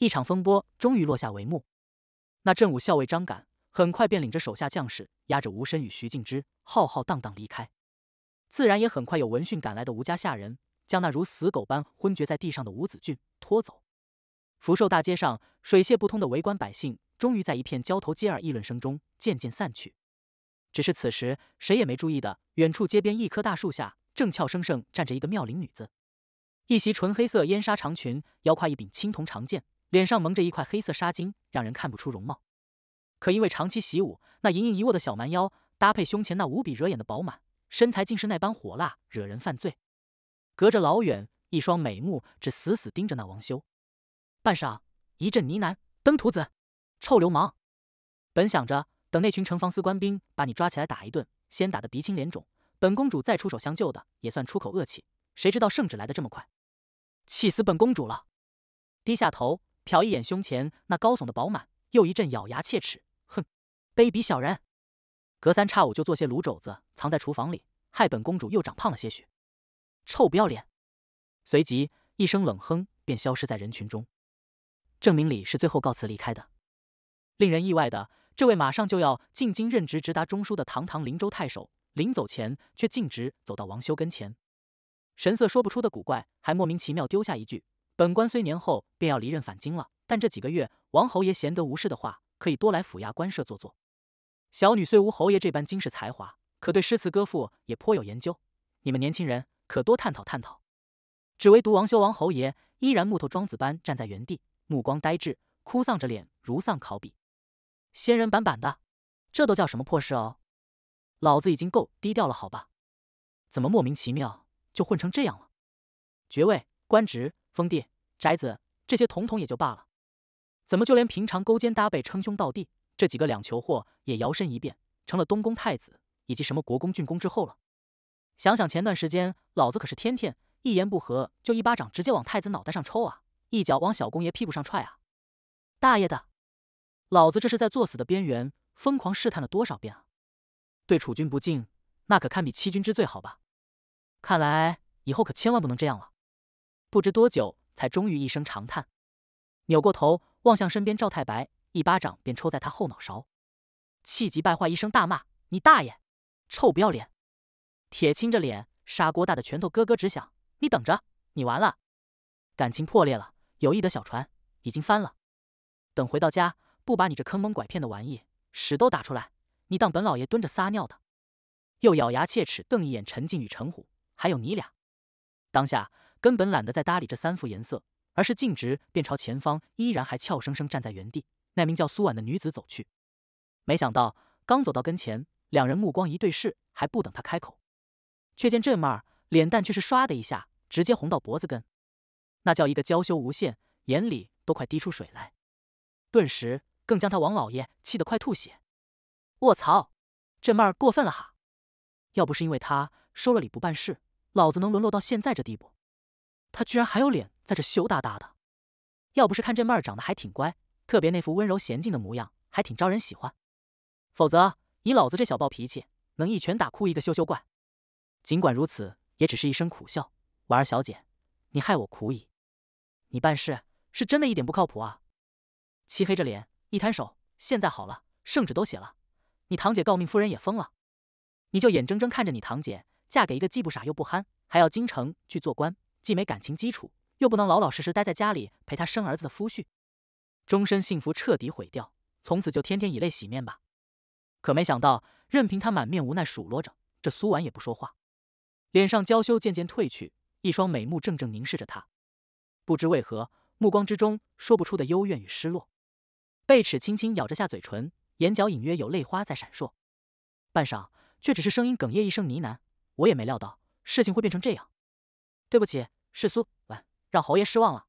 一场风波终于落下帷幕。那镇武校尉张敢很快便领着手下将士，押着吴申与徐敬之浩浩荡荡离开。自然也很快有闻讯赶来的吴家下人，将那如死狗般昏厥在地上的吴子俊拖走。福寿大街上水泄不通的围观百姓，终于在一片交头接耳议论声中渐渐散去。只是此时谁也没注意的，远处街边一棵大树下，正俏生生站着一个妙龄女子，一袭纯黑色烟纱长裙，腰挎一柄青铜长剑。脸上蒙着一块黑色纱巾，让人看不出容貌。可因为长期习武，那盈盈一握的小蛮腰，搭配胸前那无比惹眼的饱满身材，竟是那般火辣，惹人犯罪。隔着老远，一双美目只死死盯着那王修。半晌，一阵呢喃：“登徒子，臭流氓！”本想着等那群城防司官兵把你抓起来打一顿，先打得鼻青脸肿，本公主再出手相救的，也算出口恶气。谁知道圣旨来的这么快，气死本公主了！低下头。瞟一眼胸前那高耸的饱满，又一阵咬牙切齿，哼，卑鄙小人，隔三差五就做些卤肘子藏在厨房里，害本公主又长胖了些许，臭不要脸！随即一声冷哼，便消失在人群中。郑明礼是最后告辞离开的。令人意外的，这位马上就要进京任职、直达中枢的堂堂灵州太守，临走前却径直走到王修跟前，神色说不出的古怪，还莫名其妙丢下一句。本官虽年后便要离任返京了，但这几个月王侯爷闲得无事的话，可以多来府衙官舍坐坐。小女虽无侯爷这般惊世才华，可对诗词歌赋也颇有研究，你们年轻人可多探讨探讨。只唯独王修王侯爷依然木头桩子般站在原地，目光呆滞，哭丧着脸，如丧考妣，仙人板板的，这都叫什么破事哦？老子已经够低调了，好吧？怎么莫名其妙就混成这样了？爵位官职。封地、宅子这些统统也就罢了，怎么就连平常勾肩搭背、称兄道弟这几个两球货，也摇身一变成了东宫太子以及什么国公、郡公之后了？想想前段时间，老子可是天天一言不合就一巴掌直接往太子脑袋上抽啊，一脚往小公爷屁股上踹啊！大爷的，老子这是在作死的边缘疯狂试探了多少遍啊！对楚君不敬，那可堪比欺君之罪，好吧？看来以后可千万不能这样了。不知多久。才终于一声长叹，扭过头望向身边赵太白，一巴掌便抽在他后脑勺，气急败坏一声大骂：“你大爷，臭不要脸！”铁青着脸，砂锅大的拳头咯咯直响。“你等着，你完了！感情破裂了，友谊的小船已经翻了。”等回到家，不把你这坑蒙拐骗的玩意屎都打出来，你当本老爷蹲着撒尿的？又咬牙切齿瞪一眼陈静与陈虎，还有你俩。当下。根本懒得再搭理这三副颜色，而是径直便朝前方依然还俏生生站在原地那名叫苏婉的女子走去。没想到刚走到跟前，两人目光一对视，还不等他开口，却见这妹儿脸蛋却是唰的一下直接红到脖子根，那叫一个娇羞无限，眼里都快滴出水来。顿时更将他王老爷气得快吐血。卧槽，这妹儿过分了哈！要不是因为她收了礼不办事，老子能沦落到现在这地步？他居然还有脸在这羞答答的！要不是看这妹儿长得还挺乖，特别那副温柔娴静的模样，还挺招人喜欢，否则以老子这小暴脾气，能一拳打哭一个羞羞怪。尽管如此，也只是一声苦笑。婉儿小姐，你害我苦矣！你办事是真的一点不靠谱啊！漆黑着脸，一摊手。现在好了，圣旨都写了，你堂姐诰命夫人也封了，你就眼睁睁看着你堂姐嫁给一个既不傻又不憨，还要京城去做官。既没感情基础，又不能老老实实待在家里陪他生儿子的夫婿，终身幸福彻底毁掉，从此就天天以泪洗面吧。可没想到，任凭他满面无奈数落着，这苏婉也不说话，脸上娇羞渐渐褪去，一双美目正正凝视着他，不知为何，目光之中说不出的幽怨与失落，贝齿轻轻咬着下嘴唇，眼角隐约有泪花在闪烁。半晌，却只是声音哽咽一声呢喃：“我也没料到事情会变成这样，对不起。”世苏喂，让侯爷失望了。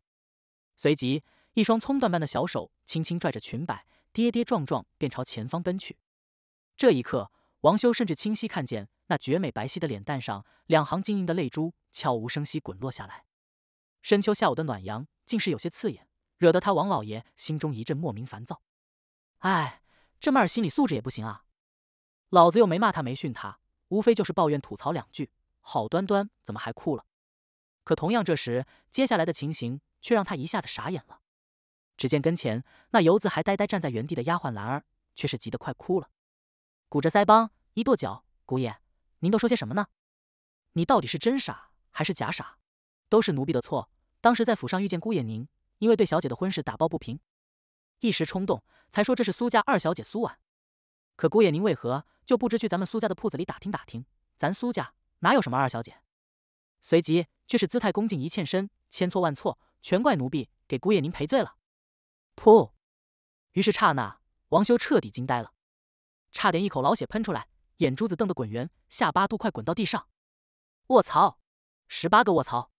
随即，一双葱缎般的小手轻轻拽着裙摆，跌跌撞撞便朝前方奔去。这一刻，王修甚至清晰看见那绝美白皙的脸蛋上，两行晶莹的泪珠悄无声息滚落下来。深秋下午的暖阳竟是有些刺眼，惹得他王老爷心中一阵莫名烦躁。哎，这妹儿心理素质也不行啊！老子又没骂他，没训他，无非就是抱怨吐槽两句，好端端怎么还哭了？可同样，这时接下来的情形却让他一下子傻眼了。只见跟前那游子还呆呆站在原地的丫鬟兰儿，却是急得快哭了，鼓着腮帮一跺脚：“姑爷，您都说些什么呢？你到底是真傻还是假傻？都是奴婢的错。当时在府上遇见姑爷您，因为对小姐的婚事打抱不平，一时冲动才说这是苏家二小姐苏婉。可姑爷您为何就不知去咱们苏家的铺子里打听打听？咱苏家哪有什么二小姐？”随即却是姿态恭敬一欠身，千错万错，全怪奴婢，给姑爷您赔罪了。噗！于是刹那，王修彻底惊呆了，差点一口老血喷出来，眼珠子瞪得滚圆，下巴都快滚到地上。卧槽！十八个卧槽！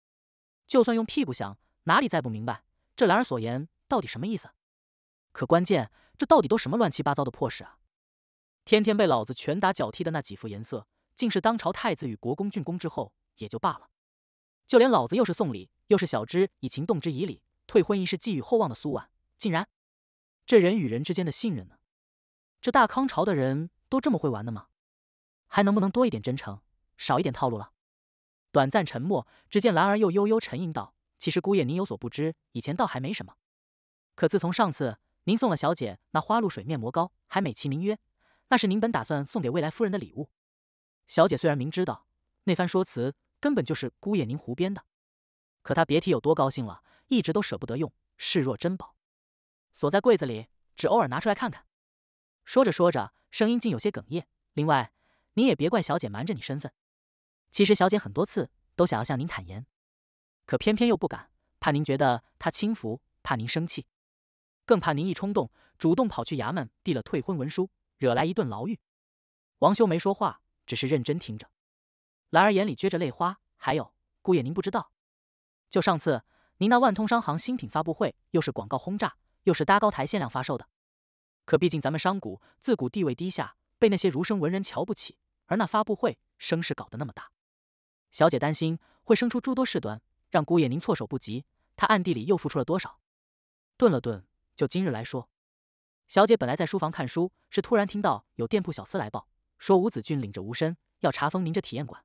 就算用屁股想，哪里再不明白这兰儿所言到底什么意思？可关键，这到底都什么乱七八糟的破事啊？天天被老子拳打脚踢的那几副颜色，竟是当朝太子与国公、郡公之后。也就罢了，就连老子又是送礼，又是小之以情，动之以理，退婚一事寄予厚望的苏婉，竟然这人与人之间的信任呢？这大康朝的人都这么会玩的吗？还能不能多一点真诚，少一点套路了？短暂沉默，只见兰儿又悠悠沉吟道：“其实姑爷您有所不知，以前倒还没什么，可自从上次您送了小姐那花露水面膜膏，还美其名曰那是您本打算送给未来夫人的礼物，小姐虽然明知道那番说辞。”根本就是姑爷您胡编的，可他别提有多高兴了，一直都舍不得用，视若珍宝，锁在柜子里，只偶尔拿出来看看。说着说着，声音竟有些哽咽。另外，您也别怪小姐瞒着你身份，其实小姐很多次都想要向您坦言，可偏偏又不敢，怕您觉得她轻浮，怕您生气，更怕您一冲动，主动跑去衙门递了退婚文书，惹来一顿牢狱。王修没说话，只是认真听着。兰儿眼里撅着泪花，还有姑爷您不知道，就上次您那万通商行新品发布会，又是广告轰炸，又是搭高台限量发售的，可毕竟咱们商贾自古地位低下，被那些儒生文人瞧不起，而那发布会声势搞得那么大，小姐担心会生出诸多事端，让姑爷您措手不及，她暗地里又付出了多少？顿了顿，就今日来说，小姐本来在书房看书，是突然听到有店铺小厮来报，说吴子俊领着吴申要查封您这体验馆。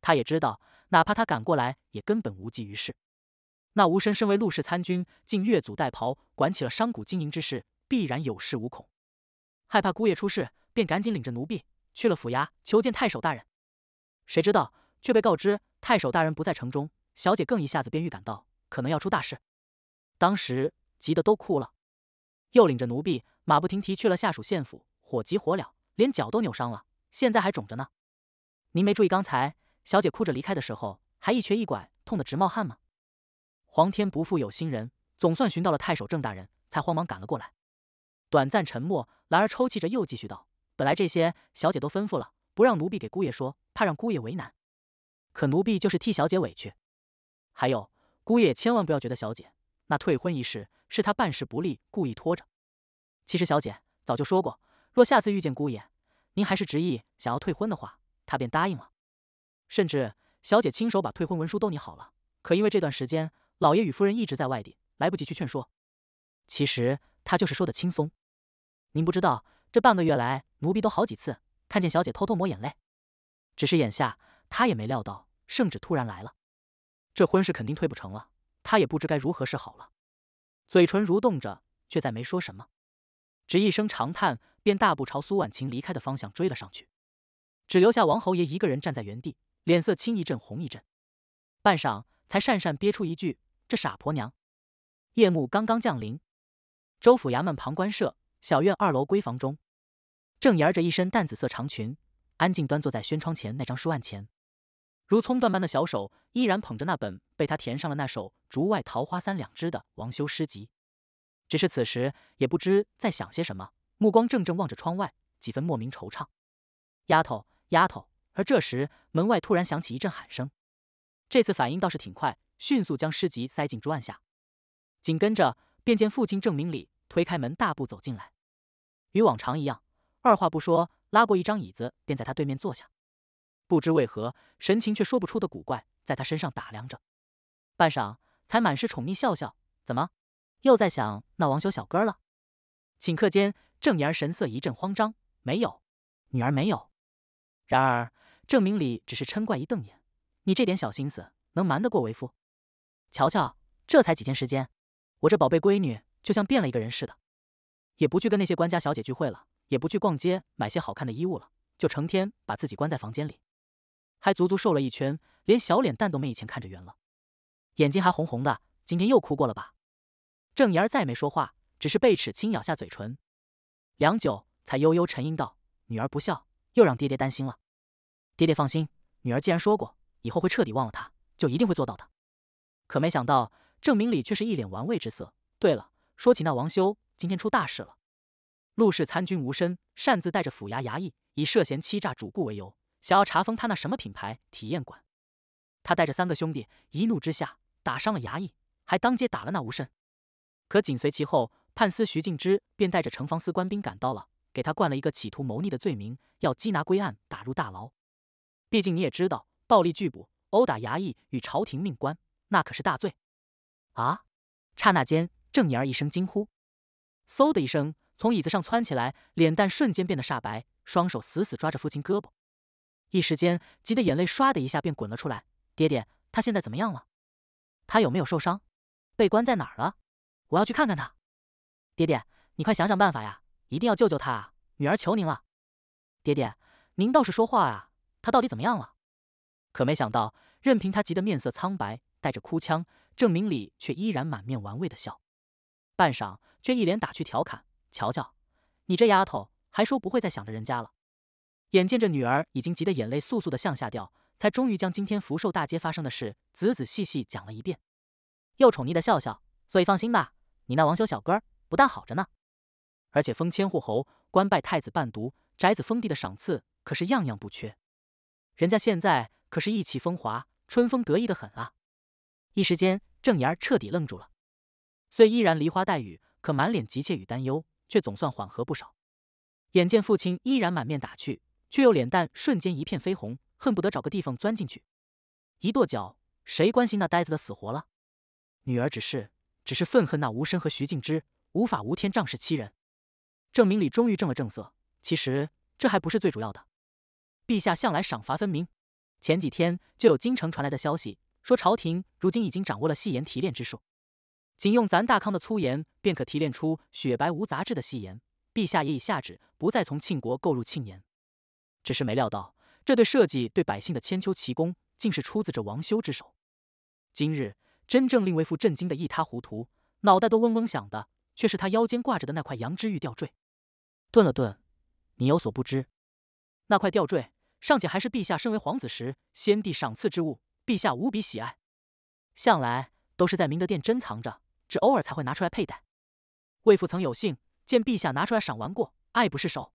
他也知道，哪怕他赶过来，也根本无济于事。那吴生身为陆氏参军，竟越俎代庖，管起了商贾经营之事，必然有恃无恐。害怕姑爷出事，便赶紧领着奴婢去了府衙求见太守大人。谁知道却被告知太守大人不在城中。小姐更一下子便预感到可能要出大事，当时急得都哭了，又领着奴婢马不停蹄去了下属县府，火急火燎，连脚都扭伤了，现在还肿着呢。您没注意刚才。小姐哭着离开的时候，还一瘸一拐，痛得直冒汗吗？皇天不负有心人，总算寻到了太守郑大人，才慌忙赶了过来。短暂沉默，兰儿抽泣着又继续道：“本来这些小姐都吩咐了，不让奴婢给姑爷说，怕让姑爷为难。可奴婢就是替小姐委屈。还有，姑爷千万不要觉得小姐那退婚一事是她办事不利，故意拖着。其实小姐早就说过，若下次遇见姑爷，您还是执意想要退婚的话，她便答应了。”甚至小姐亲手把退婚文书都拟好了，可因为这段时间老爷与夫人一直在外地，来不及去劝说。其实他就是说的轻松，您不知道，这半个月来，奴婢都好几次看见小姐偷偷抹眼泪。只是眼下他也没料到圣旨突然来了，这婚事肯定退不成了，他也不知该如何是好了。嘴唇蠕动着，却再没说什么，只一声长叹，便大步朝苏婉晴离开的方向追了上去，只留下王侯爷一个人站在原地。脸色青一阵红一阵，半晌才讪讪憋出一句：“这傻婆娘。”夜幕刚刚降临，州府衙门旁官舍小院二楼闺房中，郑妍着一身淡紫色长裙，安静端坐在轩窗前那张书案前，如葱缎般的小手依然捧着那本被他填上了那首“竹外桃花三两枝”的王修诗集，只是此时也不知在想些什么，目光怔怔望着窗外，几分莫名惆怅。丫头，丫头。而这时，门外突然响起一阵喊声。这次反应倒是挺快，迅速将诗集塞进桌案下。紧跟着，便见父亲郑明礼推开门，大步走进来，与往常一样，二话不说，拉过一张椅子，便在他对面坐下。不知为何，神情却说不出的古怪，在他身上打量着，半晌才满是宠溺笑笑：“怎么，又在想那王修小哥了？”顷刻间，郑妍神色一阵慌张：“没有，女儿没有。”然而。郑明礼只是嗔怪一瞪眼：“你这点小心思能瞒得过为夫？瞧瞧，这才几天时间，我这宝贝闺女就像变了一个人似的，也不去跟那些官家小姐聚会了，也不去逛街买些好看的衣物了，就成天把自己关在房间里，还足足瘦了一圈，连小脸蛋都没以前看着圆了，眼睛还红红的，今天又哭过了吧？”郑妍儿再没说话，只是被齿轻咬下嘴唇，良久才悠悠沉吟道：“女儿不孝，又让爹爹担心了。”爹爹放心，女儿既然说过以后会彻底忘了他，就一定会做到的。可没想到，郑明礼却是一脸玩味之色。对了，说起那王修，今天出大事了。陆氏参军吴申擅自带着府衙衙役，以涉嫌欺诈主顾为由，想要查封他那什么品牌体验馆。他带着三个兄弟，一怒之下打伤了衙役，还当街打了那吴申。可紧随其后，判司徐敬之便带着城防司官兵赶到了，给他灌了一个企图谋逆的罪名，要缉拿归案，打入大牢。毕竟你也知道，暴力拒捕、殴打衙役与朝廷命官，那可是大罪。啊！刹那间，郑妍儿一声惊呼，嗖的一声从椅子上窜起来，脸蛋瞬间变得煞白，双手死死抓着父亲胳膊，一时间急得眼泪唰的一下便滚了出来。爹爹，他现在怎么样了？他有没有受伤？被关在哪儿了？我要去看看他。爹爹，你快想想办法呀！一定要救救他！啊！女儿求您了。爹爹，您倒是说话啊！他到底怎么样了？可没想到，任凭他急得面色苍白，带着哭腔，郑明礼却依然满面玩味的笑。半晌，却一脸打趣调侃：“瞧瞧，你这丫头，还说不会再想着人家了。”眼见着女儿已经急得眼泪簌簌的向下掉，才终于将今天福寿大街发生的事仔仔细细讲了一遍，又宠溺的笑笑：“所以放心吧，你那王修小哥不但好着呢，而且封千户侯，官拜太子伴读，宅子封地的赏赐可是样样不缺。”人家现在可是意气风华，春风得意的很啊！一时间，郑岩彻底愣住了，虽依然梨花带雨，可满脸急切与担忧，却总算缓和不少。眼见父亲依然满面打趣，却又脸蛋瞬间一片绯红，恨不得找个地方钻进去，一跺脚，谁关心那呆子的死活了？女儿只是，只是愤恨那吴深和徐静之无法无天，仗势欺人。郑明礼终于正了正色，其实这还不是最主要的。陛下向来赏罚分明，前几天就有京城传来的消息，说朝廷如今已经掌握了细盐提炼之术，仅用咱大康的粗盐便可提炼出雪白无杂质的细盐。陛下也已下旨，不再从庆国购入庆盐。只是没料到，这对社稷、对百姓的千秋奇功，竟是出自这王修之手。今日真正令为父震惊的一塌糊涂，脑袋都嗡嗡响的，却是他腰间挂着的那块羊脂玉吊坠。顿了顿，你有所不知，那块吊坠。尚且还是陛下身为皇子时，先帝赏赐之物，陛下无比喜爱，向来都是在明德殿珍藏着，只偶尔才会拿出来佩戴。为父曾有幸见陛下拿出来赏玩过，爱不释手，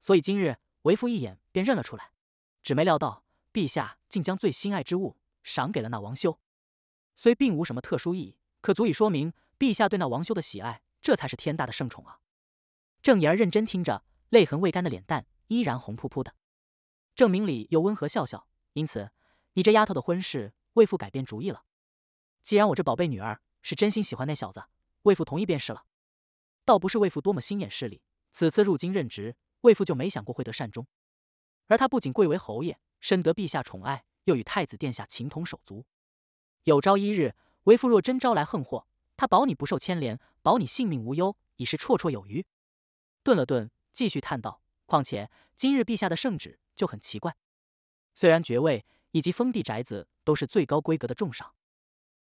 所以今日为父一眼便认了出来，只没料到陛下竟将最心爱之物赏给了那王修。虽并无什么特殊意义，可足以说明陛下对那王修的喜爱，这才是天大的圣宠啊！郑儿认真听着，泪痕未干的脸蛋依然红扑扑的。郑明礼又温和笑笑，因此你这丫头的婚事，为父改变主意了。既然我这宝贝女儿是真心喜欢那小子，为父同意便是了。倒不是为父多么心眼势利，此次入京任职，为父就没想过会得善终。而他不仅贵为侯爷，深得陛下宠爱，又与太子殿下情同手足。有朝一日，为父若真招来横祸，他保你不受牵连，保你性命无忧，已是绰绰有余。顿了顿，继续叹道：“况且今日陛下的圣旨。”就很奇怪，虽然爵位以及封地、宅子都是最高规格的重赏，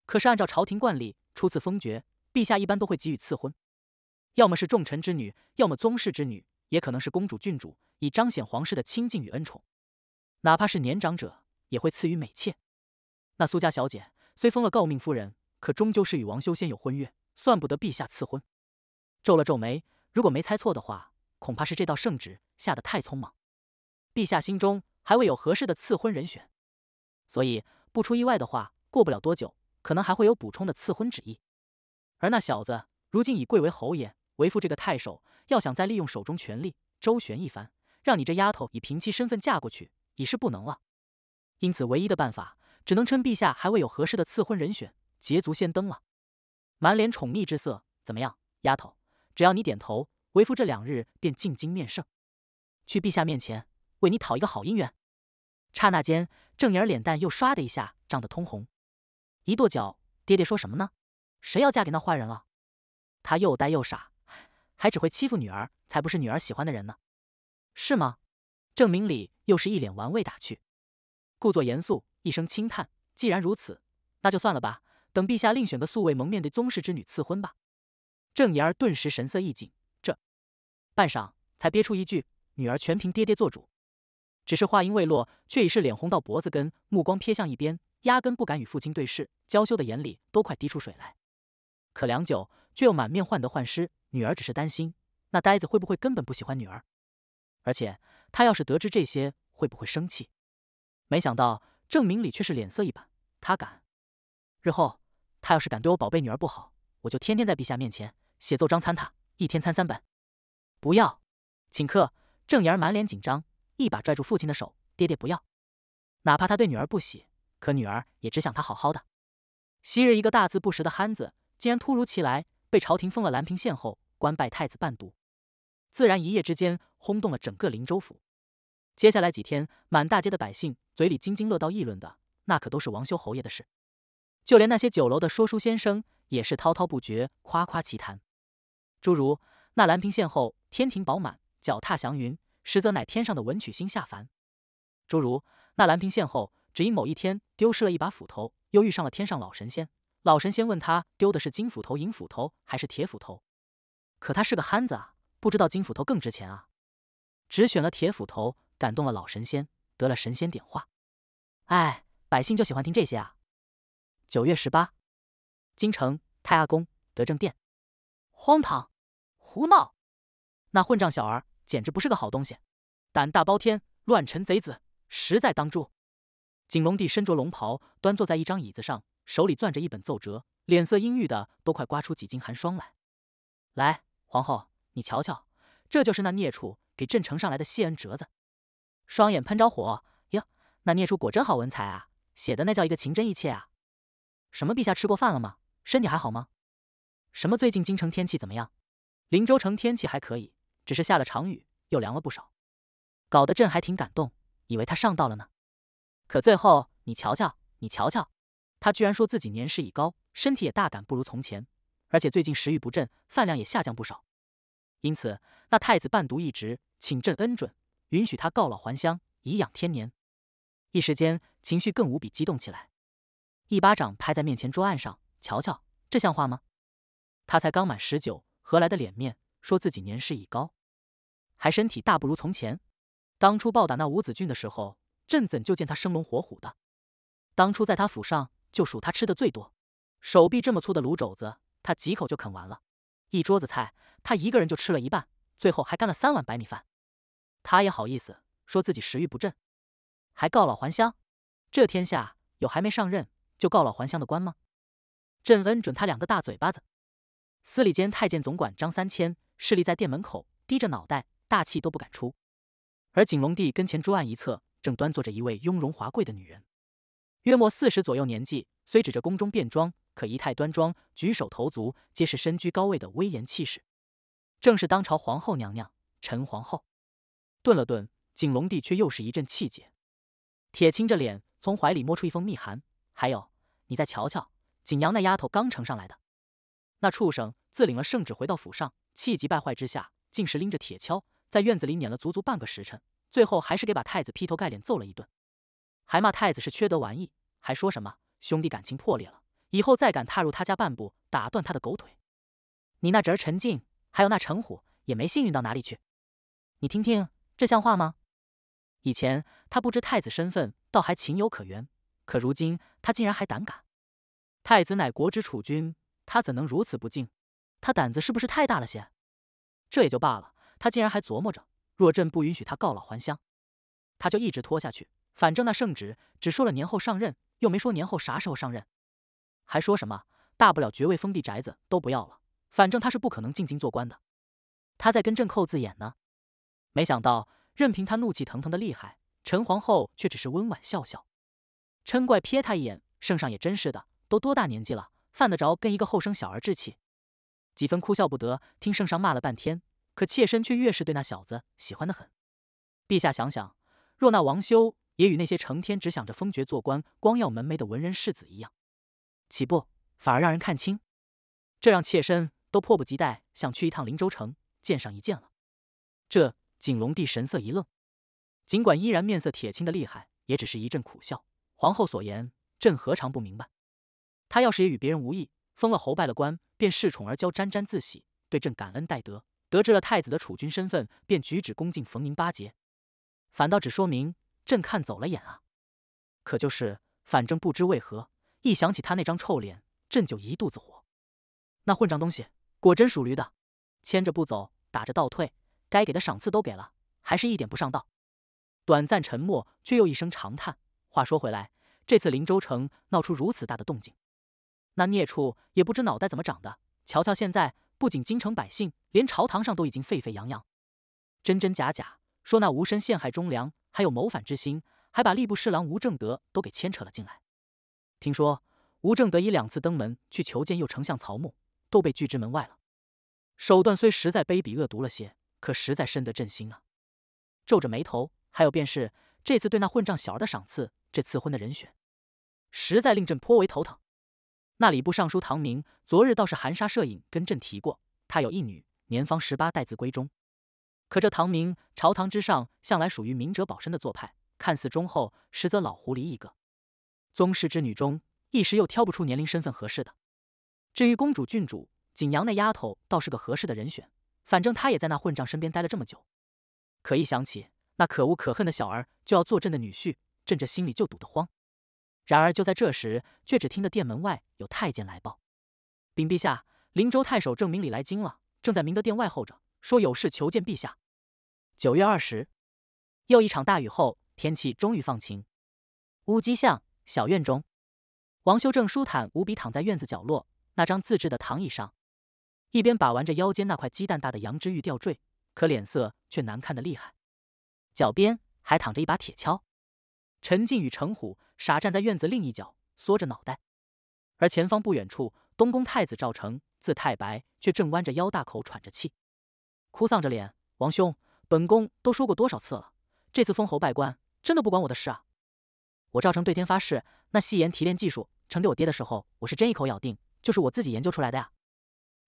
可是按照朝廷惯例，初次封爵，陛下一般都会给予赐婚，要么是重臣之女，要么宗室之女，也可能是公主、郡主，以彰显皇室的亲近与恩宠。哪怕是年长者，也会赐予美妾。那苏家小姐虽封了诰命夫人，可终究是与王修仙有婚约，算不得陛下赐婚。皱了皱眉，如果没猜错的话，恐怕是这道圣旨下得太匆忙。陛下心中还未有合适的赐婚人选，所以不出意外的话，过不了多久，可能还会有补充的赐婚旨意。而那小子如今已贵为侯爷，为父这个太守要想再利用手中权力周旋一番，让你这丫头以平妻身份嫁过去，已是不能了。因此，唯一的办法只能趁陛下还未有合适的赐婚人选，捷足先登了。满脸宠溺之色，怎么样，丫头？只要你点头，为父这两日便进京面圣，去陛下面前。为你讨一个好姻缘。刹那间，郑妍脸蛋又唰的一下涨得通红，一跺脚：“爹爹说什么呢？谁要嫁给那坏人了？”他又呆又傻，还只会欺负女儿，才不是女儿喜欢的人呢，是吗？郑明礼又是一脸玩味打趣，故作严肃，一声轻叹：“既然如此，那就算了吧。等陛下另选个素未蒙面的宗室之女赐婚吧。”郑妍顿时神色一紧，这半晌才憋出一句：“女儿全凭爹爹做主。”只是话音未落，却已是脸红到脖子根，目光瞥向一边，压根不敢与父亲对视，娇羞的眼里都快滴出水来。可良久，却又满面患得患失。女儿只是担心，那呆子会不会根本不喜欢女儿？而且他要是得知这些，会不会生气？没想到郑明礼却是脸色一板，他敢！日后他要是敢对我宝贝女儿不好，我就天天在陛下面前写奏章参他，一天参三本！不要！请客。郑言满脸紧张。一把拽住父亲的手，爹爹不要。哪怕他对女儿不喜，可女儿也只想他好好的。昔日一个大字不识的憨子，竟然突如其来被朝廷封了兰平县后官拜太子伴读，自然一夜之间轰动了整个林州府。接下来几天，满大街的百姓嘴里津津乐道议论的，那可都是王修侯爷的事。就连那些酒楼的说书先生也是滔滔不绝，夸夸其谈。诸如那兰平县后天庭饱满，脚踏祥云。实则乃天上的文曲星下凡。诸如那蓝屏县后，只因某一天丢失了一把斧头，又遇上了天上老神仙。老神仙问他丢的是金斧头、银斧头还是铁斧头，可他是个憨子啊，不知道金斧头更值钱啊，只选了铁斧头，感动了老神仙，得了神仙点化。哎，百姓就喜欢听这些啊。九月十八，京城太阿宫德政殿，荒唐，胡闹，那混账小儿！简直不是个好东西，胆大包天，乱臣贼子，实在当诛。景龙帝身着龙袍，端坐在一张椅子上，手里攥着一本奏折，脸色阴郁的都快刮出几斤寒霜来。来，皇后，你瞧瞧，这就是那孽畜给朕呈上来的谢恩折子。双眼喷着火，哟，那孽畜果真好文采啊，写的那叫一个情真意切啊。什么，陛下吃过饭了吗？身体还好吗？什么，最近京城天气怎么样？林州城天气还可以。只是下了场雨，又凉了不少，搞得朕还挺感动，以为他上道了呢。可最后你瞧瞧，你瞧瞧，他居然说自己年事已高，身体也大感不如从前，而且最近食欲不振，饭量也下降不少。因此，那太子伴读一职，请朕恩准，允许他告老还乡，颐养天年。一时间情绪更无比激动起来，一巴掌拍在面前桌案上，瞧瞧这像话吗？他才刚满十九，何来的脸面？说自己年事已高，还身体大不如从前。当初暴打那伍子俊的时候，朕怎就见他生龙活虎的？当初在他府上，就数他吃的最多。手臂这么粗的卤肘子，他几口就啃完了。一桌子菜，他一个人就吃了一半，最后还干了三碗白米饭。他也好意思说自己食欲不振，还告老还乡？这天下有还没上任就告老还乡的官吗？朕恩准他两个大嘴巴子。司礼监太监总管张三千。侍立在殿门口，低着脑袋，大气都不敢出。而景龙帝跟前桌案一侧，正端坐着一位雍容华贵的女人，约莫四十左右年纪，虽指着宫中便装，可仪态端庄，举手投足皆是身居高位的威严气势。正是当朝皇后娘娘陈皇后。顿了顿，景龙帝却又是一阵气结，铁青着脸，从怀里摸出一封密函，还有，你再瞧瞧，景阳那丫头刚呈上来的。那畜生自领了圣旨回到府上。气急败坏之下，竟是拎着铁锹在院子里撵了足足半个时辰，最后还是给把太子劈头盖脸揍了一顿，还骂太子是缺德玩意，还说什么兄弟感情破裂了，以后再敢踏入他家半步，打断他的狗腿。你那侄儿陈静，还有那陈虎，也没幸运到哪里去。你听听，这像话吗？以前他不知太子身份，倒还情有可原，可如今他竟然还胆敢，太子乃国之储君，他怎能如此不敬？他胆子是不是太大了些？这也就罢了，他竟然还琢磨着，若朕不允许他告老还乡，他就一直拖下去。反正那圣旨只说了年后上任，又没说年后啥时候上任。还说什么大不了爵位、封地、宅子都不要了，反正他是不可能进京做官的。他在跟朕扣字眼呢。没想到，任凭他怒气腾腾的厉害，陈皇后却只是温婉笑笑，嗔怪瞥他一眼：“圣上也真是的，都多大年纪了，犯得着跟一个后生小儿置气？”几分哭笑不得，听圣上骂了半天，可妾身却越是对那小子喜欢的很。陛下想想，若那王修也与那些成天只想着封爵做官、光耀门楣的文人世子一样，岂不反而让人看清？这让妾身都迫不及待想去一趟林州城见上一见了。这景隆帝神色一愣，尽管依然面色铁青的厉害，也只是一阵苦笑。皇后所言，朕何尝不明白？他要是也与别人无异，封了侯，拜了官。便恃宠而骄，沾沾自喜，对朕感恩戴德。得知了太子的储君身份，便举止恭敬，逢迎巴结。反倒只说明朕看走了眼啊！可就是，反正不知为何，一想起他那张臭脸，朕就一肚子火。那混账东西，果真属驴的，牵着不走，打着倒退。该给的赏赐都给了，还是一点不上道。短暂沉默，却又一声长叹。话说回来，这次林州城闹出如此大的动静。那孽畜也不知脑袋怎么长的，瞧瞧现在，不仅京城百姓，连朝堂上都已经沸沸扬扬，真真假假说那吴身陷害忠良，还有谋反之心，还把吏部侍郎吴正德都给牵扯了进来。听说吴正德已两次登门去求见右丞相曹木，都被拒之门外了。手段虽实在卑鄙恶毒了些，可实在深得朕心啊！皱着眉头，还有便是这次对那混账小儿的赏赐，这赐婚的人选，实在令朕颇为头疼。那礼部尚书唐明昨日倒是含沙射影跟朕提过，他有一女，年方十八，待字闺中。可这唐明朝堂之上向来属于明哲保身的做派，看似忠厚，实则老狐狸一个。宗室之女中一时又挑不出年龄、身份合适的。至于公主、郡主，景阳那丫头倒是个合适的人选，反正她也在那混账身边待了这么久。可一想起那可恶可恨的小儿就要做朕的女婿，朕这心里就堵得慌。然而，就在这时，却只听得殿门外有太监来报：“禀陛下，灵州太守郑明礼来京了，正在明德殿外候着，说有事求见陛下。”九月二十，又一场大雨后，天气终于放晴。乌鸡巷小院中，王修正舒坦无比，躺在院子角落那张自制的躺椅上，一边把玩着腰间那块鸡蛋大的羊脂玉吊坠，可脸色却难看的厉害。脚边还躺着一把铁锹。陈静与程虎傻站在院子另一角，缩着脑袋；而前方不远处，东宫太子赵成，字太白，却正弯着腰，大口喘着气，哭丧着脸：“王兄，本宫都说过多少次了，这次封侯拜官真的不关我的事啊！我赵成对天发誓，那细盐提炼技术呈给我爹的时候，我是真一口咬定就是我自己研究出来的呀！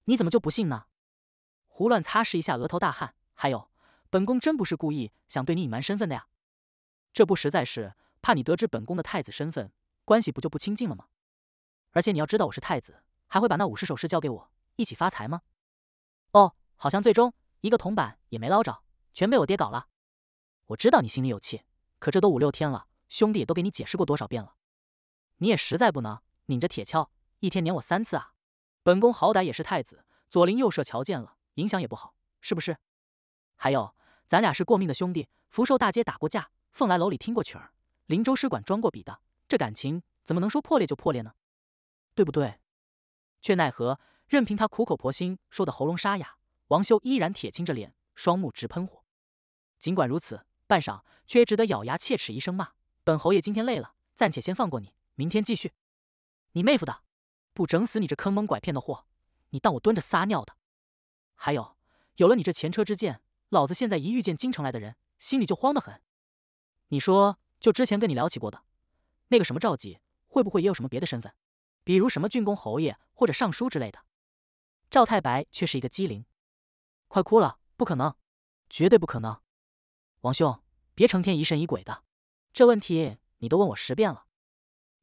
你怎么就不信呢？”胡乱擦拭一下额头大汗，还有，本宫真不是故意想对你隐瞒身份的呀，这不实在是……怕你得知本宫的太子身份，关系不就不亲近了吗？而且你要知道我是太子，还会把那五十首诗交给我一起发财吗？哦，好像最终一个铜板也没捞着，全被我爹搞了。我知道你心里有气，可这都五六天了，兄弟也都给你解释过多少遍了。你也实在不能拧着铁锹一天撵我三次啊！本宫好歹也是太子，左邻右舍瞧见了，影响也不好，是不是？还有，咱俩是过命的兄弟，福寿大街打过架，凤来楼里听过曲儿。林州使馆装过笔的，这感情怎么能说破裂就破裂呢？对不对？却奈何，任凭他苦口婆心说的喉咙沙哑，王修依然铁青着脸，双目直喷火。尽管如此，半晌却也只得咬牙切齿一声骂：“本侯爷今天累了，暂且先放过你，明天继续。”你妹夫的，不整死你这坑蒙拐骗的货，你当我蹲着撒尿的？还有，有了你这前车之鉴，老子现在一遇见京城来的人，心里就慌得很。你说？就之前跟你聊起过的那个什么赵吉，会不会也有什么别的身份，比如什么郡公、侯爷或者尚书之类的？赵太白却是一个机灵，快哭了！不可能，绝对不可能！王兄，别成天疑神疑鬼的，这问题你都问我十遍了。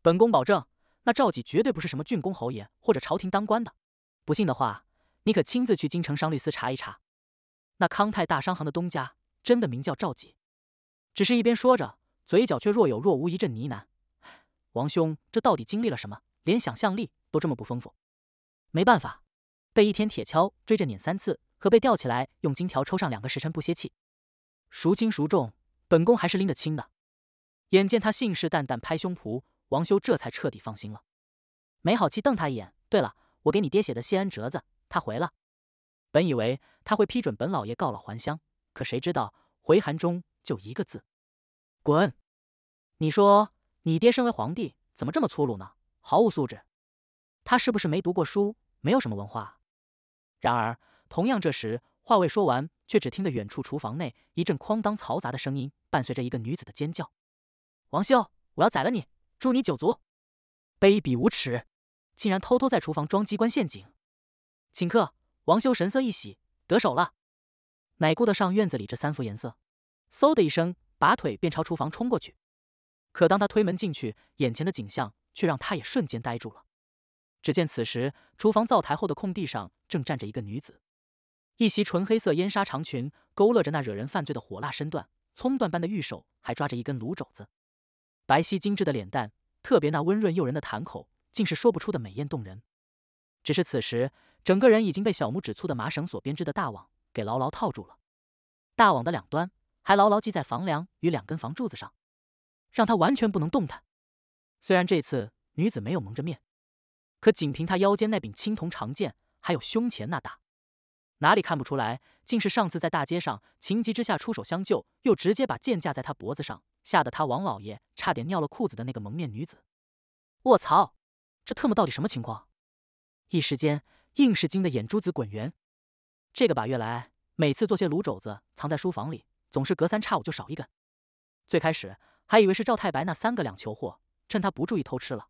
本宫保证，那赵吉绝对不是什么郡公、侯爷或者朝廷当官的。不信的话，你可亲自去京城商律司查一查，那康泰大商行的东家真的名叫赵吉。只是一边说着。嘴角却若有若无一阵呢喃：“王兄，这到底经历了什么？连想象力都这么不丰富？没办法，被一天铁锹追着撵三次，和被吊起来用金条抽上两个时辰不歇气，孰轻孰重，本宫还是拎得清的。”眼见他信誓旦旦拍胸脯，王修这才彻底放心了，没好气瞪他一眼：“对了，我给你爹写的谢恩折子，他回了。本以为他会批准本老爷告老还乡，可谁知道回函中就一个字。”滚！你说你爹身为皇帝，怎么这么粗鲁呢？毫无素质！他是不是没读过书，没有什么文化？然而，同样这时话未说完，却只听得远处厨房内一阵哐当嘈杂的声音，伴随着一个女子的尖叫：“王修，我要宰了你，诛你九族！卑鄙无耻，竟然偷偷在厨房装机关陷阱！”请客。王修神色一喜，得手了，哪顾得上院子里这三副颜色？嗖的一声。拔腿便朝厨房冲过去，可当他推门进去，眼前的景象却让他也瞬间呆住了。只见此时厨房灶台后的空地上，正站着一个女子，一袭纯黑色烟纱长裙，勾勒着那惹人犯罪的火辣身段，葱缎般的玉手还抓着一根炉肘子，白皙精致的脸蛋，特别那温润诱人的檀口，竟是说不出的美艳动人。只是此时，整个人已经被小拇指粗的麻绳所编织的大网给牢牢套住了，大网的两端。还牢牢记在房梁与两根房柱子上，让他完全不能动弹。虽然这次女子没有蒙着面，可仅凭他腰间那柄青铜长剑，还有胸前那大，哪里看不出来？竟是上次在大街上情急之下出手相救，又直接把剑架在他脖子上，吓得他王老爷差点尿了裤子的那个蒙面女子。我操！这特么到底什么情况？一时间硬是惊得眼珠子滚圆。这个把月来，每次做些卤肘子藏在书房里。总是隔三差五就少一根，最开始还以为是赵太白那三个两球货趁他不注意偷吃了，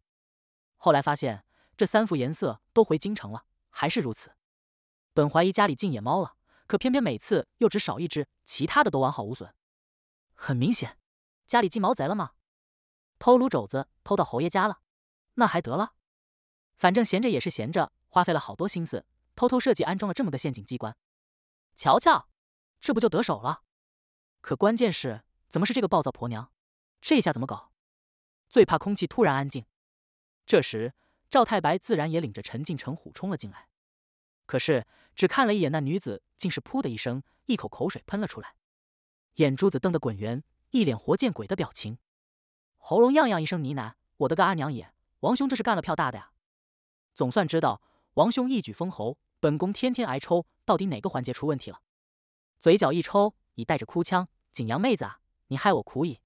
后来发现这三副颜色都回京城了，还是如此。本怀疑家里进野猫了，可偏偏每次又只少一只，其他的都完好无损。很明显，家里进毛贼了吗？偷炉肘子偷到侯爷家了，那还得了？反正闲着也是闲着，花费了好多心思，偷偷设计安装了这么个陷阱机关。瞧瞧，这不就得手了？可关键是，怎么是这个暴躁婆娘？这下怎么搞？最怕空气突然安静。这时，赵太白自然也领着陈靖城虎冲了进来。可是，只看了一眼那女子，竟是噗的一声，一口口水喷了出来，眼珠子瞪得滚圆，一脸活见鬼的表情，喉咙样样一声呢喃：“我的个阿娘也，王兄这是干了票大的呀！”总算知道，王兄一举封侯，本宫天天挨抽，到底哪个环节出问题了？嘴角一抽。已带着哭腔：“景阳妹子啊，你害我苦矣！”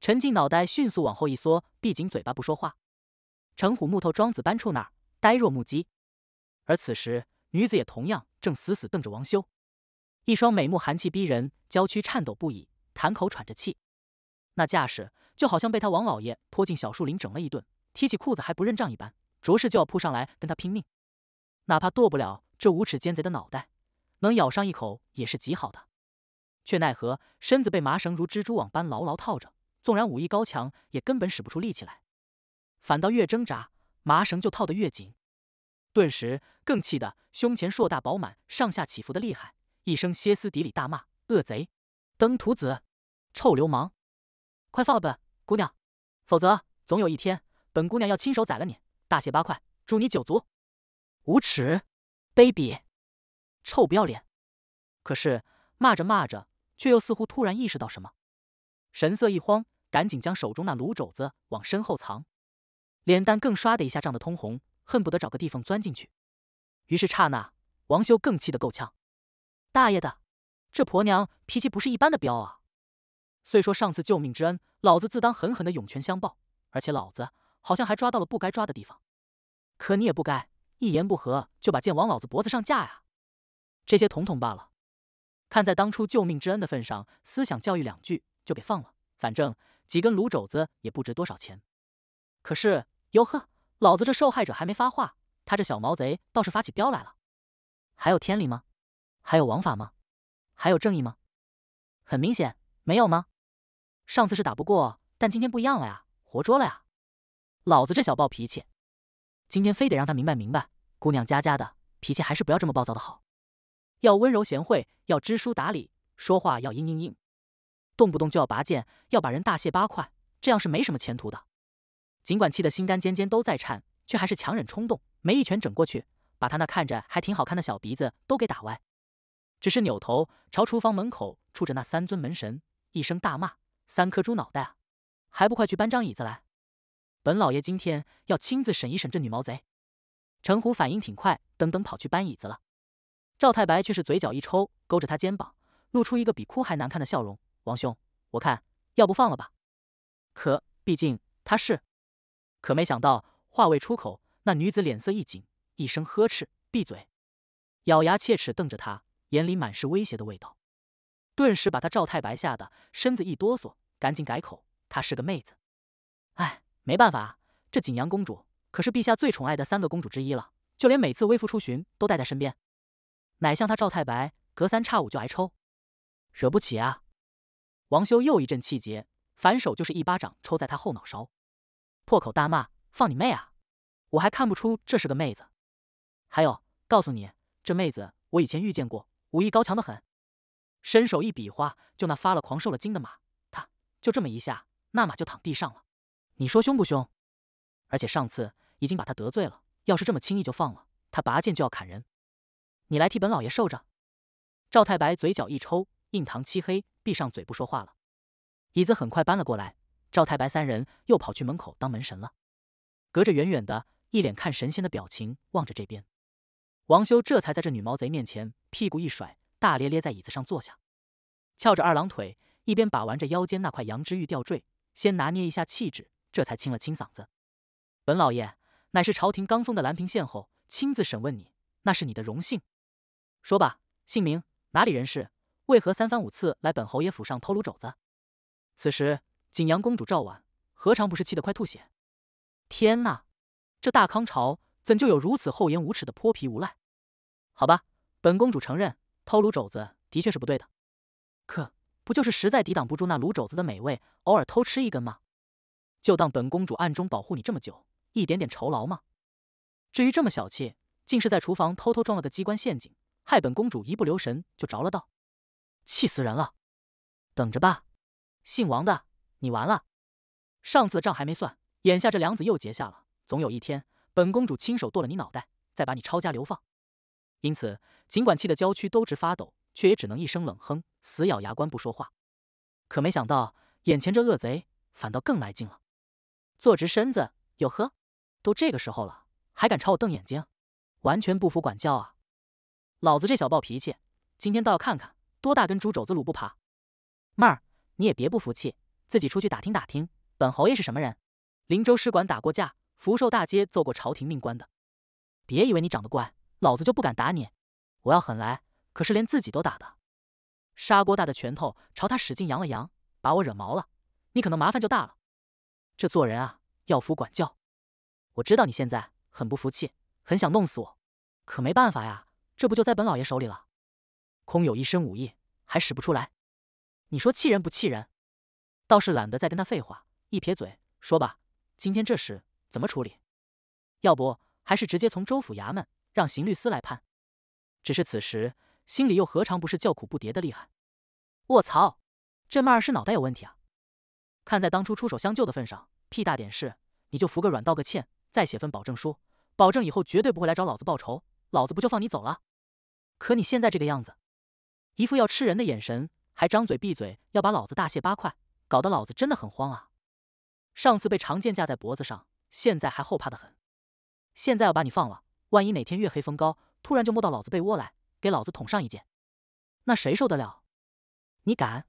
陈静脑袋迅速往后一缩，闭紧嘴巴不说话。程虎木头桩子般处那儿，呆若木鸡。而此时，女子也同样正死死瞪着王修，一双美目寒气逼人，娇躯颤抖不已，痰口喘着气，那架势就好像被他王老爷拖进小树林整了一顿，提起裤子还不认账一般，着实就要扑上来跟他拼命，哪怕剁不了这无耻奸贼的脑袋，能咬上一口也是极好的。却奈何身子被麻绳如蜘蛛网般牢牢套着，纵然武艺高强，也根本使不出力气来。反倒越挣扎，麻绳就套得越紧。顿时更气得胸前硕大饱满，上下起伏的厉害，一声歇斯底里大骂：“恶贼，登徒子，臭流氓！快放了本姑娘，否则总有一天，本姑娘要亲手宰了你，大卸八块，诛你九族！无耻，卑鄙，臭不要脸！”可是骂着骂着。却又似乎突然意识到什么，神色一慌，赶紧将手中那卤肘子往身后藏，脸蛋更唰的一下涨得通红，恨不得找个地缝钻进去。于是刹那，王修更气得够呛：“大爷的，这婆娘脾气不是一般的彪啊！虽说上次救命之恩，老子自当狠狠的涌泉相报，而且老子好像还抓到了不该抓的地方，可你也不该一言不合就把剑往老子脖子上架呀！这些统统罢了。”看在当初救命之恩的份上，思想教育两句就给放了。反正几根卤肘子也不值多少钱。可是，哟呵，老子这受害者还没发话，他这小毛贼倒是发起飙来了。还有天理吗？还有王法吗？还有正义吗？很明显，没有吗？上次是打不过，但今天不一样了呀，活捉了呀！老子这小暴脾气，今天非得让他明白明白。姑娘家家的脾气还是不要这么暴躁的好。要温柔贤惠，要知书达理，说话要嘤嘤嘤，动不动就要拔剑，要把人大卸八块，这样是没什么前途的。尽管气得心肝尖尖都在颤，却还是强忍冲动，没一拳整过去，把他那看着还挺好看的小鼻子都给打歪。只是扭头朝厨房门口杵着那三尊门神，一声大骂：“三颗猪脑袋啊！还不快去搬张椅子来！本老爷今天要亲自审一审这女毛贼。”程虎反应挺快，噔噔跑去搬椅子了。赵太白却是嘴角一抽，勾着她肩膀，露出一个比哭还难看的笑容。王兄，我看要不放了吧？可毕竟她是……可没想到，话未出口，那女子脸色一紧，一声呵斥：“闭嘴！”咬牙切齿瞪着他，眼里满是威胁的味道，顿时把他赵太白吓得身子一哆嗦，赶紧改口：“她是个妹子。”哎，没办法这景阳公主可是陛下最宠爱的三个公主之一了，就连每次微服出巡都带在身边。乃像他赵太白，隔三差五就挨抽，惹不起啊！王修又一阵气结，反手就是一巴掌抽在他后脑勺，破口大骂：“放你妹啊！我还看不出这是个妹子。还有，告诉你，这妹子我以前遇见过，武艺高强的很。伸手一比划，就那发了狂、受了惊的马，他就这么一下，那马就躺地上了。你说凶不凶？而且上次已经把他得罪了，要是这么轻易就放了他，拔剑就要砍人。”你来替本老爷受着。赵太白嘴角一抽，印堂漆黑，闭上嘴不说话了。椅子很快搬了过来，赵太白三人又跑去门口当门神了。隔着远远的，一脸看神仙的表情望着这边。王修这才在这女毛贼面前屁股一甩，大咧咧在椅子上坐下，翘着二郎腿，一边把玩着腰间那块羊脂玉吊坠，先拿捏一下气质，这才清了清嗓子。本老爷乃是朝廷刚封的蓝平县侯，亲自审问你，那是你的荣幸。说吧，姓名哪里人士？为何三番五次来本侯爷府上偷卤肘子？此时，景阳公主赵婉何尝不是气得快吐血？天哪，这大康朝怎就有如此厚颜无耻的泼皮无赖？好吧，本公主承认偷卤肘子的确是不对的，可不就是实在抵挡不住那卤肘子的美味，偶尔偷吃一根吗？就当本公主暗中保护你这么久，一点点酬劳吗？至于这么小气，竟是在厨房偷偷装了个机关陷阱！害本公主一不留神就着了道，气死人了！等着吧，姓王的，你完了！上次账还没算，眼下这梁子又结下了，总有一天本公主亲手剁了你脑袋，再把你抄家流放。因此，尽管气得郊区都直发抖，却也只能一声冷哼，死咬牙关不说话。可没想到，眼前这恶贼反倒更来劲了，坐直身子，哟呵，都这个时候了，还敢朝我瞪眼睛，完全不服管教啊！老子这小暴脾气，今天倒要看看多大根猪肘子卤不趴。妹儿，你也别不服气，自己出去打听打听，本侯爷是什么人。林州使馆打过架，福寿大街揍过朝廷命官的。别以为你长得怪，老子就不敢打你。我要狠来，可是连自己都打的。砂锅大的拳头朝他使劲扬了扬，把我惹毛了，你可能麻烦就大了。这做人啊，要服管教。我知道你现在很不服气，很想弄死我，可没办法呀。这不就在本老爷手里了？空有一身武艺还使不出来，你说气人不气人？倒是懒得再跟他废话，一撇嘴说吧，今天这事怎么处理？要不还是直接从州府衙门让刑律司来判。只是此时心里又何尝不是叫苦不迭的厉害？我操，这曼儿是脑袋有问题啊！看在当初出手相救的份上，屁大点事你就服个软，道个歉，再写份保证书，保证以后绝对不会来找老子报仇。老子不就放你走了？可你现在这个样子，一副要吃人的眼神，还张嘴闭嘴要把老子大卸八块，搞得老子真的很慌啊！上次被长剑架在脖子上，现在还后怕的很。现在要把你放了，万一哪天月黑风高，突然就摸到老子被窝来，给老子捅上一剑，那谁受得了？你敢？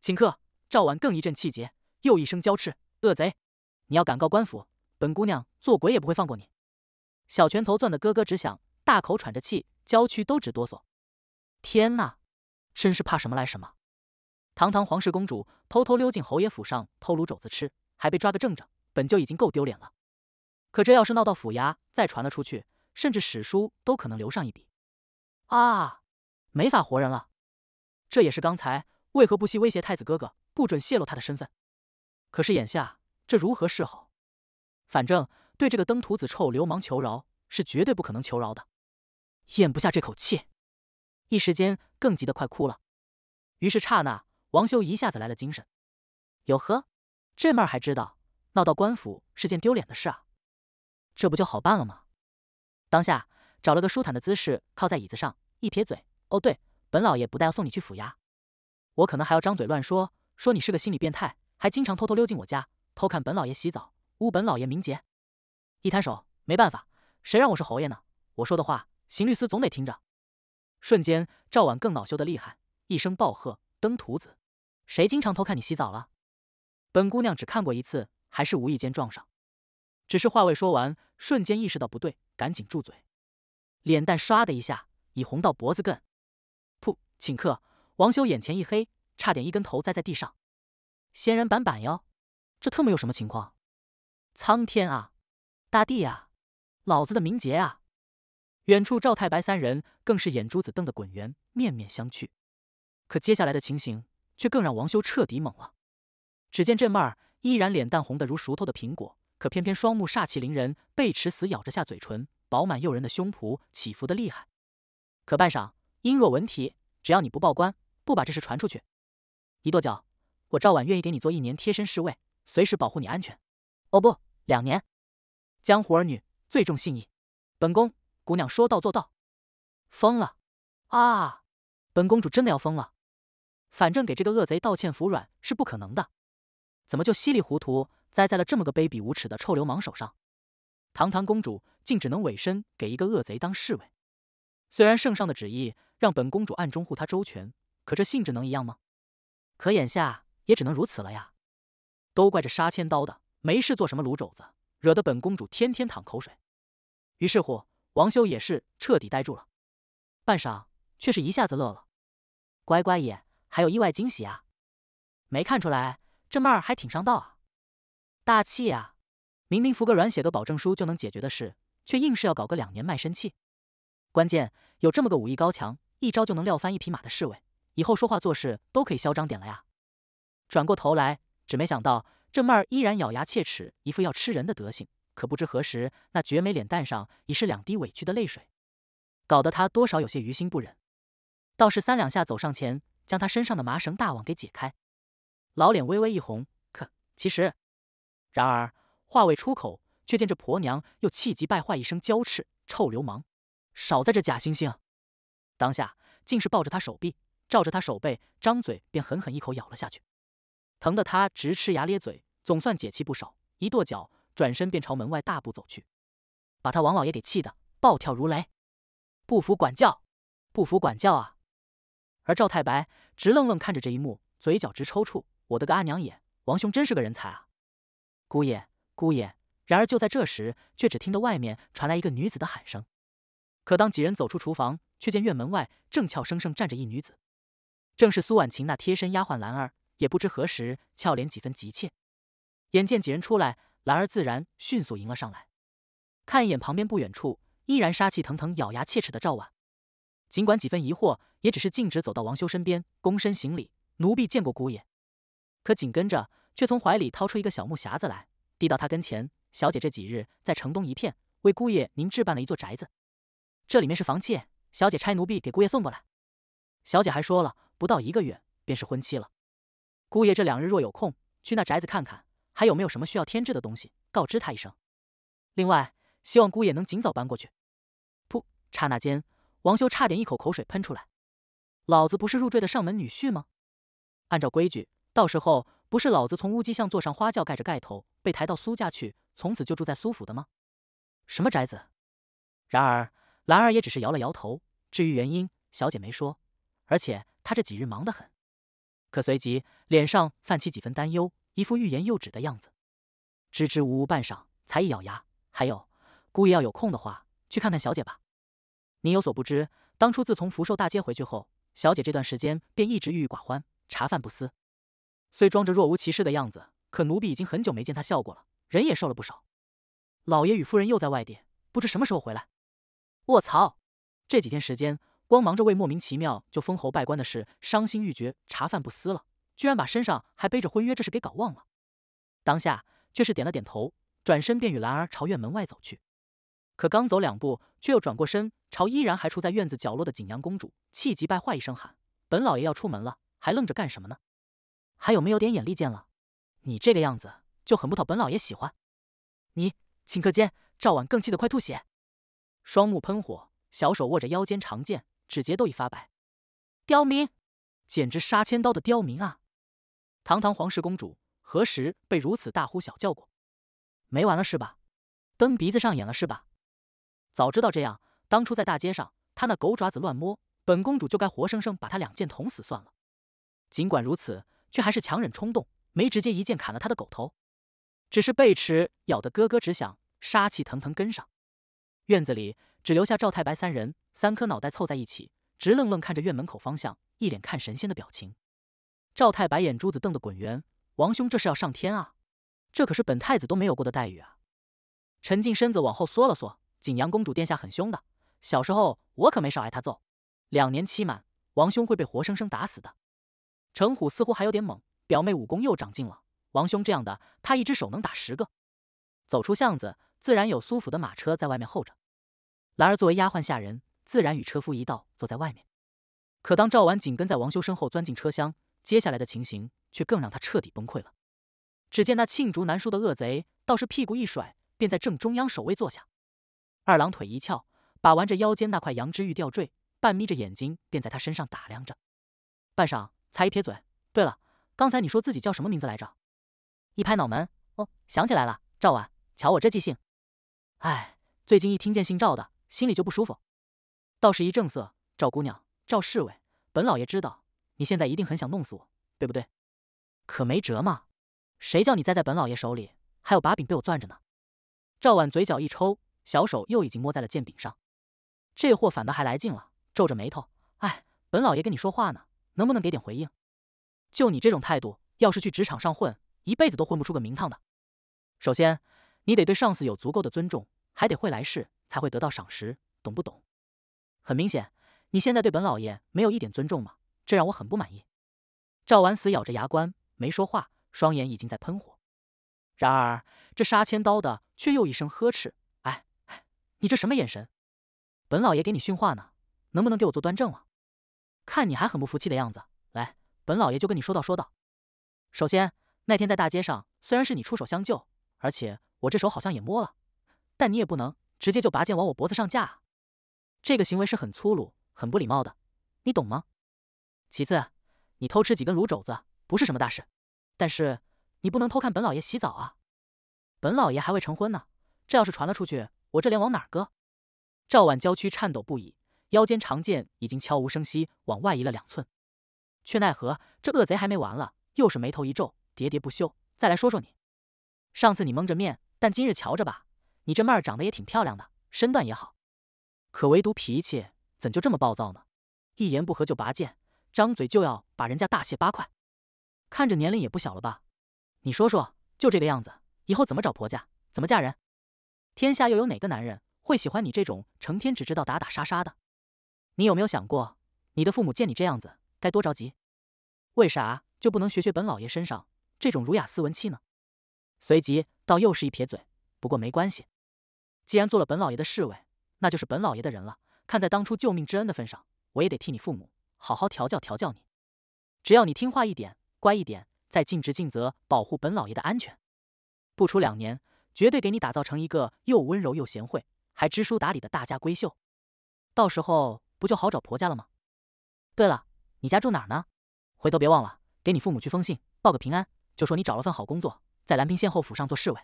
请客！赵婉更一阵气结，又一声娇斥：“恶贼，你要敢告官府，本姑娘做鬼也不会放过你！”小拳头攥得咯咯直响。大口喘着气，郊区都直哆嗦。天哪，真是怕什么来什么！堂堂皇室公主偷偷溜进侯爷府上偷卤肘子吃，还被抓个正着，本就已经够丢脸了。可这要是闹到府衙，再传了出去，甚至史书都可能留上一笔啊！没法活人了。这也是刚才为何不惜威胁太子哥哥，不准泄露他的身份。可是眼下这如何是好？反正对这个登徒子臭流氓求饶，是绝对不可能求饶的。咽不下这口气，一时间更急得快哭了。于是刹那，王修一下子来了精神。哟呵，这妹儿还知道闹到官府是件丢脸的事啊？这不就好办了吗？当下找了个舒坦的姿势，靠在椅子上，一撇嘴。哦对，本老爷不但要送你去府衙，我可能还要张嘴乱说，说你是个心理变态，还经常偷偷溜进我家偷看本老爷洗澡，污本老爷名节。一摊手，没办法，谁让我是侯爷呢？我说的话。刑律司总得听着。瞬间，赵婉更恼羞的厉害，一声暴喝：“登徒子，谁经常偷看你洗澡了？本姑娘只看过一次，还是无意间撞上。”只是话未说完，瞬间意识到不对，赶紧住嘴，脸蛋唰的一下已红到脖子根。噗！顷刻，王修眼前一黑，差点一根头栽在地上。仙人板板哟，这特么有什么情况？苍天啊！大地啊，老子的名节啊！远处，赵太白三人更是眼珠子瞪得滚圆，面面相觑。可接下来的情形却更让王修彻底懵了。只见这妹儿依然脸蛋红得如熟透的苹果，可偏偏双目煞气凌人，背齿死咬着下嘴唇，饱满诱人的胸脯起伏的厉害。可半晌，殷若闻提：“只要你不报官，不把这事传出去。”一跺脚，我赵婉愿意给你做一年贴身侍卫，随时保护你安全。哦不，两年。江湖儿女最重信义，本宫。姑娘说到做到，疯了啊！本公主真的要疯了。反正给这个恶贼道歉服软是不可能的，怎么就稀里糊涂栽在了这么个卑鄙无耻的臭流氓手上？堂堂公主竟只能委身给一个恶贼当侍卫。虽然圣上的旨意让本公主暗中护他周全，可这性质能一样吗？可眼下也只能如此了呀！都怪这杀千刀的，没事做什么卤肘子，惹得本公主天天淌口水。于是乎。王修也是彻底呆住了，半晌，却是一下子乐了：“乖乖也，还有意外惊喜啊！没看出来这妹儿还挺上道啊，大气呀！明明服个软、写个保证书就能解决的事，却硬是要搞个两年卖身契。关键有这么个武艺高强、一招就能撂翻一匹马的侍卫，以后说话做事都可以嚣张点了呀！”转过头来，只没想到这妹儿依然咬牙切齿，一副要吃人的德行。可不知何时，那绝美脸蛋上已是两滴委屈的泪水，搞得他多少有些于心不忍，道士三两下走上前，将他身上的麻绳大网给解开，老脸微微一红。可其实，然而话未出口，却见这婆娘又气急败坏一声娇斥：“臭流氓，少在这假惺惺！”当下竟是抱着他手臂，照着他手背，张嘴便狠狠一口咬了下去，疼得他直吃牙咧嘴，总算解气不少，一跺脚。转身便朝门外大步走去，把他王老爷给气得暴跳如雷，不服管教，不服管教啊！而赵太白直愣愣看着这一幕，嘴角直抽搐。我的个阿娘也，王兄真是个人才啊！姑爷，姑爷！然而就在这时，却只听得外面传来一个女子的喊声。可当几人走出厨房，却见院门外正俏生生站着一女子，正是苏婉晴那贴身丫鬟兰儿。也不知何时，俏脸几分急切。眼见几人出来。兰儿自然迅速迎了上来，看一眼旁边不远处依然杀气腾腾、咬牙切齿的赵婉，尽管几分疑惑，也只是径直走到王修身边，躬身行礼：“奴婢见过姑爷。”可紧跟着，却从怀里掏出一个小木匣子来，递到他跟前：“小姐这几日在城东一片为姑爷您置办了一座宅子，这里面是房契。小姐差奴婢给姑爷送过来。小姐还说了，不到一个月便是婚期了。姑爷这两日若有空，去那宅子看看。”还有没有什么需要添置的东西？告知他一声。另外，希望姑爷能尽早搬过去。噗！刹那间，王修差点一口口水喷出来。老子不是入赘的上门女婿吗？按照规矩，到时候不是老子从乌鸡巷坐上花轿，盖着盖头被抬到苏家去，从此就住在苏府的吗？什么宅子？然而兰儿也只是摇了摇头。至于原因，小姐没说，而且她这几日忙得很。可随即脸上泛起几分担忧。一副欲言又止的样子，支支吾吾半晌，才一咬牙：“还有，姑爷要有空的话，去看看小姐吧。您有所不知，当初自从福寿大街回去后，小姐这段时间便一直郁郁寡欢，茶饭不思。虽装着若无其事的样子，可奴婢已经很久没见她笑过了，人也瘦了不少。老爷与夫人又在外地，不知什么时候回来。卧槽，这几天时间，光忙着为莫名其妙就封侯拜官的事伤心欲绝，茶饭不思了。”居然把身上还背着婚约，这事给搞忘了。当下却是点了点头，转身便与兰儿朝院门外走去。可刚走两步，却又转过身，朝依然还处在院子角落的景阳公主气急败坏一声喊：“本老爷要出门了，还愣着干什么呢？还有没有点眼力见了？你这个样子就很不讨本老爷喜欢。”你顷刻间，赵婉更气得快吐血，双目喷火，小手握着腰间长剑，指节都已发白。刁民，简直杀千刀的刁民啊！堂堂皇室公主，何时被如此大呼小叫过？没完了是吧？蹬鼻子上眼了是吧？早知道这样，当初在大街上他那狗爪子乱摸，本公主就该活生生把他两剑捅死算了。尽管如此，却还是强忍冲动，没直接一剑砍了他的狗头，只是背齿咬得咯咯直响，杀气腾腾跟上。院子里只留下赵太白三人，三颗脑袋凑在一起，直愣愣看着院门口方向，一脸看神仙的表情。赵太白眼珠子瞪得滚圆，王兄这是要上天啊！这可是本太子都没有过的待遇啊！陈静身子往后缩了缩，景阳公主殿下很凶的，小时候我可没少挨他揍。两年期满，王兄会被活生生打死的。程虎似乎还有点猛，表妹武功又长进了，王兄这样的，他一只手能打十个。走出巷子，自然有苏府的马车在外面候着。兰儿作为丫鬟下人，自然与车夫一道坐在外面。可当赵婉紧跟在王修身后钻进车厢。接下来的情形却更让他彻底崩溃了。只见那罄竹难书的恶贼倒是屁股一甩，便在正中央守卫坐下，二郎腿一翘，把玩着腰间那块羊脂玉吊坠，半眯着眼睛便在他身上打量着，半晌才一撇嘴：“对了，刚才你说自己叫什么名字来着？”一拍脑门：“哦，想起来了，赵婉。瞧我这记性，哎，最近一听见姓赵的，心里就不舒服。”倒是，一正色：“赵姑娘，赵侍卫，本老爷知道。”你现在一定很想弄死我，对不对？可没辙嘛，谁叫你栽在本老爷手里，还有把柄被我攥着呢。赵婉嘴角一抽，小手又已经摸在了剑柄上，这货反倒还来劲了，皱着眉头，哎，本老爷跟你说话呢，能不能给点回应？就你这种态度，要是去职场上混，一辈子都混不出个名堂的。首先，你得对上司有足够的尊重，还得会来事，才会得到赏识，懂不懂？很明显，你现在对本老爷没有一点尊重嘛。这让我很不满意。赵完死咬着牙关没说话，双眼已经在喷火。然而，这杀千刀的却又一声呵斥：“哎，你这什么眼神？本老爷给你训话呢，能不能给我做端正了？看你还很不服气的样子，来，本老爷就跟你说道说道。首先，那天在大街上虽然是你出手相救，而且我这手好像也摸了，但你也不能直接就拔剑往我脖子上架，这个行为是很粗鲁、很不礼貌的，你懂吗？”其次，你偷吃几根卤肘子不是什么大事，但是你不能偷看本老爷洗澡啊！本老爷还未成婚呢，这要是传了出去，我这脸往哪搁？赵婉娇躯颤抖不已，腰间长剑已经悄无声息往外移了两寸，却奈何这恶贼还没完了，又是眉头一皱，喋喋不休。再来说说你，上次你蒙着面，但今日瞧着吧，你这妹儿长得也挺漂亮的，身段也好，可唯独脾气怎就这么暴躁呢？一言不合就拔剑。张嘴就要把人家大卸八块，看着年龄也不小了吧？你说说，就这个样子，以后怎么找婆家？怎么嫁人？天下又有哪个男人会喜欢你这种成天只知道打打杀杀的？你有没有想过，你的父母见你这样子该多着急？为啥就不能学学本老爷身上这种儒雅斯文气呢？随即，倒又是一撇嘴。不过没关系，既然做了本老爷的侍卫，那就是本老爷的人了。看在当初救命之恩的份上，我也得替你父母。好好调教调教你，只要你听话一点、乖一点，再尽职尽责保护本老爷的安全，不出两年，绝对给你打造成一个又温柔又贤惠、还知书达理的大家闺秀。到时候不就好找婆家了吗？对了，你家住哪儿呢？回头别忘了给你父母去封信，报个平安，就说你找了份好工作，在兰平县后府上做侍卫。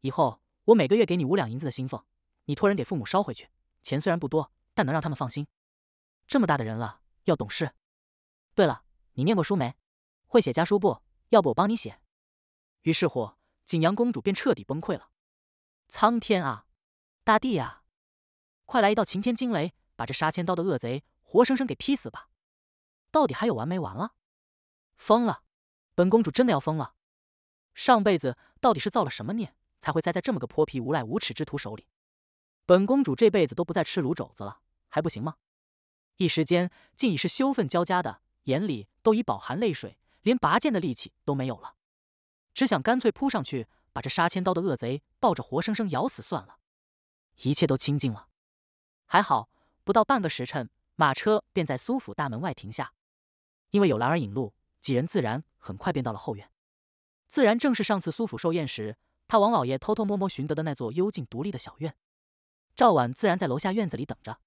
以后我每个月给你五两银子的薪俸，你托人给父母捎回去。钱虽然不多，但能让他们放心。这么大的人了。要懂事。对了，你念过书没？会写家书不？要不我帮你写。于是乎，景阳公主便彻底崩溃了。苍天啊！大地呀！快来一道晴天惊雷，把这杀千刀的恶贼活生生给劈死吧！到底还有完没完了？疯了！本公主真的要疯了！上辈子到底是造了什么孽，才会栽在这么个泼皮无赖、无耻之徒手里？本公主这辈子都不再吃卤肘子了，还不行吗？一时间，竟已是羞愤交加的，眼里都已饱含泪水，连拔剑的力气都没有了，只想干脆扑上去，把这杀千刀的恶贼抱着活生生咬死算了。一切都清静了，还好不到半个时辰，马车便在苏府大门外停下。因为有兰儿引路，几人自然很快便到了后院，自然正是上次苏府寿宴时，他王老爷偷偷摸摸寻得的那座幽静独立的小院。赵婉自然在楼下院子里等着。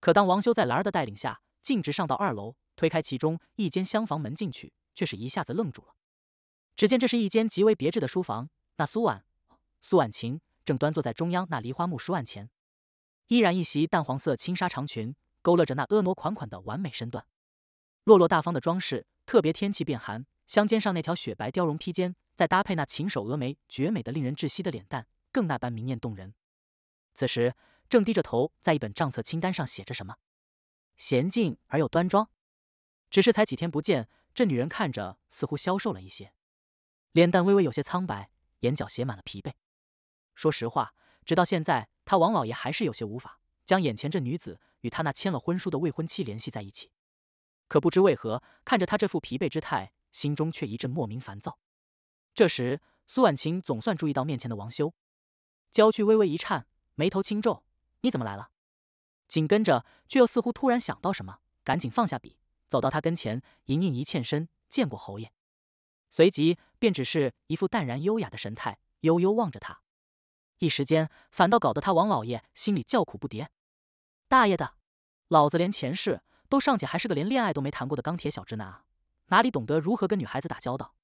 可当王修在兰儿的带领下径直上到二楼，推开其中一间厢房门进去，却是一下子愣住了。只见这是一间极为别致的书房，那苏婉、苏婉晴正端坐在中央那梨花木书案前，依然一袭淡黄色轻纱长裙，勾勒着那婀娜款款的完美身段。落落大方的装饰，特别天气变寒，香肩上那条雪白貂绒披肩，再搭配那禽手峨眉、绝美的令人窒息的脸蛋，更那般明艳动人。此时。正低着头在一本账册清单上写着什么，娴静而又端庄。只是才几天不见，这女人看着似乎消瘦了一些，脸蛋微微有些苍白，眼角写满了疲惫。说实话，直到现在，他王老爷还是有些无法将眼前这女子与他那签了婚书的未婚妻联系在一起。可不知为何，看着她这副疲惫之态，心中却一阵莫名烦躁。这时，苏婉晴总算注意到面前的王修，娇躯微微一颤，眉头轻皱。你怎么来了？紧跟着，却又似乎突然想到什么，赶紧放下笔，走到他跟前。盈盈一欠身，见过侯爷，随即便只是一副淡然优雅的神态，悠悠望着他。一时间，反倒搞得他王老爷心里叫苦不迭。大爷的，老子连前世都尚且还是个连恋爱都没谈过的钢铁小直男啊，哪里懂得如何跟女孩子打交道？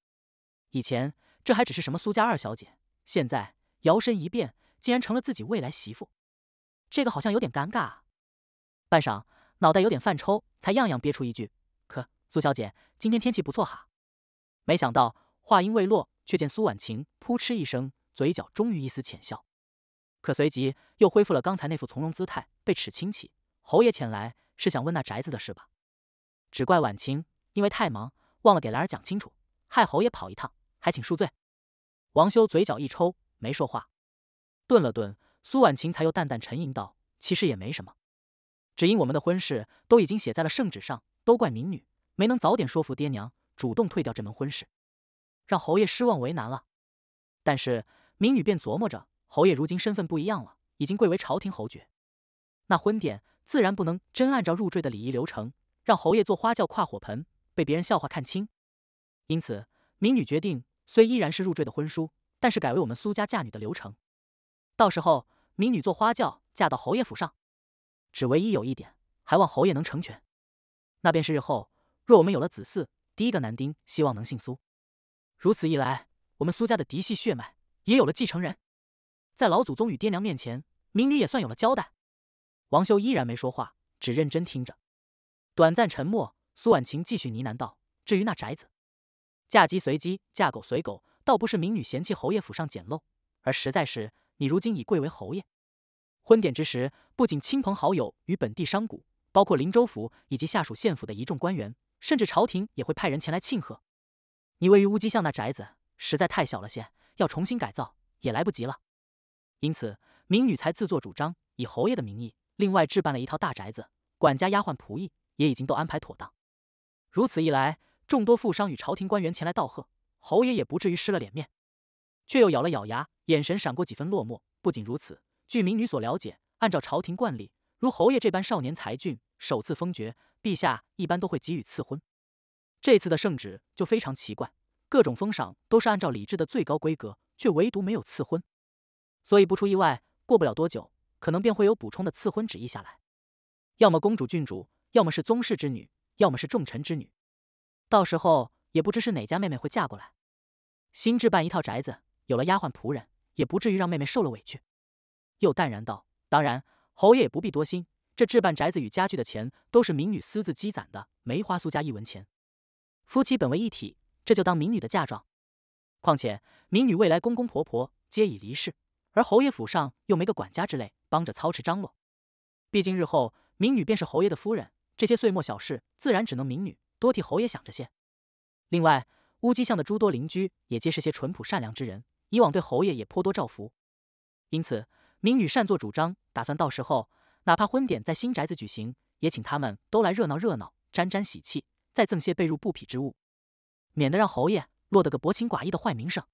以前这还只是什么苏家二小姐，现在摇身一变，竟然成了自己未来媳妇。这个好像有点尴尬。半晌，脑袋有点犯抽，才样样憋出一句：“可苏小姐，今天天气不错哈。”没想到话音未落，却见苏婉晴扑哧一声，嘴角终于一丝浅笑，可随即又恢复了刚才那副从容姿态。被齿轻启，侯爷前来是想问那宅子的事吧？只怪婉晴因为太忙，忘了给兰儿讲清楚，害侯爷跑一趟，还请恕罪。王修嘴角一抽，没说话，顿了顿。苏婉晴才又淡淡沉吟道：“其实也没什么，只因我们的婚事都已经写在了圣旨上，都怪民女没能早点说服爹娘主动退掉这门婚事，让侯爷失望为难了。但是民女便琢磨着，侯爷如今身份不一样了，已经贵为朝廷侯爵，那婚典自然不能真按照入赘的礼仪流程，让侯爷坐花轿跨火盆，被别人笑话看轻。因此，民女决定虽依然是入赘的婚书，但是改为我们苏家嫁女的流程，到时候。”民女坐花轿嫁到侯爷府上，只唯一有一点，还望侯爷能成全。那便是日后若我们有了子嗣，第一个男丁希望能姓苏。如此一来，我们苏家的嫡系血脉也有了继承人，在老祖宗与爹娘面前，民女也算有了交代。王修依然没说话，只认真听着。短暂沉默，苏婉晴继续呢喃道：“至于那宅子，嫁鸡随鸡，嫁狗随狗，倒不是民女嫌弃侯爷府上简陋，而实在是……”你如今已贵为侯爷，婚典之时，不仅亲朋好友与本地商贾，包括林州府以及下属县府的一众官员，甚至朝廷也会派人前来庆贺。你位于乌鸡巷那宅子实在太小了些，要重新改造也来不及了，因此民女才自作主张，以侯爷的名义另外置办了一套大宅子，管家、丫鬟、仆役也已经都安排妥当。如此一来，众多富商与朝廷官员前来道贺，侯爷也不至于失了脸面。却又咬了咬牙，眼神闪过几分落寞。不仅如此，据民女所了解，按照朝廷惯例，如侯爷这般少年才俊，首次封爵，陛下一般都会给予赐婚。这次的圣旨就非常奇怪，各种封赏都是按照礼制的最高规格，却唯独没有赐婚。所以不出意外，过不了多久，可能便会有补充的赐婚旨意下来。要么公主郡主，要么是宗室之女，要么是重臣之女，到时候也不知是哪家妹妹会嫁过来，新置办一套宅子。有了丫鬟仆人，也不至于让妹妹受了委屈。又淡然道：“当然，侯爷也不必多心。这置办宅子与家具的钱，都是民女私自积攒的，没花苏家一文钱。夫妻本为一体，这就当民女的嫁妆。况且民女未来公公婆婆皆已离世，而侯爷府上又没个管家之类帮着操持张罗。毕竟日后民女便是侯爷的夫人，这些碎末小事，自然只能民女多替侯爷想着些。另外，乌鸡巷的诸多邻居也皆是些淳朴善良之人。”以往对侯爷也颇多照拂，因此民女擅作主张，打算到时候哪怕婚典在新宅子举行，也请他们都来热闹热闹，沾沾喜气，再赠些被褥布匹之物，免得让侯爷落得个薄情寡义的坏名声。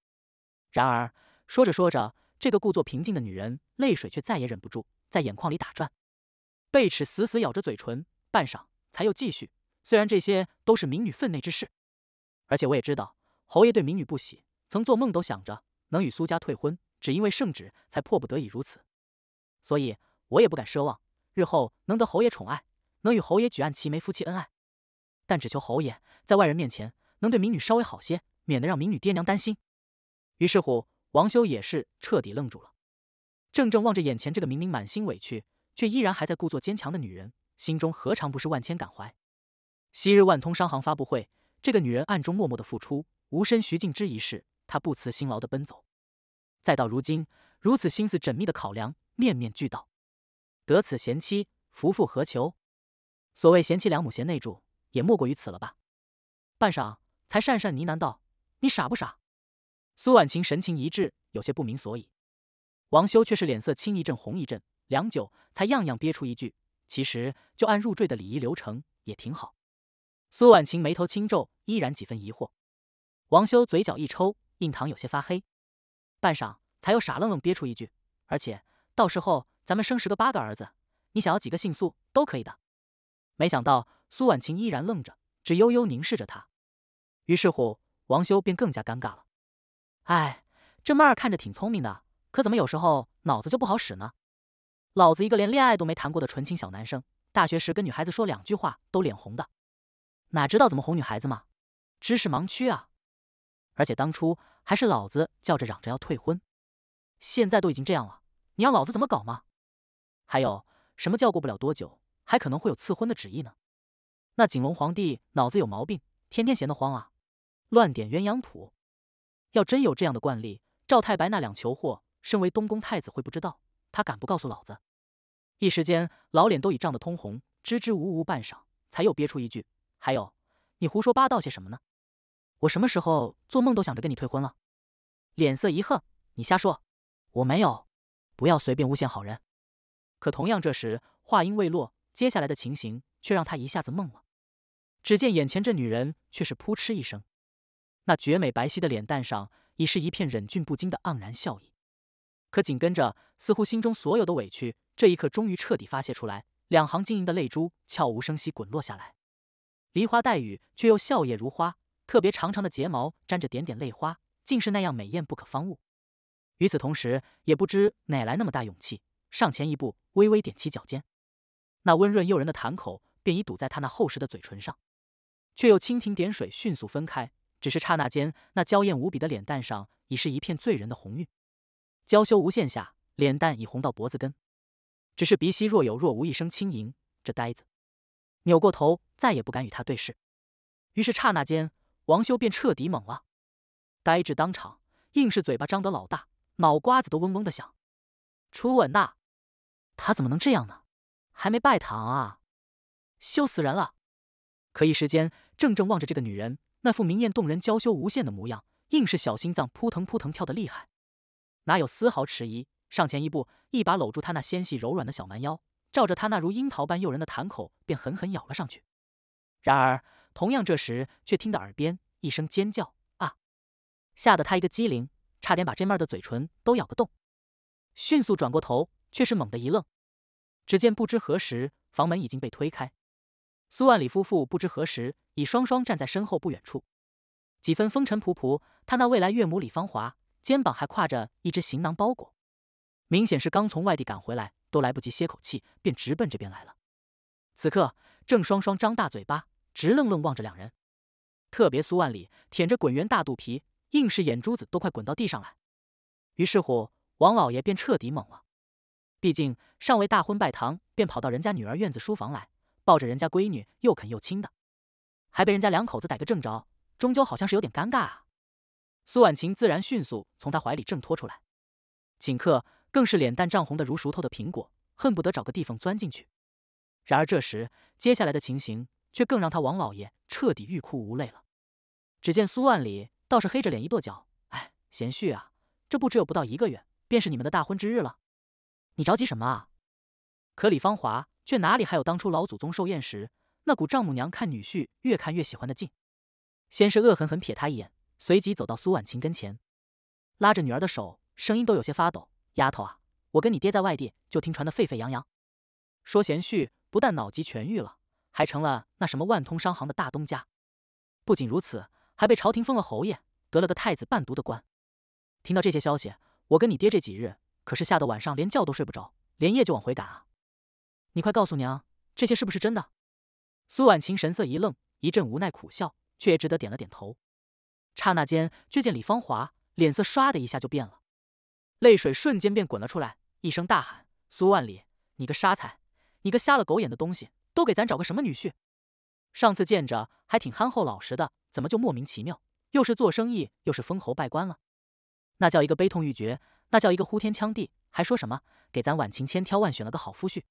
然而说着说着，这个故作平静的女人，泪水却再也忍不住，在眼眶里打转，贝齿死死咬着嘴唇，半晌才又继续。虽然这些都是民女分内之事，而且我也知道侯爷对民女不喜，曾做梦都想着。能与苏家退婚，只因为圣旨，才迫不得已如此。所以，我也不敢奢望日后能得侯爷宠爱，能与侯爷举案齐眉、夫妻恩爱。但只求侯爷在外人面前能对民女稍微好些，免得让民女爹娘担心。于是乎，王修也是彻底愣住了，怔怔望着眼前这个明明满心委屈，却依然还在故作坚强的女人，心中何尝不是万千感怀？昔日万通商行发布会，这个女人暗中默默的付出，无声徐静之一事。他不辞辛劳的奔走，再到如今如此心思缜密的考量，面面俱到，得此贤妻，夫复何求？所谓贤妻良母贤内助，也莫过于此了吧？半晌，才讪讪呢喃道：“你傻不傻？”苏婉晴神情一滞，有些不明所以。王修却是脸色青一阵红一阵，良久才样样憋出一句：“其实就按入赘的礼仪流程也挺好。”苏婉晴眉头轻皱，依然几分疑惑。王修嘴角一抽。印堂有些发黑，半晌才又傻愣愣憋出一句：“而且到时候咱们生十个八个儿子，你想要几个姓苏都可以的。”没想到苏婉晴依然愣着，只悠悠凝视着他。于是乎，王修便更加尴尬了。哎，这妹儿看着挺聪明的，可怎么有时候脑子就不好使呢？老子一个连恋爱都没谈过的纯情小男生，大学时跟女孩子说两句话都脸红的，哪知道怎么哄女孩子嘛？知识盲区啊！而且当初。还是老子叫着嚷着要退婚，现在都已经这样了，你让老子怎么搞吗？还有什么叫过不了多久，还可能会有赐婚的旨意呢？那景龙皇帝脑子有毛病，天天闲得慌啊，乱点鸳鸯谱。要真有这样的惯例，赵太白那两求货，身为东宫太子会不知道？他敢不告诉老子？一时间老脸都已涨得通红，支支吾吾半晌，才又憋出一句：“还有，你胡说八道些什么呢？”我什么时候做梦都想着跟你退婚了？脸色一横，你瞎说，我没有，不要随便诬陷好人。可同样，这时话音未落，接下来的情形却让他一下子懵了。只见眼前这女人却是扑哧一声，那绝美白皙的脸蛋上已是一片忍俊不禁的盎然笑意。可紧跟着，似乎心中所有的委屈，这一刻终于彻底发泄出来，两行晶莹的泪珠悄无声息滚落下来，梨花带雨，却又笑靥如花。特别长长的睫毛沾着点点泪花，竟是那样美艳不可方物。与此同时，也不知哪来那么大勇气，上前一步，微微踮起脚尖，那温润诱人的檀口便已堵在他那厚实的嘴唇上，却又蜻蜓点水，迅速分开。只是刹那间，那娇艳无比的脸蛋上已是一片醉人的红晕，娇羞无限下，脸蛋已红到脖子根。只是鼻息若有若无一声轻吟，这呆子扭过头，再也不敢与他对视。于是刹那间。王修便彻底懵了，呆滞当场，硬是嘴巴张得老大，脑瓜子都嗡嗡的响。初吻呐，他怎么能这样呢？还没拜堂啊，羞死人了！可一时间，正正望着这个女人那副明艳动人、娇羞无限的模样，硬是小心脏扑腾扑腾跳的厉害。哪有丝毫迟疑，上前一步，一把搂住她那纤细柔软的小蛮腰，照着她那如樱桃般诱人的潭口，便狠狠咬了上去。然而。同样，这时却听得耳边一声尖叫，啊！吓得他一个机灵，差点把这妹儿的嘴唇都咬个洞。迅速转过头，却是猛地一愣，只见不知何时房门已经被推开，苏万里夫妇不知何时已双双站在身后不远处，几分风尘仆仆。他那未来岳母李芳华，肩膀还挎着一只行囊包裹，明显是刚从外地赶回来，都来不及歇口气，便直奔这边来了。此刻，郑双双张大嘴巴。直愣愣望着两人，特别苏万里舔着滚圆大肚皮，硬是眼珠子都快滚到地上来。于是乎，王老爷便彻底懵了。毕竟尚未大婚拜堂，便跑到人家女儿院子书房来，抱着人家闺女又啃又亲的，还被人家两口子逮个正着，终究好像是有点尴尬啊。苏婉晴自然迅速从他怀里挣脱出来，顷刻更是脸蛋涨红的如熟透的苹果，恨不得找个地缝钻进去。然而这时，接下来的情形。却更让他王老爷彻底欲哭无泪了。只见苏万里倒是黑着脸一跺脚：“哎，贤婿啊，这不只有不到一个月，便是你们的大婚之日了，你着急什么啊？”可李芳华却哪里还有当初老祖宗寿宴时那股丈母娘看女婿越看越喜欢的劲？先是恶狠狠瞥他一眼，随即走到苏婉晴跟前，拉着女儿的手，声音都有些发抖：“丫头啊，我跟你爹在外地就听传的沸沸扬扬，说贤婿不但脑疾痊愈了。”还成了那什么万通商行的大东家，不仅如此，还被朝廷封了侯爷，得了个太子伴读的官。听到这些消息，我跟你爹这几日可是吓得晚上连觉都睡不着，连夜就往回赶啊！你快告诉娘，这些是不是真的？苏婉晴神色一愣，一阵无奈苦笑，却也只得点了点头。刹那间，却见李芳华脸色唰的一下就变了，泪水瞬间便滚了出来，一声大喊：“苏万里，你个杀才，你个瞎了狗眼的东西！”都给咱找个什么女婿？上次见着还挺憨厚老实的，怎么就莫名其妙又是做生意又是封侯拜官了？那叫一个悲痛欲绝，那叫一个呼天抢地，还说什么给咱婉晴千挑万选了个好夫婿？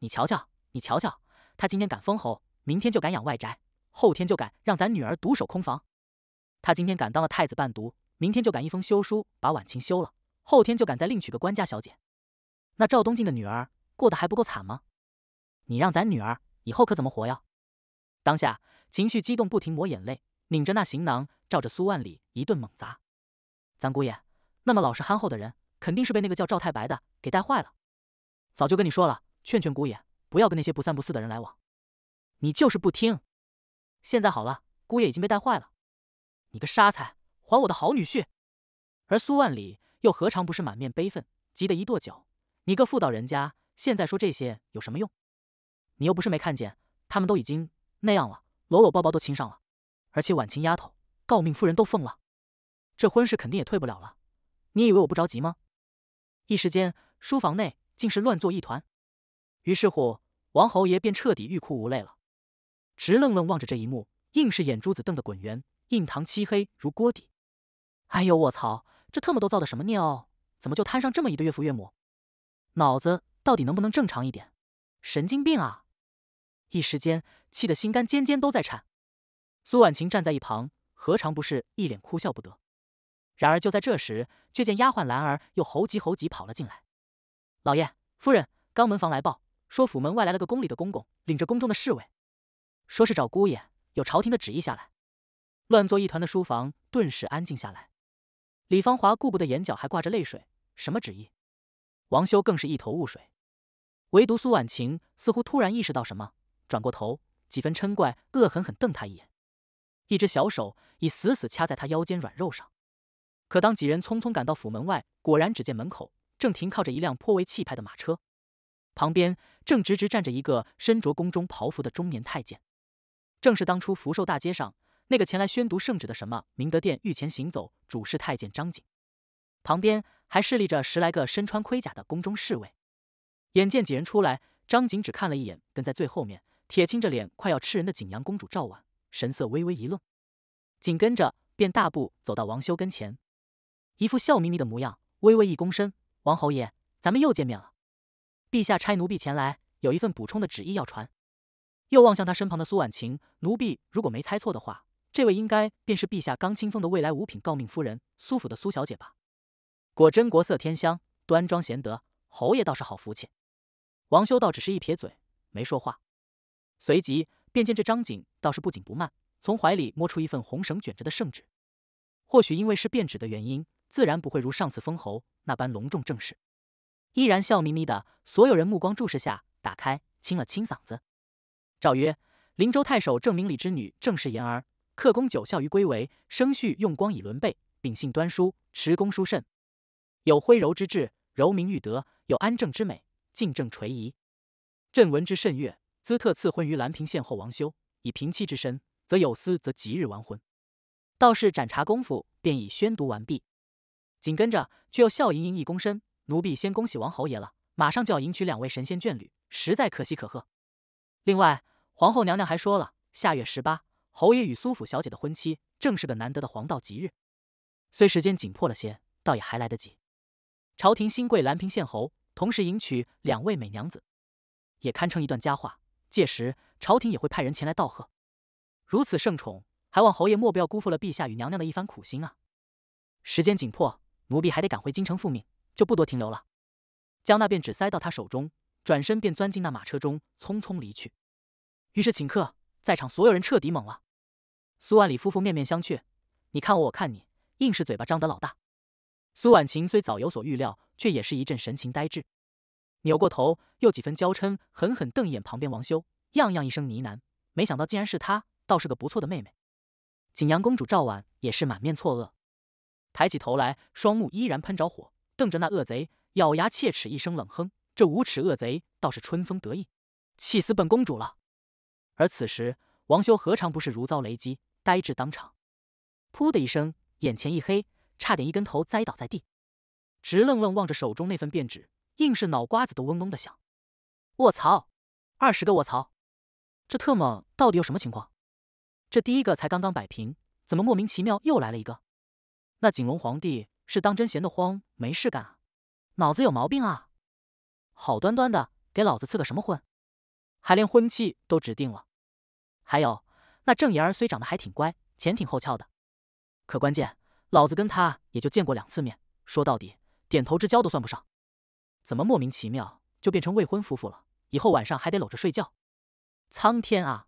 你瞧瞧，你瞧瞧，他今天敢封侯，明天就敢养外宅，后天就敢让咱女儿独守空房。他今天敢当了太子伴读，明天就敢一封休书把婉晴休了，后天就敢再另娶个官家小姐。那赵东进的女儿过得还不够惨吗？你让咱女儿以后可怎么活呀？当下情绪激动，不停抹眼泪，拧着那行囊，照着苏万里一顿猛砸。咱姑爷那么老实憨厚的人，肯定是被那个叫赵太白的给带坏了。早就跟你说了，劝劝姑爷，不要跟那些不三不四的人来往，你就是不听。现在好了，姑爷已经被带坏了。你个沙才，还我的好女婿！而苏万里又何尝不是满面悲愤，急得一跺脚？你个妇道人家，现在说这些有什么用？你又不是没看见，他们都已经那样了，搂搂抱抱都亲上了，而且婉晴丫头、诰命夫人都疯了，这婚事肯定也退不了了。你以为我不着急吗？一时间，书房内竟是乱作一团。于是乎，王侯爷便彻底欲哭无泪了，直愣愣望着这一幕，硬是眼珠子瞪得滚圆，印堂漆黑如锅底。哎呦，我操！这特么都造的什么孽哦？怎么就摊上这么一对岳父岳母？脑子到底能不能正常一点？神经病啊！一时间，气得心肝尖尖都在颤。苏婉晴站在一旁，何尝不是一脸哭笑不得？然而就在这时，却见丫鬟兰儿又猴急猴急跑了进来：“老爷、夫人，刚门房来报，说府门外来了个宫里的公公，领着宫中的侍卫，说是找姑爷，有朝廷的旨意下来。”乱作一团的书房顿时安静下来。李芳华顾不得眼角还挂着泪水，什么旨意？王修更是一头雾水。唯独苏婉晴似乎突然意识到什么。转过头，几分嗔怪，恶狠狠瞪他一眼。一只小手已死死掐在他腰间软肉上。可当几人匆匆赶到府门外，果然只见门口正停靠着一辆颇为气派的马车，旁边正直直站着一个身着宫中袍服的中年太监，正是当初福寿大街上那个前来宣读圣旨的什么明德殿御前行走主事太监张景。旁边还侍立着十来个身穿盔甲的宫中侍卫。眼见几人出来，张景只看了一眼，跟在最后面。铁青着脸、快要吃人的景阳公主赵婉神色微微一愣，紧跟着便大步走到王修跟前，一副笑眯眯的模样，微微一躬身：“王侯爷，咱们又见面了。陛下差奴婢前来，有一份补充的旨意要传。”又望向他身旁的苏婉晴：“奴婢如果没猜错的话，这位应该便是陛下刚清封的未来五品诰命夫人，苏府的苏小姐吧？果真国色天香，端庄贤德，侯爷倒是好福气。”王修道只是一撇嘴，没说话。随即便见这张景倒是不紧不慢，从怀里摸出一份红绳卷着的圣旨。或许因为是变纸的原因，自然不会如上次封侯那般隆重正式，依然笑眯眯的。所有人目光注视下，打开，清了清嗓子，诏曰：“灵州太守郑明礼之女郑氏言儿，克宫九孝于归为，生序用光以伦备，秉性端淑，持公淑慎，有徽柔之志，柔明玉德，有安正之美，进正垂仪。朕闻之甚悦。”兹特赐婚于兰平县后王修，以平妻之身，则有司则即日完婚。道士斩茶功夫便已宣读完毕，紧跟着却又笑盈盈一躬身：“奴婢先恭喜王侯爷了，马上就要迎娶两位神仙眷侣，实在可喜可贺。另外，皇后娘娘还说了，下月十八，侯爷与苏府小姐的婚期正是个难得的黄道吉日，虽时间紧迫了些，倒也还来得及。朝廷新贵兰平县侯，同时迎娶两位美娘子，也堪称一段佳话。”届时朝廷也会派人前来道贺，如此盛宠，还望侯爷莫不要辜负了陛下与娘娘的一番苦心啊！时间紧迫，奴婢还得赶回京城复命，就不多停留了。将那便纸塞到他手中，转身便钻进那马车中，匆匆离去。于是顷刻，在场所有人彻底懵了。苏万里夫妇面面相觑，你看我，我看你，硬是嘴巴张得老大。苏婉晴虽早有所预料，却也是一阵神情呆滞。扭过头，又几分娇嗔，狠狠瞪一眼旁边王修，样样一声呢喃，没想到竟然是他，倒是个不错的妹妹。景阳公主赵婉也是满面错愕，抬起头来，双目依然喷着火，瞪着那恶贼，咬牙切齿一声冷哼：“这无耻恶贼倒是春风得意，气死本公主了。”而此时，王修何尝不是如遭雷击，呆滞当场，噗的一声，眼前一黑，差点一根头栽倒在地，直愣愣望着手中那份便纸。硬是脑瓜子都嗡嗡的响，卧槽！二十个卧槽！这特么到底有什么情况？这第一个才刚刚摆平，怎么莫名其妙又来了一个？那景龙皇帝是当真闲得慌，没事干啊？脑子有毛病啊？好端端的给老子赐个什么婚，还连婚期都指定了？还有那郑言儿虽长得还挺乖，前挺后翘的，可关键老子跟他也就见过两次面，说到底点头之交都算不上。怎么莫名其妙就变成未婚夫妇了？以后晚上还得搂着睡觉！苍天啊，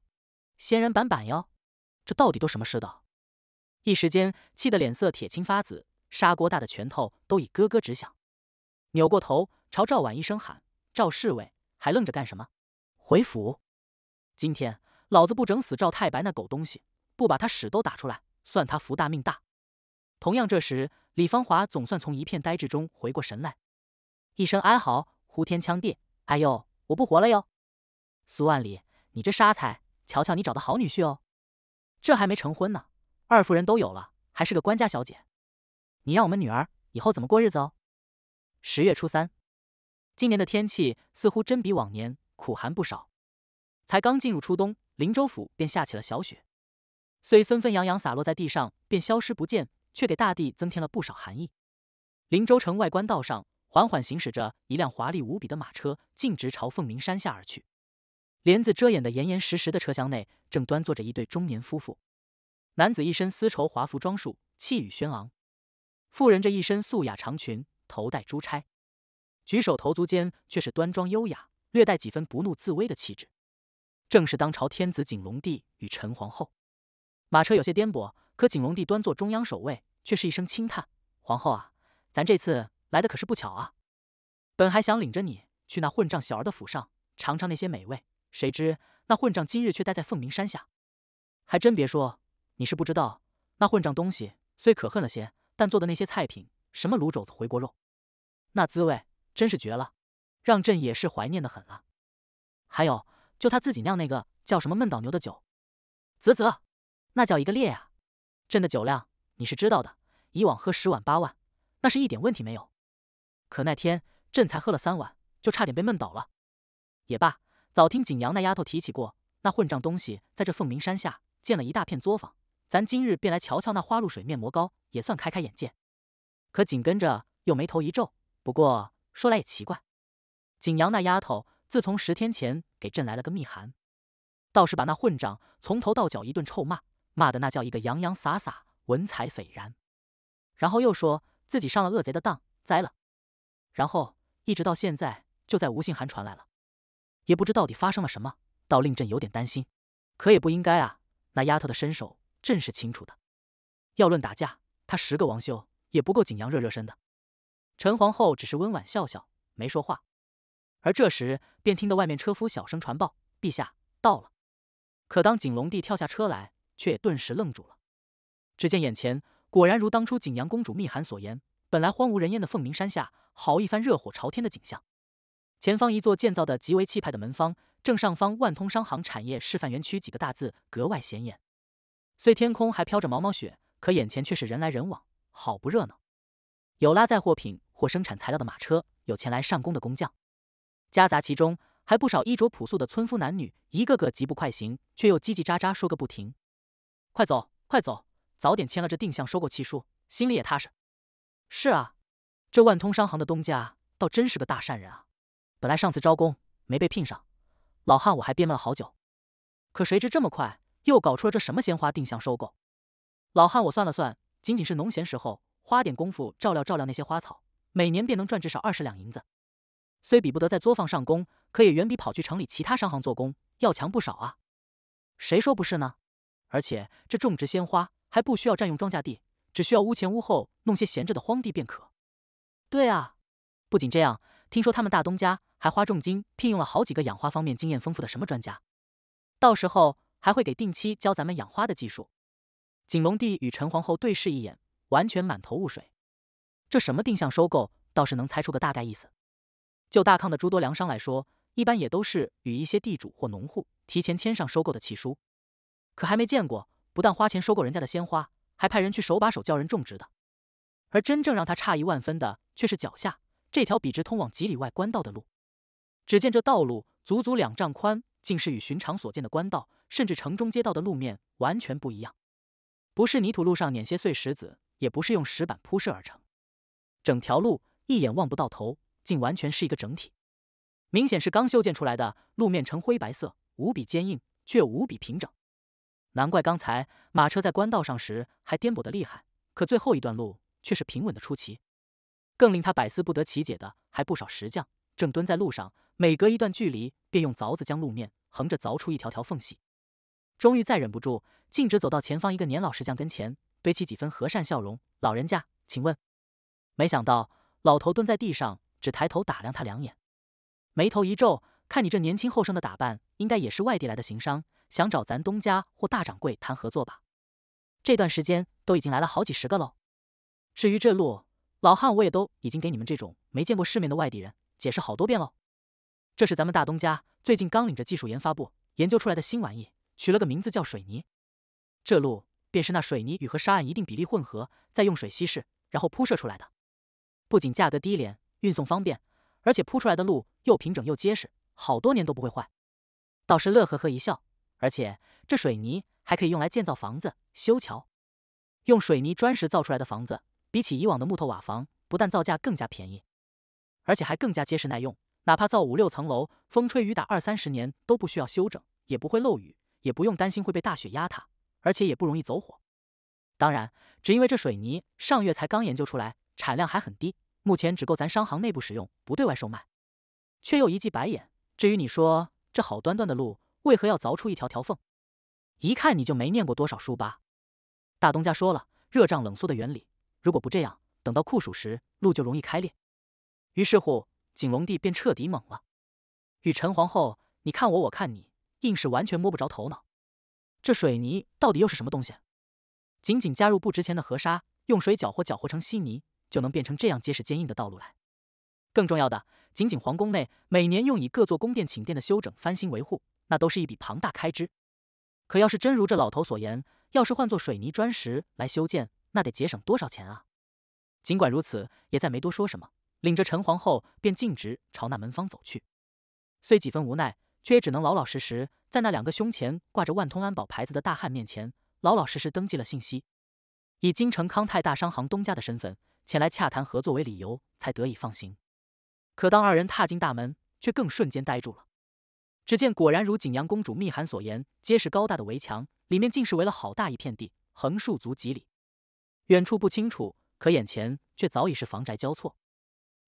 仙人板板哟，这到底都什么世道？一时间气得脸色铁青发紫，砂锅大的拳头都已咯咯直响。扭过头朝赵婉一声喊：“赵侍卫，还愣着干什么？回府！今天老子不整死赵太白那狗东西，不把他屎都打出来，算他福大命大！”同样，这时李芳华总算从一片呆滞中回过神来。一声哀嚎，呼天抢地：“哎呦，我不活了哟！”苏万里，你这沙才，瞧瞧你找的好女婿哦！这还没成婚呢，二夫人都有了，还是个官家小姐，你让我们女儿以后怎么过日子哦？十月初三，今年的天气似乎真比往年苦寒不少。才刚进入初冬，林州府便下起了小雪，虽纷纷扬扬洒落在地上便消失不见，却给大地增添了不少寒意。林州城外官道上。缓缓行驶着一辆华丽无比的马车，径直朝凤鸣山下而去。帘子遮掩的严严实实的车厢内，正端坐着一对中年夫妇。男子一身丝绸华服装束，气宇轩昂；妇人这一身素雅长裙，头戴珠钗，举手投足间却是端庄优雅，略带几分不怒自威的气质。正是当朝天子景隆帝与陈皇后。马车有些颠簸，可景隆帝端坐中央首位，却是一声轻叹：“皇后啊，咱这次……”来的可是不巧啊！本还想领着你去那混账小儿的府上尝尝那些美味，谁知那混账今日却待在凤鸣山下。还真别说，你是不知道，那混账东西虽可恨了些，但做的那些菜品，什么卤肘子、回锅肉，那滋味真是绝了，让朕也是怀念的很啊。还有，就他自己酿那个叫什么闷倒牛的酒，啧啧，那叫一个烈呀！朕的酒量你是知道的，以往喝十碗八碗，那是一点问题没有。可那天，朕才喝了三碗，就差点被闷倒了。也罢，早听景阳那丫头提起过，那混账东西在这凤鸣山下建了一大片作坊，咱今日便来瞧瞧那花露水面膜膏，也算开开眼界。可紧跟着又眉头一皱。不过说来也奇怪，景阳那丫头自从十天前给朕来了个密函，倒是把那混账从头到脚一顿臭骂，骂的那叫一个洋洋洒洒，文采斐然。然后又说自己上了恶贼的当，栽了。然后一直到现在，就在无信函传来了，也不知到底发生了什么，倒令朕有点担心。可也不应该啊，那丫头的身手，朕是清楚的。要论打架，她十个王修也不够景阳热热身的。陈皇后只是温婉笑笑，没说话。而这时，便听到外面车夫小声传报：“陛下到了。”可当景隆帝跳下车来，却也顿时愣住了。只见眼前果然如当初景阳公主密函所言，本来荒无人烟的凤鸣山下。好一番热火朝天的景象。前方一座建造的极为气派的门坊，正上方“万通商行产业示范园区”几个大字格外显眼。虽天空还飘着毛毛雪，可眼前却是人来人往，好不热闹。有拉载货品或生产材料的马车，有前来上工的工匠，夹杂其中还不少衣着朴素的村夫男女，一个个疾步快行，却又叽叽喳喳说个不停。快走，快走，早点签了这定向收购契书，心里也踏实。是啊。这万通商行的东家倒真是个大善人啊！本来上次招工没被聘上，老汉我还憋闷了好久。可谁知这么快又搞出了这什么鲜花定向收购？老汉我算了算，仅仅是农闲时候花点功夫照料照料那些花草，每年便能赚至少二十两银子。虽比不得在作坊上工，可也远比跑去城里其他商行做工要强不少啊！谁说不是呢？而且这种植鲜花还不需要占用庄稼地，只需要屋前屋后弄些闲着的荒地便可。对啊，不仅这样，听说他们大东家还花重金聘用了好几个养花方面经验丰富的什么专家，到时候还会给定期教咱们养花的技术。景龙帝与陈皇后对视一眼，完全满头雾水。这什么定向收购，倒是能猜出个大概意思。就大康的诸多粮商来说，一般也都是与一些地主或农户提前签上收购的契书，可还没见过，不但花钱收购人家的鲜花，还派人去手把手教人种植的。而真正让他诧异万分的，却是脚下这条笔直通往几里外观道的路。只见这道路足足两丈宽，竟是与寻常所见的官道，甚至城中街道的路面完全不一样。不是泥土路上碾些碎石子，也不是用石板铺设而成。整条路一眼望不到头，竟完全是一个整体，明显是刚修建出来的。路面呈灰白色，无比坚硬，却无比平整。难怪刚才马车在官道上时还颠簸的厉害，可最后一段路。却是平稳的出奇，更令他百思不得其解的，还不少石匠正蹲在路上，每隔一段距离便用凿子将路面横着凿出一条条缝隙。终于再忍不住，径直走到前方一个年老石匠跟前，堆起几分和善笑容：“老人家，请问。”没想到老头蹲在地上，只抬头打量他两眼，眉头一皱：“看你这年轻后生的打扮，应该也是外地来的行商，想找咱东家或大掌柜谈合作吧？这段时间都已经来了好几十个喽。”至于这路，老汉我也都已经给你们这种没见过世面的外地人解释好多遍喽。这是咱们大东家最近刚领着技术研发部研究出来的新玩意，取了个名字叫水泥。这路便是那水泥与河沙按一定比例混合，再用水稀释，然后铺设出来的。不仅价格低廉、运送方便，而且铺出来的路又平整又结实，好多年都不会坏。倒是乐呵呵一笑。而且这水泥还可以用来建造房子、修桥。用水泥砖石造出来的房子。比起以往的木头瓦房，不但造价更加便宜，而且还更加结实耐用。哪怕造五六层楼，风吹雨打二三十年都不需要修整，也不会漏雨，也不用担心会被大雪压塌，而且也不容易走火。当然，只因为这水泥上月才刚研究出来，产量还很低，目前只够咱商行内部使用，不对外售卖。却又一记白眼。至于你说这好端端的路为何要凿出一条条缝，一看你就没念过多少书吧？大东家说了，热胀冷缩的原理。如果不这样，等到酷暑时，路就容易开裂。于是乎，景龙帝便彻底懵了，与陈皇后你看我，我看你，硬是完全摸不着头脑。这水泥到底又是什么东西？仅仅加入不值钱的河沙，用水搅和搅和成稀泥，就能变成这样结实坚硬的道路来？更重要的，仅仅皇宫内每年用以各座宫殿寝殿的修整、翻新、维护，那都是一笔庞大开支。可要是真如这老头所言，要是换做水泥砖石来修建，那得节省多少钱啊！尽管如此，也再没多说什么，领着陈皇后便径直朝那门方走去。虽几分无奈，却也只能老老实实，在那两个胸前挂着万通安保牌子的大汉面前，老老实实登记了信息，以京城康泰大商行东家的身份前来洽谈合作为理由，才得以放行。可当二人踏进大门，却更瞬间呆住了。只见果然如景阳公主密函所言，皆是高大的围墙，里面竟是围了好大一片地，横竖足几里。远处不清楚，可眼前却早已是房宅交错，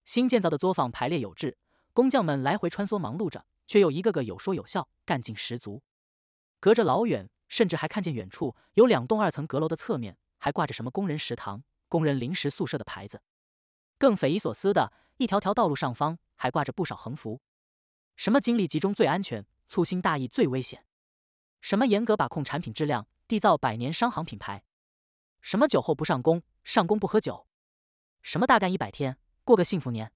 新建造的作坊排列有致，工匠们来回穿梭忙碌着，却又一个个有说有笑，干劲十足。隔着老远，甚至还看见远处有两栋二层阁楼的侧面，还挂着什么工人食堂、工人临时宿舍的牌子。更匪夷所思的，一条条道路上方还挂着不少横幅，什么精力集中最安全，粗心大意最危险，什么严格把控产品质量，缔造百年商行品牌。什么酒后不上工，上工不喝酒？什么大干一百天，过个幸福年？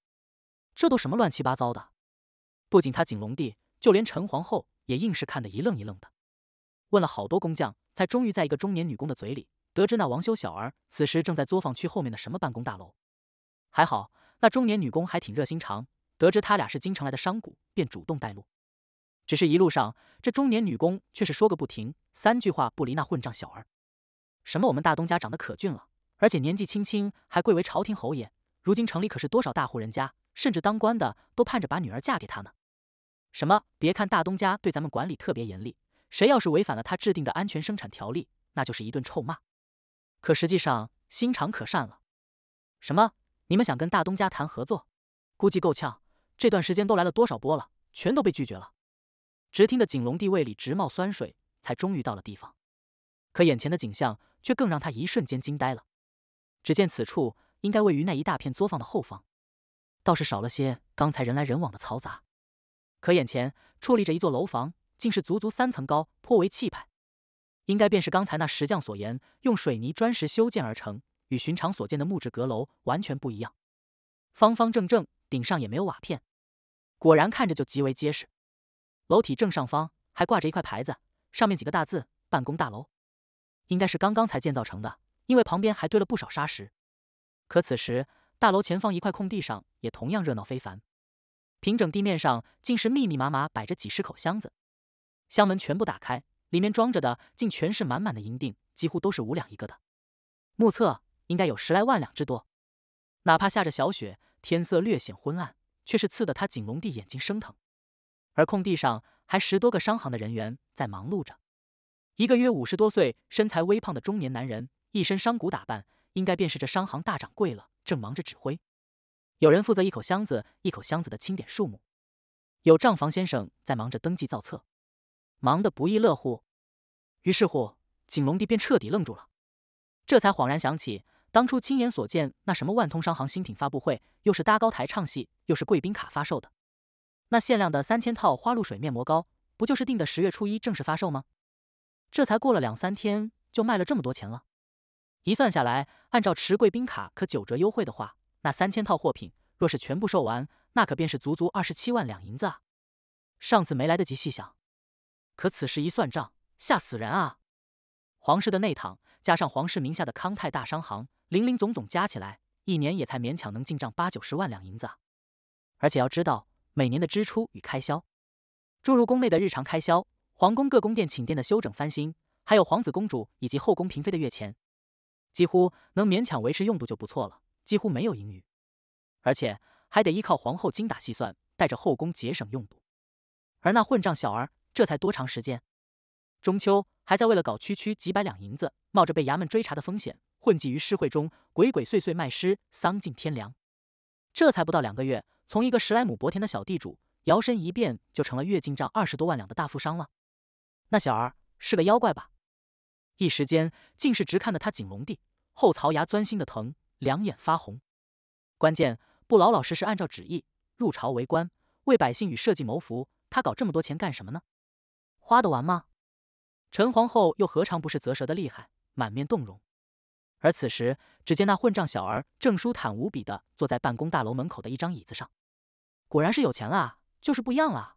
这都什么乱七八糟的！不仅他景龙帝，就连陈皇后也硬是看得一愣一愣的。问了好多工匠，才终于在一个中年女工的嘴里得知，那王修小儿此时正在作坊区后面的什么办公大楼。还好那中年女工还挺热心肠，得知他俩是京城来的商贾，便主动带路。只是一路上，这中年女工却是说个不停，三句话不离那混账小儿。什么？我们大东家长得可俊了，而且年纪轻轻还贵为朝廷侯爷。如今城里可是多少大户人家，甚至当官的都盼着把女儿嫁给他呢。什么？别看大东家对咱们管理特别严厉，谁要是违反了他制定的安全生产条例，那就是一顿臭骂。可实际上心肠可善了。什么？你们想跟大东家谈合作？估计够呛。这段时间都来了多少波了，全都被拒绝了。直听得景龙帝胃里直冒酸水，才终于到了地方。可眼前的景象……却更让他一瞬间惊呆了。只见此处应该位于那一大片作坊的后方，倒是少了些刚才人来人往的嘈杂。可眼前矗立着一座楼房，竟是足足三层高，颇为气派。应该便是刚才那石匠所言，用水泥砖石修建而成，与寻常所见的木质阁楼完全不一样。方方正正，顶上也没有瓦片，果然看着就极为结实。楼体正上方还挂着一块牌子，上面几个大字：“办公大楼”。应该是刚刚才建造成的，因为旁边还堆了不少沙石。可此时，大楼前方一块空地上也同样热闹非凡，平整地面上竟是密密麻麻摆着几十口箱子，箱门全部打开，里面装着的竟全是满满的银锭，几乎都是五两一个的，目测应该有十来万两之多。哪怕下着小雪，天色略显昏暗，却是刺得他景龙帝眼睛生疼。而空地上还十多个商行的人员在忙碌着。一个约五十多岁、身材微胖的中年男人，一身商贾打扮，应该便是这商行大掌柜了，正忙着指挥。有人负责一口箱子一口箱子的清点数目，有账房先生在忙着登记造册，忙得不亦乐乎。于是乎，景龙帝便彻底愣住了，这才恍然想起当初亲眼所见那什么万通商行新品发布会，又是搭高台唱戏，又是贵宾卡发售的，那限量的三千套花露水面膜膏，不就是定的十月初一正式发售吗？这才过了两三天，就卖了这么多钱了。一算下来，按照持贵宾卡可九折优惠的话，那三千套货品若是全部售完，那可便是足足二十七万两银子啊！上次没来得及细想，可此时一算账，吓死人啊！皇室的内堂，加上皇室名下的康泰大商行，零零总总加起来，一年也才勉强能进账八九十万两银子。而且要知道，每年的支出与开销，诸如宫内的日常开销。皇宫各宫殿寝殿的修整翻新，还有皇子公主以及后宫嫔妃的月钱，几乎能勉强维持用度就不错了，几乎没有盈余，而且还得依靠皇后精打细算，带着后宫节省用度。而那混账小儿，这才多长时间？中秋还在为了搞区区几百两银子，冒着被衙门追查的风险，混迹于诗会中，鬼鬼祟祟卖诗，丧尽天良。这才不到两个月，从一个十来亩薄田的小地主，摇身一变就成了月进账二十多万两的大富商了。那小儿是个妖怪吧？一时间竟是直看得他紧隆地，后槽牙钻心的疼，两眼发红。关键不老老实实按照旨意入朝为官，为百姓与社稷谋福，他搞这么多钱干什么呢？花得完吗？陈皇后又何尝不是啧舌的厉害，满面动容。而此时，只见那混账小儿正舒坦无比的坐在办公大楼门口的一张椅子上，果然是有钱了，就是不一样了。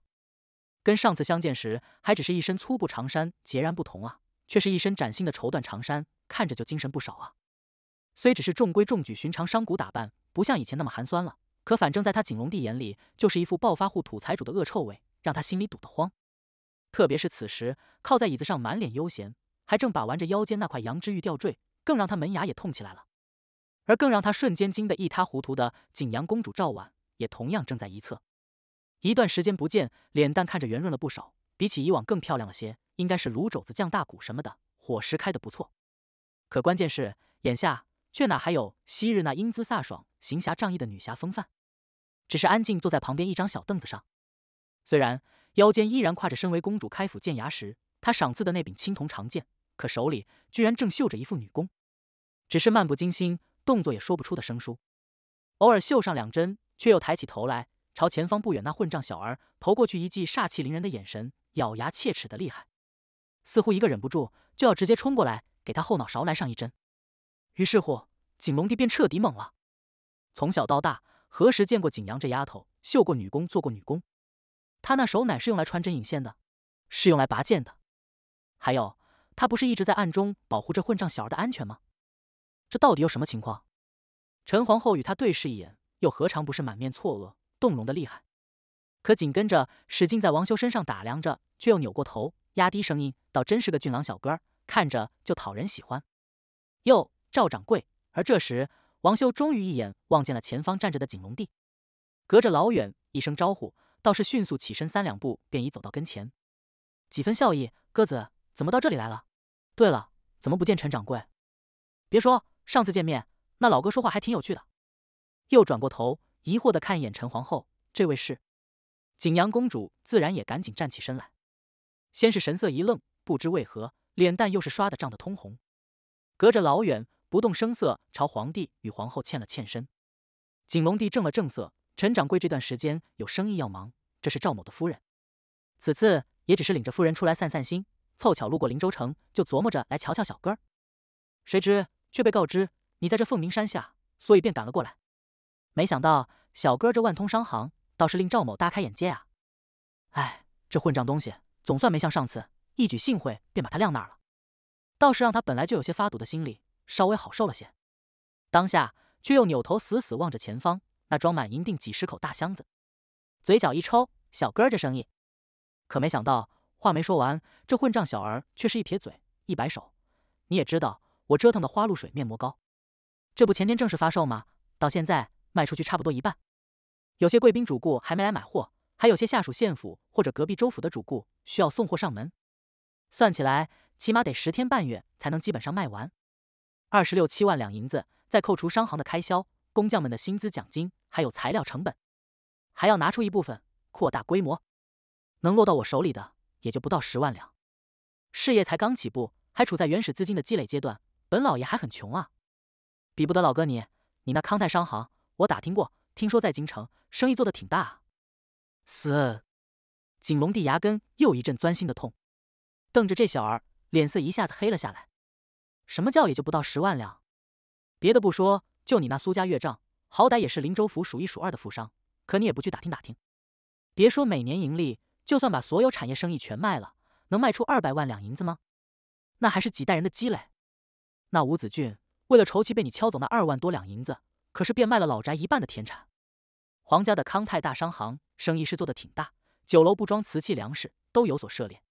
跟上次相见时还只是一身粗布长衫，截然不同啊，却是一身崭新的绸缎长衫，看着就精神不少啊。虽只是中规中矩寻常商贾打扮，不像以前那么寒酸了，可反正在他景龙帝眼里，就是一副暴发户土财主的恶臭味，让他心里堵得慌。特别是此时靠在椅子上，满脸悠闲，还正把玩着腰间那块羊脂玉吊坠，更让他门牙也痛起来了。而更让他瞬间惊得一塌糊涂的景阳公主赵婉，也同样正在一侧。一段时间不见，脸蛋看着圆润了不少，比起以往更漂亮了些。应该是卤肘子、酱大骨什么的，伙食开的不错。可关键是，眼下却哪还有昔日那英姿飒爽、行侠仗义的女侠风范？只是安静坐在旁边一张小凳子上，虽然腰间依然挎着身为公主开府剑牙时她赏赐的那柄青铜长剑，可手里居然正绣着一副女工，只是漫不经心，动作也说不出的生疏。偶尔绣上两针，却又抬起头来。朝前方不远那混账小儿投过去一记煞气凌人的眼神，咬牙切齿的厉害，似乎一个忍不住就要直接冲过来给他后脑勺来上一针。于是乎，景龙帝便彻底懵了。从小到大，何时见过景阳这丫头绣过女工、做过女工？她那手乃是用来穿针引线的，是用来拔剑的。还有，她不是一直在暗中保护这混账小儿的安全吗？这到底有什么情况？陈皇后与他对视一眼，又何尝不是满面错愕？动容的厉害，可紧跟着使劲在王修身上打量着，却又扭过头，压低声音，倒真是个俊朗小哥，看着就讨人喜欢。哟，赵掌柜。而这时，王修终于一眼望见了前方站着的景龙帝，隔着老远一声招呼，倒是迅速起身，三两步便已走到跟前，几分笑意：“鸽子，怎么到这里来了？对了，怎么不见陈掌柜？别说上次见面，那老哥说话还挺有趣的。”又转过头。疑惑的看一眼陈皇后，这位是景阳公主，自然也赶紧站起身来。先是神色一愣，不知为何，脸蛋又是刷的涨得通红。隔着老远，不动声色朝皇帝与皇后欠了欠身。景隆帝正了正色：“陈掌柜这段时间有生意要忙，这是赵某的夫人。此次也只是领着夫人出来散散心，凑巧路过林州城，就琢磨着来瞧瞧小哥儿。谁知却被告知你在这凤鸣山下，所以便赶了过来。”没想到小哥这万通商行倒是令赵某大开眼界啊！哎，这混账东西总算没像上次一举幸会便把他晾那儿了，倒是让他本来就有些发堵的心里稍微好受了些。当下却又扭头死死望着前方那装满银锭几十口大箱子，嘴角一抽：“小哥这生意……”可没想到话没说完，这混账小儿却是一撇嘴，一摆手：“你也知道我折腾的花露水、面膜膏，这不前天正式发售吗？到现在……”卖出去差不多一半，有些贵宾主顾还没来买货，还有些下属县府或者隔壁州府的主顾需要送货上门。算起来，起码得十天半月才能基本上卖完。二十六七万两银子，再扣除商行的开销、工匠们的薪资奖金，还有材料成本，还要拿出一部分扩大规模。能落到我手里的也就不到十万两。事业才刚起步，还处在原始资金的积累阶段，本老爷还很穷啊，比不得老哥你，你那康泰商行。我打听过，听说在京城生意做的挺大啊。死！景龙帝牙根又一阵钻心的痛，瞪着这小儿，脸色一下子黑了下来。什么叫也就不到十万两？别的不说，就你那苏家月账，好歹也是林州府数一数二的富商，可你也不去打听打听？别说每年盈利，就算把所有产业生意全卖了，能卖出二百万两银子吗？那还是几代人的积累。那吴子俊为了筹齐被你敲走那二万多两银子？可是变卖了老宅一半的田产，皇家的康泰大商行生意是做得挺大，酒楼、不装瓷器、粮食都有所涉猎，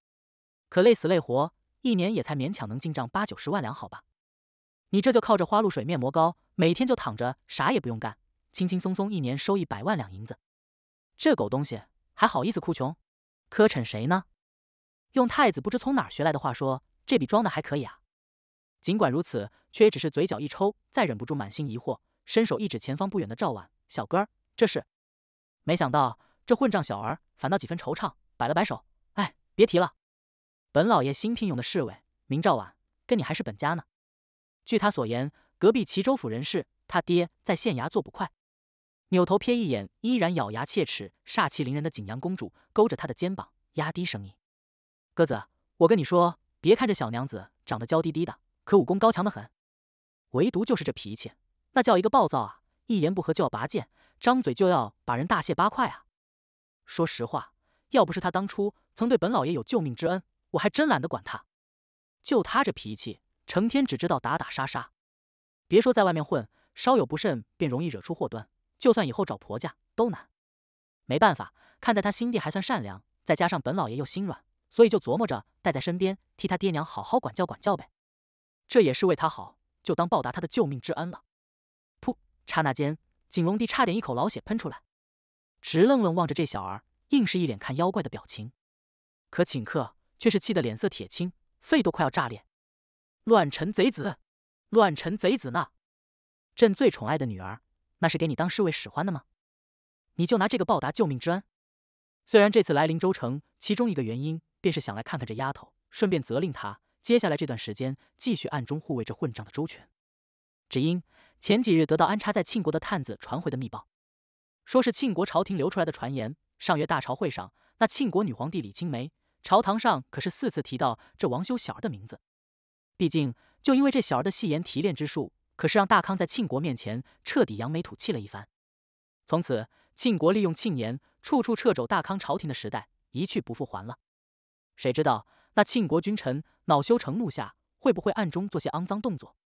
可累死累活，一年也才勉强能进账八九十万两，好吧？你这就靠着花露水、面膜膏，每天就躺着，啥也不用干，轻轻松松一年收一百万两银子，这狗东西还好意思哭穷，磕碜谁呢？用太子不知从哪儿学来的话说，这笔装的还可以啊！尽管如此，却也只是嘴角一抽，再忍不住满心疑惑。伸手一指前方不远的赵婉：“小哥儿，这是没想到这混账小儿反倒几分惆怅，摆了摆手，哎，别提了。本老爷新聘用的侍卫，名赵婉，跟你还是本家呢。据他所言，隔壁齐州府人士，他爹在县衙做捕快。扭头瞥一眼依然咬牙切齿、煞气凌人的景阳公主，勾着他的肩膀，压低声音：“鸽子，我跟你说，别看这小娘子长得娇滴滴的，可武功高强的很，唯独就是这脾气。”那叫一个暴躁啊！一言不合就要拔剑，张嘴就要把人大卸八块啊！说实话，要不是他当初曾对本老爷有救命之恩，我还真懒得管他。就他这脾气，成天只知道打打杀杀，别说在外面混，稍有不慎便容易惹出祸端，就算以后找婆家都难。没办法，看在他心地还算善良，再加上本老爷又心软，所以就琢磨着带在身边，替他爹娘好好管教管教呗。这也是为他好，就当报答他的救命之恩了。刹那间，景龙帝差点一口老血喷出来，直愣愣望着这小儿，硬是一脸看妖怪的表情。可顷刻却是气得脸色铁青，肺都快要炸裂。乱臣贼子，乱臣贼子呢？朕最宠爱的女儿，那是给你当侍卫使唤的吗？你就拿这个报答救命之恩？虽然这次来临州城，其中一个原因便是想来看看这丫头，顺便责令她接下来这段时间继续暗中护卫这混账的周全，只因。前几日得到安插在庆国的探子传回的密报，说是庆国朝廷流出来的传言。上月大朝会上，那庆国女皇帝李青梅朝堂上可是四次提到这王修小儿的名字。毕竟，就因为这小儿的戏言提炼之术，可是让大康在庆国面前彻底扬眉吐气了一番。从此，庆国利用庆言处处掣肘大康朝廷的时代一去不复还了。谁知道那庆国君臣恼羞成怒下，会不会暗中做些肮脏动作？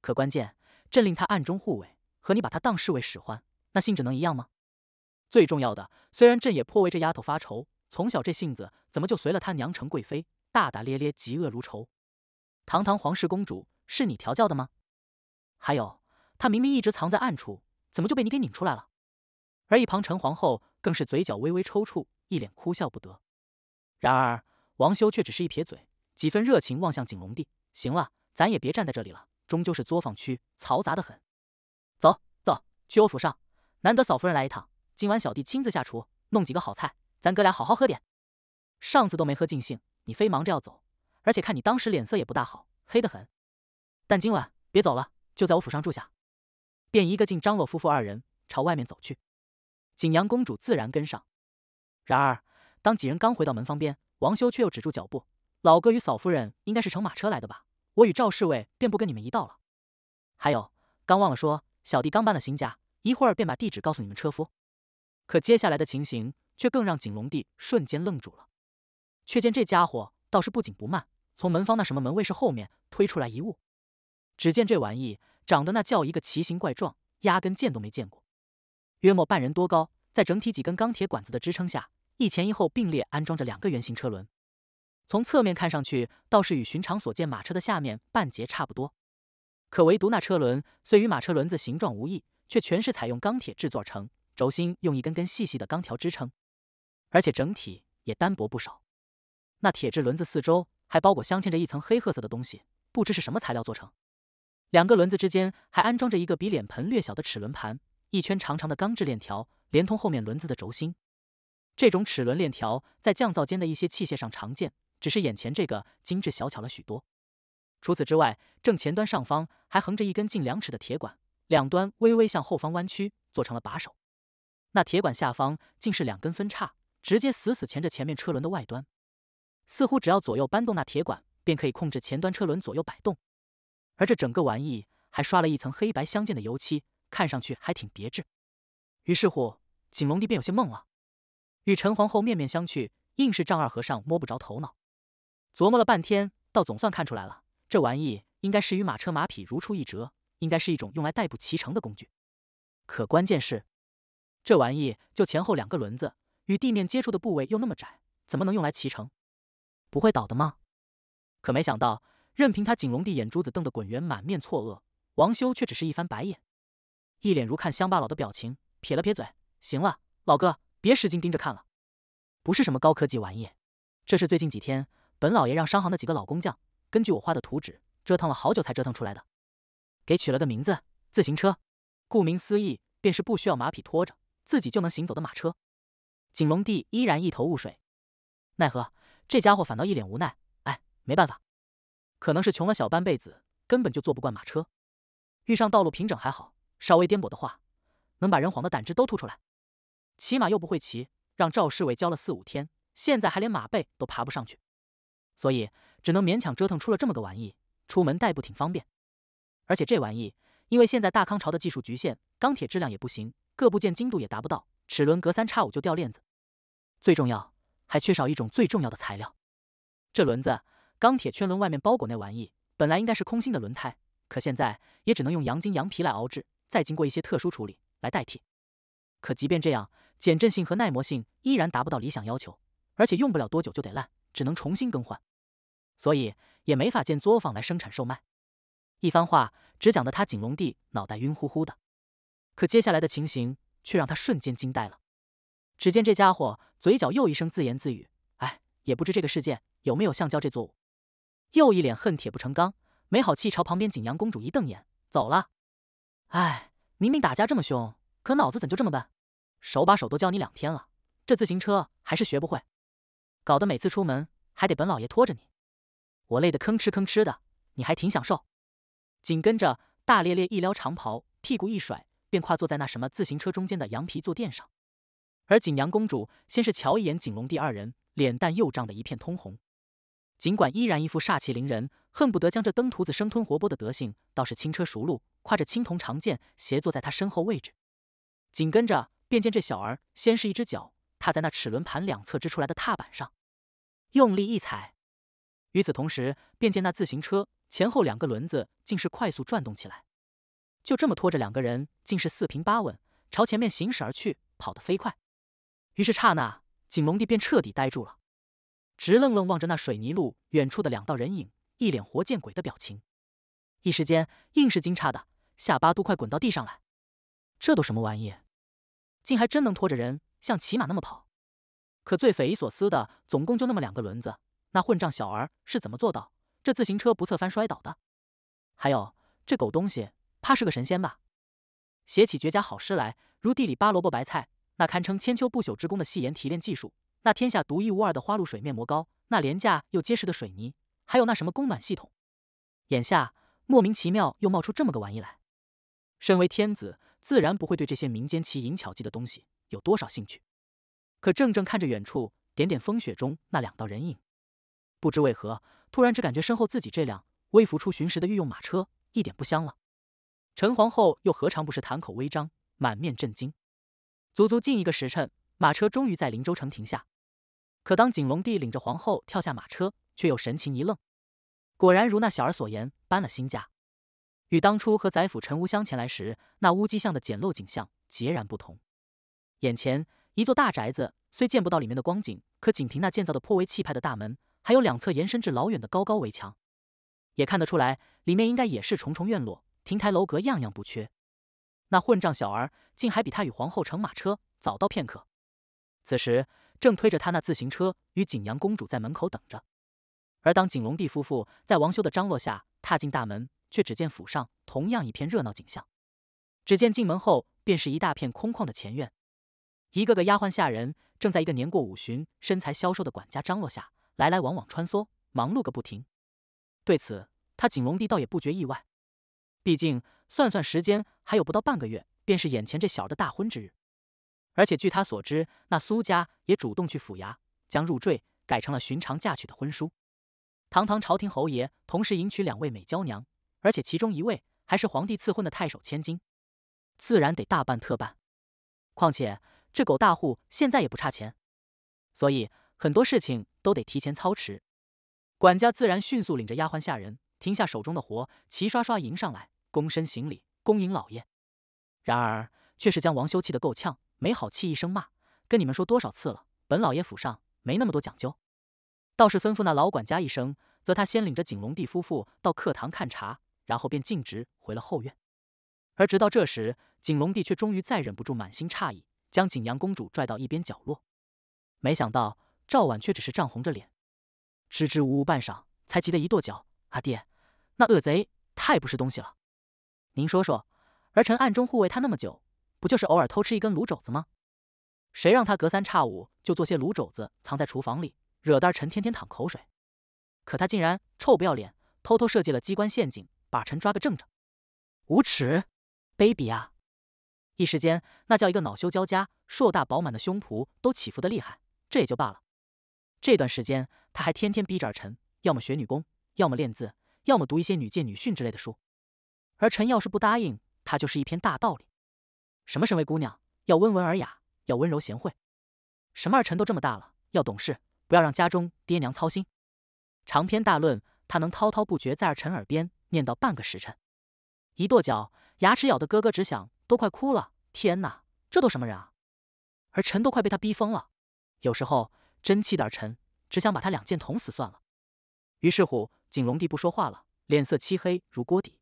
可关键。朕令他暗中护卫，和你把他当侍卫使唤，那性质能一样吗？最重要的，虽然朕也颇为这丫头发愁，从小这性子怎么就随了她娘成贵妃，大大咧咧，嫉恶如仇。堂堂皇室公主，是你调教的吗？还有，她明明一直藏在暗处，怎么就被你给拧出来了？而一旁陈皇后更是嘴角微微抽搐，一脸哭笑不得。然而王修却只是一撇嘴，几分热情望向景龙帝。行了，咱也别站在这里了。终究是作坊区，嘈杂的很。走，走去我府上。难得嫂夫人来一趟，今晚小弟亲自下厨，弄几个好菜，咱哥俩好好喝点。上次都没喝尽兴，你非忙着要走，而且看你当时脸色也不大好，黑得很。但今晚别走了，就在我府上住下。便一个劲张罗，夫妇二人朝外面走去。景阳公主自然跟上。然而，当几人刚回到门方边，王修却又止住脚步：“老哥与嫂夫人应该是乘马车来的吧？”我与赵侍卫便不跟你们一道了。还有，刚忘了说，小弟刚搬了新家，一会儿便把地址告诉你们车夫。可接下来的情形却更让景龙帝瞬间愣住了。却见这家伙倒是不紧不慢，从门房那什么门卫室后面推出来一物。只见这玩意长得那叫一个奇形怪状，压根见都没见过。约莫半人多高，在整体几根钢铁管子的支撑下，一前一后并列安装着两个圆形车轮。从侧面看上去，倒是与寻常所见马车的下面半截差不多，可唯独那车轮虽与马车轮子形状无异，却全是采用钢铁制作成，轴心用一根根细细的钢条支撑，而且整体也单薄不少。那铁质轮子四周还包裹镶嵌着一层黑褐色的东西，不知是什么材料做成。两个轮子之间还安装着一个比脸盆略小的齿轮盘，一圈长长的钢制链条连通后面轮子的轴心。这种齿轮链条在降噪间的一些器械上常见。只是眼前这个精致小巧了许多。除此之外，正前端上方还横着一根近两尺的铁管，两端微微向后方弯曲，做成了把手。那铁管下方竟是两根分叉，直接死死钳着前面车轮的外端，似乎只要左右搬动那铁管，便可以控制前端车轮左右摆动。而这整个玩意还刷了一层黑白相间的油漆，看上去还挺别致。于是乎，景龙帝便有些懵了，与陈皇后面面相觑，硬是丈二和尚摸不着头脑。琢磨了半天，倒总算看出来了，这玩意应该是与马车、马匹如出一辙，应该是一种用来代步、骑乘的工具。可关键是，这玩意就前后两个轮子，与地面接触的部位又那么窄，怎么能用来骑乘？不会倒的吗？可没想到，任凭他景龙帝眼珠子瞪得滚圆，满面错愕，王修却只是一翻白眼，一脸如看乡巴佬的表情，撇了撇嘴：“行了，老哥，别使劲盯着看了，不是什么高科技玩意，这是最近几天。”本老爷让商行的几个老工匠根据我画的图纸折腾了好久才折腾出来的，给取了个名字：自行车。顾名思义，便是不需要马匹拖着，自己就能行走的马车。景龙帝依然一头雾水，奈何这家伙反倒一脸无奈。哎，没办法，可能是穷了小半辈子，根本就坐不惯马车。遇上道路平整还好，稍微颠簸的话，能把人晃的胆汁都吐出来。骑马又不会骑，让赵侍卫教了四五天，现在还连马背都爬不上去。所以只能勉强折腾出了这么个玩意，出门代步挺方便。而且这玩意，因为现在大康朝的技术局限，钢铁质量也不行，各部件精度也达不到，齿轮隔三差五就掉链子。最重要还缺少一种最重要的材料。这轮子，钢铁圈轮外面包裹那玩意，本来应该是空心的轮胎，可现在也只能用羊筋、羊皮来熬制，再经过一些特殊处理来代替。可即便这样，减震性和耐磨性依然达不到理想要求，而且用不了多久就得烂。只能重新更换，所以也没法建作坊来生产售卖。一番话只讲得他景隆帝脑袋晕乎乎的，可接下来的情形却让他瞬间惊呆了。只见这家伙嘴角又一声自言自语：“哎，也不知这个世界有没有橡胶这作物。”又一脸恨铁不成钢，没好气朝旁边景阳公主一瞪眼，走了。哎，明明打架这么凶，可脑子怎就这么笨？手把手都教你两天了，这自行车还是学不会。搞得每次出门还得本老爷拖着你，我累得吭哧吭哧的，你还挺享受。紧跟着大咧咧一撩长袍，屁股一甩，便跨坐在那什么自行车中间的羊皮坐垫上。而景阳公主先是瞧一眼景龙帝二人，脸蛋又涨得一片通红。尽管依然一副煞气凌人，恨不得将这登徒子生吞活剥的德性，倒是轻车熟路，挎着青铜长剑斜坐在他身后位置。紧跟着便见这小儿先是一只脚踏在那齿轮盘两侧支出来的踏板上。用力一踩，与此同时，便见那自行车前后两个轮子竟是快速转动起来，就这么拖着两个人，竟是四平八稳朝前面行驶而去，跑得飞快。于是刹那，景龙帝便彻底呆住了，直愣愣望着那水泥路远处的两道人影，一脸活见鬼的表情。一时间，硬是惊诧的下巴都快滚到地上来。这都什么玩意？竟还真能拖着人像骑马那么跑？可最匪夷所思的，总共就那么两个轮子，那混账小儿是怎么做到这自行车不侧翻摔倒的？还有这狗东西，怕是个神仙吧？写起绝佳好诗来，如地里拔萝卜白菜，那堪称千秋不朽之功的细盐提炼技术，那天下独一无二的花露水面膜膏，那廉价又结实的水泥，还有那什么供暖系统，眼下莫名其妙又冒出这么个玩意来。身为天子，自然不会对这些民间奇淫巧技的东西有多少兴趣。可正正看着远处点点风雪中那两道人影，不知为何，突然只感觉身后自己这辆微服出巡时的御用马车一点不香了。陈皇后又何尝不是谈口微张，满面震惊。足足近一个时辰，马车终于在林州城停下。可当景龙帝领着皇后跳下马车，却又神情一愣。果然如那小儿所言，搬了新家，与当初和宰府陈无香前来时那乌鸡巷的简陋景象截然不同。眼前。一座大宅子虽见不到里面的光景，可仅凭那建造的颇为气派的大门，还有两侧延伸至老远的高高围墙，也看得出来，里面应该也是重重院落、亭台楼阁，样样不缺。那混账小儿竟还比他与皇后乘马车早到片刻，此时正推着他那自行车与景阳公主在门口等着。而当景隆帝夫妇在王修的张罗下踏进大门，却只见府上同样一片热闹景象。只见进门后便是一大片空旷的前院。一个个丫鬟下人正在一个年过五旬、身材消瘦的管家张罗下，来来往往穿梭，忙碌个不停。对此，他景龙帝倒也不觉意外，毕竟算算时间，还有不到半个月，便是眼前这小的大婚之日。而且据他所知，那苏家也主动去府衙将入赘改成了寻常嫁娶的婚书。堂堂朝廷侯爷，同时迎娶两位美娇娘，而且其中一位还是皇帝赐婚的太守千金，自然得大办特办。况且。这狗大户现在也不差钱，所以很多事情都得提前操持。管家自然迅速领着丫鬟下人停下手中的活，齐刷刷迎上来，躬身行礼，恭迎老爷。然而，却是将王修气得够呛，没好气一声骂：“跟你们说多少次了，本老爷府上没那么多讲究。”倒是吩咐那老管家一声，则他先领着景龙帝夫妇到客堂看茶，然后便径直回了后院。而直到这时，景龙帝却终于再忍不住，满心诧异。将景阳公主拽到一边角落，没想到赵婉却只是涨红着脸，支支吾吾半晌，才急得一跺脚：“阿爹，那恶贼太不是东西了！您说说，儿臣暗中护卫他那么久，不就是偶尔偷吃一根卤肘子吗？谁让他隔三差五就做些卤肘子藏在厨房里，惹得儿臣天天淌口水？可他竟然臭不要脸，偷偷设计了机关陷阱，把臣抓个正着！无耻，卑鄙啊！”一时间，那叫一个恼羞交加，硕大饱满的胸脯都起伏的厉害。这也就罢了，这段时间他还天天逼着儿臣，要么学女工，要么练字，要么读一些女诫、女训之类的书。儿臣要是不答应，他就是一篇大道理：什么身为姑娘要温文尔雅，要温柔贤惠；什么儿臣都这么大了，要懂事，不要让家中爹娘操心。长篇大论，他能滔滔不绝在儿臣耳边念叨半个时辰。一跺脚，牙齿咬得咯咯直响。都快哭了！天哪，这都什么人啊！而臣都快被他逼疯了，有时候真气得臣只想把他两剑捅死算了。于是乎，景隆帝不说话了，脸色漆黑如锅底，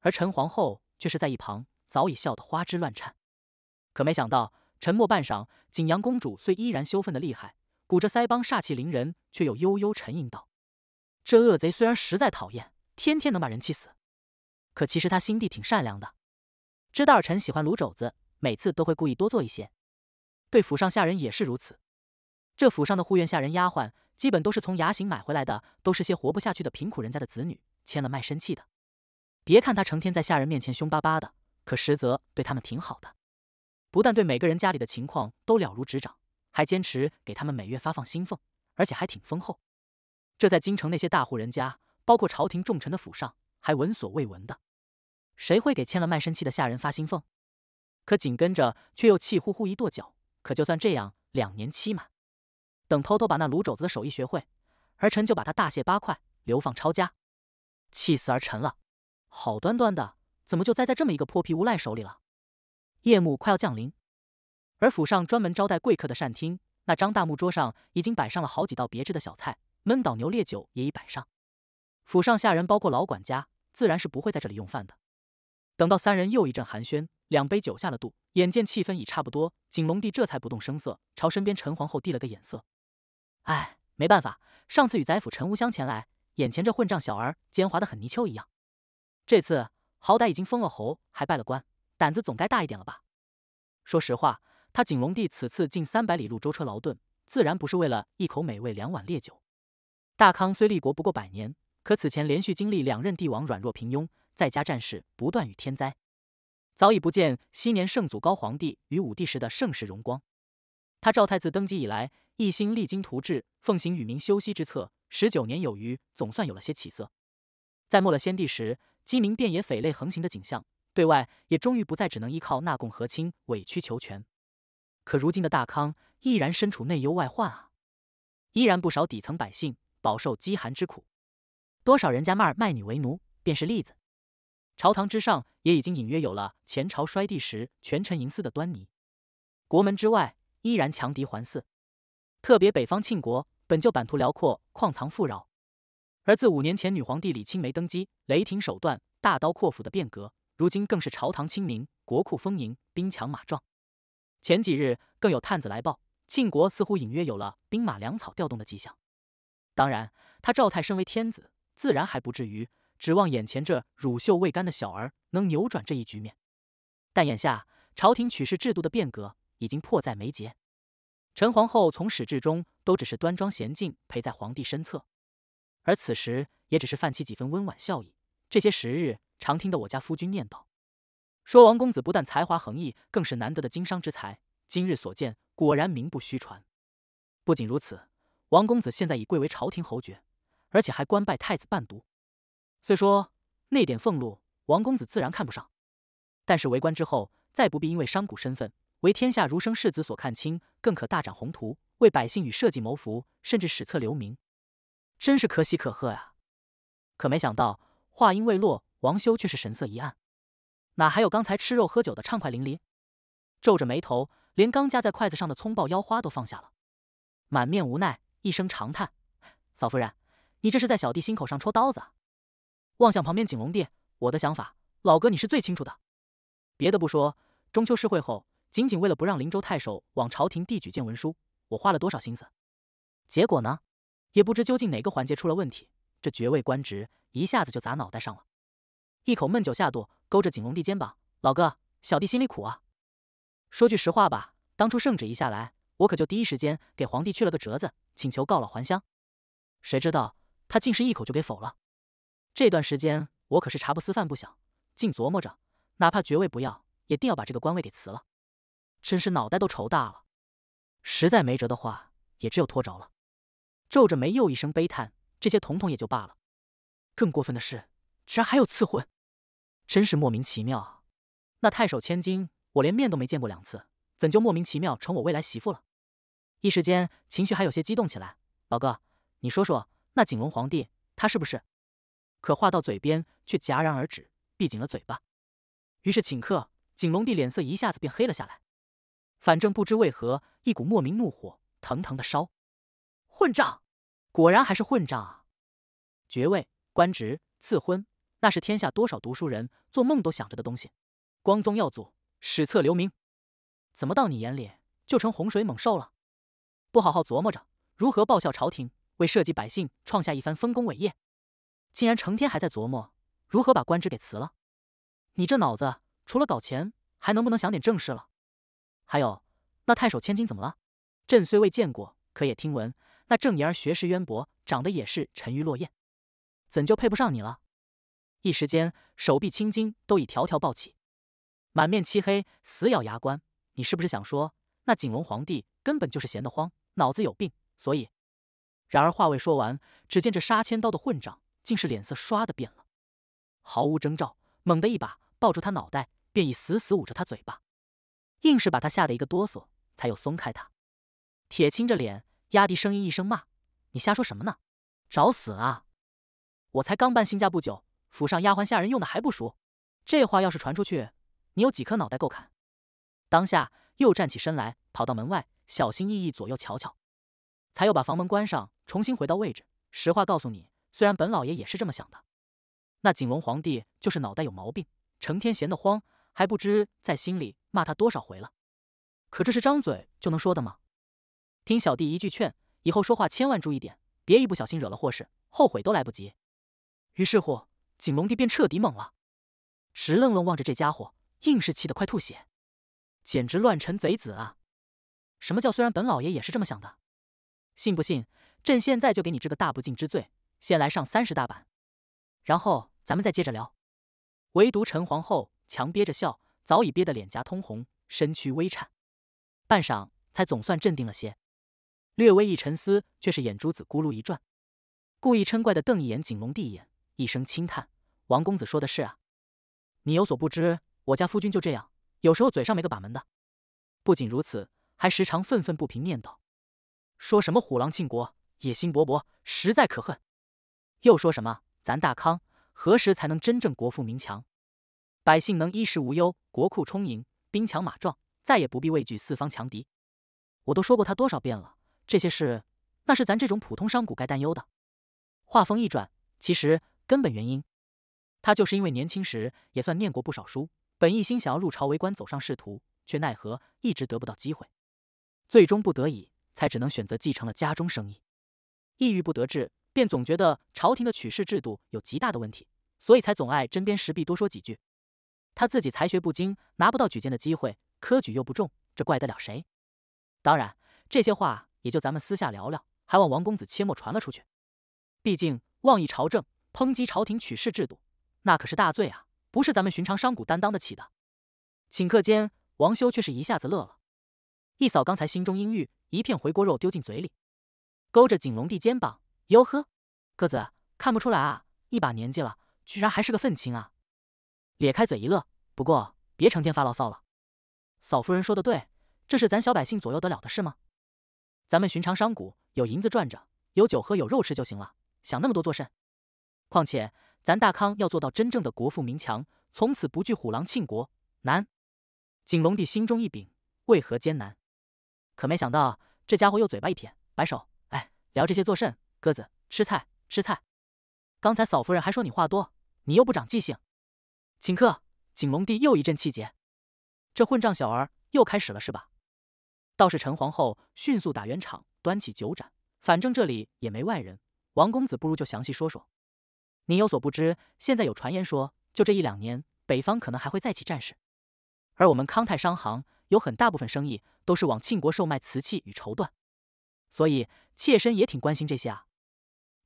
而陈皇后却是在一旁早已笑得花枝乱颤。可没想到，沉默半晌，景阳公主虽依然羞愤的厉害，鼓着腮帮，煞气凌人，却又悠悠沉吟道：“这恶贼虽然实在讨厌，天天能把人气死，可其实他心地挺善良的。”知道儿臣喜欢卤肘子，每次都会故意多做一些。对府上下人也是如此。这府上的护院下人丫鬟，基本都是从牙行买回来的，都是些活不下去的贫苦人家的子女，签了卖身契的。别看他成天在下人面前凶巴巴的，可实则对他们挺好的。不但对每个人家里的情况都了如指掌，还坚持给他们每月发放薪俸，而且还挺丰厚。这在京城那些大户人家，包括朝廷重臣的府上，还闻所未闻的。谁会给签了卖身契的下人发薪俸？可紧跟着却又气呼呼一跺脚。可就算这样，两年期满，等偷偷把那卤肘子的手艺学会，儿臣就把他大卸八块，流放抄家，气死儿臣了！好端端的，怎么就栽在这么一个泼皮无赖手里了？夜幕快要降临，而府上专门招待贵客的膳厅，那张大木桌上已经摆上了好几道别致的小菜，闷倒牛烈酒也已摆上。府上下人包括老管家，自然是不会在这里用饭的。等到三人又一阵寒暄，两杯酒下了肚，眼见气氛已差不多，景龙帝这才不动声色，朝身边陈皇后递了个眼色。哎，没办法，上次与宰府陈无香前来，眼前这混账小儿奸猾的很，泥鳅一样。这次好歹已经封了侯，还拜了官，胆子总该大一点了吧？说实话，他景龙帝此次近三百里路舟车劳顿，自然不是为了一口美味两碗烈酒。大康虽立国不过百年，可此前连续经历两任帝王软弱平庸。在家战事不断与天灾，早已不见昔年圣祖高皇帝与武帝时的盛世荣光。他赵太子登基以来，一心励精图治，奉行与民休息之策，十九年有余，总算有了些起色。在没了先帝时，鸡鸣遍野、匪类横行的景象，对外也终于不再只能依靠纳贡和亲、委曲求全。可如今的大康，依然身处内忧外患啊！依然不少底层百姓饱受饥寒之苦，多少人家卖儿卖女为奴，便是例子。朝堂之上也已经隐约有了前朝衰帝时权臣营私的端倪，国门之外依然强敌环伺，特别北方庆国本就版图辽阔，矿藏富饶，而自五年前女皇帝李青梅登基，雷霆手段，大刀阔斧的变革，如今更是朝堂清明，国库丰盈，兵强马壮。前几日更有探子来报，庆国似乎隐约有了兵马粮草调动的迹象。当然，他赵泰身为天子，自然还不至于。指望眼前这乳臭未干的小儿能扭转这一局面，但眼下朝廷取士制度的变革已经迫在眉睫。陈皇后从始至终都只是端庄娴静，陪在皇帝身侧，而此时也只是泛起几分温婉笑意。这些时日，常听得我家夫君念叨，说王公子不但才华横溢，更是难得的经商之才。今日所见，果然名不虚传。不仅如此，王公子现在已贵为朝廷侯爵，而且还官拜太子伴读。虽说那点俸禄，王公子自然看不上，但是为官之后，再不必因为商贾身份为天下儒生、世子所看轻，更可大展宏图，为百姓与社稷谋福，甚至史册留名，真是可喜可贺呀！可没想到，话音未落，王修却是神色一暗，哪还有刚才吃肉喝酒的畅快淋漓？皱着眉头，连刚夹在筷子上的葱爆腰花都放下了，满面无奈，一声长叹：“嫂夫人，你这是在小弟心口上戳刀子！”望向旁边景龙殿，我的想法，老哥你是最清楚的。别的不说，中秋诗会后，仅仅为了不让林州太守往朝廷递举荐文书，我花了多少心思？结果呢？也不知究竟哪个环节出了问题，这爵位官职一下子就砸脑袋上了。一口闷酒下肚，勾着景龙帝肩膀，老哥，小弟心里苦啊。说句实话吧，当初圣旨一下来，我可就第一时间给皇帝去了个折子，请求告老还乡。谁知道他竟是一口就给否了。这段时间我可是茶不思饭不想，净琢磨着，哪怕爵位不要，也定要把这个官位给辞了。真是脑袋都愁大了。实在没辙的话，也只有拖着了。皱着眉又一声悲叹，这些统统也就罢了。更过分的是，居然还有赐婚，真是莫名其妙啊！那太守千金，我连面都没见过两次，怎就莫名其妙成我未来媳妇了？一时间情绪还有些激动起来。老哥，你说说，那景龙皇帝他是不是？可话到嘴边，却戛然而止，闭紧了嘴巴。于是顷刻，景龙帝脸色一下子变黑了下来。反正不知为何，一股莫名怒火腾腾的烧。混账！果然还是混账啊！爵位、官职、赐婚，那是天下多少读书人做梦都想着的东西。光宗耀祖，史册留名，怎么到你眼里就成洪水猛兽了？不好好琢磨着如何报效朝廷，为社稷百姓创下一番丰功伟业？竟然成天还在琢磨如何把官职给辞了，你这脑子除了搞钱还能不能想点正事了？还有那太守千金怎么了？朕虽未见过，可也听闻那郑妍儿学识渊博，长得也是沉鱼落雁，怎就配不上你了？一时间手臂青筋都已条条暴起，满面漆黑，死咬牙关。你是不是想说那景龙皇帝根本就是闲得慌，脑子有病？所以……然而话未说完，只见这杀千刀的混账！竟是脸色唰的变了，毫无征兆，猛的一把抱住他脑袋，便已死死捂着他嘴巴，硬是把他吓得一个哆嗦，才又松开他。铁青着脸，压低声音一声骂：“你瞎说什么呢？找死啊！我才刚搬新家不久，府上丫鬟下人用的还不熟。这话要是传出去，你有几颗脑袋够砍？”当下又站起身来，跑到门外，小心翼翼左右瞧瞧，才又把房门关上，重新回到位置。实话告诉你。虽然本老爷也是这么想的，那景龙皇帝就是脑袋有毛病，成天闲得慌，还不知在心里骂他多少回了。可这是张嘴就能说的吗？听小弟一句劝，以后说话千万注意点，别一不小心惹了祸事，后悔都来不及。于是乎，景龙帝便彻底懵了，直愣愣望着这家伙，硬是气得快吐血，简直乱臣贼子啊！什么叫虽然本老爷也是这么想的？信不信，朕现在就给你治个大不敬之罪？先来上三十大板，然后咱们再接着聊。唯独陈皇后强憋着笑，早已憋得脸颊通红，身躯微颤，半晌才总算镇定了些。略微一沉思，却是眼珠子咕噜一转，故意嗔怪的瞪一眼景龙帝一眼，一声轻叹：“王公子说的是啊，你有所不知，我家夫君就这样，有时候嘴上没个把门的。不仅如此，还时常愤愤不平，念叨，说什么虎狼庆国，野心勃勃，实在可恨。”又说什么？咱大康何时才能真正国富民强，百姓能衣食无忧，国库充盈，兵强马壮，再也不必畏惧四方强敌？我都说过他多少遍了，这些事那是咱这种普通商贾该担忧的。话锋一转，其实根本原因，他就是因为年轻时也算念过不少书，本一心想要入朝为官，走上仕途，却奈何一直得不到机会，最终不得已才只能选择继承了家中生意，抑郁不得志。便总觉得朝廷的取士制度有极大的问题，所以才总爱针砭时弊，多说几句。他自己才学不精，拿不到举荐的机会，科举又不中，这怪得了谁？当然，这些话也就咱们私下聊聊，还望王公子切莫传了出去。毕竟妄议朝政，抨击朝廷取士制度，那可是大罪啊，不是咱们寻常商贾担当得起的。顷刻间，王修却是一下子乐了，一扫刚才心中阴郁，一片回锅肉丢进嘴里，勾着景龙帝肩膀。哟呵，个子看不出来啊，一把年纪了，居然还是个愤青啊！咧开嘴一乐，不过别成天发牢骚了。嫂夫人说的对，这是咱小百姓左右得了的事吗？咱们寻常商贾有银子赚着，有酒喝，有肉吃就行了，想那么多作甚？况且咱大康要做到真正的国富民强，从此不惧虎狼庆国难。景隆帝心中一禀，为何艰难？可没想到这家伙又嘴巴一撇，摆手，哎，聊这些作甚？鸽子吃菜吃菜，刚才嫂夫人还说你话多，你又不长记性，请客。景龙帝又一阵气结，这混账小儿又开始了是吧？倒是陈皇后迅速打圆场，端起酒盏，反正这里也没外人，王公子不如就详细说说。您有所不知，现在有传言说，就这一两年，北方可能还会再起战事，而我们康泰商行有很大部分生意都是往庆国售卖瓷器与绸缎，所以妾身也挺关心这些啊。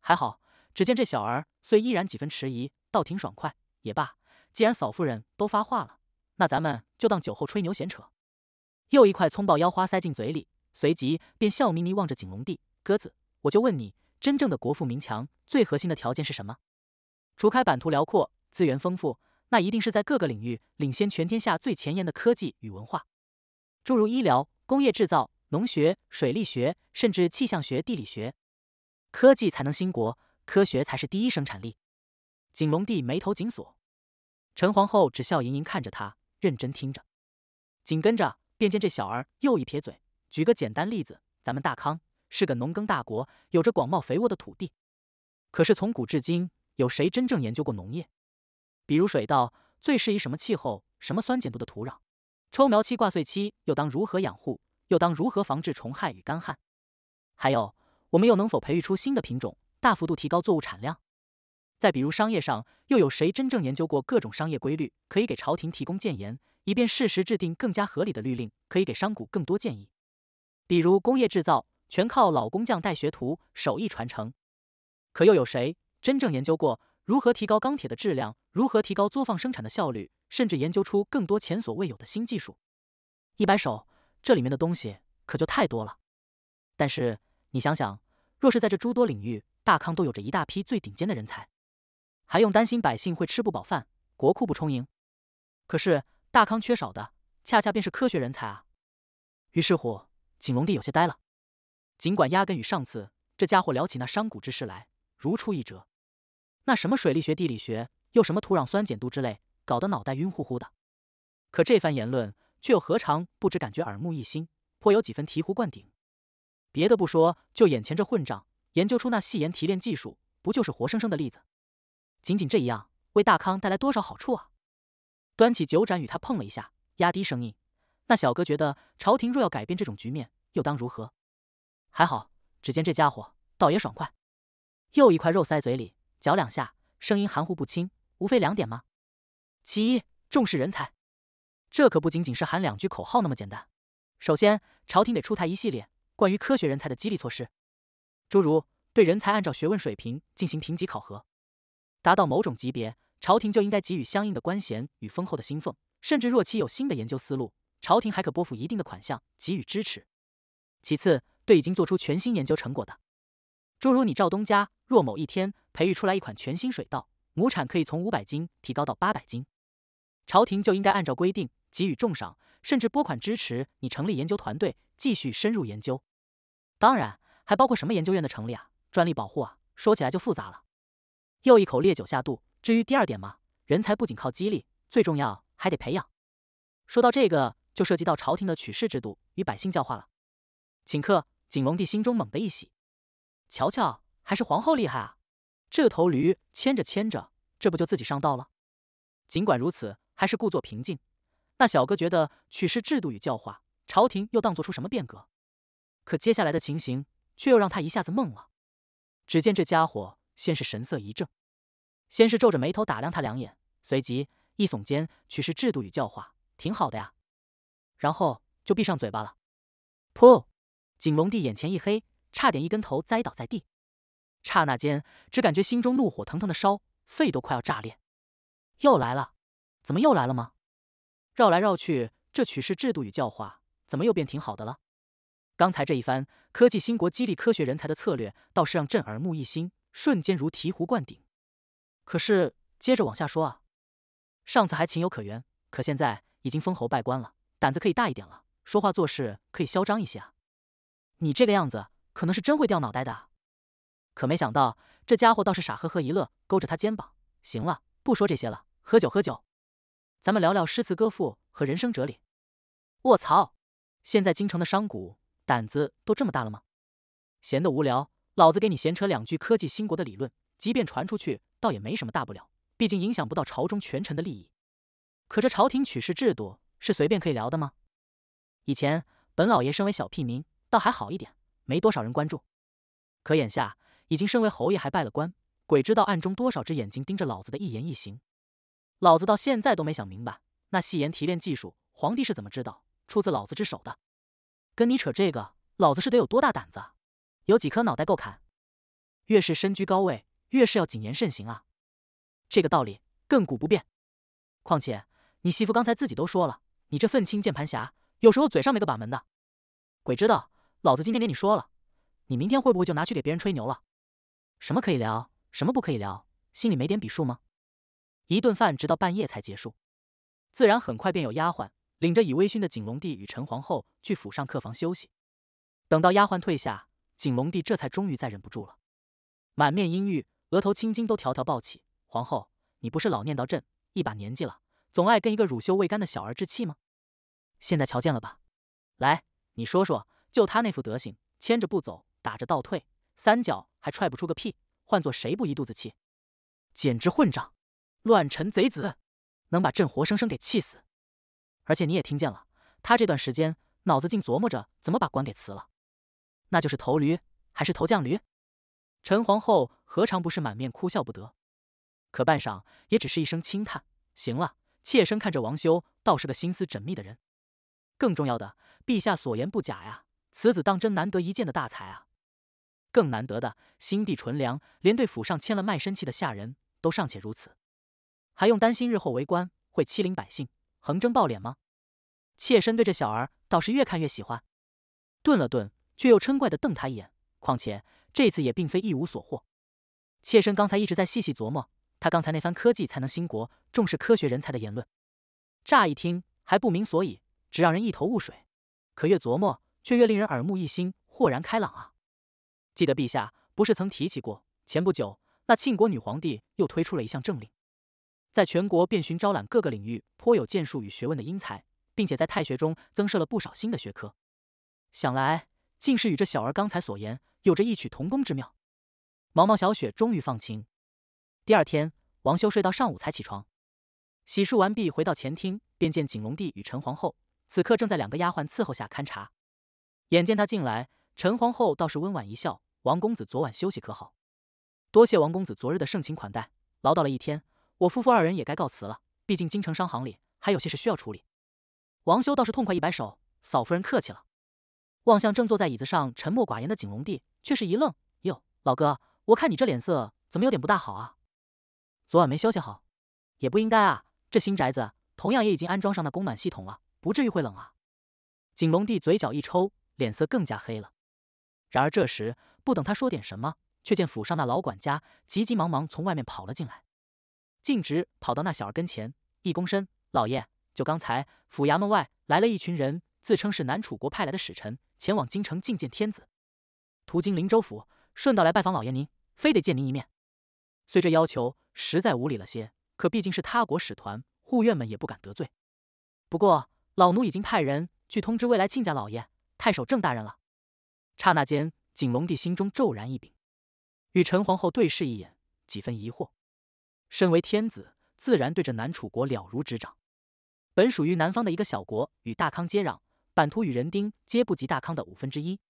还好，只见这小儿虽依然几分迟疑，倒挺爽快。也罢，既然嫂夫人都发话了，那咱们就当酒后吹牛闲扯。又一块葱爆腰花塞进嘴里，随即便笑眯眯望着景龙帝：“鸽子，我就问你，真正的国富民强，最核心的条件是什么？除开版图辽阔、资源丰富，那一定是在各个领域领先全天下最前沿的科技与文化，诸如医疗、工业制造、农学、水利学，甚至气象学、地理学。”科技才能兴国，科学才是第一生产力。景龙帝眉头紧锁，陈皇后只笑盈盈看着他，认真听着。紧跟着，便见这小儿又一撇嘴，举个简单例子：咱们大康是个农耕大国，有着广袤肥沃的土地。可是从古至今，有谁真正研究过农业？比如水稻，最适宜什么气候、什么酸碱度的土壤？抽苗期、挂穗期又当如何养护？又当如何防治虫害与干旱？还有？我们又能否培育出新的品种，大幅度提高作物产量？再比如商业上，又有谁真正研究过各种商业规律，可以给朝廷提供建言，以便适时制定更加合理的律令？可以给商贾更多建议。比如工业制造，全靠老工匠带学徒，手艺传承。可又有谁真正研究过如何提高钢铁的质量，如何提高作坊生产的效率，甚至研究出更多前所未有的新技术？一百首，这里面的东西可就太多了。但是。你想想，若是在这诸多领域，大康都有着一大批最顶尖的人才，还用担心百姓会吃不饱饭、国库不充盈？可是大康缺少的，恰恰便是科学人才啊！于是乎，景龙帝有些呆了。尽管压根与上次这家伙聊起那商贾之事来如出一辙，那什么水利学、地理学，又什么土壤酸碱度之类，搞得脑袋晕乎乎的。可这番言论，却又何尝不只感觉耳目一新，颇有几分醍醐灌顶。别的不说，就眼前这混账研究出那细盐提炼技术，不就是活生生的例子？仅仅这一样，为大康带来多少好处啊！端起酒盏与他碰了一下，压低声音：“那小哥觉得朝廷若要改变这种局面，又当如何？”还好，只见这家伙倒也爽快，又一块肉塞嘴里，嚼两下，声音含糊不清。无非两点吗？其一，重视人才，这可不仅仅是喊两句口号那么简单。首先，朝廷得出台一系列。关于科学人才的激励措施，诸如对人才按照学问水平进行评级考核，达到某种级别，朝廷就应该给予相应的官衔与丰厚的薪俸，甚至若其有新的研究思路，朝廷还可拨付一定的款项给予支持。其次，对已经做出全新研究成果的，诸如你赵东家，若某一天培育出来一款全新水稻，亩产可以从五百斤提高到八百斤，朝廷就应该按照规定给予重赏。甚至拨款支持你成立研究团队，继续深入研究。当然，还包括什么研究院的成立啊、专利保护啊，说起来就复杂了。又一口烈酒下肚，至于第二点嘛，人才不仅靠激励，最重要还得培养。说到这个，就涉及到朝廷的取士制度与百姓教化了。顷刻，景龙帝心中猛地一喜，瞧瞧，还是皇后厉害啊！这头驴牵着牵着，这不就自己上道了？尽管如此，还是故作平静。那小哥觉得取士制度与教化，朝廷又当做出什么变革？可接下来的情形却又让他一下子懵了。只见这家伙先是神色一怔，先是皱着眉头打量他两眼，随即一耸肩：“取士制度与教化挺好的呀。”然后就闭上嘴巴了。噗！景龙帝眼前一黑，差点一根头栽倒在地。刹那间，只感觉心中怒火腾腾的烧，肺都快要炸裂。又来了？怎么又来了吗？绕来绕去，这取士制度与教化怎么又变挺好的了？刚才这一番科技兴国、激励科学人才的策略，倒是让朕耳目一新，瞬间如醍醐灌顶。可是接着往下说啊，上次还情有可原，可现在已经封侯拜官了，胆子可以大一点了，说话做事可以嚣张一些啊。你这个样子，可能是真会掉脑袋的。可没想到这家伙倒是傻呵呵一乐，勾着他肩膀，行了，不说这些了，喝酒喝酒。咱们聊聊诗词歌赋和人生哲理。我操！现在京城的商贾胆子都这么大了吗？闲得无聊，老子给你闲扯两句科技兴国的理论，即便传出去，倒也没什么大不了，毕竟影响不到朝中权臣的利益。可这朝廷取士制度是随便可以聊的吗？以前本老爷身为小屁民，倒还好一点，没多少人关注。可眼下已经身为侯爷还拜了官，鬼知道暗中多少只眼睛盯着老子的一言一行。老子到现在都没想明白，那细盐提炼技术，皇帝是怎么知道出自老子之手的？跟你扯这个，老子是得有多大胆子，有几颗脑袋够砍？越是身居高位，越是要谨言慎行啊，这个道理亘古不变。况且你媳妇刚才自己都说了，你这愤青键盘侠，有时候嘴上没个把门的，鬼知道老子今天给你说了，你明天会不会就拿去给别人吹牛了？什么可以聊，什么不可以聊，心里没点笔数吗？一顿饭直到半夜才结束，自然很快便有丫鬟领着已微醺的景龙帝与陈皇后去府上客房休息。等到丫鬟退下，景龙帝这才终于再忍不住了，满面阴郁，额头青筋都条条暴起。皇后，你不是老念叨朕一把年纪了，总爱跟一个乳臭未干的小儿置气吗？现在瞧见了吧？来，你说说，就他那副德行，牵着不走，打着倒退，三脚还踹不出个屁，换做谁不一肚子气？简直混账！乱臣贼子，能把朕活生生给气死！而且你也听见了，他这段时间脑子竟琢磨着怎么把官给辞了，那就是投驴，还是投犟驴？陈皇后何尝不是满面哭笑不得？可半晌也只是一声轻叹：“行了，妾身看着王修倒是个心思缜密的人。更重要的，陛下所言不假呀，此子当真难得一见的大才啊！更难得的心地纯良，连对府上签了卖身契的下人都尚且如此。”还用担心日后为官会欺凌百姓、横征暴敛吗？妾身对这小儿倒是越看越喜欢。顿了顿，却又嗔怪地瞪他一眼。况且这次也并非一无所获。妾身刚才一直在细细琢磨他刚才那番“科技才能兴国，重视科学人才”的言论，乍一听还不明所以，只让人一头雾水。可越琢磨，却越令人耳目一新，豁然开朗啊！记得陛下不是曾提起过，前不久那庆国女皇帝又推出了一项政令。在全国遍寻招揽各个领域颇有建树与学问的英才，并且在太学中增设了不少新的学科。想来，竟是与这小儿刚才所言有着异曲同工之妙。毛毛小雪终于放晴。第二天，王修睡到上午才起床，洗漱完毕回到前厅，便见景龙帝与陈皇后此刻正在两个丫鬟伺候下勘察。眼见他进来，陈皇后倒是温婉一笑：“王公子昨晚休息可好？”“多谢王公子昨日的盛情款待，劳叨了一天。”我夫妇二人也该告辞了，毕竟京城商行里还有些事需要处理。王修倒是痛快一摆手：“嫂夫人客气了。”望向正坐在椅子上沉默寡言的景龙帝，却是一愣：“哟，老哥，我看你这脸色怎么有点不大好啊？昨晚没休息好，也不应该啊！这新宅子同样也已经安装上那供暖系统了，不至于会冷啊！”景龙帝嘴角一抽，脸色更加黑了。然而这时，不等他说点什么，却见府上那老管家急急忙忙从外面跑了进来。径直跑到那小儿跟前，一躬身：“老爷，就刚才府衙门外来了一群人，自称是南楚国派来的使臣，前往京城觐见天子，途经林州府，顺道来拜访老爷您，非得见您一面。虽这要求实在无理了些，可毕竟是他国使团，护院们也不敢得罪。不过老奴已经派人去通知未来亲家老爷、太守郑大人了。”刹那间，景龙帝心中骤然一凛，与陈皇后对视一眼，几分疑惑。身为天子，自然对这南楚国了如指掌。本属于南方的一个小国，与大康接壤，版图与人丁皆不及大康的五分之一。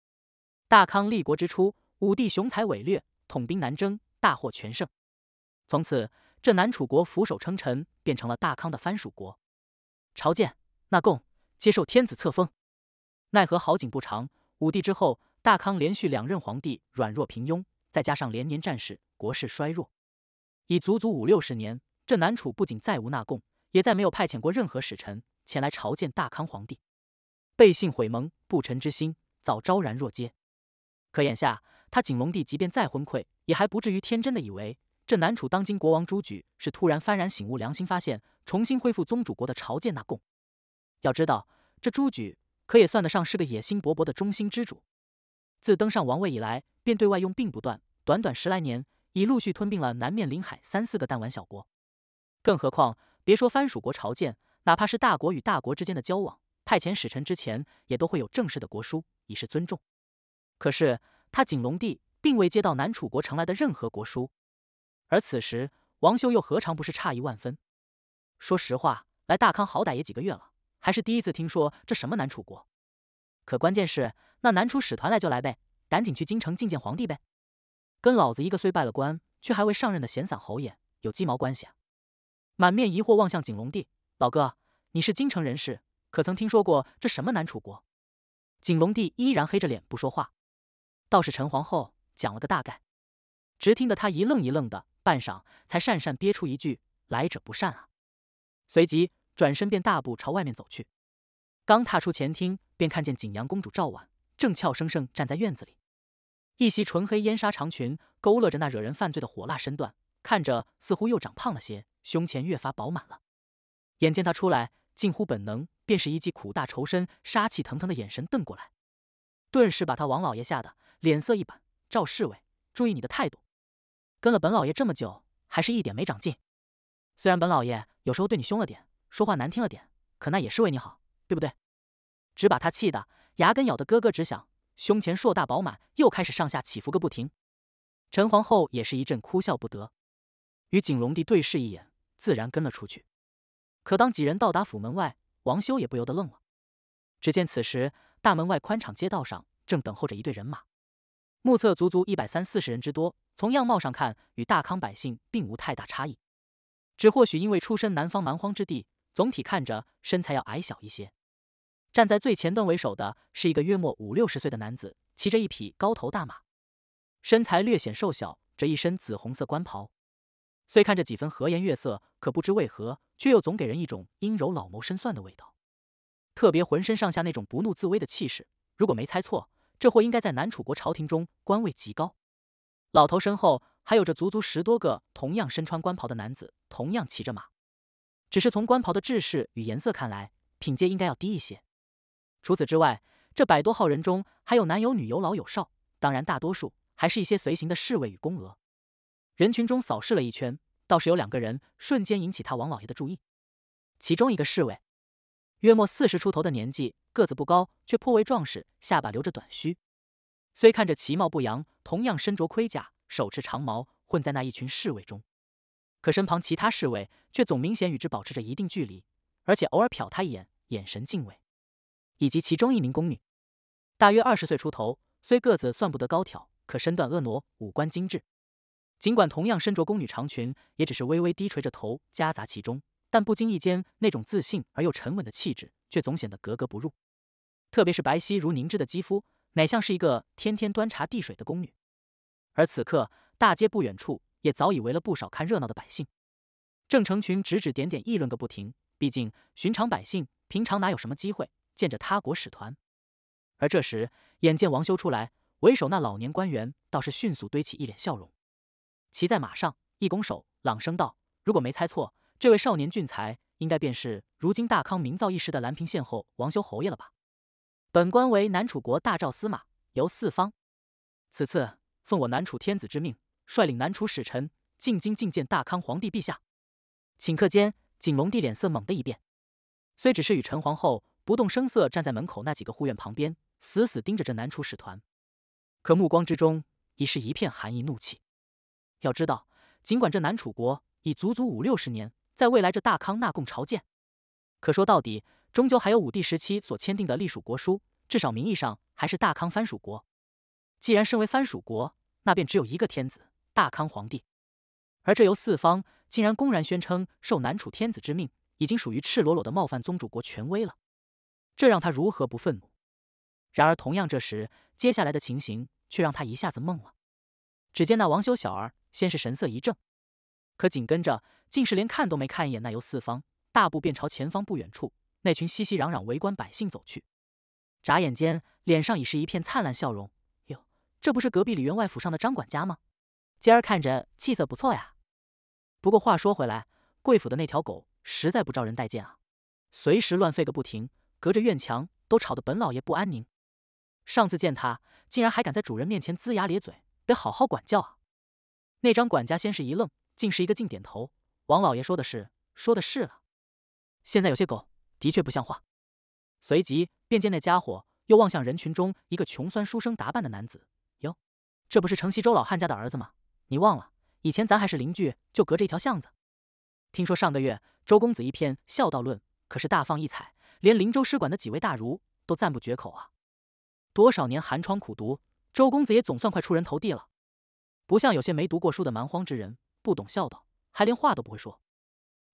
大康立国之初，武帝雄才伟略，统兵南征，大获全胜。从此，这南楚国俯首称臣，变成了大康的藩属国，朝见纳贡，接受天子册封。奈何好景不长，武帝之后，大康连续两任皇帝软弱平庸，再加上连年战事，国势衰弱。已足足五六十年，这南楚不仅再无纳贡，也再没有派遣过任何使臣前来朝见大康皇帝，背信毁盟、不臣之心早昭然若揭。可眼下，他景隆帝即便再昏聩，也还不至于天真的以为这南楚当今国王朱举是突然幡然醒悟、良心发现，重新恢复宗主国的朝见纳贡。要知道，这朱举可也算得上是个野心勃勃的忠心之主，自登上王位以来，便对外用兵不断，短短十来年。已陆续吞并了南面临海三四个弹丸小国，更何况别说藩属国朝见，哪怕是大国与大国之间的交往，派遣使臣之前也都会有正式的国书，以示尊重。可是他景隆帝并未接到南楚国呈来的任何国书，而此时王修又何尝不是诧异万分？说实话，来大康好歹也几个月了，还是第一次听说这什么南楚国。可关键是，那南楚使团来就来呗，赶紧去京城觐见皇帝呗。跟老子一个虽拜了官，却还未上任的闲散侯爷有鸡毛关系？啊？满面疑惑望向景龙帝，老哥，你是京城人士，可曾听说过这什么南楚国？景龙帝依然黑着脸不说话。倒是陈皇后讲了个大概，直听得他一愣一愣的，半晌才讪讪憋出一句：“来者不善啊！”随即转身便大步朝外面走去。刚踏出前厅，便看见景阳公主赵婉正俏生生站在院子里。一袭纯黑烟纱长裙，勾勒着那惹人犯罪的火辣身段，看着似乎又长胖了些，胸前越发饱满了。眼见他出来，近乎本能，便是一记苦大仇深、杀气腾腾的眼神瞪过来，顿时把他王老爷吓得脸色一板。赵侍卫，注意你的态度！跟了本老爷这么久，还是一点没长进。虽然本老爷有时候对你凶了点，说话难听了点，可那也是为你好，对不对？只把他气得牙根咬得咯咯直响。胸前硕大饱满，又开始上下起伏个不停。陈皇后也是一阵哭笑不得，与景隆帝对视一眼，自然跟了出去。可当几人到达府门外，王修也不由得愣了。只见此时大门外宽敞街道上，正等候着一队人马，目测足足一百三四十人之多。从样貌上看，与大康百姓并无太大差异，只或许因为出身南方蛮荒之地，总体看着身材要矮小一些。站在最前端为首的是一个约莫五六十岁的男子，骑着一匹高头大马，身材略显瘦小。着一身紫红色官袍，虽看着几分和颜悦色，可不知为何，却又总给人一种阴柔老谋深算的味道。特别浑身上下那种不怒自威的气势。如果没猜错，这货应该在南楚国朝廷中官位极高。老头身后还有着足足十多个同样身穿官袍的男子，同样骑着马，只是从官袍的制式与颜色看来，品阶应该要低一些。除此之外，这百多号人中还有男有女，有老有少。当然，大多数还是一些随行的侍卫与宫娥。人群中扫视了一圈，倒是有两个人瞬间引起他王老爷的注意。其中一个侍卫，约莫四十出头的年纪，个子不高，却颇为壮实，下巴留着短须，虽看着其貌不扬，同样身着盔甲，手持长矛，混在那一群侍卫中。可身旁其他侍卫却总明显与之保持着一定距离，而且偶尔瞟他一眼，眼神敬畏。以及其中一名宫女，大约二十岁出头，虽个子算不得高挑，可身段婀娜，五官精致。尽管同样身着宫女长裙，也只是微微低垂着头夹杂其中，但不经意间那种自信而又沉稳的气质，却总显得格格不入。特别是白皙如凝脂的肌肤，哪像是一个天天端茶递水的宫女？而此刻，大街不远处也早已围了不少看热闹的百姓，郑成群指指点点，议论个不停。毕竟，寻常百姓平常哪有什么机会？见着他国使团，而这时，眼见王修出来，为首那老年官员倒是迅速堆起一脸笑容，骑在马上一拱手，朗声道：“如果没猜错，这位少年俊才，应该便是如今大康名噪一时的兰平县侯王修侯爷了吧？”本官为南楚国大赵司马游四方，此次奉我南楚天子之命，率领南楚使臣进京觐见大康皇帝陛下。顷刻间，景龙帝脸色猛的一变，虽只是与陈皇后。不动声色站在门口那几个护院旁边，死死盯着这南楚使团，可目光之中已是一片寒意怒气。要知道，尽管这南楚国已足足五六十年，在未来这大康纳贡朝见，可说到底，终究还有武帝时期所签订的隶属国书，至少名义上还是大康藩属国。既然身为藩属国，那便只有一个天子，大康皇帝。而这由四方竟然公然宣称受南楚天子之命，已经属于赤裸裸的冒犯宗主国权威了。这让他如何不愤怒？然而，同样这时，接下来的情形却让他一下子懵了。只见那王修小儿先是神色一怔，可紧跟着，竟是连看都没看一眼那游四方，大步便朝前方不远处那群熙熙攘攘围观百姓走去。眨眼间，脸上已是一片灿烂笑容。哟，这不是隔壁李员外府上的张管家吗？今儿看着气色不错呀。不过话说回来，贵府的那条狗实在不招人待见啊，随时乱吠个不停。隔着院墙都吵得本老爷不安宁。上次见他，竟然还敢在主人面前龇牙咧嘴，得好好管教啊！那张管家先是一愣，竟是一个劲点头：“王老爷说的是，说的是了。现在有些狗的确不像话。”随即便见那家伙又望向人群中一个穷酸书生打扮的男子：“哟，这不是城西周老汉家的儿子吗？你忘了，以前咱还是邻居，就隔着一条巷子。听说上个月周公子一篇孝道论可是大放异彩。”连灵州使馆的几位大儒都赞不绝口啊！多少年寒窗苦读，周公子也总算快出人头地了。不像有些没读过书的蛮荒之人，不懂孝道，还连话都不会说。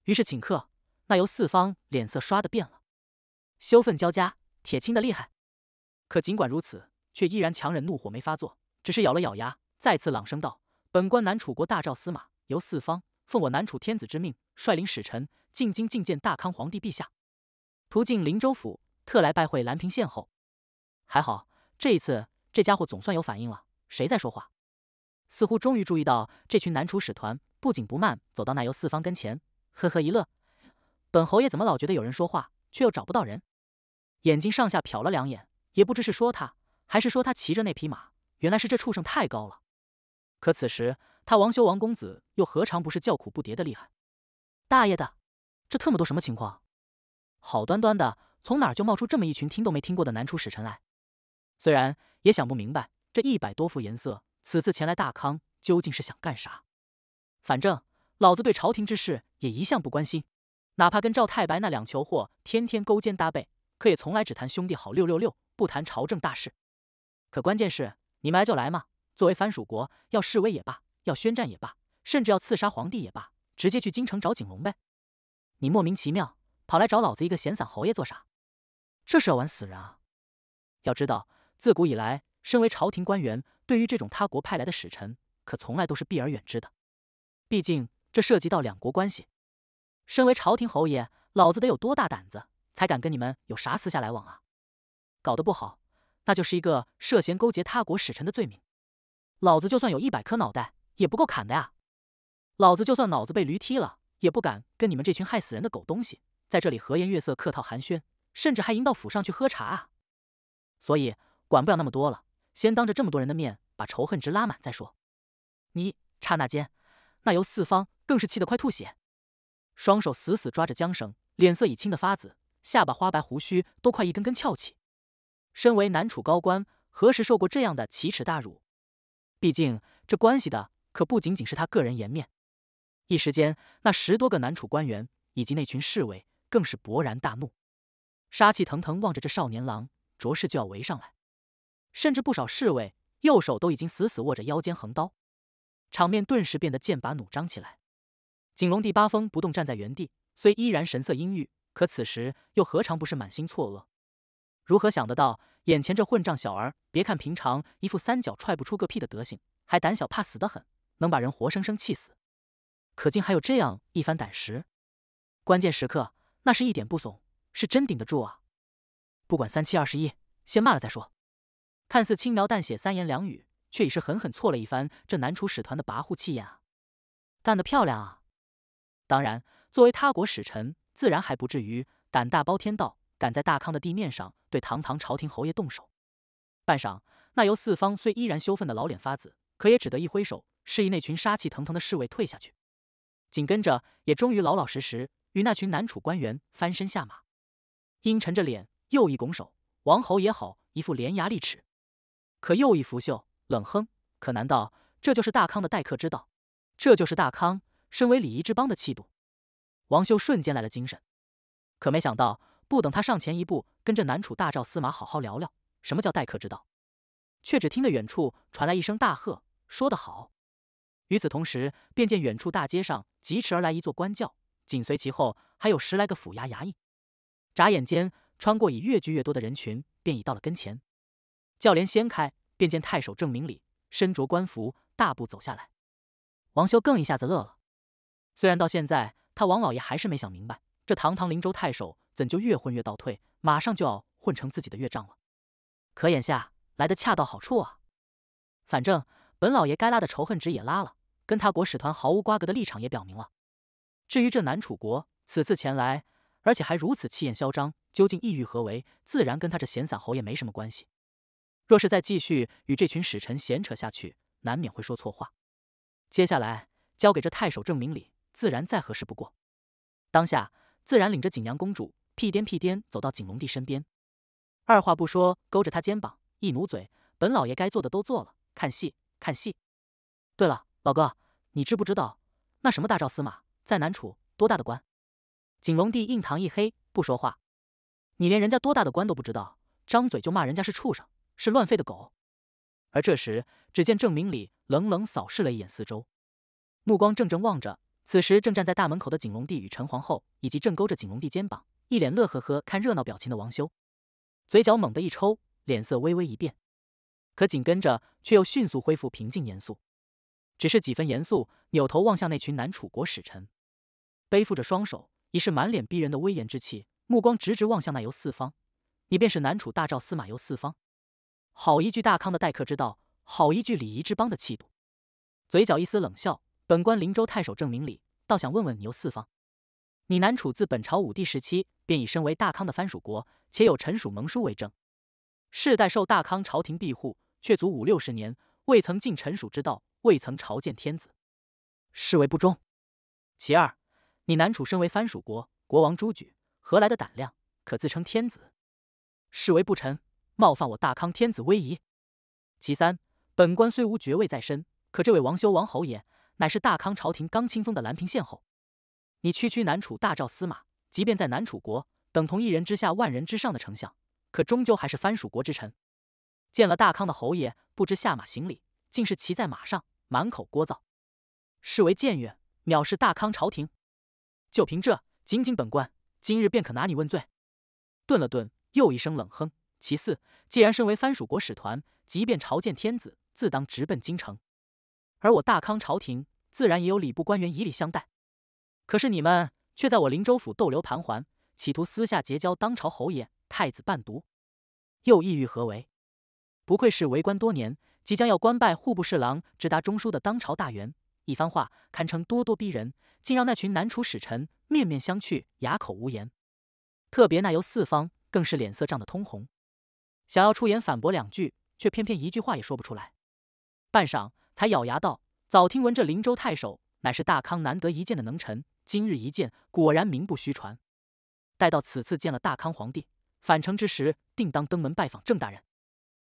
于是请客，那由四方脸色刷的变了，羞愤交加，铁青的厉害。可尽管如此，却依然强忍怒火没发作，只是咬了咬牙，再次朗声道：“本官南楚国大赵司马由四方，奉我南楚天子之命，率领使臣进京觐见大康皇帝陛下。”途经林州府，特来拜会兰平县后。还好这一次，这家伙总算有反应了。谁在说话？似乎终于注意到这群南楚使团，不紧不慢走到那由四方跟前，呵呵一乐。本侯爷怎么老觉得有人说话，却又找不到人？眼睛上下瞟了两眼，也不知是说他，还是说他骑着那匹马。原来是这畜生太高了。可此时，他王修王公子又何尝不是叫苦不迭的厉害？大爷的，这特么都什么情况？好端端的，从哪儿就冒出这么一群听都没听过的南楚使臣来？虽然也想不明白这一百多副颜色此次前来大康究竟是想干啥。反正老子对朝廷之事也一向不关心，哪怕跟赵太白那两球货天天勾肩搭背，可也从来只谈兄弟好六六六，不谈朝政大事。可关键是你们来就来嘛，作为藩属国，要示威也罢，要宣战也罢，甚至要刺杀皇帝也罢，直接去京城找景龙呗。你莫名其妙。跑来找老子一个闲散侯爷做啥？这是要玩死人啊！要知道，自古以来，身为朝廷官员，对于这种他国派来的使臣，可从来都是避而远之的。毕竟这涉及到两国关系。身为朝廷侯爷，老子得有多大胆子，才敢跟你们有啥私下来往啊？搞得不好，那就是一个涉嫌勾结他国使臣的罪名。老子就算有一百颗脑袋，也不够砍的呀！老子就算脑子被驴踢了，也不敢跟你们这群害死人的狗东西！在这里和颜悦色、客套寒暄，甚至还迎到府上去喝茶啊！所以管不了那么多了，先当着这么多人的面把仇恨值拉满再说。你刹那间，那由四方更是气得快吐血，双手死死抓着缰绳，脸色已青得发紫，下巴花白胡须都快一根根翘起。身为南楚高官，何时受过这样的奇耻大辱？毕竟这关系的可不仅仅是他个人颜面。一时间，那十多个南楚官员以及那群侍卫。更是勃然大怒，杀气腾腾望着这少年郎，着实就要围上来。甚至不少侍卫右手都已经死死握着腰间横刀，场面顿时变得剑拔弩张起来。景龙第八风不动站在原地，虽依然神色阴郁，可此时又何尝不是满心错愕？如何想得到，眼前这混账小儿，别看平常一副三脚踹不出个屁的德行，还胆小怕死的很，能把人活生生气死，可竟还有这样一番胆识？关键时刻。那是一点不怂，是真顶得住啊！不管三七二十一，先骂了再说。看似轻描淡写三言两语，却已是狠狠挫了一番这南楚使团的跋扈气焰啊！干得漂亮啊！当然，作为他国使臣，自然还不至于胆大包天，到敢在大康的地面上对堂堂朝廷侯爷动手。半晌，那由四方虽依然羞愤的老脸发紫，可也只得一挥手，示意那群杀气腾腾的侍卫退下去。紧跟着，也终于老老实实。与那群南楚官员翻身下马，阴沉着脸，又一拱手。王侯也好，一副伶牙俐齿，可又一拂袖，冷哼。可难道这就是大康的待客之道？这就是大康身为礼仪之邦的气度？王秀瞬间来了精神，可没想到，不等他上前一步，跟着南楚大赵司马好好聊聊什么叫待客之道，却只听得远处传来一声大喝：“说得好！”与此同时，便见远处大街上疾驰而来一座官轿。紧随其后还有十来个府衙衙役，眨眼间穿过已越聚越多的人群，便已到了跟前。轿帘掀开，便见太守郑明礼身着官服，大步走下来。王修更一下子乐了。虽然到现在，他王老爷还是没想明白，这堂堂灵州太守怎就越混越倒退，马上就要混成自己的岳丈了。可眼下来的恰到好处啊！反正本老爷该拉的仇恨值也拉了，跟他国使团毫无瓜葛的立场也表明了。至于这南楚国此次前来，而且还如此气焰嚣张，究竟意欲何为？自然跟他这闲散侯爷没什么关系。若是再继续与这群使臣闲扯下去，难免会说错话。接下来交给这太守证明礼，自然再合适不过。当下自然领着景阳公主屁颠屁颠走到景龙帝身边，二话不说，勾着他肩膀一努嘴：“本老爷该做的都做了，看戏，看戏。”对了，老哥，你知不知道那什么大赵司马？在南楚多大的官？景龙帝印堂一黑，不说话。你连人家多大的官都不知道，张嘴就骂人家是畜生，是乱吠的狗。而这时，只见郑明礼冷冷扫视了一眼四周，目光怔怔望着此时正站在大门口的景龙帝与陈皇后，以及正勾着景龙帝肩膀、一脸乐呵呵看热闹表情的王修，嘴角猛地一抽，脸色微微一变。可紧跟着，却又迅速恢复平静严肃，只是几分严肃，扭头望向那群南楚国使臣。背负着双手，已是满脸逼人的威严之气，目光直直望向那游四方。你便是南楚大赵司马游四方。好一句大康的待客之道，好一句礼仪之邦的气度。嘴角一丝冷笑，本官灵州太守郑明礼，倒想问问你游四方：你南楚自本朝武帝时期便已身为大康的藩属国，且有臣属盟书为证，世代受大康朝廷庇护，却足五六十年未曾尽臣属之道，未曾朝见天子，是为不忠。其二。你南楚身为藩属国国王，朱举何来的胆量，可自称天子，是为不臣，冒犯我大康天子威仪。其三，本官虽无爵位在身，可这位王修王侯爷乃是大康朝廷刚清封的兰屏县侯。你区区南楚大赵司马，即便在南楚国等同一人之下万人之上的丞相，可终究还是藩属国之臣。见了大康的侯爷，不知下马行礼，竟是骑在马上，满口聒噪，是为僭越，藐视大康朝廷。就凭这，仅仅本官今日便可拿你问罪。顿了顿，又一声冷哼。其四，既然身为藩属国使团，即便朝见天子，自当直奔京城。而我大康朝廷，自然也有礼部官员以礼相待。可是你们却在我林州府逗留盘桓，企图私下结交当朝侯爷、太子伴读，又意欲何为？不愧是为官多年，即将要官拜户部侍郎、直达中枢的当朝大员。一番话堪称咄咄逼人，竟让那群南楚使臣面面相觑，哑口无言。特别那由四方更是脸色涨得通红，想要出言反驳两句，却偏偏一句话也说不出来。半晌，才咬牙道：“早听闻这林州太守乃是大康难得一见的能臣，今日一见，果然名不虚传。待到此次见了大康皇帝，返程之时，定当登门拜访郑大人。”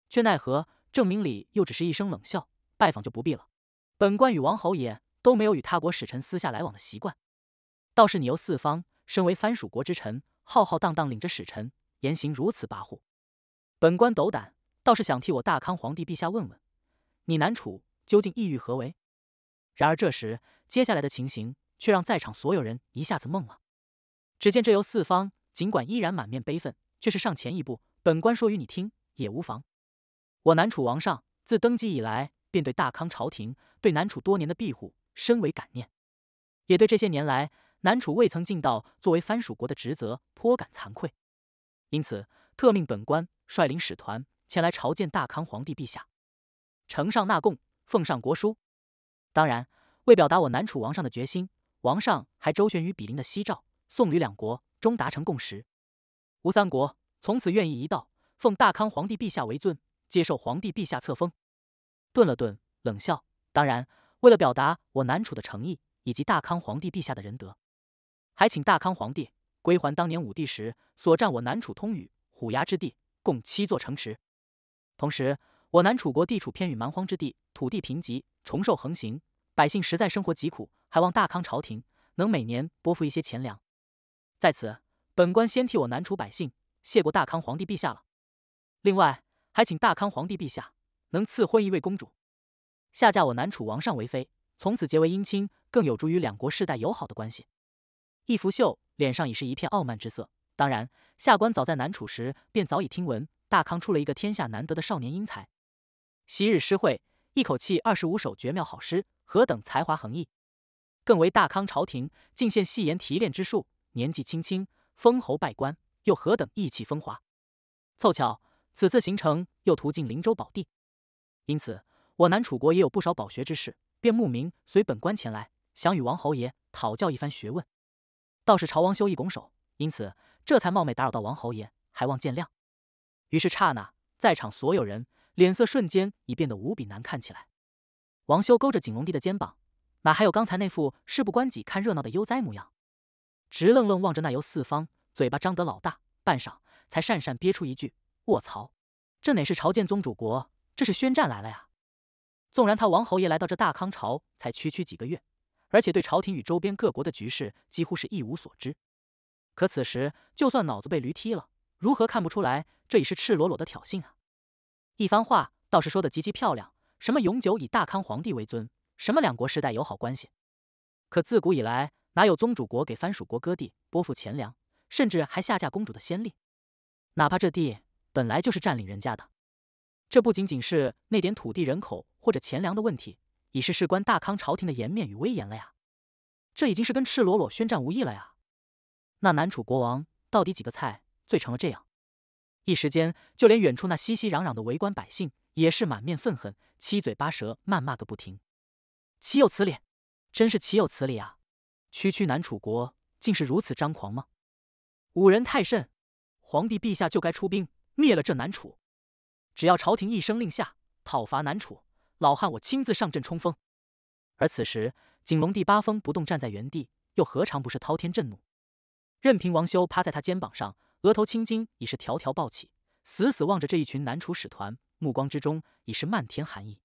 却奈何郑明礼又只是一声冷笑：“拜访就不必了。”本官与王侯爷都没有与他国使臣私下来往的习惯，倒是你由四方身为藩属国之臣，浩浩荡荡领着使臣，言行如此跋扈，本官斗胆倒是想替我大康皇帝陛下问问，你南楚究竟意欲何为？然而这时，接下来的情形却让在场所有人一下子懵了。只见这由四方尽管依然满面悲愤，却是上前一步：“本官说与你听也无妨，我南楚王上自登基以来。”便对大康朝廷对南楚多年的庇护深为感念，也对这些年来南楚未曾尽到作为藩属国的职责颇感惭愧，因此特命本官率领使团前来朝见大康皇帝陛下，呈上纳贡，奉上国书。当然，为表达我南楚王上的决心，王上还周旋于比邻的西赵、宋、吕两国，终达成共识，吴三国从此愿意一道奉大康皇帝陛下为尊，接受皇帝陛下册封。顿了顿，冷笑：“当然，为了表达我南楚的诚意，以及大康皇帝陛下的仁德，还请大康皇帝归还当年武帝时所占我南楚通宇虎牙之地，共七座城池。同时，我南楚国地处偏远蛮荒之地，土地贫瘠，虫兽横行，百姓实在生活疾苦，还望大康朝廷能每年拨付一些钱粮。在此，本官先替我南楚百姓谢过大康皇帝陛下了。另外，还请大康皇帝陛下。”能赐婚一位公主，下嫁我南楚王上为妃，从此结为姻亲，更有助于两国世代友好的关系。易拂袖脸上已是一片傲慢之色。当然，下官早在南楚时便早已听闻，大康出了一个天下难得的少年英才。昔日诗会，一口气二十五首绝妙好诗，何等才华横溢！更为大康朝廷尽献戏言提炼之术，年纪轻轻封侯拜官，又何等意气风华！凑巧此次行程又途径灵州宝地。因此，我南楚国也有不少饱学之士，便慕名随本官前来，想与王侯爷讨教一番学问。倒是朝王修一拱手，因此这才冒昧打扰到王侯爷，还望见谅。于是刹那，在场所有人脸色瞬间已变得无比难看起来。王修勾着景龙帝的肩膀，哪还有刚才那副事不关己看热闹的悠哉模样？直愣愣望着那游四方，嘴巴张得老大，半晌才讪讪憋出一句：“卧槽，这哪是朝见宗主国？”这是宣战来了呀！纵然他王侯爷来到这大康朝才区区几个月，而且对朝廷与周边各国的局势几乎是一无所知，可此时就算脑子被驴踢了，如何看不出来这已是赤裸裸的挑衅啊！一番话倒是说的极其漂亮，什么永久以大康皇帝为尊，什么两国世代友好关系，可自古以来哪有宗主国给藩属国割地、拨付钱粮，甚至还下嫁公主的先例？哪怕这地本来就是占领人家的。这不仅仅是那点土地、人口或者钱粮的问题，已是事关大康朝廷的颜面与威严了呀！这已经是跟赤裸裸宣战无异了呀！那南楚国王到底几个菜，醉成了这样？一时间，就连远处那熙熙攘攘的围观百姓也是满面愤恨，七嘴八舌谩骂个不停。岂有此理！真是岂有此理啊！区区南楚国，竟是如此张狂吗？五人太甚！皇帝陛下就该出兵灭了这南楚！只要朝廷一声令下，讨伐南楚，老汉我亲自上阵冲锋。而此时，景龙帝八风不动，站在原地，又何尝不是滔天震怒？任凭王修趴在他肩膀上，额头青筋已是条条暴起，死死望着这一群南楚使团，目光之中已是漫天寒意。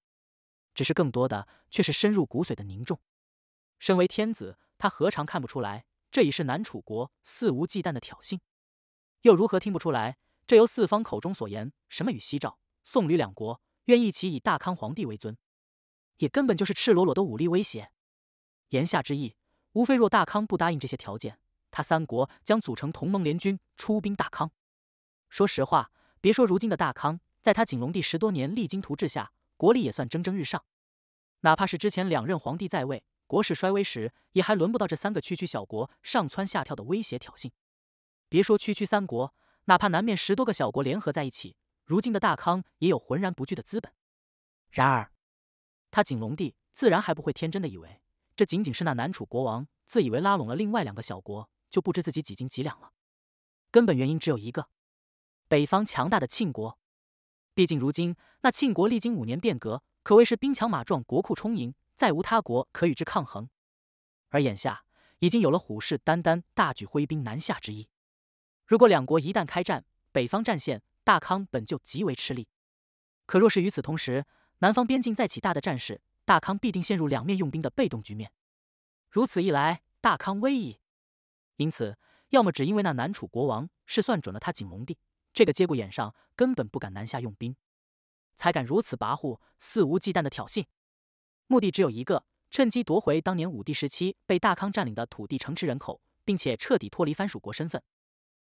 只是更多的却是深入骨髓的凝重。身为天子，他何尝看不出来，这已是南楚国肆无忌惮的挑衅，又如何听不出来？这由四方口中所言，什么与西赵、宋、吕两国愿一起以大康皇帝为尊，也根本就是赤裸裸的武力威胁。言下之意，无非若大康不答应这些条件，他三国将组成同盟联军出兵大康。说实话，别说如今的大康，在他景隆帝十多年励精图治下，国力也算蒸蒸日上。哪怕是之前两任皇帝在位，国势衰微时，也还轮不到这三个区区小国上蹿下跳的威胁挑衅。别说区区三国。哪怕南面十多个小国联合在一起，如今的大康也有浑然不惧的资本。然而，他景隆帝自然还不会天真的以为，这仅仅是那南楚国王自以为拉拢了另外两个小国，就不知自己几斤几两了。根本原因只有一个：北方强大的庆国。毕竟如今那庆国历经五年变革，可谓是兵强马壮、国库充盈，再无他国可与之抗衡。而眼下已经有了虎视眈眈、大举挥兵南下之意。如果两国一旦开战，北方战线大康本就极为吃力，可若是与此同时，南方边境再起大的战事，大康必定陷入两面用兵的被动局面。如此一来，大康危矣。因此，要么只因为那南楚国王是算准了他景龙帝这个节骨眼上根本不敢南下用兵，才敢如此跋扈、肆无忌惮的挑衅，目的只有一个：趁机夺回当年武帝时期被大康占领的土地、城池、人口，并且彻底脱离藩属国身份。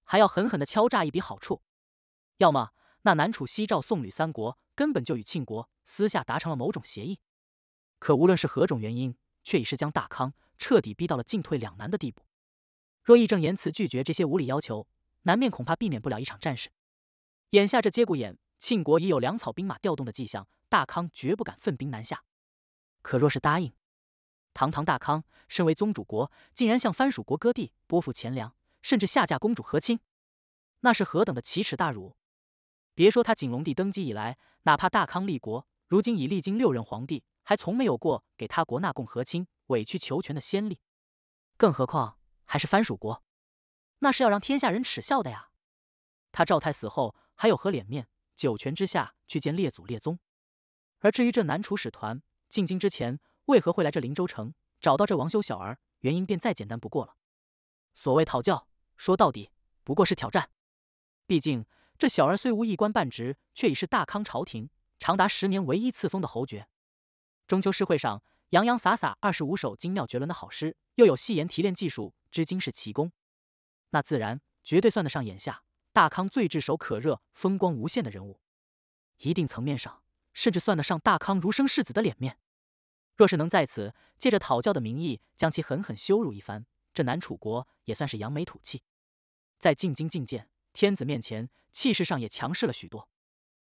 还要狠狠的敲诈一笔好处，要么那南楚、西赵、宋、吕三国根本就与庆国私下达成了某种协议。可无论是何种原因，却已是将大康彻底逼到了进退两难的地步。若义正言辞拒绝这些无理要求，难免恐怕避免不了一场战事。眼下这节骨眼，庆国已有粮草兵马调动的迹象，大康绝不敢奋兵南下。可若是答应，堂堂大康身为宗主国，竟然向藩属国割地拨付钱粮。甚至下嫁公主和亲，那是何等的奇耻大辱！别说他景隆帝登基以来，哪怕大康立国，如今已历经六任皇帝，还从没有过给他国纳贡和亲、委曲求全的先例。更何况还是藩属国，那是要让天下人耻笑的呀！他赵太死后还有何脸面九泉之下去见列祖列宗？而至于这南楚使团进京之前为何会来这灵州城找到这王修小儿，原因便再简单不过了：所谓讨教。说到底不过是挑战，毕竟这小儿虽无一官半职，却已是大康朝廷长达十年唯一赐封的侯爵。中秋诗会上洋洋洒洒二十五首精妙绝伦的好诗，又有戏言提炼技术，至今是奇功，那自然绝对算得上眼下大康最炙手可热、风光无限的人物，一定层面上甚至算得上大康儒生世子的脸面。若是能在此借着讨教的名义将其狠狠羞辱一番，这南楚国也算是扬眉吐气。在进京觐见天子面前，气势上也强势了许多。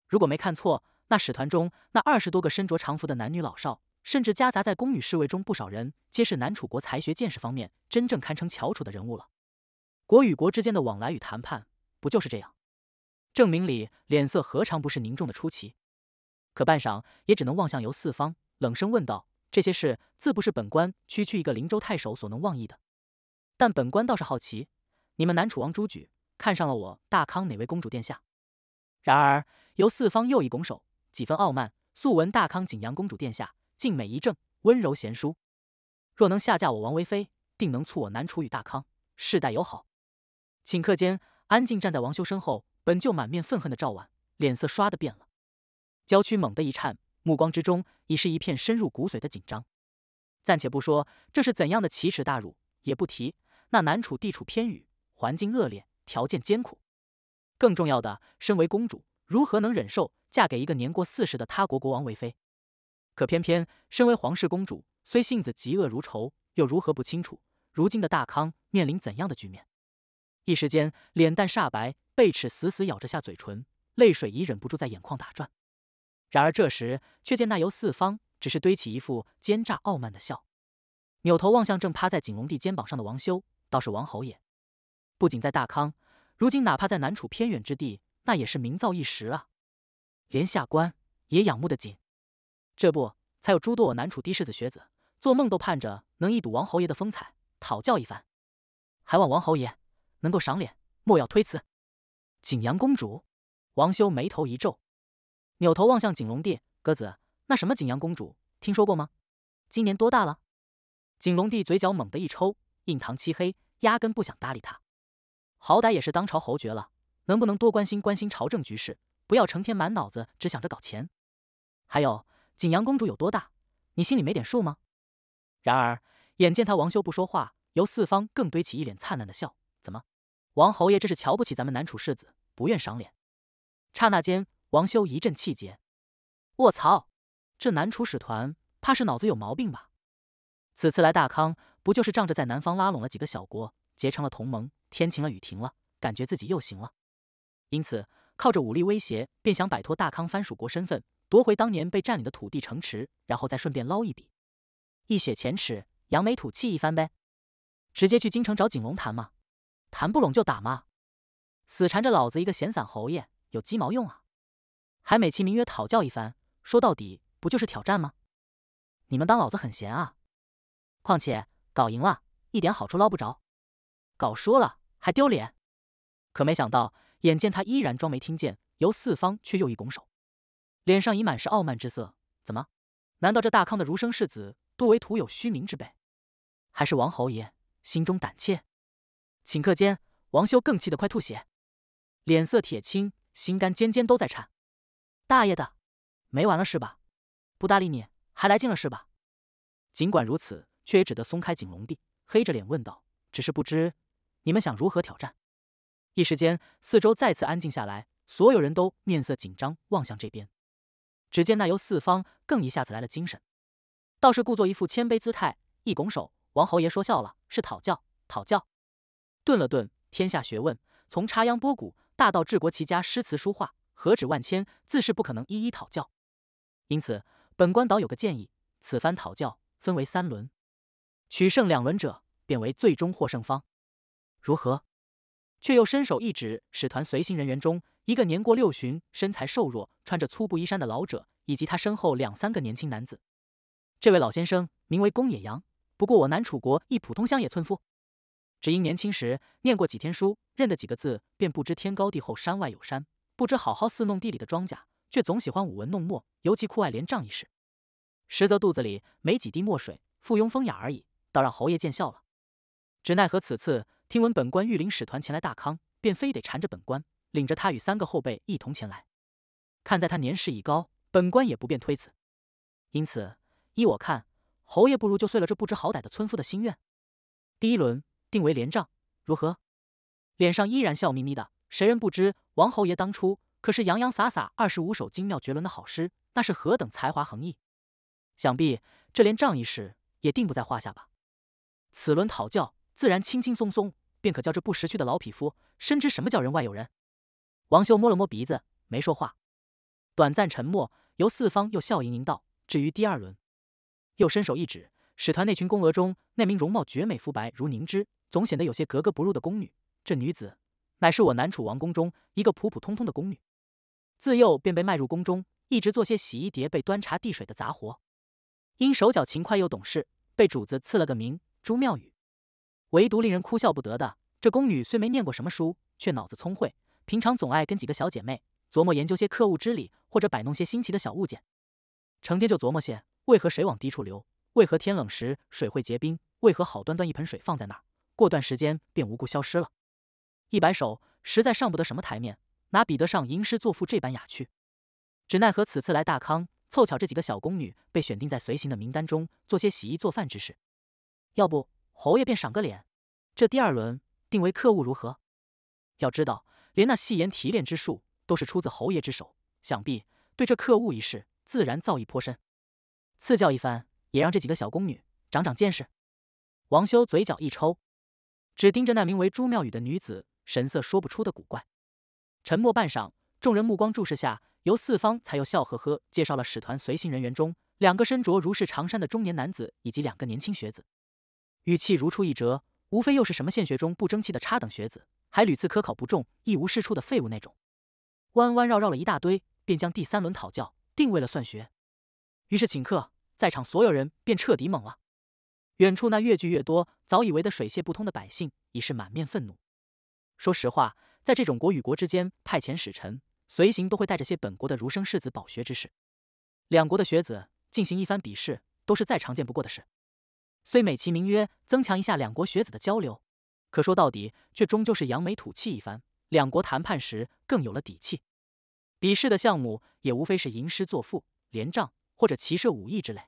如果没看错，那使团中那二十多个身着长服的男女老少，甚至夹杂在宫女侍卫中，不少人皆是南楚国才学见识方面真正堪称翘楚的人物了。国与国之间的往来与谈判，不就是这样？郑明礼脸色何尝不是凝重的出奇？可半晌也只能望向游四方，冷声问道：“这些事自不是本官区区一个灵州太守所能妄议的。但本官倒是好奇。”你们南楚王朱举看上了我大康哪位公主殿下？然而，由四方又一拱手，几分傲慢。素闻大康景阳公主殿下静美仪正，温柔贤淑，若能下嫁我王为妃，定能促我南楚与大康世代友好。顷刻间，安静站在王修身后，本就满面愤恨的赵婉脸色唰的变了，娇躯猛地一颤，目光之中已是一片深入骨髓的紧张。暂且不说这是怎样的奇耻大辱，也不提那南楚地处偏隅。环境恶劣，条件艰苦。更重要的，身为公主，如何能忍受嫁给一个年过四十的他国国王为妃？可偏偏身为皇室公主，虽性子嫉恶如仇，又如何不清楚如今的大康面临怎样的局面？一时间，脸蛋煞白，被齿死死咬着下嘴唇，泪水已忍不住在眼眶打转。然而这时，却见那由四方只是堆起一副奸诈傲慢的笑，扭头望向正趴在景龙帝肩膀上的王修，倒是王侯也。不仅在大康，如今哪怕在南楚偏远之地，那也是名噪一时啊！连下官也仰慕的紧，这不才有诸多我南楚嫡世子学子，做梦都盼着能一睹王侯爷的风采，讨教一番。还望王侯爷能够赏脸，莫要推辞。景阳公主，王修眉头一皱，扭头望向景龙帝哥子，那什么景阳公主听说过吗？今年多大了？景龙帝嘴角猛地一抽，印堂漆黑，压根不想搭理他。好歹也是当朝侯爵了，能不能多关心关心朝政局势？不要成天满脑子只想着搞钱。还有，景阳公主有多大？你心里没点数吗？然而，眼见他王修不说话，尤四方更堆起一脸灿烂的笑。怎么，王侯爷这是瞧不起咱们南楚世子，不愿赏脸？刹那间，王修一阵气结。我操，这南楚使团怕是脑子有毛病吧？此次来大康，不就是仗着在南方拉拢了几个小国，结成了同盟？天晴了，雨停了，感觉自己又行了。因此，靠着武力威胁，便想摆脱大康藩属国身份，夺回当年被占领的土地城池，然后再顺便捞一笔，一雪前耻，扬眉吐气一番呗。直接去京城找景龙谈嘛，谈不拢就打嘛。死缠着老子一个闲散侯爷，有鸡毛用啊？还美其名曰讨教一番，说到底不就是挑战吗？你们当老子很闲啊？况且，搞赢了一点好处捞不着，搞输了。还丢脸，可没想到，眼见他依然装没听见，由四方却又一拱手，脸上已满是傲慢之色。怎么？难道这大康的儒生世子多为徒有虚名之辈，还是王侯爷心中胆怯？顷刻间，王修更气得快吐血，脸色铁青，心肝尖尖都在颤。大爷的，没完了是吧？不搭理你，还来劲了是吧？尽管如此，却也只得松开景龙帝，黑着脸问道：“只是不知。”你们想如何挑战？一时间，四周再次安静下来，所有人都面色紧张，望向这边。只见那由四方更一下子来了精神，倒是故作一副谦卑姿态，一拱手：“王侯爷说笑了，是讨教，讨教。”顿了顿，天下学问从插秧播谷，大到治国齐家，诗词书画，何止万千，自是不可能一一讨教。因此，本官倒有个建议：此番讨教分为三轮，取胜两轮者，便为最终获胜方。如何？却又伸手一指使团随行人员中一个年过六旬、身材瘦弱、穿着粗布衣衫的老者，以及他身后两三个年轻男子。这位老先生名为宫野阳，不过我南楚国一普通乡野村夫，只因年轻时念过几天书，认得几个字，便不知天高地厚，山外有山，不知好好似弄地里的庄稼，却总喜欢舞文弄墨，尤其酷爱连帐一事。实则肚子里没几滴墨水，附庸风雅而已，倒让侯爷见笑了。只奈何此次。听闻本官御林使团前来大康，便非得缠着本官，领着他与三个后辈一同前来。看在他年事已高，本官也不便推辞。因此，依我看，侯爷不如就遂了这不知好歹的村夫的心愿。第一轮定为连仗，如何？脸上依然笑眯眯的。谁人不知王侯爷当初可是洋洋洒洒二十五首精妙绝伦的好诗？那是何等才华横溢！想必这连仗一事也定不在话下吧。此轮讨教。自然轻轻松松便可叫这不识趣的老匹夫深知什么叫人外有人。王修摸了摸鼻子，没说话。短暂沉默，由四方又笑盈盈道：“至于第二轮，又伸手一指使团那群宫娥中那名容貌绝美、肤白如凝脂、总显得有些格格不入的宫女。这女子乃是我南楚王宫中一个普普通通的宫女，自幼便被卖入宫中，一直做些洗衣叠被、端茶递水的杂活。因手脚勤快又懂事，被主子赐了个名朱妙语。”唯独令人哭笑不得的，这宫女虽没念过什么书，却脑子聪慧，平常总爱跟几个小姐妹琢磨研究些客物之理，或者摆弄些新奇的小物件，成天就琢磨些：为何水往低处流？为何天冷时水会结冰？为何好端端一盆水放在那儿，过段时间便无故消失了？一摆手，实在上不得什么台面，哪比得上吟诗作赋这般雅趣？只奈何此次来大康，凑巧这几个小宫女被选定在随行的名单中，做些洗衣做饭之事，要不。侯爷便赏个脸，这第二轮定为客物如何？要知道，连那细言提炼之术都是出自侯爷之手，想必对这客物一事自然造诣颇深。赐教一番，也让这几个小宫女长长见识。王修嘴角一抽，只盯着那名为朱妙宇的女子，神色说不出的古怪。沉默半晌，众人目光注视下，由四方才又笑呵呵介绍了使团随行人员中两个身着儒士长衫的中年男子以及两个年轻学子。语气如出一辙，无非又是什么县学中不争气的差等学子，还屡次科考不中、一无是处的废物那种。弯弯绕绕了一大堆，便将第三轮讨教定为了算学。于是请客，在场所有人便彻底懵了。远处那越聚越多，早已围得水泄不通的百姓，已是满面愤怒。说实话，在这种国与国之间派遣使臣，随行都会带着些本国的儒生士子饱学之士，两国的学子进行一番比试，都是再常见不过的事。虽美其名曰增强一下两国学子的交流，可说到底却终究是扬眉吐气一番，两国谈判时更有了底气。比试的项目也无非是吟诗作赋、连仗或者骑射武艺之类，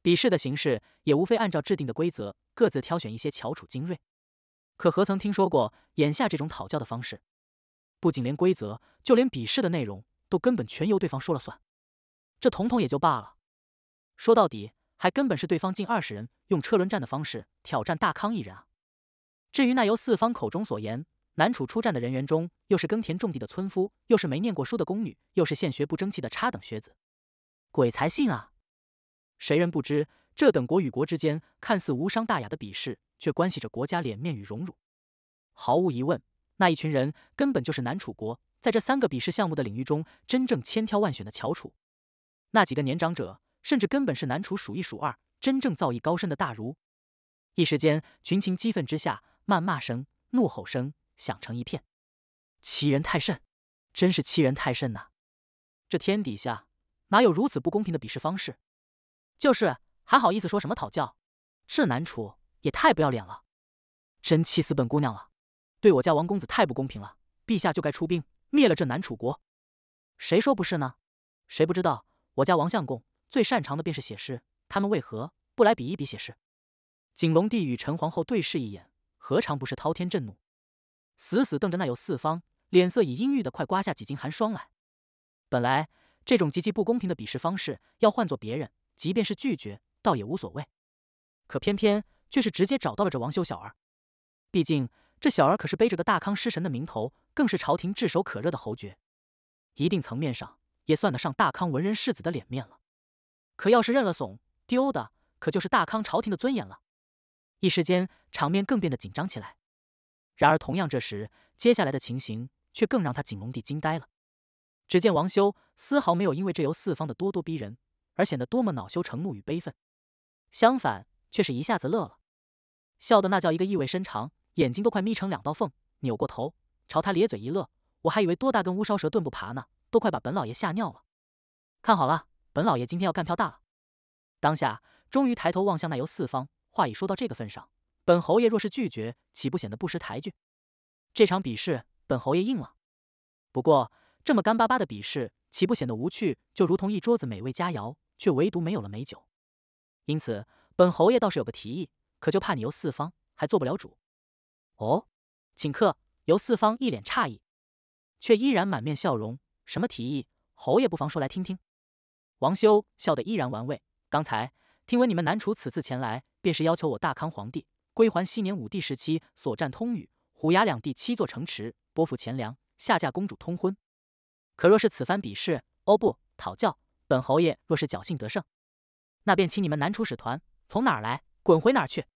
比试的形式也无非按照制定的规则各自挑选一些翘楚精锐。可何曾听说过眼下这种讨教的方式？不仅连规则，就连比试的内容都根本全由对方说了算。这统统也就罢了，说到底。还根本是对方近二十人用车轮战的方式挑战大康一人啊！至于那由四方口中所言，南楚出战的人员中，又是耕田种地的村夫，又是没念过书的宫女，又是现学不争气的差等学子，鬼才信啊！谁人不知，这等国与国之间看似无伤大雅的比试，却关系着国家脸面与荣辱。毫无疑问，那一群人根本就是南楚国在这三个比试项目的领域中真正千挑万选的翘楚。那几个年长者。甚至根本是南楚数一数二、真正造诣高深的大儒。一时间，群情激愤之下，谩骂声、怒吼声响成一片。欺人太甚，真是欺人太甚呐！这天底下哪有如此不公平的比试方式？就是，还好意思说什么讨教？这南楚也太不要脸了！真气死本姑娘了！对我家王公子太不公平了，陛下就该出兵灭了这南楚国。谁说不是呢？谁不知道我家王相公？最擅长的便是写诗，他们为何不来比一比写诗？景龙帝与陈皇后对视一眼，何尝不是滔天震怒，死死瞪着那有四方，脸色已阴郁的快刮下几斤寒霜来。本来这种极其不公平的比试方式，要换做别人，即便是拒绝，倒也无所谓。可偏偏却是直接找到了这王修小儿，毕竟这小儿可是背着个大康诗神的名头，更是朝廷炙手可热的侯爵，一定层面上也算得上大康文人世子的脸面了。可要是认了怂，丢的可就是大康朝廷的尊严了。一时间，场面更变得紧张起来。然而，同样这时，接下来的情形却更让他景龙帝惊呆了。只见王修丝毫没有因为这由四方的咄咄逼人而显得多么恼羞成怒与悲愤，相反，却是一下子乐了，笑得那叫一个意味深长，眼睛都快眯成两道缝，扭过头朝他咧嘴一乐：“我还以为多大根乌梢蛇顿不爬呢，都快把本老爷吓尿了。看好了。”本老爷今天要干票大了，当下终于抬头望向那游四方。话已说到这个份上，本侯爷若是拒绝，岂不显得不识抬举？这场比试，本侯爷应了。不过这么干巴巴的比试，岂不显得无趣？就如同一桌子美味佳肴，却唯独没有了美酒。因此，本侯爷倒是有个提议，可就怕你游四方还做不了主。哦，请客，游四方一脸诧异，却依然满面笑容。什么提议？侯爷不妨说来听听。王修笑得依然玩味。刚才听闻你们南楚此次前来，便是要求我大康皇帝归还昔年武帝时期所占通宇、虎牙两地七座城池，拨付钱粮，下嫁公主通婚。可若是此番比试，哦不，讨教，本侯爷若是侥幸得胜，那便请你们南楚使团从哪儿来，滚回哪儿去。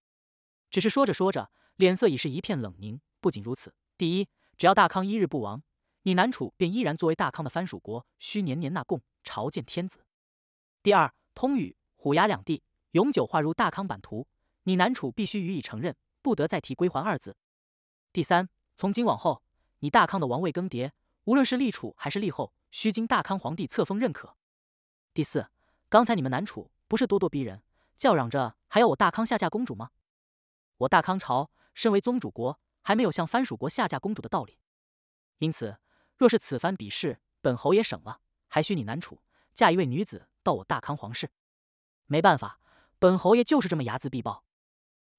只是说着说着，脸色已是一片冷凝。不仅如此，第一，只要大康一日不亡，你南楚便依然作为大康的藩属国，需年年纳贡，朝见天子。第二，通宇、虎牙两地永久划入大康版图，你南楚必须予以承认，不得再提归还二字。第三，从今往后，你大康的王位更迭，无论是立储还是立后，需经大康皇帝册封认可。第四，刚才你们南楚不是咄咄逼人，叫嚷着还要我大康下嫁公主吗？我大康朝身为宗主国，还没有向藩属国下嫁公主的道理。因此，若是此番比试，本侯也省了，还需你南楚。嫁一位女子到我大康皇室，没办法，本侯爷就是这么睚眦必报。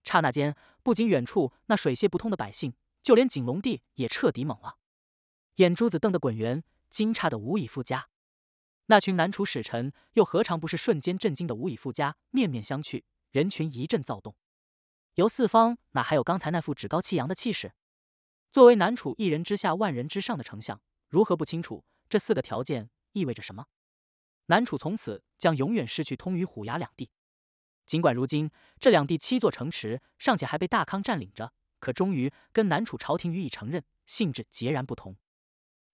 刹那间，不仅远处那水泄不通的百姓，就连景龙帝也彻底懵了，眼珠子瞪得滚圆，惊诧的无以复加。那群南楚使臣又何尝不是瞬间震惊的无以复加，面面相觑，人群一阵躁动。由四方哪还有刚才那副趾高气扬的气势？作为南楚一人之下万人之上的丞相，如何不清楚这四个条件意味着什么？南楚从此将永远失去通于虎牙两地。尽管如今这两地七座城池尚且还被大康占领着，可终于跟南楚朝廷予以承认，性质截然不同。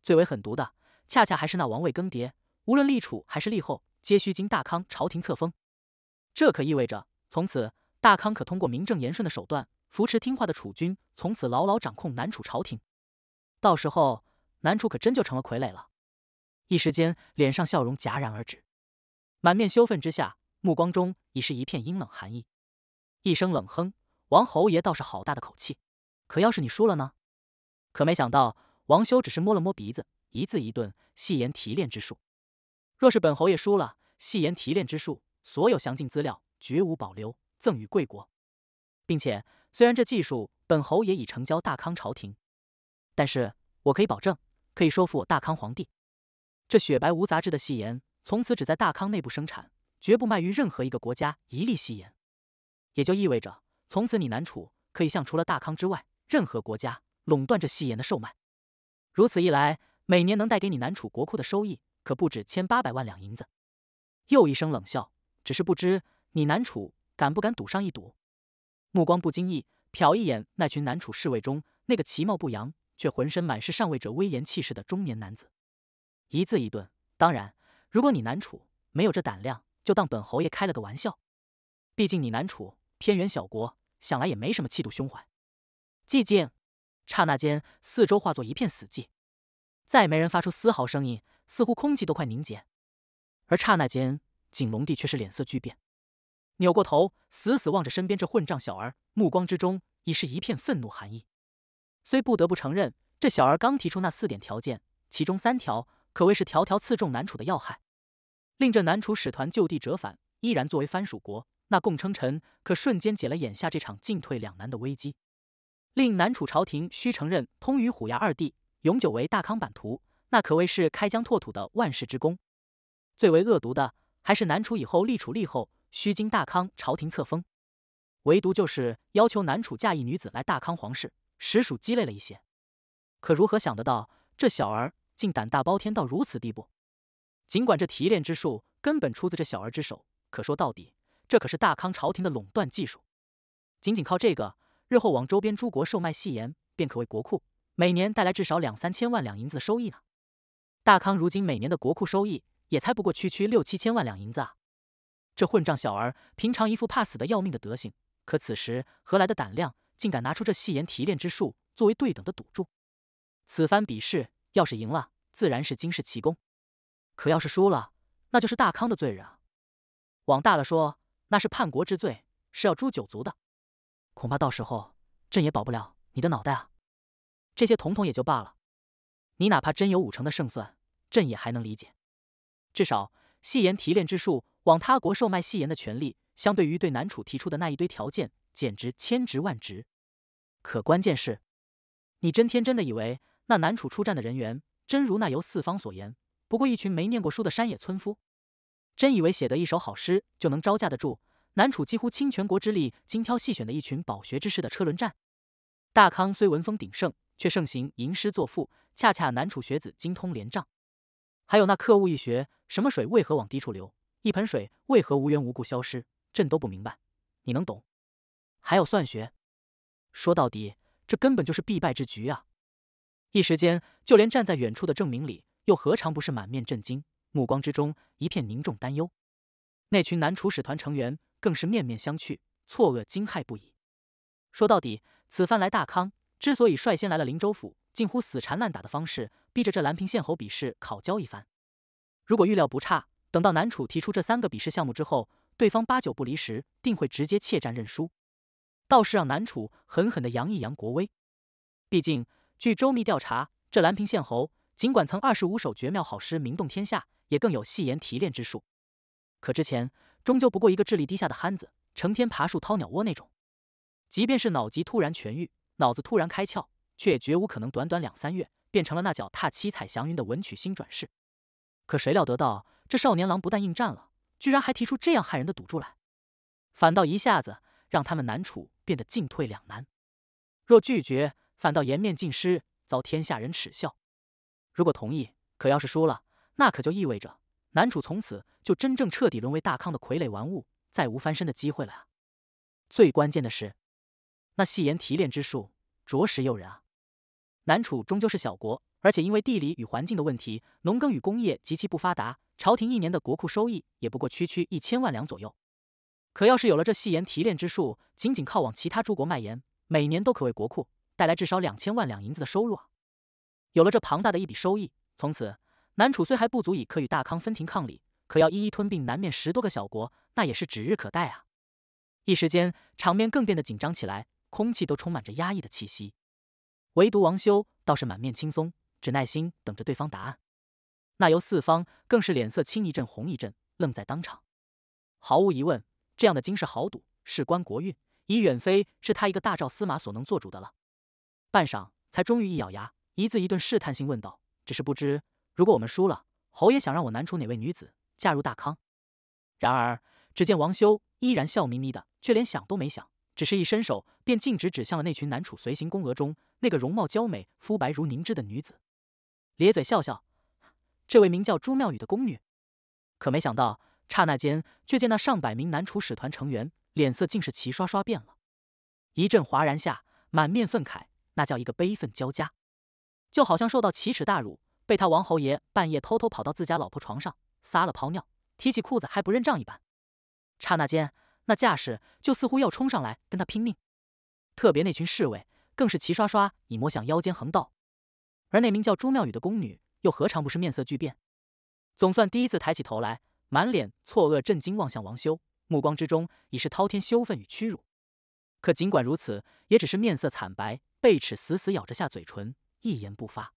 最为狠毒的，恰恰还是那王位更迭，无论立储还是立后，皆需经大康朝廷册封。这可意味着，从此大康可通过名正言顺的手段扶持听话的楚君，从此牢牢掌控南楚朝廷。到时候，南楚可真就成了傀儡了。一时间，脸上笑容戛然而止，满面羞愤之下，目光中已是一片阴冷寒意。一声冷哼：“王侯爷倒是好大的口气，可要是你输了呢？”可没想到，王修只是摸了摸鼻子，一字一顿：“细言提炼之术，若是本侯爷输了，细言提炼之术所有详尽资料绝无保留，赠与贵国，并且虽然这技术本侯爷已成交大康朝廷，但是我可以保证，可以说服我大康皇帝。”这雪白无杂质的细盐，从此只在大康内部生产，绝不卖于任何一个国家一粒细盐。也就意味着，从此你南楚可以向除了大康之外任何国家垄断这细盐的售卖。如此一来，每年能带给你南楚国库的收益，可不止千八百万两银子。又一声冷笑，只是不知你南楚敢不敢赌上一赌？目光不经意瞟一眼那群南楚侍卫中那个其貌不扬却浑身满是上位者威严气势的中年男子。一字一顿，当然，如果你南楚没有这胆量，就当本侯爷开了个玩笑。毕竟你南楚偏远小国，想来也没什么气度胸怀。寂静，刹那间，四周化作一片死寂，再没人发出丝毫声音，似乎空气都快凝结。而刹那间，景龙帝却是脸色巨变，扭过头，死死望着身边这混账小儿，目光之中已是，一片愤怒寒意。虽不得不承认，这小儿刚提出那四点条件，其中三条。可谓是条条刺中南楚的要害，令这南楚使团就地折返，依然作为藩属国那共称臣，可瞬间解了眼下这场进退两难的危机，令南楚朝廷需承认通于虎牙二帝永久为大康版图，那可谓是开疆拓土的万世之功。最为恶毒的还是南楚以后立储立后需经大康朝廷册封，唯独就是要求南楚嫁一女子来大康皇室，实属鸡肋了一些。可如何想得到这小儿？竟胆大包天到如此地步！尽管这提炼之术根本出自这小儿之手，可说到底，这可是大康朝廷的垄断技术。仅仅靠这个，日后往周边诸国售卖细盐，便可为国库每年带来至少两三千万两银子的收益呢。大康如今每年的国库收益也才不过区区六七千万两银子啊！这混账小儿平常一副怕死的要命的德行，可此时何来的胆量，竟敢拿出这细盐提炼之术作为对等的赌注？此番比试。要是赢了，自然是惊世奇功；可要是输了，那就是大康的罪人啊！往大了说，那是叛国之罪，是要诛九族的。恐怕到时候，朕也保不了你的脑袋啊！这些统统也就罢了，你哪怕真有五成的胜算，朕也还能理解。至少，细言提炼之术，往他国售卖细言的权利，相对于对南楚提出的那一堆条件，简直千值万值。可关键是，你真天真的以为？那南楚出战的人员，真如那由四方所言？不过一群没念过书的山野村夫，真以为写得一首好诗就能招架得住南楚几乎倾全国之力精挑细选的一群饱学之士的车轮战？大康虽文风鼎盛，却盛行吟诗作赋，恰恰南楚学子精通连仗，还有那客物一学，什么水为何往低处流？一盆水为何无缘无故消失？朕都不明白，你能懂？还有算学，说到底，这根本就是必败之局啊！一时间，就连站在远处的郑明礼，又何尝不是满面震惊，目光之中一片凝重担忧。那群南楚使团成员更是面面相觑，错愕惊骇不已。说到底，此番来大康，之所以率先来了林州府，近乎死缠烂打的方式，逼着这兰平县侯比试考教一番。如果预料不差，等到南楚提出这三个比试项目之后，对方八九不离十，定会直接怯战认输，倒是让南楚狠狠地扬一扬国威。毕竟。据周密调查，这蓝平县侯尽管曾二十五首绝妙好诗名动天下，也更有戏言提炼之术，可之前终究不过一个智力低下的憨子，成天爬树掏鸟窝那种。即便是脑疾突然痊愈，脑子突然开窍，却也绝无可能短短两三月变成了那脚踏七彩祥云的文曲星转世。可谁料得到，这少年郎不但应战了，居然还提出这样骇人的赌注来，反倒一下子让他们难处变得进退两难。若拒绝，反倒颜面尽失，遭天下人耻笑。如果同意，可要是输了，那可就意味着南楚从此就真正彻底沦为大康的傀儡玩物，再无翻身的机会了啊！最关键的是，那细盐提炼之术着实诱人啊！南楚终究是小国，而且因为地理与环境的问题，农耕与工业极其不发达，朝廷一年的国库收益也不过区区一千万两左右。可要是有了这细盐提炼之术，仅仅靠往其他诸国卖盐，每年都可为国库。带来至少两千万两银子的收入啊！有了这庞大的一笔收益，从此南楚虽还不足以可与大康分庭抗礼，可要一一吞并南面十多个小国，那也是指日可待啊！一时间，场面更变得紧张起来，空气都充满着压抑的气息。唯独王修倒是满面轻松，只耐心等着对方答案。那由四方更是脸色青一阵红一阵，愣在当场。毫无疑问，这样的惊世豪赌事关国运，已远非是他一个大赵司马所能做主的了。半晌，才终于一咬牙，一字一顿试探性问道：“只是不知，如果我们输了，侯爷想让我南楚哪位女子嫁入大康？”然而，只见王修依然笑眯眯的，却连想都没想，只是一伸手，便径直指向了那群南楚随行宫娥中那个容貌娇美、肤白如凝脂的女子，咧嘴笑笑：“这位名叫朱妙语的宫女。”可没想到，刹那间却见那上百名南楚使团成员脸色竟是齐刷刷变了，一阵哗然下，满面愤慨。那叫一个悲愤交加，就好像受到奇耻大辱，被他王侯爷半夜偷偷跑到自家老婆床上撒了泡尿，提起裤子还不认账一般。刹那间，那架势就似乎要冲上来跟他拼命。特别那群侍卫更是齐刷刷已摸向腰间横道，而那名叫朱妙宇的宫女又何尝不是面色巨变？总算第一次抬起头来，满脸错愕、震惊，望向王修，目光之中已是滔天羞愤与屈辱。可尽管如此，也只是面色惨白。贝齿死死咬着下嘴唇，一言不发。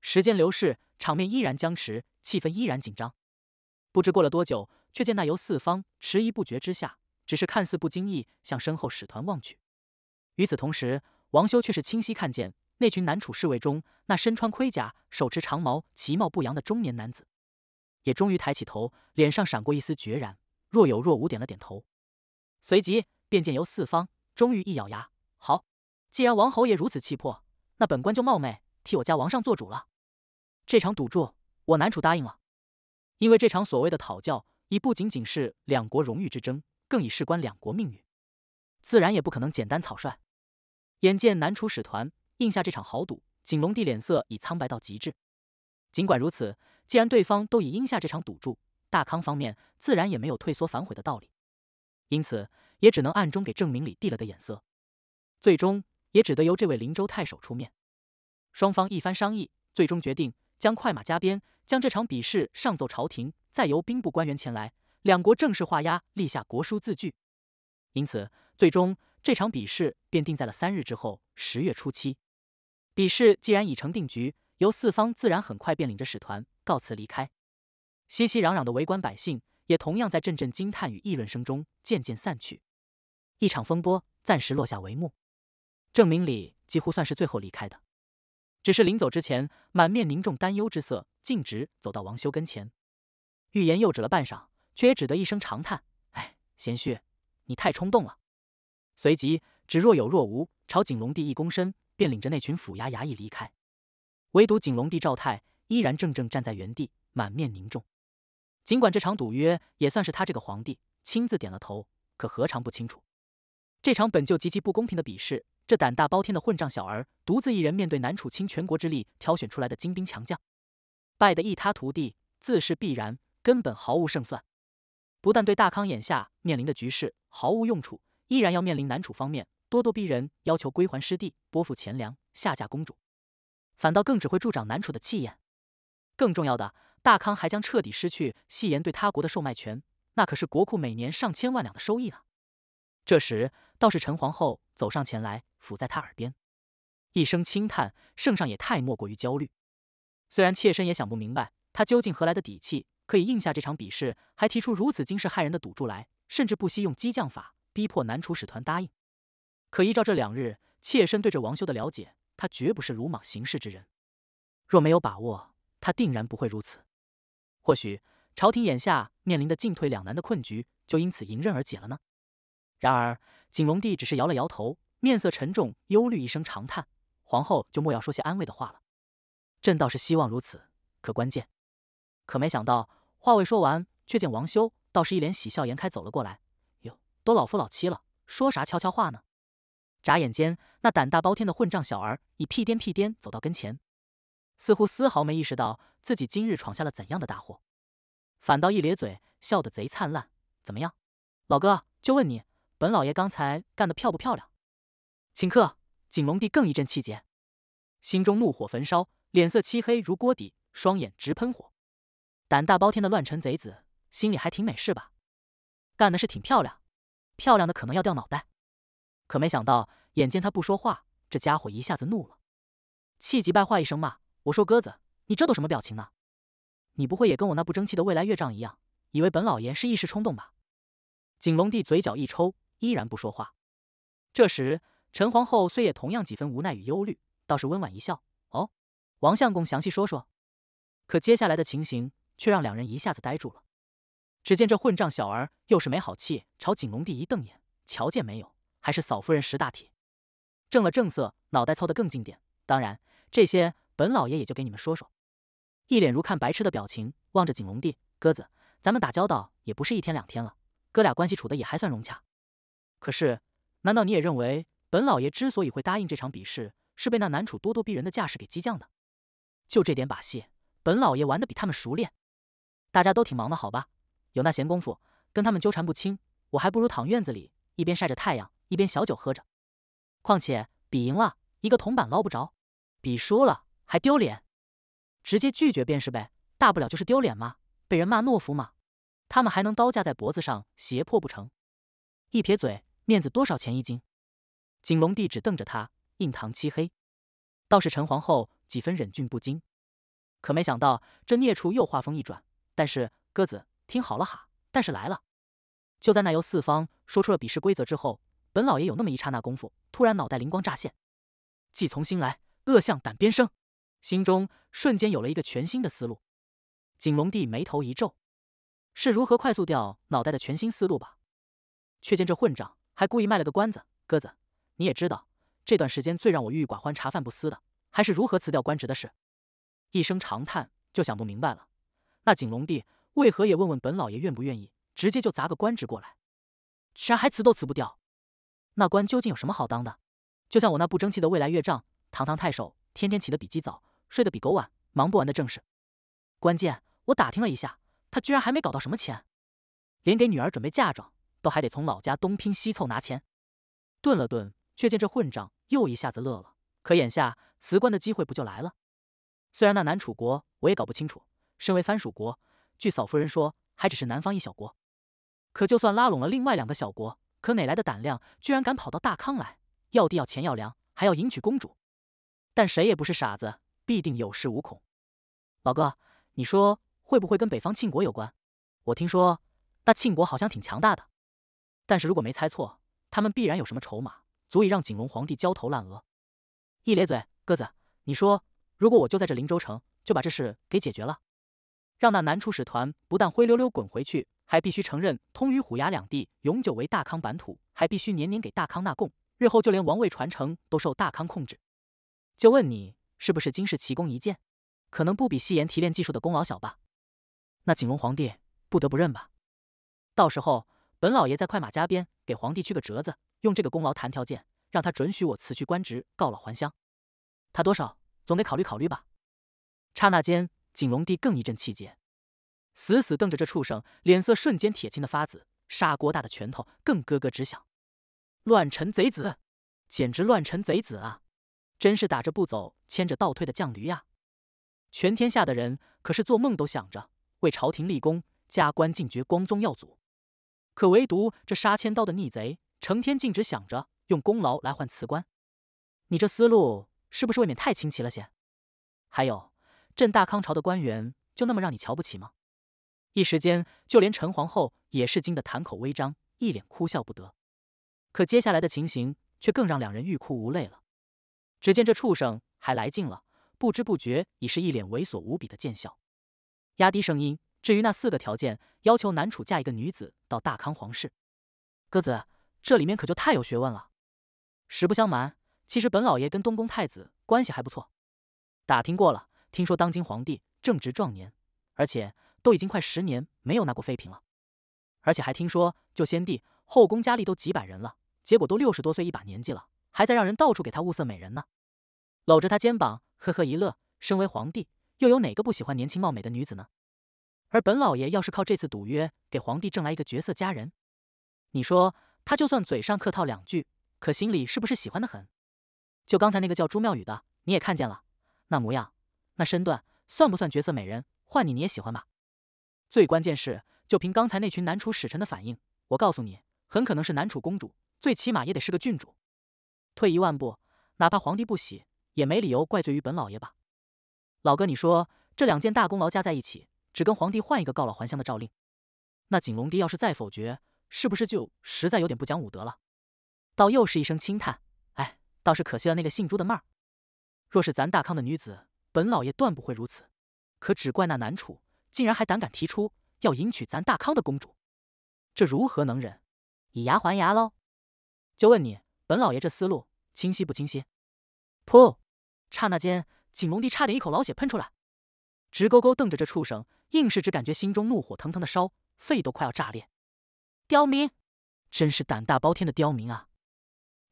时间流逝，场面依然僵持，气氛依然紧张。不知过了多久，却见那由四方迟疑不决之下，只是看似不经意向身后使团望去。与此同时，王修却是清晰看见那群南楚侍卫中那身穿盔甲、手持长矛、其貌不扬的中年男子，也终于抬起头，脸上闪过一丝决然，若有若无点了点头。随即便见由四方终于一咬牙：“好。”既然王侯爷如此气魄，那本官就冒昧替我家王上做主了。这场赌注，我南楚答应了，因为这场所谓的讨教，已不仅仅是两国荣誉之争，更已事关两国命运，自然也不可能简单草率。眼见南楚使团应下这场豪赌，景龙帝脸色已苍白到极致。尽管如此，既然对方都已应下这场赌注，大康方面自然也没有退缩反悔的道理，因此也只能暗中给郑明礼递了个眼色，最终。也只得由这位林州太守出面，双方一番商议，最终决定将快马加鞭，将这场比试上奏朝廷，再由兵部官员前来两国正式画押，立下国书字据。因此，最终这场比试便定在了三日之后，十月初七。比试既然已成定局，由四方自然很快便领着使团告辞离开。熙熙攘攘的围观百姓，也同样在阵阵惊叹与议论声中渐渐散去。一场风波暂时落下帷幕。郑明礼几乎算是最后离开的，只是临走之前，满面凝重担忧之色，径直走到王修跟前，欲言又止了半晌，却也只得一声长叹：“哎，贤婿，你太冲动了。”随即只若有若无朝景龙帝一躬身，便领着那群府衙衙役离开。唯独景龙帝赵泰依然怔怔站在原地，满面凝重。尽管这场赌约也算是他这个皇帝亲自点了头，可何尝不清楚，这场本就极其不公平的比试。这胆大包天的混账小儿，独自一人面对南楚倾全国之力挑选出来的精兵强将，败得一塌涂地，自是必然，根本毫无胜算。不但对大康眼下面临的局势毫无用处，依然要面临南楚方面咄咄逼人，要求归还失地、拨付钱粮、下嫁公主，反倒更只会助长南楚的气焰。更重要的，大康还将彻底失去戏言对他国的售卖权，那可是国库每年上千万两的收益啊！这时，倒是陈皇后走上前来。抚在他耳边，一声轻叹：“圣上也太莫过于焦虑。虽然妾身也想不明白，他究竟何来的底气，可以应下这场比试，还提出如此惊世骇人的赌注来，甚至不惜用激将法逼迫南楚使团答应。可依照这两日妾身对这王修的了解，他绝不是鲁莽行事之人。若没有把握，他定然不会如此。或许朝廷眼下面临的进退两难的困局，就因此迎刃而解了呢？”然而景龙帝只是摇了摇头。面色沉重，忧虑一声长叹：“皇后就莫要说些安慰的话了，朕倒是希望如此。可关键，可没想到，话未说完，却见王修倒是一脸喜笑颜开走了过来。哟，都老夫老妻了，说啥悄悄话呢？”眨眼间，那胆大包天的混账小儿已屁颠屁颠走到跟前，似乎丝毫没意识到自己今日闯下了怎样的大祸，反倒一咧嘴，笑得贼灿烂。怎么样，老哥，就问你，本老爷刚才干得漂不漂亮？”请客，景龙帝更一阵气结，心中怒火焚烧，脸色漆黑如锅底，双眼直喷火。胆大包天的乱臣贼子，心里还挺美是吧？干的是挺漂亮，漂亮的可能要掉脑袋。可没想到，眼见他不说话，这家伙一下子怒了，气急败坏一声骂：“我说鸽子，你这都什么表情呢？你不会也跟我那不争气的未来岳丈一样，以为本老爷是一时冲动吧？”景龙帝嘴角一抽，依然不说话。这时。陈皇后虽也同样几分无奈与忧虑，倒是温婉一笑：“哦，王相公详细说说。”可接下来的情形却让两人一下子呆住了。只见这混账小儿又是没好气朝景隆帝一瞪眼，瞧见没有？还是嫂夫人识大体，正了正色，脑袋凑得更近点。当然，这些本老爷也就给你们说说。一脸如看白痴的表情望着景隆帝：“哥子，咱们打交道也不是一天两天了，哥俩关系处的也还算融洽。可是，难道你也认为？”本老爷之所以会答应这场比试，是被那男厨咄咄逼人的架势给激将的。就这点把戏，本老爷玩的比他们熟练。大家都挺忙的，好吧？有那闲工夫跟他们纠缠不清，我还不如躺院子里一边晒着太阳，一边小酒喝着。况且比赢了一个铜板捞不着，比输了还丢脸，直接拒绝便是呗。大不了就是丢脸嘛，被人骂懦夫嘛。他们还能刀架在脖子上胁迫不成？一撇嘴，面子多少钱一斤？景龙帝只瞪着他，印堂漆黑。倒是陈皇后几分忍俊不禁，可没想到这孽畜又话锋一转：“但是鸽子，听好了哈，但是来了。”就在那由四方说出了比试规则之后，本老爷有那么一刹那功夫，突然脑袋灵光乍现，计从心来，恶向胆边生，心中瞬间有了一个全新的思路。景龙帝眉头一皱：“是如何快速掉脑袋的全新思路吧？”却见这混账还故意卖了个关子：“鸽子。”你也知道，这段时间最让我郁郁寡欢、茶饭不思的，还是如何辞掉官职的事。一声长叹，就想不明白了，那景龙帝为何也问问本老爷愿不愿意，直接就砸个官职过来，居然还辞都辞不掉？那官究竟有什么好当的？就像我那不争气的未来岳丈，堂堂太守，天天起得比鸡早，睡得比狗晚，忙不完的正事。关键我打听了一下，他居然还没搞到什么钱，连给女儿准备嫁妆都还得从老家东拼西凑拿钱。顿了顿。却见这混账又一下子乐了。可眼下辞官的机会不就来了？虽然那南楚国我也搞不清楚，身为藩属国，据嫂夫人说，还只是南方一小国。可就算拉拢了另外两个小国，可哪来的胆量，居然敢跑到大康来要地、要钱、要粮，还要迎娶公主？但谁也不是傻子，必定有恃无恐。老哥，你说会不会跟北方庆国有关？我听说那庆国好像挺强大的。但是如果没猜错，他们必然有什么筹码。足以让景龙皇帝焦头烂额。一咧嘴，鸽子，你说，如果我就在这灵州城，就把这事给解决了，让那南楚使团不但灰溜溜滚回去，还必须承认通于虎牙两地永久为大康版土，还必须年年给大康纳贡，日后就连王位传承都受大康控制。就问你，是不是今世奇功一件？可能不比细言提炼技术的功劳小吧？那景龙皇帝不得不认吧？到时候，本老爷再快马加鞭给皇帝去个折子。用这个功劳谈条件，让他准许我辞去官职，告老还乡。他多少总得考虑考虑吧。刹那间，景隆帝更一阵气结，死死瞪着这畜生，脸色瞬间铁青的发紫，砂锅大的拳头更咯咯直响。乱臣贼子，简直乱臣贼子啊！真是打着不走，牵着倒退的犟驴呀！全天下的人可是做梦都想着为朝廷立功，加官进爵，光宗耀祖。可唯独这杀千刀的逆贼！成天静止想着用功劳来换辞官，你这思路是不是未免太清奇了些？还有，朕大康朝的官员就那么让你瞧不起吗？一时间，就连陈皇后也是惊得谈口微张，一脸哭笑不得。可接下来的情形却更让两人欲哭无泪了。只见这畜生还来劲了，不知不觉已是一脸猥琐无比的贱笑，压低声音。至于那四个条件，要求男主嫁一个女子到大康皇室，鸽子。这里面可就太有学问了。实不相瞒，其实本老爷跟东宫太子关系还不错。打听过了，听说当今皇帝正值壮年，而且都已经快十年没有纳过妃嫔了。而且还听说，就先帝后宫佳丽都几百人了，结果都六十多岁一把年纪了，还在让人到处给他物色美人呢。搂着他肩膀，呵呵一乐。身为皇帝，又有哪个不喜欢年轻貌美的女子呢？而本老爷要是靠这次赌约给皇帝挣来一个绝色佳人，你说？他就算嘴上客套两句，可心里是不是喜欢的很？就刚才那个叫朱妙宇的，你也看见了，那模样，那身段，算不算绝色美人？换你，你也喜欢吧？最关键是，就凭刚才那群南楚使臣的反应，我告诉你，很可能是南楚公主，最起码也得是个郡主。退一万步，哪怕皇帝不喜，也没理由怪罪于本老爷吧？老哥，你说这两件大功劳加在一起，只跟皇帝换一个告老还乡的诏令，那景龙帝要是再否决？是不是就实在有点不讲武德了？倒又是一声轻叹，哎，倒是可惜了那个姓朱的妹儿。若是咱大康的女子，本老爷断不会如此。可只怪那南楚竟然还胆敢提出要迎娶咱大康的公主，这如何能忍？以牙还牙喽！就问你，本老爷这思路清晰不清晰？噗！刹那间，景龙帝差点一口老血喷出来，直勾勾瞪着这畜生，硬是只感觉心中怒火腾腾的烧，肺都快要炸裂。刁民，真是胆大包天的刁民啊！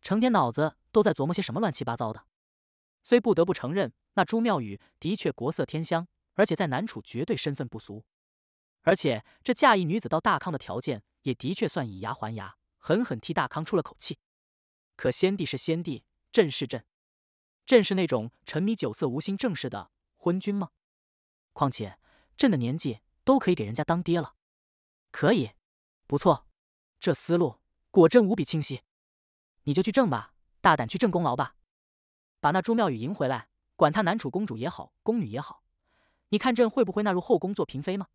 成天脑子都在琢磨些什么乱七八糟的。虽不得不承认，那朱妙语的确国色天香，而且在南楚绝对身份不俗。而且这嫁一女子到大康的条件，也的确算以牙还牙，狠狠替大康出了口气。可先帝是先帝，朕是朕，朕是那种沉迷酒色、无心正事的昏君吗？况且朕的年纪都可以给人家当爹了，可以。不错，这思路果真无比清晰。你就去挣吧，大胆去挣功劳吧，把那朱妙语赢回来。管他南楚公主也好，宫女也好，你看朕会不会纳入后宫做嫔妃吗？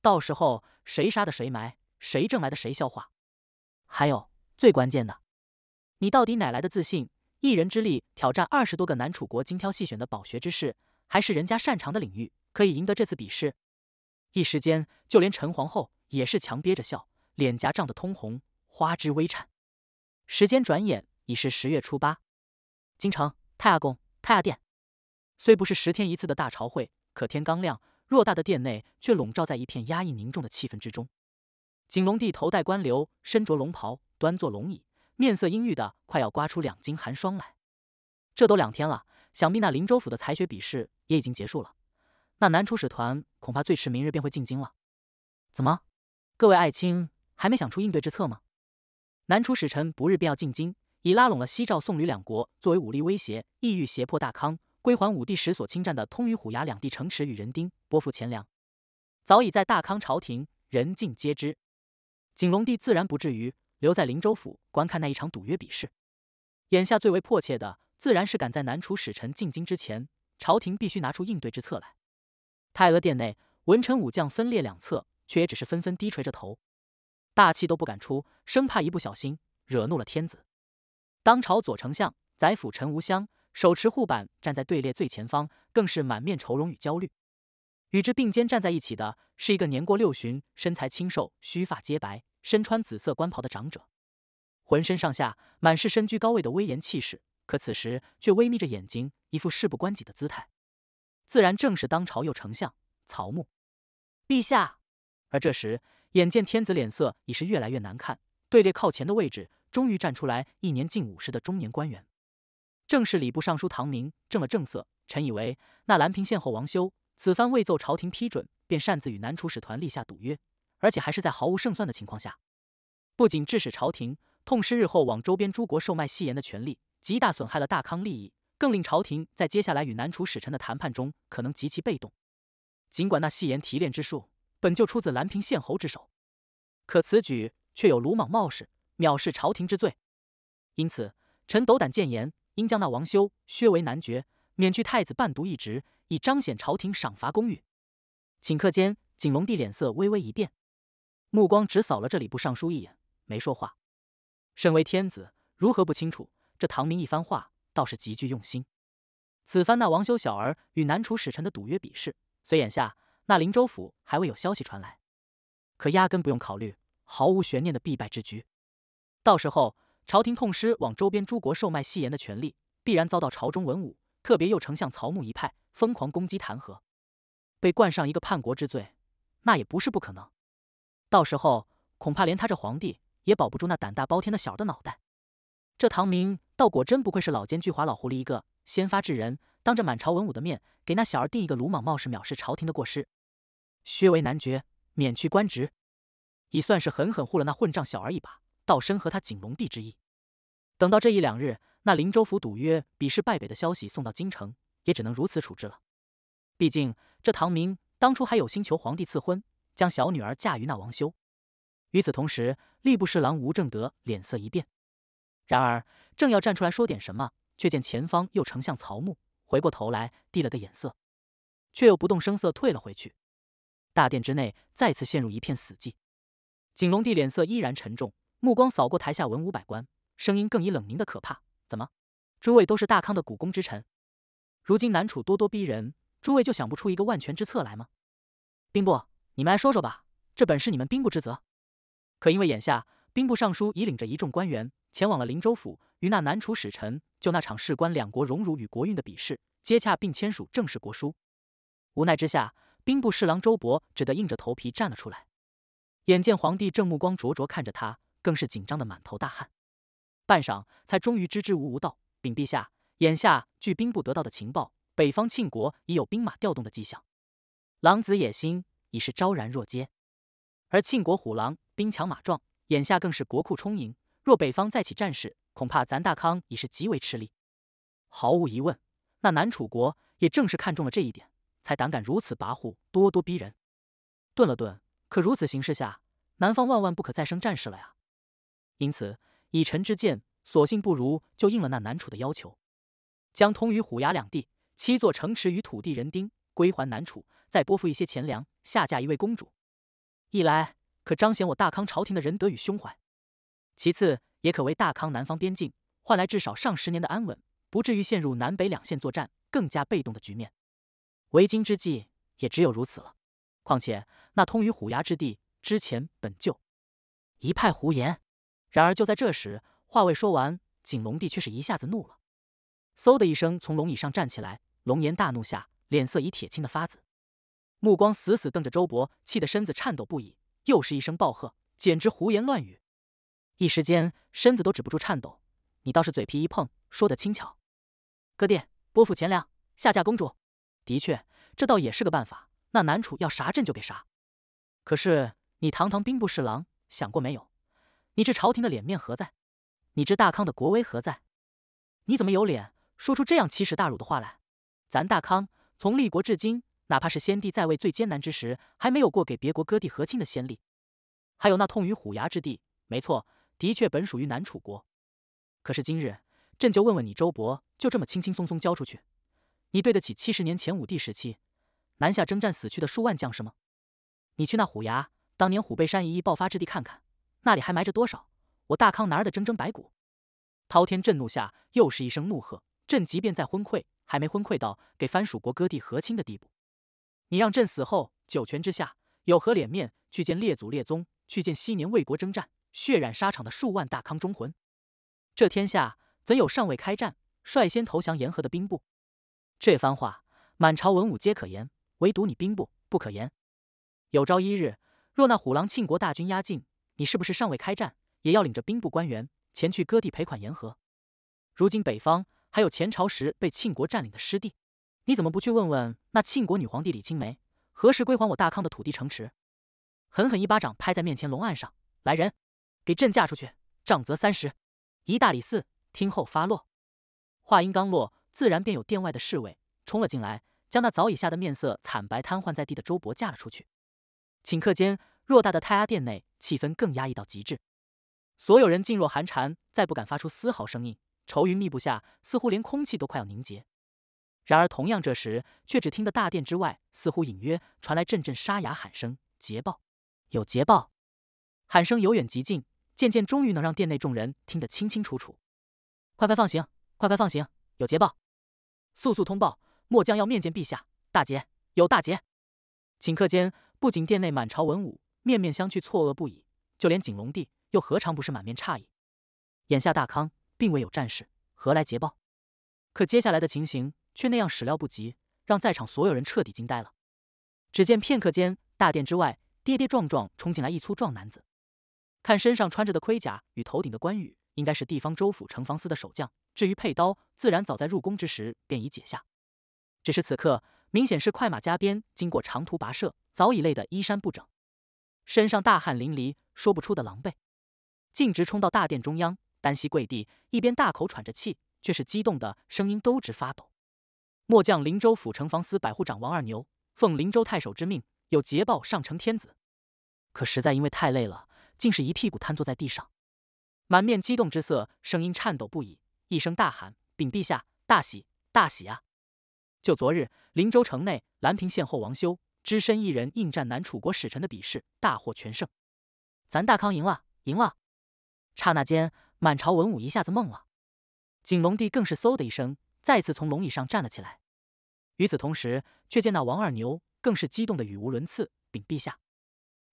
到时候谁杀的谁埋，谁挣来的谁消化。还有最关键的，你到底哪来的自信？一人之力挑战二十多个南楚国精挑细选的饱学之士，还是人家擅长的领域，可以赢得这次比试？一时间，就连陈皇后也是强憋着笑。脸颊涨得通红，花枝微颤。时间转眼已是十月初八，京城太阿宫太阿殿虽不是十天一次的大朝会，可天刚亮，偌大的殿内却笼罩在一片压抑凝重的气氛之中。景龙帝头戴官旒，身着龙袍，端坐龙椅，面色阴郁的快要刮出两斤寒霜来。这都两天了，想必那林州府的才学比试也已经结束了。那南楚使团恐怕最迟明日便会进京了。怎么，各位爱卿？还没想出应对之策吗？南楚使臣不日便要进京，已拉拢了西赵、宋、吕两国作为武力威胁，意欲胁迫大康归还武帝时所侵占的通榆、虎牙两地城池与人丁，拨付钱粮。早已在大康朝廷人尽皆知，景隆帝自然不至于留在林州府观看那一场赌约比试。眼下最为迫切的，自然是赶在南楚使臣进京之前，朝廷必须拿出应对之策来。太阿殿内，文臣武将分列两侧，却也只是纷纷低垂着头。大气都不敢出，生怕一不小心惹怒了天子。当朝左丞相宰辅陈无香手持护板站在队列最前方，更是满面愁容与焦虑。与之并肩站在一起的是一个年过六旬、身材清瘦、须发皆白、身穿紫色官袍的长者，浑身上下满是身居高位的威严气势，可此时却微眯着眼睛，一副事不关己的姿态。自然正是当朝右丞相曹木。陛下。而这时。眼见天子脸色已是越来越难看，队列靠前的位置终于站出来，一年近五十的中年官员，正是礼部尚书唐明。正了正色，臣以为那兰平县侯王修，此番未奏朝廷批准，便擅自与南楚使团立下赌约，而且还是在毫无胜算的情况下，不仅致使朝廷痛失日后往周边诸国售卖细盐的权利，极大损害了大康利益，更令朝廷在接下来与南楚使臣的谈判中可能极其被动。尽管那细盐提炼之术，本就出自兰平县侯之手，可此举却有鲁莽冒失、藐视朝廷之罪，因此臣斗胆谏言，应将那王修削为男爵，免去太子伴读一职，以彰显朝廷赏罚公允。顷刻间，景龙帝脸色微微一变，目光只扫了这礼部尚书一眼，没说话。身为天子，如何不清楚？这唐明一番话倒是极具用心。此番那王修小儿与南楚使臣的赌约比试，虽眼下……那林州府还未有消息传来，可压根不用考虑，毫无悬念的必败之局。到时候，朝廷痛失往周边诸国售卖细盐的权利，必然遭到朝中文武，特别又丞相曹木一派疯狂攻击弹劾，被冠上一个叛国之罪，那也不是不可能。到时候，恐怕连他这皇帝也保不住那胆大包天的小的脑袋。这唐明倒果真不愧是老奸巨猾老狐狸一个，先发制人，当着满朝文武的面给那小儿定一个鲁莽冒失、藐视朝廷的过失。削为男爵，免去官职，已算是狠狠护了那混账小儿一把，倒生合他景龙帝之意。等到这一两日，那林州府赌约比试败北的消息送到京城，也只能如此处置了。毕竟这唐明当初还有心求皇帝赐婚，将小女儿嫁于那王修。与此同时，吏部侍郎吴正德脸色一变，然而正要站出来说点什么，却见前方又丞相曹木回过头来递了个眼色，却又不动声色退了回去。大殿之内再次陷入一片死寂，景龙帝脸色依然沉重，目光扫过台下文武百官，声音更以冷凝的可怕：“怎么，诸位都是大康的股肱之臣，如今南楚咄咄逼人，诸位就想不出一个万全之策来吗？兵部，你们来说说吧，这本是你们兵部之责。可因为眼下，兵部尚书已领着一众官员前往了灵州府，与那南楚使臣就那场事关两国荣辱与国运的比试接洽并签署正式国书，无奈之下。”兵部侍郎周勃只得硬着头皮站了出来，眼见皇帝正目光灼灼看着他，更是紧张的满头大汗，半晌才终于支支吾吾道：“禀陛下，眼下据兵部得到的情报，北方庆国已有兵马调动的迹象，狼子野心已是昭然若揭。而庆国虎狼，兵强马壮，眼下更是国库充盈。若北方再起战事，恐怕咱大康已是极为吃力。毫无疑问，那南楚国也正是看中了这一点。”才胆敢如此跋扈、咄咄逼人。顿了顿，可如此形势下，南方万万不可再生战事了呀。因此，以臣之见，索性不如就应了那南楚的要求，将通于虎牙两地七座城池与土地人丁归还南楚，再拨付一些钱粮，下嫁一位公主。一来可彰显我大康朝廷的仁德与胸怀，其次也可为大康南方边境换来至少上十年的安稳，不至于陷入南北两线作战、更加被动的局面。为今之计，也只有如此了。况且那通于虎牙之地之前本就一派胡言。然而就在这时，话未说完，景龙帝却是一下子怒了，嗖的一声从龙椅上站起来，龙颜大怒下，脸色已铁青的发紫，目光死死瞪着周勃，气得身子颤抖不已。又是一声暴喝，简直胡言乱语。一时间身子都止不住颤抖。你倒是嘴皮一碰，说得轻巧。哥殿拨付钱粮，下嫁公主。的确，这倒也是个办法。那南楚要啥朕就给啥。可是你堂堂兵部侍郎，想过没有？你这朝廷的脸面何在？你这大康的国威何在？你怎么有脸说出这样奇耻大辱的话来？咱大康从立国至今，哪怕是先帝在位最艰难之时，还没有过给别国割地和亲的先例。还有那痛于虎牙之地，没错，的确本属于南楚国。可是今日，朕就问问你，周伯就这么轻轻松松交出去？你对得起七十年前武帝时期南下征战死去的数万将士吗？你去那虎牙，当年虎背山一役爆发之地看看，那里还埋着多少我大康男儿的铮铮白骨？滔天震怒下，又是一声怒喝：朕即便再昏聩，还没昏聩到给藩属国割地和亲的地步。你让朕死后九泉之下有何脸面去见列祖列宗，去见昔年为国征战、血染沙场的数万大康忠魂？这天下怎有尚未开战、率先投降、言和的兵部？这番话，满朝文武皆可言，唯独你兵部不可言。有朝一日，若那虎狼庆国大军压境，你是不是尚未开战，也要领着兵部官员前去割地赔款、言和？如今北方还有前朝时被庆国占领的失地，你怎么不去问问那庆国女皇帝李青梅，何时归还我大康的土地城池？狠狠一巴掌拍在面前龙案上，来人，给朕嫁出去，杖责三十，一大礼寺听候发落。话音刚落。自然便有殿外的侍卫冲了进来，将那早已吓得面色惨白、瘫痪在地的周伯架了出去。顷刻间，偌大的太阿殿内气氛更压抑到极致，所有人噤若寒蝉，再不敢发出丝毫声音。愁云密布下，似乎连空气都快要凝结。然而，同样这时，却只听得大殿之外似乎隐约传来阵阵沙哑喊声：“捷报！有捷报！”喊声由远及近，渐渐终于能让殿内众人听得清清楚楚：“快快放行！快快放行！有捷报！”速速通报！末将要面见陛下。大捷，有大捷！顷刻间，不仅殿内满朝文武面面相觑、错愕不已，就连景隆帝又何尝不是满面诧异？眼下大康并未有战事，何来捷报？可接下来的情形却那样始料不及，让在场所有人彻底惊呆了。只见片刻间，大殿之外跌跌撞撞冲进来一粗壮男子，看身上穿着的盔甲与头顶的关羽，应该是地方州府城防司的守将。至于佩刀，自然早在入宫之时便已解下。只是此刻，明显是快马加鞭，经过长途跋涉，早已累得衣衫不整，身上大汗淋漓，说不出的狼狈。径直冲到大殿中央，单膝跪地，一边大口喘着气，却是激动的声音都直发抖。末将林州府城防司百户长王二牛，奉林州太守之命，有捷报上呈天子。可实在因为太累了，竟是一屁股瘫坐在地上，满面激动之色，声音颤抖不已。一声大喊：“禀陛下，大喜大喜啊！就昨日，林州城内兰平县后王修，只身一人应战南楚国使臣的比试，大获全胜。咱大康赢了，赢了！”刹那间，满朝文武一下子懵了，景龙帝更是嗖的一声，再次从龙椅上站了起来。与此同时，却见那王二牛更是激动的语无伦次：“禀陛下，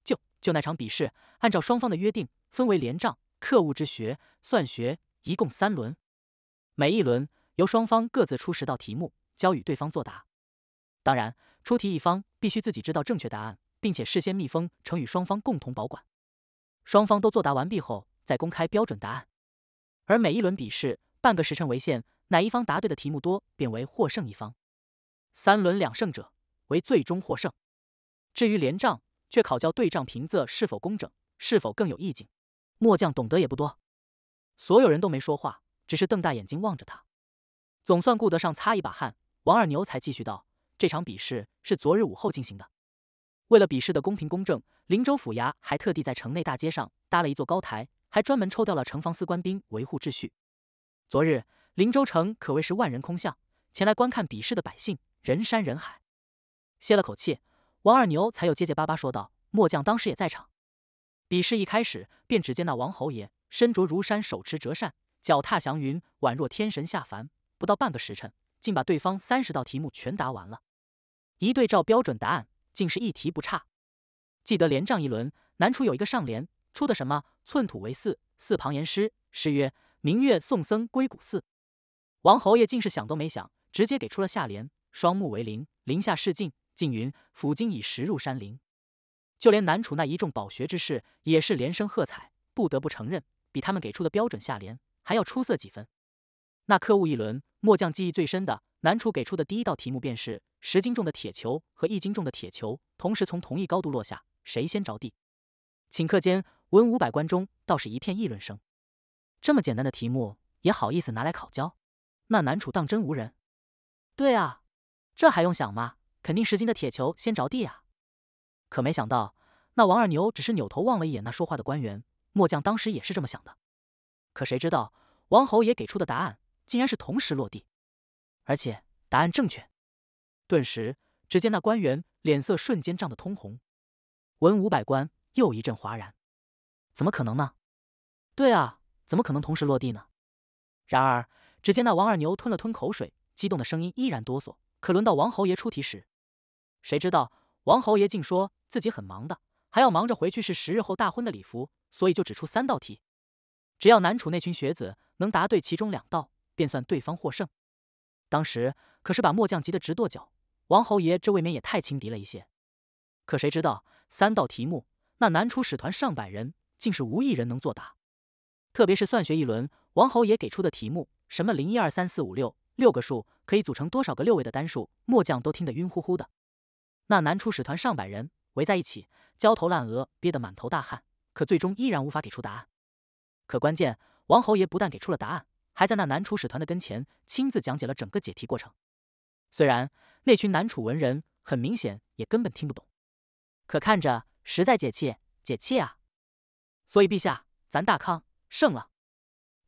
就就那场比试，按照双方的约定，分为连仗、刻物之学、算学，一共三轮。”每一轮由双方各自出十道题目，交予对方作答。当然，出题一方必须自己知道正确答案，并且事先密封，呈与双方共同保管。双方都作答完毕后，再公开标准答案。而每一轮比试，半个时辰为限，哪一方答对的题目多，便为获胜一方。三轮两胜者为最终获胜。至于连仗，却考教对仗平仄是否工整，是否更有意境。末将懂得也不多。所有人都没说话。只是瞪大眼睛望着他，总算顾得上擦一把汗，王二牛才继续道：“这场比试是昨日午后进行的，为了比试的公平公正，林州府衙还特地在城内大街上搭了一座高台，还专门抽调了城防司官兵维护秩序。昨日林州城可谓是万人空巷，前来观看比试的百姓人山人海。”歇了口气，王二牛才又结结巴巴说道：“末将当时也在场，比试一开始，便只见那王侯爷身着儒衫，手持折扇。”脚踏祥云，宛若天神下凡。不到半个时辰，竟把对方三十道题目全答完了。一对照标准答案，竟是一题不差。记得连仗一轮，南楚有一个上联，出的什么？寸土为寺，寺旁言诗，诗曰：明月送僧归古寺。王侯爷竟是想都没想，直接给出了下联：双目为林，林下视镜，镜云抚今已时入山林。就连南楚那一众饱学之士也是连声喝彩，不得不承认，比他们给出的标准下联。还要出色几分。那科务一轮，末将记忆最深的男主给出的第一道题目，便是十斤重的铁球和一斤重的铁球同时从同一高度落下，谁先着地？顷刻间，文武百官中倒是一片议论声。这么简单的题目也好意思拿来考教？那男主当真无人？对啊，这还用想吗？肯定十斤的铁球先着地啊！可没想到，那王二牛只是扭头望了一眼那说话的官员，末将当时也是这么想的。可谁知道，王侯爷给出的答案竟然是同时落地，而且答案正确。顿时，只见那官员脸色瞬间涨得通红，文武百官又一阵哗然。怎么可能呢？对啊，怎么可能同时落地呢？然而，只见那王二牛吞了吞口水，激动的声音依然哆嗦。可轮到王侯爷出题时，谁知道王侯爷竟说自己很忙的，还要忙着回去是十日后大婚的礼服，所以就只出三道题。只要南楚那群学子能答对其中两道，便算对方获胜。当时可是把末将急得直跺脚。王侯爷这未免也太轻敌了一些。可谁知道三道题目，那南楚使团上百人竟是无一人能作答。特别是算学一轮，王侯爷给出的题目，什么零一二三四五六六个数可以组成多少个六位的单数，末将都听得晕乎乎的。那南楚使团上百人围在一起，焦头烂额，憋得满头大汗，可最终依然无法给出答案。可关键，王侯爷不但给出了答案，还在那南楚使团的跟前亲自讲解了整个解题过程。虽然那群南楚文人很明显也根本听不懂，可看着实在解气，解气啊！所以陛下，咱大康胜了。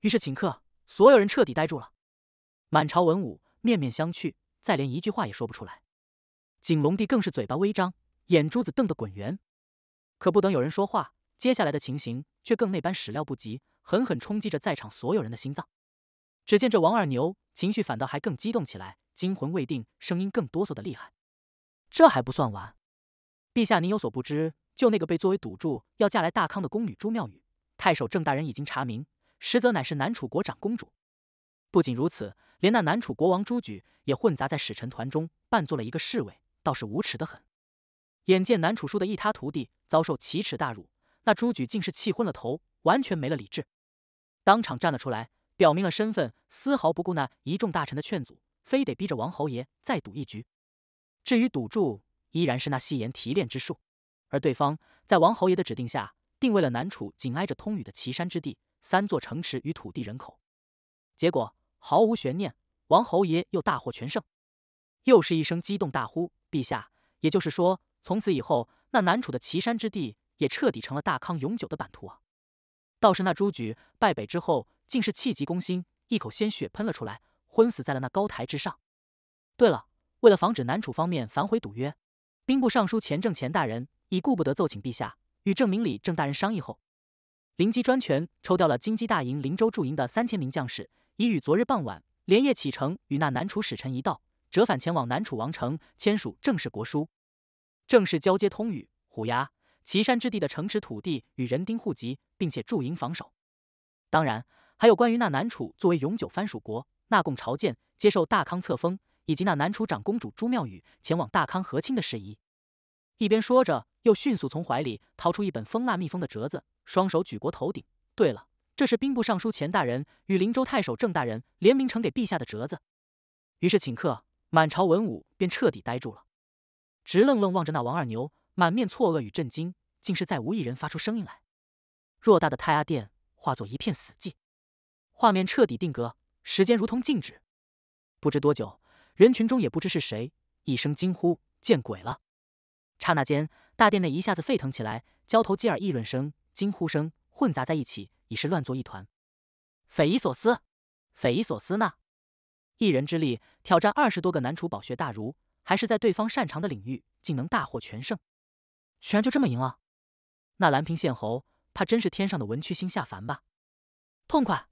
于是顷刻，所有人彻底呆住了，满朝文武面面相觑，再连一句话也说不出来。景龙帝更是嘴巴微张，眼珠子瞪得滚圆。可不等有人说话，接下来的情形却更那般始料不及。狠狠冲击着在场所有人的心脏。只见这王二牛情绪反倒还更激动起来，惊魂未定，声音更哆嗦的厉害。这还不算完，陛下您有所不知，就那个被作为赌注要嫁来大康的宫女朱妙雨，太守郑大人已经查明，实则乃是南楚国长公主。不仅如此，连那南楚国王朱举也混杂在使臣团中，扮作了一个侍卫，倒是无耻的很。眼见南楚书的一塌涂地，遭受奇耻大辱，那朱举竟是气昏了头。完全没了理智，当场站了出来，表明了身份，丝毫不顾那一众大臣的劝阻，非得逼着王侯爷再赌一局。至于赌注，依然是那戏言提炼之术。而对方在王侯爷的指定下，定位了南楚紧挨着通宇的岐山之地三座城池与土地人口。结果毫无悬念，王侯爷又大获全胜，又是一声激动大呼：“陛下！”也就是说，从此以后，那南楚的岐山之地也彻底成了大康永久的版图啊！倒是那朱局败北之后，竟是气急攻心，一口鲜血喷了出来，昏死在了那高台之上。对了，为了防止南楚方面反悔赌约，兵部尚书钱正钱大人已顾不得奏请陛下，与郑明礼郑大人商议后，灵机专权抽调了金鸡大营灵州驻营的三千名将士，已与昨日傍晚连夜启程，与那南楚使臣一道折返前往南楚王城，签署正式国书，正式交接通语虎牙。岐山之地的城池、土地与人丁户籍，并且驻营防守。当然，还有关于那南楚作为永久藩属国纳贡朝见、接受大康册封，以及那南楚长公主朱妙语前往大康和亲的事宜。一边说着，又迅速从怀里掏出一本封蜡密封的折子，双手举过头顶。对了，这是兵部尚书钱大人与灵州太守郑大人联名呈给陛下的折子。于是，请客满朝文武便彻底呆住了，直愣愣望着那王二牛，满面错愕与震惊。竟是再无一人发出声音来，偌大的太阿殿化作一片死寂，画面彻底定格，时间如同静止。不知多久，人群中也不知是谁一声惊呼：“见鬼了！”刹那间，大殿内一下子沸腾起来，交头接耳议论声、惊呼声混杂在一起，已是乱作一团。匪夷所思，匪夷所思呢！一人之力挑战二十多个南楚宝学大儒，还是在对方擅长的领域，竟能大获全胜，居然就这么赢了！那蓝屏县侯，怕真是天上的文曲星下凡吧？痛快，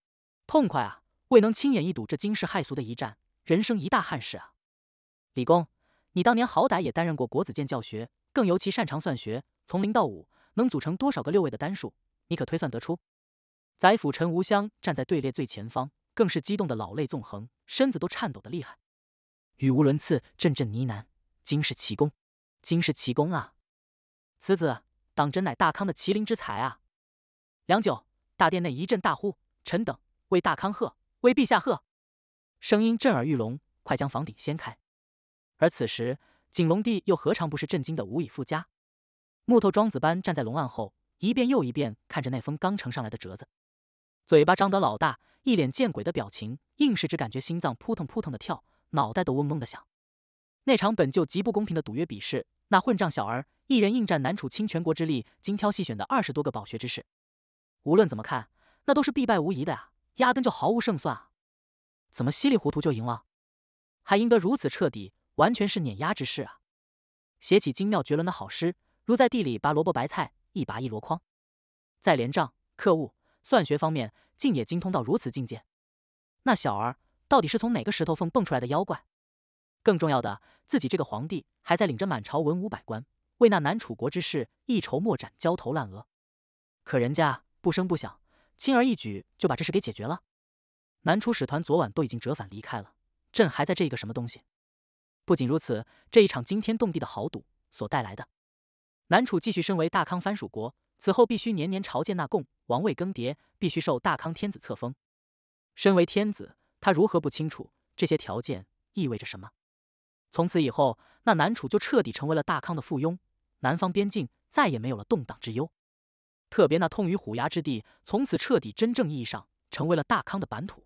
痛快啊！未能亲眼一睹这惊世骇俗的一战，人生一大憾事啊！李公，你当年好歹也担任过国子监教学，更尤其擅长算学，从零到五，能组成多少个六位的单数？你可推算得出？宰辅陈无香站在队列最前方，更是激动的老泪纵横，身子都颤抖的厉害，语无伦次，阵阵呢喃：“惊世奇功，惊世奇功啊！此子。”当真乃大康的麒麟之才啊！良久，大殿内一阵大呼：“臣等为大康贺，为陛下贺！”声音震耳欲聋，快将房顶掀开！而此时，景龙帝又何尝不是震惊的无以复加？木头桩子般站在龙案后，一遍又一遍看着那封刚呈上来的折子，嘴巴张得老大，一脸见鬼的表情，硬是只感觉心脏扑腾扑腾的跳，脑袋都嗡嗡的响。那场本就极不公平的赌约比试，那混账小儿！一人应战，南楚倾全国之力，精挑细选的二十多个饱学之士，无论怎么看，那都是必败无疑的呀，压根就毫无胜算啊！怎么稀里糊涂就赢了，还赢得如此彻底，完全是碾压之势啊！写起精妙绝伦的好诗，如在地里拔萝卜白菜，一拔一箩筐；在连账、刻物、算学方面，竟也精通到如此境界。那小儿到底是从哪个石头缝蹦出来的妖怪？更重要的，自己这个皇帝还在领着满朝文武百官。为那南楚国之事一筹莫展、焦头烂额，可人家不声不响，轻而易举就把这事给解决了。南楚使团昨晚都已经折返离开了，朕还在这一个什么东西？不仅如此，这一场惊天动地的豪赌所带来的，南楚继续身为大康藩属国，此后必须年年朝见纳贡，王位更迭必须受大康天子册封。身为天子，他如何不清楚这些条件意味着什么？从此以后，那南楚就彻底成为了大康的附庸。南方边境再也没有了动荡之忧，特别那痛于虎牙之地，从此彻底、真正意义上成为了大康的版图，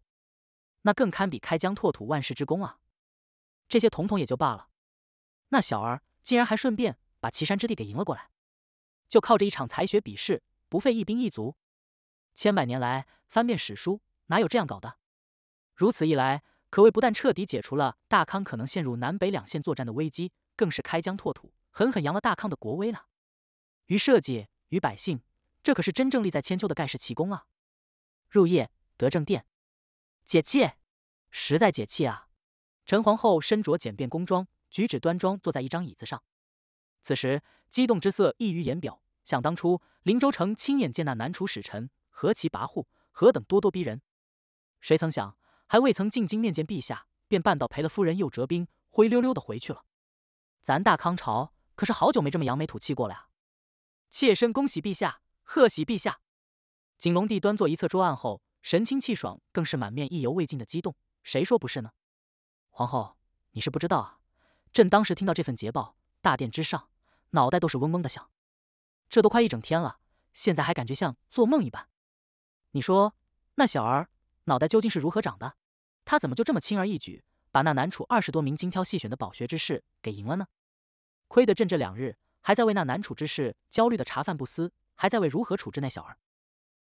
那更堪比开疆拓土万世之功啊！这些统统也就罢了，那小儿竟然还顺便把岐山之地给赢了过来，就靠着一场才学比试，不费一兵一卒，千百年来翻遍史书，哪有这样搞的？如此一来，可谓不但彻底解除了大康可能陷入南北两线作战的危机，更是开疆拓土。狠狠扬了大康的国威了，于社稷于百姓，这可是真正立在千秋的盖世奇功啊！入夜，德政殿，解气，实在解气啊！陈皇后身着简便宫装，举止端庄，坐在一张椅子上，此时激动之色溢于言表。想当初，林州城亲眼见那南楚使臣何其跋扈，何等咄咄逼人！谁曾想，还未曾进京面见陛下，便半道赔了夫人又折兵，灰溜溜的回去了。咱大康朝。可是好久没这么扬眉吐气过了呀！妾身恭喜陛下，贺喜陛下！景隆帝端坐一侧桌案后，神清气爽，更是满面意犹未尽的激动。谁说不是呢？皇后，你是不知道啊，朕当时听到这份捷报，大殿之上脑袋都是嗡嗡的响。这都快一整天了，现在还感觉像做梦一般。你说，那小儿脑袋究竟是如何长的？他怎么就这么轻而易举把那南楚二十多名精挑细选的饱学之士给赢了呢？亏得朕这两日还在为那难处之事焦虑的茶饭不思，还在为如何处置那小儿，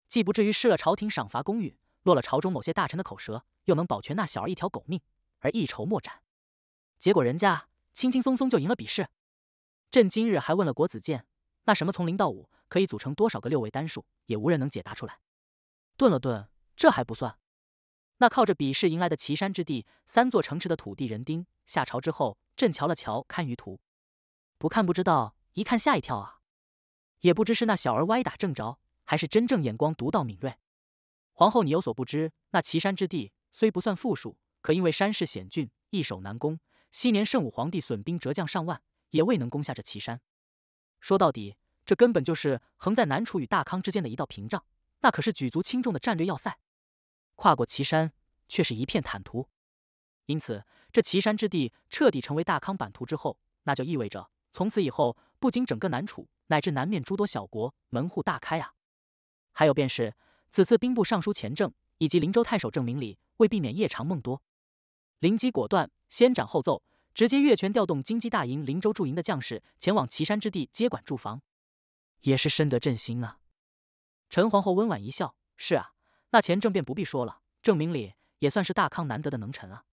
既不至于失了朝廷赏罚公允，落了朝中某些大臣的口舌，又能保全那小儿一条狗命，而一筹莫展。结果人家轻轻松松就赢了比试。朕今日还问了国子监，那什么从零到五可以组成多少个六位单数，也无人能解答出来。顿了顿，这还不算，那靠着比试迎来的岐山之地三座城池的土地人丁，下朝之后，朕瞧了瞧堪舆图。不看不知道，一看吓一跳啊！也不知是那小儿歪打正着，还是真正眼光独到敏锐。皇后，你有所不知，那岐山之地虽不算富庶，可因为山势险峻，易守难攻。昔年圣武皇帝损兵折将上万，也未能攻下这岐山。说到底，这根本就是横在南楚与大康之间的一道屏障，那可是举足轻重的战略要塞。跨过岐山，却是一片坦途。因此，这岐山之地彻底成为大康版图之后，那就意味着。从此以后，不仅整个南楚，乃至南面诸多小国门户大开啊！还有便是此次兵部尚书钱政以及灵州太守郑明礼，为避免夜长梦多，林机果断先斩后奏，直接越权调动金鸡大营灵州驻营的将士前往岐山之地接管驻防，也是深得朕心啊！陈皇后温婉一笑：“是啊，那钱政便不必说了，郑明礼也算是大康难得的能臣啊！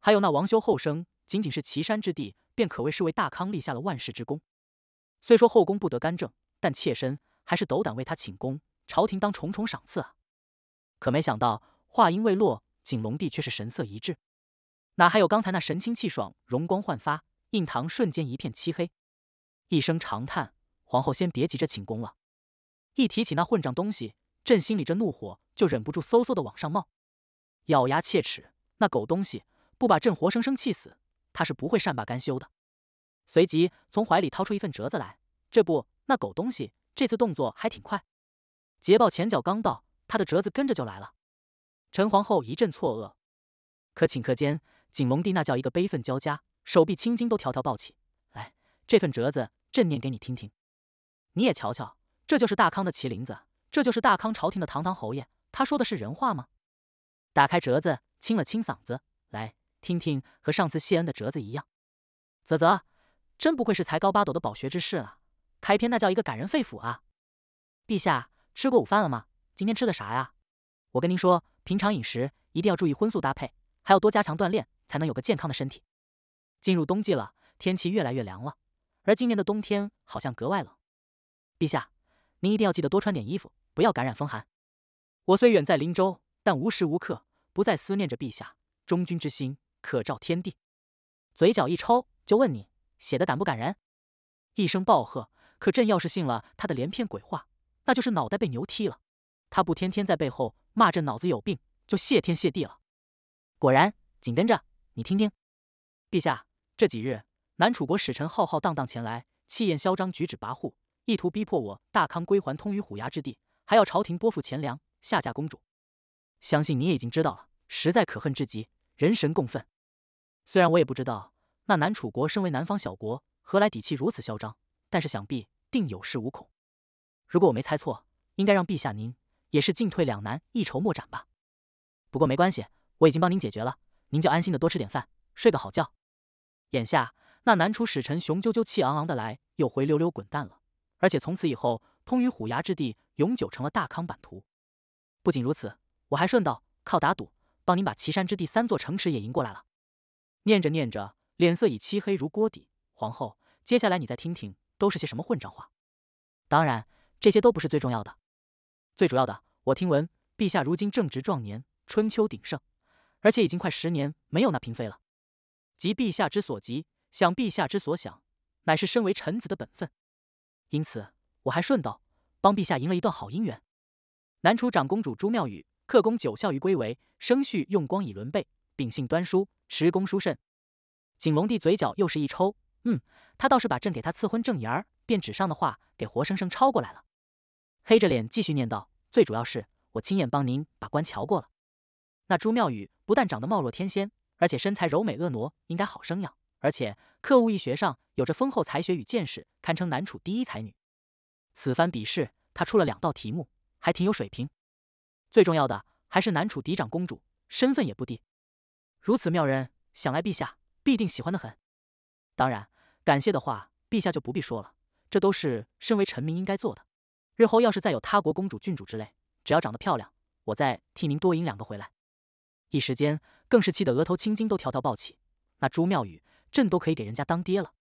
还有那王修后生。”仅仅是岐山之地，便可谓是为大康立下了万世之功。虽说后宫不得干政，但妾身还是斗胆为他请功，朝廷当重重赏赐啊！可没想到，话音未落，景龙帝却是神色一滞，哪还有刚才那神清气爽、容光焕发？印堂瞬间一片漆黑，一声长叹：“皇后，先别急着请功了。”一提起那混账东西，朕心里这怒火就忍不住嗖嗖的往上冒，咬牙切齿：“那狗东西，不把朕活生生气死！”他是不会善罢甘休的。随即从怀里掏出一份折子来，这不，那狗东西这次动作还挺快。捷报前脚刚到，他的折子跟着就来了。陈皇后一阵错愕，可顷刻间，景龙帝那叫一个悲愤交加，手臂青筋都条条暴起。来，这份折子朕念给你听听，你也瞧瞧，这就是大康的麒麟子，这就是大康朝廷的堂堂侯爷。他说的是人话吗？打开折子，清了清嗓子，来。听听，和上次谢恩的折子一样。啧啧，真不愧是才高八斗的饱学之士啊！开篇那叫一个感人肺腑啊！陛下，吃过午饭了吗？今天吃的啥呀？我跟您说，平常饮食一定要注意荤素搭配，还要多加强锻炼，才能有个健康的身体。进入冬季了，天气越来越凉了，而今年的冬天好像格外冷。陛下，您一定要记得多穿点衣服，不要感染风寒。我虽远在林州，但无时无刻不在思念着陛下，忠君之心。可照天地，嘴角一抽，就问你写的敢不感人？一声暴喝，可朕要是信了他的连篇鬼话，那就是脑袋被牛踢了。他不天天在背后骂朕脑子有病，就谢天谢地了。果然，紧跟着你听听，陛下这几日南楚国使臣浩浩荡荡前来，气焰嚣张，举止跋扈，意图逼迫我大康归还通于虎牙之地，还要朝廷拨付钱粮下嫁公主。相信你也已经知道了，实在可恨至极，人神共愤。虽然我也不知道那南楚国身为南方小国，何来底气如此嚣张？但是想必定有恃无恐。如果我没猜错，应该让陛下您也是进退两难，一筹莫展吧。不过没关系，我已经帮您解决了，您就安心的多吃点饭，睡个好觉。眼下那南楚使臣雄赳赳气昂昂的来，又灰溜溜滚蛋了。而且从此以后，通于虎牙之地永久成了大康版图。不仅如此，我还顺道靠打赌帮您把岐山之地三座城池也赢过来了。念着念着，脸色已漆黑如锅底。皇后，接下来你再听听，都是些什么混账话！当然，这些都不是最重要的，最主要的，我听闻陛下如今正值壮年，春秋鼎盛，而且已经快十年没有那嫔妃了。急陛下之所急，想陛下之所想，乃是身为臣子的本分。因此，我还顺道帮陛下赢了一段好姻缘。南楚长公主朱妙语，克公九孝于归为，生序用光以伦备，秉性端淑。十公书圣，景隆帝嘴角又是一抽。嗯，他倒是把朕给他赐婚证言儿便纸上的话给活生生抄过来了。黑着脸继续念道：“最主要是，我亲眼帮您把关瞧过了。那朱妙语不但长得貌若天仙，而且身材柔美婀娜，应该好生养。而且，刻物一学上有着丰厚才学与见识，堪称南楚第一才女。此番比试，他出了两道题目，还挺有水平。最重要的，还是南楚嫡长公主，身份也不低。”如此妙人，想来陛下必定喜欢的很。当然，感谢的话陛下就不必说了，这都是身为臣民应该做的。日后要是再有他国公主、郡主之类，只要长得漂亮，我再替您多赢两个回来。一时间更是气得额头青筋都条条暴起。那朱妙语，朕都可以给人家当爹了。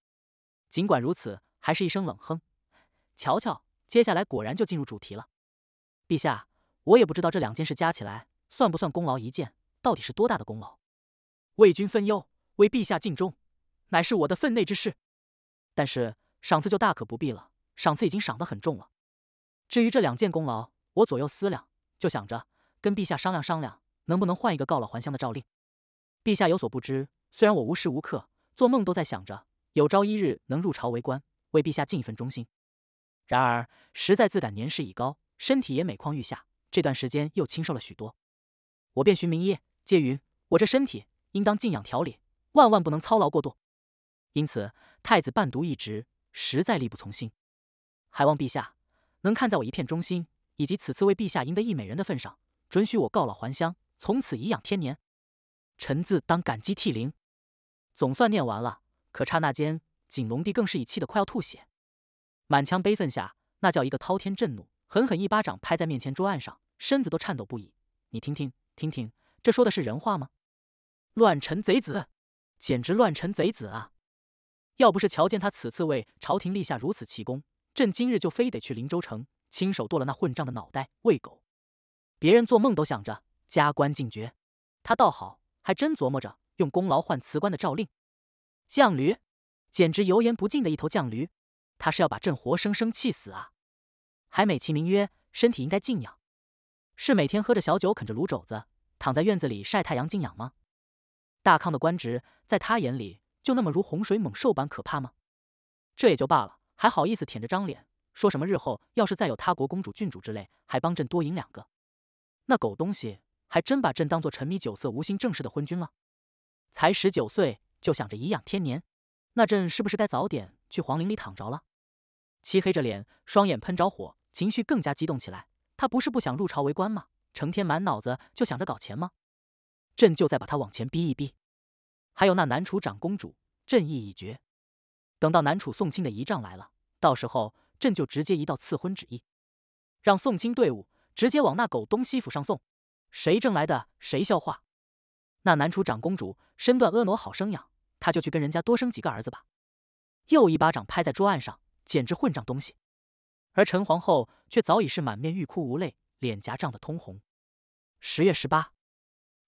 尽管如此，还是一声冷哼。瞧瞧，接下来果然就进入主题了。陛下，我也不知道这两件事加起来算不算功劳一件，到底是多大的功劳？为君分忧，为陛下尽忠，乃是我的分内之事。但是赏赐就大可不必了，赏赐已经赏得很重了。至于这两件功劳，我左右思量，就想着跟陛下商量商量，能不能换一个告老还乡的诏令。陛下有所不知，虽然我无时无刻做梦都在想着有朝一日能入朝为官，为陛下尽一份忠心，然而实在自感年事已高，身体也每况愈下，这段时间又清瘦了许多，我便寻名医，借云，我这身体。应当静养调理，万万不能操劳过度。因此，太子伴读一职实在力不从心，还望陛下能看在我一片忠心以及此次为陛下赢得一美人的份上，准许我告老还乡，从此颐养天年。臣自当感激涕零。总算念完了，可刹那间，景隆帝更是已气得快要吐血，满腔悲愤下那叫一个滔天震怒，狠狠一巴掌拍在面前桌案上，身子都颤抖不已。你听听听听，这说的是人话吗？乱臣贼子，简直乱臣贼子啊！要不是瞧见他此次为朝廷立下如此奇功，朕今日就非得去灵州城亲手剁了那混账的脑袋喂狗。别人做梦都想着加官进爵，他倒好，还真琢磨着用功劳换辞官的诏令。犟驴，简直油盐不进的一头犟驴。他是要把朕活生生气死啊？还美其名曰身体应该静养，是每天喝着小酒啃着卤肘子，躺在院子里晒太阳静养吗？大康的官职，在他眼里就那么如洪水猛兽般可怕吗？这也就罢了，还好意思舔着张脸，说什么日后要是再有他国公主、郡主之类，还帮朕多赢两个？那狗东西还真把朕当做沉迷酒色、无心正事的昏君了？才十九岁就想着颐养天年，那朕是不是该早点去皇陵里躺着了？漆黑着脸，双眼喷着火，情绪更加激动起来。他不是不想入朝为官吗？成天满脑子就想着搞钱吗？朕就再把他往前逼一逼，还有那南楚长公主，朕意已决。等到南楚宋清的仪仗来了，到时候朕就直接一道赐婚旨意，让送亲队伍直接往那狗东西府上送，谁挣来的谁笑话。那南楚长公主身段婀娜，好生养，她就去跟人家多生几个儿子吧。又一巴掌拍在桌案上，简直混账东西。而陈皇后却早已是满面欲哭无泪，脸颊涨得通红。十月十八。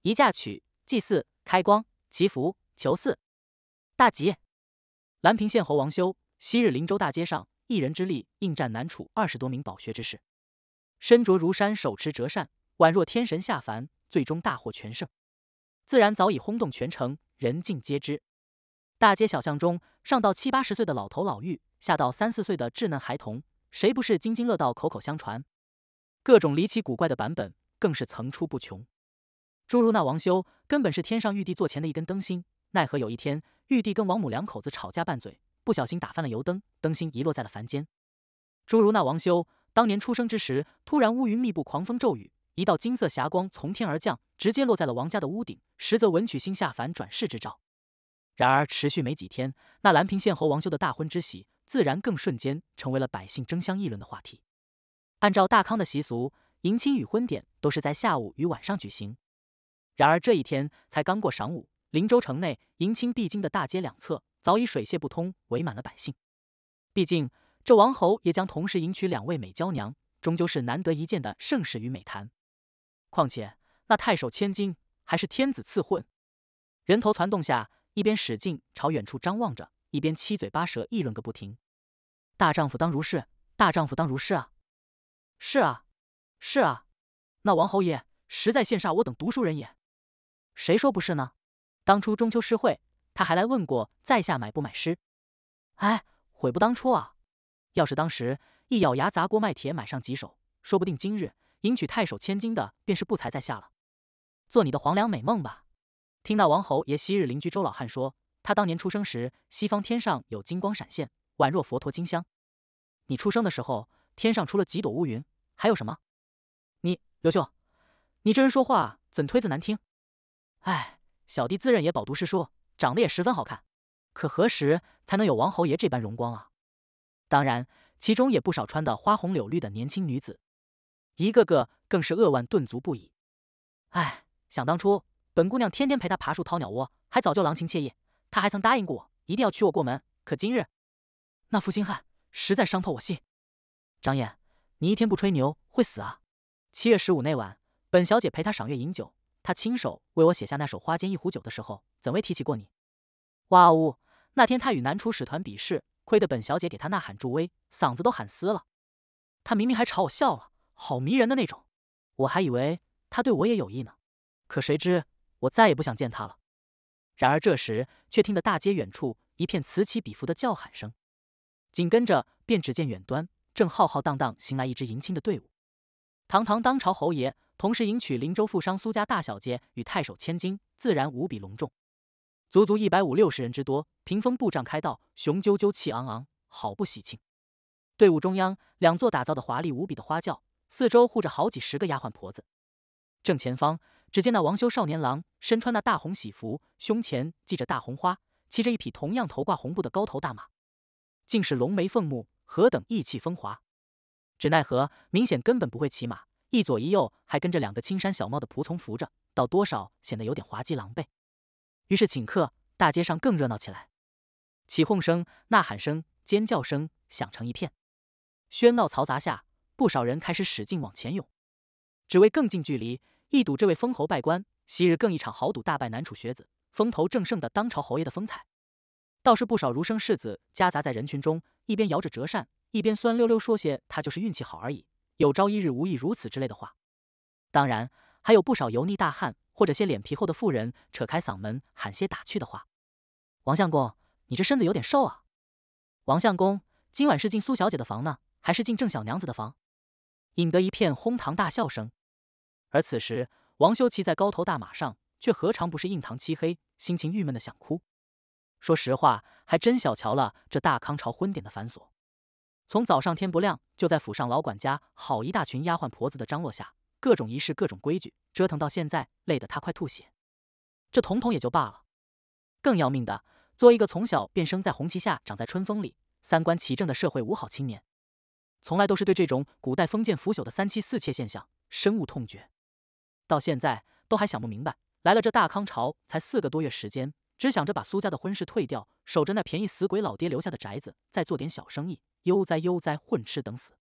一嫁娶、祭祀、开光、祈福、求嗣，大吉！兰平县侯王修，昔日林州大街上，一人之力应战南楚二十多名饱学之士，身着如山，手持折扇，宛若天神下凡，最终大获全胜，自然早已轰动全城，人尽皆知。大街小巷中，上到七八十岁的老头老妪，下到三四岁的稚嫩孩童，谁不是津津乐道、口口相传？各种离奇古怪的版本更是层出不穷。诸如那王修，根本是天上玉帝座前的一根灯芯。奈何有一天，玉帝跟王母两口子吵架拌嘴，不小心打翻了油灯，灯芯遗落在了凡间。诸如那王修，当年出生之时，突然乌云密布，狂风骤雨，一道金色霞光从天而降，直接落在了王家的屋顶，实则文曲星下凡转世之兆。然而持续没几天，那兰平县侯王修的大婚之喜，自然更瞬间成为了百姓争相议论的话题。按照大康的习俗，迎亲与婚典都是在下午与晚上举行。然而这一天才刚过晌午，林州城内迎亲必经的大街两侧早已水泄不通，围满了百姓。毕竟这王侯也将同时迎娶两位美娇娘，终究是难得一见的盛世与美谈。况且那太守千金还是天子赐婚，人头攒动下，一边使劲朝远处张望着，一边七嘴八舌议论个不停：“大丈夫当如是，大丈夫当如是啊！是啊，是啊，那王侯爷实在羡煞我等读书人也。”谁说不是呢？当初中秋诗会，他还来问过在下买不买诗。哎，悔不当初啊！要是当时一咬牙砸锅卖铁买上几首，说不定今日迎娶太守千金的便是不才在下了。做你的黄粱美梦吧！听那王侯爷昔日邻居周老汉说，他当年出生时西方天上有金光闪现，宛若佛陀金香。你出生的时候天上出了几朵乌云？还有什么？你刘兄，你这人说话怎推子难听？哎，小弟自认也饱读诗书，长得也十分好看，可何时才能有王侯爷这般荣光啊？当然，其中也不少穿的花红柳绿的年轻女子，一个个更是扼腕顿足不已。哎，想当初，本姑娘天天陪他爬树掏鸟窝，还早就郎情妾意，他还曾答应过我一定要娶我过门。可今日，那负心汉实在伤透我心。张燕，你一天不吹牛会死啊？七月十五那晚，本小姐陪他赏月饮酒。他亲手为我写下那首《花间一壶酒》的时候，怎未提起过你？哇呜！那天他与南楚使团比试，亏得本小姐给他呐喊助威，嗓子都喊嘶了。他明明还朝我笑了，好迷人的那种。我还以为他对我也有意呢，可谁知我再也不想见他了。然而这时，却听得大街远处一片此起彼伏的叫喊声，紧跟着便只见远端正浩浩荡荡行来一支迎亲的队伍，堂堂当朝侯爷。同时迎娶林州富商苏家大小姐与太守千金，自然无比隆重，足足一百五六十人之多，屏风布帐开道，雄赳赳气昂昂，好不喜庆。队伍中央两座打造的华丽无比的花轿，四周护着好几十个丫鬟婆子。正前方，只见那王修少年郎身穿那大红喜服，胸前系着大红花，骑着一匹同样头挂红布的高头大马，竟是龙眉凤目，何等意气风华！只奈何，明显根本不会骑马。一左一右还跟着两个青山小帽的仆从扶着，倒多少显得有点滑稽狼狈。于是请客，大街上更热闹起来，起哄声、呐喊声、尖叫声响成一片。喧闹嘈杂下，不少人开始使劲往前涌，只为更近距离一睹这位封侯拜官、昔日更一场豪赌大败南楚学子、风头正盛的当朝侯爷的风采。倒是不少儒生士子夹杂在人群中，一边摇着折扇，一边酸溜溜说些“他就是运气好而已”。有朝一日无意如此之类的话，当然还有不少油腻大汉或者些脸皮厚的妇人扯开嗓门喊些打趣的话：“王相公，你这身子有点瘦啊。”“王相公，今晚是进苏小姐的房呢，还是进郑小娘子的房？”引得一片哄堂大笑声。而此时，王修齐在高头大马上，却何尝不是印堂漆黑，心情郁闷的想哭。说实话，还真小瞧了这大康朝婚典的繁琐。从早上天不亮就在府上老管家、好一大群丫鬟婆子的张罗下，各种仪式、各种规矩，折腾到现在，累得他快吐血。这统统也就罢了，更要命的，作为一个从小便生在红旗下、长在春风里、三观齐正的社会五好青年，从来都是对这种古代封建腐朽的三妻四妾现象深恶痛绝，到现在都还想不明白。来了这大康朝才四个多月时间，只想着把苏家的婚事退掉，守着那便宜死鬼老爹留下的宅子，再做点小生意。悠哉悠哉，混吃等死。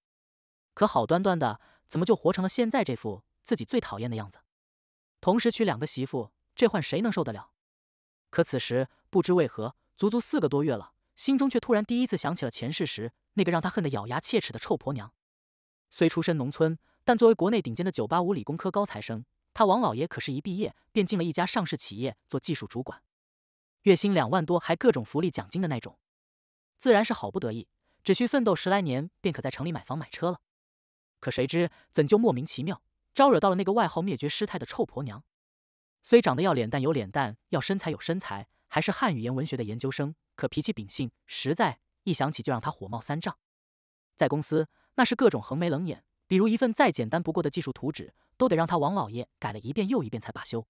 可好端端的，怎么就活成了现在这副自己最讨厌的样子？同时娶两个媳妇，这换谁能受得了？可此时不知为何，足足四个多月了，心中却突然第一次想起了前世时那个让他恨得咬牙切齿的臭婆娘。虽出身农村，但作为国内顶尖的九八五理工科高材生，他王老爷可是一毕业便进了一家上市企业做技术主管，月薪两万多，还各种福利奖金的那种，自然是好不得意。只需奋斗十来年，便可在城里买房买车了。可谁知，怎就莫名其妙招惹到了那个外号“灭绝师太”的臭婆娘？虽长得要脸蛋有脸蛋，要身材有身材，还是汉语言文学的研究生，可脾气秉性实在，一想起就让他火冒三丈。在公司，那是各种横眉冷眼，比如一份再简单不过的技术图纸，都得让他王老爷改了一遍又一遍才罢休。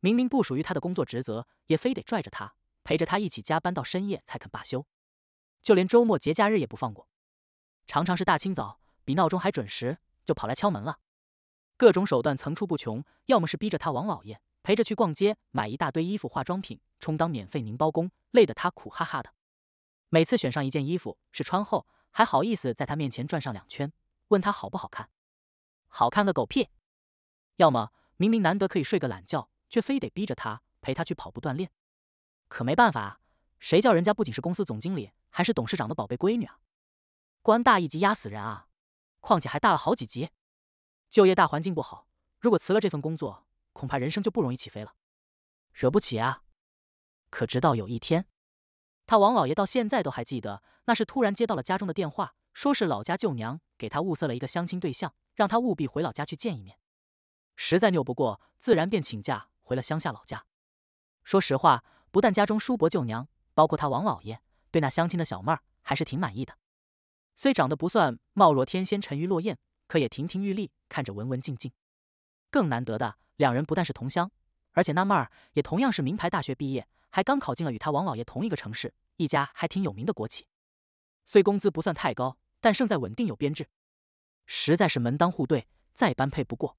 明明不属于他的工作职责，也非得拽着他陪着他一起加班到深夜才肯罢休。就连周末节假日也不放过，常常是大清早比闹钟还准时就跑来敲门了。各种手段层出不穷，要么是逼着他王老爷陪着去逛街买一大堆衣服化妆品，充当免费宁包工，累得他苦哈哈的；每次选上一件衣服，试穿后还好意思在他面前转上两圈，问他好不好看，好看个狗屁！要么明明难得可以睡个懒觉，却非得逼着他陪他去跑步锻炼，可没办法啊。谁叫人家不仅是公司总经理，还是董事长的宝贝闺女啊？官大一级压死人啊！况且还大了好几级，就业大环境不好，如果辞了这份工作，恐怕人生就不容易起飞了，惹不起啊！可直到有一天，他王老爷到现在都还记得，那是突然接到了家中的电话，说是老家舅娘给他物色了一个相亲对象，让他务必回老家去见一面。实在拗不过，自然便请假回了乡下老家。说实话，不但家中叔伯舅娘。包括他王老爷对那相亲的小妹儿还是挺满意的，虽长得不算貌若天仙、沉鱼落雁，可也亭亭玉立，看着文文静静。更难得的，两人不但是同乡，而且那妹儿也同样是名牌大学毕业，还刚考进了与他王老爷同一个城市一家还挺有名的国企。虽工资不算太高，但胜在稳定有编制，实在是门当户对，再般配不过。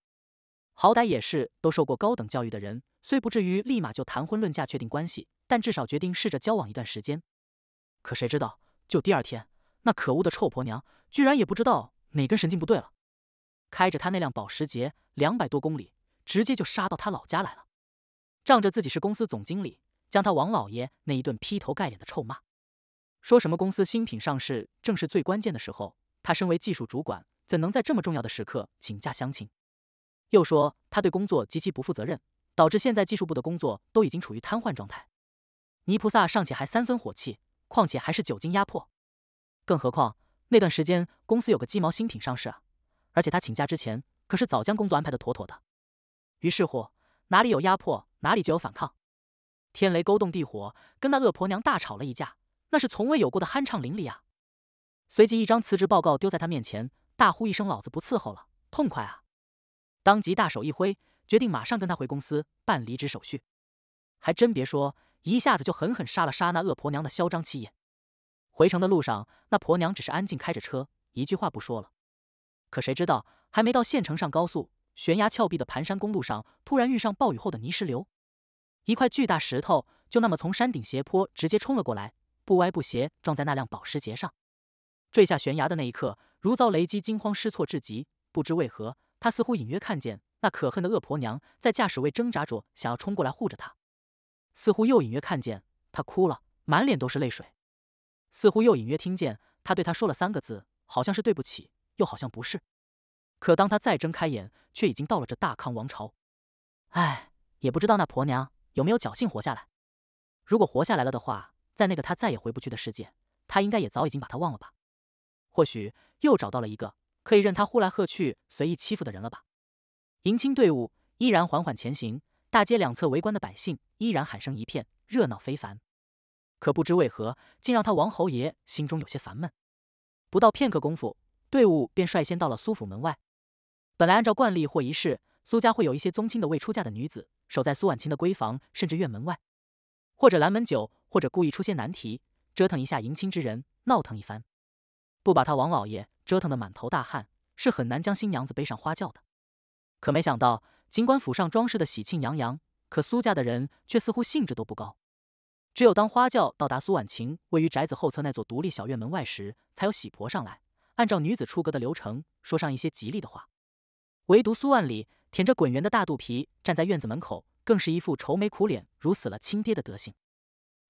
好歹也是都受过高等教育的人，虽不至于立马就谈婚论嫁确定关系。但至少决定试着交往一段时间，可谁知道，就第二天，那可恶的臭婆娘居然也不知道哪根神经不对了，开着他那辆保时捷，两百多公里，直接就杀到他老家来了。仗着自己是公司总经理，将他王老爷那一顿劈头盖脸的臭骂，说什么公司新品上市正是最关键的时候，他身为技术主管，怎能在这么重要的时刻请假相亲？又说他对工作极其不负责任，导致现在技术部的工作都已经处于瘫痪状态。泥菩萨尚且还三分火气，况且还是酒精压迫，更何况那段时间公司有个鸡毛新品上市啊！而且他请假之前可是早将工作安排的妥妥的。于是乎，哪里有压迫，哪里就有反抗。天雷勾动地火，跟那恶婆娘大吵了一架，那是从未有过的酣畅淋漓啊！随即一张辞职报告丢在他面前，大呼一声：“老子不伺候了，痛快啊！”当即大手一挥，决定马上跟他回公司办离职手续。还真别说。一下子就狠狠杀了杀那恶婆娘的嚣张气焰。回城的路上，那婆娘只是安静开着车，一句话不说了。可谁知道，还没到县城上高速，悬崖峭壁的盘山公路上突然遇上暴雨后的泥石流，一块巨大石头就那么从山顶斜坡直接冲了过来，不歪不斜，撞在那辆保时捷上。坠下悬崖的那一刻，如遭雷击，惊慌失措至极。不知为何，他似乎隐约看见那可恨的恶婆娘在驾驶位挣扎着，想要冲过来护着他。似乎又隐约看见他哭了，满脸都是泪水；似乎又隐约听见他对他说了三个字，好像是对不起，又好像不是。可当他再睁开眼，却已经到了这大康王朝。唉，也不知道那婆娘有没有侥幸活下来。如果活下来了的话，在那个他再也回不去的世界，他应该也早已经把他忘了吧？或许又找到了一个可以任他呼来喝去、随意欺负的人了吧？迎亲队伍依然缓缓前行。大街两侧围观的百姓依然喊声一片，热闹非凡。可不知为何，竟让他王侯爷心中有些烦闷。不到片刻功夫，队伍便率先到了苏府门外。本来按照惯例或仪式，苏家会有一些宗亲的未出嫁的女子守在苏婉清的闺房，甚至院门外，或者拦门酒，或者故意出些难题，折腾一下迎亲之人，闹腾一番，不把他王老爷折腾得满头大汗，是很难将新娘子背上花轿的。可没想到。尽管府上装饰的喜庆洋洋，可苏家的人却似乎兴致都不高。只有当花轿到达苏婉晴位于宅子后侧那座独立小院门外时，才有喜婆上来，按照女子出阁的流程说上一些吉利的话。唯独苏万里舔着滚圆的大肚皮站在院子门口，更是一副愁眉苦脸，如死了亲爹的德行。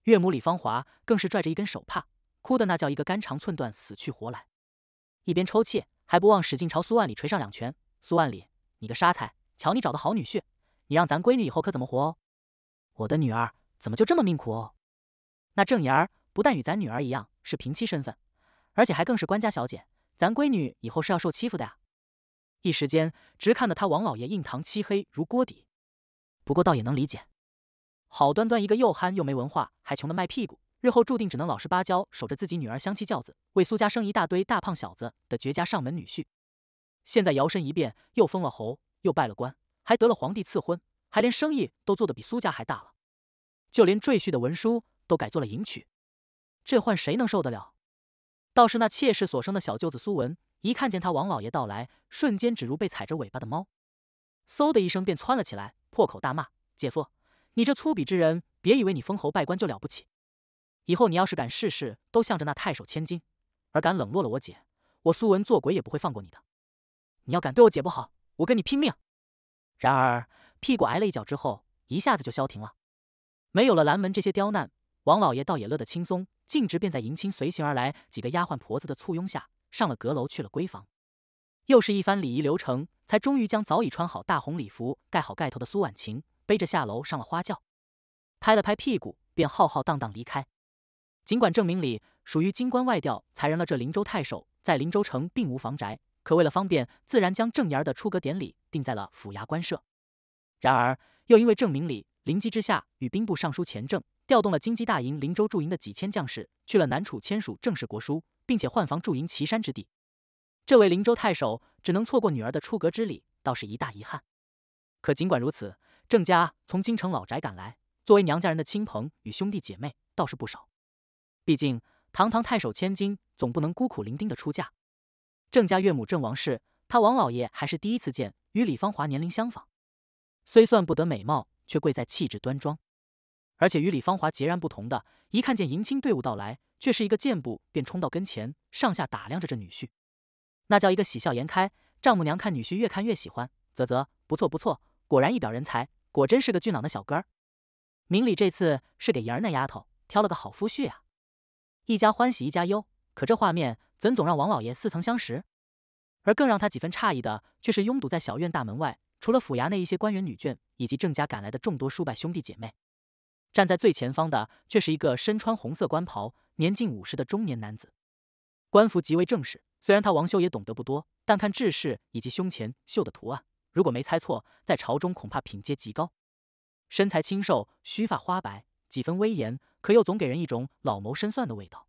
岳母李芳华更是拽着一根手帕，哭的那叫一个肝肠寸断，死去活来，一边抽泣还不忘使劲朝苏万里捶上两拳。苏万里，你个傻才！瞧你找的好女婿，你让咱闺女以后可怎么活哦？我的女儿怎么就这么命苦哦？那郑妍儿不但与咱女儿一样是平妻身份，而且还更是官家小姐，咱闺女以后是要受欺负的呀！一时间直看得他王老爷印堂漆黑如锅底，不过倒也能理解，好端端一个又憨又没文化还穷的卖屁股，日后注定只能老实巴交守着自己女儿相妻轿子，为苏家生一大堆大胖小子的绝佳上门女婿，现在摇身一变又封了侯。又拜了官，还得了皇帝赐婚，还连生意都做得比苏家还大了，就连赘婿的文书都改做了迎娶，这换谁能受得了？倒是那妾室所生的小舅子苏文，一看见他王老爷到来，瞬间只如被踩着尾巴的猫，嗖的一声便窜了起来，破口大骂：“姐夫，你这粗鄙之人，别以为你封侯拜官就了不起，以后你要是敢事事都向着那太守千金，而敢冷落了我姐，我苏文做鬼也不会放过你的。你要敢对我姐不好！”我跟你拼命！然而屁股挨了一脚之后，一下子就消停了。没有了拦门这些刁难，王老爷倒也乐得轻松，径直便在迎亲随行而来几个丫鬟婆子的簇拥下，上了阁楼，去了闺房。又是一番礼仪流程，才终于将早已穿好大红礼服、盖好盖头的苏婉晴背着下楼上了花轿，拍了拍屁股，便浩浩荡荡离开。尽管证明里属于京官外调，才人了这林州太守，在林州城并无房宅。可为了方便，自然将郑言儿的出阁典礼定在了府衙官舍。然而，又因为郑明礼灵机之下与兵部尚书钱正调动了京畿大营、林州驻营的几千将士去了南楚签署正式国书，并且换防驻营岐山之地。这位灵州太守只能错过女儿的出阁之礼，倒是一大遗憾。可尽管如此，郑家从京城老宅赶来，作为娘家人的亲朋与兄弟姐妹倒是不少。毕竟，堂堂太守千金，总不能孤苦伶仃的出嫁。郑家岳母郑王氏，她王老爷还是第一次见，与李芳华年龄相仿，虽算不得美貌，却贵在气质端庄。而且与李芳华截然不同，的一看见迎亲队伍到来，却是一个箭步便冲到跟前，上下打量着这女婿，那叫一个喜笑颜开。丈母娘看女婿越看越喜欢，啧啧，不错不错，果然一表人才，果真是个俊朗的小哥儿。明里这次是给妍儿那丫头挑了个好夫婿啊！一家欢喜一家忧，可这画面。怎总让王老爷似曾相识？而更让他几分诧异的，却是拥堵在小院大门外，除了府衙内一些官员、女眷，以及郑家赶来的众多叔伯兄弟姐妹，站在最前方的，却是一个身穿红色官袍、年近五十的中年男子。官服极为正式，虽然他王修也懂得不多，但看制式以及胸前绣的图案，如果没猜错，在朝中恐怕品阶极高。身材清瘦，须发花白，几分威严，可又总给人一种老谋深算的味道。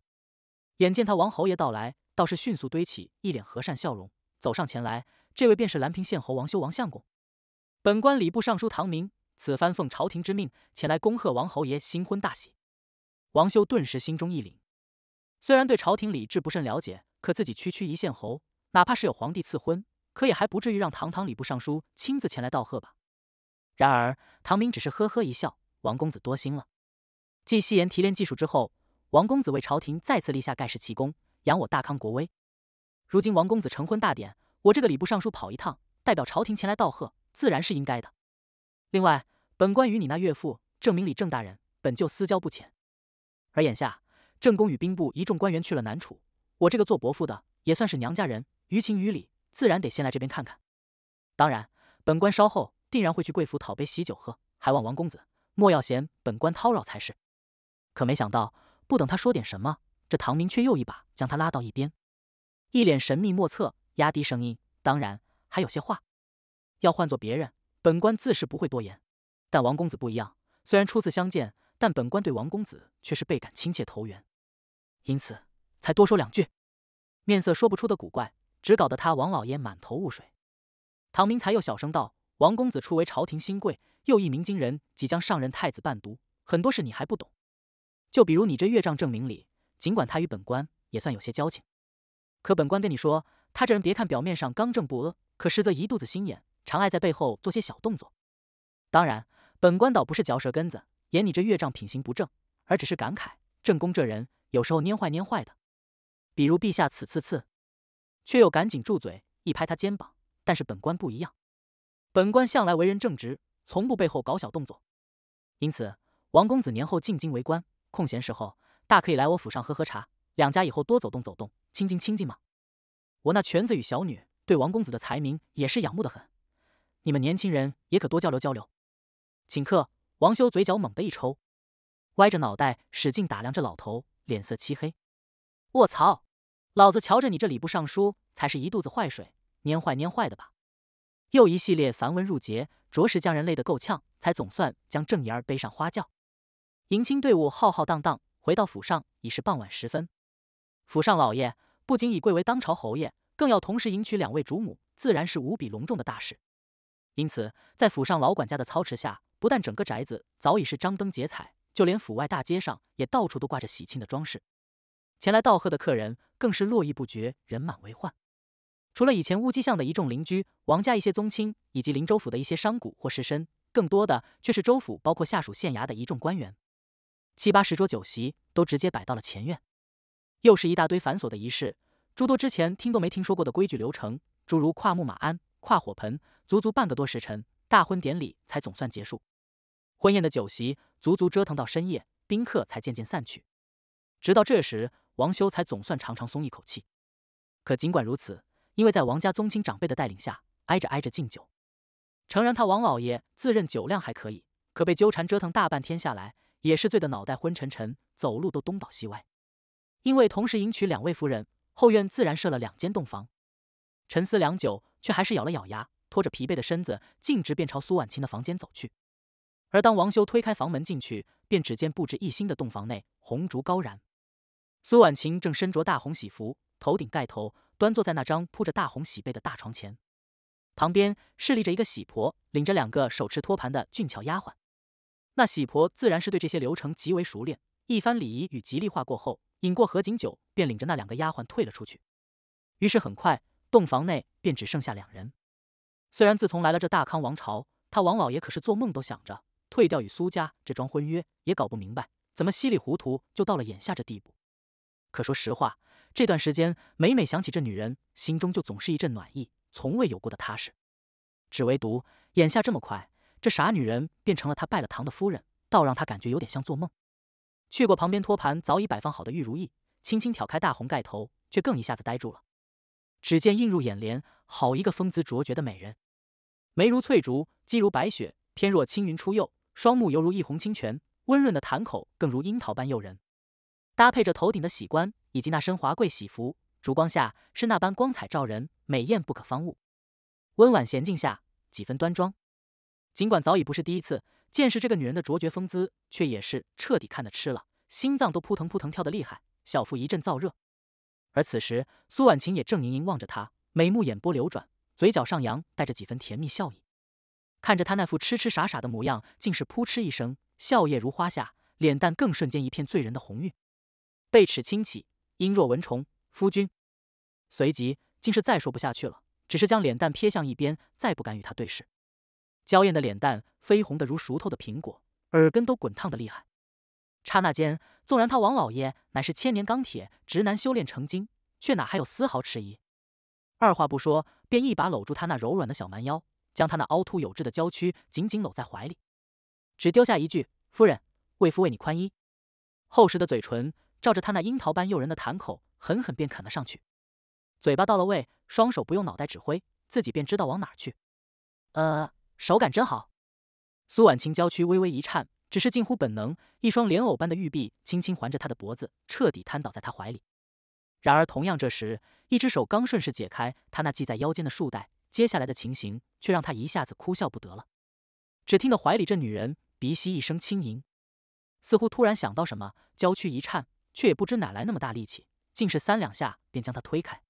眼见他王侯爷到来，倒是迅速堆起一脸和善笑容，走上前来。这位便是兰平县侯王修，王相公。本官礼部尚书唐明，此番奉朝廷之命前来恭贺王侯爷新婚大喜。王修顿时心中一凛，虽然对朝廷礼制不甚了解，可自己区区一县侯，哪怕是有皇帝赐婚，可也还不至于让堂堂礼部尚书亲自前来道贺吧？然而唐明只是呵呵一笑：“王公子多心了。”继夕颜提炼技术之后。王公子为朝廷再次立下盖世奇功，扬我大康国威。如今王公子成婚大典，我这个礼部尚书跑一趟，代表朝廷前来道贺，自然是应该的。另外，本官与你那岳父郑明礼郑大人本就私交不浅，而眼下郑公与兵部一众官员去了南楚，我这个做伯父的也算是娘家人，于情于理，自然得先来这边看看。当然，本官稍后定然会去贵府讨杯喜酒喝，还望王公子莫要嫌本官叨扰才是。可没想到。不等他说点什么，这唐明却又一把将他拉到一边，一脸神秘莫测，压低声音：“当然还有些话。要换做别人，本官自是不会多言。但王公子不一样，虽然初次相见，但本官对王公子却是倍感亲切投缘，因此才多说两句。”面色说不出的古怪，只搞得他王老爷满头雾水。唐明才又小声道：“王公子初为朝廷新贵，又一鸣惊人，即将上任太子伴读，很多事你还不懂。”就比如你这月账证明里，尽管他与本官也算有些交情，可本官跟你说，他这人别看表面上刚正不阿，可实则一肚子心眼，常爱在背后做些小动作。当然，本官倒不是嚼舌根子，言你这月账品行不正，而只是感慨正宫这人有时候蔫坏蔫坏的。比如陛下此次次，却又赶紧住嘴，一拍他肩膀。但是本官不一样，本官向来为人正直，从不背后搞小动作。因此，王公子年后进京为官。空闲时候，大可以来我府上喝喝茶。两家以后多走动走动，亲近亲近嘛。我那瘸子与小女对王公子的才名也是仰慕的很，你们年轻人也可多交流交流。请客。王修嘴角猛地一抽，歪着脑袋使劲打量着老头，脸色漆黑。卧槽，老子瞧着你这礼部尚书，才是一肚子坏水，蔫坏蔫坏的吧？又一系列繁文缛节，着实将人累得够呛，才总算将郑言儿背上花轿。迎亲队伍浩浩荡荡，回到府上已是傍晚时分。府上老爷不仅已贵为当朝侯爷，更要同时迎娶两位主母，自然是无比隆重的大事。因此，在府上老管家的操持下，不但整个宅子早已是张灯结彩，就连府外大街上也到处都挂着喜庆的装饰。前来道贺的客人更是络绎不绝，人满为患。除了以前乌鸡巷的一众邻居、王家一些宗亲以及林州府的一些商贾或士绅，更多的却是州府包括下属县衙的一众官员。七八十桌酒席都直接摆到了前院，又是一大堆繁琐的仪式，诸多之前听都没听说过的规矩流程，诸如跨木马鞍、跨火盆，足足半个多时辰，大婚典礼才总算结束。婚宴的酒席足足折腾到深夜，宾客才渐渐散去。直到这时，王修才总算长长松一口气。可尽管如此，因为在王家宗亲长辈的带领下，挨着挨着敬酒。诚然，他王老爷自认酒量还可以，可被纠缠折腾大半天下来。也是醉得脑袋昏沉沉，走路都东倒西歪。因为同时迎娶两位夫人，后院自然设了两间洞房。沉思良久，却还是咬了咬牙，拖着疲惫的身子，径直便朝苏婉晴的房间走去。而当王修推开房门进去，便只见布置一新的洞房内，红烛高燃，苏婉晴正身着大红喜服，头顶盖头，端坐在那张铺着大红喜被的大床前，旁边侍立着一个喜婆，领着两个手持托盘的俊俏丫鬟。那喜婆自然是对这些流程极为熟练，一番礼仪与吉利话过后，饮过合卺酒，便领着那两个丫鬟退了出去。于是很快，洞房内便只剩下两人。虽然自从来了这大康王朝，他王老爷可是做梦都想着退掉与苏家这桩婚约，也搞不明白怎么稀里糊涂就到了眼下这地步。可说实话，这段时间每每想起这女人，心中就总是一阵暖意，从未有过的踏实。只唯独眼下这么快。这傻女人变成了他拜了堂的夫人，倒让他感觉有点像做梦。去过旁边托盘早已摆放好的玉如意，轻轻挑开大红盖头，却更一下子呆住了。只见映入眼帘，好一个风姿卓绝的美人，眉如翠竹，肌如白雪，翩若青云出岫，双目犹如一泓清泉，温润的潭口更如樱桃般诱人。搭配着头顶的喜冠以及那身华贵喜服，烛光下是那般光彩照人，美艳不可方物。温婉娴静下，几分端庄。尽管早已不是第一次见识这个女人的卓绝风姿，却也是彻底看得痴了，心脏都扑腾扑腾跳得厉害，小腹一阵燥热。而此时，苏婉晴也正盈盈望着他，眉目眼波流转，嘴角上扬，带着几分甜蜜笑意。看着他那副痴痴傻傻的模样，竟是扑哧一声，笑靥如花下，脸蛋更瞬间一片醉人的红晕，背齿轻启，音若蚊虫：“夫君。”随即竟是再说不下去了，只是将脸蛋瞥向一边，再不敢与他对视。娇艳的脸蛋绯红的如熟透的苹果，耳根都滚烫的厉害。刹那间，纵然他王老爷乃是千年钢铁直男修炼成精，却哪还有丝毫迟疑？二话不说，便一把搂住他那柔软的小蛮腰，将他那凹凸有致的娇躯紧紧搂在怀里，只丢下一句：“夫人，为夫为你宽衣。”厚实的嘴唇照着他那樱桃般诱人的檀口，狠狠便啃了上去。嘴巴到了位，双手不用脑袋指挥，自己便知道往哪儿去。呃。手感真好，苏婉清娇躯微微一颤，只是近乎本能，一双莲藕般的玉臂轻轻环着他的脖子，彻底瘫倒在他怀里。然而，同样这时，一只手刚顺势解开他那系在腰间的束带，接下来的情形却让他一下子哭笑不得了。只听得怀里这女人鼻息一声轻吟，似乎突然想到什么，娇躯一颤，却也不知哪来那么大力气，竟是三两下便将他推开。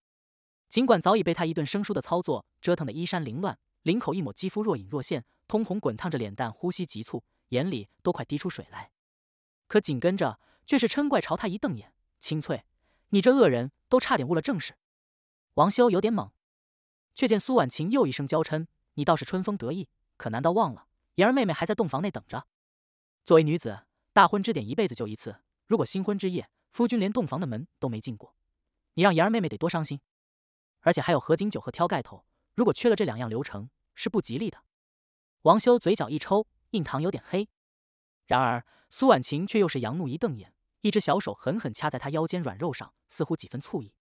尽管早已被他一顿生疏的操作折腾的衣衫凌乱。领口一抹肌肤若隐若现，通红滚烫着脸蛋，呼吸急促，眼里都快滴出水来。可紧跟着却是嗔怪朝他一瞪眼：“清翠，你这恶人，都差点误了正事。”王修有点懵，却见苏婉晴又一声娇嗔：“你倒是春风得意，可难道忘了妍儿妹妹还在洞房内等着？作为女子，大婚之典一辈子就一次，如果新婚之夜夫君连洞房的门都没进过，你让妍儿妹妹得多伤心？而且还有合卺酒和挑盖头。”如果缺了这两样，流程是不吉利的。王修嘴角一抽，印堂有点黑。然而苏婉晴却又是杨怒一瞪眼，一只小手狠狠掐在他腰间软肉上，似乎几分醋意。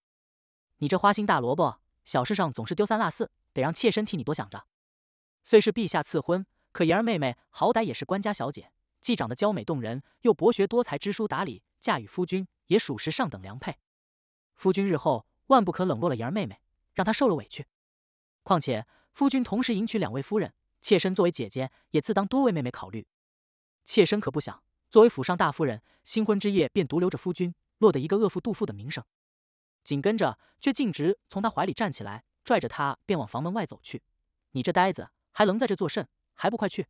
你这花心大萝卜，小事上总是丢三落四，得让妾身替你多想着。虽是陛下赐婚，可妍儿妹妹好歹也是官家小姐，既长得娇美动人，又博学多才、知书达理，嫁与夫君也属实上等良配。夫君日后万不可冷落了妍儿妹妹，让她受了委屈。况且夫君同时迎娶两位夫人，妾身作为姐姐也自当多为妹妹考虑。妾身可不想作为府上大夫人，新婚之夜便独留着夫君，落得一个恶妇妒妇的名声。紧跟着，却径直从他怀里站起来，拽着他便往房门外走去。你这呆子，还愣在这作甚？还不快去！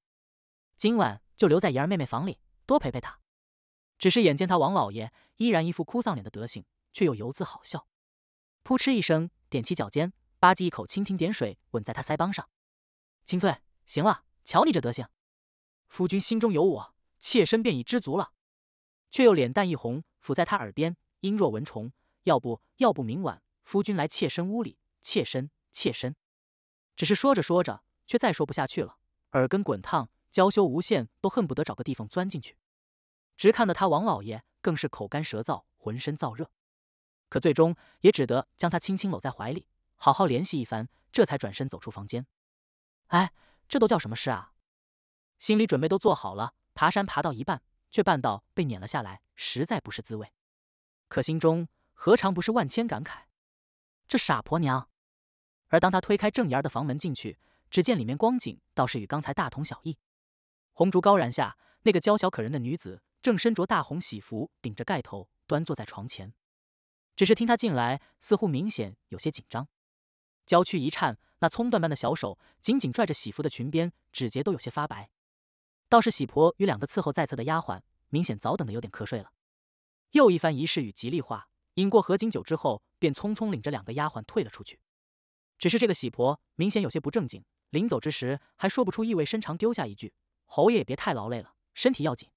今晚就留在妍儿妹妹房里，多陪陪她。只是眼见他王老爷依然一副哭丧脸的德行，却又由自好笑，扑哧一声，踮起脚尖。吧唧一口，蜻蜓点水吻在他腮帮上。清翠，行了，瞧你这德行，夫君心中有我，妾身便已知足了。却又脸蛋一红，伏在他耳边，音若蚊虫，要不，要不明晚，夫君来妾身屋里，妾身，妾身。只是说着说着，却再说不下去了，耳根滚烫，娇羞无限，都恨不得找个地方钻进去。直看得他王老爷更是口干舌燥，浑身燥热，可最终也只得将他轻轻搂在怀里。好好联系一番，这才转身走出房间。哎，这都叫什么事啊？心理准备都做好了，爬山爬到一半，却半道被撵了下来，实在不是滋味。可心中何尝不是万千感慨？这傻婆娘！而当他推开正妍的房门进去，只见里面光景倒是与刚才大同小异。红烛高燃下，那个娇小可人的女子正身着大红喜服，顶着盖头，端坐在床前。只是听她进来，似乎明显有些紧张。娇躯一颤，那葱缎般的小手紧紧拽着喜福的裙边，指节都有些发白。倒是喜婆与两个伺候在侧的丫鬟，明显早等的有点瞌睡了。又一番仪式与吉利话，饮过合卺酒之后，便匆匆领着两个丫鬟退了出去。只是这个喜婆明显有些不正经，临走之时还说不出意味深长，丢下一句：“侯爷也别太劳累了，身体要紧。”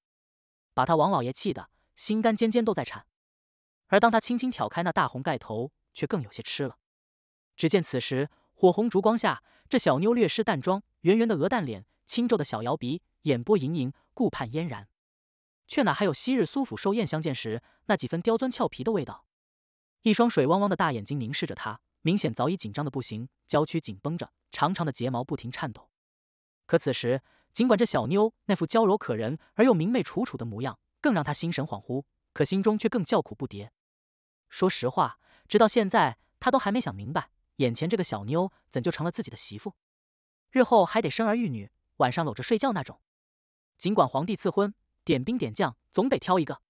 把他王老爷气的心肝尖尖都在颤。而当他轻轻挑开那大红盖头，却更有些吃了。只见此时火红烛光下，这小妞略施淡妆，圆圆的鹅蛋脸，清皱的小摇鼻，眼波盈盈，顾盼嫣然，却哪还有昔日苏府寿宴相见时那几分刁钻俏皮的味道？一双水汪汪的大眼睛凝视着他，明显早已紧张的不行，娇躯紧绷着，长长的睫毛不停颤抖。可此时，尽管这小妞那副娇柔可人而又明媚楚楚的模样更让他心神恍惚，可心中却更叫苦不迭。说实话，直到现在，他都还没想明白。眼前这个小妞怎就成了自己的媳妇？日后还得生儿育女，晚上搂着睡觉那种。尽管皇帝赐婚，点兵点将总得挑一个。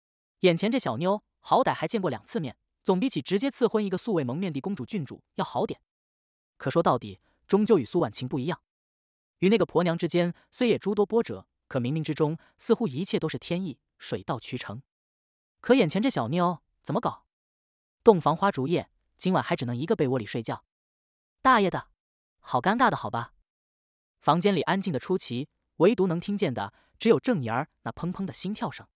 眼前这小妞好歹还见过两次面，总比起直接赐婚一个素未蒙面的公主郡主要好点。可说到底，终究与苏婉晴不一样。与那个婆娘之间虽也诸多波折，可冥冥之中似乎一切都是天意，水到渠成。可眼前这小妞怎么搞？洞房花烛夜，今晚还只能一个被窝里睡觉。大爷的，好尴尬的好吧？房间里安静的出奇，唯独能听见的只有郑妍那砰砰的心跳声。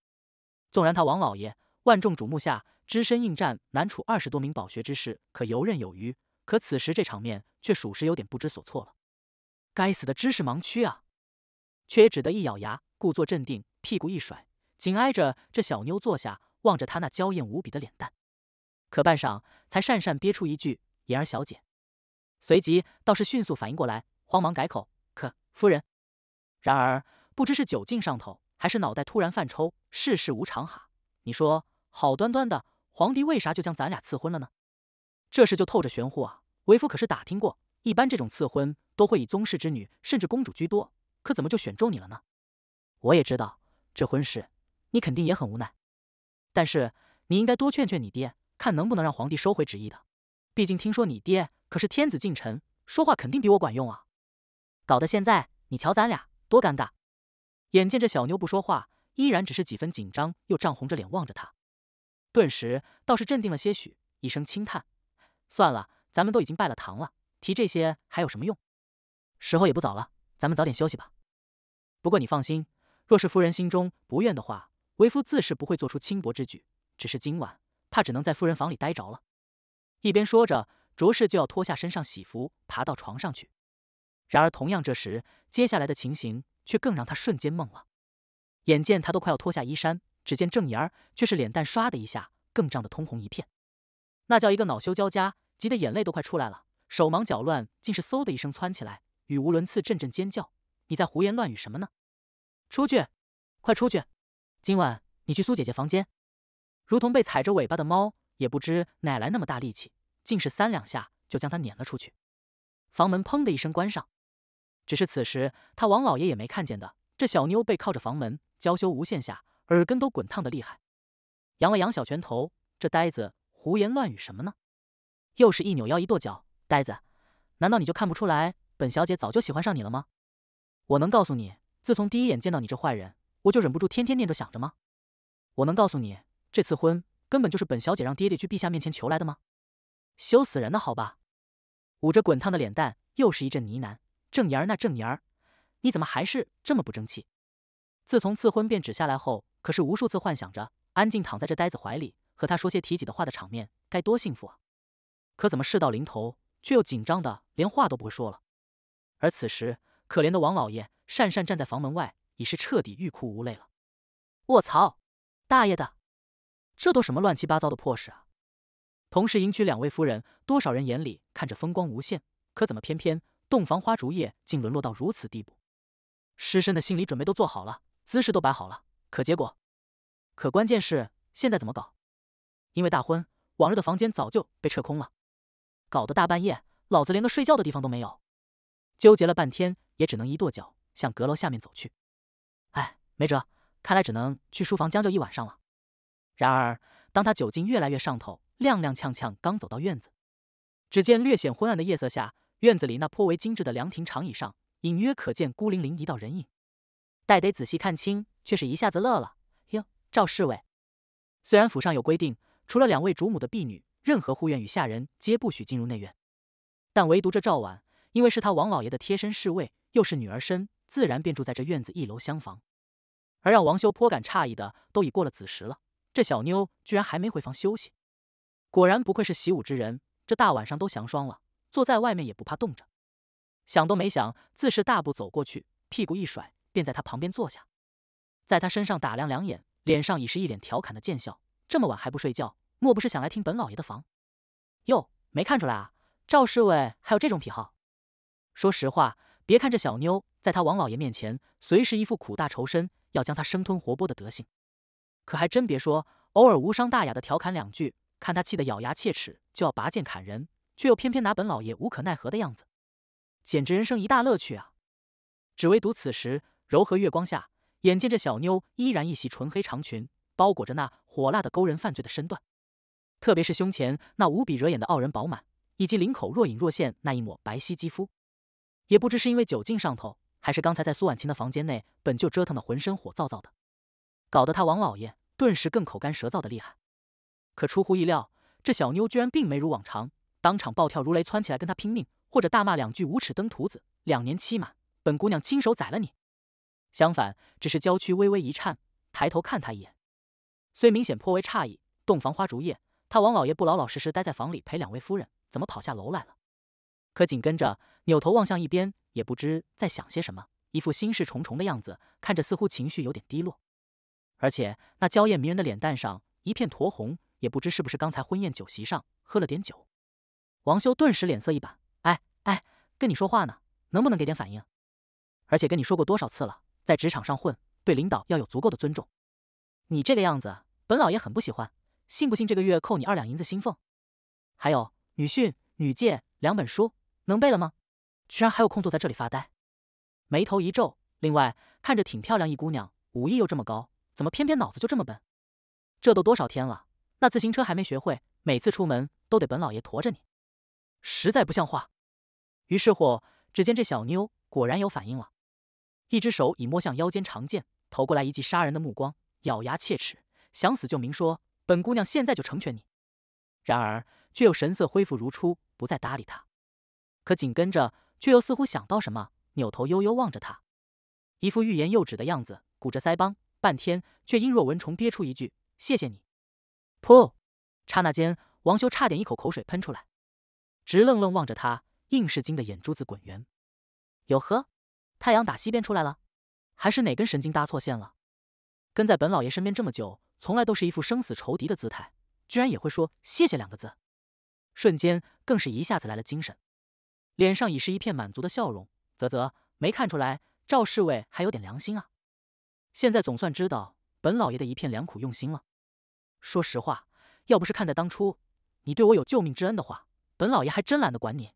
纵然他王老爷万众瞩目下只身应战南楚二十多名饱学之士，可游刃有余。可此时这场面却属实有点不知所措了。该死的知识盲区啊！却也只得一咬牙，故作镇定，屁股一甩，紧挨着这小妞坐下，望着她那娇艳无比的脸蛋。可半晌，才讪讪憋出一句：“妍儿小姐。”随即倒是迅速反应过来，慌忙改口：“可夫人。”然而不知是酒劲上头，还是脑袋突然犯抽，世事无常哈。你说好端端的皇帝为啥就将咱俩赐婚了呢？这事就透着玄乎啊！为夫可是打听过，一般这种赐婚都会以宗室之女甚至公主居多，可怎么就选中你了呢？我也知道这婚事，你肯定也很无奈，但是你应该多劝劝你爹，看能不能让皇帝收回旨意的。毕竟听说你爹……可是天子近臣说话肯定比我管用啊！搞得现在你瞧咱俩多尴尬。眼见这小妞不说话，依然只是几分紧张，又涨红着脸望着他，顿时倒是镇定了些许，一声轻叹：“算了，咱们都已经拜了堂了，提这些还有什么用？时候也不早了，咱们早点休息吧。不过你放心，若是夫人心中不愿的话，为夫自是不会做出轻薄之举。只是今晚，怕只能在夫人房里待着了。”一边说着。着实就要脱下身上喜服，爬到床上去。然而，同样这时，接下来的情形却更让他瞬间懵了。眼见他都快要脱下衣衫，只见郑妍儿却是脸蛋唰的一下更涨得通红一片，那叫一个恼羞交加，急得眼泪都快出来了，手忙脚乱，竟是嗖的一声窜起来，语无伦次，阵阵尖叫：“你在胡言乱语什么呢？出去，快出去！今晚你去苏姐姐房间。”如同被踩着尾巴的猫，也不知哪来那么大力气。竟是三两下就将他撵了出去，房门砰的一声关上。只是此时他王老爷也没看见的，这小妞背靠着房门，娇羞无限，下耳根都滚烫的厉害。扬了扬小拳头，这呆子胡言乱语什么呢？又是一扭腰一跺脚，呆子，难道你就看不出来本小姐早就喜欢上你了吗？我能告诉你，自从第一眼见到你这坏人，我就忍不住天天念着想着吗？我能告诉你，这次婚根本就是本小姐让爹爹去陛下面前求来的吗？羞死人了，好吧！捂着滚烫的脸蛋，又是一阵呢喃。正言儿那正言儿，你怎么还是这么不争气？自从赐婚便指下来后，可是无数次幻想着安静躺在这呆子怀里，和他说些提己的话的场面，该多幸福啊！可怎么事到临头，却又紧张的连话都不会说了？而此时，可怜的王老爷讪讪站在房门外，已是彻底欲哭无泪了。我操！大爷的，这都什么乱七八糟的破事啊！同时迎娶两位夫人，多少人眼里看着风光无限，可怎么偏偏洞房花烛夜竟沦落到如此地步？师身的心理准备都做好了，姿势都摆好了，可结果……可关键是现在怎么搞？因为大婚，往日的房间早就被撤空了，搞得大半夜老子连个睡觉的地方都没有。纠结了半天，也只能一跺脚向阁楼下面走去。哎，没辙，看来只能去书房将就一晚上了。然而，当他酒劲越来越上头。踉踉跄跄，刚走到院子，只见略显昏暗的夜色下，院子里那颇为精致的凉亭长椅上，隐约可见孤零零一道人影。待得仔细看清，却是一下子乐了：“哟，赵侍卫！”虽然府上有规定，除了两位主母的婢女，任何护院与下人皆不许进入内院，但唯独这赵婉，因为是他王老爷的贴身侍卫，又是女儿身，自然便住在这院子一楼厢房。而让王修颇感诧异的，都已过了子时了，这小妞居然还没回房休息。果然不愧是习武之人，这大晚上都降霜了，坐在外面也不怕冻着。想都没想，自是大步走过去，屁股一甩，便在他旁边坐下，在他身上打量两眼，脸上已是一脸调侃的贱笑。这么晚还不睡觉，莫不是想来听本老爷的房？哟，没看出来啊，赵侍卫还有这种癖好。说实话，别看这小妞在他王老爷面前随时一副苦大仇深、要将他生吞活剥的德性，可还真别说，偶尔无伤大雅的调侃两句。看他气得咬牙切齿，就要拔剑砍人，却又偏偏拿本老爷无可奈何的样子，简直人生一大乐趣啊！只唯独此时柔和月光下，眼见这小妞依然一袭纯黑长裙，包裹着那火辣的勾人犯罪的身段，特别是胸前那无比惹眼的傲人饱满，以及领口若隐若现那一抹白皙肌肤，也不知是因为酒劲上头，还是刚才在苏婉晴的房间内本就折腾的浑身火燥燥的，搞得他王老爷顿时更口干舌燥的厉害。可出乎意料，这小妞居然并没如往常，当场暴跳如雷，窜起来跟他拼命，或者大骂两句“无耻登徒子”。两年期满，本姑娘亲手宰了你。相反，只是娇躯微微一颤，抬头看他一眼，虽明显颇为诧异。洞房花烛夜，他王老爷不老老实实待在房里陪两位夫人，怎么跑下楼来了？可紧跟着扭头望向一边，也不知在想些什么，一副心事重重的样子，看着似乎情绪有点低落，而且那娇艳迷人的脸蛋上一片酡红。也不知是不是刚才婚宴酒席上喝了点酒，王修顿时脸色一板。哎哎，跟你说话呢，能不能给点反应？而且跟你说过多少次了，在职场上混，对领导要有足够的尊重。你这个样子，本老爷很不喜欢。信不信这个月扣你二两银子薪俸？还有《女训》《女诫》两本书，能背了吗？居然还有空坐在这里发呆。眉头一皱。另外，看着挺漂亮一姑娘，武艺又这么高，怎么偏偏脑子就这么笨？这都多少天了？那自行车还没学会，每次出门都得本老爷驮着你，实在不像话。于是乎，只见这小妞果然有反应了，一只手已摸向腰间长剑，投过来一记杀人的目光，咬牙切齿，想死就明说，本姑娘现在就成全你。然而，却又神色恢复如初，不再搭理他。可紧跟着，却又似乎想到什么，扭头悠悠望着他，一副欲言又止的样子，鼓着腮帮，半天却因若蚊虫憋出一句：“谢谢你。”噗！刹那间，王修差点一口口水喷出来，直愣愣望着他，硬是惊得眼珠子滚圆。哟呵，太阳打西边出来了？还是哪根神经搭错线了？跟在本老爷身边这么久，从来都是一副生死仇敌的姿态，居然也会说谢谢两个字？瞬间更是一下子来了精神，脸上已是一片满足的笑容。啧啧，没看出来赵侍卫还有点良心啊！现在总算知道本老爷的一片良苦用心了。说实话，要不是看在当初你对我有救命之恩的话，本老爷还真懒得管你。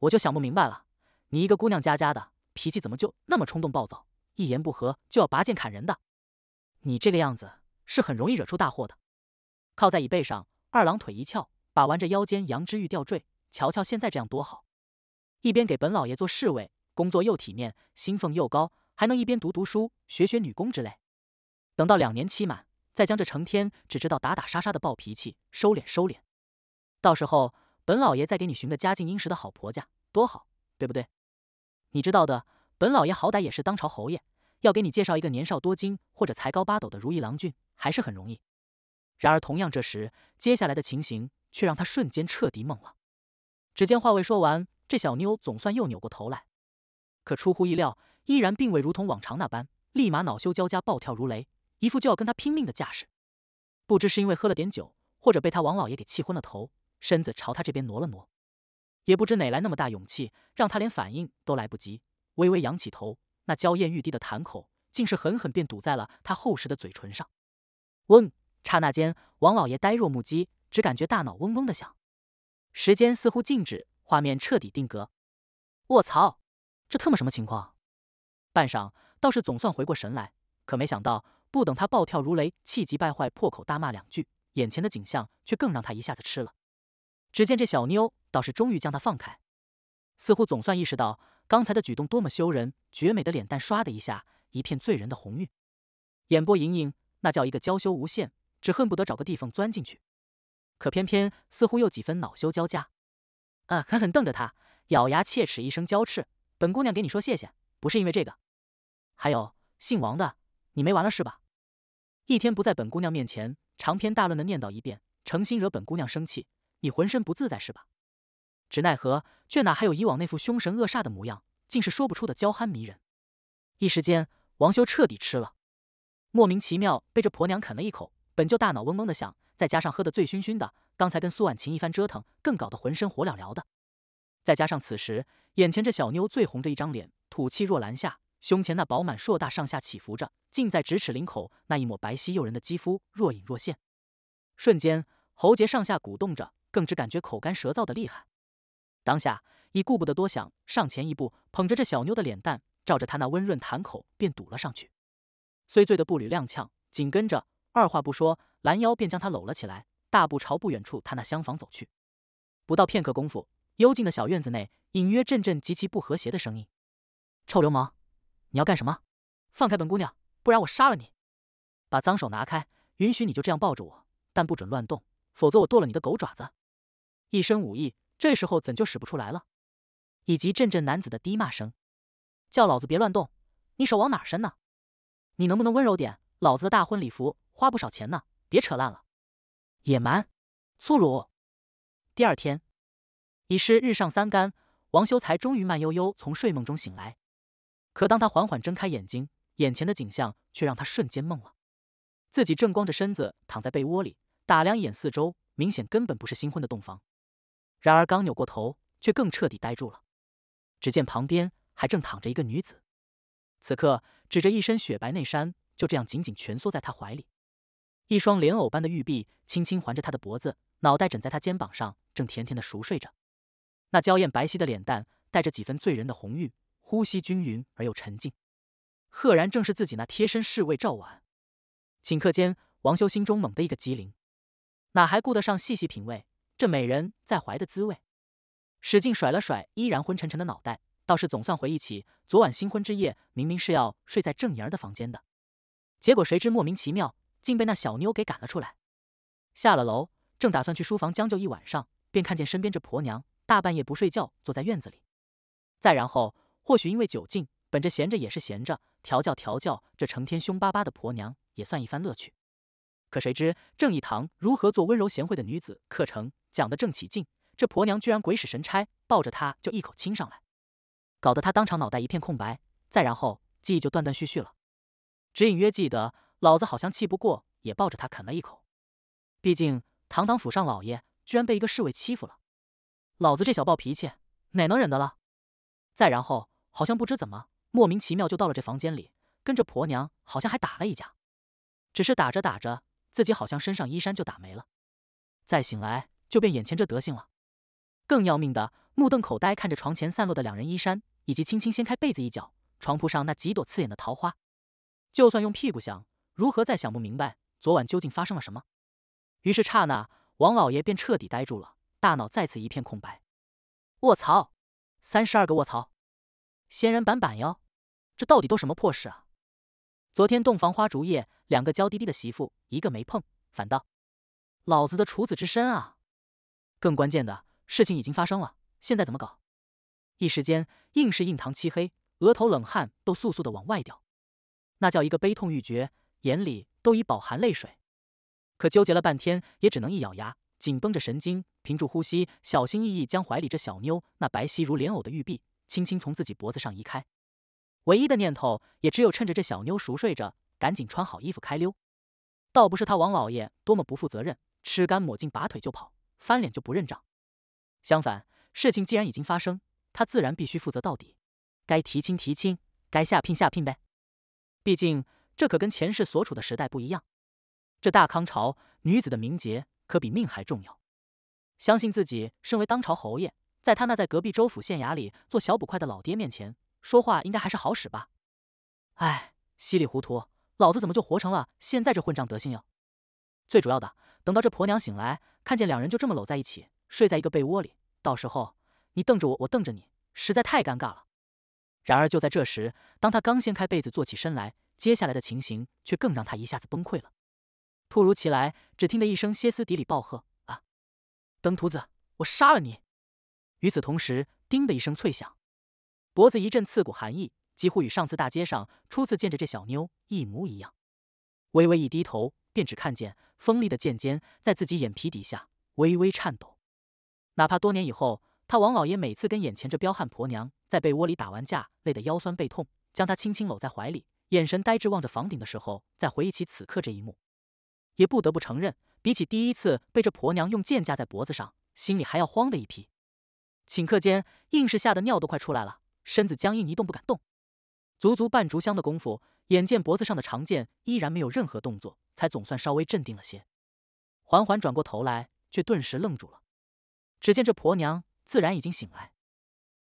我就想不明白了，你一个姑娘家家的，脾气怎么就那么冲动暴躁，一言不合就要拔剑砍人？的，你这个样子是很容易惹出大祸的。靠在椅背上，二郎腿一翘，把玩着腰间羊脂玉吊坠，瞧瞧现在这样多好。一边给本老爷做侍卫，工作又体面，薪俸又高，还能一边读读书、学学女工之类。等到两年期满。再将这成天只知道打打杀杀的暴脾气收敛收敛，到时候本老爷再给你寻个家境殷实的好婆家，多好，对不对？你知道的，本老爷好歹也是当朝侯爷，要给你介绍一个年少多金或者才高八斗的如意郎君，还是很容易。然而，同样这时，接下来的情形却让他瞬间彻底懵了。只见话未说完，这小妞总算又扭过头来，可出乎意料，依然并未如同往常那般，立马恼羞交加、暴跳如雷。一副就要跟他拼命的架势，不知是因为喝了点酒，或者被他王老爷给气昏了头，身子朝他这边挪了挪，也不知哪来那么大勇气，让他连反应都来不及，微微扬起头，那娇艳欲滴的潭口，竟是狠狠便堵在了他厚实的嘴唇上。嗡！刹那间，王老爷呆若木鸡，只感觉大脑嗡嗡的响，时间似乎静止，画面彻底定格。我操，这特么什么情况？半晌，倒是总算回过神来，可没想到。不等他暴跳如雷、气急败坏、破口大骂两句，眼前的景象却更让他一下子吃了。只见这小妞倒是终于将他放开，似乎总算意识到刚才的举动多么羞人。绝美的脸蛋唰的一下，一片醉人的红晕，眼波盈盈，那叫一个娇羞无限，只恨不得找个地缝钻进去。可偏偏似乎又几分恼羞交加，嗯，狠狠瞪着他，咬牙切齿一声娇斥：“本姑娘给你说谢谢，不是因为这个。还有，姓王的，你没完了是吧？”一天不在本姑娘面前长篇大论的念叨一遍，诚心惹本姑娘生气，你浑身不自在是吧？只奈何，却哪还有以往那副凶神恶煞的模样，竟是说不出的娇憨迷人。一时间，王修彻底吃了，莫名其妙被这婆娘啃了一口，本就大脑嗡嗡的响，再加上喝得醉醺醺的，刚才跟苏婉晴一番折腾，更搞得浑身火燎燎的。再加上此时眼前这小妞最红着一张脸，吐气若兰下。胸前那饱满硕大，上下起伏着，近在咫尺；领口那一抹白皙诱人的肌肤若隐若现。瞬间，喉结上下鼓动着，更只感觉口干舌燥的厉害。当下已顾不得多想，上前一步，捧着这小妞的脸蛋，照着她那温润檀口便堵了上去。虽醉得步履踉跄，紧跟着二话不说，拦腰便将她搂了起来，大步朝不远处她那厢房走去。不到片刻功夫，幽静的小院子内隐约阵阵极其不和谐的声音：“臭流氓！”你要干什么？放开本姑娘，不然我杀了你！把脏手拿开！允许你就这样抱着我，但不准乱动，否则我剁了你的狗爪子！一身武艺，这时候怎就使不出来了？以及阵阵男子的低骂声：“叫老子别乱动！你手往哪伸呢？你能不能温柔点？老子的大婚礼服花不少钱呢，别扯烂了！”野蛮、粗鲁。第二天已是日上三竿，王修才终于慢悠悠从睡梦中醒来。可当他缓缓睁开眼睛，眼前的景象却让他瞬间懵了。自己正光着身子躺在被窝里，打量一眼四周，明显根本不是新婚的洞房。然而刚扭过头，却更彻底呆住了。只见旁边还正躺着一个女子，此刻指着一身雪白内衫，就这样紧紧蜷缩在他怀里，一双莲藕般的玉臂轻轻环着他的脖子，脑袋枕在他肩膀上，正甜甜的熟睡着。那娇艳白皙的脸蛋带着几分醉人的红晕。呼吸均匀而又沉静，赫然正是自己那贴身侍卫赵婉。顷刻间，王修心中猛地一个机灵，哪还顾得上细细品味这美人在怀的滋味？使劲甩了甩依然昏沉沉的脑袋，倒是总算回忆起昨晚新婚之夜，明明是要睡在郑妍儿的房间的，结果谁知莫名其妙竟被那小妞给赶了出来。下了楼，正打算去书房将就一晚上，便看见身边这婆娘大半夜不睡觉坐在院子里。再然后。或许因为酒劲，本着闲着也是闲着，调教调教这成天凶巴巴的婆娘也算一番乐趣。可谁知正义堂如何做温柔贤惠的女子课程讲的正起劲，这婆娘居然鬼使神差抱着他就一口亲上来，搞得他当场脑袋一片空白。再然后记忆就断断续续了，只隐约记得老子好像气不过，也抱着他啃了一口。毕竟堂堂府上老爷居然被一个侍卫欺负了，老子这小暴脾气哪能忍得了？再然后。好像不知怎么莫名其妙就到了这房间里，跟着婆娘好像还打了一架，只是打着打着，自己好像身上衣衫就打没了，再醒来就变眼前这德行了。更要命的，目瞪口呆看着床前散落的两人衣衫，以及轻轻掀开被子一角，床铺上那几朵刺眼的桃花。就算用屁股想，如何再想不明白昨晚究竟发生了什么？于是刹那，王老爷便彻底呆住了，大脑再次一片空白。卧槽！三十二个卧槽！仙人板板哟，这到底都什么破事啊？昨天洞房花烛夜，两个娇滴滴的媳妇一个没碰，反倒老子的处子之身啊！更关键的事情已经发生了，现在怎么搞？一时间，硬是印堂漆黑，额头冷汗都簌簌的往外掉，那叫一个悲痛欲绝，眼里都已饱含泪水。可纠结了半天，也只能一咬牙，紧绷着神经，屏住呼吸，小心翼翼将怀里这小妞那白皙如莲藕的玉臂。轻轻从自己脖子上移开，唯一的念头也只有趁着这小妞熟睡着，赶紧穿好衣服开溜。倒不是他王老爷多么不负责任，吃干抹净拔腿就跑，翻脸就不认账。相反，事情既然已经发生，他自然必须负责到底。该提亲提亲，该下聘下聘呗。毕竟这可跟前世所处的时代不一样。这大康朝女子的名节可比命还重要。相信自己，身为当朝侯爷。在他那在隔壁州府县衙里做小捕快的老爹面前说话，应该还是好使吧？哎，稀里糊涂，老子怎么就活成了现在这混账德行哟？最主要的，等到这婆娘醒来，看见两人就这么搂在一起，睡在一个被窝里，到时候你瞪着我，我瞪着你，实在太尴尬了。然而就在这时，当他刚掀开被子坐起身来，接下来的情形却更让他一下子崩溃了。突如其来，只听得一声歇斯底里暴喝：“啊，登徒子，我杀了你！”与此同时，叮的一声脆响，脖子一阵刺骨寒意，几乎与上次大街上初次见着这小妞一模一样。微微一低头，便只看见锋利的剑尖在自己眼皮底下微微颤抖。哪怕多年以后，他王老爷每次跟眼前这彪悍婆娘在被窝里打完架，累得腰酸背痛，将她轻轻搂在怀里，眼神呆滞望着房顶的时候，再回忆起此刻这一幕，也不得不承认，比起第一次被这婆娘用剑架在脖子上，心里还要慌的一批。顷刻间，硬是吓得尿都快出来了，身子僵硬，一动不敢动。足足半炷香的功夫，眼见脖子上的长剑依然没有任何动作，才总算稍微镇定了些，缓缓转过头来，却顿时愣住了。只见这婆娘自然已经醒来，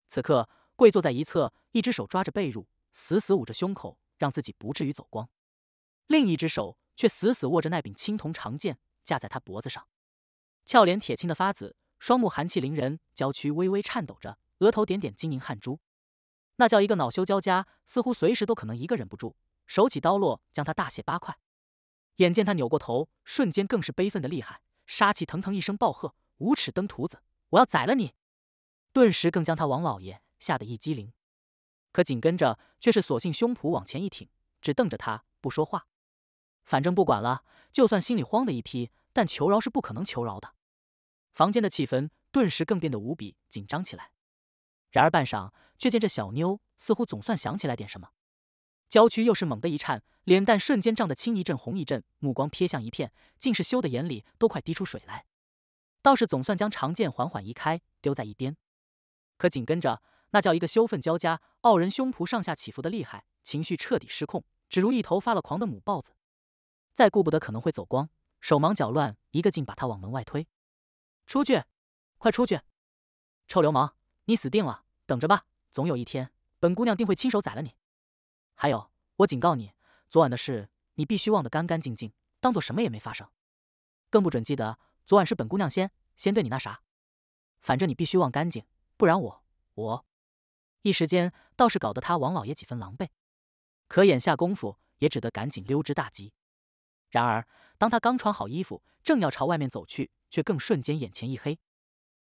此刻跪坐在一侧，一只手抓着被褥，死死捂着胸口，让自己不至于走光；另一只手却死死握着那柄青铜长剑，架在她脖子上，俏脸铁青的发紫。双目寒气凌人，娇躯微微颤抖着，额头点点晶莹汗珠，那叫一个恼羞交加，似乎随时都可能一个忍不住，手起刀落将他大卸八块。眼见他扭过头，瞬间更是悲愤的厉害，杀气腾腾一声暴喝：“无耻登徒子，我要宰了你！”顿时更将他王老爷吓得一激灵。可紧跟着却是索性胸脯往前一挺，只瞪着他不说话，反正不管了，就算心里慌的一批，但求饶是不可能求饶的。房间的气氛顿时更变得无比紧张起来。然而半晌，却见这小妞似乎总算想起来点什么，娇躯又是猛地一颤，脸蛋瞬间涨得青一阵红一阵，目光瞥向一片，竟是羞得眼里都快滴出水来。道士总算将长剑缓缓移开，丢在一边。可紧跟着，那叫一个羞愤交加，傲人胸脯上下起伏的厉害，情绪彻底失控，只如一头发了狂的母豹子，再顾不得可能会走光，手忙脚乱，一个劲把她往门外推。出去，快出去！臭流氓，你死定了！等着吧，总有一天，本姑娘定会亲手宰了你。还有，我警告你，昨晚的事，你必须忘得干干净净，当做什么也没发生，更不准记得昨晚是本姑娘先先对你那啥。反正你必须忘干净，不然我我……一时间倒是搞得他王老爷几分狼狈，可眼下功夫也只得赶紧溜之大吉。然而，当他刚穿好衣服，正要朝外面走去，却更瞬间眼前一黑。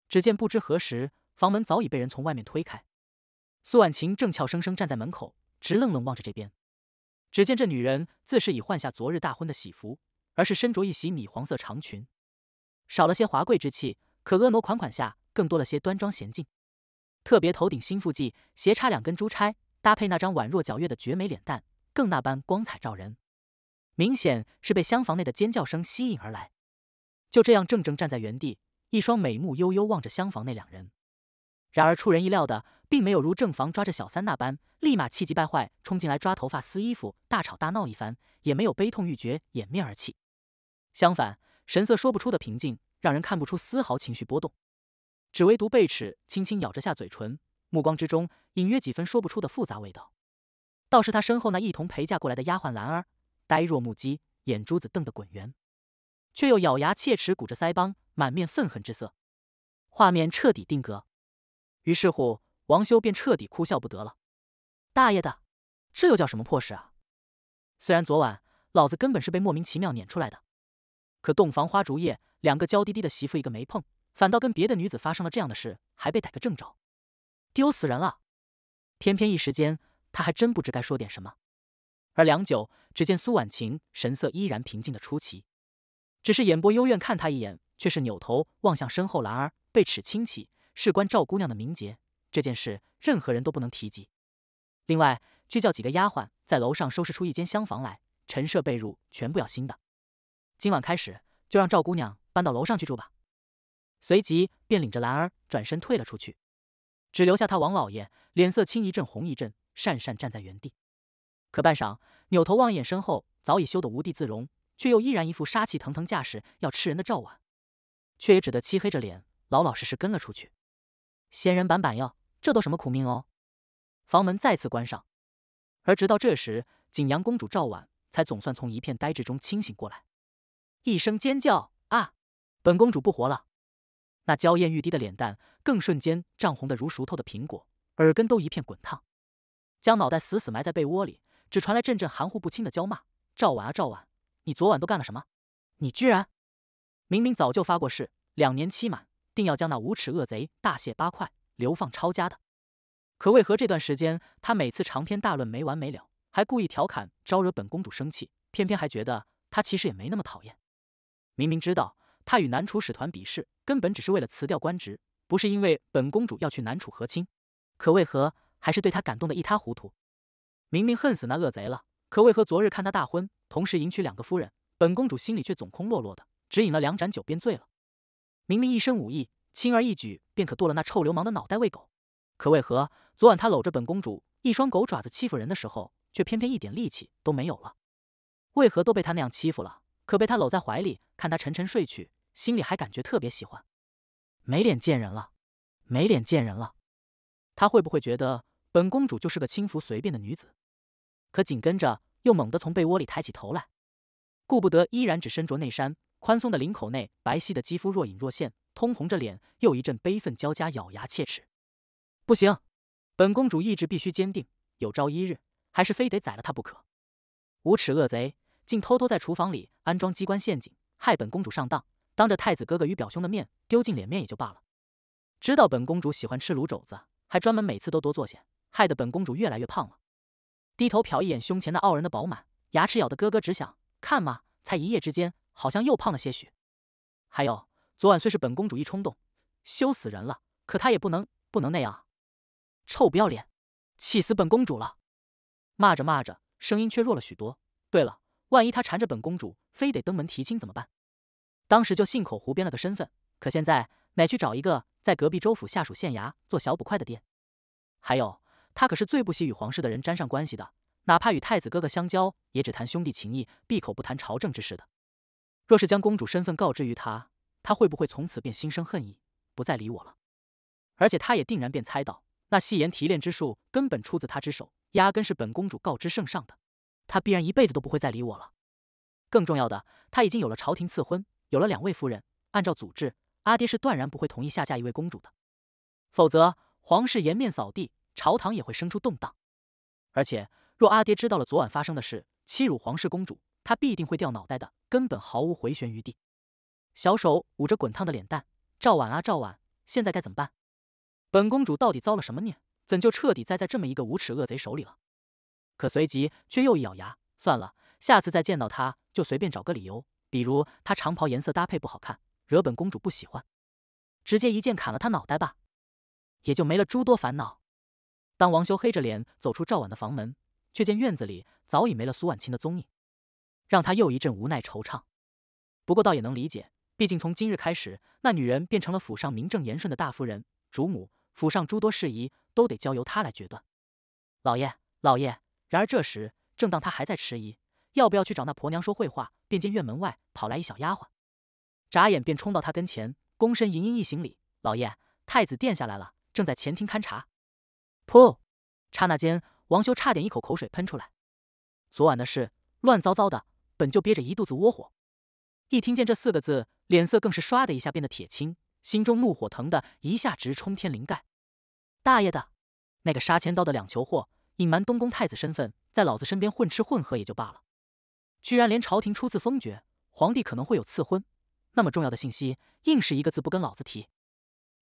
只见不知何时，房门早已被人从外面推开，苏婉晴正俏生生站在门口，直愣愣望着这边。只见这女人自是已换下昨日大婚的喜服，而是身着一袭米黄色长裙，少了些华贵之气，可婀娜款款下更多了些端庄娴静。特别头顶新腹髻，斜插两根珠钗，搭配那张宛若皎月的绝美脸蛋，更那般光彩照人。明显是被厢房内的尖叫声吸引而来，就这样怔怔站在原地，一双美目悠悠望着厢房那两人。然而出人意料的，并没有如正房抓着小三那般，立马气急败坏冲进来抓头发撕衣服大吵大闹一番，也没有悲痛欲绝掩面而泣。相反，神色说不出的平静，让人看不出丝毫情绪波动。只唯独贝齿轻轻咬着下嘴唇，目光之中隐约几分说不出的复杂味道。倒是他身后那一同陪嫁过来的丫鬟兰儿。呆若木鸡，眼珠子瞪得滚圆，却又咬牙切齿，鼓着腮帮，满面愤恨之色。画面彻底定格。于是乎，王修便彻底哭笑不得了。大爷的，这又叫什么破事啊？虽然昨晚老子根本是被莫名其妙撵出来的，可洞房花烛夜，两个娇滴滴的媳妇一个没碰，反倒跟别的女子发生了这样的事，还被逮个正着，丢死人了。偏偏一时间，他还真不知该说点什么。而良久，只见苏婉晴神色依然平静的出奇，只是眼波幽怨看他一眼，却是扭头望向身后兰儿，被齿轻启：“事关赵姑娘的名节，这件事任何人都不能提及。另外，去叫几个丫鬟在楼上收拾出一间厢房来，陈设被褥全部要新的。今晚开始，就让赵姑娘搬到楼上去住吧。”随即便领着兰儿转身退了出去，只留下他王老爷脸色青一阵红一阵，讪讪站在原地。可半晌，扭头望一眼身后，早已羞得无地自容，却又依然一副杀气腾腾架势要吃人的赵婉，却也只得漆黑着脸，老老实实跟了出去。仙人板板哟，这都什么苦命哦！房门再次关上，而直到这时，景阳公主赵婉才总算从一片呆滞中清醒过来，一声尖叫：“啊！本公主不活了！”那娇艳欲滴的脸蛋更瞬间涨红的如熟透的苹果，耳根都一片滚烫，将脑袋死死埋在被窝里。只传来阵阵含糊不清的娇骂：“赵婉啊，赵婉，你昨晚都干了什么？你居然明明早就发过誓，两年期满定要将那无耻恶贼大卸八块、流放抄家的。可为何这段时间他每次长篇大论没完没了，还故意调侃招惹本公主生气？偏偏还觉得他其实也没那么讨厌。明明知道他与南楚使团比试根本只是为了辞掉官职，不是因为本公主要去南楚和亲。可为何还是对他感动的一塌糊涂？”明明恨死那恶贼了，可为何昨日看他大婚，同时迎娶两个夫人，本公主心里却总空落落的，只饮了两盏酒便醉了。明明一身武艺，轻而易举便可剁了那臭流氓的脑袋喂狗，可为何昨晚他搂着本公主，一双狗爪子欺负人的时候，却偏偏一点力气都没有了？为何都被他那样欺负了，可被他搂在怀里，看他沉沉睡去，心里还感觉特别喜欢？没脸见人了，没脸见人了。他会不会觉得本公主就是个轻浮随便的女子？可紧跟着又猛地从被窝里抬起头来，顾不得依然只身着内衫，宽松的领口内白皙的肌肤若隐若现，通红着脸，又一阵悲愤交加，咬牙切齿。不行，本公主意志必须坚定，有朝一日还是非得宰了他不可。无耻恶贼，竟偷偷在厨房里安装机关陷阱，害本公主上当。当着太子哥哥与表兄的面丢尽脸面也就罢了，知道本公主喜欢吃卤肘子，还专门每次都多做些，害得本公主越来越胖了。低头瞟一眼胸前那傲人的饱满，牙齿咬得咯咯直响。看嘛，才一夜之间，好像又胖了些许。还有，昨晚虽是本公主一冲动，羞死人了，可她也不能不能那样，臭不要脸，气死本公主了。骂着骂着，声音却弱了许多。对了，万一他缠着本公主，非得登门提亲怎么办？当时就信口胡编了个身份，可现在乃去找一个在隔壁州府下属县衙做小捕快的爹？还有。他可是最不惜与皇室的人沾上关系的，哪怕与太子哥哥相交，也只谈兄弟情谊，闭口不谈朝政之事的。若是将公主身份告知于他，他会不会从此便心生恨意，不再理我了？而且他也定然便猜到，那戏言提炼之术根本出自他之手，压根是本公主告知圣上的。他必然一辈子都不会再理我了。更重要的，他已经有了朝廷赐婚，有了两位夫人，按照祖制，阿爹是断然不会同意下嫁一位公主的，否则皇室颜面扫地。朝堂也会生出动荡，而且若阿爹知道了昨晚发生的事，欺辱皇室公主，他必定会掉脑袋的，根本毫无回旋余地。小手捂着滚烫的脸蛋，赵婉啊赵婉，现在该怎么办？本公主到底遭了什么孽，怎就彻底栽在这么一个无耻恶贼手里了？可随即却又一咬牙，算了，下次再见到他，就随便找个理由，比如他长袍颜色搭配不好看，惹本公主不喜欢，直接一剑砍了他脑袋吧，也就没了诸多烦恼。当王修黑着脸走出赵婉的房门，却见院子里早已没了苏婉晴的踪影，让他又一阵无奈惆怅。不过倒也能理解，毕竟从今日开始，那女人变成了府上名正言顺的大夫人、主母，府上诸多事宜都得交由她来决断。老爷，老爷！然而这时，正当他还在迟疑要不要去找那婆娘说会话，便见院门外跑来一小丫鬟，眨眼便冲到他跟前，躬身盈盈一行礼：“老爷，太子殿下来了，正在前厅勘察。”噗！刹那间，王修差点一口口水喷出来。昨晚的事乱糟糟的，本就憋着一肚子窝火，一听见这四个字，脸色更是唰的一下变得铁青，心中怒火腾的一下直冲天灵盖。大爷的，那个杀千刀的两球货，隐瞒东宫太子身份，在老子身边混吃混喝也就罢了，居然连朝廷初次封爵、皇帝可能会有赐婚那么重要的信息，硬是一个字不跟老子提。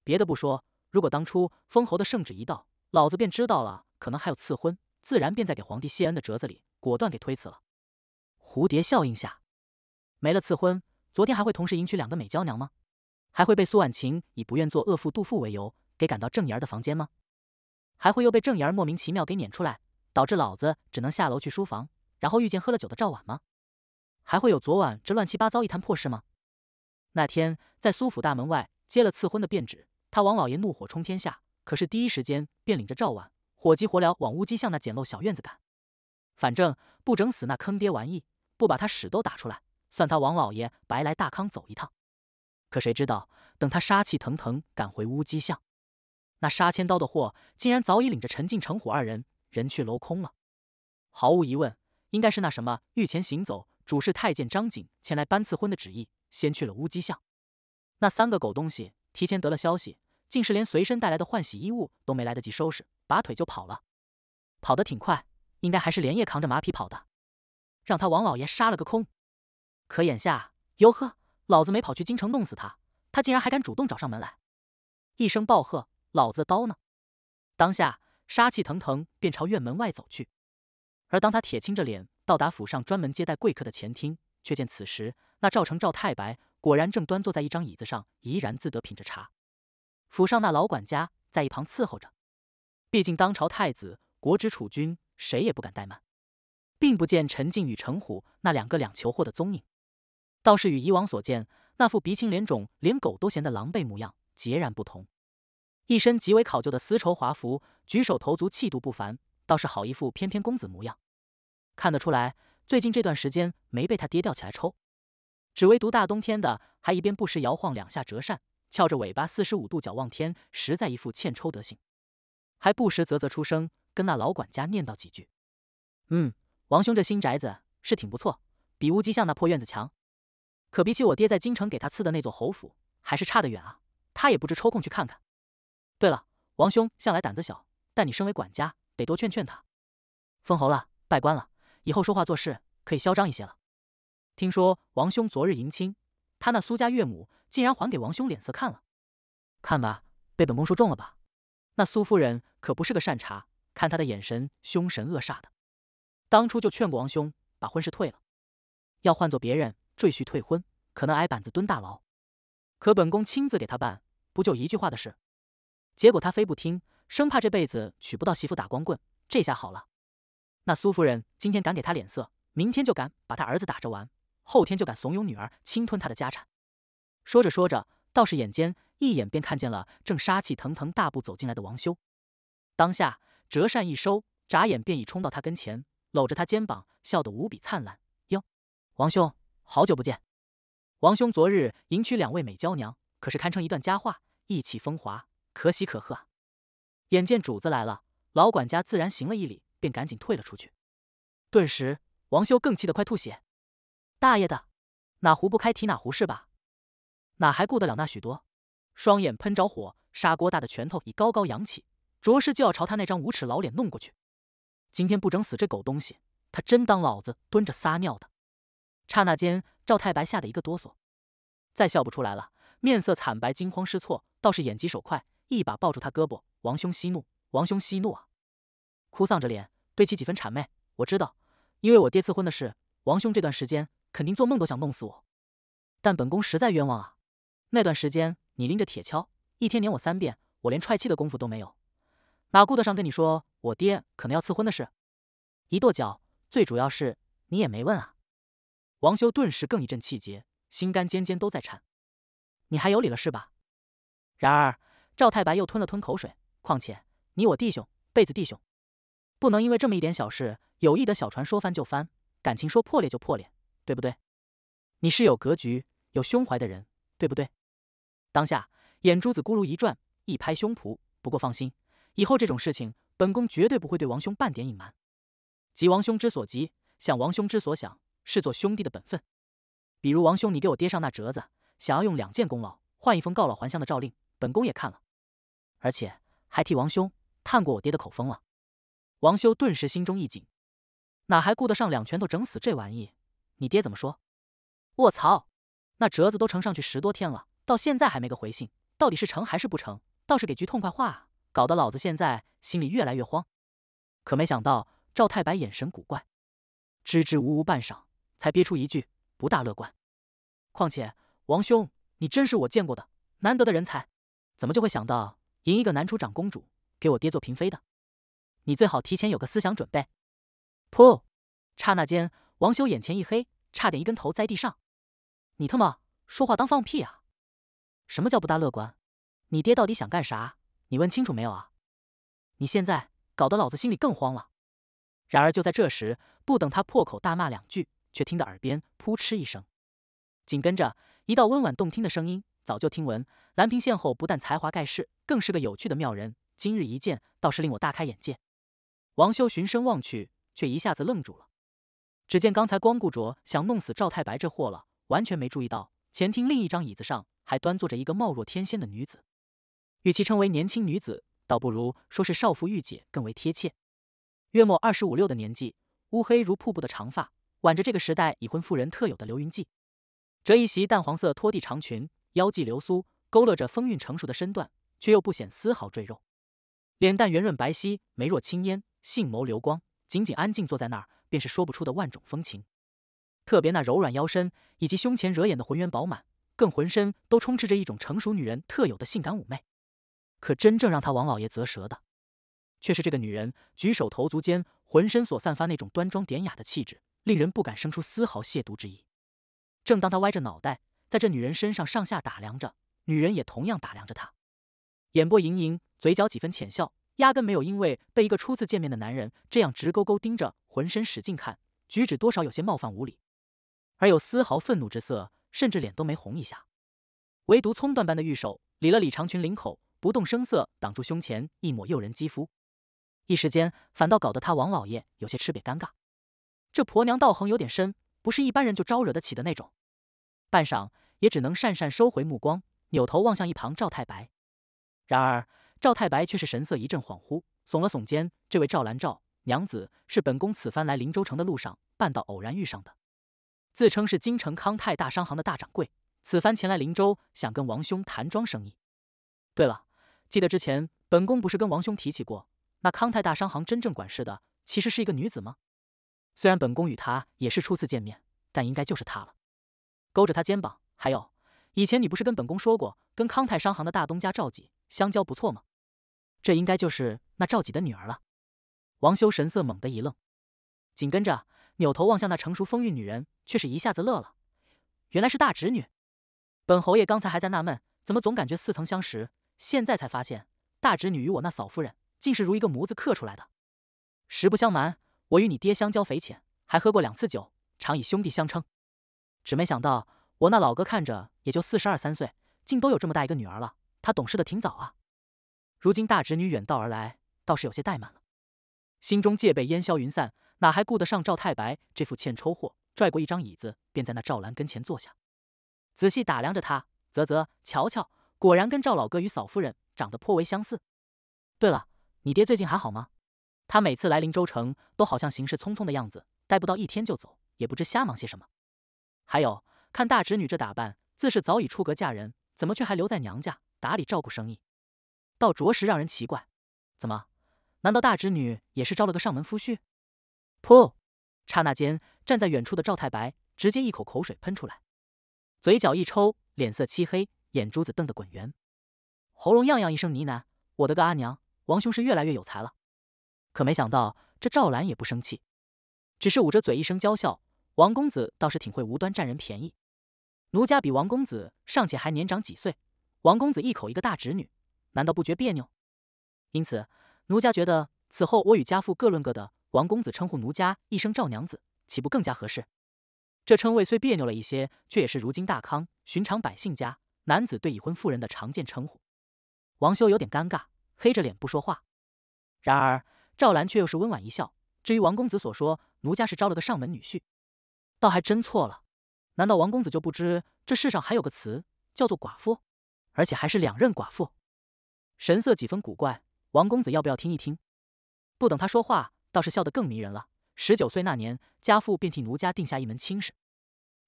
别的不说，如果当初封侯的圣旨一道。老子便知道了，可能还有赐婚，自然便在给皇帝谢恩的折子里果断给推辞了。蝴蝶效应下，没了赐婚，昨天还会同时迎娶两个美娇娘吗？还会被苏婉晴以不愿做恶妇妒妇为由给赶到郑妍儿的房间吗？还会又被郑妍儿莫名其妙给撵出来，导致老子只能下楼去书房，然后遇见喝了酒的赵婉吗？还会有昨晚这乱七八糟一摊破事吗？那天在苏府大门外接了赐婚的便纸，他王老爷怒火冲天下。可是第一时间便领着赵婉火急火燎往乌鸡巷那简陋小院子赶，反正不整死那坑爹玩意，不把他屎都打出来，算他王老爷白来大康走一趟。可谁知道，等他杀气腾腾赶回乌鸡巷，那杀千刀的货竟然早已领着陈进、程虎二人人去楼空了。毫无疑问，应该是那什么御前行走主事太监张景前来颁赐婚的旨意，先去了乌鸡巷。那三个狗东西提前得了消息。竟是连随身带来的换洗衣物都没来得及收拾，拔腿就跑了。跑得挺快，应该还是连夜扛着马匹跑的。让他王老爷杀了个空。可眼下，哟呵，老子没跑去京城弄死他，他竟然还敢主动找上门来！一声暴喝，老子刀呢？当下杀气腾腾，便朝院门外走去。而当他铁青着脸到达府上专门接待贵客的前厅，却见此时那赵成赵太白果然正端坐在一张椅子上，怡然自得品着茶。府上那老管家在一旁伺候着，毕竟当朝太子、国之储君，谁也不敢怠慢。并不见陈静与程虎那两个两球货的踪影，倒是与以往所见那副鼻青脸肿、连狗都嫌的狼狈模样截然不同。一身极为考究的丝绸华服，举手投足气度不凡，倒是好一副翩翩公子模样。看得出来，最近这段时间没被他爹吊起来抽，只唯独大冬天的还一边不时摇晃两下折扇。翘着尾巴，四十五度角望天，实在一副欠抽德行，还不时啧啧出声，跟那老管家念叨几句：“嗯，王兄这新宅子是挺不错，比乌鸡巷那破院子强。可比起我爹在京城给他赐的那座侯府，还是差得远啊。他也不知抽空去看看。对了，王兄向来胆子小，但你身为管家，得多劝劝他。封侯了，拜官了，以后说话做事可以嚣张一些了。听说王兄昨日迎亲，他那苏家岳母。”竟然还给王兄脸色看了，看吧，被本宫说中了吧？那苏夫人可不是个善茬，看她的眼神凶神恶煞的。当初就劝过王兄把婚事退了，要换做别人，赘婿退婚可能挨板子蹲大牢，可本宫亲自给他办，不就一句话的事？结果他非不听，生怕这辈子娶不到媳妇打光棍。这下好了，那苏夫人今天敢给他脸色，明天就敢把他儿子打着玩，后天就敢怂恿女儿侵吞他的家产。说着说着，道士眼尖，一眼便看见了正杀气腾腾大步走进来的王修。当下折扇一收，眨眼便已冲到他跟前，搂着他肩膀，笑得无比灿烂：“哟，王兄，好久不见！王兄昨日迎娶两位美娇娘，可是堪称一段佳话，意气风华，可喜可贺！”眼见主子来了，老管家自然行了一礼，便赶紧退了出去。顿时，王修更气得快吐血：“大爷的，哪壶不开提哪壶是吧？”哪还顾得了那许多？双眼喷着火，砂锅大的拳头已高高扬起，着实就要朝他那张无耻老脸弄过去。今天不整死这狗东西，他真当老子蹲着撒尿的！刹那间，赵太白吓得一个哆嗦，再笑不出来了，面色惨白，惊慌失措，倒是眼疾手快，一把抱住他胳膊：“王兄息怒，王兄息怒啊！”哭丧着脸，堆起几分谄媚：“我知道，因为我爹赐婚的事，王兄这段时间肯定做梦都想弄死我，但本宫实在冤枉啊！”那段时间，你拎着铁锹，一天撵我三遍，我连踹气的功夫都没有，哪顾得上跟你说我爹可能要赐婚的事？一跺脚，最主要是你也没问啊！王修顿时更一阵气结，心肝尖尖都在颤。你还有理了是吧？然而赵太白又吞了吞口水。况且你我弟兄，辈子弟兄，不能因为这么一点小事，友谊的小船说翻就翻，感情说破裂就破裂，对不对？你是有格局、有胸怀的人，对不对？当下眼珠子咕噜一转，一拍胸脯。不过放心，以后这种事情，本宫绝对不会对王兄半点隐瞒。急王兄之所急，想王兄之所想，是做兄弟的本分。比如王兄，你给我爹上那折子，想要用两件功劳换一封告老还乡的诏令，本宫也看了，而且还替王兄探过我爹的口风了。王兄顿时心中一紧，哪还顾得上两拳头整死这玩意？你爹怎么说？我操！那折子都呈上去十多天了。到现在还没个回信，到底是成还是不成？倒是给句痛快话啊！搞得老子现在心里越来越慌。可没想到赵太白眼神古怪，支支吾吾半晌，才憋出一句：“不大乐观。”况且王兄，你真是我见过的难得的人才，怎么就会想到迎一个南楚长公主给我爹做嫔妃的？你最好提前有个思想准备。噗！刹那间，王修眼前一黑，差点一根头栽地上。你他妈说话当放屁啊！什么叫不大乐观？你爹到底想干啥？你问清楚没有啊？你现在搞得老子心里更慌了。然而就在这时，不等他破口大骂两句，却听得耳边扑哧一声，紧跟着一道温婉动听的声音：“早就听闻蓝屏县后不但才华盖世，更是个有趣的妙人。今日一见，倒是令我大开眼界。”王修循声望去，却一下子愣住了。只见刚才光顾着想弄死赵太白这货了，完全没注意到前厅另一张椅子上。还端坐着一个貌若天仙的女子，与其称为年轻女子，倒不如说是少妇御姐更为贴切。约莫二十五六的年纪，乌黑如瀑布的长发挽着这个时代已婚妇人特有的流云髻，折一袭淡黄色拖地长裙，腰系流苏，勾勒着风韵成熟的身段，却又不显丝毫赘肉。脸蛋圆润白皙，眉若青烟，杏眸流光，仅仅安静坐在那儿，便是说不出的万种风情。特别那柔软腰身，以及胸前惹眼的浑圆饱满。更浑身都充斥着一种成熟女人特有的性感妩媚，可真正让他王老爷啧舌的，却是这个女人举手投足间浑身所散发那种端庄典雅的气质，令人不敢生出丝毫亵渎之意。正当他歪着脑袋在这女人身上上下打量着，女人也同样打量着他，眼波盈盈，嘴角几分浅笑，压根没有因为被一个初次见面的男人这样直勾勾盯着，浑身使劲看，举止多少有些冒犯无礼，而有丝毫愤怒之色。甚至脸都没红一下，唯独葱缎般的玉手理了理长裙领口，不动声色挡住胸前一抹诱人肌肤。一时间，反倒搞得他王老爷有些吃瘪尴尬。这婆娘道行有点深，不是一般人就招惹得起的那种。半晌，也只能讪讪收回目光，扭头望向一旁赵太白。然而赵太白却是神色一阵恍惚，耸了耸肩：“这位赵兰赵娘子是本宫此番来临州城的路上，半道偶然遇上的。”自称是京城康泰大商行的大掌柜，此番前来林州，想跟王兄谈庄生意。对了，记得之前本宫不是跟王兄提起过，那康泰大商行真正管事的其实是一个女子吗？虽然本宫与她也是初次见面，但应该就是她了。勾着她肩膀，还有，以前你不是跟本宫说过，跟康泰商行的大东家赵几相交不错吗？这应该就是那赵几的女儿了。王修神色猛地一愣，紧跟着。扭头望向那成熟风韵女人，却是一下子乐了。原来是大侄女，本侯爷刚才还在纳闷，怎么总感觉似曾相识，现在才发现，大侄女与我那嫂夫人，竟是如一个模子刻出来的。实不相瞒，我与你爹相交匪浅，还喝过两次酒，常以兄弟相称。只没想到，我那老哥看着也就四十二三岁，竟都有这么大一个女儿了。他懂事的挺早啊。如今大侄女远道而来，倒是有些怠慢了。心中戒备烟消云散。哪还顾得上赵太白这副欠抽货？拽过一张椅子，便在那赵兰跟前坐下，仔细打量着他。啧啧，瞧瞧，果然跟赵老哥与嫂夫人长得颇为相似。对了，你爹最近还好吗？他每次来临州城，都好像行事匆匆的样子，待不到一天就走，也不知瞎忙些什么。还有，看大侄女这打扮，自是早已出阁嫁人，怎么却还留在娘家打理照顾生意，倒着实让人奇怪。怎么？难道大侄女也是招了个上门夫婿？噗！刹那间，站在远处的赵太白直接一口口水喷出来，嘴角一抽，脸色漆黑，眼珠子瞪得滚圆，喉咙“样样”一声呢喃：“我的个阿娘，王兄是越来越有才了。”可没想到，这赵兰也不生气，只是捂着嘴一声娇笑：“王公子倒是挺会无端占人便宜。奴家比王公子尚且还年长几岁，王公子一口一个大侄女，难道不觉别扭？因此，奴家觉得此后我与家父各论各的。”王公子称呼奴家一声赵娘子，岂不更加合适？这称谓虽别扭了一些，却也是如今大康寻常百姓家男子对已婚妇人的常见称呼。王修有点尴尬，黑着脸不说话。然而赵兰却又是温婉一笑。至于王公子所说，奴家是招了个上门女婿，倒还真错了。难道王公子就不知这世上还有个词叫做寡妇，而且还是两任寡妇？神色几分古怪，王公子要不要听一听？不等他说话。倒是笑得更迷人了。十九岁那年，家父便替奴家定下一门亲事，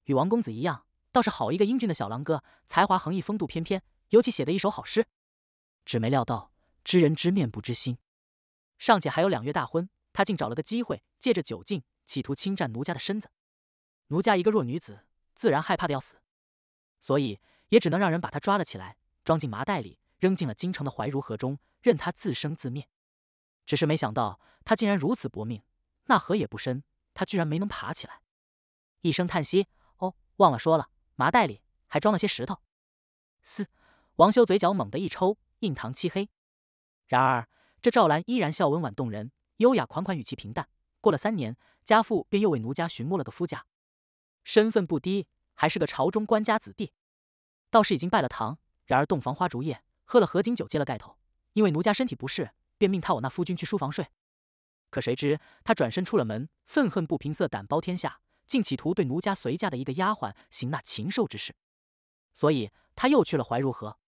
与王公子一样，倒是好一个英俊的小郎哥，才华横溢，风度翩翩，尤其写的一首好诗。只没料到，知人知面不知心，尚且还有两月大婚，他竟找了个机会，借着酒劲，企图侵占奴家的身子。奴家一个弱女子，自然害怕的要死，所以也只能让人把他抓了起来，装进麻袋里，扔进了京城的怀柔河中，任他自生自灭。只是没想到他竟然如此薄命，那河也不深，他居然没能爬起来。一声叹息。哦，忘了说了，麻袋里还装了些石头。嘶！王修嘴角猛地一抽，印堂漆黑。然而这赵兰依然笑温婉动人，优雅款款，语气平淡。过了三年，家父便又为奴家寻摸了个夫家，身份不低，还是个朝中官家子弟，倒是已经拜了堂。然而洞房花烛夜，喝了合卺酒，揭了盖头，因为奴家身体不适。便命他我那夫君去书房睡，可谁知他转身出了门，愤恨不平，色胆包天下，竟企图对奴家随嫁的一个丫鬟行那禽兽之事，所以他又去了怀柔河。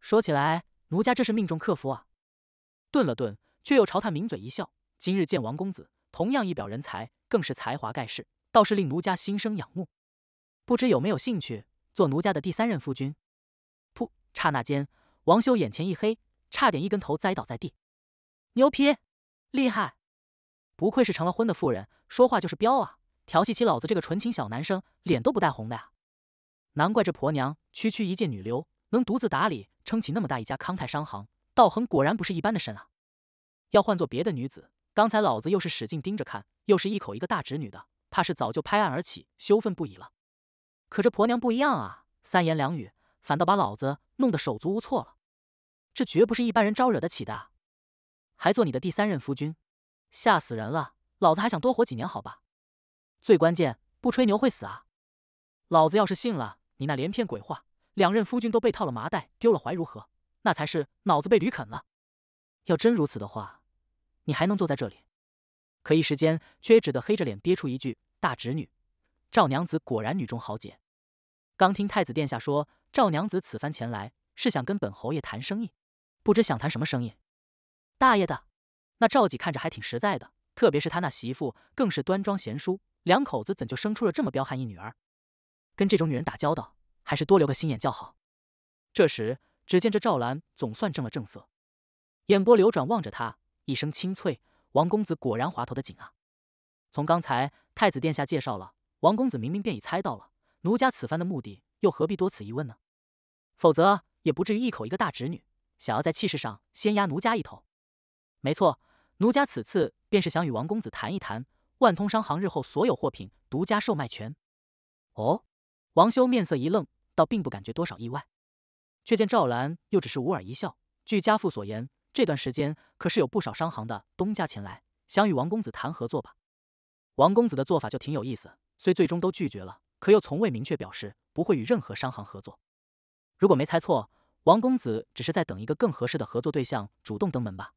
说起来，奴家这是命中克夫啊。顿了顿，却又朝他抿嘴一笑。今日见王公子，同样一表人才，更是才华盖世，倒是令奴家心生仰慕。不知有没有兴趣做奴家的第三任夫君？噗！刹那间，王修眼前一黑，差点一根头栽倒在地。牛皮，厉害，不愧是成了婚的妇人，说话就是彪啊！调戏起老子这个纯情小男生，脸都不带红的呀！难怪这婆娘区区一介女流，能独自打理撑起那么大一家康泰商行，道恒果然不是一般的深啊！要换做别的女子，刚才老子又是使劲盯着看，又是一口一个大侄女的，怕是早就拍案而起，羞愤不已了。可这婆娘不一样啊，三言两语，反倒把老子弄得手足无措了。这绝不是一般人招惹得起的。还做你的第三任夫君，吓死人了！老子还想多活几年，好吧？最关键，不吹牛会死啊！老子要是信了你那连篇鬼话，两任夫君都被套了麻袋，丢了怀，如何？那才是脑子被驴啃了！要真如此的话，你还能坐在这里？可一时间却只得黑着脸憋出一句：“大侄女，赵娘子果然女中豪杰。”刚听太子殿下说，赵娘子此番前来是想跟本侯爷谈生意，不知想谈什么生意？大爷的，那赵几看着还挺实在的，特别是他那媳妇，更是端庄贤淑。两口子怎就生出了这么彪悍一女儿？跟这种女人打交道，还是多留个心眼较好。这时，只见这赵兰总算正了正色，眼波流转，望着他，一声清脆：“王公子果然滑头的紧啊！”从刚才太子殿下介绍了王公子，明明便已猜到了奴家此番的目的，又何必多此一问呢？否则，也不至于一口一个大侄女，想要在气势上先压奴家一头。没错，奴家此次便是想与王公子谈一谈万通商行日后所有货品独家售卖权。哦，王修面色一愣，倒并不感觉多少意外。却见赵兰又只是莞尔一笑。据家父所言，这段时间可是有不少商行的东家前来，想与王公子谈合作吧？王公子的做法就挺有意思，虽最终都拒绝了，可又从未明确表示不会与任何商行合作。如果没猜错，王公子只是在等一个更合适的合作对象主动登门吧？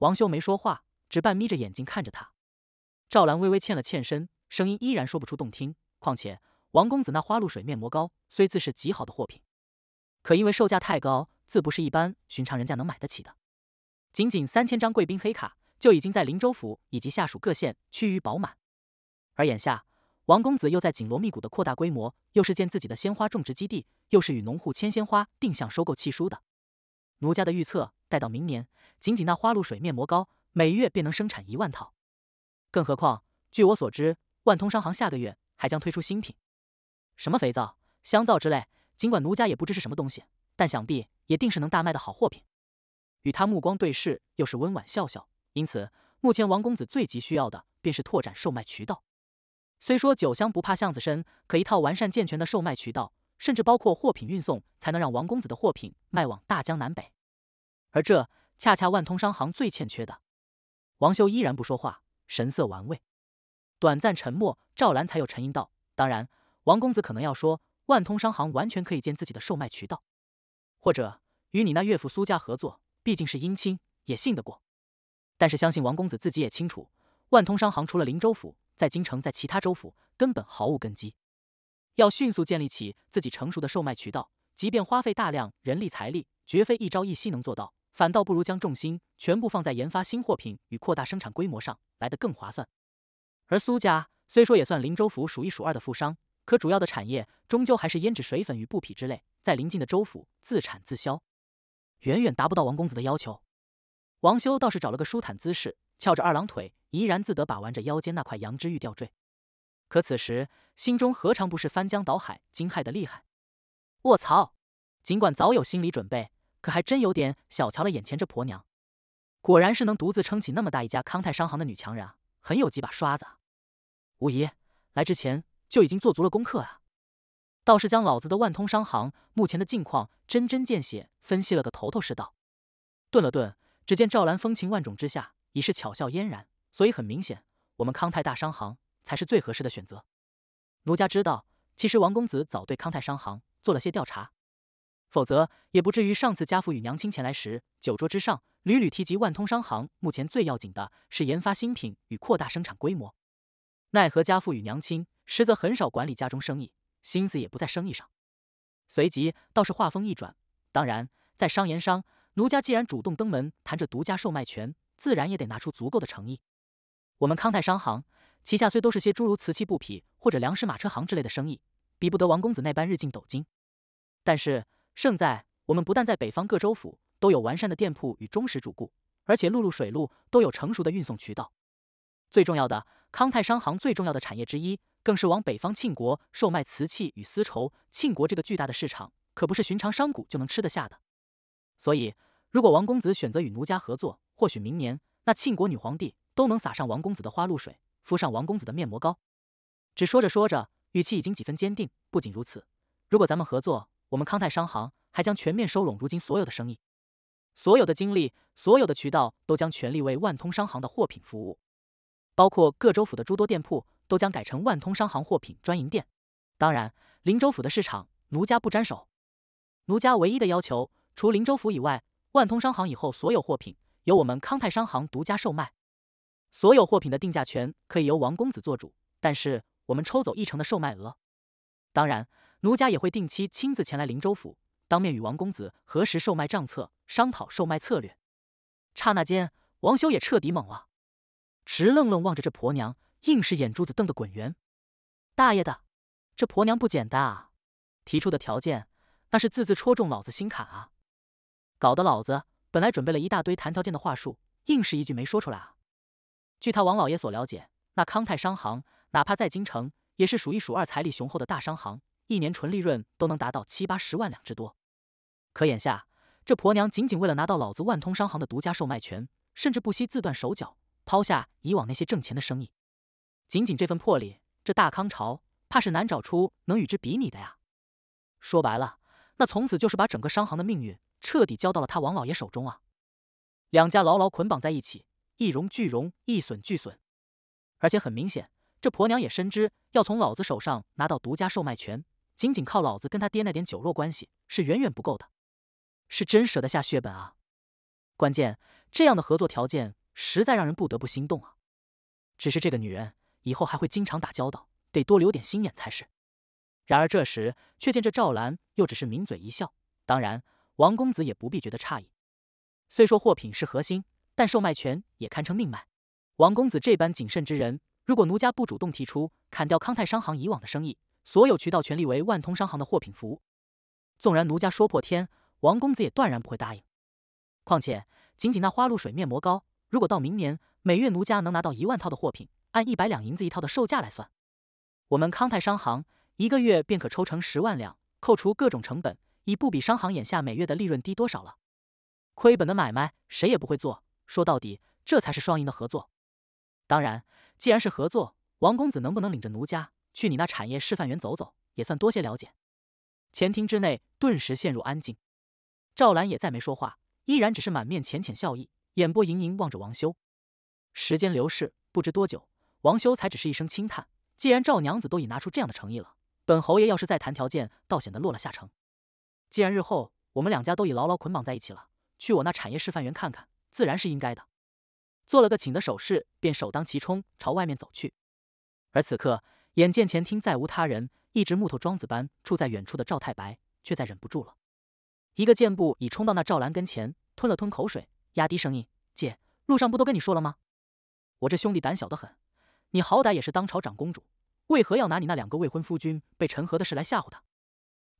王修没说话，只半眯着眼睛看着他。赵兰微微欠了欠身，声音依然说不出动听。况且王公子那花露水面膜膏虽自是极好的货品，可因为售价太高，自不是一般寻常人家能买得起的。仅仅三千张贵宾黑卡就已经在林州府以及下属各县趋于饱满，而眼下王公子又在紧锣密鼓的扩大规模，又是建自己的鲜花种植基地，又是与农户签鲜花定向收购契书的。奴家的预测。待到明年，仅仅那花露水、面膜膏，每月便能生产一万套。更何况，据我所知，万通商行下个月还将推出新品，什么肥皂、香皂之类。尽管奴家也不知是什么东西，但想必也定是能大卖的好货品。与他目光对视，又是温婉笑笑。因此，目前王公子最急需要的，便是拓展售卖渠道。虽说酒香不怕巷子深，可一套完善健全的售卖渠道，甚至包括货品运送，才能让王公子的货品卖往大江南北。而这恰恰万通商行最欠缺的。王修依然不说话，神色玩味。短暂沉默，赵兰才有沉吟道：“当然，王公子可能要说，万通商行完全可以建自己的售卖渠道，或者与你那岳父苏家合作，毕竟是姻亲，也信得过。但是，相信王公子自己也清楚，万通商行除了林州府，在京城，在其他州府根本毫无根基。要迅速建立起自己成熟的售卖渠道，即便花费大量人力财力，绝非一朝一夕能做到。”反倒不如将重心全部放在研发新货品与扩大生产规模上来得更划算。而苏家虽说也算林州府数一数二的富商，可主要的产业终究还是胭脂水粉与布匹之类，在邻近的州府自产自销，远远达不到王公子的要求。王修倒是找了个舒坦姿势，翘着二郎腿，怡然自得把玩着腰间那块羊脂玉吊坠。可此时心中何尝不是翻江倒海、惊骇的厉害？卧槽！尽管早有心理准备。可还真有点小瞧了眼前这婆娘，果然是能独自撑起那么大一家康泰商行的女强人啊，很有几把刷子。无疑，来之前就已经做足了功课啊，倒是将老子的万通商行目前的境况针针见血分析了个头头是道。顿了顿，只见赵兰风情万种之下已是巧笑嫣然，所以很明显，我们康泰大商行才是最合适的选择。奴家知道，其实王公子早对康泰商行做了些调查。否则，也不至于上次家父与娘亲前来时，酒桌之上屡屡提及万通商行目前最要紧的是研发新品与扩大生产规模。奈何家父与娘亲实则很少管理家中生意，心思也不在生意上。随即，倒是话锋一转，当然，在商言商，奴家既然主动登门谈着独家售卖权，自然也得拿出足够的诚意。我们康泰商行旗下虽都是些诸如瓷器、布匹或者粮食、马车行之类的生意，比不得王公子那般日进斗金，但是。胜在我们不但在北方各州府都有完善的店铺与忠实主顾，而且陆路、水路都有成熟的运送渠道。最重要的，康泰商行最重要的产业之一，更是往北方庆国售卖瓷器与丝绸。庆国这个巨大的市场，可不是寻常商贾就能吃得下的。所以，如果王公子选择与奴家合作，或许明年那庆国女皇帝都能撒上王公子的花露水，敷上王公子的面膜膏。只说着说着，语气已经几分坚定。不仅如此，如果咱们合作，我们康泰商行还将全面收拢如今所有的生意，所有的精力，所有的渠道都将全力为万通商行的货品服务，包括各州府的诸多店铺都将改成万通商行货品专营店。当然，林州府的市场，奴家不沾手。奴家唯一的要求，除林州府以外，万通商行以后所有货品由我们康泰商行独家售卖。所有货品的定价权可以由王公子做主，但是我们抽走一成的售卖额。当然。奴家也会定期亲自前来林州府，当面与王公子核实售卖账册，商讨售卖策略。刹那间，王修也彻底懵了，直愣愣望着这婆娘，硬是眼珠子瞪得滚圆。大爷的，这婆娘不简单啊！提出的条件，那是字字戳中老子心坎啊！搞得老子本来准备了一大堆谈条件的话术，硬是一句没说出来啊！据他王老爷所了解，那康泰商行哪怕在京城，也是数一数二财力雄厚的大商行。一年纯利润都能达到七八十万两之多，可眼下这婆娘仅仅为了拿到老子万通商行的独家售卖权，甚至不惜自断手脚，抛下以往那些挣钱的生意。仅仅这份魄力，这大康朝怕是难找出能与之比拟的呀。说白了，那从此就是把整个商行的命运彻底交到了他王老爷手中啊。两家牢牢捆绑在一起，一荣俱荣，一损俱损。而且很明显，这婆娘也深知要从老子手上拿到独家售卖权。仅仅靠老子跟他爹那点酒肉关系是远远不够的，是真舍得下血本啊！关键这样的合作条件实在让人不得不心动啊！只是这个女人以后还会经常打交道，得多留点心眼才是。然而这时，却见这赵兰又只是抿嘴一笑。当然，王公子也不必觉得诧异。虽说货品是核心，但售卖权也堪称命脉。王公子这般谨慎之人，如果奴家不主动提出砍掉康泰商行以往的生意，所有渠道全力为万通商行的货品服务，纵然奴家说破天，王公子也断然不会答应。况且，仅仅那花露水、面膜膏，如果到明年每月奴家能拿到一万套的货品，按一百两银子一套的售价来算，我们康泰商行一个月便可抽成十万两，扣除各种成本，已不比商行眼下每月的利润低多少了。亏本的买卖谁也不会做，说到底，这才是双赢的合作。当然，既然是合作，王公子能不能领着奴家？去你那产业示范园走走，也算多些了解。前厅之内顿时陷入安静，赵兰也再没说话，依然只是满面浅浅笑意，眼波盈盈望着王修。时间流逝不知多久，王修才只是一声轻叹：“既然赵娘子都已拿出这样的诚意了，本侯爷要是再谈条件，倒显得落了下乘。既然日后我们两家都已牢牢捆绑在一起了，去我那产业示范园看看，自然是应该的。”做了个请的手势，便首当其冲朝外面走去。而此刻。眼见前厅再无他人，一直木头桩子般住在远处的赵太白，却再忍不住了，一个箭步已冲到那赵兰跟前，吞了吞口水，压低声音：“姐，路上不都跟你说了吗？我这兄弟胆小得很，你好歹也是当朝长公主，为何要拿你那两个未婚夫君被陈和的事来吓唬他？”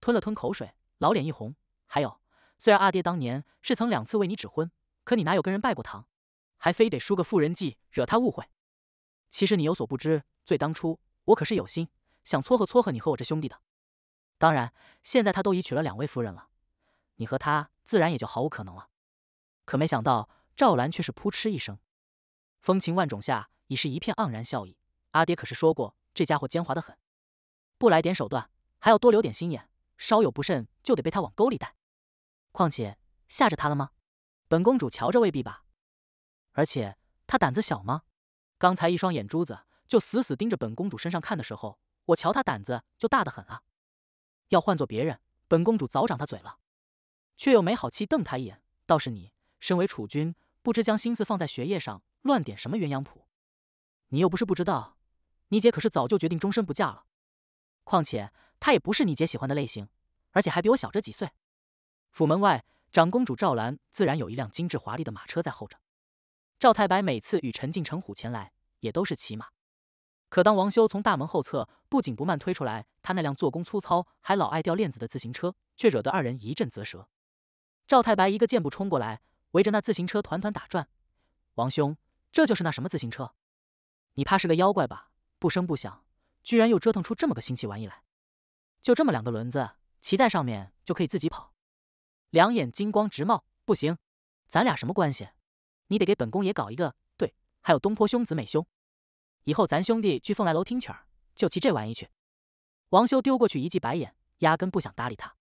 吞了吞口水，老脸一红。还有，虽然阿爹当年是曾两次为你指婚，可你哪有跟人拜过堂，还非得输个妇人计，惹他误会？其实你有所不知，最当初。我可是有心想撮合撮合你和我这兄弟的，当然，现在他都已娶了两位夫人了，你和他自然也就毫无可能了。可没想到赵兰却是扑哧一声，风情万种下已是一片盎然笑意。阿爹可是说过，这家伙奸猾的很，不来点手段还要多留点心眼，稍有不慎就得被他往沟里带。况且吓着他了吗？本公主瞧着未必吧。而且他胆子小吗？刚才一双眼珠子。就死死盯着本公主身上看的时候，我瞧他胆子就大得很啊！要换做别人，本公主早掌他嘴了，却又没好气瞪他一眼。倒是你，身为储君，不知将心思放在学业上，乱点什么鸳鸯谱？你又不是不知道，你姐可是早就决定终身不嫁了。况且她也不是你姐喜欢的类型，而且还比我小着几岁。府门外，长公主赵兰自然有一辆精致华丽的马车在候着。赵太白每次与陈靖、成虎前来，也都是骑马。可当王修从大门后侧不紧不慢推出来他那辆做工粗糙还老爱掉链子的自行车，却惹得二人一阵啧舌。赵太白一个箭步冲过来，围着那自行车团团打转。王兄，这就是那什么自行车？你怕是个妖怪吧？不声不响，居然又折腾出这么个新奇玩意来？就这么两个轮子，骑在上面就可以自己跑？两眼金光直冒，不行，咱俩什么关系？你得给本宫也搞一个。对，还有东坡兄子、美兄。以后咱兄弟去凤来楼听曲儿，就骑这玩意去。王修丢过去一记白眼，压根不想搭理他。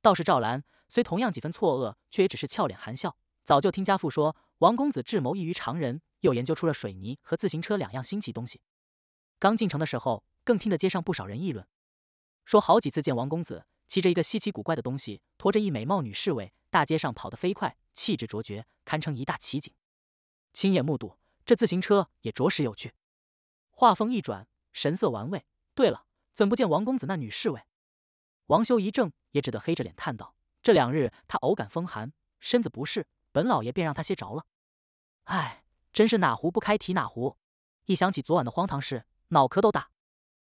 倒是赵兰，虽同样几分错愕，却也只是俏脸含笑。早就听家父说，王公子智谋异于常人，又研究出了水泥和自行车两样新奇东西。刚进城的时候，更听得街上不少人议论，说好几次见王公子骑着一个稀奇古怪的东西，驮着一美貌女侍卫，大街上跑得飞快，气质卓绝，堪称一大奇景。亲眼目睹这自行车，也着实有趣。话锋一转，神色玩味。对了，怎不见王公子那女侍卫？王修一怔，也只得黑着脸叹道：“这两日他偶感风寒，身子不适，本老爷便让他歇着了。”哎，真是哪壶不开提哪壶。一想起昨晚的荒唐事，脑壳都大。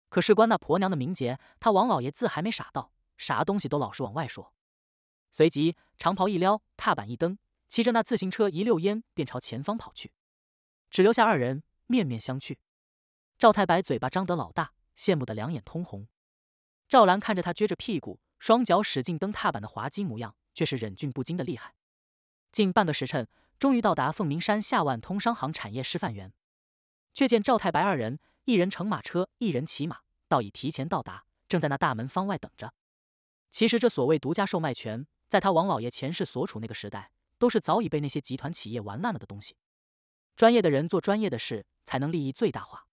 可事关那婆娘的名节，他王老爷自还没傻到啥东西都老实往外说。随即长袍一撩，踏板一蹬，骑着那自行车一溜烟便朝前方跑去，只留下二人面面相觑。赵太白嘴巴张得老大，羡慕的两眼通红。赵兰看着他撅着屁股，双脚使劲蹬踏板的滑稽模样，却是忍俊不禁的厉害。近半个时辰，终于到达凤鸣山下万通商行产业示范园，却见赵太白二人，一人乘马车，一人骑马，倒已提前到达，正在那大门方外等着。其实这所谓独家售卖权，在他王老爷前世所处那个时代，都是早已被那些集团企业玩烂了的东西。专业的人做专业的事，才能利益最大化。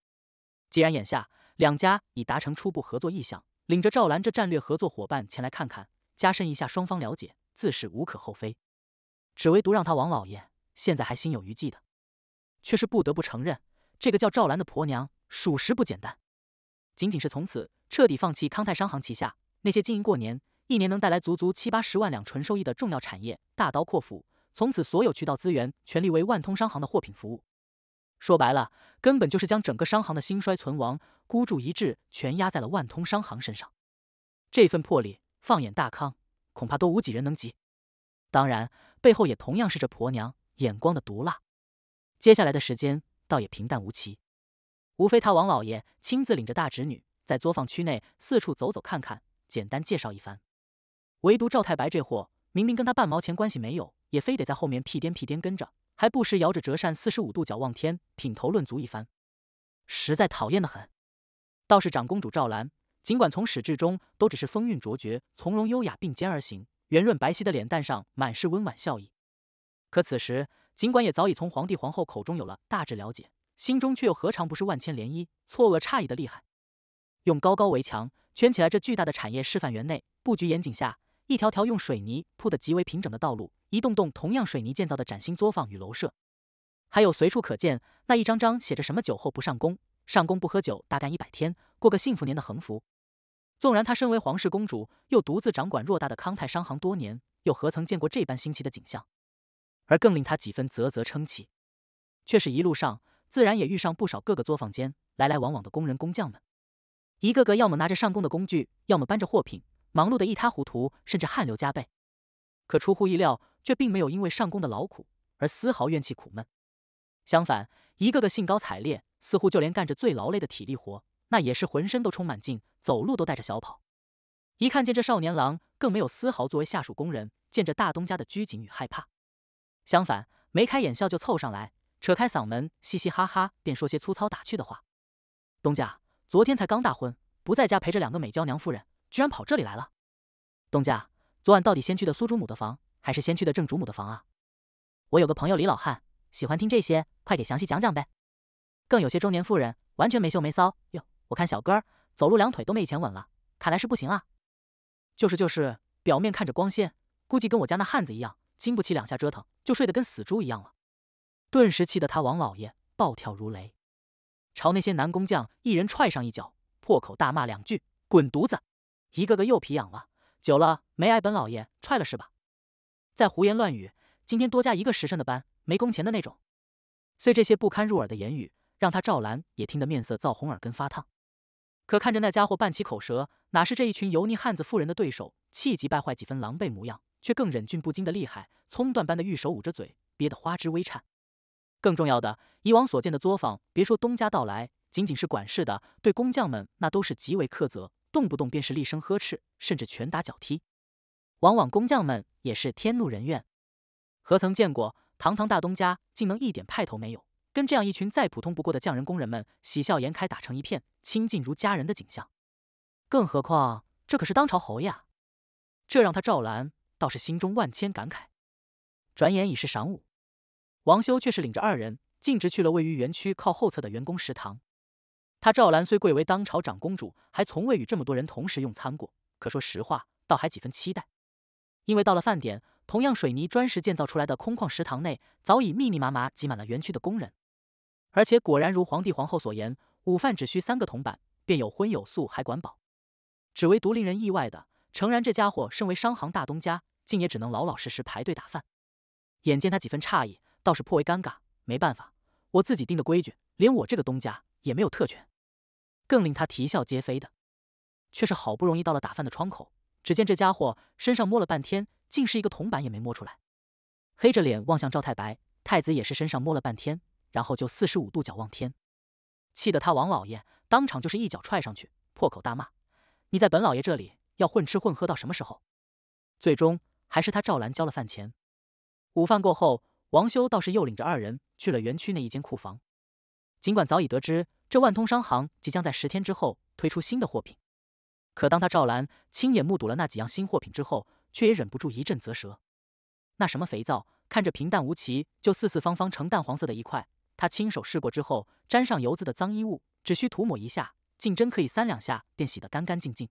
既然眼下两家已达成初步合作意向，领着赵兰这战略合作伙伴前来看看，加深一下双方了解，自是无可厚非。只唯独让他王老爷现在还心有余悸的，却是不得不承认，这个叫赵兰的婆娘属实不简单。仅仅是从此彻底放弃康泰商行旗下那些经营过年一年能带来足足七八十万两纯收益的重要产业，大刀阔斧，从此所有渠道资源全力为万通商行的货品服务。说白了，根本就是将整个商行的兴衰存亡，孤注一掷，全压在了万通商行身上。这份魄力，放眼大康，恐怕都无几人能及。当然，背后也同样是这婆娘眼光的毒辣。接下来的时间，倒也平淡无奇，无非他王老爷亲自领着大侄女在作坊区内四处走走看看，简单介绍一番。唯独赵太白这货，明明跟他半毛钱关系没有，也非得在后面屁颠屁颠跟着。还不时摇着折扇，四十五度角望天，品头论足一番，实在讨厌的很。倒是长公主赵兰，尽管从始至终都只是风韵卓绝、从容优雅并肩而行，圆润白皙的脸蛋上满是温婉笑意，可此时尽管也早已从皇帝皇后口中有了大致了解，心中却又何尝不是万千涟漪、错愕诧异的厉害？用高高围墙圈起来，这巨大的产业示范园内布局严谨，下一条条用水泥铺得极为平整的道路。一栋栋同样水泥建造的崭新作坊与楼舍，还有随处可见那一张张写着“什么酒后不上工，上工不喝酒，大干一百天，过个幸福年”的横幅。纵然她身为皇室公主，又独自掌管偌大的康泰商行多年，又何曾见过这般新奇的景象？而更令他几分啧啧称奇，却是一路上自然也遇上不少各个作坊间来来往往的工人工匠们，一个个要么拿着上工的工具，要么搬着货品，忙碌的一塌糊涂，甚至汗流浃背。可出乎意料。却并没有因为上工的劳苦而丝毫怨气苦闷，相反，一个个兴高采烈，似乎就连干着最劳累的体力活，那也是浑身都充满劲，走路都带着小跑。一看见这少年郎，更没有丝毫作为下属工人见着大东家的拘谨与害怕，相反，眉开眼笑就凑上来，扯开嗓门嘻嘻哈哈，便说些粗糙打趣的话。东家昨天才刚大婚，不在家陪着两个美娇娘夫人，居然跑这里来了。东家昨晚到底先去的苏主母的房？还是先去的正主母的房啊！我有个朋友李老汉，喜欢听这些，快给详细讲讲呗。更有些中年妇人，完全没羞没臊哟！我看小哥儿走路两腿都没以前稳了，看来是不行啊！就是就是，表面看着光鲜，估计跟我家那汉子一样，经不起两下折腾，就睡得跟死猪一样了。顿时气得他王老爷暴跳如雷，朝那些男工匠一人踹上一脚，破口大骂两句：“滚犊子！”一个个又皮痒了，久了没挨本老爷踹了是吧？在胡言乱语，今天多加一个时辰的班，没工钱的那种。虽这些不堪入耳的言语，让他赵兰也听得面色燥红，耳根发烫。可看着那家伙拌起口舌，哪是这一群油腻汉子妇人的对手？气急败坏，几分狼狈模样，却更忍俊不禁的厉害。葱段般的玉手捂着嘴，憋得花枝微颤。更重要的，以往所见的作坊，别说东家到来，仅仅是管事的对工匠们那都是极为苛责，动不动便是厉声呵斥，甚至拳打脚踢。往往工匠们。也是天怒人怨，何曾见过堂堂大东家竟能一点派头没有，跟这样一群再普通不过的匠人工人们喜笑颜开打成一片，亲近如家人的景象？更何况这可是当朝侯爷，这让他赵兰倒是心中万千感慨。转眼已是晌午，王修却是领着二人径直去了位于园区靠后侧的员工食堂。他赵兰虽贵为当朝长公主，还从未与这么多人同时用餐过，可说实话，倒还几分期待。因为到了饭点，同样水泥砖石建造出来的空旷食堂内早已密密麻麻挤满了园区的工人，而且果然如皇帝皇后所言，午饭只需三个铜板，便有荤有素还管饱。只唯独令人意外的，诚然这家伙身为商行大东家，竟也只能老老实实排队打饭。眼见他几分诧异，倒是颇为尴尬。没办法，我自己定的规矩，连我这个东家也没有特权。更令他啼笑皆非的，却是好不容易到了打饭的窗口。只见这家伙身上摸了半天，竟是一个铜板也没摸出来，黑着脸望向赵太白。太子也是身上摸了半天，然后就四十五度角望天，气得他王老爷当场就是一脚踹上去，破口大骂：“你在本老爷这里要混吃混喝到什么时候？”最终还是他赵兰交了饭钱。午饭过后，王修倒是又领着二人去了园区那一间库房，尽管早已得知这万通商行即将在十天之后推出新的货品。可当他赵兰亲眼目睹了那几样新货品之后，却也忍不住一阵啧舌。那什么肥皂，看着平淡无奇，就四四方方、呈淡黄色的一块。他亲手试过之后，沾上油渍的脏衣物，只需涂抹一下，竟真可以三两下便洗得干干净净。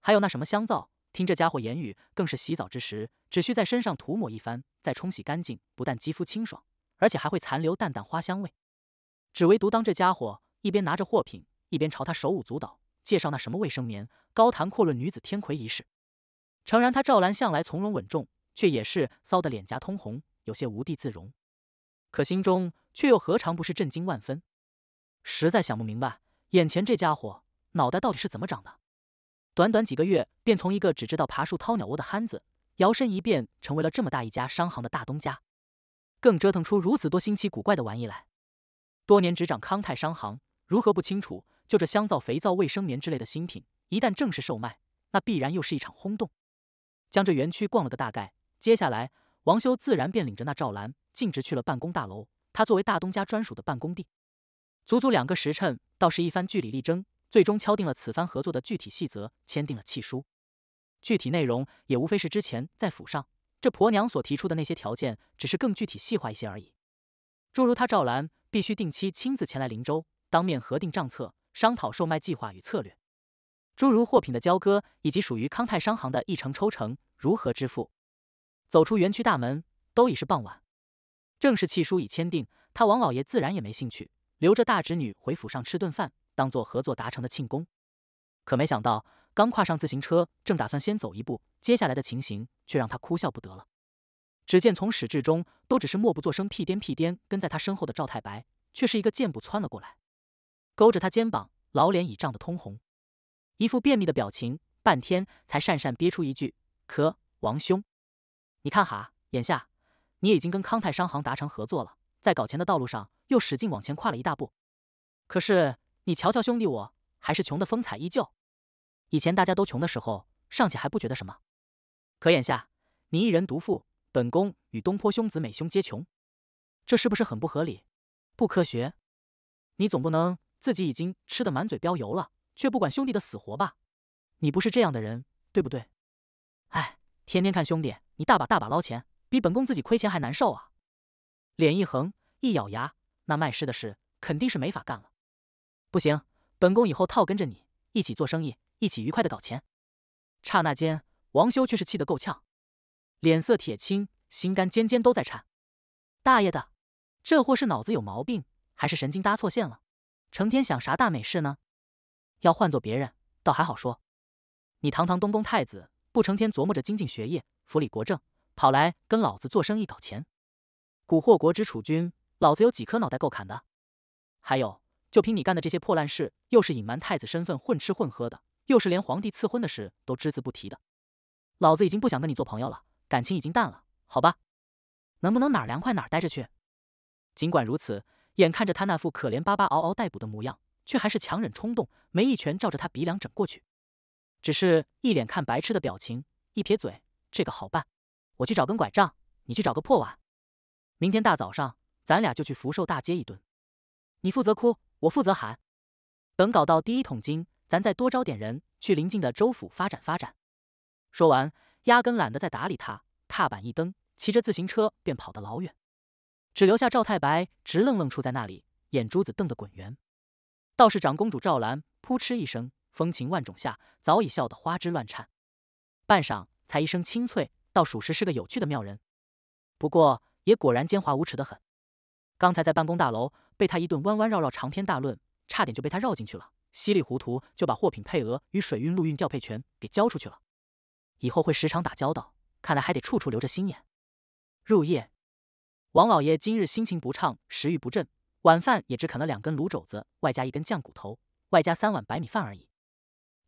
还有那什么香皂，听这家伙言语，更是洗澡之时，只需在身上涂抹一番，再冲洗干净，不但肌肤清爽，而且还会残留淡淡花香味。只唯独当这家伙一边拿着货品，一边朝他手舞足蹈。介绍那什么卫生棉，高谈阔论女子天魁一事。诚然，他赵兰向来从容稳重，却也是骚得脸颊通红，有些无地自容。可心中却又何尝不是震惊万分？实在想不明白，眼前这家伙脑袋到底是怎么长的？短短几个月，便从一个只知道爬树掏鸟窝的憨子，摇身一变成为了这么大一家商行的大东家，更折腾出如此多新奇古怪的玩意来。多年执掌康泰商行，如何不清楚？就这香皂、肥皂、卫生棉之类的新品，一旦正式售卖，那必然又是一场轰动。将这园区逛了个大概，接下来王修自然便领着那赵兰径直去了办公大楼。他作为大东家专属的办公地，足足两个时辰，倒是一番据理力争，最终敲定了此番合作的具体细则，签订了契书。具体内容也无非是之前在府上这婆娘所提出的那些条件，只是更具体细化一些而已。诸如他赵兰必须定期亲自前来林州，当面核定账册。商讨售卖计划与策略，诸如货品的交割以及属于康泰商行的一成抽成如何支付。走出园区大门，都已是傍晚。正式契书已签订，他王老爷自然也没兴趣，留着大侄女回府上吃顿饭，当做合作达成的庆功。可没想到，刚跨上自行车，正打算先走一步，接下来的情形却让他哭笑不得了。只见从始至终都只是默不作声、屁颠屁颠跟在他身后的赵太白，却是一个箭步窜了过来。勾着他肩膀，老脸已涨得通红，一副便秘的表情，半天才讪讪憋出一句：“咳，王兄，你看哈，眼下你已经跟康泰商行达成合作了，在搞钱的道路上又使劲往前跨了一大步。可是你瞧瞧，兄弟我还是穷的风采依旧。以前大家都穷的时候，尚且还不觉得什么；可眼下你一人独富，本宫与东坡兄子、美兄皆穷，这是不是很不合理、不科学？你总不能……”自己已经吃的满嘴飙油了，却不管兄弟的死活吧？你不是这样的人，对不对？哎，天天看兄弟你大把大把捞钱，比本宫自己亏钱还难受啊！脸一横，一咬牙，那卖尸的事肯定是没法干了。不行，本宫以后套跟着你一起做生意，一起愉快的搞钱。刹那间，王修却是气得够呛，脸色铁青，心肝尖尖都在颤。大爷的，这货是脑子有毛病，还是神经搭错线了？成天想啥大美事呢？要换做别人，倒还好说。你堂堂东宫太子，不成天琢磨着精进学业、辅理国政，跑来跟老子做生意搞钱，蛊惑国之储君，老子有几颗脑袋够砍的。还有，就凭你干的这些破烂事，又是隐瞒太子身份混吃混喝的，又是连皇帝赐婚的事都只字不提的，老子已经不想跟你做朋友了，感情已经淡了，好吧？能不能哪儿凉快哪儿待着去？尽管如此。眼看着他那副可怜巴巴、嗷嗷待哺的模样，却还是强忍冲动，没一拳照着他鼻梁整过去，只是一脸看白痴的表情，一撇嘴：“这个好办，我去找根拐杖，你去找个破碗，明天大早上咱俩就去福寿大街一顿，你负责哭，我负责喊。等搞到第一桶金，咱再多招点人，去邻近的州府发展发展。”说完，压根懒得再打理他，踏板一蹬，骑着自行车便跑得老远。只留下赵太白直愣愣杵在那里，眼珠子瞪得滚圆。倒是长公主赵兰，扑哧一声，风情万种下早已笑得花枝乱颤，半晌才一声清脆：“倒属实是个有趣的妙人，不过也果然奸猾无耻得很。刚才在办公大楼被他一顿弯弯绕绕长篇大论，差点就被他绕进去了，稀里糊涂就把货品配额与水运陆运调配权给交出去了。以后会时常打交道，看来还得处处留着心眼。”入夜。王老爷今日心情不畅，食欲不振，晚饭也只啃了两根卤肘子，外加一根酱骨头，外加三碗白米饭而已。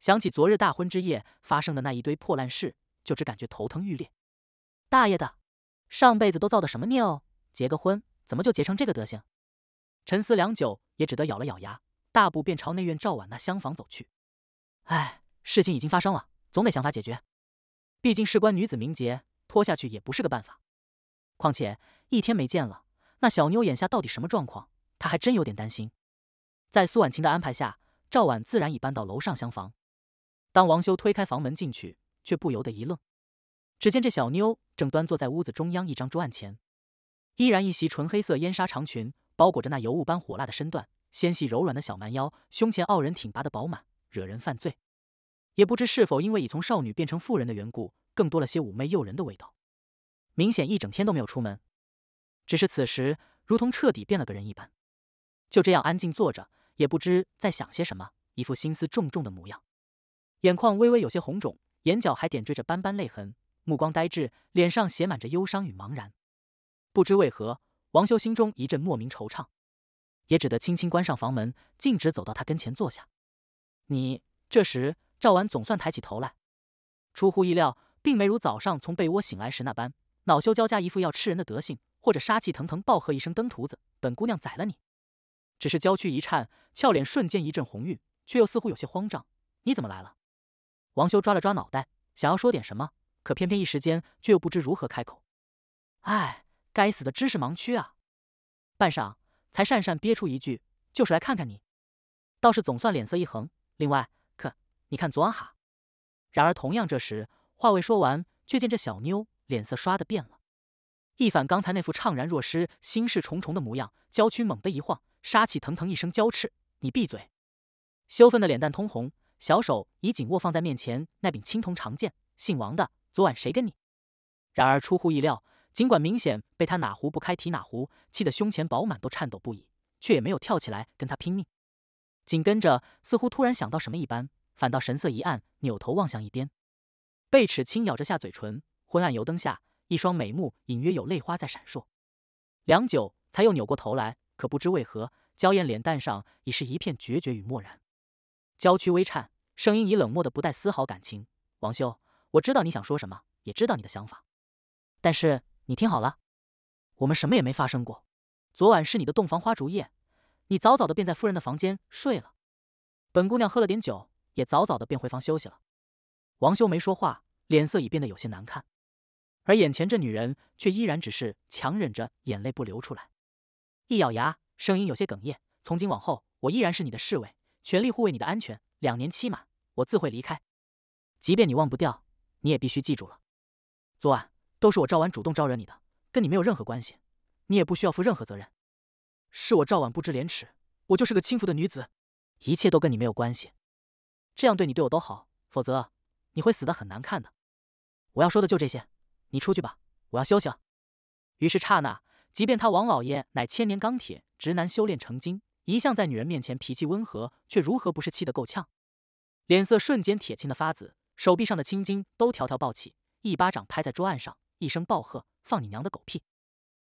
想起昨日大婚之夜发生的那一堆破烂事，就只感觉头疼欲裂。大爷的，上辈子都造的什么孽哦？结个婚怎么就结成这个德行？沉思良久，也只得咬了咬牙，大步便朝内院赵婉那厢房走去。哎，事情已经发生了，总得想法解决，毕竟事关女子名节，拖下去也不是个办法。况且一天没见了，那小妞眼下到底什么状况？他还真有点担心。在苏婉晴的安排下，赵婉自然已搬到楼上厢房。当王修推开房门进去，却不由得一愣，只见这小妞正端坐在屋子中央一张桌案前，依然一袭纯黑色烟纱长裙，包裹着那油雾般火辣的身段，纤细柔软的小蛮腰，胸前傲人挺拔的饱满，惹人犯罪。也不知是否因为已从少女变成妇人的缘故，更多了些妩媚诱人的味道。明显一整天都没有出门，只是此时如同彻底变了个人一般，就这样安静坐着，也不知在想些什么，一副心思重重的模样，眼眶微微有些红肿，眼角还点缀着斑斑泪痕，目光呆滞，脸上写满着忧伤与茫然。不知为何，王修心中一阵莫名惆怅，也只得轻轻关上房门，径直走到他跟前坐下。你这时，赵婉总算抬起头来，出乎意料，并没如早上从被窝醒来时那般。恼羞交加，一副要吃人的德性，或者杀气腾腾，暴喝一声：“登徒子，本姑娘宰了你！”只是娇躯一颤，俏脸瞬间一阵红晕，却又似乎有些慌张。“你怎么来了？”王修抓了抓脑袋，想要说点什么，可偏偏一时间却又不知如何开口。哎，该死的知识盲区啊！半晌，才讪讪憋出一句：“就是来看看你。”倒是总算脸色一横。另外，可你看昨晚哈。然而，同样这时话未说完，却见这小妞。脸色刷的变了，一反刚才那副怅然若失、心事重重的模样，娇躯猛地一晃，杀气腾腾一声娇斥：“你闭嘴！”羞愤的脸蛋通红，小手已紧握放在面前那柄青铜长剑。姓王的，昨晚谁跟你？然而出乎意料，尽管明显被他哪壶不开提哪壶，气得胸前饱满都颤抖不已，却也没有跳起来跟他拼命。紧跟着，似乎突然想到什么一般，反倒神色一暗，扭头望向一边，贝齿轻咬着下嘴唇。昏暗油灯下，一双美目隐约有泪花在闪烁，良久才又扭过头来，可不知为何，娇艳脸蛋上已是一片决绝与漠然，娇躯微颤，声音已冷漠的不带丝毫感情：“王修，我知道你想说什么，也知道你的想法，但是你听好了，我们什么也没发生过，昨晚是你的洞房花烛夜，你早早的便在夫人的房间睡了，本姑娘喝了点酒，也早早的便回房休息了。”王修没说话，脸色已变得有些难看。而眼前这女人却依然只是强忍着眼泪不流出来，一咬牙，声音有些哽咽：“从今往后，我依然是你的侍卫，全力护卫你的安全。两年期满，我自会离开。即便你忘不掉，你也必须记住了。昨晚都是我赵婉主动招惹你的，跟你没有任何关系，你也不需要负任何责任。是我赵婉不知廉耻，我就是个轻浮的女子，一切都跟你没有关系。这样对你对我都好，否则你会死得很难看的。我要说的就这些。”你出去吧，我要休息了。于是刹那，即便他王老爷乃千年钢铁直男修炼成精，一向在女人面前脾气温和，却如何不是气得够呛？脸色瞬间铁青的发紫，手臂上的青筋都条条暴起，一巴掌拍在桌案上，一声暴喝：“放你娘的狗屁！”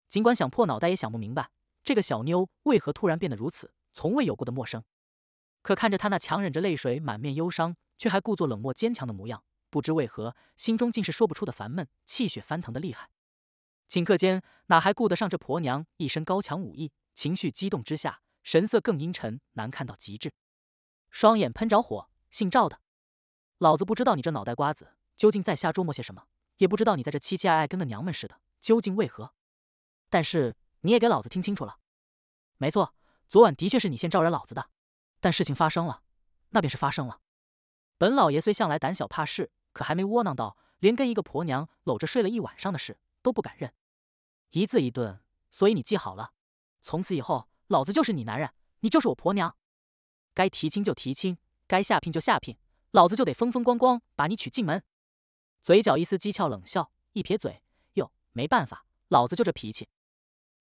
尽管想破脑袋也想不明白这个小妞为何突然变得如此，从未有过的陌生。可看着她那强忍着泪水、满面忧伤，却还故作冷漠坚强的模样。不知为何，心中竟是说不出的烦闷，气血翻腾的厉害。顷刻间，哪还顾得上这婆娘一身高强武艺？情绪激动之下，神色更阴沉难看到极致，双眼喷着火。姓赵的，老子不知道你这脑袋瓜子究竟在瞎琢磨些什么，也不知道你在这凄凄爱爱跟个娘们似的究竟为何。但是你也给老子听清楚了，没错，昨晚的确是你先招惹老子的。但事情发生了，那便是发生了。本老爷虽向来胆小怕事，可还没窝囊到连跟一个婆娘搂着睡了一晚上的事都不敢认。一字一顿，所以你记好了，从此以后，老子就是你男人，你就是我婆娘。该提亲就提亲，该下聘就下聘，老子就得风风光光把你娶进门。嘴角一丝讥诮冷笑，一撇嘴，哟，没办法，老子就这脾气。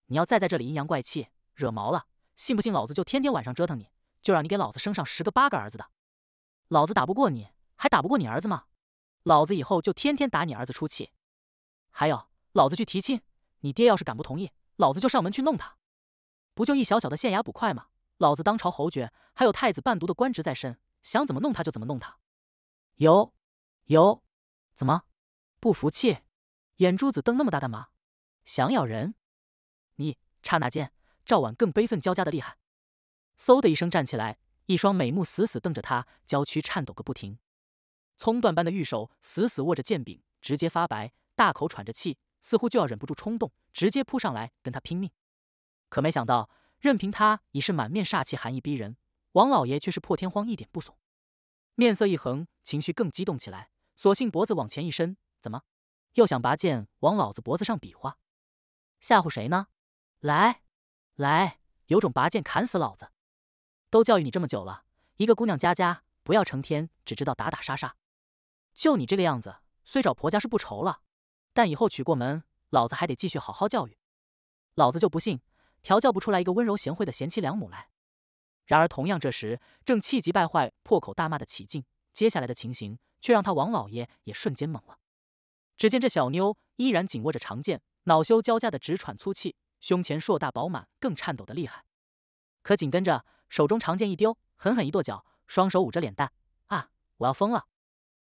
你要再在这里阴阳怪气，惹毛了，信不信老子就天天晚上折腾你，就让你给老子生上十个八个儿子的。老子打不过你，还打不过你儿子吗？老子以后就天天打你儿子出气。还有，老子去提亲，你爹要是敢不同意，老子就上门去弄他。不就一小小的县衙捕快吗？老子当朝侯爵，还有太子伴读的官职在身，想怎么弄他就怎么弄他。有有，怎么不服气？眼珠子瞪那么大干嘛？想咬人？你刹那间？赵婉更悲愤交加的厉害，嗖的一声站起来。一双美目死死瞪着他，娇躯颤抖个不停，葱段般的玉手死死握着剑柄，直接发白，大口喘着气，似乎就要忍不住冲动，直接扑上来跟他拼命。可没想到，任凭他已是满面煞气，寒意逼人，王老爷却是破天荒一点不怂，面色一横，情绪更激动起来，索性脖子往前一伸：“怎么，又想拔剑往老子脖子上比划，吓唬谁呢？来，来，有种拔剑砍死老子！”都教育你这么久了，一个姑娘家家不要成天只知道打打杀杀，就你这个样子，虽找婆家是不愁了，但以后娶过门，老子还得继续好好教育，老子就不信调教不出来一个温柔贤惠的贤妻良母来。然而，同样这时正气急败坏破口大骂的起劲，接下来的情形却让他王老爷也瞬间懵了。只见这小妞依然紧握着长剑，恼羞交加的直喘粗气，胸前硕大饱满更颤抖的厉害，可紧跟着。手中长剑一丢，狠狠一跺脚，双手捂着脸蛋，啊！我要疯了！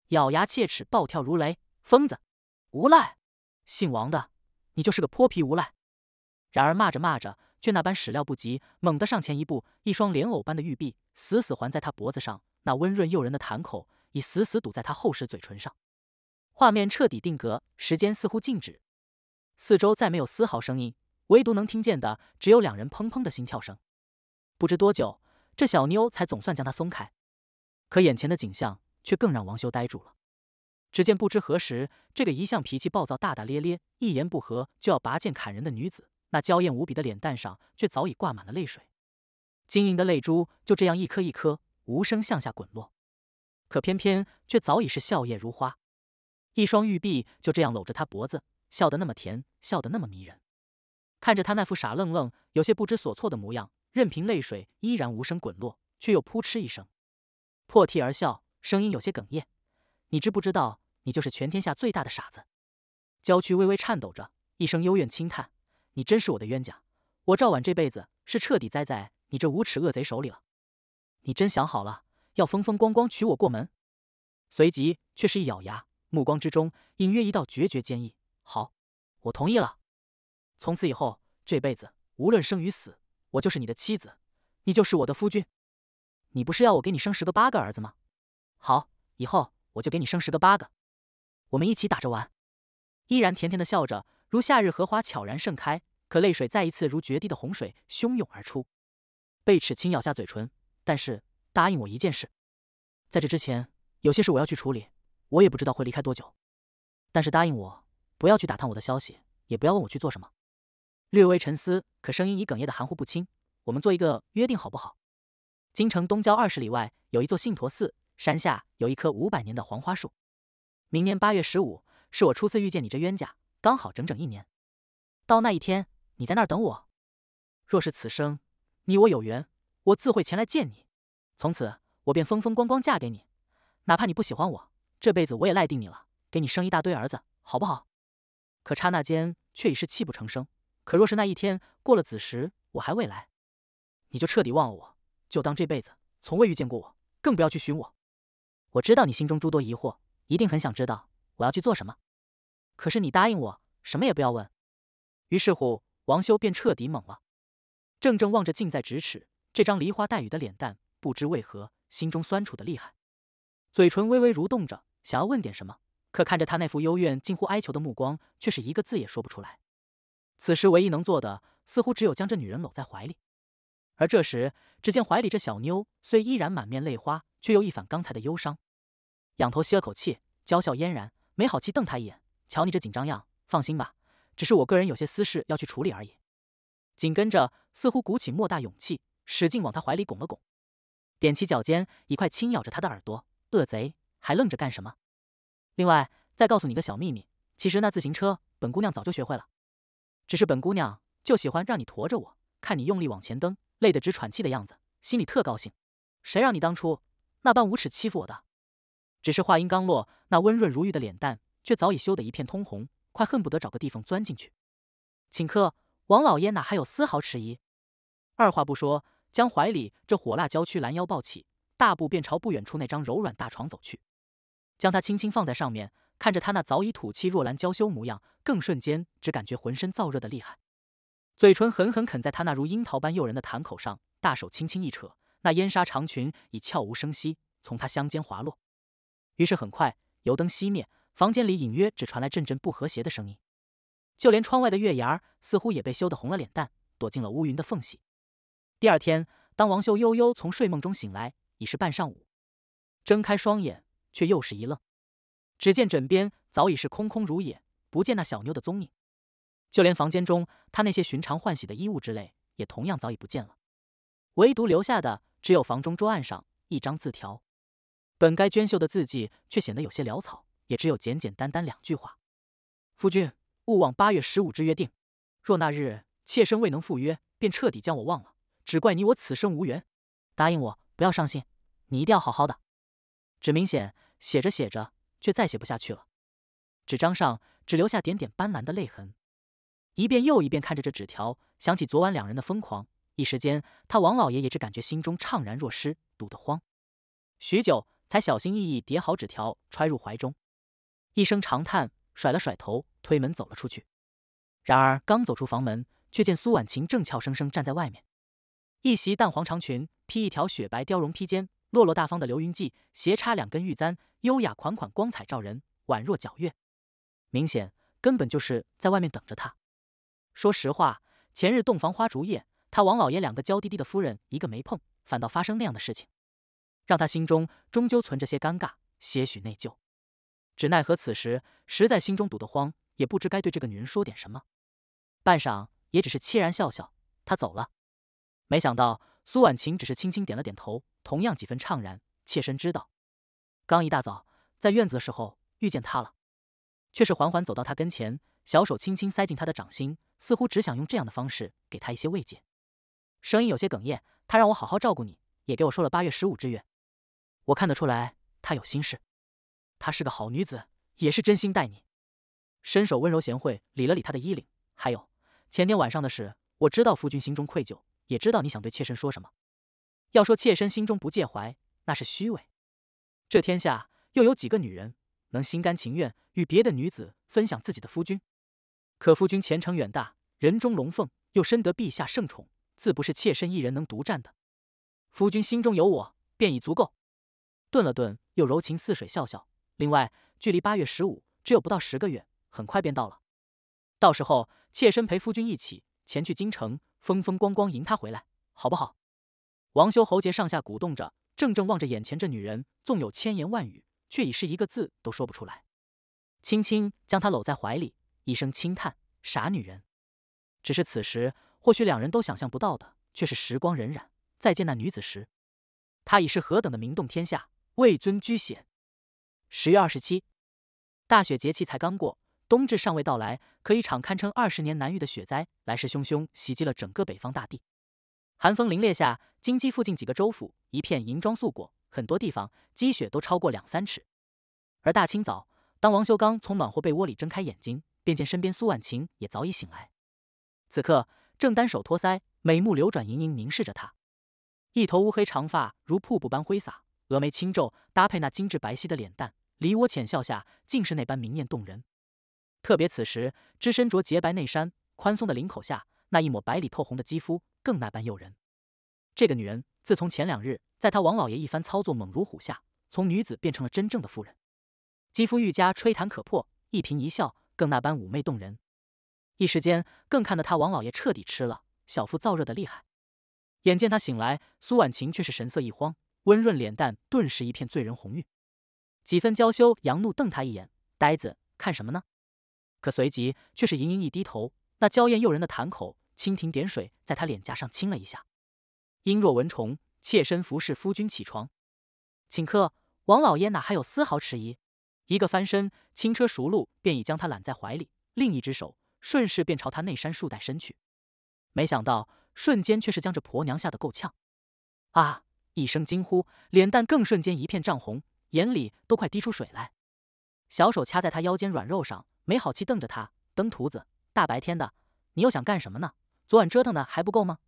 咬牙切齿，暴跳如雷，疯子，无赖，姓王的，你就是个泼皮无赖！然而骂着骂着，却那般始料不及，猛的上前一步，一双莲藕般的玉臂死死环在他脖子上，那温润诱人的檀口已死死堵在他厚实嘴唇上。画面彻底定格，时间似乎静止，四周再没有丝毫声音，唯独能听见的只有两人砰砰的心跳声。不知多久，这小妞才总算将他松开。可眼前的景象却更让王修呆住了。只见不知何时，这个一向脾气暴躁、大大咧咧、一言不合就要拔剑砍人的女子，那娇艳无比的脸蛋上却早已挂满了泪水，晶莹的泪珠就这样一颗一颗无声向下滚落。可偏偏却早已是笑靥如花，一双玉臂就这样搂着她脖子，笑得那么甜，笑得那么迷人。看着她那副傻愣愣、有些不知所措的模样。任凭泪水依然无声滚落，却又扑哧一声，破涕而笑，声音有些哽咽。你知不知道，你就是全天下最大的傻子？娇躯微微颤抖着，一声幽怨轻叹：“你真是我的冤家，我赵婉这辈子是彻底栽在你这无耻恶贼手里了。”你真想好了，要风风光光娶我过门？随即却是一咬牙，目光之中隐约一道决绝坚毅：“好，我同意了。从此以后，这辈子无论生与死。”我就是你的妻子，你就是我的夫君。你不是要我给你生十个八个儿子吗？好，以后我就给你生十个八个，我们一起打着玩。依然甜甜的笑着，如夏日荷花悄然盛开。可泪水再一次如决堤的洪水汹涌而出，贝齿轻咬下嘴唇。但是答应我一件事，在这之前有些事我要去处理，我也不知道会离开多久。但是答应我，不要去打探我的消息，也不要问我去做什么。略微沉思，可声音已哽咽的含糊不清。我们做一个约定好不好？京城东郊二十里外有一座信陀寺，山下有一棵五百年的黄花树。明年八月十五是我初次遇见你这冤家，刚好整整一年。到那一天你在那儿等我。若是此生你我有缘，我自会前来见你。从此我便风风光光嫁给你，哪怕你不喜欢我，这辈子我也赖定你了，给你生一大堆儿子，好不好？可刹那间却已是泣不成声。可若是那一天过了子时，我还未来，你就彻底忘了我，就当这辈子从未遇见过我，更不要去寻我。我知道你心中诸多疑惑，一定很想知道我要去做什么。可是你答应我，什么也不要问。于是乎，王修便彻底懵了，怔怔望着近在咫尺这张梨花带雨的脸蛋，不知为何心中酸楚的厉害，嘴唇微微蠕动着，想要问点什么，可看着他那副幽怨近乎哀求的目光，却是一个字也说不出来。此时唯一能做的，似乎只有将这女人搂在怀里。而这时，只见怀里这小妞虽依然满面泪花，却又一反刚才的忧伤，仰头吸了口气，娇笑嫣然，没好气瞪他一眼：“瞧你这紧张样，放心吧，只是我个人有些私事要去处理而已。”紧跟着，似乎鼓起莫大勇气，使劲往他怀里拱了拱，踮起脚尖，一块轻咬着他的耳朵：“恶贼，还愣着干什么？另外，再告诉你个小秘密，其实那自行车，本姑娘早就学会了。”只是本姑娘就喜欢让你驮着我，看你用力往前蹬，累得直喘气的样子，心里特高兴。谁让你当初那般无耻欺负我的？只是话音刚落，那温润如玉的脸蛋却早已羞得一片通红，快恨不得找个地缝钻进去。顷刻，王老爷哪还有丝毫迟疑，二话不说，将怀里这火辣娇躯拦腰抱起，大步便朝不远处那张柔软大床走去，将她轻轻放在上面。看着他那早已吐气若兰娇羞模样，更瞬间只感觉浑身燥热的厉害，嘴唇狠狠啃在他那如樱桃般诱人的檀口上，大手轻轻一扯，那烟纱长裙已悄无声息从他香肩滑落。于是很快油灯熄灭，房间里隐约只传来阵阵不和谐的声音，就连窗外的月牙儿似乎也被羞得红了脸蛋，躲进了乌云的缝隙。第二天，当王秀悠悠从睡梦中醒来，已是半上午，睁开双眼却又是一愣。只见枕边早已是空空如也，不见那小妞的踪影，就连房间中她那些寻常换洗的衣物之类，也同样早已不见了，唯独留下的只有房中桌案上一张字条，本该娟秀的字迹却显得有些潦草，也只有简简单单两句话：“夫君勿忘八月十五之约定，若那日妾身未能赴约，便彻底将我忘了，只怪你我此生无缘。答应我，不要伤心，你一定要好好的。”只明显写着写着。却再写不下去了，纸张上只留下点点斑斓的泪痕。一遍又一遍看着这纸条，想起昨晚两人的疯狂，一时间，他王老爷也只感觉心中怅然若失，堵得慌。许久，才小心翼翼叠好纸条，揣入怀中，一声长叹，甩了甩头，推门走了出去。然而刚走出房门，却见苏婉晴正俏生生站在外面，一袭淡黄长裙，披一条雪白貂绒披肩。落落大方的流云髻，斜插两根玉簪，优雅款款，光彩照人，宛若皎月。明显，根本就是在外面等着他。说实话，前日洞房花烛夜，他王老爷两个娇滴滴的夫人一个没碰，反倒发生那样的事情，让他心中终究存着些尴尬，些许内疚。只奈何此时实在心中堵得慌，也不知该对这个女人说点什么。半晌，也只是凄然笑笑。他走了，没想到。苏婉晴只是轻轻点了点头，同样几分怅然。妾身知道，刚一大早在院子的时候遇见他了，却是缓缓走到他跟前，小手轻轻塞进他的掌心，似乎只想用这样的方式给他一些慰藉。声音有些哽咽，他让我好好照顾你，也给我说了八月十五之约。我看得出来，他有心事。她是个好女子，也是真心待你。伸手温柔贤惠，理了理他的衣领。还有前天晚上的事，我知道夫君心中愧疚。也知道你想对妾身说什么。要说妾身心中不介怀，那是虚伪。这天下又有几个女人能心甘情愿与别的女子分享自己的夫君？可夫君前程远大，人中龙凤，又深得陛下圣宠，自不是妾身一人能独占的。夫君心中有我，便已足够。顿了顿，又柔情似水，笑笑。另外，距离八月十五只有不到十个月，很快便到了。到时候，妾身陪夫君一起前去京城。风风光光迎他回来，好不好？王修喉结上下鼓动着，怔怔望着眼前这女人，纵有千言万语，却已是一个字都说不出来。轻轻将她搂在怀里，一声轻叹：“傻女人。”只是此时，或许两人都想象不到的，却是时光荏苒。再见那女子时，她已是何等的名动天下，位尊居显。十月二十七，大雪节气才刚过。冬至尚未到来，可一场堪称二十年难遇的雪灾来势汹汹，袭击了整个北方大地。寒风凛冽下，京畿附近几个州府一片银装素裹，很多地方积雪都超过两三尺。而大清早，当王修刚从暖和被窝里睁开眼睛，便见身边苏婉晴也早已醒来，此刻正单手托腮，美目流转盈盈凝视着他，一头乌黑长发如瀑布般挥洒，峨眉轻皱，搭配那精致白皙的脸蛋，梨涡浅笑下竟是那般明艳动人。特别此时，只身着洁白内衫，宽松的领口下那一抹白里透红的肌肤，更那般诱人。这个女人自从前两日在她王老爷一番操作猛如虎下，从女子变成了真正的妇人，肌肤愈加吹弹可破，一颦一笑更那般妩媚动人。一时间更看得他王老爷彻底吃了小腹燥热的厉害。眼见他醒来，苏婉晴却是神色一慌，温润脸蛋顿时一片醉人红晕，几分娇羞，佯怒瞪他一眼：“呆子，看什么呢？”可随即却是盈盈一低头，那娇艳诱人的檀口，蜻蜓点水，在他脸颊上亲了一下。音若蚊虫，妾身服侍夫君起床。顷刻，王老爷哪还有丝毫迟疑，一个翻身，轻车熟路便已将她揽在怀里，另一只手顺势便朝她内衫束带伸去。没想到瞬间却是将这婆娘吓得够呛，啊！一声惊呼，脸蛋更瞬间一片涨红，眼里都快滴出水来，小手掐在她腰间软肉上。没好气瞪着他，登徒子！大白天的，你又想干什么呢？昨晚折腾的还不够吗？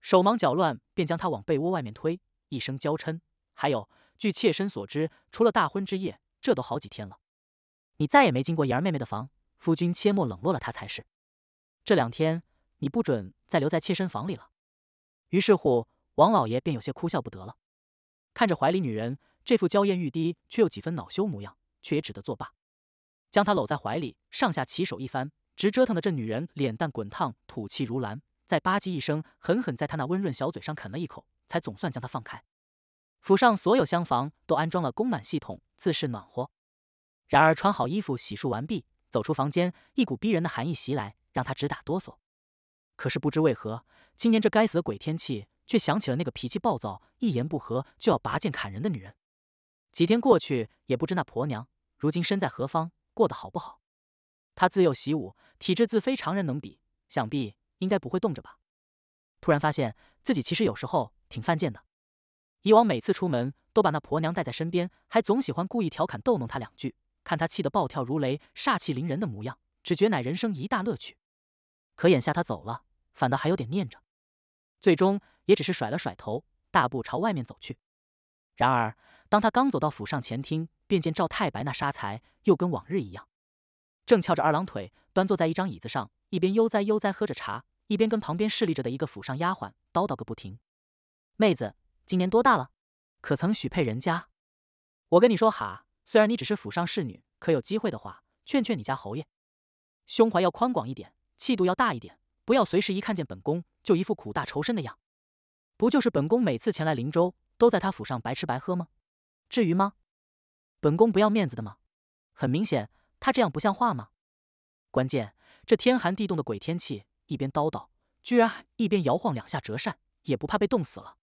手忙脚乱便将他往被窝外面推，一声娇嗔。还有，据妾身所知，除了大婚之夜，这都好几天了，你再也没进过妍儿妹妹的房。夫君切莫冷落了她才是。这两天你不准再留在妾身房里了。于是乎，王老爷便有些哭笑不得了，看着怀里女人这副娇艳欲滴却又几分恼羞模样，却也只得作罢。将她搂在怀里，上下起手一番，直折腾的这女人脸蛋滚烫，吐气如兰。再吧唧一声，狠狠在她那温润小嘴上啃了一口，才总算将她放开。府上所有厢房都安装了供暖系统，自是暖和。然而穿好衣服，洗漱完毕，走出房间，一股逼人的寒意袭来，让她直打哆嗦。可是不知为何，今年这该死的鬼天气，却想起了那个脾气暴躁、一言不合就要拔剑砍人的女人。几天过去，也不知那婆娘如今身在何方。过得好不好？他自幼习武，体质自非常人能比，想必应该不会冻着吧。突然发现自己其实有时候挺犯贱的。以往每次出门都把那婆娘带在身边，还总喜欢故意调侃逗弄她两句，看她气得暴跳如雷、煞气凌人的模样，只觉乃人生一大乐趣。可眼下她走了，反倒还有点念着。最终也只是甩了甩头，大步朝外面走去。然而……当他刚走到府上前厅，便见赵太白那沙才又跟往日一样，正翘着二郎腿，端坐在一张椅子上，一边悠哉悠哉喝着茶，一边跟旁边侍立着的一个府上丫鬟叨叨个不停。妹子今年多大了？可曾许配人家？我跟你说哈，虽然你只是府上侍女，可有机会的话，劝劝你家侯爷，胸怀要宽广一点，气度要大一点，不要随时一看见本宫就一副苦大仇深的样。不就是本宫每次前来林州，都在他府上白吃白喝吗？至于吗？本宫不要面子的吗？很明显，他这样不像话吗？关键这天寒地冻的鬼天气，一边叨叨，居然一边摇晃两下折扇，也不怕被冻死了。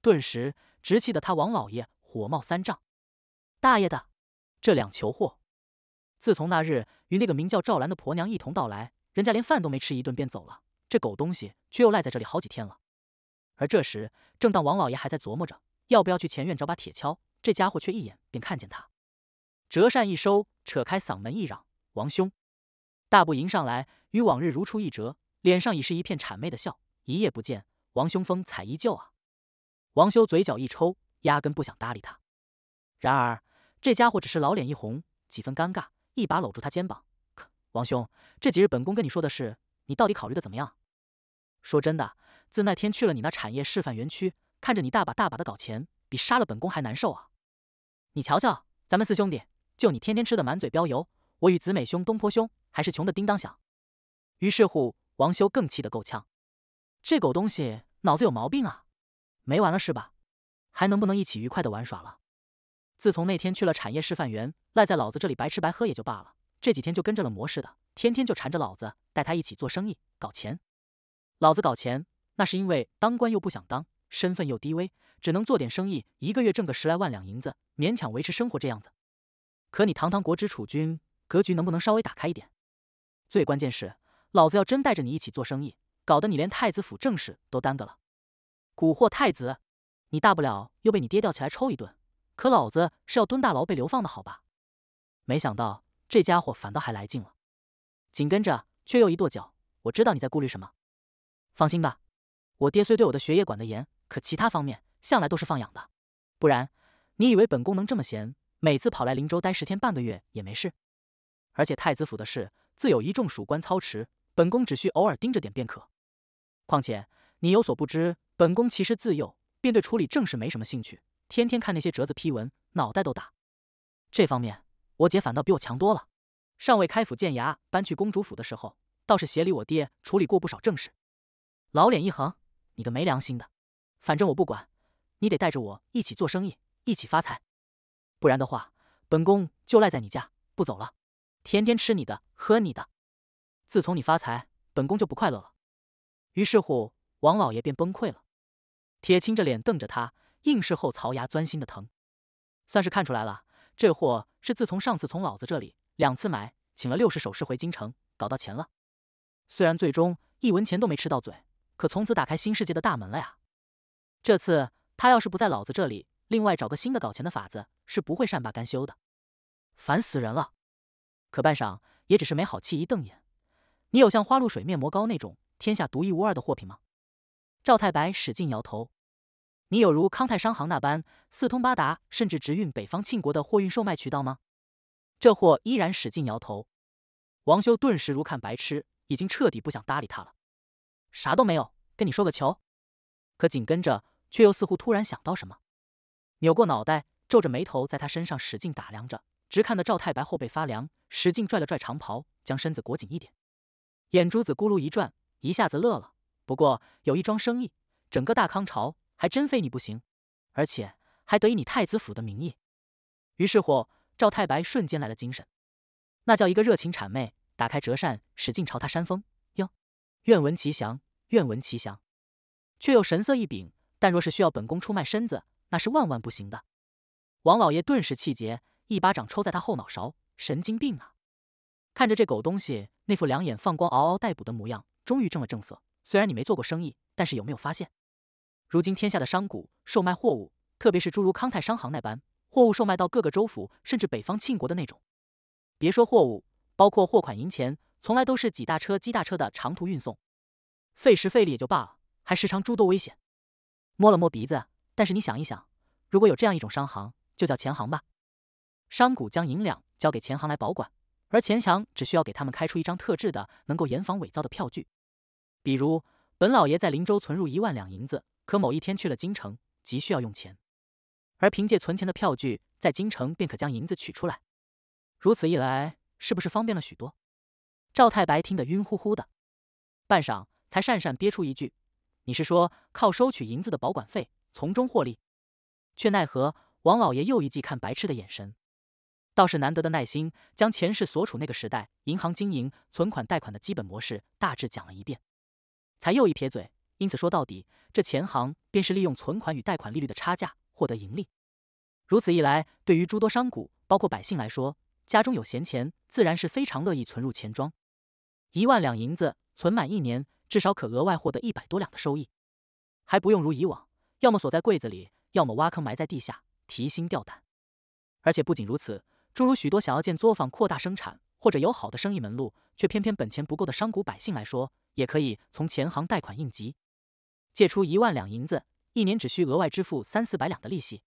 顿时，直气的他王老爷火冒三丈：“大爷的，这两球货！自从那日与那个名叫赵兰的婆娘一同到来，人家连饭都没吃一顿便走了，这狗东西却又赖在这里好几天了。”而这时，正当王老爷还在琢磨着要不要去前院找把铁锹，这家伙却一眼便看见他，折扇一收，扯开嗓门一嚷：“王兄！”大步迎上来，与往日如出一辙，脸上已是一片谄媚的笑。一夜不见，王兄风采依旧啊！王修嘴角一抽，压根不想搭理他。然而这家伙只是老脸一红，几分尴尬，一把搂住他肩膀：“王兄，这几日本宫跟你说的事，你到底考虑的怎么样？说真的，自那天去了你那产业示范园区，看着你大把大把的搞钱，比杀了本宫还难受啊！”你瞧瞧，咱们四兄弟，就你天天吃的满嘴飙油，我与子美兄、东坡兄还是穷的叮当响。于是乎，王修更气得够呛，这狗东西脑子有毛病啊！没完了是吧？还能不能一起愉快的玩耍了？自从那天去了产业示范园，赖在老子这里白吃白喝也就罢了，这几天就跟着了魔似的，天天就缠着老子带他一起做生意搞钱。老子搞钱，那是因为当官又不想当，身份又低微，只能做点生意，一个月挣个十来万两银子。勉强维持生活这样子，可你堂堂国之储君，格局能不能稍微打开一点？最关键是，老子要真带着你一起做生意，搞得你连太子府正事都耽搁了，蛊惑太子，你大不了又被你爹吊起来抽一顿，可老子是要蹲大牢被流放的好吧？没想到这家伙反倒还来劲了，紧跟着却又一跺脚。我知道你在顾虑什么，放心吧，我爹虽对我的学业管得严，可其他方面向来都是放养的，不然。你以为本宫能这么闲？每次跑来林州待十天半个月也没事。而且太子府的事自有一众属官操持，本宫只需偶尔盯着点便可。况且你有所不知，本宫其实自幼便对处理政事没什么兴趣，天天看那些折子批文，脑袋都大。这方面我姐反倒比我强多了。尚未开府建衙，搬去公主府的时候，倒是协理我爹处理过不少正事。老脸一横，你个没良心的！反正我不管，你得带着我一起做生意。一起发财，不然的话，本宫就赖在你家不走了，天天吃你的，喝你的。自从你发财，本宫就不快乐了。于是乎，王老爷便崩溃了，铁青着脸瞪着他，硬是后槽牙钻心的疼。算是看出来了，这货是自从上次从老子这里两次买，请了六十首饰回京城，搞到钱了。虽然最终一文钱都没吃到嘴，可从此打开新世界的大门了呀。这次他要是不在老子这里，另外找个新的搞钱的法子是不会善罢甘休的，烦死人了！可半晌也只是没好气一瞪眼。你有像花露水、面膜膏那种天下独一无二的货品吗？赵太白使劲摇头。你有如康泰商行那般四通八达，甚至直运北方庆国的货运售卖渠道吗？这货依然使劲摇头。王修顿时如看白痴，已经彻底不想搭理他了。啥都没有，跟你说个球！可紧跟着却又似乎突然想到什么。扭过脑袋，皱着眉头，在他身上使劲打量着，直看得赵太白后背发凉，使劲拽了拽长袍，将身子裹紧一点，眼珠子咕噜一转，一下子乐了。不过有一桩生意，整个大康朝还真非你不行，而且还得以你太子府的名义。于是乎，赵太白瞬间来了精神，那叫一个热情谄媚，打开折扇，使劲朝他扇风。哟，愿闻其详，愿闻其详，却又神色一禀。但若是需要本宫出卖身子，那是万万不行的！王老爷顿时气结，一巴掌抽在他后脑勺：“神经病啊！”看着这狗东西那副两眼放光、嗷嗷待哺的模样，终于正了正色。虽然你没做过生意，但是有没有发现，如今天下的商贾售卖货物，特别是诸如康泰商行那般，货物售卖到各个州府，甚至北方庆国的那种，别说货物，包括货款银钱，从来都是几大车、几大车的长途运送，费时费力也就罢了，还时常诸多危险。摸了摸鼻子。但是你想一想，如果有这样一种商行，就叫钱行吧。商贾将银两交给钱行来保管，而钱行只需要给他们开出一张特制的、能够严防伪造的票据。比如，本老爷在林州存入一万两银子，可某一天去了京城，急需要用钱，而凭借存钱的票据，在京城便可将银子取出来。如此一来，是不是方便了许多？赵太白听得晕乎乎的，半晌才讪讪憋出一句：“你是说靠收取银子的保管费？”从中获利，却奈何王老爷又一记看白痴的眼神，倒是难得的耐心，将前世所处那个时代银行经营存款贷款的基本模式大致讲了一遍，才又一撇嘴。因此说到底，这钱行便是利用存款与贷款利率的差价获得盈利。如此一来，对于诸多商贾，包括百姓来说，家中有闲钱，自然是非常乐意存入钱庄。一万两银子存满一年，至少可额外获得一百多两的收益，还不用如以往。要么锁在柜子里，要么挖坑埋在地下，提心吊胆。而且不仅如此，诸如许多想要建作坊扩大生产，或者有好的生意门路，却偏偏本钱不够的商贾百姓来说，也可以从钱行贷款应急，借出一万两银子，一年只需额外支付三四百两的利息。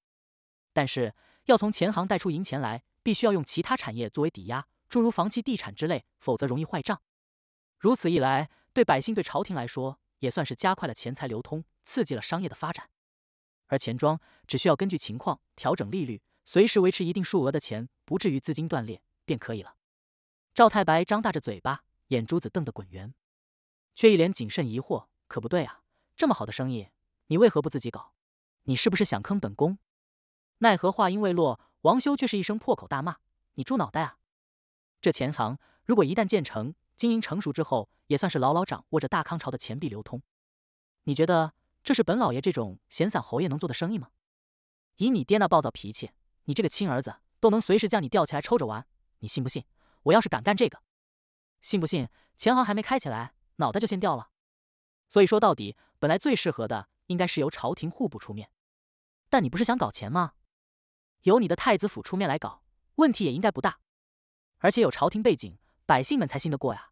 但是要从钱行贷出银钱来，必须要用其他产业作为抵押，诸如房契、地产之类，否则容易坏账。如此一来，对百姓对朝廷来说，也算是加快了钱财流通，刺激了商业的发展。而钱庄只需要根据情况调整利率，随时维持一定数额的钱，不至于资金断裂，便可以了。赵太白张大着嘴巴，眼珠子瞪得滚圆，却一脸谨慎疑惑：“可不对啊，这么好的生意，你为何不自己搞？你是不是想坑本宫？”奈何话音未落，王修却是一声破口大骂：“你猪脑袋啊！这钱行如果一旦建成，经营成熟之后，也算是牢牢掌握着大康朝的钱币流通。你觉得？”这是本老爷这种闲散侯爷能做的生意吗？以你爹那暴躁脾气，你这个亲儿子都能随时将你吊起来抽着玩，你信不信？我要是敢干这个，信不信？钱行还没开起来，脑袋就先掉了。所以说到底，本来最适合的应该是由朝廷户部出面，但你不是想搞钱吗？由你的太子府出面来搞，问题也应该不大，而且有朝廷背景，百姓们才信得过呀。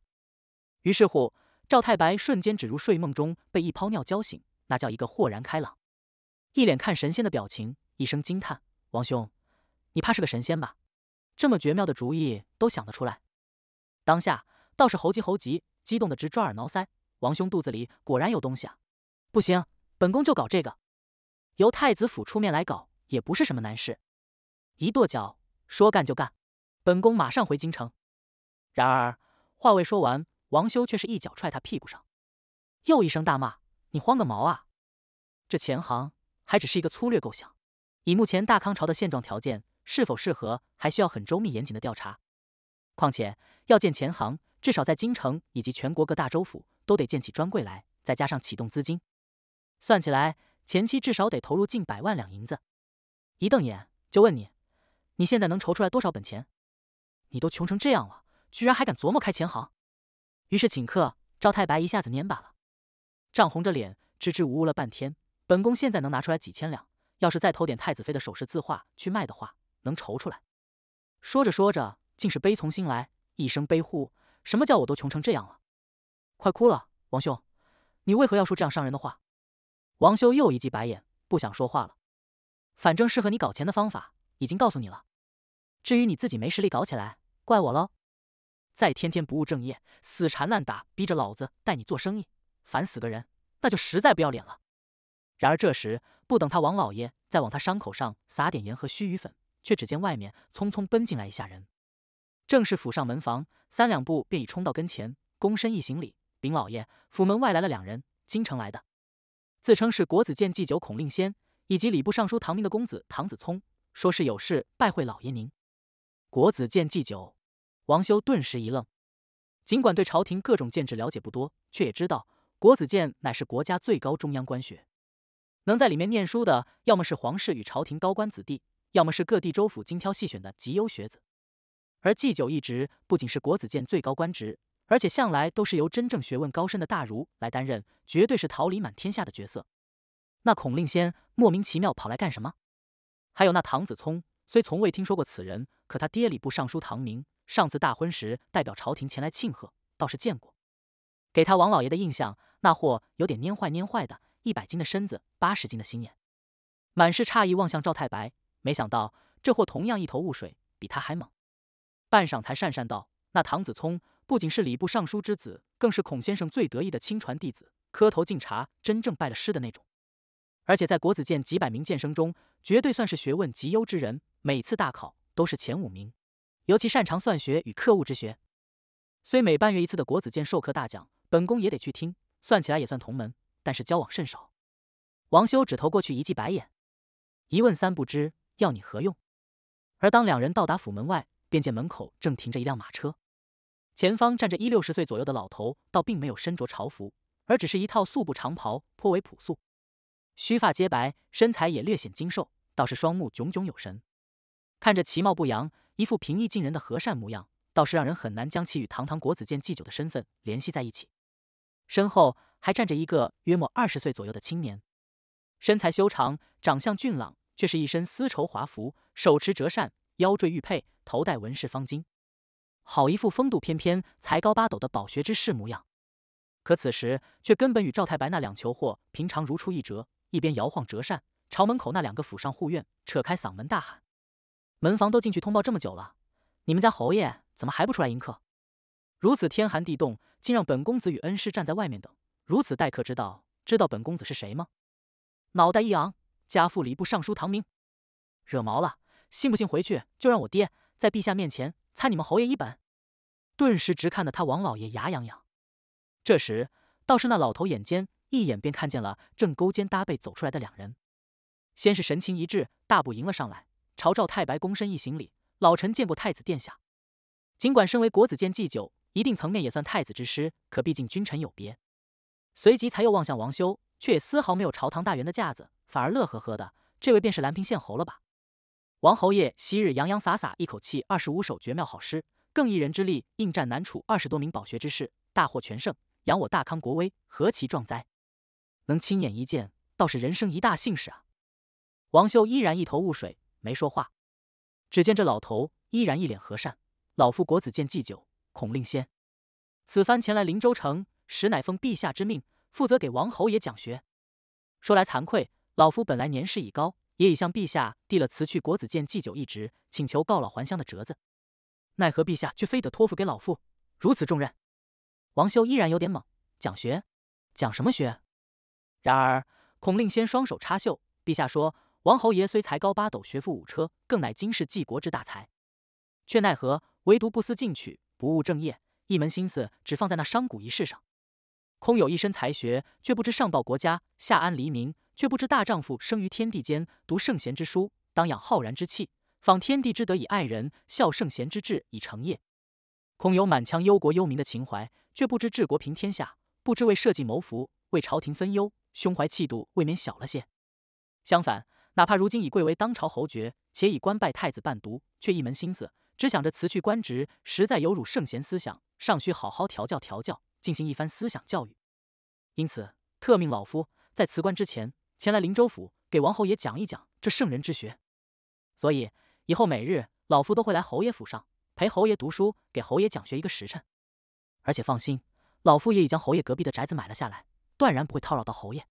于是乎，赵太白瞬间只如睡梦中被一泡尿浇醒。那叫一个豁然开朗，一脸看神仙的表情，一声惊叹：“王兄，你怕是个神仙吧？这么绝妙的主意都想得出来。”当下倒是猴急猴急，激动的直抓耳挠腮。王兄肚子里果然有东西啊！不行，本宫就搞这个，由太子府出面来搞也不是什么难事。一跺脚，说干就干，本宫马上回京城。然而话未说完，王修却是一脚踹他屁股上，又一声大骂。你慌个毛啊！这钱行还只是一个粗略构想，以目前大康朝的现状条件，是否适合，还需要很周密严谨的调查。况且要建钱行，至少在京城以及全国各大州府都得建起专柜来，再加上启动资金，算起来前期至少得投入近百万两银子。一瞪眼就问你，你现在能筹出来多少本钱？你都穷成这样了，居然还敢琢磨开钱行？于是请客赵太白一下子蔫巴了。涨红着脸，支支吾吾了半天。本宫现在能拿出来几千两，要是再偷点太子妃的首饰、字画去卖的话，能筹出来。说着说着，竟是悲从心来，一声悲呼：“什么叫我都穷成这样了，快哭了！”王兄，你为何要说这样伤人的话？王修又一记白眼，不想说话了。反正适合你搞钱的方法已经告诉你了，至于你自己没实力搞起来，怪我喽。再天天不务正业，死缠烂打，逼着老子带你做生意。烦死个人，那就实在不要脸了。然而这时，不等他王老爷再往他伤口上撒点盐和须臾粉，却只见外面匆匆奔进来一下人，正是府上门房，三两步便已冲到跟前，躬身一行礼：“禀老爷，府门外来了两人，京城来的，自称是国子监祭酒孔令先，以及礼部尚书唐明的公子唐子聪，说是有事拜会老爷您。”国子监祭酒王修顿时一愣，尽管对朝廷各种建制了解不多，却也知道。国子监乃是国家最高中央官学，能在里面念书的，要么是皇室与朝廷高官子弟，要么是各地州府精挑细选的极优学子。而祭酒一职不仅是国子监最高官职，而且向来都是由真正学问高深的大儒来担任，绝对是桃李满天下的角色。那孔令先莫名其妙跑来干什么？还有那唐子聪，虽从未听说过此人，可他爹礼部尚书唐明上次大婚时代表朝廷前来庆贺，倒是见过，给他王老爷的印象。那货有点蔫坏蔫坏的，一百斤的身子，八十斤的心眼，满是诧异望向赵太白。没想到这货同样一头雾水，比他还猛。半晌才讪讪道：“那唐子聪不仅是礼部尚书之子，更是孔先生最得意的亲传弟子，磕头敬茶，真正拜了师的那种。而且在国子监几百名剑生中，绝对算是学问极优之人，每次大考都是前五名，尤其擅长算学与刻物之学。虽每半月一次的国子监授课大讲，本宫也得去听。”算起来也算同门，但是交往甚少。王修只投过去一记白眼，一问三不知，要你何用？而当两人到达府门外，便见门口正停着一辆马车，前方站着一六十岁左右的老头，倒并没有身着朝服，而只是一套素布长袍，颇为朴素，须发皆白，身材也略显精瘦，倒是双目炯炯有神，看着其貌不扬，一副平易近人的和善模样，倒是让人很难将其与堂堂国子监祭酒的身份联系在一起。身后还站着一个约莫二十岁左右的青年，身材修长，长相俊朗，却是一身丝绸华服，手持折扇，腰坠玉佩，头戴文饰方巾，好一副风度翩翩、才高八斗的饱学之士模样。可此时却根本与赵太白那两球货平常如出一辙，一边摇晃折扇，朝门口那两个府上护院扯开嗓门大喊：“门房都进去通报这么久了，你们家侯爷怎么还不出来迎客？”如此天寒地冻，竟让本公子与恩师站在外面等，如此待客之道，知道本公子是谁吗？脑袋一昂，家父礼部尚书唐明，惹毛了，信不信回去就让我爹在陛下面前参你们侯爷一本？顿时直看得他王老爷牙痒痒。这时倒是那老头眼尖，一眼便看见了正勾肩搭背走出来的两人，先是神情一致，大步迎了上来，朝赵太白躬身一行礼：“老臣见过太子殿下。”尽管身为国子监祭酒。一定层面也算太子之师，可毕竟君臣有别。随即才又望向王修，却也丝毫没有朝堂大员的架子，反而乐呵呵的。这位便是兰平县侯了吧？王侯爷昔日洋洋洒洒一口气二十五首绝妙好诗，更一人之力应战南楚二十多名饱学之士，大获全胜，扬我大康国威，何其壮哉！能亲眼一见，倒是人生一大幸事啊！王修依然一头雾水，没说话。只见这老头依然一脸和善，老夫国子监祭酒。孔令先，此番前来灵州城，实乃奉陛下之命，负责给王侯爷讲学。说来惭愧，老夫本来年事已高，也已向陛下递了辞去国子监祭酒一职，请求告老还乡的折子。奈何陛下却非得托付给老夫如此重任。王修依然有点懵：讲学？讲什么学？然而孔令先双手插袖，陛下说：“王侯爷虽才高八斗，学富五车，更乃今世济国之大才，却奈何唯独不思进取。”不务正业，一门心思只放在那商贾一事上，空有一身才学，却不知上报国家，下安黎民，却不知大丈夫生于天地间，读圣贤之书，当养浩然之气，仿天地之德以爱人，效圣贤之志以成业。空有满腔忧国忧民的情怀，却不知治国平天下，不知为社稷谋福，为朝廷分忧，胸怀气度未免小了些。相反，哪怕如今已贵为当朝侯爵，且已官拜太子伴读，却一门心思。只想着辞去官职，实在有辱圣贤思想，尚需好好调教调教，进行一番思想教育。因此，特命老夫在辞官之前前来灵州府，给王侯爷讲一讲这圣人之学。所以，以后每日老夫都会来侯爷府上陪侯爷读书，给侯爷讲学一个时辰。而且放心，老夫也已将侯爷隔壁的宅子买了下来，断然不会叨扰到侯爷。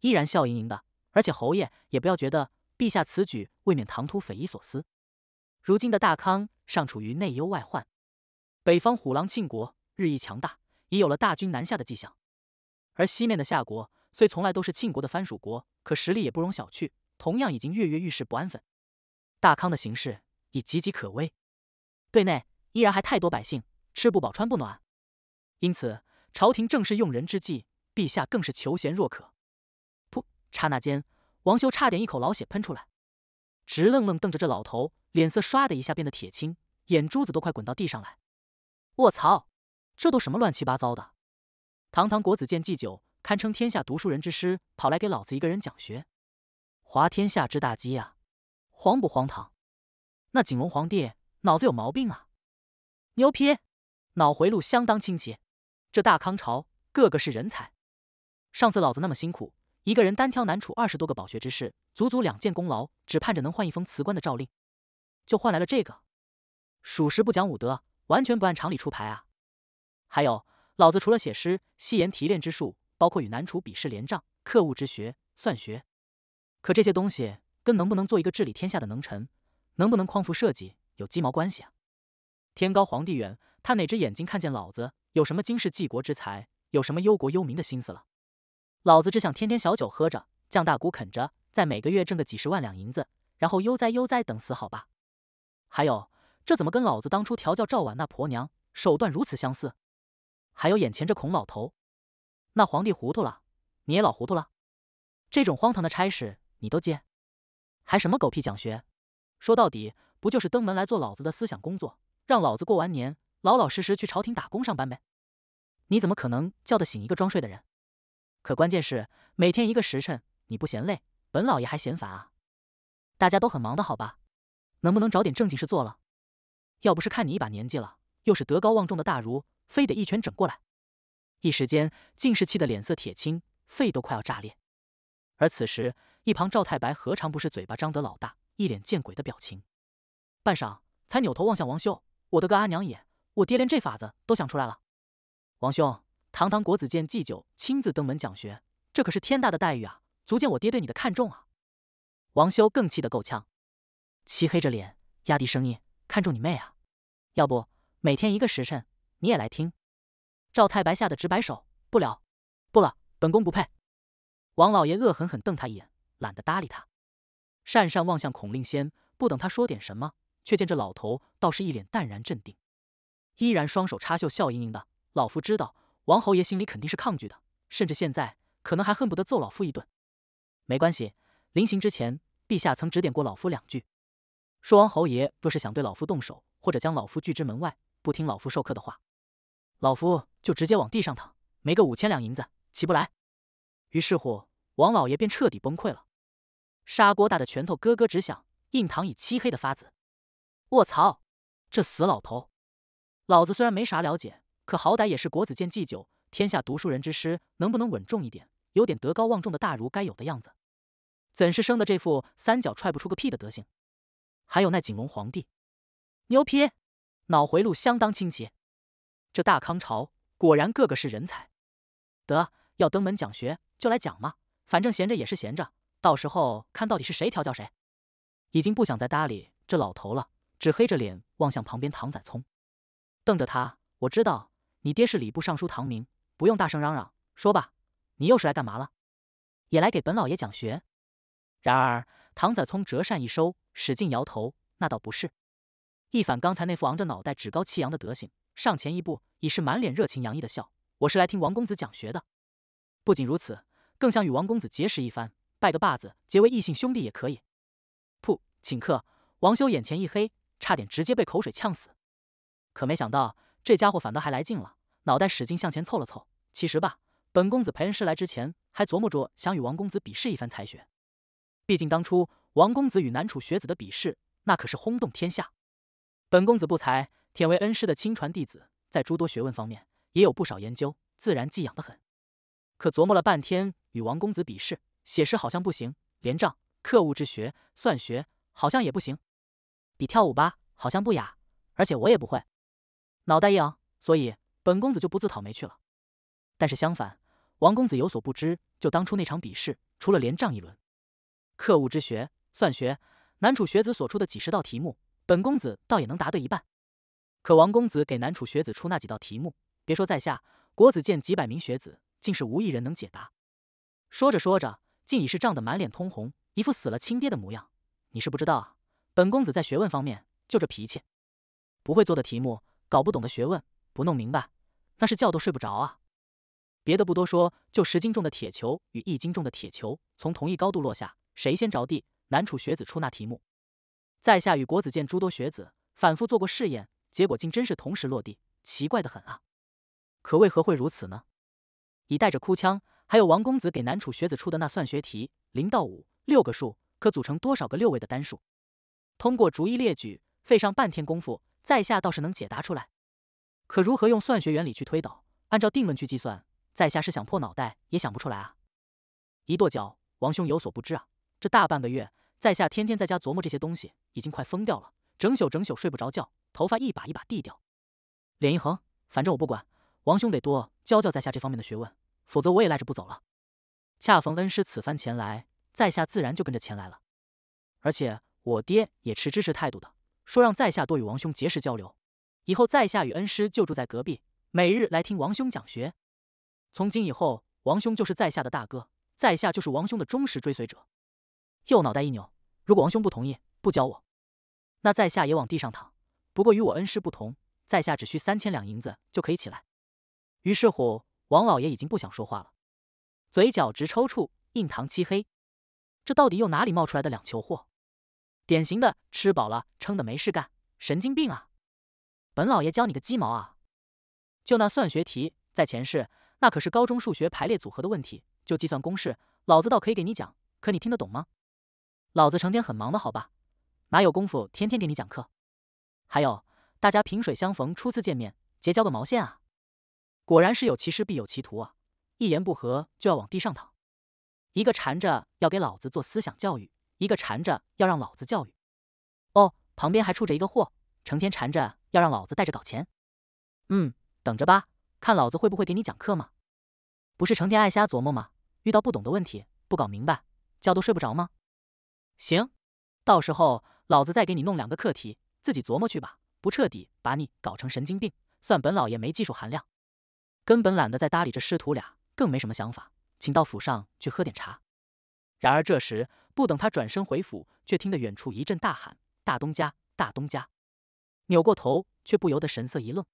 依然笑盈盈的，而且侯爷也不要觉得陛下此举未免唐突、匪夷所思。如今的大康尚处于内忧外患，北方虎狼庆国日益强大，已有了大军南下的迹象；而西面的夏国虽从来都是庆国的藩属国，可实力也不容小觑，同样已经跃跃欲试、不安分。大康的形势已岌岌可危，对内依然还太多百姓吃不饱穿不暖，因此朝廷正是用人之际，陛下更是求贤若渴。噗！刹那间，王修差点一口老血喷出来，直愣愣瞪着这老头。脸色唰的一下变得铁青，眼珠子都快滚到地上来。我操，这都什么乱七八糟的！堂堂国子监祭酒，堪称天下读书人之师，跑来给老子一个人讲学，滑天下之大稽呀！荒不荒唐？那景龙皇帝脑子有毛病啊！牛皮，脑回路相当清奇。这大康朝个个是人才。上次老子那么辛苦，一个人单挑南楚二十多个饱学之士，足足两件功劳，只盼着能换一封辞官的诏令。就换来了这个，属实不讲武德，完全不按常理出牌啊！还有，老子除了写诗、戏言、提炼之术，包括与南楚比试连仗、刻物之学、算学，可这些东西跟能不能做一个治理天下的能臣，能不能匡扶社稷，有鸡毛关系啊？天高皇帝远，他哪只眼睛看见老子有什么经世济国之才，有什么忧国忧民的心思了？老子只想天天小酒喝着，酱大骨啃着，在每个月挣个几十万两银子，然后悠哉悠哉等死，好吧？还有，这怎么跟老子当初调教赵婉那婆娘手段如此相似？还有眼前这孔老头，那皇帝糊涂了，你也老糊涂了。这种荒唐的差事你都接，还什么狗屁讲学？说到底，不就是登门来做老子的思想工作，让老子过完年老老实实去朝廷打工上班呗？你怎么可能叫得醒一个装睡的人？可关键是每天一个时辰，你不嫌累，本老爷还嫌烦啊！大家都很忙的好吧？能不能找点正经事做了？要不是看你一把年纪了，又是德高望重的大儒，非得一拳整过来。一时间，竟是气得脸色铁青，肺都快要炸裂。而此时，一旁赵太白何尝不是嘴巴张得老大，一脸见鬼的表情？半晌，才扭头望向王修：“我的个阿娘也，我爹连这法子都想出来了。”王兄，堂堂国子监祭酒亲自登门讲学，这可是天大的待遇啊！足见我爹对你的看重啊！王修更气得够呛。漆黑着脸，压低声音：“看中你妹啊！要不每天一个时辰，你也来听。”赵太白吓得直摆手：“不了，不了，本宫不配。”王老爷恶狠狠瞪他一眼，懒得搭理他。讪讪望向孔令仙，不等他说点什么，却见这老头倒是一脸淡然镇定，依然双手插袖，笑盈盈的。老夫知道王侯爷心里肯定是抗拒的，甚至现在可能还恨不得揍老夫一顿。没关系，临行之前，陛下曾指点过老夫两句。说王侯爷若是想对老夫动手，或者将老夫拒之门外，不听老夫授课的话，老夫就直接往地上躺，没个五千两银子起不来。于是乎，王老爷便彻底崩溃了，砂锅大的拳头咯咯直响，印堂已漆黑的发紫。我操！这死老头，老子虽然没啥了解，可好歹也是国子监祭酒，天下读书人之师，能不能稳重一点，有点德高望重的大儒该有的样子？怎是生的这副三脚踹不出个屁的德行？还有那景龙皇帝，牛皮，脑回路相当清奇。这大康朝果然个个是人才，得要登门讲学就来讲嘛，反正闲着也是闲着，到时候看到底是谁调教谁。已经不想再搭理这老头了，只黑着脸望向旁边唐宰聪，瞪着他。我知道你爹是礼部尚书唐明，不用大声嚷嚷，说吧，你又是来干嘛了？也来给本老爷讲学？然而。唐宰聪折扇一收，使劲摇头：“那倒不是。”一反刚才那副昂着脑袋、趾高气扬的德行，上前一步，已是满脸热情洋溢的笑：“我是来听王公子讲学的。不仅如此，更想与王公子结识一番，拜个把子，结为异姓兄弟也可以。”噗！请客！王修眼前一黑，差点直接被口水呛死。可没想到，这家伙反倒还来劲了，脑袋使劲向前凑了凑。其实吧，本公子陪恩师来之前，还琢磨着想与王公子比试一番才学。毕竟当初王公子与南楚学子的比试，那可是轰动天下。本公子不才，忝为恩师的亲传弟子，在诸多学问方面也有不少研究，自然寄养的很。可琢磨了半天，与王公子比试写诗好像不行，连账、刻物之学、算学好像也不行。比跳舞吧，好像不雅，而且我也不会。脑袋一昂，所以本公子就不自讨没趣了。但是相反，王公子有所不知，就当初那场比试，除了连账一轮。刻物之学，算学。南楚学子所出的几十道题目，本公子倒也能答对一半。可王公子给南楚学子出那几道题目，别说在下，国子监几百名学子，竟是无一人能解答。说着说着，竟已是涨得满脸通红，一副死了亲爹的模样。你是不知道，啊，本公子在学问方面就这脾气。不会做的题目，搞不懂的学问，不弄明白，那是觉都睡不着啊。别的不多说，就十斤重的铁球与一斤重的铁球，从同一高度落下。谁先着地？南楚学子出那题目，在下与国子监诸多学子反复做过试验，结果竟真是同时落地，奇怪的很啊！可为何会如此呢？已带着哭腔，还有王公子给南楚学子出的那算学题：零到五六个数可组成多少个六位的单数？通过逐一列举，费上半天功夫，在下倒是能解答出来。可如何用算学原理去推导，按照定论去计算，在下是想破脑袋也想不出来啊！一跺脚，王兄有所不知啊！这大半个月，在下天天在家琢磨这些东西，已经快疯掉了，整宿整宿睡不着觉，头发一把一把地掉，脸一横，反正我不管，王兄得多教教在下这方面的学问，否则我也赖着不走了。恰逢恩师此番前来，在下自然就跟着前来了，而且我爹也持支持态度的，说让在下多与王兄结识交流，以后在下与恩师就住在隔壁，每日来听王兄讲学。从今以后，王兄就是在下的大哥，在下就是王兄的忠实追随者。右脑袋一扭，如果王兄不同意，不教我，那在下也往地上躺。不过与我恩师不同，在下只需三千两银子就可以起来。于是乎，王老爷已经不想说话了，嘴角直抽搐，印堂漆黑。这到底又哪里冒出来的两球货？典型的吃饱了撑的没事干，神经病啊！本老爷教你个鸡毛啊！就那算学题，在前世那可是高中数学排列组合的问题，就计算公式，老子倒可以给你讲，可你听得懂吗？老子成天很忙的，好吧？哪有功夫天天给你讲课？还有，大家萍水相逢，初次见面，结交个毛线啊？果然是有其师必有其徒啊！一言不合就要往地上躺，一个缠着要给老子做思想教育，一个缠着要让老子教育。哦，旁边还处着一个货，成天缠着要让老子带着搞钱。嗯，等着吧，看老子会不会给你讲课吗？不是成天爱瞎琢磨吗？遇到不懂的问题不搞明白，觉都睡不着吗？行，到时候老子再给你弄两个课题，自己琢磨去吧。不彻底把你搞成神经病，算本老爷没技术含量。根本懒得再搭理这师徒俩，更没什么想法，请到府上去喝点茶。然而这时，不等他转身回府，却听得远处一阵大喊：“大东家，大东家！”扭过头，却不由得神色一愣。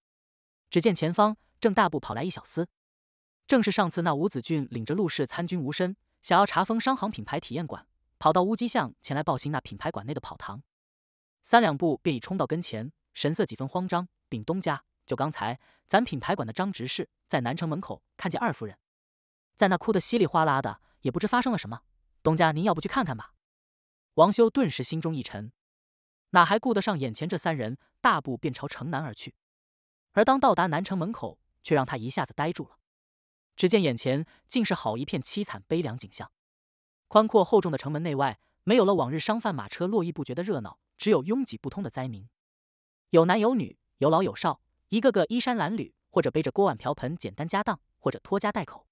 只见前方正大步跑来一小厮，正是上次那吴子俊领着陆氏参军吴深，想要查封商行品牌体验馆。跑到乌鸡巷前来报信，那品牌馆内的跑堂，三两步便已冲到跟前，神色几分慌张。禀东家，就刚才，咱品牌馆的张执事在南城门口看见二夫人，在那哭得稀里哗啦的，也不知发生了什么。东家，您要不去看看吧？王修顿时心中一沉，哪还顾得上眼前这三人，大步便朝城南而去。而当到达南城门口，却让他一下子呆住了。只见眼前竟是好一片凄惨悲凉景象。宽阔厚重的城门内外，没有了往日商贩马车络绎不绝的热闹，只有拥挤不通的灾民，有男有女，有老有少，一个个衣衫褴褛，或者背着锅碗瓢盆简单家当，或者拖家带口，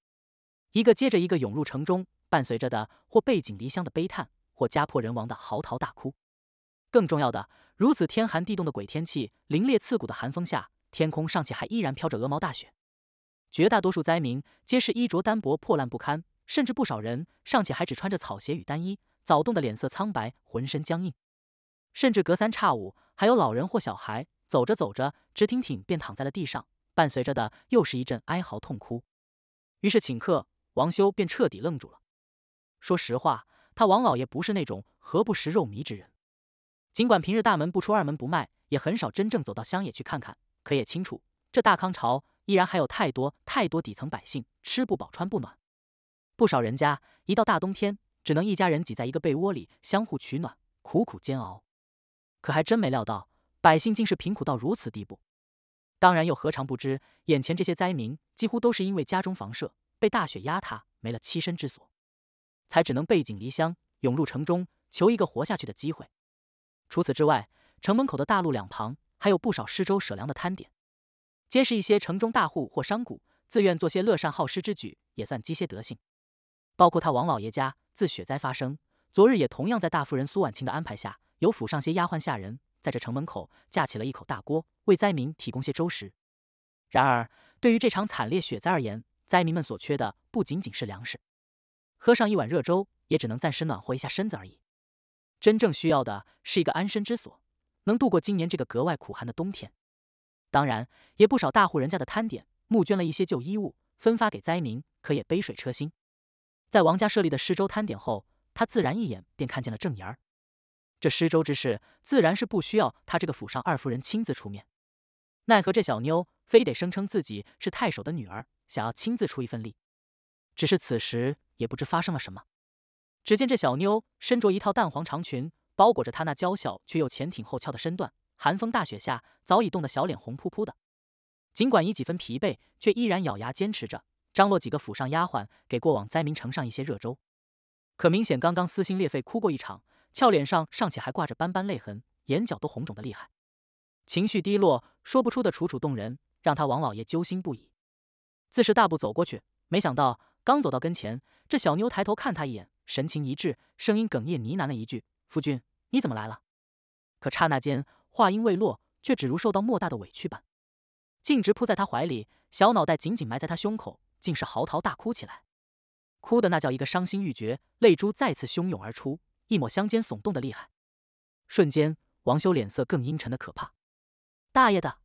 一个接着一个涌入城中，伴随着的或背井离乡的悲叹，或家破人亡的嚎啕大哭。更重要的，如此天寒地冻的鬼天气，凛冽刺骨的寒风下，天空尚且还依然飘着鹅毛大雪，绝大多数灾民皆是衣着单薄，破烂不堪。甚至不少人尚且还只穿着草鞋与单衣，早冻的脸色苍白，浑身僵硬。甚至隔三差五，还有老人或小孩走着走着，直挺挺便躺在了地上，伴随着的又是一阵哀嚎痛哭。于是顷刻，王修便彻底愣住了。说实话，他王老爷不是那种何不食肉糜之人，尽管平日大门不出二门不迈，也很少真正走到乡野去看看，可也清楚，这大康朝依然还有太多太多底层百姓吃不饱穿不暖。不少人家一到大冬天，只能一家人挤在一个被窝里相互取暖，苦苦煎熬。可还真没料到，百姓竟是贫苦到如此地步。当然，又何尝不知，眼前这些灾民几乎都是因为家中房舍被大雪压塌，没了栖身之所，才只能背井离乡，涌入城中求一个活下去的机会。除此之外，城门口的大路两旁还有不少施粥舍粮的摊点，皆是一些城中大户或商贾自愿做些乐善好施之举，也算积些德性。包括他王老爷家，自雪灾发生，昨日也同样在大夫人苏婉晴的安排下，由府上些丫鬟下人在这城门口架起了一口大锅，为灾民提供些粥食。然而，对于这场惨烈雪灾而言，灾民们所缺的不仅仅是粮食，喝上一碗热粥也只能暂时暖和一下身子而已。真正需要的是一个安身之所，能度过今年这个格外苦寒的冬天。当然，也不少大户人家的摊点募捐了一些旧衣物，分发给灾民，可也杯水车薪。在王家设立的施粥摊点后，他自然一眼便看见了郑妍儿。这施粥之事自然是不需要他这个府上二夫人亲自出面，奈何这小妞非得声称自己是太守的女儿，想要亲自出一份力。只是此时也不知发生了什么，只见这小妞身着一套淡黄长裙，包裹着她那娇小却又前挺后翘的身段，寒风大雪下早已冻得小脸红扑扑的，尽管已几分疲惫，却依然咬牙坚持着。张罗几个府上丫鬟给过往灾民盛上一些热粥，可明显刚刚撕心裂肺哭过一场，俏脸上尚且还挂着斑斑泪痕，眼角都红肿的厉害，情绪低落，说不出的楚楚动人，让他王老爷揪心不已。自是大步走过去，没想到刚走到跟前，这小妞抬头看他一眼，神情一滞，声音哽咽呢喃了一句：“夫君，你怎么来了？”可刹那间，话音未落，却只如受到莫大的委屈般，径直扑在他怀里，小脑袋紧紧埋在他胸口。竟是嚎啕大哭起来，哭的那叫一个伤心欲绝，泪珠再次汹涌而出，一抹香肩耸动的厉害。瞬间，王修脸色更阴沉的可怕。大爷的，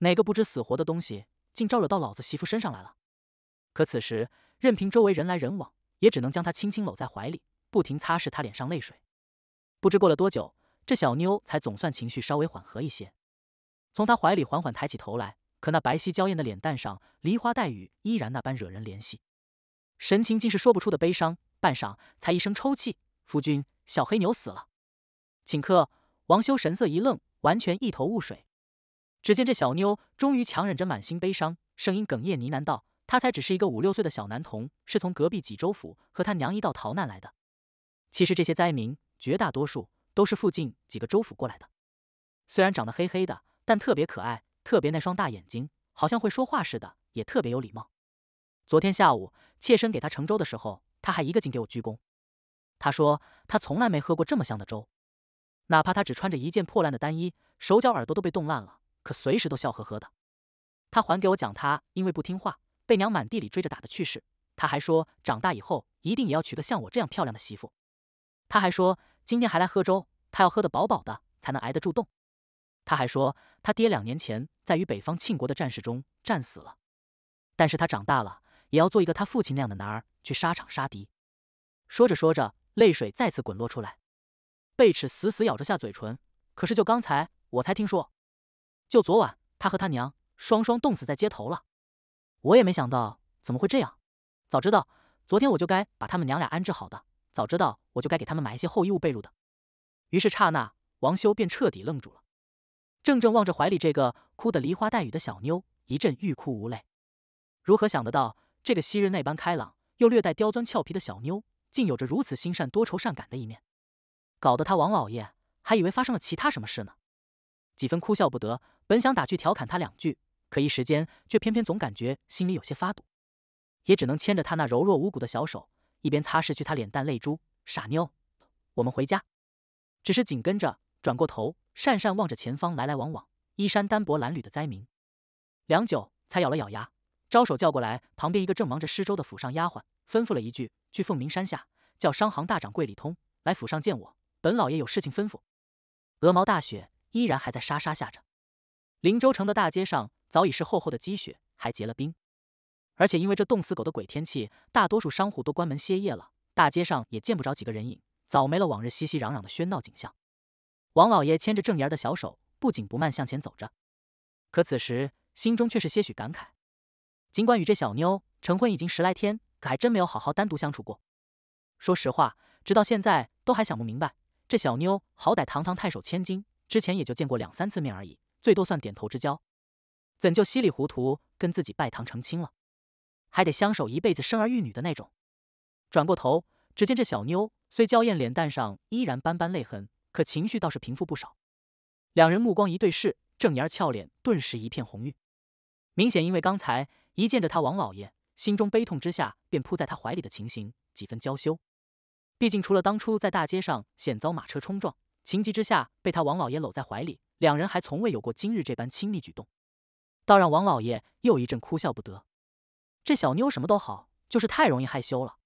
哪个不知死活的东西，竟招惹到老子媳妇身上来了？可此时，任凭周围人来人往，也只能将他轻轻搂在怀里，不停擦拭他脸上泪水。不知过了多久，这小妞才总算情绪稍微缓和一些，从他怀里缓缓抬起头来。可那白皙娇艳的脸蛋上，梨花带雨，依然那般惹人怜惜，神情竟是说不出的悲伤。半晌，才一声抽泣：“夫君，小黑牛死了。”顷刻，王修神色一愣，完全一头雾水。只见这小妞终于强忍着满心悲伤，声音哽咽呢喃道：“他才只是一个五六岁的小男童，是从隔壁济州府和他娘一道逃难来的。其实这些灾民，绝大多数都是附近几个州府过来的。虽然长得黑黑的，但特别可爱。”特别那双大眼睛，好像会说话似的，也特别有礼貌。昨天下午，妾身给他盛粥的时候，他还一个劲给我鞠躬。他说他从来没喝过这么香的粥，哪怕他只穿着一件破烂的单衣，手脚耳朵都被冻烂了，可随时都笑呵呵的。他还给我讲他因为不听话被娘满地里追着打的趣事。他还说长大以后一定也要娶个像我这样漂亮的媳妇。他还说今天还来喝粥，他要喝的饱饱的才能挨得住冻。他还说，他爹两年前在与北方庆国的战事中战死了，但是他长大了也要做一个他父亲那样的男儿，去沙场杀敌。说着说着，泪水再次滚落出来，贝齿死死咬着下嘴唇。可是就刚才，我才听说，就昨晚，他和他娘双双冻死在街头了。我也没想到怎么会这样，早知道昨天我就该把他们娘俩安置好的，早知道我就该给他们买一些厚衣物被褥的。于是刹那，王修便彻底愣住了。正正望着怀里这个哭得梨花带雨的小妞，一阵欲哭无泪。如何想得到，这个昔日那般开朗又略带刁钻俏皮的小妞，竟有着如此心善多愁善感的一面？搞得他王老爷还以为发生了其他什么事呢。几分哭笑不得，本想打趣调侃他两句，可一时间却偏偏总感觉心里有些发堵，也只能牵着他那柔弱无骨的小手，一边擦拭去他脸蛋泪珠。傻妞，我们回家。只是紧跟着。转过头，讪讪望着前方来来往往、衣衫单薄褴褛的灾民，良久才咬了咬牙，招手叫过来旁边一个正忙着施粥的府上丫鬟，吩咐了一句：“去凤鸣山下叫商行大掌柜李通来府上见我，本老爷有事情吩咐。”鹅毛大雪依然还在沙沙下着，林州城的大街上早已是厚厚的积雪，还结了冰，而且因为这冻死狗的鬼天气，大多数商户都关门歇业了，大街上也见不着几个人影，早没了往日熙熙攘攘的喧闹景象。王老爷牵着郑妍儿的小手，不紧不慢向前走着，可此时心中却是些许感慨。尽管与这小妞成婚已经十来天，可还真没有好好单独相处过。说实话，直到现在都还想不明白，这小妞好歹堂堂太守千金，之前也就见过两三次面而已，最多算点头之交，怎就稀里糊涂跟自己拜堂成亲了？还得相守一辈子、生儿育女的那种。转过头，只见这小妞虽娇艳，脸蛋上依然斑斑泪痕。可情绪倒是平复不少，两人目光一对视，郑妍儿俏脸顿时一片红晕，明显因为刚才一见着他王老爷，心中悲痛之下便扑在他怀里的情形，几分娇羞。毕竟除了当初在大街上险遭马车冲撞，情急之下被他王老爷搂在怀里，两人还从未有过今日这般亲密举动，倒让王老爷又一阵哭笑不得。这小妞什么都好，就是太容易害羞了。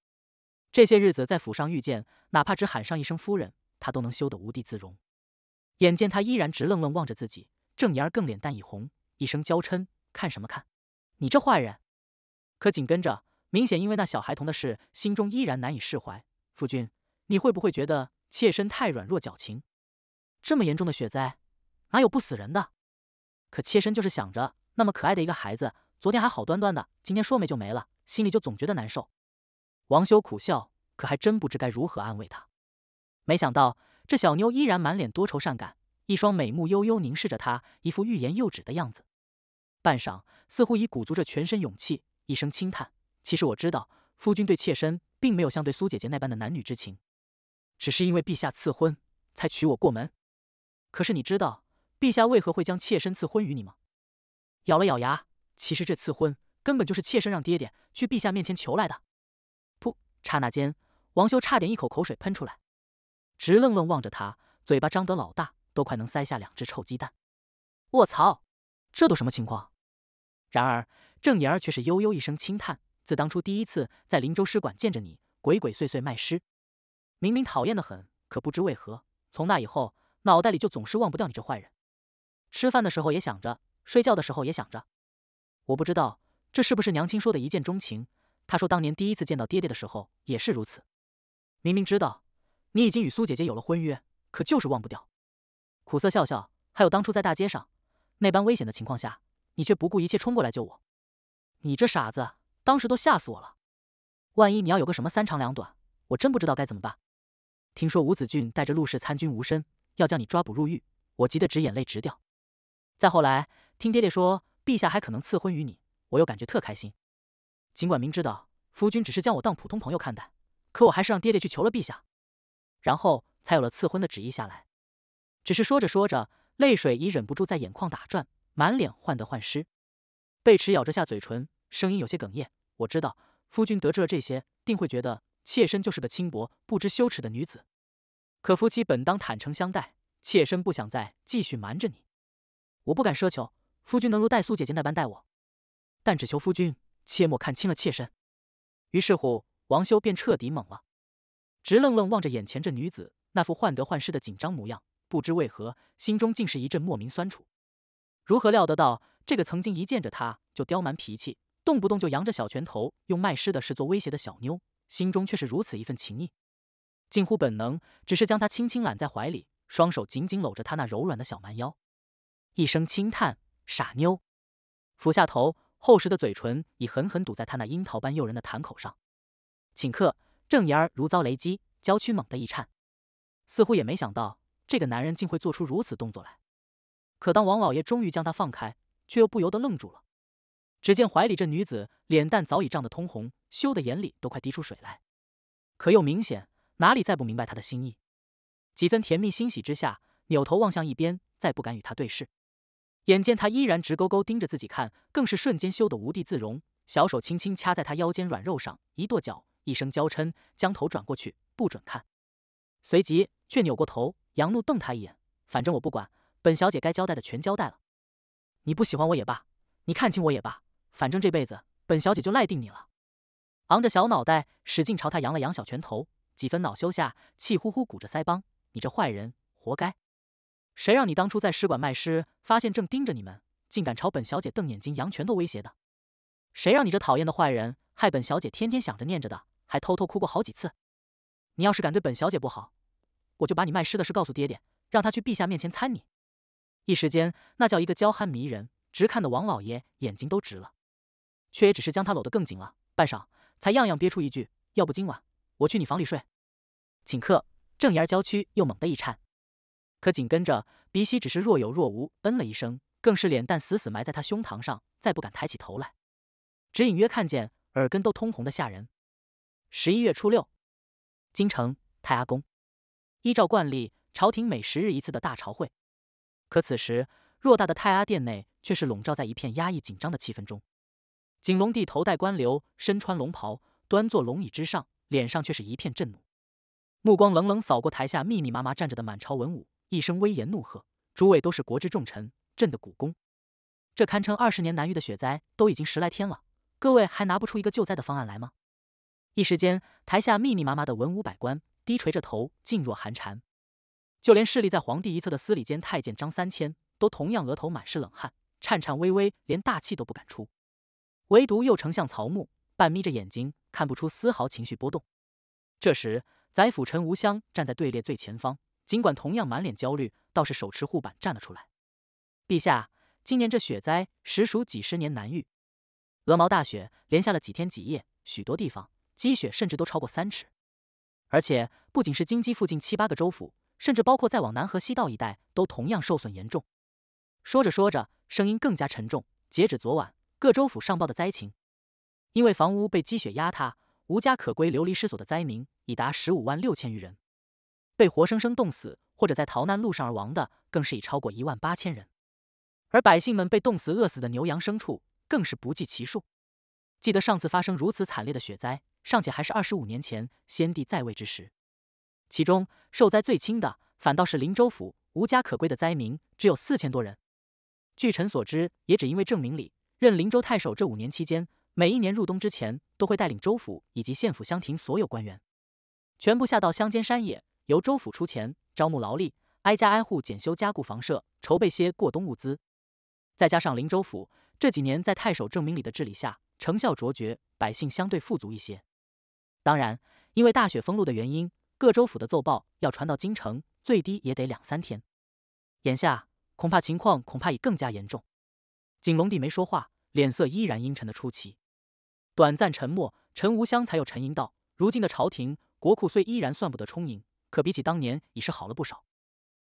这些日子在府上遇见，哪怕只喊上一声夫人。他都能羞得无地自容，眼见他依然直愣愣望着自己，郑妍儿更脸蛋一红，一声娇嗔：“看什么看？你这坏人！”可紧跟着，明显因为那小孩童的事，心中依然难以释怀。夫君，你会不会觉得妾身太软弱矫情？这么严重的雪灾，哪有不死人的？可妾身就是想着，那么可爱的一个孩子，昨天还好端端的，今天说没就没了，心里就总觉得难受。王修苦笑，可还真不知该如何安慰他。没想到这小妞依然满脸多愁善感，一双美目悠悠凝视着他，一副欲言又止的样子。半晌，似乎已鼓足着全身勇气，一声轻叹：“其实我知道，夫君对妾身并没有像对苏姐姐那般的男女之情，只是因为陛下赐婚才娶我过门。可是你知道陛下为何会将妾身赐婚于你吗？”咬了咬牙，其实这赐婚根本就是妾身让爹爹去陛下面前求来的。噗！刹那间，王修差点一口口水喷出来。直愣愣望着他，嘴巴张得老大，都快能塞下两只臭鸡蛋。卧槽，这都什么情况？然而郑妍儿却是悠悠一声轻叹：“自当初第一次在林州使馆见着你，鬼鬼祟祟卖诗，明明讨厌的很，可不知为何，从那以后，脑袋里就总是忘不掉你这坏人。吃饭的时候也想着，睡觉的时候也想着。我不知道这是不是娘亲说的一见钟情。她说当年第一次见到爹爹的时候也是如此。明明知道。”你已经与苏姐姐有了婚约，可就是忘不掉。苦涩笑笑，还有当初在大街上，那般危险的情况下，你却不顾一切冲过来救我，你这傻子，当时都吓死我了。万一你要有个什么三长两短，我真不知道该怎么办。听说吴子俊带着陆氏参军无身，要将你抓捕入狱，我急得直眼泪直掉。再后来，听爹爹说陛下还可能赐婚于你，我又感觉特开心。尽管明知道夫君只是将我当普通朋友看待，可我还是让爹爹去求了陛下。然后才有了赐婚的旨意下来。只是说着说着，泪水已忍不住在眼眶打转，满脸患得患失，贝齿咬着下嘴唇，声音有些哽咽。我知道，夫君得知了这些，定会觉得妾身就是个轻薄不知羞耻的女子。可夫妻本当坦诚相待，妾身不想再继续瞒着你。我不敢奢求夫君能如戴苏姐姐那般待我，但只求夫君切莫看清了妾身。于是乎，王修便彻底懵了。直愣愣望着眼前这女子那副患得患失的紧张模样，不知为何心中竟是一阵莫名酸楚。如何料得到，这个曾经一见着她就刁蛮脾气，动不动就扬着小拳头用卖诗的事做威胁的小妞，心中却是如此一份情谊。近乎本能，只是将她轻轻揽在怀里，双手紧紧搂着她那柔软的小蛮腰，一声轻叹：“傻妞。”俯下头，厚实的嘴唇已狠狠堵在她那樱桃般诱人的檀口上，顷刻。郑妍儿如遭雷击，娇躯猛地一颤，似乎也没想到这个男人竟会做出如此动作来。可当王老爷终于将他放开，却又不由得愣住了。只见怀里这女子脸蛋早已涨得通红，羞得眼里都快滴出水来，可又明显哪里再不明白他的心意，几分甜蜜欣喜之下，扭头望向一边，再不敢与他对视。眼见他依然直勾勾盯着自己看，更是瞬间羞得无地自容，小手轻轻掐在他腰间软肉上，一跺脚。一声娇嗔，将头转过去，不准看。随即却扭过头，杨怒瞪他一眼。反正我不管，本小姐该交代的全交代了。你不喜欢我也罢，你看轻我也罢，反正这辈子本小姐就赖定你了。昂着小脑袋，使劲朝他扬了扬小拳头，几分恼羞下，气呼呼鼓着腮帮：“你这坏人，活该！谁让你当初在使馆卖尸，发现正盯着你们，竟敢朝本小姐瞪眼睛、扬拳头威胁的？谁让你这讨厌的坏人，害本小姐天天想着念着的？”还偷偷哭过好几次，你要是敢对本小姐不好，我就把你卖尸的事告诉爹爹，让他去陛下面前参你。一时间那叫一个娇憨迷人，直看得王老爷眼睛都直了，却也只是将他搂得更紧了。半晌，才样样憋出一句：“要不今晚我去你房里睡。”顷刻，郑妍娇躯又猛地一颤，可紧跟着鼻息只是若有若无“嗯”了一声，更是脸蛋死死埋在他胸膛上，再不敢抬起头来，只隐约看见耳根都通红的吓人。十一月初六，京城泰阿宫，依照惯例，朝廷每十日一次的大朝会。可此时，偌大的泰阿殿内却是笼罩在一片压抑紧张的气氛中。景隆帝头戴官旒，身穿龙袍，端坐龙椅之上，脸上却是一片震怒，目光冷冷扫过台下密密麻麻站着的满朝文武，一声威严怒喝：“诸位都是国之重臣，朕的股肱。这堪称二十年难遇的雪灾，都已经十来天了，各位还拿不出一个救灾的方案来吗？”一时间，台下密密麻麻的文武百官低垂着头，静若寒蝉。就连侍立在皇帝一侧的司礼监太监张三千，都同样额头满是冷汗，颤颤巍巍，连大气都不敢出。唯独右丞相曹木半眯着眼睛，看不出丝毫情绪波动。这时，宰辅陈无香站在队列最前方，尽管同样满脸焦虑，倒是手持护板站了出来。陛下，今年这雪灾实属几十年难遇，鹅毛大雪连下了几天几夜，许多地方。积雪甚至都超过三尺，而且不仅是京畿附近七八个州府，甚至包括再往南和西道一带，都同样受损严重。说着说着，声音更加沉重。截止昨晚，各州府上报的灾情，因为房屋被积雪压塌，无家可归、流离失所的灾民已达十五万六千余人；被活生生冻死或者在逃难路上而亡的，更是已超过一万八千人。而百姓们被冻死、饿死的牛羊牲畜，更是不计其数。记得上次发生如此惨烈的雪灾。尚且还是二十五年前先帝在位之时，其中受灾最轻的，反倒是林州府无家可归的灾民只有四千多人。据臣所知，也只因为郑明礼任林州太守这五年期间，每一年入冬之前，都会带领州府以及县府乡亭所有官员，全部下到乡间山野，由州府出钱招募劳力，挨家挨户检修加固房舍，筹备些过冬物资。再加上林州府这几年在太守郑明礼的治理下成效卓绝，百姓相对富足一些。当然，因为大雪封路的原因，各州府的奏报要传到京城，最低也得两三天。眼下，恐怕情况恐怕已更加严重。景龙帝没说话，脸色依然阴沉的出奇。短暂沉默，陈无香才又沉吟道：“如今的朝廷国库虽依然算不得充盈，可比起当年已是好了不少。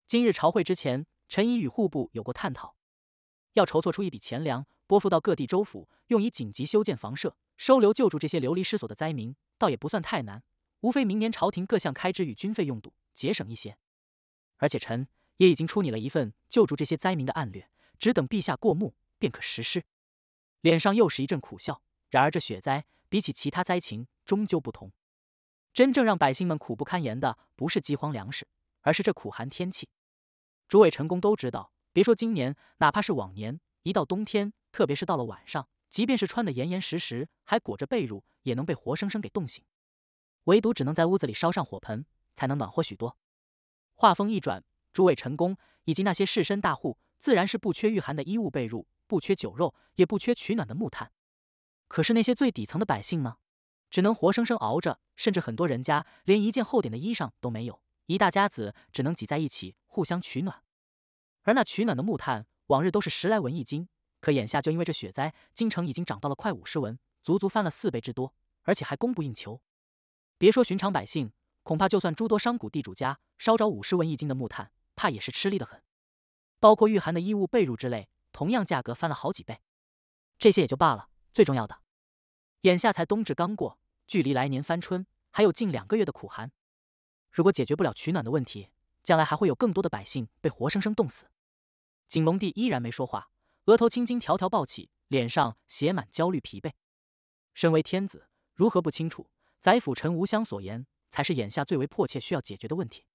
今日朝会之前，陈已与户部有过探讨，要筹措出一笔钱粮，拨付到各地州府，用以紧急修建房舍，收留救助这些流离失所的灾民。”倒也不算太难，无非明年朝廷各项开支与军费用度节省一些，而且臣也已经出拟了一份救助这些灾民的案略，只等陛下过目便可实施。脸上又是一阵苦笑。然而这雪灾比起其他灾情终究不同，真正让百姓们苦不堪言的不是饥荒粮食，而是这苦寒天气。诸位臣工都知道，别说今年，哪怕是往年，一到冬天，特别是到了晚上。即便是穿得严严实实，还裹着被褥，也能被活生生给冻醒。唯独只能在屋子里烧上火盆，才能暖和许多。话锋一转，诸位陈公以及那些士绅大户，自然是不缺御寒的衣物被褥，不缺酒肉，也不缺取暖的木炭。可是那些最底层的百姓呢？只能活生生熬着，甚至很多人家连一件厚点的衣裳都没有，一大家子只能挤在一起互相取暖。而那取暖的木炭，往日都是十来文一斤。可眼下就因为这雪灾，京城已经涨到了快五十文，足足翻了四倍之多，而且还供不应求。别说寻常百姓，恐怕就算诸多商贾地主家烧着五十文一斤的木炭，怕也是吃力的很。包括御寒的衣物被褥之类，同样价格翻了好几倍。这些也就罢了，最重要的，眼下才冬至刚过，距离来年翻春还有近两个月的苦寒，如果解决不了取暖的问题，将来还会有更多的百姓被活生生冻死。景龙帝依然没说话。额头青筋条条暴起，脸上写满焦虑疲惫。身为天子，如何不清楚？宰辅臣无襄所言，才是眼下最为迫切需要解决的问题。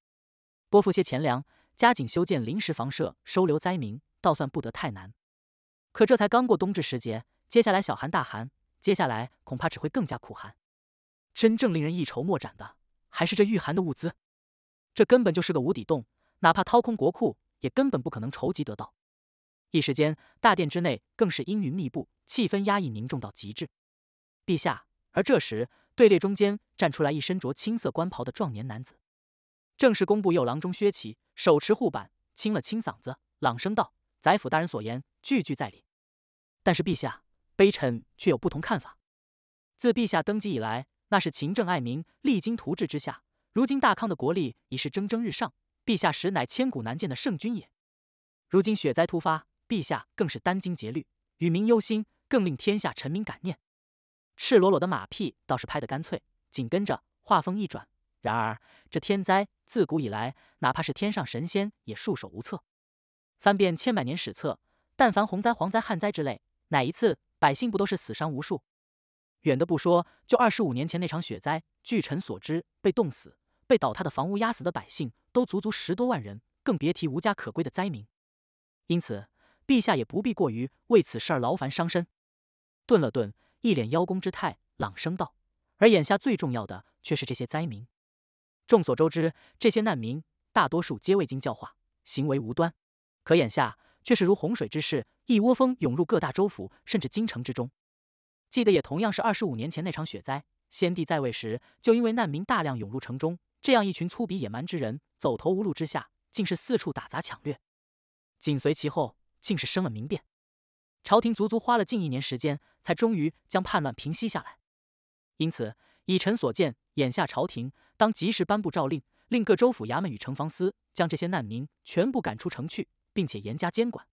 拨付些钱粮，加紧修建临时房舍，收留灾民，倒算不得太难。可这才刚过冬至时节，接下来小寒、大寒，接下来恐怕只会更加苦寒。真正令人一筹莫展的，还是这御寒的物资。这根本就是个无底洞，哪怕掏空国库，也根本不可能筹集得到。一时间，大殿之内更是阴云密布，气氛压抑凝重到极致。陛下，而这时，队列中间站出来一身着青色官袍的壮年男子，正是工部右郎中薛琪，手持护板，清了清嗓子，朗声道：“宰辅大人所言，句句在理。但是，陛下，卑臣却有不同看法。自陛下登基以来，那是勤政爱民、励精图治之下，如今大康的国力已是蒸蒸日上，陛下实乃千古难见的圣君也。如今雪灾突发。”陛下更是殚精竭虑，与民忧心，更令天下臣民感念。赤裸裸的马屁倒是拍得干脆，紧跟着画风一转。然而这天灾自古以来，哪怕是天上神仙也束手无策。翻遍千百年史册，但凡洪灾、蝗灾、旱灾之类，哪一次百姓不都是死伤无数？远的不说，就二十五年前那场雪灾，据臣所知，被冻死、被倒塌的房屋压死的百姓都足足十多万人，更别提无家可归的灾民。因此。陛下也不必过于为此事儿劳烦伤身。顿了顿，一脸邀功之态，朗声道：“而眼下最重要的却是这些灾民。众所周知，这些难民大多数皆未经教化，行为无端。可眼下却是如洪水之势，一窝蜂涌入各大州府，甚至京城之中。记得也同样是二十五年前那场雪灾，先帝在位时就因为难民大量涌入城中，这样一群粗鄙野蛮之人，走投无路之下，竟是四处打砸抢掠，紧随其后。”竟是生了民变，朝廷足足花了近一年时间，才终于将叛乱平息下来。因此，以臣所见，眼下朝廷当及时颁布诏令，令各州府衙门与城防司将这些难民全部赶出城去，并且严加监管。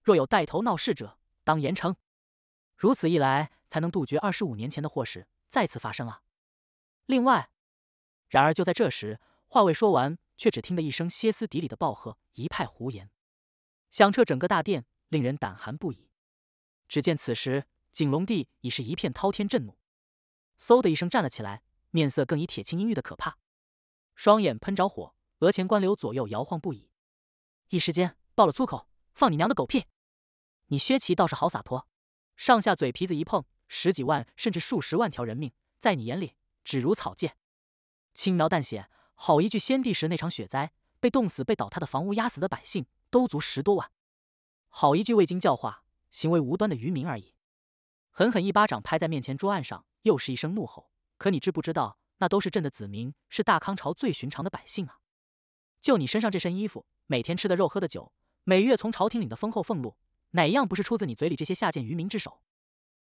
若有带头闹事者，当严惩。如此一来，才能杜绝二十五年前的祸事再次发生啊！另外，然而就在这时，话未说完，却只听得一声歇斯底里的暴喝：“一派胡言！”响彻整个大殿，令人胆寒不已。只见此时景龙帝已是一片滔天震怒，嗖的一声站了起来，面色更以铁青阴郁的可怕，双眼喷着火，额前官流左右摇晃不已。一时间爆了粗口：“放你娘的狗屁！你薛琪倒是好洒脱，上下嘴皮子一碰，十几万甚至数十万条人命，在你眼里只如草芥，轻描淡写。好一句先帝时那场雪灾，被冻死、被倒塌的房屋压死的百姓。”都足十多万，好一句未经教化、行为无端的愚民而已！狠狠一巴掌拍在面前桌案上，又是一声怒吼。可你知不知道，那都是朕的子民，是大康朝最寻常的百姓啊！就你身上这身衣服，每天吃的肉、喝的酒，每月从朝廷领的丰厚俸禄，哪一样不是出自你嘴里这些下贱愚民之手？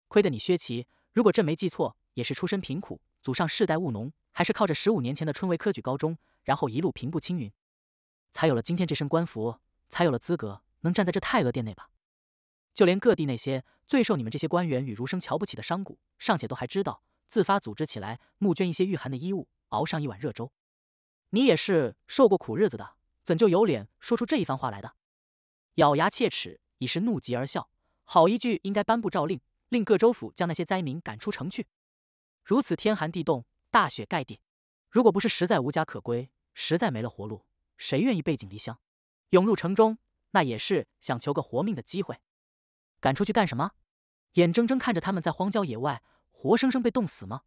亏得你薛琪，如果朕没记错，也是出身贫苦，祖上世代务农，还是靠着十五年前的春闱科举高中，然后一路平步青云，才有了今天这身官服。才有了资格能站在这太阿殿内吧？就连各地那些最受你们这些官员与儒生瞧不起的商贾，尚且都还知道自发组织起来募捐一些御寒的衣物，熬上一碗热粥。你也是受过苦日子的，怎就有脸说出这一番话来的？咬牙切齿，已是怒极而笑。好一句，应该颁布诏令，令各州府将那些灾民赶出城去。如此天寒地冻，大雪盖地，如果不是实在无家可归，实在没了活路，谁愿意背井离乡？涌入城中，那也是想求个活命的机会。赶出去干什么？眼睁睁看着他们在荒郊野外活生生被冻死吗？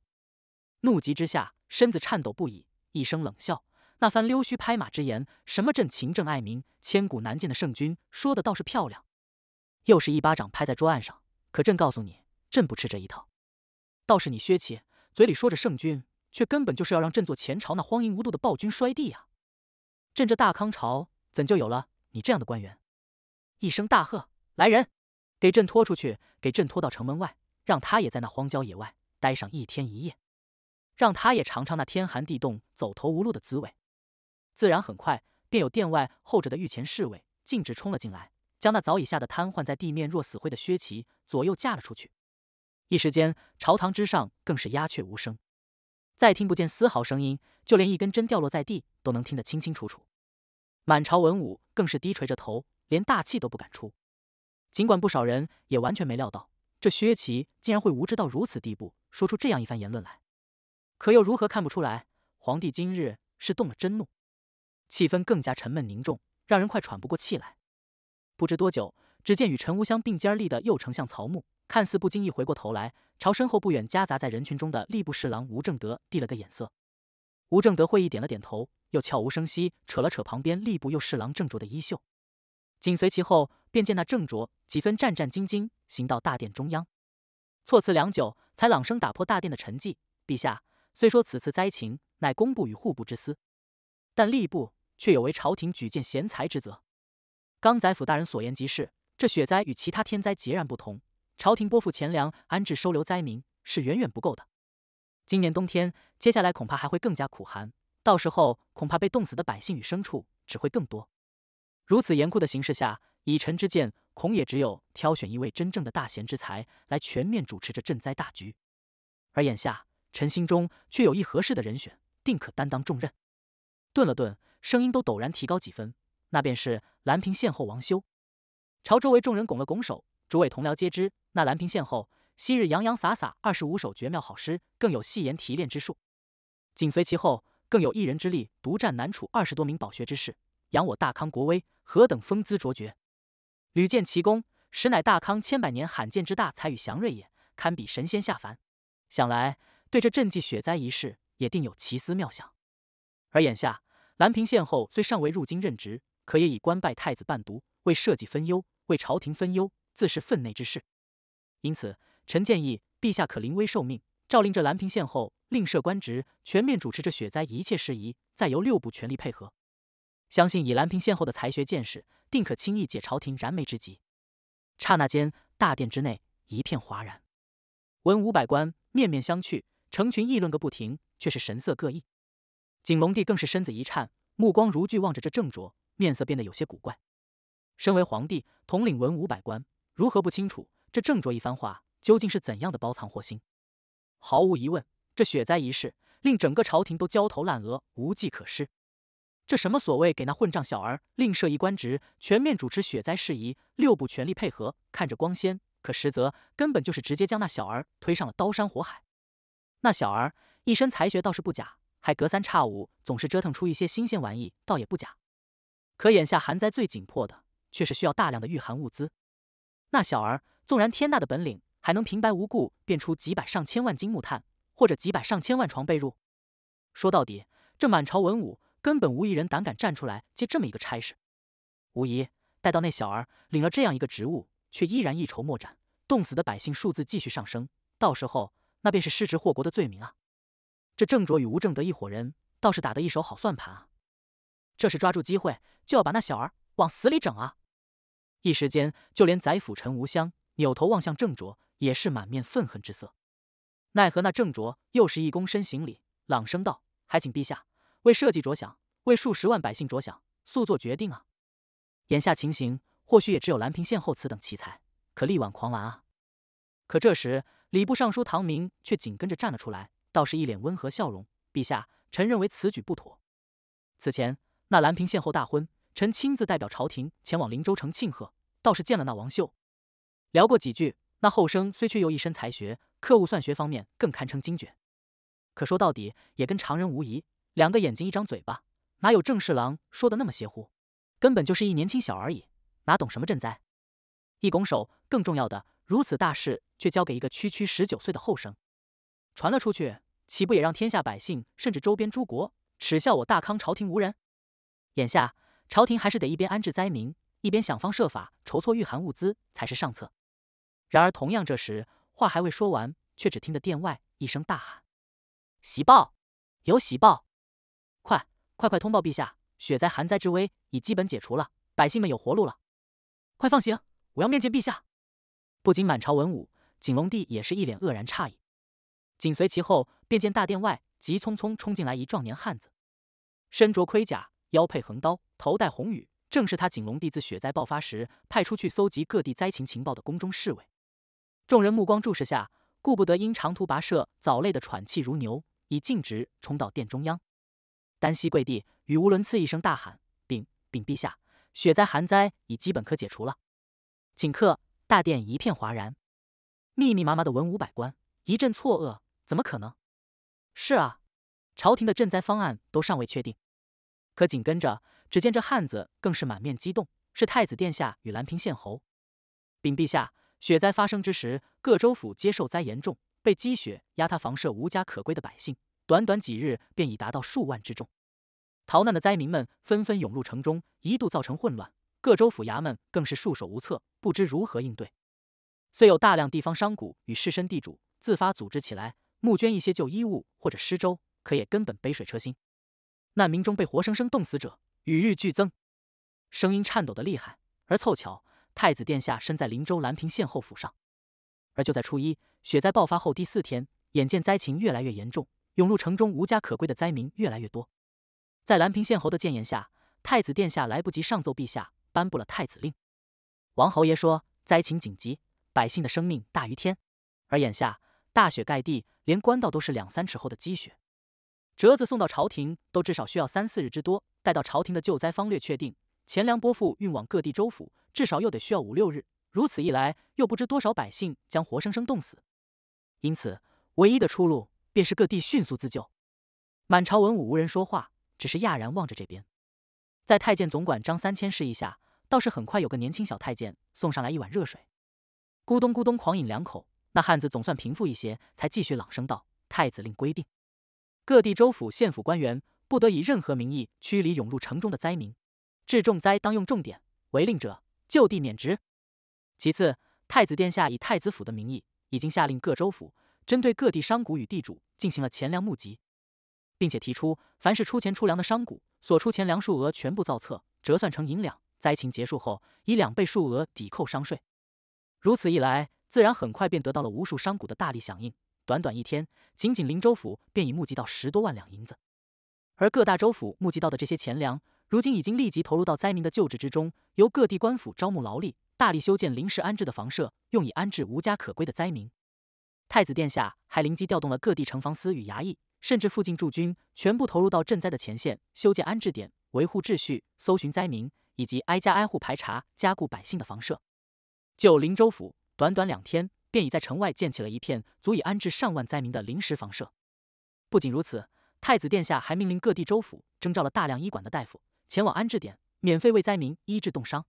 怒极之下，身子颤抖不已，一声冷笑，那番溜须拍马之言，什么“朕勤政爱民，千古难见的圣君”，说的倒是漂亮。又是一巴掌拍在桌案上，可朕告诉你，朕不吃这一套。倒是你薛齐，嘴里说着圣君，却根本就是要让朕做前朝那荒淫无度的暴君衰帝呀。朕这大康朝。怎就有了你这样的官员？一声大喝：“来人，给朕拖出去，给朕拖到城门外，让他也在那荒郊野外待上一天一夜，让他也尝尝那天寒地冻、走投无路的滋味。”自然很快便有殿外候着的御前侍卫径直冲了进来，将那早已吓得瘫痪在地面若死灰的薛琪左右架了出去。一时间，朝堂之上更是鸦雀无声，再听不见丝毫声音，就连一根针掉落在地都能听得清清楚楚。满朝文武更是低垂着头，连大气都不敢出。尽管不少人也完全没料到，这薛琪竟然会无知到如此地步，说出这样一番言论来，可又如何看不出来？皇帝今日是动了真怒，气氛更加沉闷凝重，让人快喘不过气来。不知多久，只见与陈无香并肩立的右丞相曹木，看似不经意回过头来，朝身后不远夹杂在人群中的吏部侍郎吴正德递了个眼色。吴正德会意，点了点头。又悄无声息扯了扯旁边吏部右侍郎郑卓的衣袖，紧随其后，便见那郑卓几分战战兢兢行到大殿中央，措辞良久，才朗声打破大殿的沉寂：“陛下，虽说此次灾情乃工部与户部之私，但吏部却有为朝廷举荐贤才之责。刚宰府大人所言极是，这雪灾与其他天灾截然不同，朝廷拨付钱粮安置收留灾民是远远不够的。今年冬天，接下来恐怕还会更加苦寒。”到时候恐怕被冻死的百姓与牲畜只会更多。如此严酷的形势下，以臣之见，恐也只有挑选一位真正的大贤之才来全面主持这赈灾大局。而眼下，臣心中却有一合适的人选，定可担当重任。顿了顿，声音都陡然提高几分，那便是兰平县后王修。朝周围众人拱了拱手，诸位同僚皆知，那兰平县后昔日洋洋洒洒二十五首绝妙好诗，更有戏言提炼之术。紧随其后。更有一人之力独占南楚二十多名饱学之士，扬我大康国威，何等风姿卓绝，屡建奇功，实乃大康千百年罕见之大才与祥瑞也，堪比神仙下凡。想来对这赈济雪灾一事，也定有奇思妙想。而眼下兰平县后虽尚未入京任职，可也已官拜太子伴读，为社稷分忧，为朝廷分忧，自是分内之事。因此，臣建议陛下可临危受命，诏令这兰平县后。另设官职，全面主持着雪灾一切事宜，再由六部全力配合。相信以兰平县后的才学见识，定可轻易解朝廷燃眉之急。刹那间，大殿之内一片哗然，文武百官面面相觑，成群议论个不停，却是神色各异。景隆帝更是身子一颤，目光如炬望着这郑卓，面色变得有些古怪。身为皇帝，统领文武百官，如何不清楚这郑卓一番话究竟是怎样的包藏祸心？毫无疑问。这雪灾一事，令整个朝廷都焦头烂额，无计可施。这什么所谓给那混账小儿另设一官职，全面主持雪灾事宜，六部全力配合，看着光鲜，可实则根本就是直接将那小儿推上了刀山火海。那小儿一身才学倒是不假，还隔三差五总是折腾出一些新鲜玩意，倒也不假。可眼下寒灾最紧迫的，却是需要大量的御寒物资。那小儿纵然天大的本领，还能平白无故变出几百上千万斤木炭？或者几百上千万床被褥，说到底，这满朝文武根本无一人胆敢站出来接这么一个差事。无疑，待到那小儿领了这样一个职务，却依然一筹莫展，冻死的百姓数字继续上升，到时候那便是失职祸国的罪名啊！这郑卓与吴正德一伙人倒是打得一手好算盘啊！这是抓住机会就要把那小儿往死里整啊！一时间，就连宰辅陈无香扭头望向郑卓，也是满面愤恨之色。奈何那郑卓又是一躬身行礼，朗声道：“还请陛下为社稷着想，为数十万百姓着想，速做决定啊！眼下情形，或许也只有兰平县后此等奇才，可力挽狂澜啊！”可这时，礼部尚书唐明却紧跟着站了出来，倒是一脸温和笑容：“陛下，臣认为此举不妥。此前那兰平县后大婚，臣亲自代表朝廷前往林州城庆贺，倒是见了那王秀，聊过几句。那后生虽却又一身才学。”刻误算学方面更堪称精绝，可说到底也跟常人无疑。两个眼睛一张嘴巴，哪有正侍郎说的那么邪乎？根本就是一年轻小而已，哪懂什么赈灾？一拱手，更重要的，如此大事却交给一个区区十九岁的后生，传了出去，岂不也让天下百姓甚至周边诸国耻笑我大康朝廷无人？眼下朝廷还是得一边安置灾民，一边想方设法筹措御寒物资才是上策。然而，同样这时。话还未说完，却只听得殿外一声大喊：“喜报，有喜报！快，快快通报陛下！雪灾、寒灾之危已基本解除了，百姓们有活路了！快放行，我要面见陛下！”不仅满朝文武，景隆帝也是一脸愕然诧异。紧随其后，便见大殿外急匆匆冲进来一壮年汉子，身着盔甲，腰佩横刀，头戴红羽，正是他景隆帝自雪灾爆发时派出去搜集各地灾情情报的宫中侍卫。众人目光注视下，顾不得因长途跋涉早累得喘气如牛，已径直冲到殿中央，单膝跪地，语无伦次一声大喊：“禀禀陛下，雪灾寒灾已基本可解除了。”顷刻，大殿一片哗然，密密麻麻的文武百官一阵错愕：“怎么可能？”“是啊，朝廷的赈灾方案都尚未确定。”可紧跟着，只见这汉子更是满面激动：“是太子殿下与兰平县侯，禀陛下。”雪灾发生之时，各州府皆受灾严重，被积雪压塌房舍、无家可归的百姓，短短几日便已达到数万之众。逃难的灾民们纷纷涌入城中，一度造成混乱。各州府衙门更是束手无策，不知如何应对。虽有大量地方商贾与士绅地主自发组织起来，募捐一些旧衣物或者施粥，可也根本杯水车薪。难民中被活生生冻死者与日俱增。声音颤抖的厉害，而凑巧。太子殿下身在林州兰平县后府上，而就在初一雪灾爆发后第四天，眼见灾情越来越严重，涌入城中无家可归的灾民越来越多。在兰平县侯的谏言下，太子殿下来不及上奏陛下，颁布了太子令。王侯爷说，灾情紧急，百姓的生命大于天。而眼下大雪盖地，连官道都是两三尺厚的积雪，折子送到朝廷都至少需要三四日之多，待到朝廷的救灾方略确定。钱粮拨付运往各地州府，至少又得需要五六日。如此一来，又不知多少百姓将活生生冻死。因此，唯一的出路便是各地迅速自救。满朝文武无人说话，只是讶然望着这边。在太监总管张三千示意下，倒是很快有个年轻小太监送上来一碗热水，咕咚咕咚狂饮两口，那汉子总算平复一些，才继续朗声道：“太子令规定，各地州府、县府官员不得以任何名义驱离涌入城中的灾民。”治重灾当用重点，违令者就地免职。其次，太子殿下以太子府的名义，已经下令各州府针对各地商贾与地主进行了钱粮募集，并且提出，凡是出钱出粮的商贾，所出钱粮数额全部造册折算成银两，灾情结束后以两倍数额抵扣商税。如此一来，自然很快便得到了无数商贾的大力响应。短短一天，仅仅林州府便已募集到十多万两银子，而各大州府募集到的这些钱粮。如今已经立即投入到灾民的救治之中，由各地官府招募劳力，大力修建临时安置的房舍，用以安置无家可归的灾民。太子殿下还临机调动了各地城防司与衙役，甚至附近驻军，全部投入到赈灾的前线，修建安置点，维护秩序，搜寻灾民，以及挨家挨户排查、加固百姓的房舍。就临州府，短短两天便已在城外建起了一片足以安置上万灾民的临时房舍。不仅如此，太子殿下还命令各地州府征召了大量医馆的大夫。前往安置点，免费为灾民医治冻伤。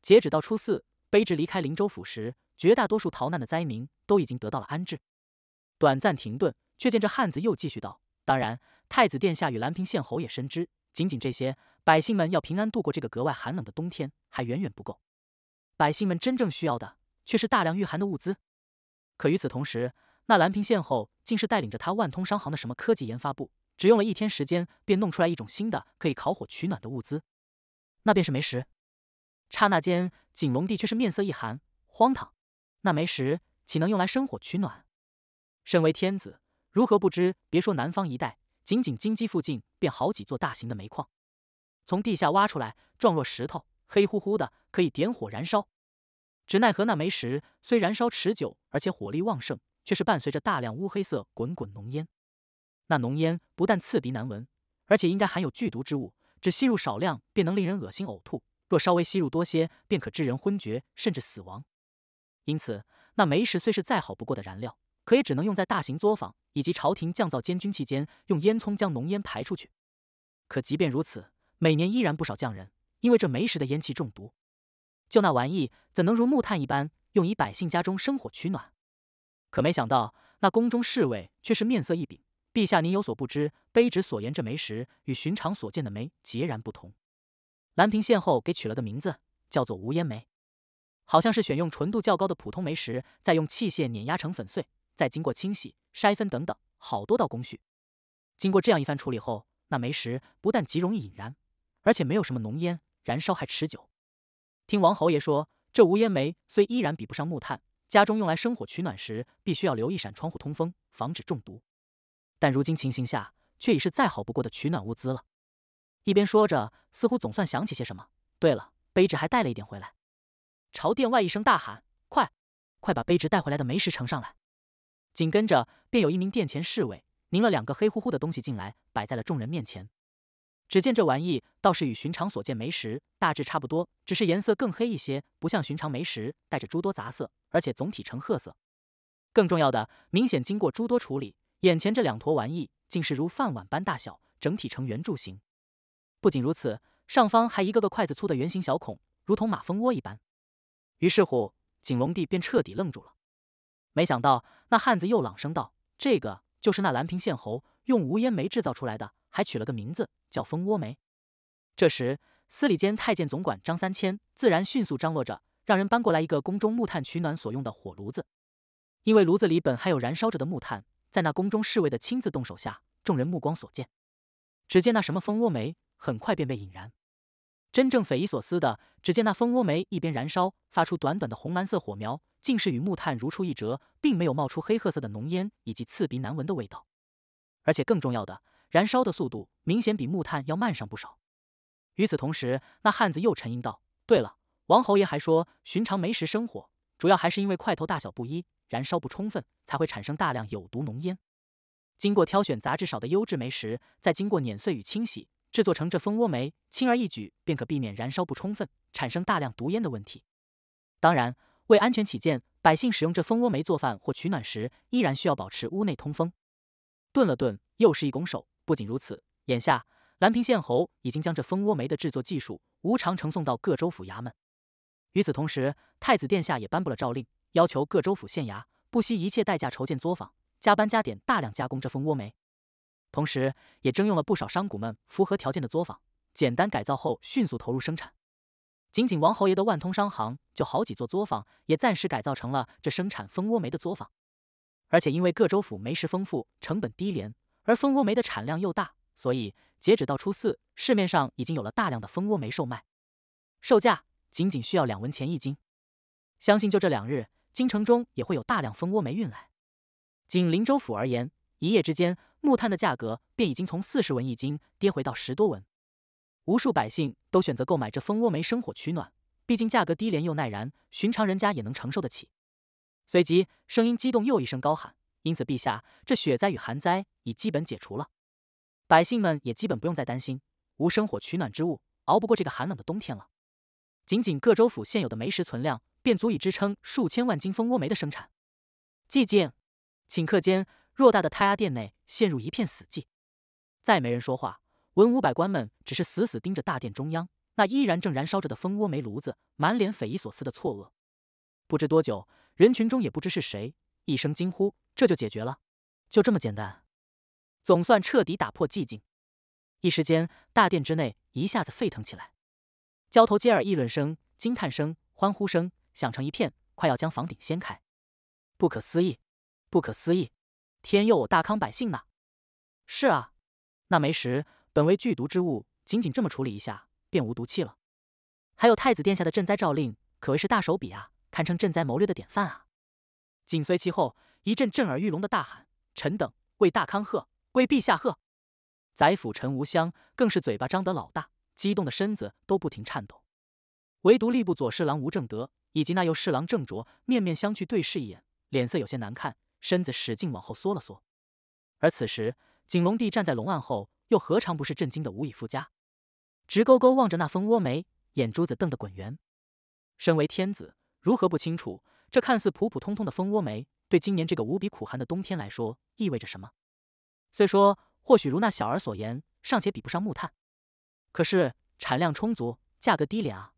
截止到初四，卑职离开林州府时，绝大多数逃难的灾民都已经得到了安置。短暂停顿，却见这汉子又继续道：“当然，太子殿下与兰平县侯也深知，仅仅这些，百姓们要平安度过这个格外寒冷的冬天还远远不够。百姓们真正需要的，却是大量御寒的物资。可与此同时，那兰平县侯竟是带领着他万通商行的什么科技研发部。”只用了一天时间，便弄出来一种新的可以烤火取暖的物资，那便是煤石。刹那间，景龙帝却是面色一寒：“荒唐！那煤石岂能用来生火取暖？身为天子，如何不知？别说南方一带，仅仅金鸡附近，便好几座大型的煤矿，从地下挖出来，状若石头，黑乎乎的，可以点火燃烧。只奈何那煤石虽燃烧持久，而且火力旺盛，却是伴随着大量乌黑色滚滚浓烟。”那浓烟不但刺鼻难闻，而且应该含有剧毒之物，只吸入少量便能令人恶心呕吐；若稍微吸入多些，便可致人昏厥，甚至死亡。因此，那煤石虽是再好不过的燃料，可也只能用在大型作坊以及朝廷降噪监军期间，用烟囱将浓烟排出去。可即便如此，每年依然不少匠人因为这煤石的烟气中毒。就那玩意，怎能如木炭一般，用以百姓家中生火取暖？可没想到，那宫中侍卫却是面色一凛。陛下，您有所不知，卑职所言这煤石与寻常所见的煤截然不同。兰平县后给取了个名字，叫做无烟煤。好像是选用纯度较高的普通煤石，再用器械碾压成粉碎，再经过清洗、筛分等等好多道工序。经过这样一番处理后，那煤石不但极容易引燃，而且没有什么浓烟，燃烧还持久。听王侯爷说，这无烟煤虽依然比不上木炭，家中用来生火取暖时，必须要留一扇窗户通风，防止中毒。但如今情形下，却已是再好不过的取暖物资了。一边说着，似乎总算想起些什么。对了，卑职还带了一点回来。朝殿外一声大喊：“快，快把卑职带回来的煤石呈上来！”紧跟着，便有一名殿前侍卫拧了两个黑乎乎的东西进来，摆在了众人面前。只见这玩意倒是与寻常所见煤石大致差不多，只是颜色更黑一些，不像寻常煤石带着诸多杂色，而且总体呈褐色。更重要的，明显经过诸多处理。眼前这两坨玩意竟是如饭碗般大小，整体呈圆柱形。不仅如此，上方还一个个筷子粗的圆形小孔，如同马蜂窝一般。于是乎，景龙帝便彻底愣住了。没想到那汉子又朗声道：“这个就是那蓝瓶县猴用无烟煤制造出来的，还取了个名字叫蜂窝煤。”这时，司礼监太监总管张三千自然迅速张罗着，让人搬过来一个宫中木炭取暖所用的火炉子，因为炉子里本还有燃烧着的木炭。在那宫中侍卫的亲自动手下，众人目光所见，只见那什么蜂窝煤很快便被引燃。真正匪夷所思的，只见那蜂窝煤一边燃烧，发出短短的红蓝色火苗，竟是与木炭如出一辙，并没有冒出黑褐色的浓烟以及刺鼻难闻的味道。而且更重要的，燃烧的速度明显比木炭要慢上不少。与此同时，那汉子又沉吟道：“对了，王侯爷还说，寻常煤石生火，主要还是因为块头大小不一。”燃烧不充分才会产生大量有毒浓烟。经过挑选杂质少的优质煤时，再经过碾碎与清洗，制作成这蜂窝煤，轻而易举便可避免燃烧不充分、产生大量毒烟的问题。当然，为安全起见，百姓使用这蜂窝煤做饭或取暖时，依然需要保持屋内通风。顿了顿，又是一拱手。不仅如此，眼下蓝平县侯已经将这蜂窝煤的制作技术无偿呈送到各州府衙门。与此同时，太子殿下也颁布了诏令。要求各州府县衙不惜一切代价筹建作坊，加班加点大量加工这蜂窝煤，同时也征用了不少商贾们符合条件的作坊，简单改造后迅速投入生产。仅仅王侯爷的万通商行就好几座作坊，也暂时改造成了这生产蜂窝煤的作坊。而且因为各州府煤石丰富，成本低廉，而蜂窝煤的产量又大，所以截止到初四，市面上已经有了大量的蜂窝煤售卖，售价仅仅需要两文钱一斤。相信就这两日。京城中也会有大量蜂窝煤运来。仅林州府而言，一夜之间，木炭的价格便已经从四十文一斤跌回到十多文。无数百姓都选择购买这蜂窝煤生火取暖，毕竟价格低廉又耐燃，寻常人家也能承受得起。随即，声音激动，又一声高喊：“因此，陛下，这雪灾与寒灾已基本解除了，百姓们也基本不用再担心无生火取暖之物，熬不过这个寒冷的冬天了。仅仅各州府现有的煤石存量。”便足以支撑数千万斤蜂窝煤的生产。寂静，顷刻间，偌大的太阿殿内陷入一片死寂，再没人说话。文武百官们只是死死盯着大殿中央那依然正燃烧着的蜂窝煤炉子，满脸匪夷所思的错愕。不知多久，人群中也不知是谁一声惊呼：“这就解决了，就这么简单！”总算彻底打破寂静。一时间，大殿之内一下子沸腾起来，交头接耳议论声、惊叹声、欢呼声。响成一片，快要将房顶掀开！不可思议，不可思议！天佑我大康百姓呐！是啊，那煤石本为剧毒之物，仅仅这么处理一下，便无毒气了。还有太子殿下的赈灾诏令，可谓是大手笔啊，堪称赈灾谋略的典范啊！紧随其后，一阵震耳欲聋的大喊：“臣等为大康贺，为陛下贺！”宰辅陈无香更是嘴巴张得老大，激动的身子都不停颤抖。唯独吏部左侍郎吴正德。以及那右侍郎郑卓面面相觑，对视一眼，脸色有些难看，身子使劲往后缩了缩。而此时，景龙帝站在龙案后，又何尝不是震惊的无以复加，直勾勾望着那蜂窝煤，眼珠子瞪得滚圆。身为天子，如何不清楚？这看似普普通通的蜂窝煤，对今年这个无比苦寒的冬天来说，意味着什么？虽说或许如那小儿所言，尚且比不上木炭，可是产量充足，价格低廉啊！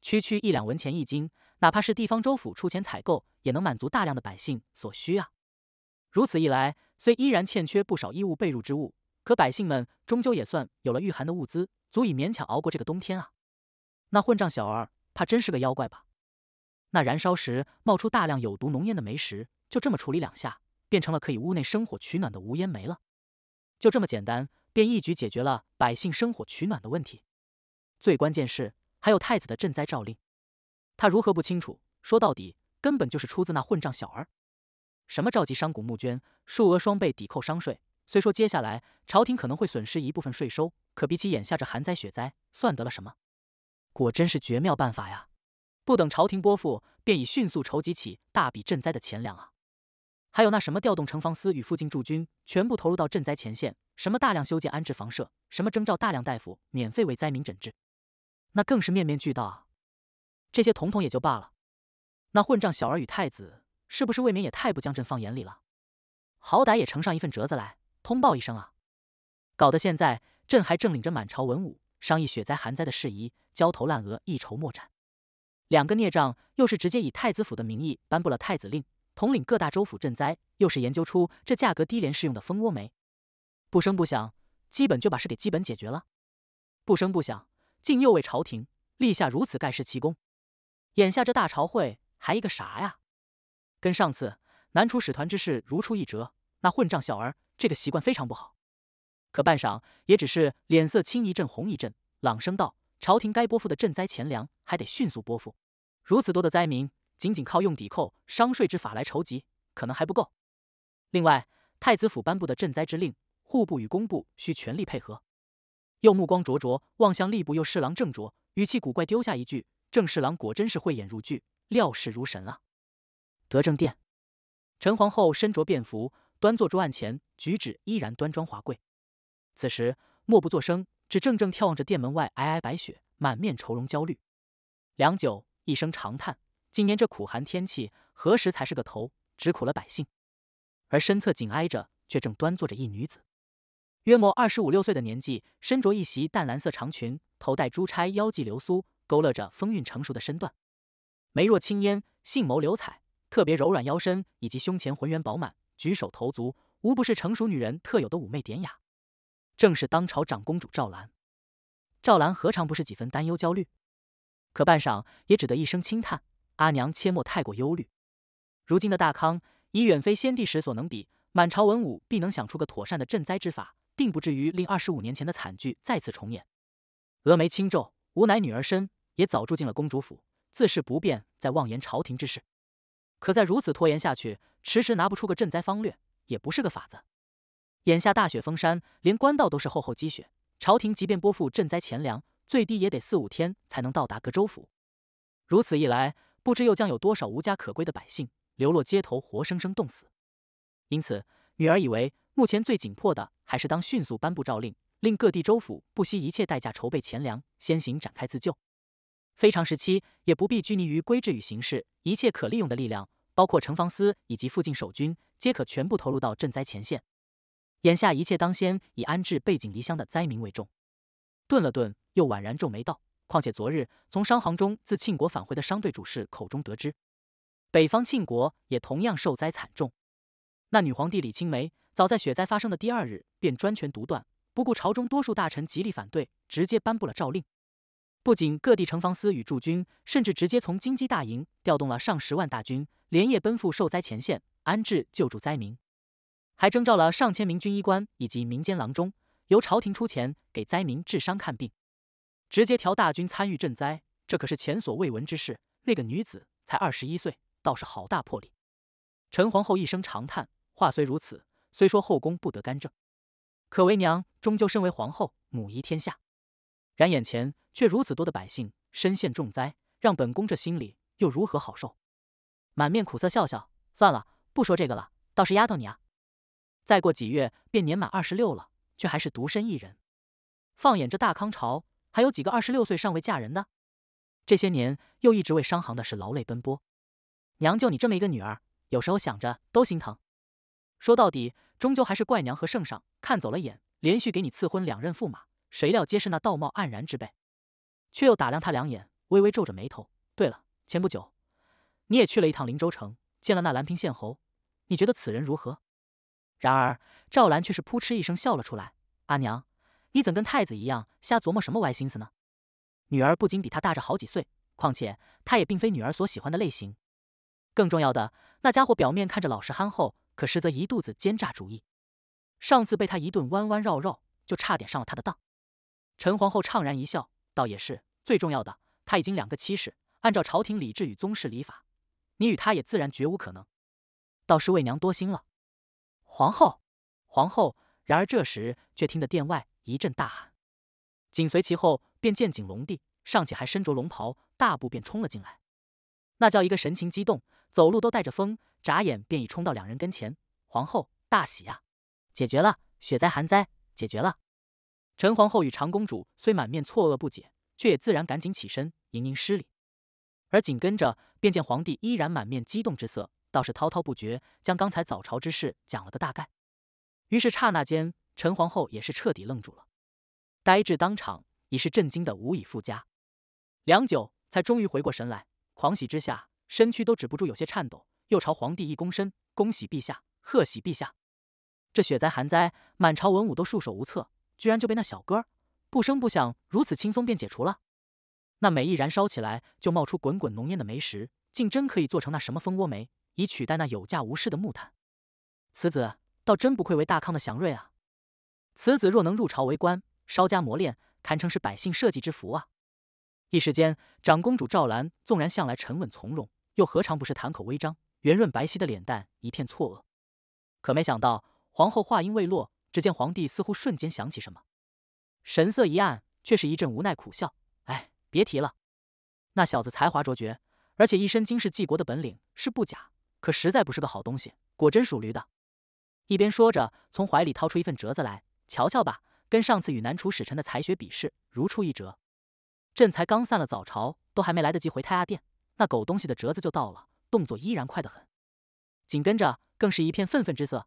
区区一两文钱一斤，哪怕是地方州府出钱采购，也能满足大量的百姓所需啊！如此一来，虽依然欠缺不少衣物被褥之物，可百姓们终究也算有了御寒的物资，足以勉强熬过这个冬天啊！那混账小儿，怕真是个妖怪吧？那燃烧时冒出大量有毒浓烟的煤石，就这么处理两下，变成了可以屋内生火取暖的无烟煤了。就这么简单，便一举解决了百姓生火取暖的问题。最关键是。还有太子的赈灾诏令，他如何不清楚？说到底，根本就是出自那混账小儿。什么召集商贾募捐，数额双倍抵扣商税。虽说接下来朝廷可能会损失一部分税收，可比起眼下这寒灾雪灾，算得了什么？果真是绝妙办法呀！不等朝廷拨付，便已迅速筹集起大笔赈灾的钱粮啊！还有那什么调动城防司与附近驻军，全部投入到赈灾前线。什么大量修建安置房舍，什么征召大量大夫免费为灾民诊治。那更是面面俱到啊！这些统统也就罢了，那混账小儿与太子，是不是未免也太不将朕放眼里了？好歹也呈上一份折子来通报一声啊！搞得现在朕还正领着满朝文武商议雪灾寒灾的事宜，焦头烂额，一筹莫展。两个孽障又是直接以太子府的名义颁布了太子令，统领各大州府赈灾，又是研究出这价格低廉适用的蜂窝煤，不声不响，基本就把事给基本解决了。不声不响。竟又为朝廷立下如此盖世奇功，眼下这大朝会还一个啥呀？跟上次南楚使团之事如出一辙。那混账小儿这个习惯非常不好。可半晌，也只是脸色青一阵红一阵，朗声道：“朝廷该拨付的赈灾钱粮还得迅速拨付。如此多的灾民，仅仅靠用抵扣商税之法来筹集，可能还不够。另外，太子府颁布的赈灾之令，户部与工部需全力配合。”又目光灼灼望向吏部右侍郎郑卓，语气古怪丢下一句：“郑侍郎果真是慧眼如炬，料事如神啊！”德政殿，陈皇后身着便服，端坐桌案前，举止依然端庄华贵。此时默不作声，只怔怔眺望着殿门外皑皑白雪，满面愁容焦虑。良久，一声长叹：“今年这苦寒天气何时才是个头？只苦了百姓。”而身侧紧挨着，却正端坐着一女子。约莫二十五六岁的年纪，身着一袭淡蓝色长裙，头戴珠钗，腰系流苏，勾勒着风韵成熟的身段。眉若轻烟，杏眸流彩，特别柔软腰身以及胸前浑圆饱满，举手投足无不是成熟女人特有的妩媚典雅。正是当朝长公主赵兰。赵兰何尝不是几分担忧焦虑？可半晌也只得一声轻叹：“阿娘，切莫太过忧虑。如今的大康已远非先帝时所能比，满朝文武必能想出个妥善的赈灾之法。”并不至于令二十五年前的惨剧再次重演。峨眉轻皱，吾乃女儿身，也早住进了公主府，自是不便再妄言朝廷之事。可再如此拖延下去，迟迟拿不出个赈灾方略，也不是个法子。眼下大雪封山，连官道都是厚厚积雪，朝廷即便拨付赈灾钱粮，最低也得四五天才能到达各州府。如此一来，不知又将有多少无家可归的百姓流落街头，活生生冻死。因此，女儿以为。目前最紧迫的还是当迅速颁布诏令，令各地州府不惜一切代价筹备钱粮，先行展开自救。非常时期也不必拘泥于规制与形式，一切可利用的力量，包括城防司以及附近守军，皆可全部投入到赈灾前线。眼下一切当先以安置背井离乡的灾民为重。顿了顿，又宛然皱眉道：“况且昨日从商行中自庆国返回的商队主事口中得知，北方庆国也同样受灾惨重。那女皇帝李青梅。”早在雪灾发生的第二日，便专权独断，不顾朝中多数大臣极力反对，直接颁布了诏令。不仅各地城防司与驻军，甚至直接从金鸡大营调动了上十万大军，连夜奔赴受灾前线，安置救助灾民，还征召了上千名军医官以及民间郎中，由朝廷出钱给灾民治伤看病。直接调大军参与赈灾，这可是前所未闻之事。那个女子才二十一岁，倒是好大魄力。陈皇后一声长叹，话虽如此。虽说后宫不得干政，可为娘终究身为皇后，母仪天下。然眼前却如此多的百姓身陷重灾，让本宫这心里又如何好受？满面苦涩，笑笑。算了，不说这个了。倒是丫头你啊，再过几月便年满二十六了，却还是独身一人。放眼这大康朝，还有几个二十六岁尚未嫁人的？这些年又一直为商行的事劳累奔波。娘就你这么一个女儿，有时候想着都心疼。说到底，终究还是怪娘和圣上看走了眼，连续给你赐婚两任驸马，谁料皆是那道貌岸然之辈。却又打量他两眼，微微皱着眉头。对了，前不久你也去了一趟灵州城，见了那蓝平县侯，你觉得此人如何？然而赵兰却是扑哧一声笑了出来：“阿娘，你怎跟太子一样，瞎琢磨什么歪心思呢？女儿不仅比他大着好几岁，况且他也并非女儿所喜欢的类型。更重要的，那家伙表面看着老实憨厚。”可实则一肚子奸诈主意，上次被他一顿弯弯绕绕，就差点上了他的当。陈皇后怅然一笑，倒也是最重要的。他已经两个妻室，按照朝廷礼制与宗室礼法，你与他也自然绝无可能。倒是为娘多心了。皇后，皇后！然而这时却听得殿外一阵大喊，紧随其后便见景龙帝尚且还身着龙袍，大步便冲了进来，那叫一个神情激动，走路都带着风。眨眼便已冲到两人跟前，皇后大喜呀！解决了雪灾寒灾，解决了。陈皇后与长公主虽满面错愕不解，却也自然赶紧起身，盈盈施礼。而紧跟着，便见皇帝依然满面激动之色，倒是滔滔不绝，将刚才早朝之事讲了个大概。于是刹那间，陈皇后也是彻底愣住了，呆滞当场，已是震惊的无以复加。良久，才终于回过神来，狂喜之下，身躯都止不住有些颤抖。又朝皇帝一躬身，恭喜陛下，贺喜陛下！这雪灾寒灾，满朝文武都束手无策，居然就被那小哥不声不响，如此轻松便解除了。那煤一燃烧起来，就冒出滚滚浓烟的煤石，竟真可以做成那什么蜂窝煤，以取代那有价无市的木炭。此子倒真不愧为大康的祥瑞啊！此子若能入朝为官，稍加磨练，堪称是百姓社稷之福啊！一时间，长公主赵兰纵然向来沉稳从容，又何尝不是谈口微张？圆润白皙的脸蛋一片错愕，可没想到皇后话音未落，只见皇帝似乎瞬间想起什么，神色一暗，却是一阵无奈苦笑：“哎，别提了，那小子才华卓绝，而且一身经世济国的本领是不假，可实在不是个好东西，果真属驴的。”一边说着，从怀里掏出一份折子来：“瞧瞧吧，跟上次与南楚使臣的才学比试如出一辙。朕才刚散了早朝，都还没来得及回太阿殿，那狗东西的折子就到了。”动作依然快得很，紧跟着更是一片愤愤之色。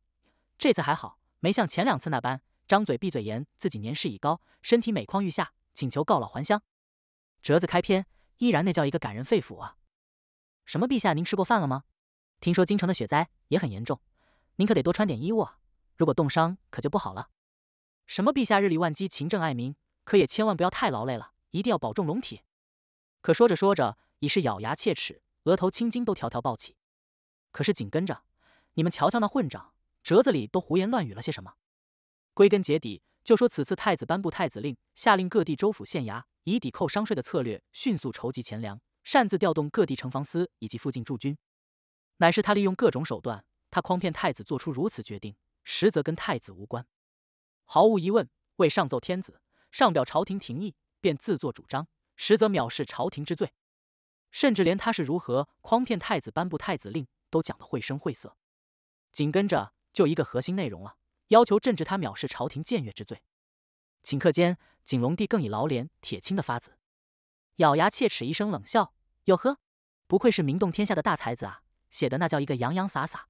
这次还好，没像前两次那般张嘴闭嘴言自己年事已高，身体每况愈下，请求告老还乡。折子开篇依然那叫一个感人肺腑啊！什么陛下您吃过饭了吗？听说京城的雪灾也很严重，您可得多穿点衣物啊！如果冻伤可就不好了。什么陛下日理万机，勤政爱民，可也千万不要太劳累了，一定要保重龙体。可说着说着，已是咬牙切齿。额头青筋都条条暴起，可是紧跟着，你们瞧瞧那混账折子里都胡言乱语了些什么？归根结底，就说此次太子颁布太子令，下令各地州府县衙以抵扣商税的策略，迅速筹集钱粮，擅自调动各地城防司以及附近驻军，乃是他利用各种手段，他诓骗太子做出如此决定，实则跟太子无关。毫无疑问，为上奏天子，上表朝廷廷议，便自作主张，实则藐视朝廷之罪。甚至连他是如何诓骗太子、颁布太子令，都讲得绘声绘色。紧跟着就一个核心内容了，要求朕治他藐视朝廷僭越之罪。顷刻间，景隆帝更以老脸铁青的发紫，咬牙切齿一声冷笑：“哟呵，不愧是名动天下的大才子啊！写的那叫一个洋洋洒洒，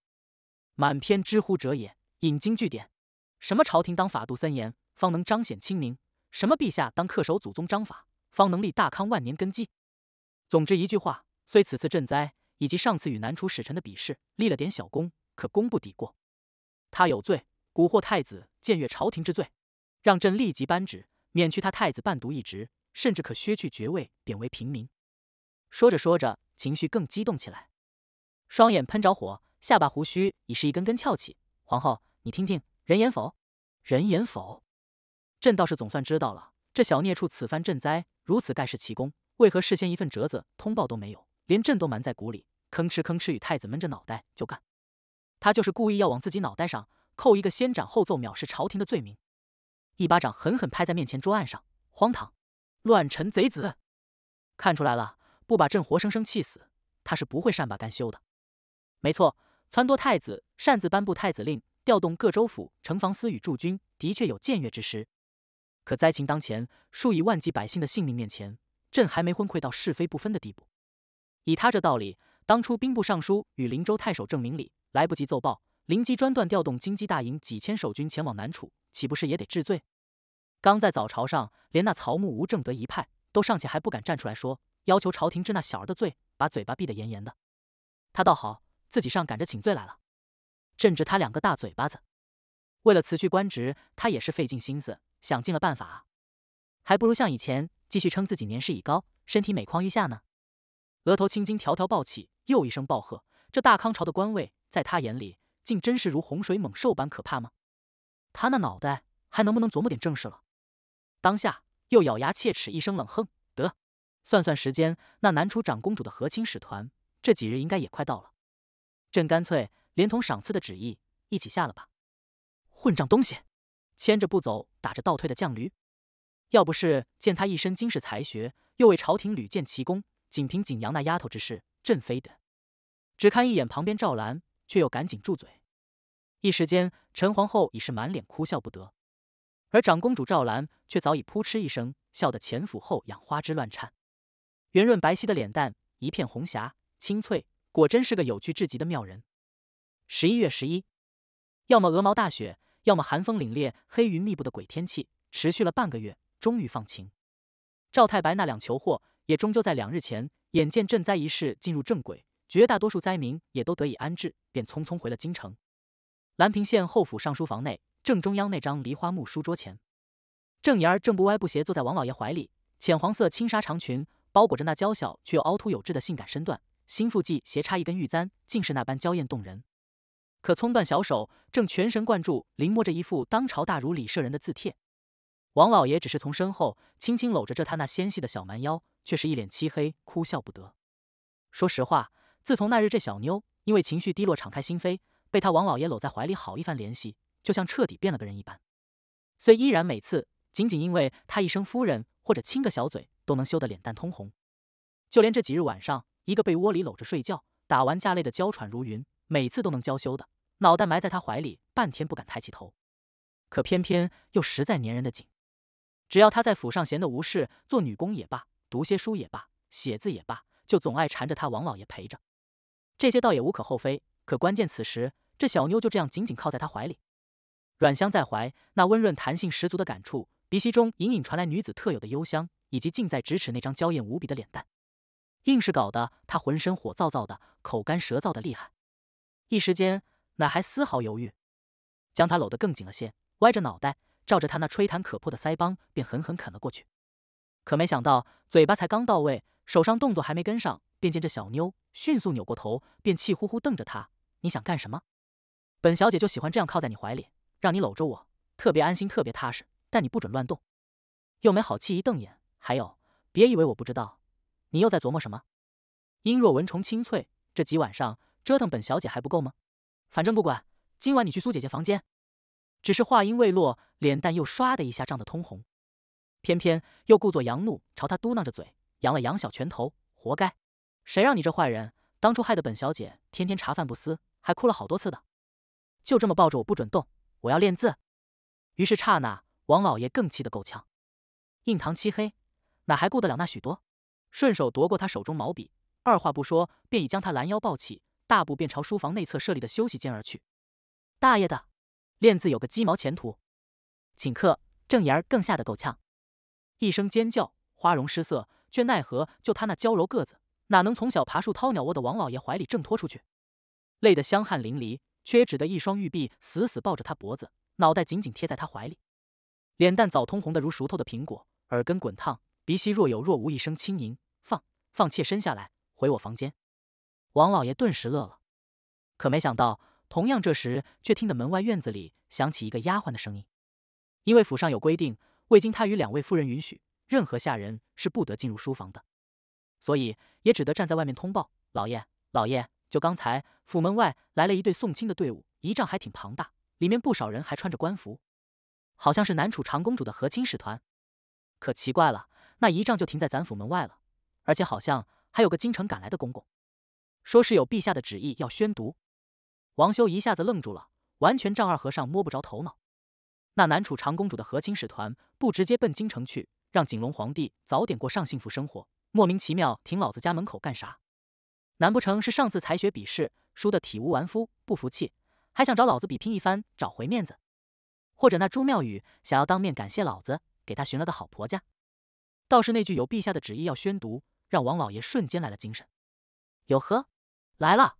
满篇知乎者也，引经据典。什么朝廷当法度森严，方能彰显清明；什么陛下当恪守祖宗章法，方能立大康万年根基。”总之一句话，虽此次赈灾以及上次与南楚使臣的比试立了点小功，可功不抵过，他有罪，蛊惑太子、僭越朝廷之罪，让朕立即颁旨免去他太子伴读一职，甚至可削去爵位，贬为平民。说着说着，情绪更激动起来，双眼喷着火，下巴胡须已是一根根翘起。皇后，你听听，人言否？人言否？朕倒是总算知道了，这小孽畜此番赈灾如此盖世奇功。为何事先一份折子通报都没有，连朕都瞒在鼓里？吭哧吭哧与太子闷着脑袋就干，他就是故意要往自己脑袋上扣一个先斩后奏、藐视朝廷的罪名。一巴掌狠狠拍在面前桌案上，荒唐！乱臣贼子！看出来了，不把朕活生生气死，他是不会善罢甘休的。没错，撺掇太子擅自颁布太子令，调动各州府城防司与驻军，的确有僭越之失。可灾情当前，数以万计百姓的性命面前。朕还没昏聩到是非不分的地步。以他这道理，当初兵部尚书与灵州太守郑明礼来不及奏报，灵机专断调动京畿大营几千守军前往南楚，岂不是也得治罪？刚在早朝上，连那曹木吴正德一派都尚且还不敢站出来说，要求朝廷治那小儿的罪，把嘴巴闭得严严的。他倒好，自己上赶着请罪来了。朕治他两个大嘴巴子。为了辞去官职，他也是费尽心思，想尽了办法啊。还不如像以前。继续称自己年事已高，身体每况愈下呢。额头青筋条条暴起，又一声暴喝。这大康朝的官位，在他眼里，竟真是如洪水猛兽般可怕吗？他那脑袋还能不能琢磨点正事了？当下又咬牙切齿一声冷哼。得，算算时间，那南楚长公主的和亲使团，这几日应该也快到了。朕干脆连同赏赐的旨意一起下了吧。混账东西，牵着不走，打着倒退的犟驴。要不是见他一身惊世才学，又为朝廷屡建奇功，仅凭景阳那丫头之事，朕非得只看一眼。旁边赵兰却又赶紧住嘴。一时间，陈皇后已是满脸哭笑不得，而长公主赵兰却早已扑哧一声，笑得前俯后仰，花枝乱颤，圆润白皙的脸蛋一片红霞，清脆，果真是个有趣至极的妙人。十一月十一，要么鹅毛大雪，要么寒风凛冽，黑云密布的鬼天气持续了半个月。终于放晴，赵太白那两球货也终究在两日前，眼见赈灾一事进入正轨，绝大多数灾民也都得以安置，便匆匆回了京城。兰平县侯府上书房内，正中央那张梨花木书桌前，郑妍儿正不歪不斜坐在王老爷怀里，浅黄色轻纱长裙包裹着那娇小却又凹凸有致的性感身段，新腹际斜插一根玉簪，竟是那般娇艳动人。可葱段小手正全神贯注临摹着一副当朝大儒李舍人的字帖。王老爷只是从身后轻轻搂着这他那纤细的小蛮腰，却是一脸漆黑，哭笑不得。说实话，自从那日这小妞因为情绪低落敞开心扉，被他王老爷搂在怀里好一番怜惜，就像彻底变了个人一般。虽依然每次仅仅因为他一声夫人或者亲个小嘴，都能羞得脸蛋通红。就连这几日晚上一个被窝里搂着睡觉，打完架累得娇喘如云，每次都能娇羞的脑袋埋在他怀里，半天不敢抬起头。可偏偏又实在粘人的紧。只要他在府上闲得无事，做女工也罢，读些书也罢，写字也罢，就总爱缠着他王老爷陪着。这些倒也无可厚非。可关键此时，这小妞就这样紧紧靠在他怀里，软香在怀，那温润弹性十足的感触，鼻息中隐隐传来女子特有的幽香，以及近在咫尺那张娇艳无比的脸蛋，硬是搞得他浑身火燥燥的，口干舌燥的厉害。一时间哪还丝毫犹豫，将她搂得更紧了些，歪着脑袋。照着他那吹弹可破的腮帮，便狠狠啃了过去。可没想到，嘴巴才刚到位，手上动作还没跟上，便见这小妞迅速扭过头，便气呼呼瞪着他：“你想干什么？本小姐就喜欢这样靠在你怀里，让你搂着我，特别安心，特别踏实。但你不准乱动。”又没好气一瞪眼：“还有，别以为我不知道，你又在琢磨什么？音若蚊虫清脆，这几晚上折腾本小姐还不够吗？反正不管，今晚你去苏姐姐房间。”只是话音未落，脸蛋又唰的一下涨得通红，偏偏又故作佯怒，朝他嘟囔着嘴，扬了扬小拳头：“活该，谁让你这坏人当初害得本小姐天天茶饭不思，还哭了好多次的，就这么抱着我不准动，我要练字。”于是刹那，王老爷更气得够呛，印堂漆黑，哪还顾得了那许多，顺手夺过他手中毛笔，二话不说便已将他拦腰抱起，大步便朝书房内侧设立的休息间而去。大爷的！练字有个鸡毛前途。顷刻，郑妍儿更吓得够呛，一声尖叫，花容失色，却奈何就他那娇柔个子，哪能从小爬树掏鸟窝的王老爷怀里挣脱出去？累得香汗淋漓，却也只得一双玉臂死死抱着他脖子，脑袋紧紧贴在他怀里，脸蛋早通红的如熟透的苹果，耳根滚烫，鼻息若有若无，一声轻吟：“放放妾身下来，回我房间。”王老爷顿时乐了，可没想到。同样，这时却听得门外院子里响起一个丫鬟的声音。因为府上有规定，未经他与两位夫人允许，任何下人是不得进入书房的，所以也只得站在外面通报：“老爷，老爷，就刚才府门外来了一队送亲的队伍，仪仗还挺庞大，里面不少人还穿着官服，好像是南楚长公主的和亲使团。可奇怪了，那仪仗就停在咱府门外了，而且好像还有个京城赶来的公公，说是有陛下的旨意要宣读。”王修一下子愣住了，完全丈二和尚摸不着头脑。那南楚长公主的和亲使团不直接奔京城去，让景龙皇帝早点过上幸福生活，莫名其妙停老子家门口干啥？难不成是上次才学比试输得体无完肤，不服气还想找老子比拼一番找回面子？或者那朱妙语想要当面感谢老子，给他寻了个好婆家？倒是那句有陛下的旨意要宣读，让王老爷瞬间来了精神。哟呵，来了！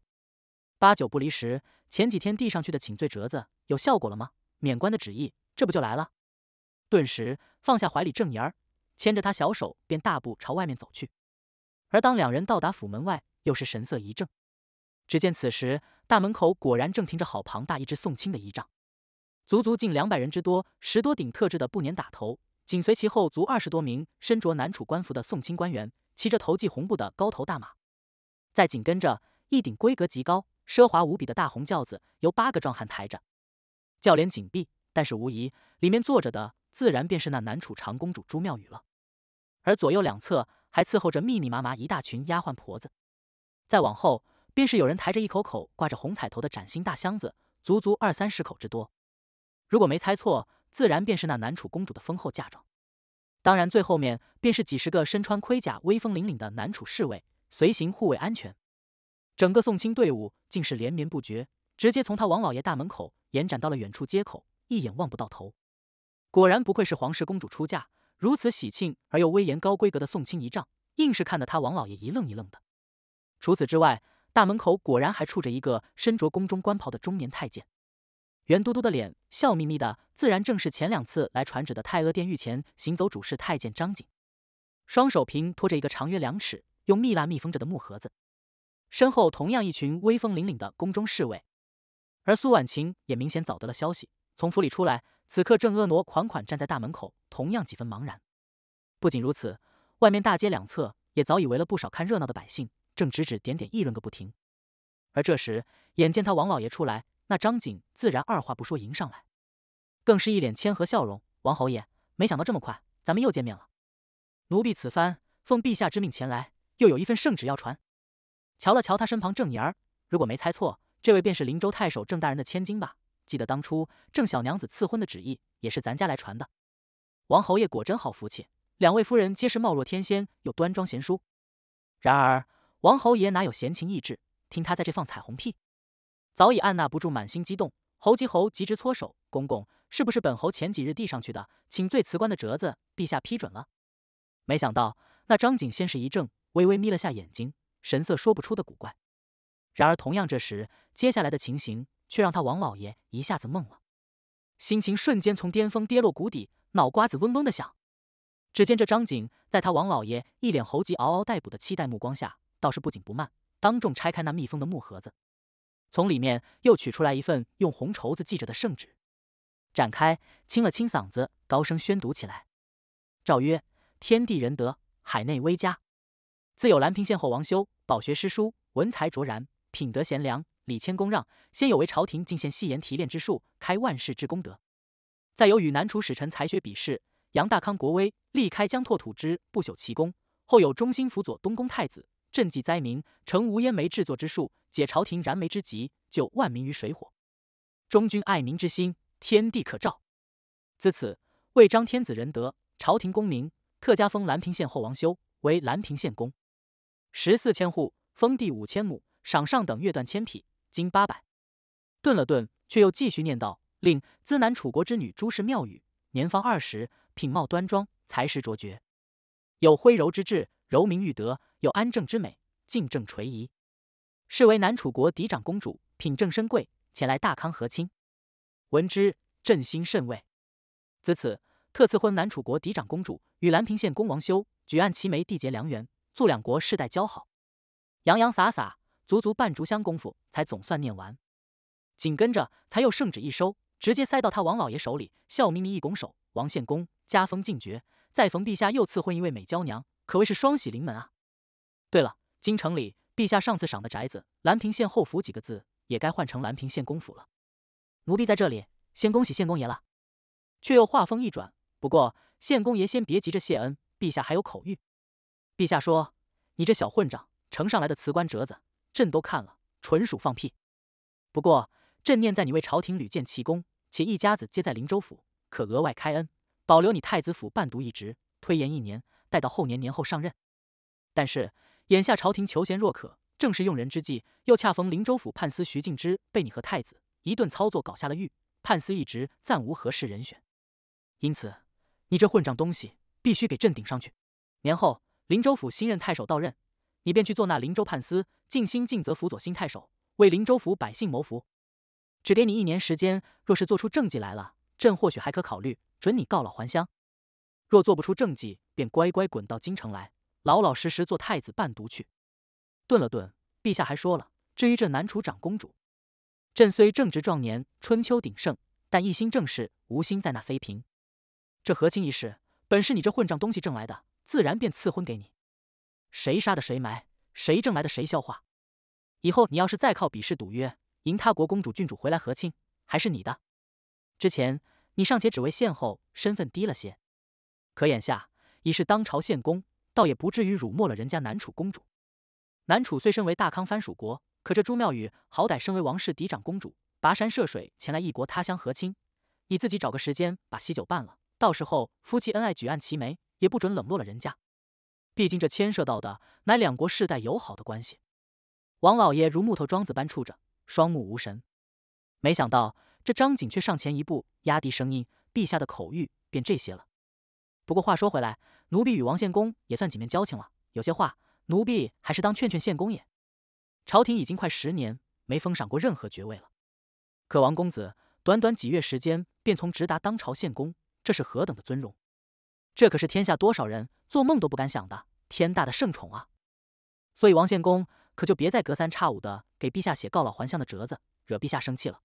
八九不离十，前几天递上去的请罪折子有效果了吗？免官的旨意，这不就来了？顿时放下怀里正言儿，牵着他小手便大步朝外面走去。而当两人到达府门外，又是神色一怔。只见此时大门口果然正停着好庞大一支送亲的仪仗，足足近两百人之多，十多顶特制的布辇打头，紧随其后足二十多名身着南楚官服的送亲官员，骑着头系红布的高头大马，再紧跟着一顶规格极高。奢华无比的大红轿子由八个壮汉抬着，轿帘紧闭，但是无疑里面坐着的自然便是那南楚长公主朱妙语了。而左右两侧还伺候着密密麻麻一大群丫鬟婆子。再往后便是有人抬着一口口挂着红彩头的崭新大箱子，足足二三十口之多。如果没猜错，自然便是那南楚公主的丰厚嫁妆。当然，最后面便是几十个身穿盔甲、威风凛凛的南楚侍卫随行护卫安全。整个送亲队伍竟是连绵不绝，直接从他王老爷大门口延展到了远处街口，一眼望不到头。果然不愧是皇室公主出嫁，如此喜庆而又威严高规格的送亲仪仗，硬是看得他王老爷一愣一愣的。除此之外，大门口果然还处着一个身着宫中官袍的中年太监，圆嘟嘟的脸，笑眯眯的，自然正是前两次来传旨的太阿殿御前行走主事太监张景，双手平托着一个长约两尺、用蜜蜡密封着的木盒子。身后同样一群威风凛凛的宫中侍卫，而苏婉晴也明显早得了消息，从府里出来，此刻正婀娜款款站在大门口，同样几分茫然。不仅如此，外面大街两侧也早已围了不少看热闹的百姓，正指指点点议论个不停。而这时，眼见他王老爷出来，那张景自然二话不说迎上来，更是一脸谦和笑容：“王侯爷，没想到这么快，咱们又见面了。奴婢此番奉陛下之命前来，又有一份圣旨要传。”瞧了瞧他身旁郑娘儿，如果没猜错，这位便是林州太守郑大人的千金吧？记得当初郑小娘子赐婚的旨意，也是咱家来传的。王侯爷果真好福气，两位夫人皆是貌若天仙，又端庄贤淑。然而王侯爷哪有闲情逸致听他在这放彩虹屁？早已按捺不住，满心激动，侯吉侯急直搓手，公公是不是本侯前几日递上去的请罪辞官的折子？陛下批准了？没想到那张景先是一怔，微微眯了下眼睛。神色说不出的古怪，然而同样，这时接下来的情形却让他王老爷一下子懵了，心情瞬间从巅峰跌落谷底，脑瓜子嗡嗡的响。只见这张景在他王老爷一脸猴急、嗷嗷待哺的期待目光下，倒是不紧不慢，当众拆开那密封的木盒子，从里面又取出来一份用红绸子系着的圣旨，展开，清了清嗓子，高声宣读起来：“诏曰，天地仁德，海内威加。”自有兰平县后，王修饱学诗书，文才卓然，品德贤良，礼谦恭让。先有为朝廷进献细言提炼之术，开万世之功德；再有与南楚使臣才学比试，杨大康国威，力开疆拓土之不朽奇功。后有忠心辅佐东宫太子，赈济灾民，成无烟煤制作之术，解朝廷燃眉之急，救万民于水火。忠君爱民之心，天地可照。自此，为彰天子仁德，朝廷功名，特加封兰平县后王修为兰平县公。十四千户，封地五千亩，赏上等月段千匹，金八百。顿了顿，却又继续念道：“令资南楚国之女朱氏妙语，年方二十，品貌端庄，才识卓绝，有徽柔之志，柔明玉德，有安正之美，静正垂仪，是为南楚国嫡长公主，品正身贵，前来大康和亲。闻之，朕心甚慰。自此，特赐婚南楚国嫡长公主与兰平县公王修，举案齐眉，缔结良缘。”祝两国世代交好，洋洋洒洒，足足半炷香功夫才总算念完。紧跟着，才又圣旨一收，直接塞到他王老爷手里，笑眯眯一拱手：“王献公加封进爵，再逢陛下又赐婚一位美娇娘，可谓是双喜临门啊！”对了，京城里陛下上次赏的宅子“兰平县侯府”几个字，也该换成“兰平县公府”了。奴婢在这里先恭喜县公爷了，却又话锋一转：“不过县公爷先别急着谢恩，陛下还有口谕。”陛下说：“你这小混账，呈上来的辞官折子，朕都看了，纯属放屁。不过，朕念在你为朝廷屡建奇功，且一家子皆在灵州府，可额外开恩，保留你太子府伴读一职，推延一年，待到后年年后上任。但是，眼下朝廷求贤若渴，正是用人之际，又恰逢灵州府判司徐敬之被你和太子一顿操作搞下了狱，判司一职暂无合适人选，因此，你这混账东西必须给朕顶上去，年后。”林州府新任太守到任，你便去做那林州判司，尽心尽责辅佐新太守，为林州府百姓谋福。只给你一年时间，若是做出政绩来了，朕或许还可考虑准你告老还乡；若做不出政绩，便乖乖滚到京城来，老老实实做太子伴读去。顿了顿，陛下还说了：至于这南楚长公主，朕虽正值壮年，春秋鼎盛，但一心正事，无心在那妃嫔。这和亲一事，本是你这混账东西挣来的。自然便赐婚给你，谁杀的谁埋，谁挣来的谁消化。以后你要是再靠比试赌约赢他国公主郡主回来和亲，还是你的。之前你尚且只为县后身份低了些，可眼下已是当朝县公，倒也不至于辱没了人家南楚公主。南楚虽身为大康藩属国，可这朱妙语好歹身为王室嫡长公主，跋山涉水前来异国他乡和亲，你自己找个时间把喜酒办了，到时候夫妻恩爱，举案齐眉。也不准冷落了人家，毕竟这牵涉到的乃两国世代友好的关系。王老爷如木头桩子般杵着，双目无神。没想到这张景却上前一步，压低声音：“陛下的口谕便这些了。不过话说回来，奴婢与王献公也算几面交情了，有些话奴婢还是当劝劝献公也。朝廷已经快十年没封赏过任何爵位了，可王公子短短几月时间便从直达当朝献公，这是何等的尊荣！”这可是天下多少人做梦都不敢想的天大的圣宠啊！所以王献公可就别再隔三差五的给陛下写告老还乡的折子，惹陛下生气了。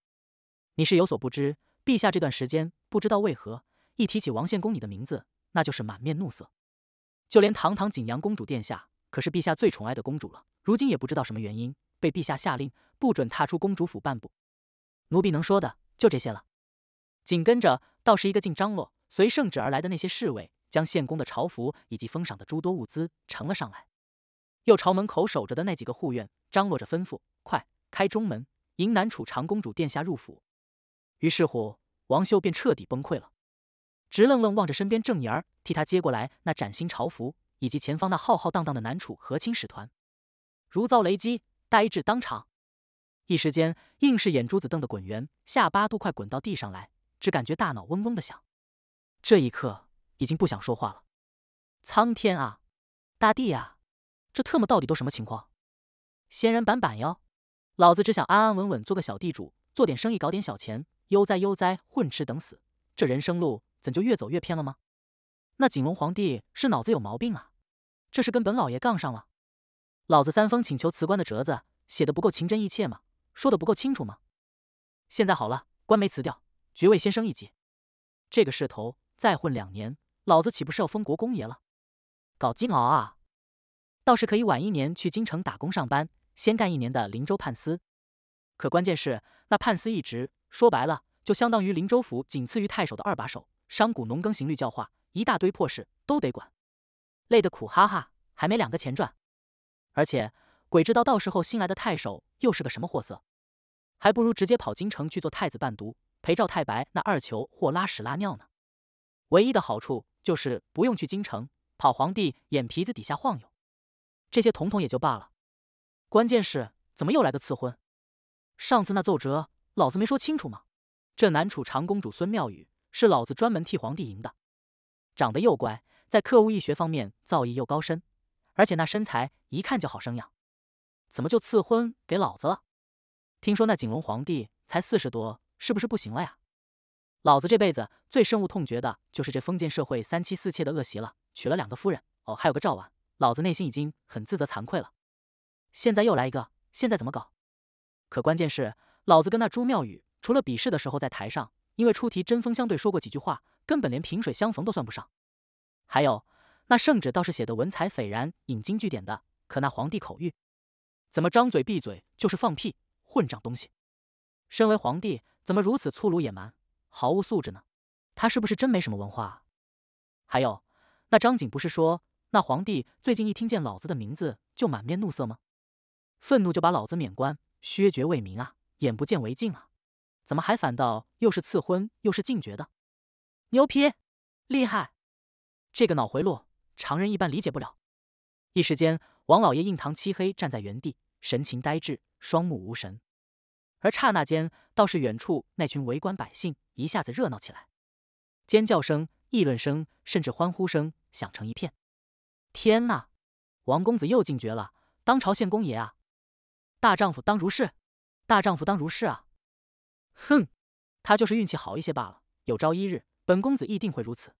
你是有所不知，陛下这段时间不知道为何一提起王献公你的名字，那就是满面怒色。就连堂堂景阳公主殿下，可是陛下最宠爱的公主了，如今也不知道什么原因，被陛下下令不准踏出公主府半步。奴婢能说的就这些了。紧跟着倒是一个劲张罗随圣旨而来的那些侍卫。将献公的朝服以及封赏的诸多物资呈了上来，又朝门口守着的那几个护院张罗着吩咐：“快开中门，迎南楚长公主殿下入府。”于是乎，王秀便彻底崩溃了，直愣愣望着身边郑儿替他接过来那崭新朝服，以及前方那浩浩荡荡的南楚和亲使团，如遭雷击，呆滞当场。一时间，硬是眼珠子瞪得滚圆，下巴都快滚到地上来，只感觉大脑嗡嗡的响。这一刻。已经不想说话了。苍天啊，大地呀，这特么到底都什么情况？仙人板板哟，老子只想安安稳稳做个小地主，做点生意，搞点小钱，悠哉悠哉混吃等死。这人生路怎就越走越偏了吗？那景龙皇帝是脑子有毛病啊？这是跟本老爷杠上了？老子三封请求辞官的折子写的不够情真意切吗？说的不够清楚吗？现在好了，官没辞掉，爵位先升一级。这个势头再混两年。老子岂不是要封国公爷了？搞鸡毛啊！倒是可以晚一年去京城打工上班，先干一年的林州判司。可关键是那判司一职，说白了就相当于林州府仅次于太守的二把手，商贾、农耕、刑律、教化，一大堆破事都得管，累得苦哈哈，还没两个钱赚。而且鬼知道到时候新来的太守又是个什么货色，还不如直接跑京城去做太子伴读，陪赵太白那二球或拉屎拉尿呢。唯一的好处。就是不用去京城跑皇帝眼皮子底下晃悠，这些统统也就罢了。关键是怎么又来个赐婚？上次那奏折，老子没说清楚吗？这南楚长公主孙妙语是老子专门替皇帝赢的，长得又乖，在刻物易学方面造诣又高深，而且那身材一看就好生养，怎么就赐婚给老子了？听说那景隆皇帝才四十多，是不是不行了呀？老子这辈子最深恶痛绝的就是这封建社会三妻四妾的恶习了。娶了两个夫人，哦，还有个赵婉，老子内心已经很自责惭愧了。现在又来一个，现在怎么搞？可关键是，老子跟那朱妙语除了比试的时候在台上因为出题针锋相对说过几句话，根本连萍水相逢都算不上。还有那圣旨倒是写的文采斐然、引经据典的，可那皇帝口谕怎么张嘴闭嘴就是放屁？混账东西！身为皇帝，怎么如此粗鲁野蛮？毫无素质呢，他是不是真没什么文化？还有，那张景不是说那皇帝最近一听见老子的名字就满面怒色吗？愤怒就把老子免官削爵为民啊，眼不见为净啊，怎么还反倒又是赐婚又是禁爵的？牛皮，厉害，这个脑回路常人一般理解不了。一时间，王老爷印堂漆黑，站在原地，神情呆滞，双目无神。而刹那间，倒是远处那群围观百姓一下子热闹起来，尖叫声、议论声，甚至欢呼声响成一片。天哪！王公子又进爵了，当朝献公爷啊！大丈夫当如是，大丈夫当如是啊！哼，他就是运气好一些罢了。有朝一日，本公子必定会如此。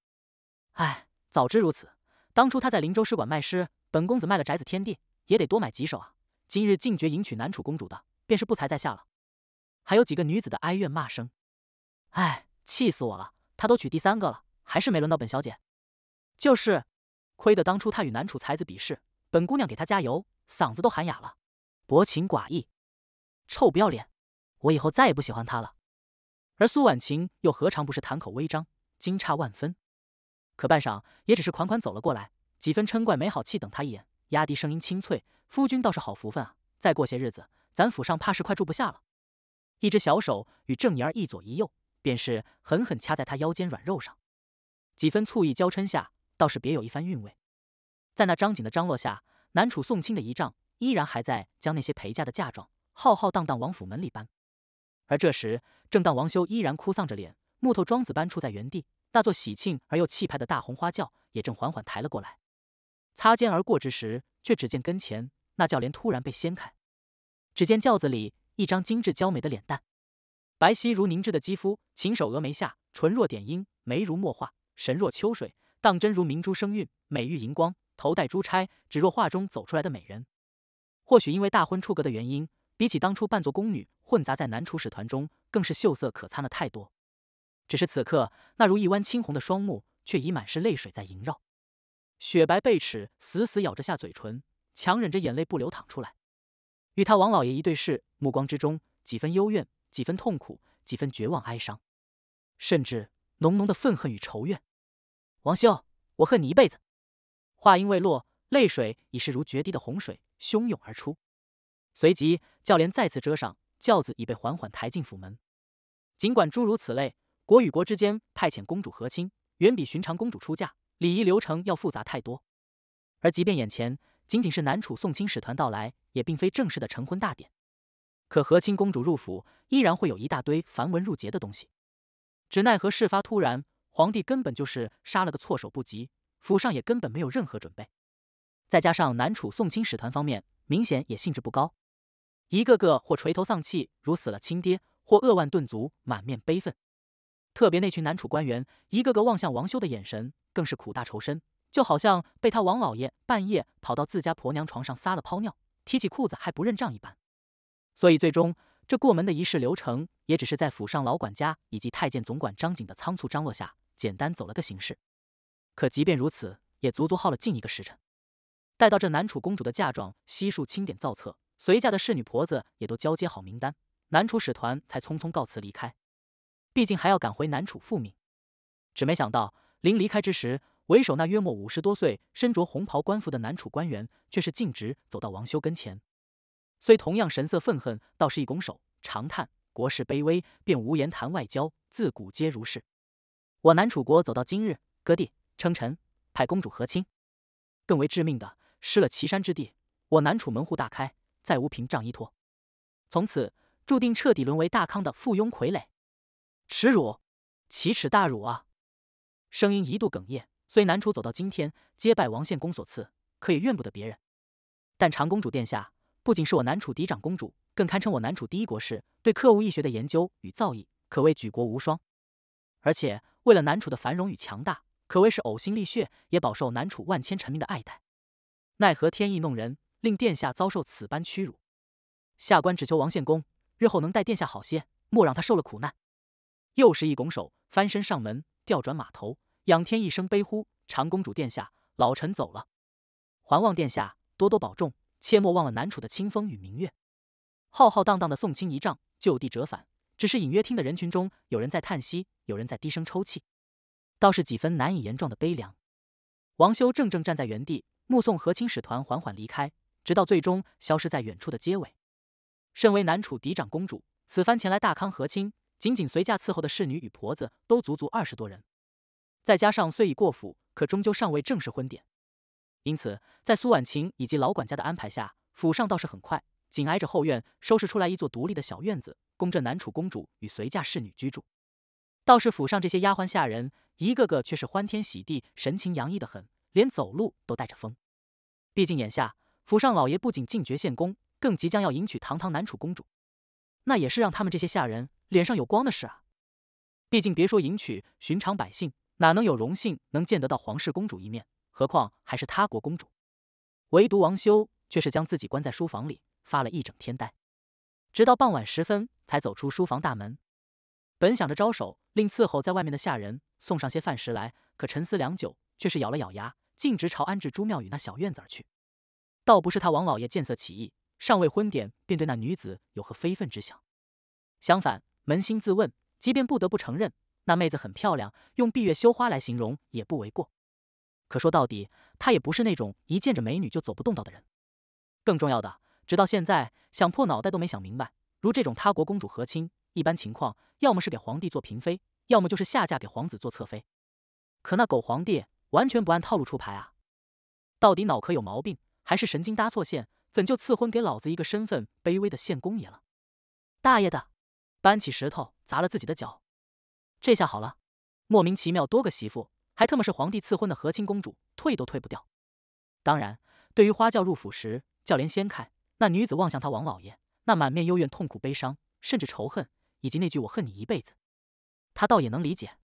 哎，早知如此，当初他在林州使馆卖诗，本公子卖了宅子天地，也得多买几首啊！今日进爵迎娶南楚公主的，便是不才在下了。还有几个女子的哀怨骂声，哎，气死我了！他都娶第三个了，还是没轮到本小姐。就是，亏得当初他与南楚才子比试，本姑娘给他加油，嗓子都喊哑了。薄情寡义，臭不要脸！我以后再也不喜欢他了。而苏婉晴又何尝不是谈口微张，惊诧万分？可半晌，也只是款款走了过来，几分嗔怪，没好气等他一眼，压低声音清脆：“夫君倒是好福分啊，再过些日子，咱府上怕是快住不下了。”一只小手与郑妍儿一左一右，便是狠狠掐在她腰间软肉上，几分醋意交嗔下，倒是别有一番韵味。在那张景的张罗下，南楚宋清的仪仗依然还在将那些陪嫁的嫁妆浩浩荡荡往府门里搬。而这时，正当王修依然哭丧着脸，木头桩子般杵在原地，那座喜庆而又气派的大红花轿也正缓缓抬了过来。擦肩而过之时，却只见跟前那轿帘突然被掀开，只见轿子里。一张精致娇美的脸蛋，白皙如凝脂的肌肤，轻手峨眉下，唇若点樱，眉如墨画，神若秋水，当真如明珠生韵，美玉荧光。头戴珠钗，只若画中走出来的美人。或许因为大婚出阁的原因，比起当初扮作宫女混杂在男厨使团中，更是秀色可餐了太多。只是此刻，那如一弯青红的双目，却已满是泪水在萦绕，雪白背齿死死咬着下嘴唇，强忍着眼泪不流淌出来。与他王老爷一对视，目光之中几分幽怨，几分痛苦，几分绝望哀伤，甚至浓浓的愤恨与仇怨。王修，我恨你一辈子！话音未落，泪水已是如决堤的洪水汹涌而出，随即轿帘再次遮上，轿子已被缓缓抬进府门。尽管诸如此类，国与国之间派遣公主和亲，远比寻常公主出嫁礼仪流程要复杂太多，而即便眼前。仅仅是南楚宋清使团到来，也并非正式的成婚大典。可和亲公主入府，依然会有一大堆繁文缛节的东西。只奈何事发突然，皇帝根本就是杀了个措手不及，府上也根本没有任何准备。再加上南楚宋清使团方面，明显也兴致不高，一个个或垂头丧气如死了亲爹，或扼腕顿足满面悲愤。特别那群南楚官员，一个个望向王修的眼神，更是苦大仇深。就好像被他王老爷半夜跑到自家婆娘床上撒了泡尿，提起裤子还不认账一般。所以最终这过门的仪式流程，也只是在府上老管家以及太监总管张景的仓促张罗下，简单走了个形式。可即便如此，也足足耗了近一个时辰。待到这南楚公主的嫁妆悉数清点造册，随嫁的侍女婆子也都交接好名单，南楚使团才匆匆告辞离开。毕竟还要赶回南楚复命。只没想到临离开之时。为首那约莫五十多岁、身着红袍官服的南楚官员，却是径直走到王修跟前，虽同样神色愤恨，倒是一拱手，长叹：“国事卑微，便无言谈外交。自古皆如是。我南楚国走到今日，割地称臣，派公主和亲，更为致命的，失了岐山之地。我南楚门户大开，再无屏障依托，从此注定彻底沦为大康的附庸傀儡。耻辱，奇耻大辱啊！”声音一度哽咽。虽南楚走到今天，皆拜王献公所赐，可也怨不得别人。但长公主殿下不仅是我南楚嫡长公主，更堪称我南楚第一国士，对刻物易学的研究与造诣，可谓举国无双。而且为了南楚的繁荣与强大，可谓是呕心沥血，也饱受南楚万千臣民的爱戴。奈何天意弄人，令殿下遭受此般屈辱。下官只求王献公日后能待殿下好些，莫让他受了苦难。又是一拱手，翻身上门，调转马头。仰天一声悲呼：“长公主殿下，老臣走了。环望殿下，多多保重，切莫忘了南楚的清风与明月。”浩浩荡荡的送亲仪仗就地折返，只是隐约听的人群中有人在叹息，有人在低声抽泣，倒是几分难以言状的悲凉。王修怔怔站在原地，目送和亲使团缓缓离开，直到最终消失在远处的街尾。身为南楚嫡长公主，此番前来大康和亲，仅仅随驾伺候的侍女与婆子都足足二十多人。再加上虽已过府，可终究尚未正式婚典，因此在苏婉晴以及老管家的安排下，府上倒是很快，紧挨着后院收拾出来一座独立的小院子，供着南楚公主与随嫁侍女居住。倒是府上这些丫鬟下人，一个个却是欢天喜地，神情洋溢的很，连走路都带着风。毕竟眼下府上老爷不仅进爵献功，更即将要迎娶堂堂南楚公主，那也是让他们这些下人脸上有光的事啊。毕竟别说迎娶寻常百姓。哪能有荣幸能见得到皇室公主一面？何况还是他国公主。唯独王修却是将自己关在书房里发了一整天呆，直到傍晚时分才走出书房大门。本想着招手令伺候在外面的下人送上些饭食来，可沉思良久，却是咬了咬牙，径直朝安置朱妙语那小院子而去。倒不是他王老爷见色起意，尚未婚典便对那女子有何非分之想。相反，扪心自问，即便不得不承认。那妹子很漂亮，用闭月羞花来形容也不为过。可说到底，他也不是那种一见着美女就走不动道的人。更重要的，直到现在，想破脑袋都没想明白，如这种他国公主和亲，一般情况要么是给皇帝做嫔妃，要么就是下嫁给皇子做侧妃。可那狗皇帝完全不按套路出牌啊！到底脑壳有毛病，还是神经搭错线？怎就赐婚给老子一个身份卑微的县公爷了？大爷的，搬起石头砸了自己的脚！这下好了，莫名其妙多个媳妇，还特么是皇帝赐婚的和亲公主，退都退不掉。当然，对于花轿入府时，轿帘掀开，那女子望向他王老爷，那满面幽怨、痛苦、悲伤，甚至仇恨，以及那句“我恨你一辈子”，他倒也能理解。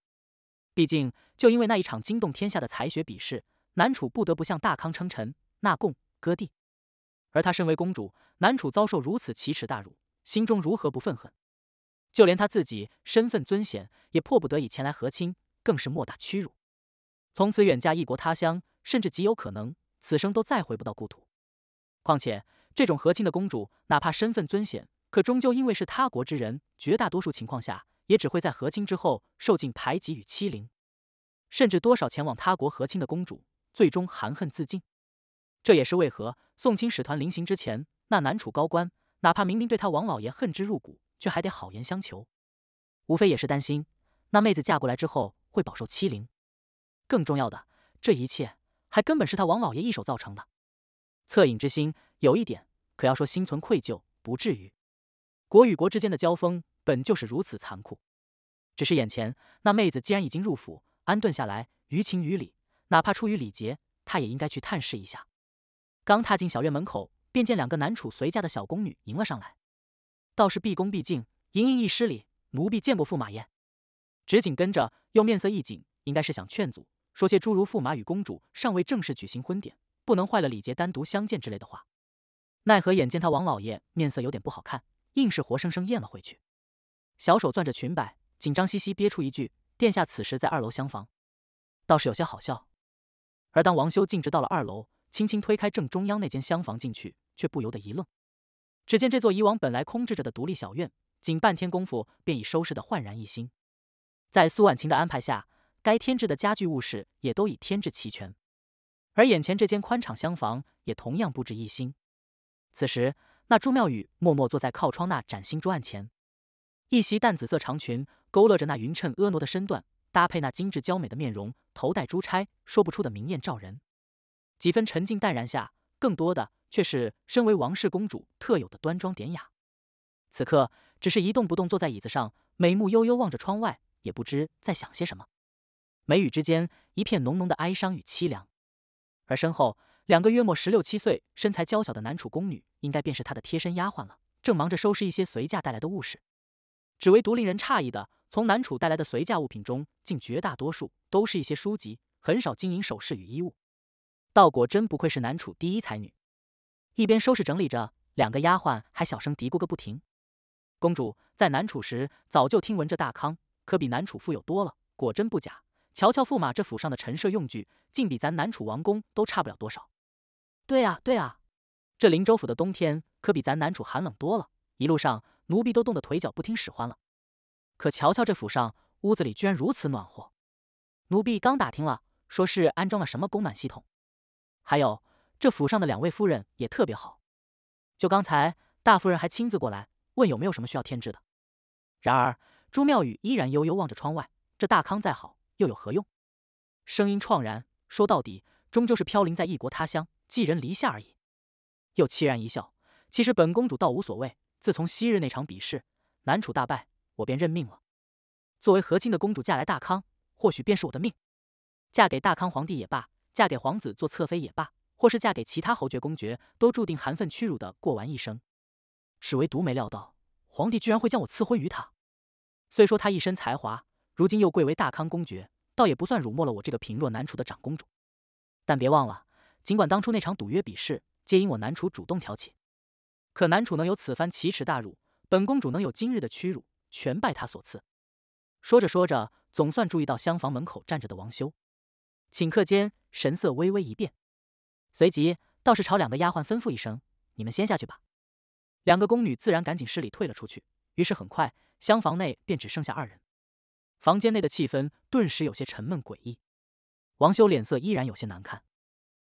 毕竟，就因为那一场惊动天下的才学比试，南楚不得不向大康称臣、纳贡、割地。而他身为公主，南楚遭受如此奇耻大辱，心中如何不愤恨？就连他自己身份尊显，也迫不得以前来和亲，更是莫大屈辱。从此远嫁异国他乡，甚至极有可能此生都再回不到故土。况且，这种和亲的公主，哪怕身份尊显，可终究因为是他国之人，绝大多数情况下也只会在和亲之后受尽排挤与欺凌，甚至多少前往他国和亲的公主，最终含恨自尽。这也是为何宋清使团临行之前，那南楚高官哪怕明明对他王老爷恨之入骨。却还得好言相求，无非也是担心那妹子嫁过来之后会饱受欺凌。更重要的，这一切还根本是他王老爷一手造成的。恻隐之心有一点，可要说心存愧疚不至于。国与国之间的交锋本就是如此残酷。只是眼前那妹子既然已经入府安顿下来，于情于理，哪怕出于礼节，他也应该去探视一下。刚踏进小院门口，便见两个男楚随嫁的小宫女迎了上来。倒是毕恭毕敬，盈盈一失礼，奴婢见过驸马爷。只紧跟着又面色一紧，应该是想劝阻，说些诸如驸马与公主尚未正式举行婚典，不能坏了礼节，单独相见之类的话。奈何眼见他王老爷面色有点不好看，硬是活生生咽了回去。小手攥着裙摆，紧张兮兮憋出一句：“殿下此时在二楼厢房。”倒是有些好笑。而当王修径直到了二楼，轻轻推开正中央那间厢房进去，却不由得一愣。只见这座以往本来空置着的独立小院，仅半天功夫便已收拾得焕然一新。在苏婉晴的安排下，该添置的家具物事也都已添置齐全。而眼前这间宽敞厢房也同样布置一新。此时，那朱妙语默默坐在靠窗那崭新桌案前，一袭淡紫色长裙勾勒着那匀称婀娜的身段，搭配那精致娇美的面容，头戴珠钗，说不出的明艳照人。几分沉静淡然下，更多的……却是身为王室公主特有的端庄典雅，此刻只是一动不动坐在椅子上，眉目悠悠望着窗外，也不知在想些什么，眉宇之间一片浓浓的哀伤与凄凉。而身后两个约莫十六七岁、身材娇小的男楚宫女，应该便是她的贴身丫鬟了，正忙着收拾一些随嫁带来的物事。只为独令人诧异的，从南楚带来的随嫁物品中，竟绝大多数都是一些书籍，很少金银首饰与衣物。道果真不愧是南楚第一才女。一边收拾整理着，两个丫鬟还小声嘀咕个不停。公主在南楚时，早就听闻这大康可比南楚富有多了。果真不假，瞧瞧驸马这府上的陈设用具，竟比咱南楚王宫都差不了多少。对呀对呀，这林州府的冬天可比咱南楚寒冷多了。一路上，奴婢都冻得腿脚不听使唤了。可瞧瞧这府上，屋子里居然如此暖和。奴婢刚打听了，说是安装了什么供暖系统。还有。这府上的两位夫人也特别好，就刚才大夫人还亲自过来问有没有什么需要添置的。然而朱妙语依然悠悠望着窗外，这大康再好又有何用？声音怆然，说到底终究是飘零在异国他乡，寄人篱下而已。又凄然一笑，其实本公主倒无所谓。自从昔日那场比试，南楚大败，我便认命了。作为和亲的公主嫁来大康，或许便是我的命。嫁给大康皇帝也罢，嫁给皇子做侧妃也罢。或是嫁给其他侯爵公爵，都注定含愤屈辱的过完一生。只唯独没料到，皇帝居然会将我赐婚于他。虽说他一身才华，如今又贵为大康公爵，倒也不算辱没了我这个贫弱难处的长公主。但别忘了，尽管当初那场赌约比试，皆因我南楚主动挑起，可南楚能有此番奇耻大辱，本公主能有今日的屈辱，全拜他所赐。说着说着，总算注意到厢房门口站着的王修，顷刻间神色微微一变。随即，倒是朝两个丫鬟吩咐一声：“你们先下去吧。”两个宫女自然赶紧施礼退了出去。于是很快，厢房内便只剩下二人。房间内的气氛顿时有些沉闷诡异。王修脸色依然有些难看，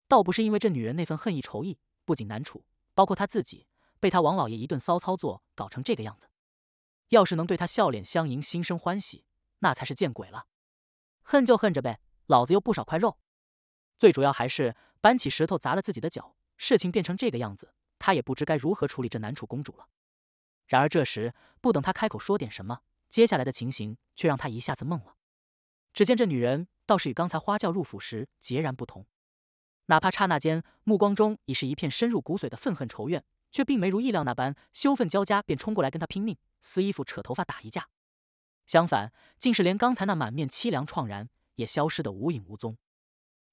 倒不是因为这女人那份恨意仇意不仅难处，包括他自己被他王老爷一顿骚操作搞成这个样子，要是能对他笑脸相迎、心生欢喜，那才是见鬼了。恨就恨着呗，老子又不少块肉。最主要还是。搬起石头砸了自己的脚，事情变成这个样子，他也不知该如何处理这南楚公主了。然而这时，不等他开口说点什么，接下来的情形却让他一下子懵了。只见这女人倒是与刚才花轿入府时截然不同，哪怕刹那间目光中已是一片深入骨髓的愤恨仇怨，却并没如意料那般羞愤交加便冲过来跟他拼命撕衣服扯头发打一架。相反，竟是连刚才那满面凄凉怆然也消失的无影无踪，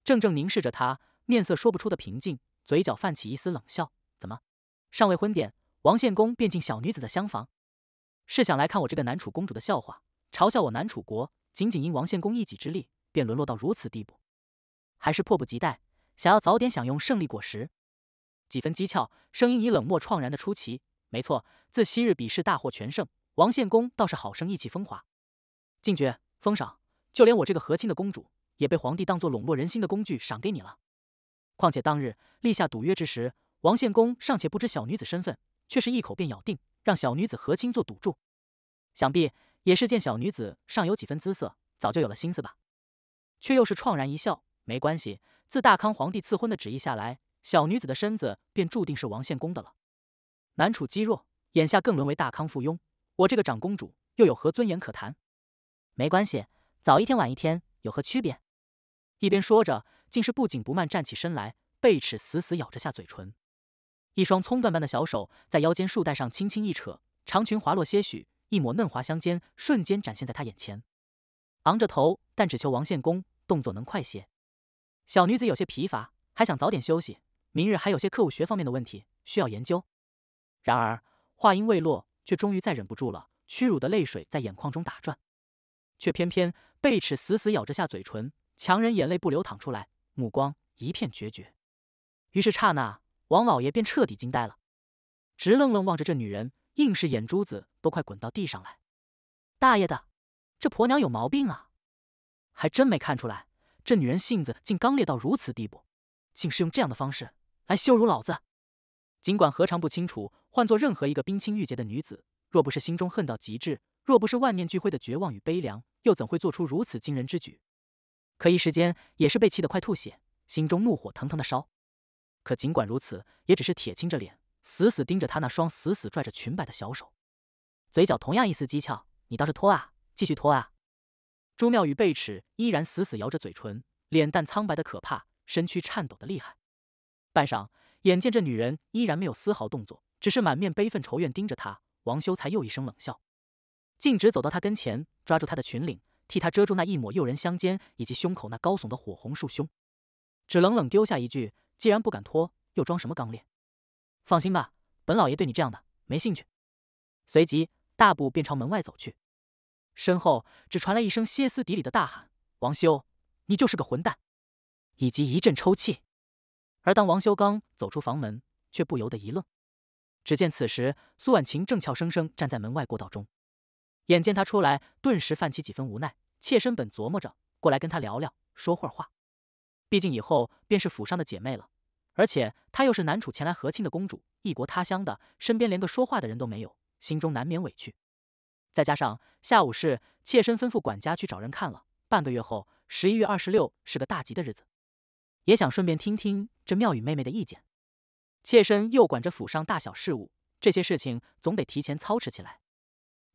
正正凝视着他。面色说不出的平静，嘴角泛起一丝冷笑。怎么，尚未婚典，王献公便进小女子的厢房，是想来看我这个南楚公主的笑话，嘲笑我南楚国仅仅因王献公一己之力便沦落到如此地步，还是迫不及待想要早点享用胜利果实？几分讥诮，声音已冷漠怆然的出奇。没错，自昔日比试大获全胜，王献公倒是好生意气风华，进爵封赏，就连我这个和亲的公主也被皇帝当做笼络人心的工具赏给你了。况且当日立下赌约之时，王献公尚且不知小女子身份，却是一口便咬定让小女子和亲做赌注。想必也是见小女子尚有几分姿色，早就有了心思吧。却又是怆然一笑：“没关系，自大康皇帝赐婚的旨意下来，小女子的身子便注定是王献公的了。南楚积弱，眼下更沦为大康附庸，我这个长公主又有何尊严可谈？”没关系，早一天晚一天有何区别？一边说着。竟是不紧不慢站起身来，背齿死死咬着下嘴唇，一双葱缎般的小手在腰间束带上轻轻一扯，长裙滑落些许，一抹嫩滑香肩瞬间展现在他眼前。昂着头，但只求王献公动作能快些。小女子有些疲乏，还想早点休息，明日还有些课务学方面的问题需要研究。然而话音未落，却终于再忍不住了，屈辱的泪水在眼眶中打转，却偏偏背齿死死咬着下嘴唇，强忍眼泪不流淌出来。目光一片决绝，于是刹那，王老爷便彻底惊呆了，直愣愣望着这女人，硬是眼珠子都快滚到地上来。大爷的，这婆娘有毛病啊！还真没看出来，这女人性子竟刚烈到如此地步，竟是用这样的方式来羞辱老子。尽管何尝不清楚，换做任何一个冰清玉洁的女子，若不是心中恨到极致，若不是万念俱灰的绝望与悲凉，又怎会做出如此惊人之举？可一时间也是被气得快吐血，心中怒火腾腾的烧。可尽管如此，也只是铁青着脸，死死盯着他那双死死拽着裙摆的小手，嘴角同样一丝讥诮：“你倒是脱啊，继续脱啊！”朱妙与贝齿依然死死咬着嘴唇，脸蛋苍白的可怕，身躯颤抖的厉害。半晌，眼见这女人依然没有丝毫动作，只是满面悲愤仇怨盯着他，王修才又一声冷笑，径直走到他跟前，抓住他的裙领。替他遮住那一抹诱人香肩，以及胸口那高耸的火红束胸，只冷冷丢下一句：“既然不敢脱，又装什么刚烈？”放心吧，本老爷对你这样的没兴趣。随即大步便朝门外走去，身后只传来一声歇斯底里的大喊：“王修，你就是个混蛋！”以及一阵抽泣。而当王修刚走出房门，却不由得一愣，只见此时苏婉晴正俏生生站在门外过道中，眼见他出来，顿时泛起几分无奈。妾身本琢磨着过来跟她聊聊，说会儿话。毕竟以后便是府上的姐妹了，而且她又是南楚前来和亲的公主，异国他乡的，身边连个说话的人都没有，心中难免委屈。再加上下午是妾身吩咐管家去找人看了，半个月后十一月二十六是个大吉的日子，也想顺便听听这妙语妹妹的意见。妾身又管着府上大小事务，这些事情总得提前操持起来。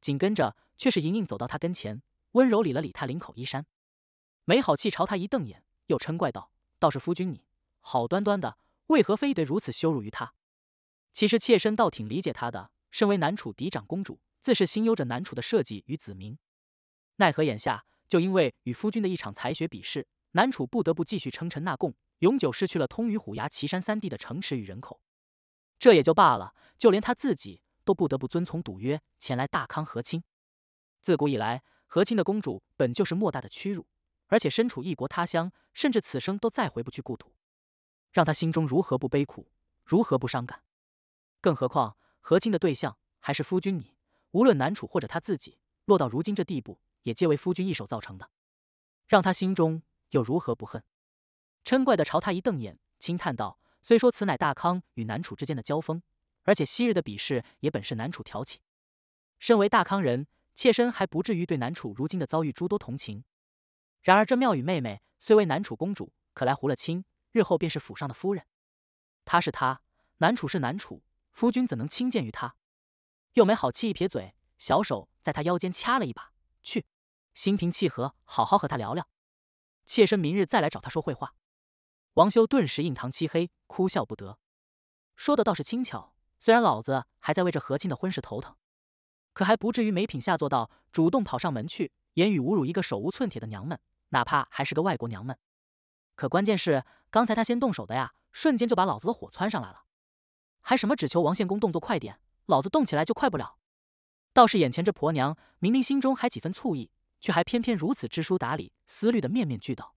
紧跟着却是盈盈走到她跟前。温柔理了理他领口衣衫，没好气朝他一瞪眼，又嗔怪道：“倒是夫君，你好端端的，为何非得如此羞辱于他？”其实妾身倒挺理解他的，身为南楚嫡长公主，自是心忧着南楚的社稷与子民。奈何眼下就因为与夫君的一场才学比试，南楚不得不继续称臣纳贡，永久失去了通于虎牙、岐山三地的城池与人口。这也就罢了，就连他自己都不得不遵从赌约，前来大康和亲。自古以来。和亲的公主本就是莫大的屈辱，而且身处异国他乡，甚至此生都再回不去故土，让她心中如何不悲苦，如何不伤感？更何况和亲的对象还是夫君你，无论南楚或者他自己，落到如今这地步，也皆为夫君一手造成的，让她心中又如何不恨？嗔怪的朝他一瞪眼，轻叹道：“虽说此乃大康与南楚之间的交锋，而且昔日的比试也本是南楚挑起，身为大康人。”妾身还不至于对南楚如今的遭遇诸多同情。然而这妙语妹妹虽为南楚公主，可来胡了亲，日后便是府上的夫人。她是她，南楚是南楚，夫君怎能轻贱于她？又没好气一撇嘴，小手在她腰间掐了一把，去，心平气和，好好和她聊聊。妾身明日再来找她说会话。王修顿时印堂漆黑，哭笑不得。说的倒是轻巧，虽然老子还在为这和亲的婚事头疼。可还不至于没品下作到主动跑上门去，言语侮辱一个手无寸铁的娘们，哪怕还是个外国娘们。可关键是刚才他先动手的呀，瞬间就把老子的火窜上来了。还什么只求王献公动作快点，老子动起来就快不了。倒是眼前这婆娘，明明心中还几分醋意，却还偏偏如此知书达理，思虑的面面俱到。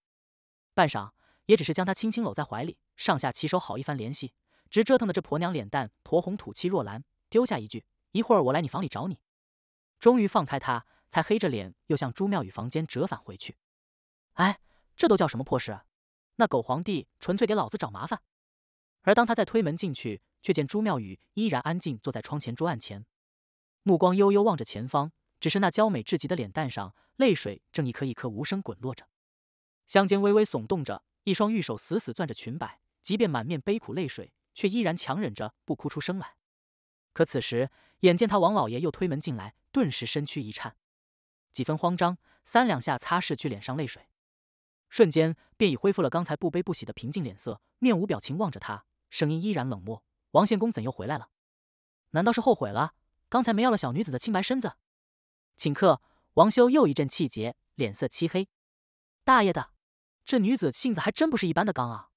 半晌，也只是将她轻轻搂在怀里，上下其手好一番联系，直折腾的这婆娘脸蛋酡红吐气若兰，丢下一句：“一会儿我来你房里找你。”终于放开他，才黑着脸又向朱妙宇房间折返回去。哎，这都叫什么破事？那狗皇帝纯粹给老子找麻烦。而当他再推门进去，却见朱妙宇依然安静坐在窗前桌案前，目光悠悠望着前方。只是那娇美至极的脸蛋上，泪水正一颗一颗无声滚落着，香肩微微耸动着，一双玉手死死攥着裙摆。即便满面悲苦，泪水却依然强忍着不哭出声来。可此时，眼见他王老爷又推门进来。顿时身躯一颤，几分慌张，三两下擦拭去脸上泪水，瞬间便已恢复了刚才不悲不喜的平静脸色，面无表情望着他，声音依然冷漠：“王献公怎又回来了？难道是后悔了？刚才没要了小女子的清白身子？”顷刻，王修又一阵气结，脸色漆黑：“大爷的，这女子性子还真不是一般的刚啊！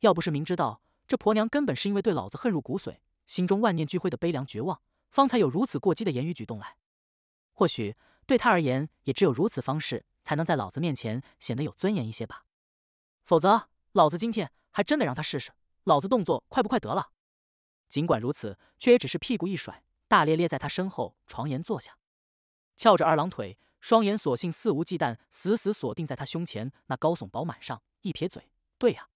要不是明知道这婆娘根本是因为对老子恨入骨髓，心中万念俱灰的悲凉绝望。”方才有如此过激的言语举动来，或许对他而言，也只有如此方式才能在老子面前显得有尊严一些吧。否则，老子今天还真得让他试试，老子动作快不快得了。尽管如此，却也只是屁股一甩，大咧咧在他身后床沿坐下，翘着二郎腿，双眼索性肆无忌惮，死死锁定在他胸前那高耸饱满上，一撇嘴：“对呀，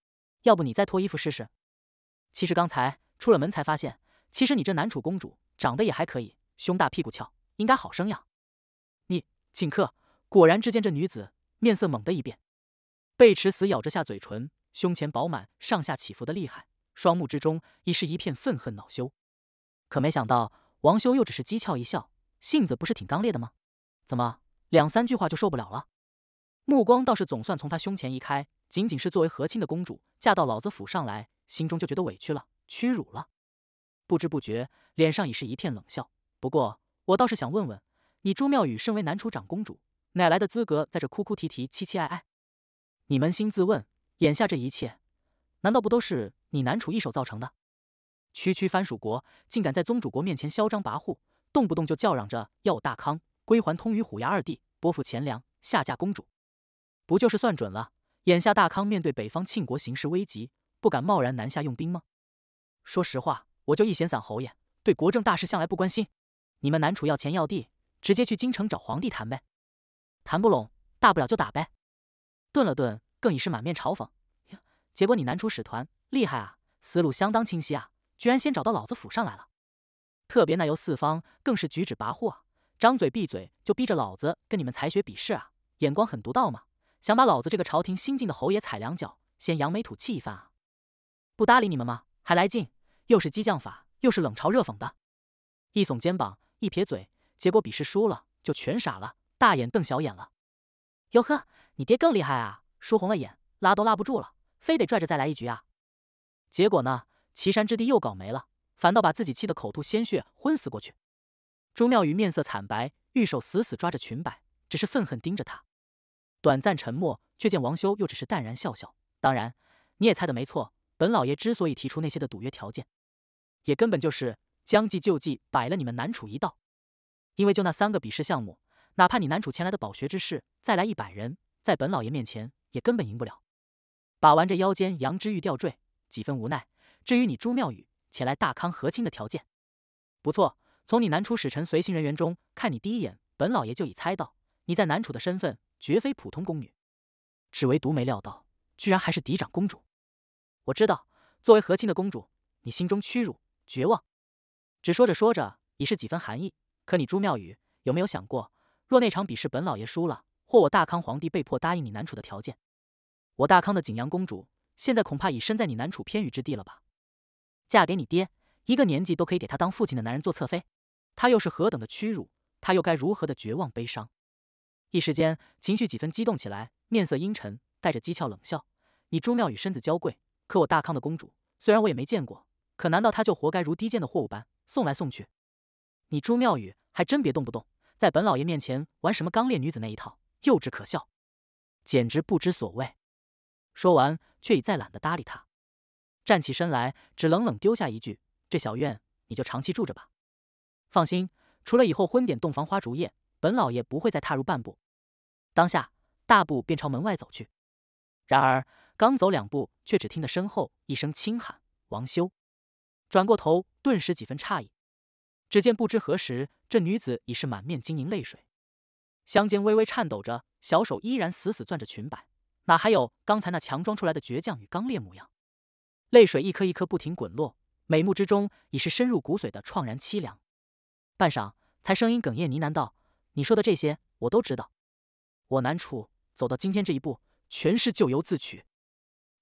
要不你再脱衣服试试？”其实刚才出了门才发现，其实你这南楚公主。长得也还可以，胸大屁股翘，应该好生养。你请客，果然之间，这女子面色猛的一变，贝齿死咬着下嘴唇，胸前饱满，上下起伏的厉害，双目之中已是一片愤恨恼羞。可没想到，王修又只是讥诮一笑：“性子不是挺刚烈的吗？怎么两三句话就受不了了？”目光倒是总算从他胸前移开，仅仅是作为和亲的公主嫁到老子府上来，心中就觉得委屈了，屈辱了。不知不觉。脸上已是一片冷笑。不过，我倒是想问问你，朱妙雨身为南楚长公主，哪来的资格在这哭哭啼啼、凄凄哀哀？你扪心自问，眼下这一切，难道不都是你南楚一手造成的？区区藩属国，竟敢在宗主国面前嚣张跋扈，动不动就叫嚷着要我大康归还通于虎牙二弟，拨付钱粮，下嫁公主，不就是算准了眼下大康面对北方庆国形势危急，不敢贸然南下用兵吗？说实话，我就一闲散侯爷。对国政大事向来不关心，你们南楚要钱要地，直接去京城找皇帝谈呗，谈不拢，大不了就打呗。顿了顿，更已是满面嘲讽。结果你南楚使团厉害啊，思路相当清晰啊，居然先找到老子府上来了。特别那由四方，更是举止跋扈啊，张嘴闭嘴就逼着老子跟你们采血比试啊，眼光很独到嘛，想把老子这个朝廷新晋的侯爷踩两脚，先扬眉吐气一番啊。不搭理你们吗？还来劲，又是激将法。又是冷嘲热讽的，一耸肩膀，一撇嘴，结果比试输了就全傻了，大眼瞪小眼了。哟呵，你爹更厉害啊，输红了眼，拉都拉不住了，非得拽着再来一局啊。结果呢，岐山之地又搞没了，反倒把自己气得口吐鲜血，昏死过去。朱妙雨面色惨白，玉手死死抓着裙摆，只是愤恨盯着他。短暂沉默，却见王修又只是淡然笑笑。当然，你也猜的没错，本老爷之所以提出那些的赌约条件。也根本就是将计就计，摆了你们南楚一道。因为就那三个比试项目，哪怕你南楚前来的饱学之士再来一百人，在本老爷面前也根本赢不了。把玩着腰间羊脂玉吊坠，几分无奈。至于你朱妙宇前来大康和亲的条件，不错。从你南楚使臣随行人员中看你第一眼，本老爷就已猜到你在南楚的身份绝非普通宫女，只唯独没料到，居然还是嫡长公主。我知道，作为和亲的公主，你心中屈辱。绝望，只说着说着已是几分寒意。可你朱妙语有没有想过，若那场比试本老爷输了，或我大康皇帝被迫答应你南楚的条件，我大康的景阳公主现在恐怕已身在你南楚偏隅之地了吧？嫁给你爹，一个年纪都可以给他当父亲的男人做侧妃，他又是何等的屈辱？他又该如何的绝望悲伤？一时间情绪几分激动起来，面色阴沉，带着讥诮冷笑。你朱妙语身子娇贵，可我大康的公主，虽然我也没见过。可难道他就活该如低贱的货物般送来送去？你朱妙语还真别动不动在本老爷面前玩什么刚烈女子那一套，幼稚可笑，简直不知所谓。说完，却已再懒得搭理他，站起身来，只冷冷丢下一句：“这小院你就长期住着吧。”放心，除了以后婚典洞房花烛夜，本老爷不会再踏入半步。当下大步便朝门外走去。然而刚走两步，却只听得身后一声轻喊：“王修！”转过头，顿时几分诧异。只见不知何时，这女子已是满面晶莹泪水，香肩微微颤抖着，小手依然死死攥着裙摆，哪还有刚才那强装出来的倔强与刚烈模样？泪水一颗一颗不停滚落，眉目之中已是深入骨髓的怆然凄凉。半晌，才声音哽咽呢喃道：“你说的这些，我都知道。我南楚走到今天这一步，全是咎由自取。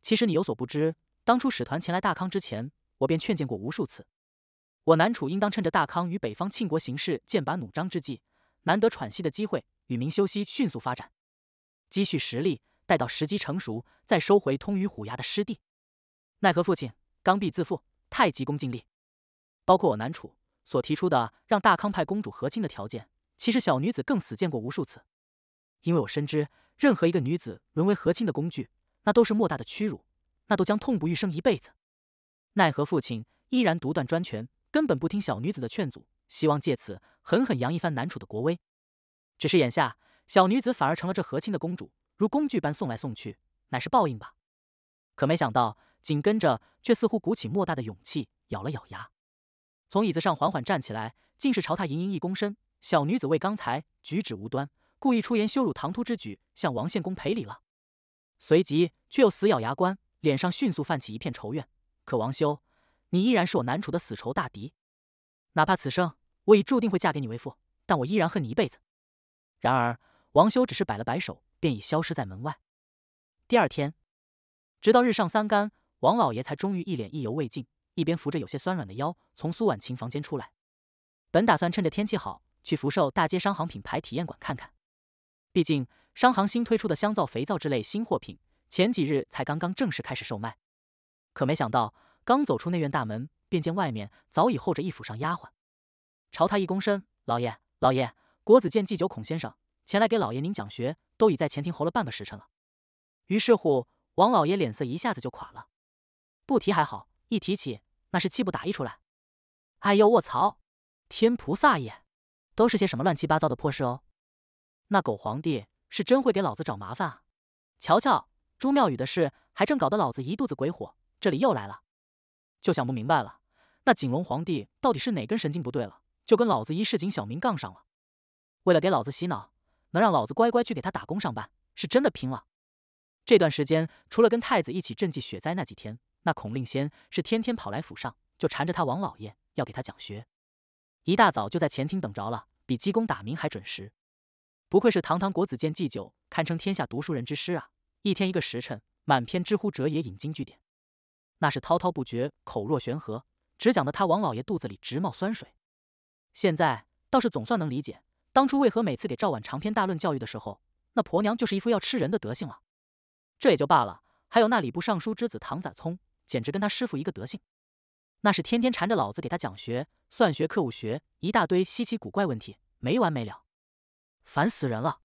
其实你有所不知，当初使团前来大康之前……”我便劝谏过无数次，我南楚应当趁着大康与北方庆国形势剑拔弩张之际，难得喘息的机会，与民休息，迅速发展，积蓄实力，待到时机成熟，再收回通于虎牙的失地。奈何父亲刚愎自负，太急功近利。包括我南楚所提出的让大康派公主和亲的条件，其实小女子更死谏过无数次，因为我深知，任何一个女子沦为和亲的工具，那都是莫大的屈辱，那都将痛不欲生一辈子。奈何父亲依然独断专权，根本不听小女子的劝阻，希望借此狠狠扬一番南楚的国威。只是眼下，小女子反而成了这和亲的公主，如工具般送来送去，乃是报应吧？可没想到，紧跟着却似乎鼓起莫大的勇气，咬了咬牙，从椅子上缓缓站起来，竟是朝他盈盈一躬身：“小女子为刚才举止无端，故意出言羞辱、唐突之举，向王献公赔礼了。”随即却又死咬牙关，脸上迅速泛起一片仇怨。可王修，你依然是我南楚的死仇大敌，哪怕此生我已注定会嫁给你为妇，但我依然恨你一辈子。然而王修只是摆了摆手，便已消失在门外。第二天，直到日上三竿，王老爷才终于一脸意犹未尽，一边扶着有些酸软的腰从苏婉晴房间出来。本打算趁着天气好去福寿大街商行品牌体验馆看看，毕竟商行新推出的香皂、肥皂之类新货品，前几日才刚刚正式开始售卖。可没想到，刚走出内院大门，便见外面早已候着一府上丫鬟，朝他一躬身：“老爷，老爷，国子监祭酒孔先生前来给老爷您讲学，都已在前庭候了半个时辰了。”于是乎，王老爷脸色一下子就垮了。不提还好，一提起，那是气不打一出来。哎呦，卧槽！天菩萨也，都是些什么乱七八糟的破事哦？那狗皇帝是真会给老子找麻烦啊！瞧瞧朱妙宇的事，还正搞得老子一肚子鬼火。这里又来了，就想不明白了，那景龙皇帝到底是哪根神经不对了，就跟老子一世景小明杠上了。为了给老子洗脑，能让老子乖乖去给他打工上班，是真的拼了。这段时间，除了跟太子一起赈济雪灾那几天，那孔令先是天天跑来府上，就缠着他王老爷要给他讲学。一大早就在前厅等着了，比鸡公打鸣还准时。不愧是堂堂国子监祭酒，堪称天下读书人之师啊！一天一个时辰，满篇知乎者也，引经据典。那是滔滔不绝，口若悬河，只讲的他王老爷肚子里直冒酸水。现在倒是总算能理解当初为何每次给赵婉长篇大论教育的时候，那婆娘就是一副要吃人的德性了。这也就罢了，还有那礼部尚书之子唐宰聪，简直跟他师傅一个德性，那是天天缠着老子给他讲学、算学、课务学一大堆稀奇古怪问题，没完没了，烦死人了。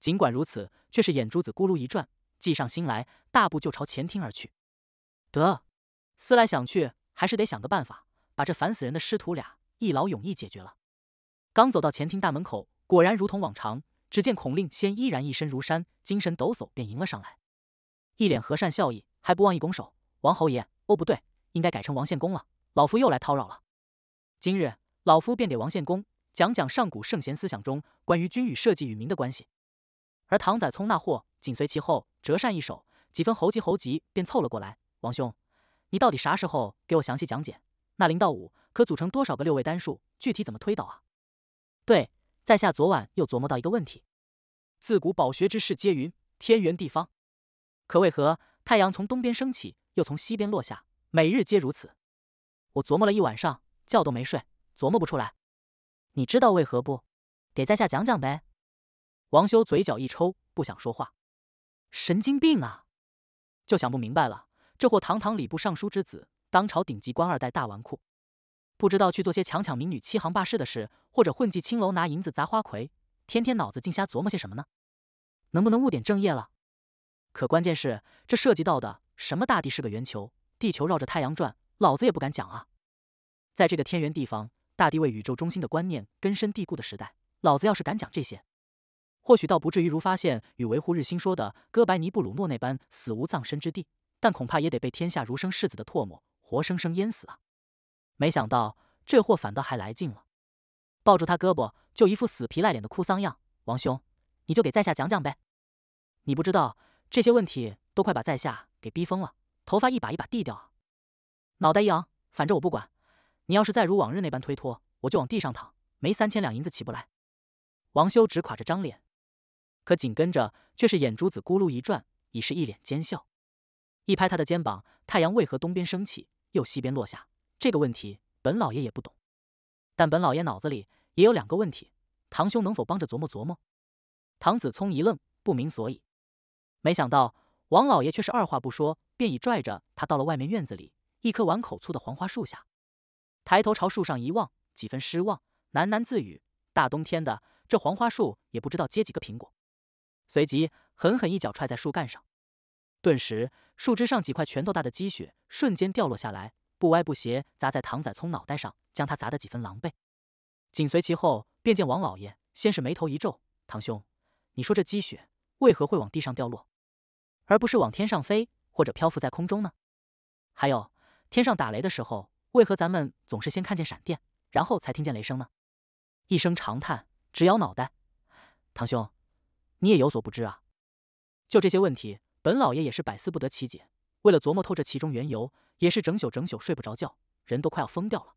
尽管如此，却是眼珠子咕噜一转，计上心来，大步就朝前厅而去。得，思来想去，还是得想个办法，把这烦死人的师徒俩一劳永逸解决了。刚走到前厅大门口，果然如同往常，只见孔令先依然一身如山，精神抖擞，便迎了上来，一脸和善笑意，还不忘一拱手：“王侯爷，哦不对，应该改成王献公了，老夫又来叨扰了。今日老夫便给王献公讲讲上古圣贤思想中关于君与社稷与民的关系。”而唐宰聪那货紧随其后，折扇一手，几分猴急猴急，便凑了过来。王兄，你到底啥时候给我详细讲解那零到五可组成多少个六位单数？具体怎么推导啊？对，在下昨晚又琢磨到一个问题：自古饱学之士皆云天圆地方，可为何太阳从东边升起又从西边落下？每日皆如此。我琢磨了一晚上，觉都没睡，琢磨不出来。你知道为何不？给在下讲讲呗。王修嘴角一抽，不想说话。神经病啊！就想不明白了。这货堂堂礼部尚书之子，当朝顶级官二代大纨绔，不知道去做些强抢民女、欺行霸市的事，或者混迹青楼拿银子砸花魁，天天脑子净瞎琢磨些什么呢？能不能务点正业了？可关键是这涉及到的什么大地是个圆球，地球绕着太阳转，老子也不敢讲啊！在这个天圆地方、大地为宇宙中心的观念根深蒂固的时代，老子要是敢讲这些，或许倒不至于如发现与维护日新说的哥白尼、布鲁诺那般死无葬身之地。但恐怕也得被天下儒生世子的唾沫活生生淹死啊！没想到这货反倒还来劲了，抱住他胳膊就一副死皮赖脸的哭丧样。王兄，你就给在下讲讲呗！你不知道这些问题都快把在下给逼疯了，头发一把一把地掉啊，脑袋一昂，反正我不管。你要是再如往日那般推脱，我就往地上躺，没三千两银子起不来。王修直垮着张脸，可紧跟着却是眼珠子咕噜一转，已是一脸奸笑。一拍他的肩膀，太阳为何东边升起又西边落下？这个问题本老爷也不懂，但本老爷脑子里也有两个问题，堂兄能否帮着琢磨琢磨？唐子聪一愣，不明所以。没想到王老爷却是二话不说，便已拽着他到了外面院子里一棵碗口粗的黄花树下，抬头朝树上一望，几分失望，喃喃自语：“大冬天的，这黄花树也不知道结几个苹果。”随即狠狠一脚踹在树干上。顿时，树枝上几块拳头大的积雪瞬间掉落下来，不歪不斜，砸在唐仔聪脑袋上，将他砸得几分狼狈。紧随其后，便见王老爷先是眉头一皱：“堂兄，你说这积雪为何会往地上掉落，而不是往天上飞或者漂浮在空中呢？还有，天上打雷的时候，为何咱们总是先看见闪电，然后才听见雷声呢？”一声长叹，直摇脑袋：“堂兄，你也有所不知啊，就这些问题。”本老爷也是百思不得其解，为了琢磨透这其中缘由，也是整宿整宿睡不着觉，人都快要疯掉了。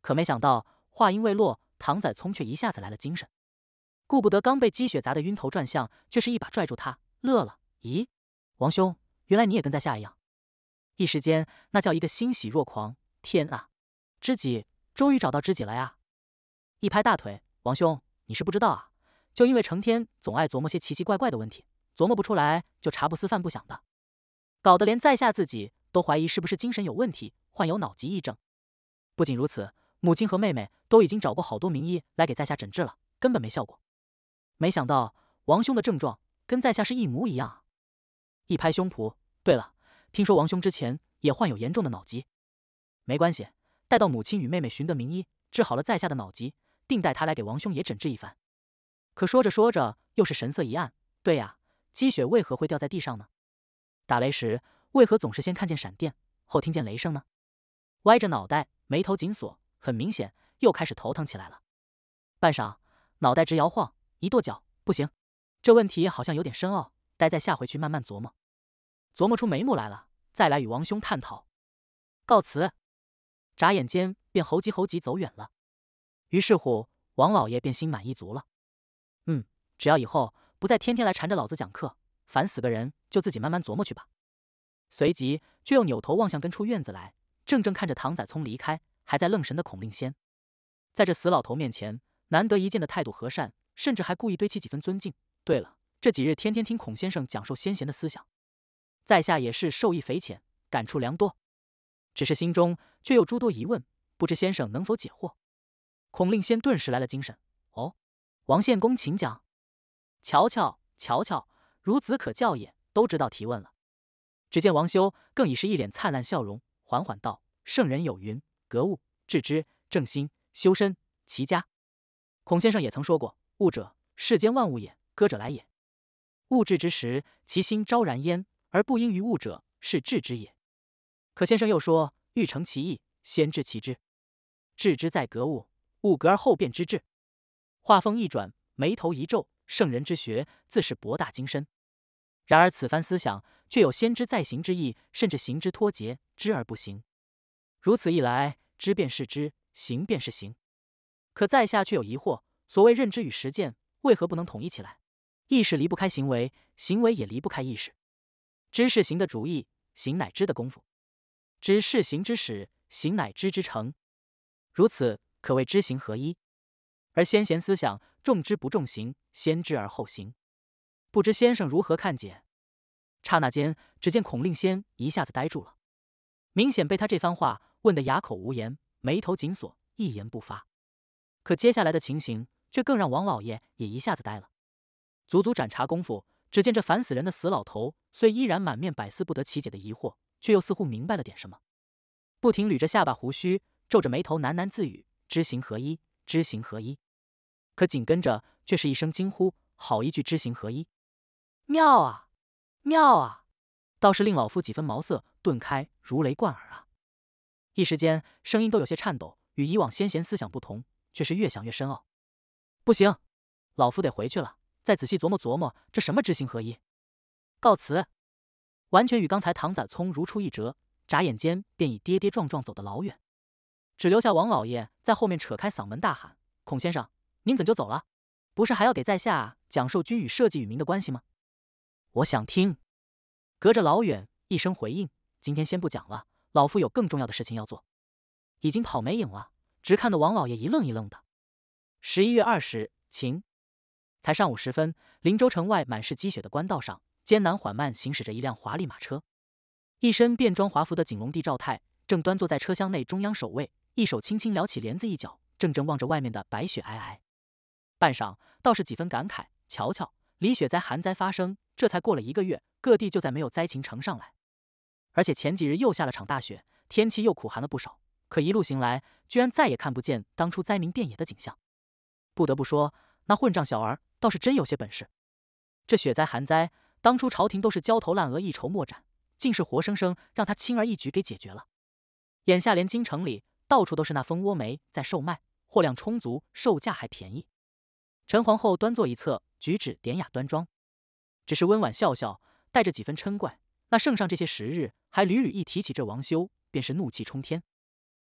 可没想到，话音未落，唐宰聪却一下子来了精神，顾不得刚被积雪砸得晕头转向，却是一把拽住他，乐了：“咦，王兄，原来你也跟在下一样！”一时间，那叫一个欣喜若狂。天啊，知己，终于找到知己了呀！一拍大腿：“王兄，你是不知道啊，就因为成天总爱琢磨些奇奇怪怪的问题。”琢磨不出来，就茶不思饭不想的，搞得连在下自己都怀疑是不是精神有问题，患有脑疾癔症。不仅如此，母亲和妹妹都已经找过好多名医来给在下诊治了，根本没效果。没想到王兄的症状跟在下是一模一样啊！一拍胸脯，对了，听说王兄之前也患有严重的脑疾。没关系，待到母亲与妹妹寻得名医，治好了在下的脑疾，定带他来给王兄也诊治一番。可说着说着，又是神色一暗。对呀。积雪为何会掉在地上呢？打雷时为何总是先看见闪电后听见雷声呢？歪着脑袋，眉头紧锁，很明显又开始头疼起来了。半晌，脑袋直摇晃，一跺脚，不行，这问题好像有点深奥，待在下回去慢慢琢磨，琢磨出眉目来了再来与王兄探讨。告辞，眨眼间便猴急猴急走远了。于是乎，王老爷便心满意足了。嗯，只要以后。不再天天来缠着老子讲课，烦死个人，就自己慢慢琢磨去吧。随即却又扭头望向跟出院子来，怔怔看着唐载聪离开，还在愣神的孔令先，在这死老头面前难得一见的态度和善，甚至还故意堆起几分尊敬。对了，这几日天天听孔先生讲授先贤的思想，在下也是受益匪浅，感触良多。只是心中却又诸多疑问，不知先生能否解惑？孔令先顿时来了精神，哦，王献公，请讲。瞧瞧，瞧瞧，孺子可教也，都知道提问了。只见王修更已是一脸灿烂笑容，缓缓道：“圣人有云，格物、致知、正心、修身、齐家。孔先生也曾说过，物者，世间万物也；歌者，来也。物至之时，其心昭然焉，而不应于物者，是致之也。可先生又说，欲诚其意，先致其知。致之在格物，物格而后变之至。”话锋一转，眉头一皱。圣人之学，自是博大精深。然而此番思想，却有先知在行之意，甚至行之脱节，知而不行。如此一来，知便是知，行便是行。可在下却有疑惑：所谓认知与实践，为何不能统一起来？意识离不开行为，行为也离不开意识。知是行的主意，行乃知的功夫。知是行之始，行乃知之成。如此，可谓知行合一。而先贤思想。重知不重行，先知而后行。不知先生如何看解？刹那间，只见孔令先一下子呆住了，明显被他这番话问得哑口无言，眉头紧锁，一言不发。可接下来的情形却更让王老爷也一下子呆了。足足盏茶功夫，只见这烦死人的死老头虽依然满面百思不得其解的疑惑，却又似乎明白了点什么，不停捋着下巴胡须，皱着眉头喃喃自语：“知行合一，知行合一。”可紧跟着却是一声惊呼：“好一句知行合一，妙啊，妙啊！倒是令老夫几分茅塞顿开，如雷贯耳啊！”一时间声音都有些颤抖。与以往先贤思想不同，却是越想越深奥。不行，老夫得回去了，再仔细琢磨琢磨这什么知行合一。告辞！完全与刚才唐宰聪如出一辙，眨眼间便已跌跌撞撞走得老远，只留下王老爷在后面扯开嗓门大喊：“孔先生！”您怎就走了？不是还要给在下讲授君与社稷与民的关系吗？我想听。隔着老远一声回应：“今天先不讲了，老夫有更重要的事情要做。”已经跑没影了，直看得王老爷一愣一愣的。十一月二十，晴，才上午时分，林州城外满是积雪的官道上，艰难缓慢行驶着一辆华丽马车，一身便装华服的景龙帝赵泰正端坐在车厢内中央守卫，一手轻轻撩起帘子一角，正正望着外面的白雪皑皑。半晌，倒是几分感慨。瞧瞧，李雪灾、寒灾发生，这才过了一个月，各地就再没有灾情呈上来。而且前几日又下了场大雪，天气又苦寒了不少。可一路行来，居然再也看不见当初灾民遍野的景象。不得不说，那混账小儿倒是真有些本事。这雪灾、寒灾，当初朝廷都是焦头烂额、一筹莫展，竟是活生生让他轻而易举给解决了。眼下连京城里到处都是那蜂窝煤在售卖，货量充足，售价还便宜。陈皇后端坐一侧，举止典雅端庄，只是温婉笑笑，带着几分嗔怪。那圣上这些时日还屡屡一提起这王修，便是怒气冲天。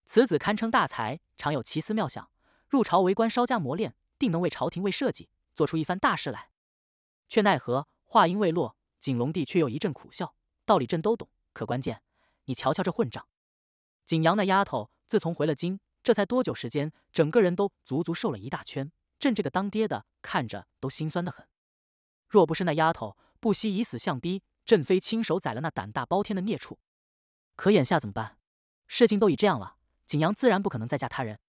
此子堪称大才，常有奇思妙想，入朝为官稍加磨练，定能为朝廷为社稷做出一番大事来。却奈何，话音未落，景隆帝却又一阵苦笑。道理朕都懂，可关键，你瞧瞧这混账，景阳那丫头自从回了京，这才多久时间，整个人都足足瘦了一大圈。朕这个当爹的看着都心酸的很，若不是那丫头不惜以死相逼，朕非亲手宰了那胆大包天的孽畜。可眼下怎么办？事情都已这样了，景阳自然不可能再嫁他人。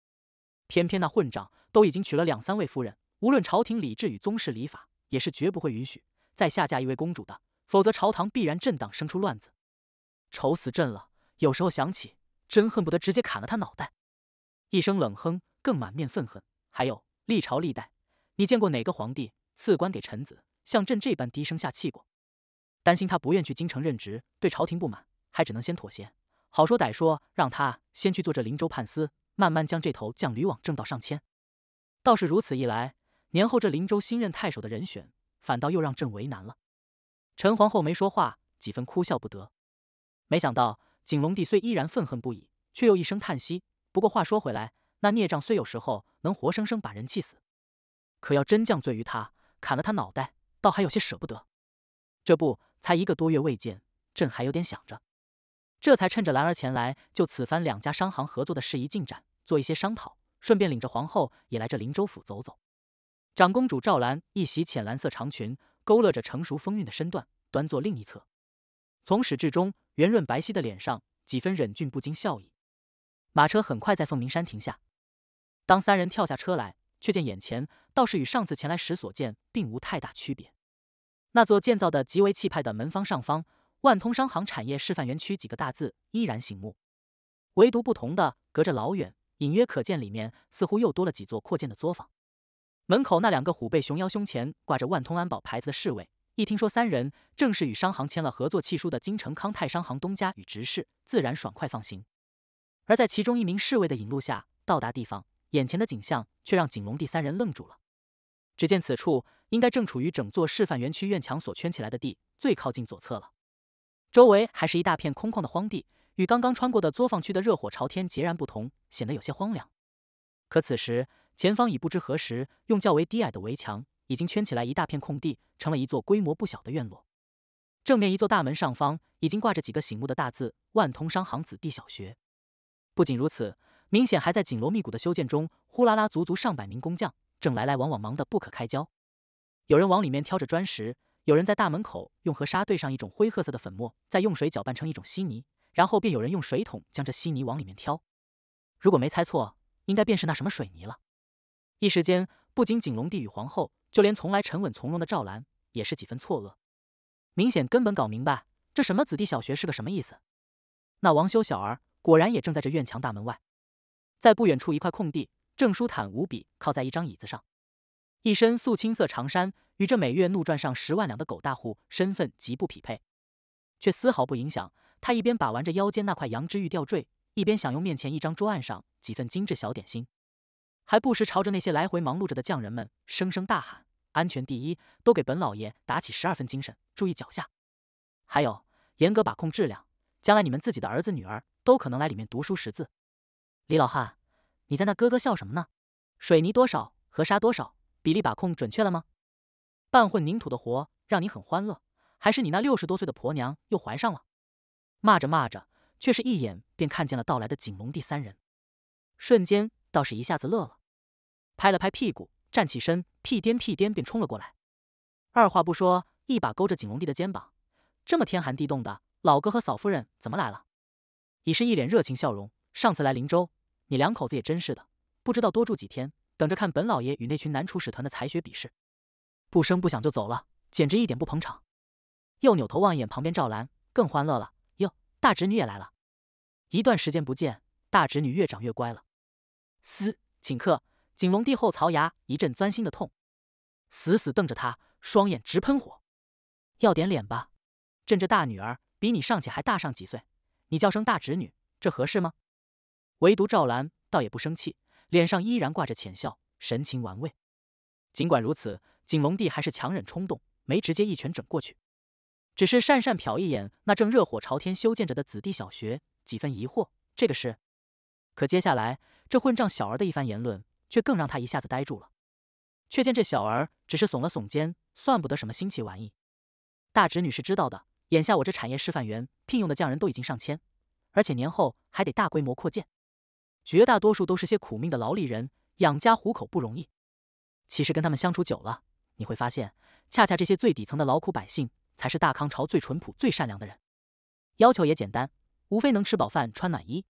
偏偏那混账都已经娶了两三位夫人，无论朝廷礼制与宗室礼法，也是绝不会允许再下嫁一位公主的，否则朝堂必然震荡，生出乱子。愁死朕了！有时候想起，真恨不得直接砍了他脑袋。一声冷哼，更满面愤恨。还有。历朝历代，你见过哪个皇帝赐官给臣子像朕这般低声下气过？担心他不愿去京城任职，对朝廷不满，还只能先妥协，好说歹说让他先去做这林州判司，慢慢将这头犟驴往正道上牵。倒是如此一来，年后这林州新任太守的人选，反倒又让朕为难了。陈皇后没说话，几分哭笑不得。没想到景隆帝虽依然愤恨不已，却又一声叹息。不过话说回来。那孽障虽有时候能活生生把人气死，可要真降罪于他，砍了他脑袋，倒还有些舍不得。这不，才一个多月未见，朕还有点想着，这才趁着兰儿前来，就此番两家商行合作的事宜进展做一些商讨，顺便领着皇后也来这林州府走走。长公主赵兰一袭浅蓝色长裙，勾勒着成熟风韵的身段，端坐另一侧，从始至终，圆润白皙的脸上几分忍俊不禁笑意。马车很快在凤鸣山停下。当三人跳下车来，却见眼前倒是与上次前来时所见并无太大区别。那座建造的极为气派的门坊上方，“万通商行产业示范园区”几个大字依然醒目。唯独不同的，隔着老远隐约可见，里面似乎又多了几座扩建的作坊。门口那两个虎背熊腰、胸前挂着“万通安保”牌子的侍卫，一听说三人正是与商行签了合作契书的京城康泰商行东家与执事，自然爽快放行。而在其中一名侍卫的引路下，到达地方。眼前的景象却让景龙第三人愣住了。只见此处应该正处于整座示范园区院墙所圈起来的地最靠近左侧了，周围还是一大片空旷的荒地，与刚刚穿过的作坊区的热火朝天截然不同，显得有些荒凉。可此时前方已不知何时用较为低矮的围墙已经圈起来一大片空地，成了一座规模不小的院落。正面一座大门上方已经挂着几个醒目的大字“万通商行子弟小学”。不仅如此。明显还在紧锣密鼓的修建中，呼啦啦足足上百名工匠正来来往往忙得不可开交。有人往里面挑着砖石，有人在大门口用河沙兑上一种灰褐色的粉末，再用水搅拌成一种稀泥，然后便有人用水桶将这稀泥往里面挑。如果没猜错，应该便是那什么水泥了。一时间，不仅景龙帝与皇后，就连从来沉稳从容的赵兰也是几分错愕，明显根本搞明白这什么子弟小学是个什么意思。那王修小儿果然也正在这院墙大门外。在不远处一块空地，正舒坦无比，靠在一张椅子上，一身素青色长衫，与这每月怒赚上十万两的狗大户身份极不匹配，却丝毫不影响他一边把玩着腰间那块羊脂玉吊坠，一边享用面前一张桌案上几份精致小点心，还不时朝着那些来回忙碌着的匠人们声声大喊：“安全第一，都给本老爷打起十二分精神，注意脚下，还有严格把控质量，将来你们自己的儿子女儿都可能来里面读书识字。”李老汉，你在那咯咯笑什么呢？水泥多少，河沙多少，比例把控准确了吗？拌混凝土的活让你很欢乐，还是你那六十多岁的婆娘又怀上了？骂着骂着，却是一眼便看见了到来的景龙帝三人，瞬间倒是一下子乐了，拍了拍屁股，站起身，屁颠屁颠便冲了过来，二话不说，一把勾着景龙帝的肩膀，这么天寒地冻的，老哥和嫂夫人怎么来了？已是一脸热情笑容。上次来林州，你两口子也真是的，不知道多住几天，等着看本老爷与那群南楚使团的才学比试，不声不响就走了，简直一点不捧场。又扭头望一眼旁边赵兰，更欢乐了哟，大侄女也来了，一段时间不见，大侄女越长越乖了。嘶！顷刻，景龙帝后槽牙一阵钻心的痛，死死瞪着他，双眼直喷火，要点脸吧，朕这大女儿比你尚且还大上几岁，你叫声大侄女，这合适吗？唯独赵兰倒也不生气，脸上依然挂着浅笑，神情玩味。尽管如此，景龙帝还是强忍冲动，没直接一拳整过去，只是讪讪瞟一眼那正热火朝天修建着的子弟小学，几分疑惑。这个事，可接下来这混账小儿的一番言论，却更让他一下子呆住了。却见这小儿只是耸了耸肩，算不得什么新奇玩意。大侄女是知道的，眼下我这产业示范园聘用的匠人都已经上千，而且年后还得大规模扩建。绝大多数都是些苦命的劳力人，养家糊口不容易。其实跟他们相处久了，你会发现，恰恰这些最底层的劳苦百姓，才是大康朝最淳朴、最善良的人。要求也简单，无非能吃饱饭、穿暖衣。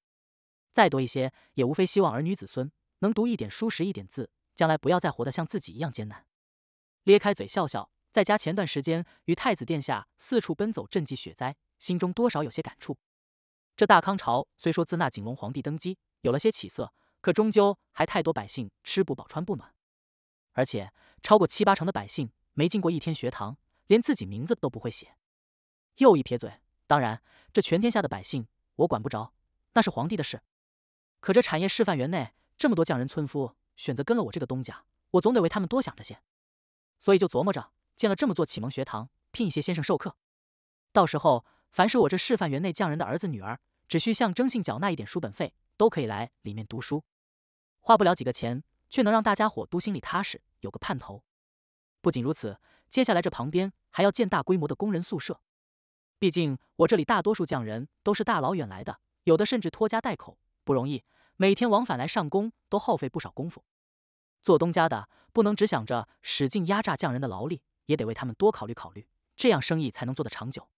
再多一些，也无非希望儿女子孙能读一点书、识一点字，将来不要再活得像自己一样艰难。咧开嘴笑笑，在家前段时间与太子殿下四处奔走赈济雪灾，心中多少有些感触。这大康朝虽说自那景隆皇帝登基，有了些起色，可终究还太多百姓吃不饱穿不暖，而且超过七八成的百姓没进过一天学堂，连自己名字都不会写。又一撇嘴，当然，这全天下的百姓我管不着，那是皇帝的事。可这产业示范园内这么多匠人村夫选择跟了我这个东家，我总得为他们多想着些，所以就琢磨着建了这么做启蒙学堂，聘一些先生授课。到时候，凡是我这示范园内匠人的儿子女儿，只需象征性缴纳一点书本费。都可以来里面读书，花不了几个钱，却能让大家伙都心里踏实，有个盼头。不仅如此，接下来这旁边还要建大规模的工人宿舍。毕竟我这里大多数匠人都是大老远来的，有的甚至拖家带口，不容易。每天往返来上工都耗费不少功夫。做东家的不能只想着使劲压榨匠人的劳力，也得为他们多考虑考虑，这样生意才能做得长久。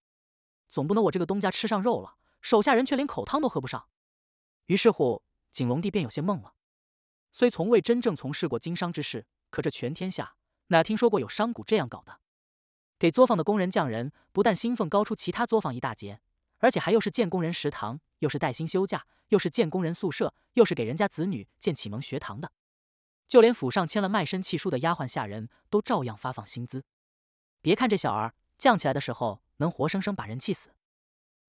总不能我这个东家吃上肉了，手下人却连口汤都喝不上。于是乎，景龙帝便有些懵了。虽从未真正从事过经商之事，可这全天下哪听说过有商贾这样搞的？给作坊的工人匠人，不但薪俸高出其他作坊一大截，而且还又是建工人食堂，又是带薪休假，又是建工人宿舍，又是给人家子女建启蒙学堂的。就连府上签了卖身契书的丫鬟下人都照样发放薪资。别看这小儿犟起来的时候能活生生把人气死，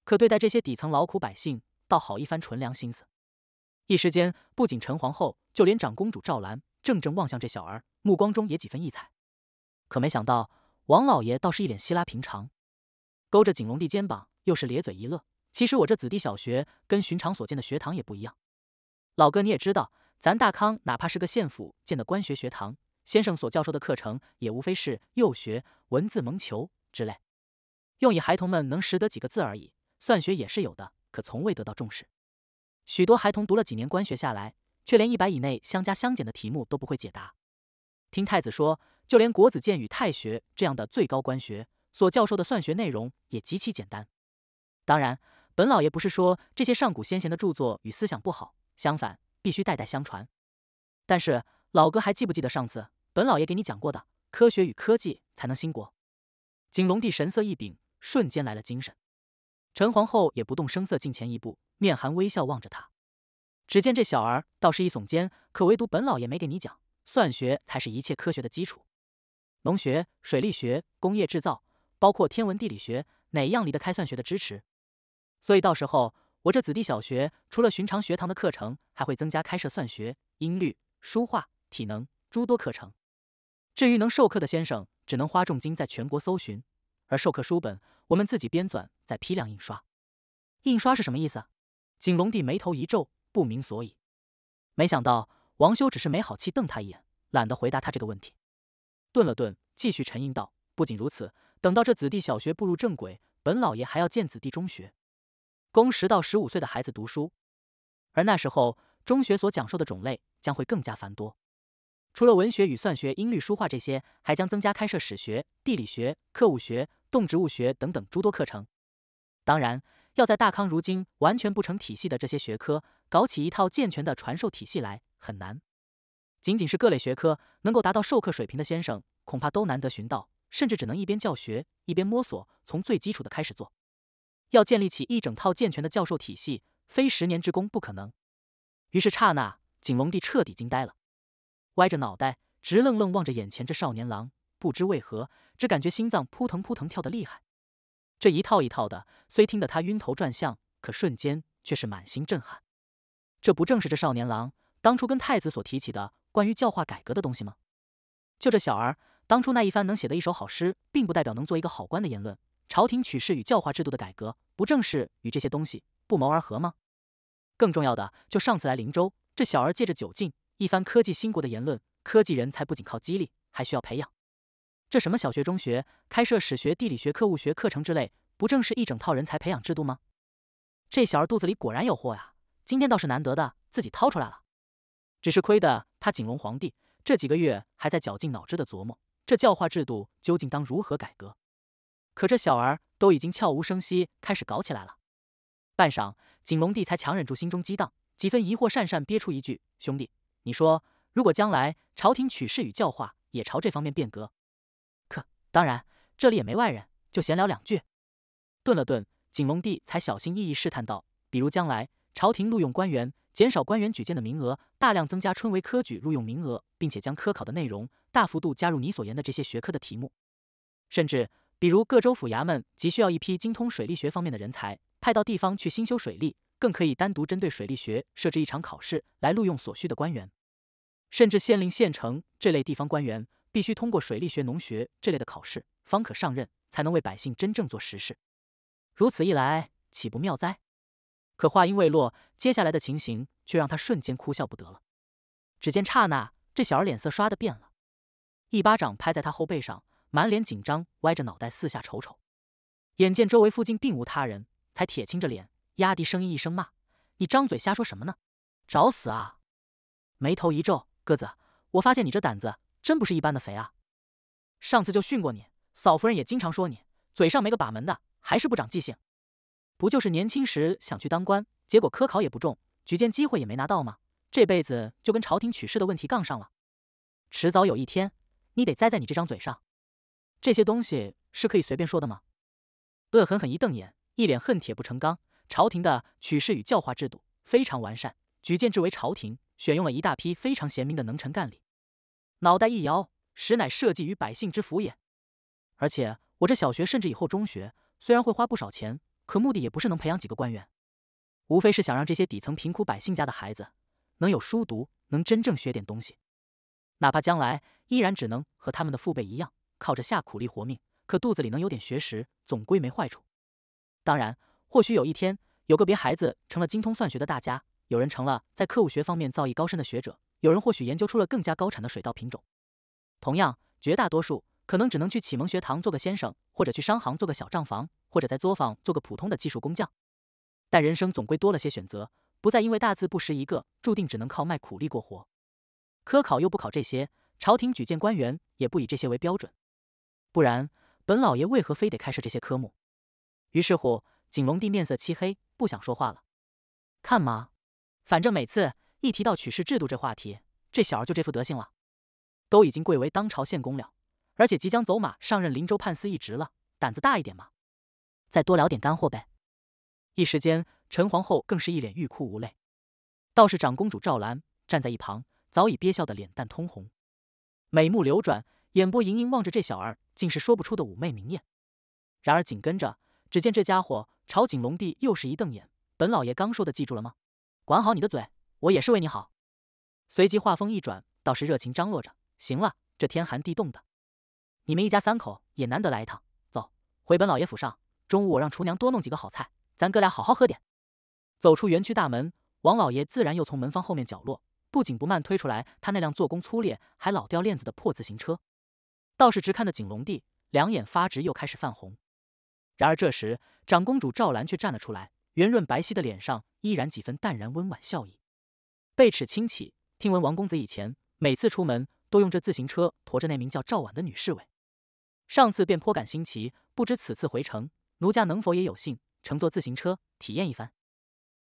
可对待这些底层劳苦百姓，倒好一番纯良心思。一时间，不仅陈皇后，就连长公主赵兰正正望向这小儿，目光中也几分异彩。可没想到，王老爷倒是一脸稀拉平常，勾着景龙帝肩膀，又是咧嘴一乐。其实我这子弟小学，跟寻常所见的学堂也不一样。老哥你也知道，咱大康哪怕是个县府建的官学学堂，先生所教授的课程也无非是幼学、文字蒙求之类，用以孩童们能识得几个字而已。算学也是有的，可从未得到重视。许多孩童读了几年官学下来，却连一百以内相加相减的题目都不会解答。听太子说，就连国子监与太学这样的最高官学所教授的算学内容也极其简单。当然，本老爷不是说这些上古先贤的著作与思想不好，相反，必须代代相传。但是，老哥还记不记得上次本老爷给你讲过的，科学与科技才能兴国？景龙帝神色一凛，瞬间来了精神。陈皇后也不动声色，进前一步。面含微笑望着他，只见这小儿倒是一耸肩，可唯独本老爷没给你讲，算学才是一切科学的基础，农学、水利学、工业制造，包括天文地理学，哪样离得开算学的支持？所以到时候我这子弟小学除了寻常学堂的课程，还会增加开设算学、音律、书画、体能诸多课程。至于能授课的先生，只能花重金在全国搜寻，而授课书本我们自己编纂再批量印刷。印刷是什么意思？景龙帝眉头一皱，不明所以。没想到王修只是没好气瞪他一眼，懒得回答他这个问题。顿了顿，继续沉吟道：“不仅如此，等到这子弟小学步入正轨，本老爷还要建子弟中学，供十到十五岁的孩子读书。而那时候，中学所讲授的种类将会更加繁多，除了文学与算学、音律、书画这些，还将增加开设史学、地理学、课物学、动植物学等等诸多课程。当然。”要在大康如今完全不成体系的这些学科搞起一套健全的传授体系来很难，仅仅是各类学科能够达到授课水平的先生恐怕都难得寻到，甚至只能一边教学一边摸索，从最基础的开始做。要建立起一整套健全的教授体系，非十年之功不可能。于是刹那，景龙帝彻底惊呆了，歪着脑袋，直愣愣望着眼前这少年郎，不知为何，只感觉心脏扑腾扑腾跳得厉害。这一套一套的，虽听得他晕头转向，可瞬间却是满心震撼。这不正是这少年郎当初跟太子所提起的关于教化改革的东西吗？就这小儿当初那一番能写的一首好诗，并不代表能做一个好官的言论。朝廷取士与教化制度的改革，不正是与这些东西不谋而合吗？更重要的，就上次来灵州，这小儿借着酒劲一番科技兴国的言论：科技人才不仅靠激励，还需要培养。这什么小学、中学开设史学、地理学、物学课程之类，不正是一整套人才培养制度吗？这小儿肚子里果然有货呀！今天倒是难得的，自己掏出来了。只是亏得他景隆皇帝这几个月还在绞尽脑汁的琢磨，这教化制度究竟当如何改革？可这小儿都已经悄无声息开始搞起来了。半晌，景隆帝才强忍住心中激荡，几分疑惑，讪讪憋出一句：“兄弟，你说，如果将来朝廷取士与教化也朝这方面变革？”当然，这里也没外人，就闲聊两句。顿了顿，景龙帝才小心翼翼试探道：“比如将来朝廷录用官员，减少官员举荐的名额，大量增加春闱科举录用名额，并且将科考的内容大幅度加入你所言的这些学科的题目。甚至，比如各州府衙门急需要一批精通水利学方面的人才，派到地方去兴修水利，更可以单独针对水利学设置一场考试来录用所需的官员，甚至县令、县城这类地方官员。”必须通过水利学、农学这类的考试，方可上任，才能为百姓真正做实事。如此一来，岂不妙哉？可话音未落，接下来的情形却让他瞬间哭笑不得了。只见刹那，这小儿脸色刷的变了，一巴掌拍在他后背上，满脸紧张，歪着脑袋四下瞅瞅。眼见周围附近并无他人，才铁青着脸，压低声音一声骂：“你张嘴瞎说什么呢？找死啊！”眉头一皱，个子，我发现你这胆子。真不是一般的肥啊！上次就训过你，嫂夫人也经常说你嘴上没个把门的，还是不长记性。不就是年轻时想去当官，结果科考也不中，举荐机会也没拿到吗？这辈子就跟朝廷取士的问题杠上了，迟早有一天你得栽在你这张嘴上。这些东西是可以随便说的吗？恶狠狠一瞪眼，一脸恨铁不成钢。朝廷的取士与教化制度非常完善，举荐制为朝廷选用了一大批非常贤明的能臣干吏。脑袋一摇，实乃社稷与百姓之福也。而且我这小学甚至以后中学，虽然会花不少钱，可目的也不是能培养几个官员，无非是想让这些底层贫苦百姓家的孩子能有书读，能真正学点东西。哪怕将来依然只能和他们的父辈一样，靠着下苦力活命，可肚子里能有点学识，总归没坏处。当然，或许有一天，有个别孩子成了精通算学的大家，有人成了在科物学方面造诣高深的学者。有人或许研究出了更加高产的水稻品种，同样，绝大多数可能只能去启蒙学堂做个先生，或者去商行做个小账房，或者在作坊做个普通的技术工匠。但人生总归多了些选择，不再因为大字不识一个，注定只能靠卖苦力过活。科考又不考这些，朝廷举荐官员也不以这些为标准，不然本老爷为何非得开设这些科目？于是乎，景龙帝面色漆黑，不想说话了。看嘛，反正每次。一提到取士制度这话题，这小儿就这副德行了。都已经贵为当朝献公了，而且即将走马上任林州判司一职了，胆子大一点嘛！再多聊点干货呗。一时间，陈皇后更是一脸欲哭无泪。倒是长公主赵兰站在一旁，早已憋笑的脸蛋通红，美目流转，眼波盈盈望着这小儿，竟是说不出的妩媚明艳。然而紧跟着，只见这家伙朝景龙帝又是一瞪眼：“本老爷刚说的记住了吗？管好你的嘴！”我也是为你好，随即话锋一转，倒是热情张罗着。行了，这天寒地冻的，你们一家三口也难得来一趟，走，回本老爷府上。中午我让厨娘多弄几个好菜，咱哥俩好好喝点。走出园区大门，王老爷自然又从门房后面角落不紧不慢推出来他那辆做工粗劣还老掉链子的破自行车，倒是直看的景龙帝两眼发直又开始泛红。然而这时，长公主赵兰却站了出来，圆润白皙的脸上依然几分淡然温婉笑意。被齿轻启，听闻王公子以前每次出门都用这自行车驮着那名叫赵婉的女侍卫，上次便颇感新奇，不知此次回城，奴家能否也有幸乘坐自行车体验一番？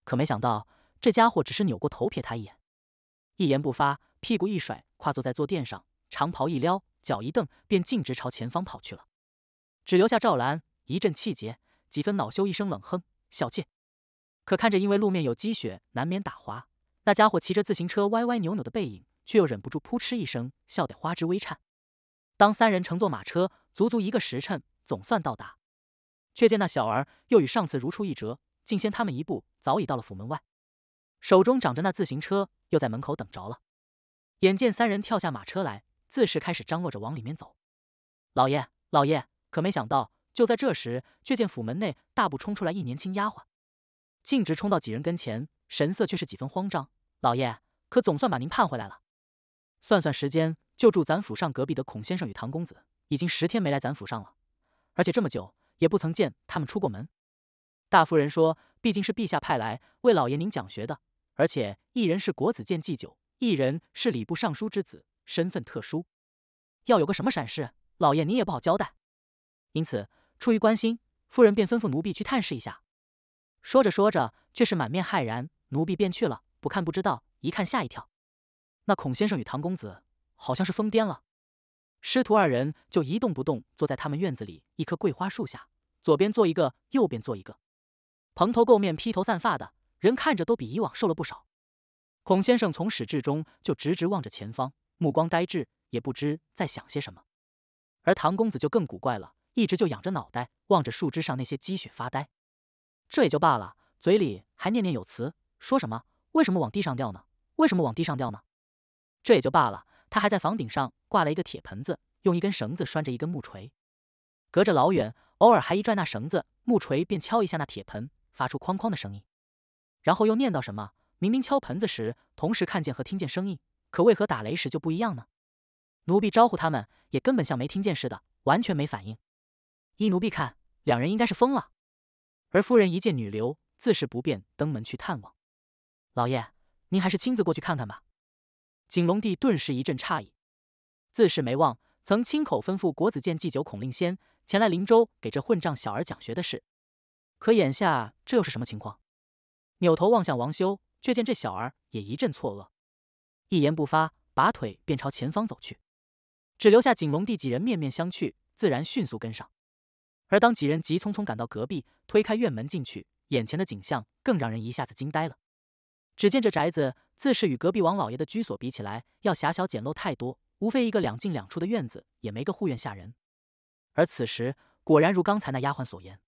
可没想到这家伙只是扭过头瞥他一眼，一言不发，屁股一甩，跨坐在坐垫上，长袍一撩，脚一蹬，便径直朝前方跑去了，只留下赵兰一阵气结，几分恼羞，一声冷哼：“小贱！”可看着因为路面有积雪，难免打滑。那家伙骑着自行车歪歪扭扭的背影，却又忍不住扑哧一声笑得花枝微颤。当三人乘坐马车足足一个时辰，总算到达，却见那小儿又与上次如出一辙，竟先他们一步，早已到了府门外，手中掌着那自行车，又在门口等着了。眼见三人跳下马车来，自是开始张罗着往里面走。老爷，老爷！可没想到，就在这时，却见府门内大步冲出来一年轻丫鬟。径直冲到几人跟前，神色却是几分慌张。老爷，可总算把您盼回来了。算算时间，就住咱府上隔壁的孔先生与唐公子，已经十天没来咱府上了，而且这么久也不曾见他们出过门。大夫人说，毕竟是陛下派来为老爷您讲学的，而且一人是国子监祭酒，一人是礼部尚书之子，身份特殊，要有个什么闪失，老爷您也不好交代。因此，出于关心，夫人便吩咐奴婢去探视一下。说着说着，却是满面骇然。奴婢便去了，不看不知道，一看吓一跳。那孔先生与唐公子好像是疯癫了，师徒二人就一动不动坐在他们院子里一棵桂花树下，左边坐一个，右边坐一个，蓬头垢面、披头散发的人，看着都比以往瘦了不少。孔先生从始至终就直直望着前方，目光呆滞，也不知在想些什么。而唐公子就更古怪了，一直就仰着脑袋望着树枝上那些积雪发呆。这也就罢了，嘴里还念念有词，说什么“为什么往地上掉呢？为什么往地上掉呢？”这也就罢了，他还在房顶上挂了一个铁盆子，用一根绳子拴着一根木锤，隔着老远，偶尔还一拽那绳子，木锤便敲一下那铁盆，发出哐哐的声音，然后又念叨什么。明明敲盆子时，同时看见和听见声音，可为何打雷时就不一样呢？奴婢招呼他们，也根本像没听见似的，完全没反应。依奴婢看，两人应该是疯了。而夫人一见女流，自是不便登门去探望。老爷，您还是亲自过去看看吧。景龙帝顿时一阵诧异，自是没忘曾亲口吩咐国子监祭酒孔令先前来林州给这混账小儿讲学的事。可眼下这又是什么情况？扭头望向王修，却见这小儿也一阵错愕，一言不发，拔腿便朝前方走去，只留下景龙帝几人面面相觑，自然迅速跟上。而当几人急匆匆赶到隔壁，推开院门进去，眼前的景象更让人一下子惊呆了。只见这宅子自是与隔壁王老爷的居所比起来，要狭小简陋太多，无非一个两进两出的院子，也没个护院下人。而此时果然如刚才那丫鬟所言，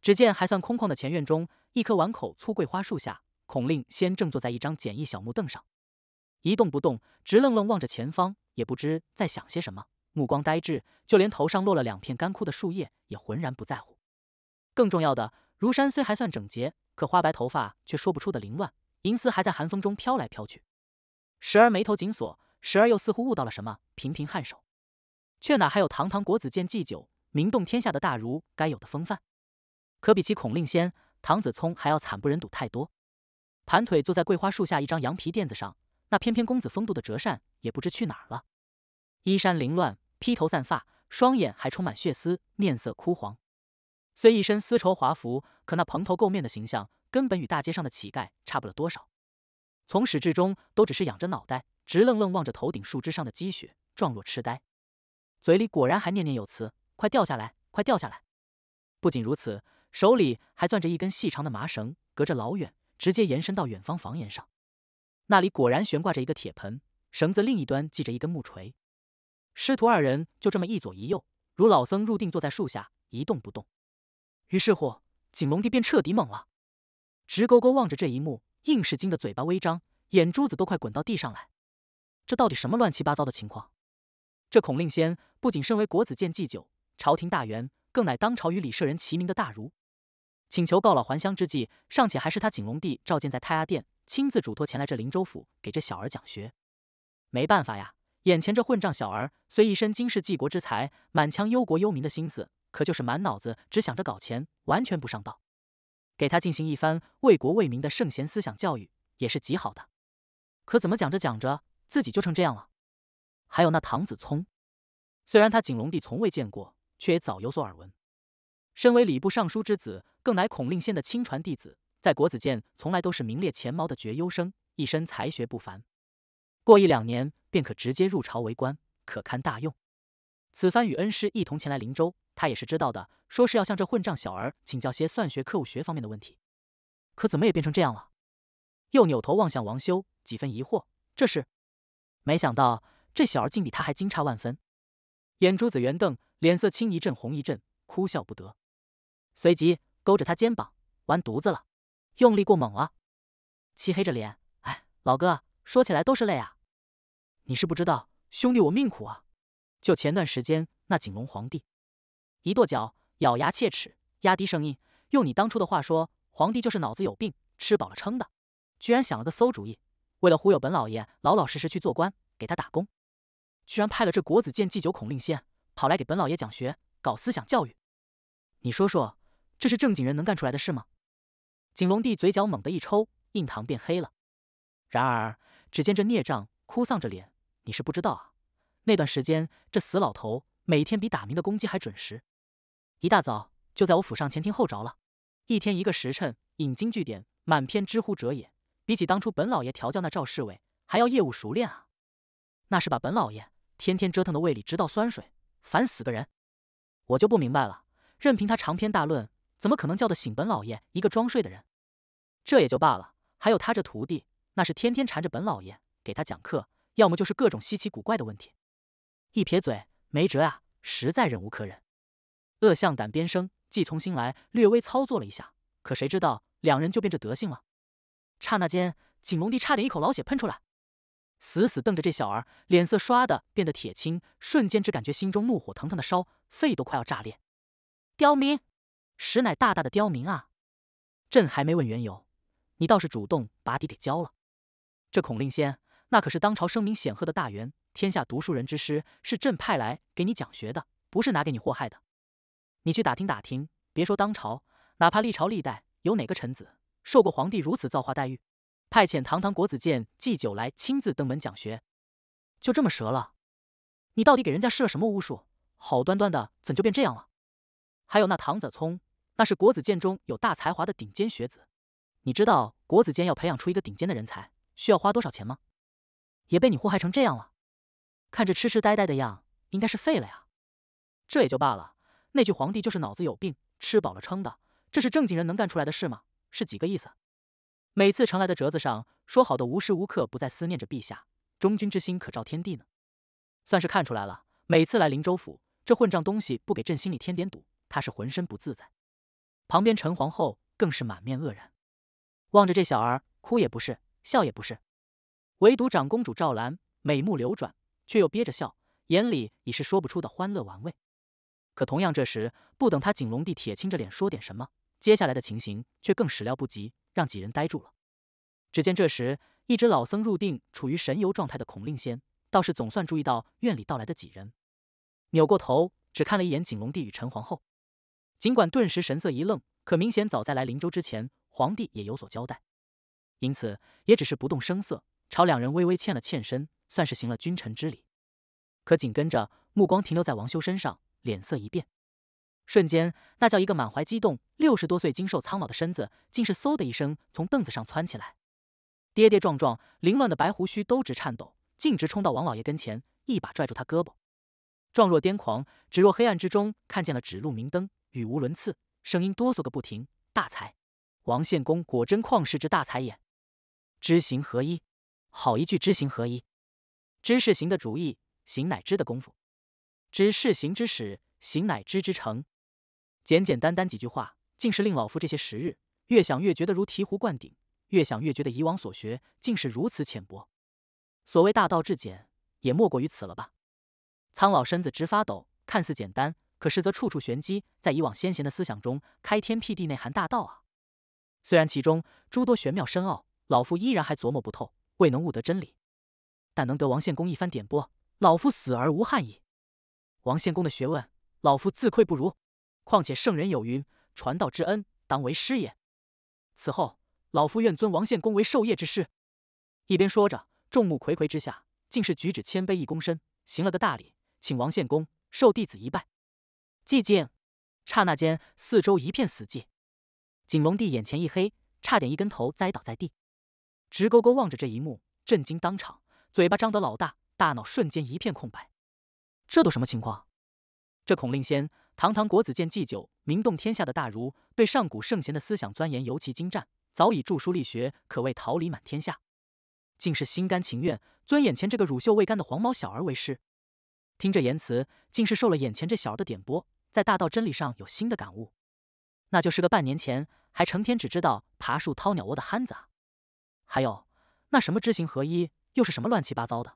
只见还算空旷的前院中，一棵碗口粗桂花树下，孔令先正坐在一张简易小木凳上，一动不动，直愣愣望着前方，也不知在想些什么。目光呆滞，就连头上落了两片干枯的树叶也浑然不在乎。更重要的，如山虽还算整洁，可花白头发却说不出的凌乱，银丝还在寒风中飘来飘去。时而眉头紧锁，时而又似乎悟到了什么，频频颔首，却哪还有堂堂国子监祭酒、名动天下的大儒该有的风范？可比其孔令先、唐子聪还要惨不忍睹太多。盘腿坐在桂花树下一张羊皮垫子上，那翩翩公子风度的折扇也不知去哪了，衣衫凌乱。披头散发，双眼还充满血丝，面色枯黄。虽一身丝绸华服，可那蓬头垢面的形象，根本与大街上的乞丐差不了多少。从始至终都只是仰着脑袋，直愣愣望着头顶树枝上的积雪，状若痴呆。嘴里果然还念念有词：“快掉下来，快掉下来。”不仅如此，手里还攥着一根细长的麻绳，隔着老远，直接延伸到远方房檐上。那里果然悬挂着一个铁盆，绳子另一端系着一根木锤。师徒二人就这么一左一右，如老僧入定，坐在树下一动不动。于是乎，景龙帝便彻底懵了，直勾勾望着这一幕，硬是惊得嘴巴微张，眼珠子都快滚到地上来。这到底什么乱七八糟的情况？这孔令先不仅身为国子监祭酒、朝廷大员，更乃当朝与李舍人齐名的大儒。请求告老还乡之际，尚且还是他景龙帝召见，在太阿殿亲自嘱托前来这灵州府给这小儿讲学。没办法呀。眼前这混账小儿，虽一身经世济国之才，满腔忧国忧民的心思，可就是满脑子只想着搞钱，完全不上道。给他进行一番为国为民的圣贤思想教育，也是极好的。可怎么讲着讲着，自己就成这样了？还有那唐子聪，虽然他景隆帝从未见过，却也早有所耳闻。身为礼部尚书之子，更乃孔令先的亲传弟子，在国子监从来都是名列前茅的绝优生，一身才学不凡。过一两年便可直接入朝为官，可堪大用。此番与恩师一同前来林州，他也是知道的，说是要向这混账小儿请教些算学、科务学方面的问题，可怎么也变成这样了？又扭头望向王修，几分疑惑。这是？没想到这小儿竟比他还惊诧万分，眼珠子圆瞪，脸色青一阵红一阵，哭笑不得。随即勾着他肩膀，完犊子了，用力过猛了。漆黑着脸，哎，老哥，说起来都是泪啊。你是不知道，兄弟，我命苦啊！就前段时间，那景龙皇帝一跺脚，咬牙切齿，压低声音，用你当初的话说，皇帝就是脑子有病，吃饱了撑的，居然想了个馊主意，为了忽悠本老爷，老老实实去做官，给他打工，居然派了这国子监祭酒孔令先跑来给本老爷讲学，搞思想教育。你说说，这是正经人能干出来的事吗？景龙帝嘴角猛地一抽，印堂变黑了。然而，只见这孽障哭丧着脸。你是不知道啊，那段时间这死老头每天比打鸣的公鸡还准时，一大早就在我府上前厅候着了，一天一个时辰引经据典，满篇知乎者也。比起当初本老爷调教那赵侍卫，还要业务熟练啊！那是把本老爷天天折腾的胃里直倒酸水，烦死个人。我就不明白了，任凭他长篇大论，怎么可能叫得醒本老爷一个装睡的人？这也就罢了，还有他这徒弟，那是天天缠着本老爷给他讲课。要么就是各种稀奇古怪的问题，一撇嘴，没辙啊！实在忍无可忍，恶向胆边生，计从心来，略微操作了一下，可谁知道两人就变这德性了。刹那间，景龙帝差点一口老血喷出来，死死瞪着这小儿，脸色刷的变得铁青，瞬间只感觉心中怒火腾腾的烧，肺都快要炸裂。刁民，实乃大大的刁民啊！朕还没问缘由，你倒是主动把底给交了。这孔令仙那可是当朝声名显赫的大员，天下读书人之师，是朕派来给你讲学的，不是拿给你祸害的。你去打听打听，别说当朝，哪怕历朝历代，有哪个臣子受过皇帝如此造化待遇，派遣堂堂国子监祭酒来亲自登门讲学，就这么折了？你到底给人家施了什么巫术？好端端的怎就变这样了？还有那唐子聪，那是国子监中有大才华的顶尖学子，你知道国子监要培养出一个顶尖的人才，需要花多少钱吗？也被你祸害成这样了，看着痴痴呆呆的样，应该是废了呀。这也就罢了，那句皇帝就是脑子有病，吃饱了撑的，这是正经人能干出来的事吗？是几个意思？每次呈来的折子上说好的无时无刻不在思念着陛下，忠君之心可照天地呢。算是看出来了，每次来灵州府，这混账东西不给朕心里添点堵，他是浑身不自在。旁边陈皇后更是满面愕然，望着这小儿，哭也不是，笑也不是。唯独长公主赵兰美目流转，却又憋着笑，眼里已是说不出的欢乐玩味。可同样，这时不等他景龙帝铁青着脸说点什么，接下来的情形却更始料不及，让几人呆住了。只见这时，一直老僧入定、处于神游状态的孔令仙，倒是总算注意到院里到来的几人，扭过头只看了一眼景龙帝与陈皇后，尽管顿时神色一愣，可明显早在来灵州之前，皇帝也有所交代，因此也只是不动声色。朝两人微微欠了欠身，算是行了君臣之礼。可紧跟着目光停留在王修身上，脸色一变，瞬间那叫一个满怀激动。六十多岁精瘦苍老的身子，竟是嗖的一声从凳子上窜起来，跌跌撞撞，凌乱的白胡须都直颤抖，径直冲到王老爷跟前，一把拽住他胳膊，状若癫狂，只若黑暗之中看见了指路明灯，语无伦次，声音哆嗦个不停。大才，王献公果真旷世之大才也，知行合一。好一句知行合一，知是行的主意，行乃知的功夫，知是行之始，行乃知之成。简简单单几句话，竟是令老夫这些时日越想越觉得如醍醐灌顶，越想越觉得以往所学竟是如此浅薄。所谓大道至简，也莫过于此了吧？苍老身子直发抖，看似简单，可实则处处玄机。在以往先贤的思想中，开天辟地，内涵大道啊！虽然其中诸多玄妙深奥，老夫依然还琢磨不透。未能悟得真理，但能得王献公一番点拨，老夫死而无憾矣。王献公的学问，老夫自愧不如。况且圣人有云：“传道之恩，当为师也。”此后，老夫愿尊王献公为授业之师。一边说着，众目睽睽之下，竟是举止谦卑，一躬身，行了个大礼，请王献公受弟子一拜。寂静，刹那间，四周一片死寂。景龙帝眼前一黑，差点一根头栽倒在地。直勾勾望着这一幕，震惊当场，嘴巴张得老大，大脑瞬间一片空白。这都什么情况？这孔令先，堂堂国子监祭酒、名动天下的大儒，对上古圣贤的思想钻研尤其精湛，早已著书立学，可谓桃李满天下，竟是心甘情愿尊眼前这个乳臭未干的黄毛小儿为师？听这言辞，竟是受了眼前这小儿的点拨，在大道真理上有新的感悟？那就是个半年前还成天只知道爬树掏鸟窝的憨子啊！还有那什么知行合一，又是什么乱七八糟的？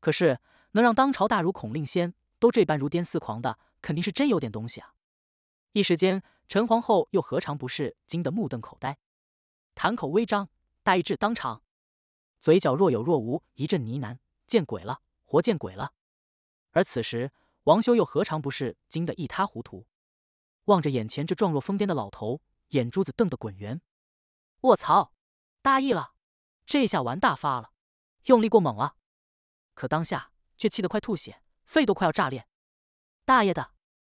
可是能让当朝大儒孔令先都这般如癫似狂的，肯定是真有点东西啊！一时间，陈皇后又何尝不是惊得目瞪口呆，谈口微张，呆滞当场，嘴角若有若无一阵呢喃：“见鬼了，活见鬼了！”而此时，王修又何尝不是惊得一塌糊涂，望着眼前这状若疯癫的老头，眼珠子瞪得滚圆：“卧槽！大意了，这下玩大发了，用力过猛了。可当下却气得快吐血，肺都快要炸裂。大爷的，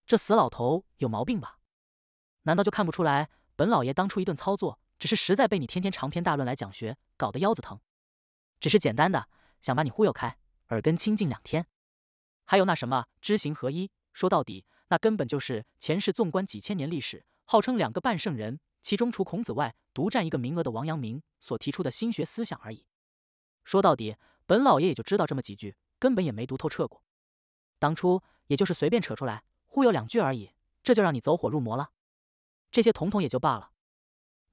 这死老头有毛病吧？难道就看不出来？本老爷当初一顿操作，只是实在被你天天长篇大论来讲学搞得腰子疼。只是简单的想把你忽悠开，耳根清净两天。还有那什么知行合一，说到底，那根本就是前世纵观几千年历史，号称两个半圣人。其中除孔子外，独占一个名额的王阳明所提出的心学思想而已。说到底，本老爷也就知道这么几句，根本也没读透彻过。当初也就是随便扯出来忽悠两句而已，这就让你走火入魔了？这些统统也就罢了。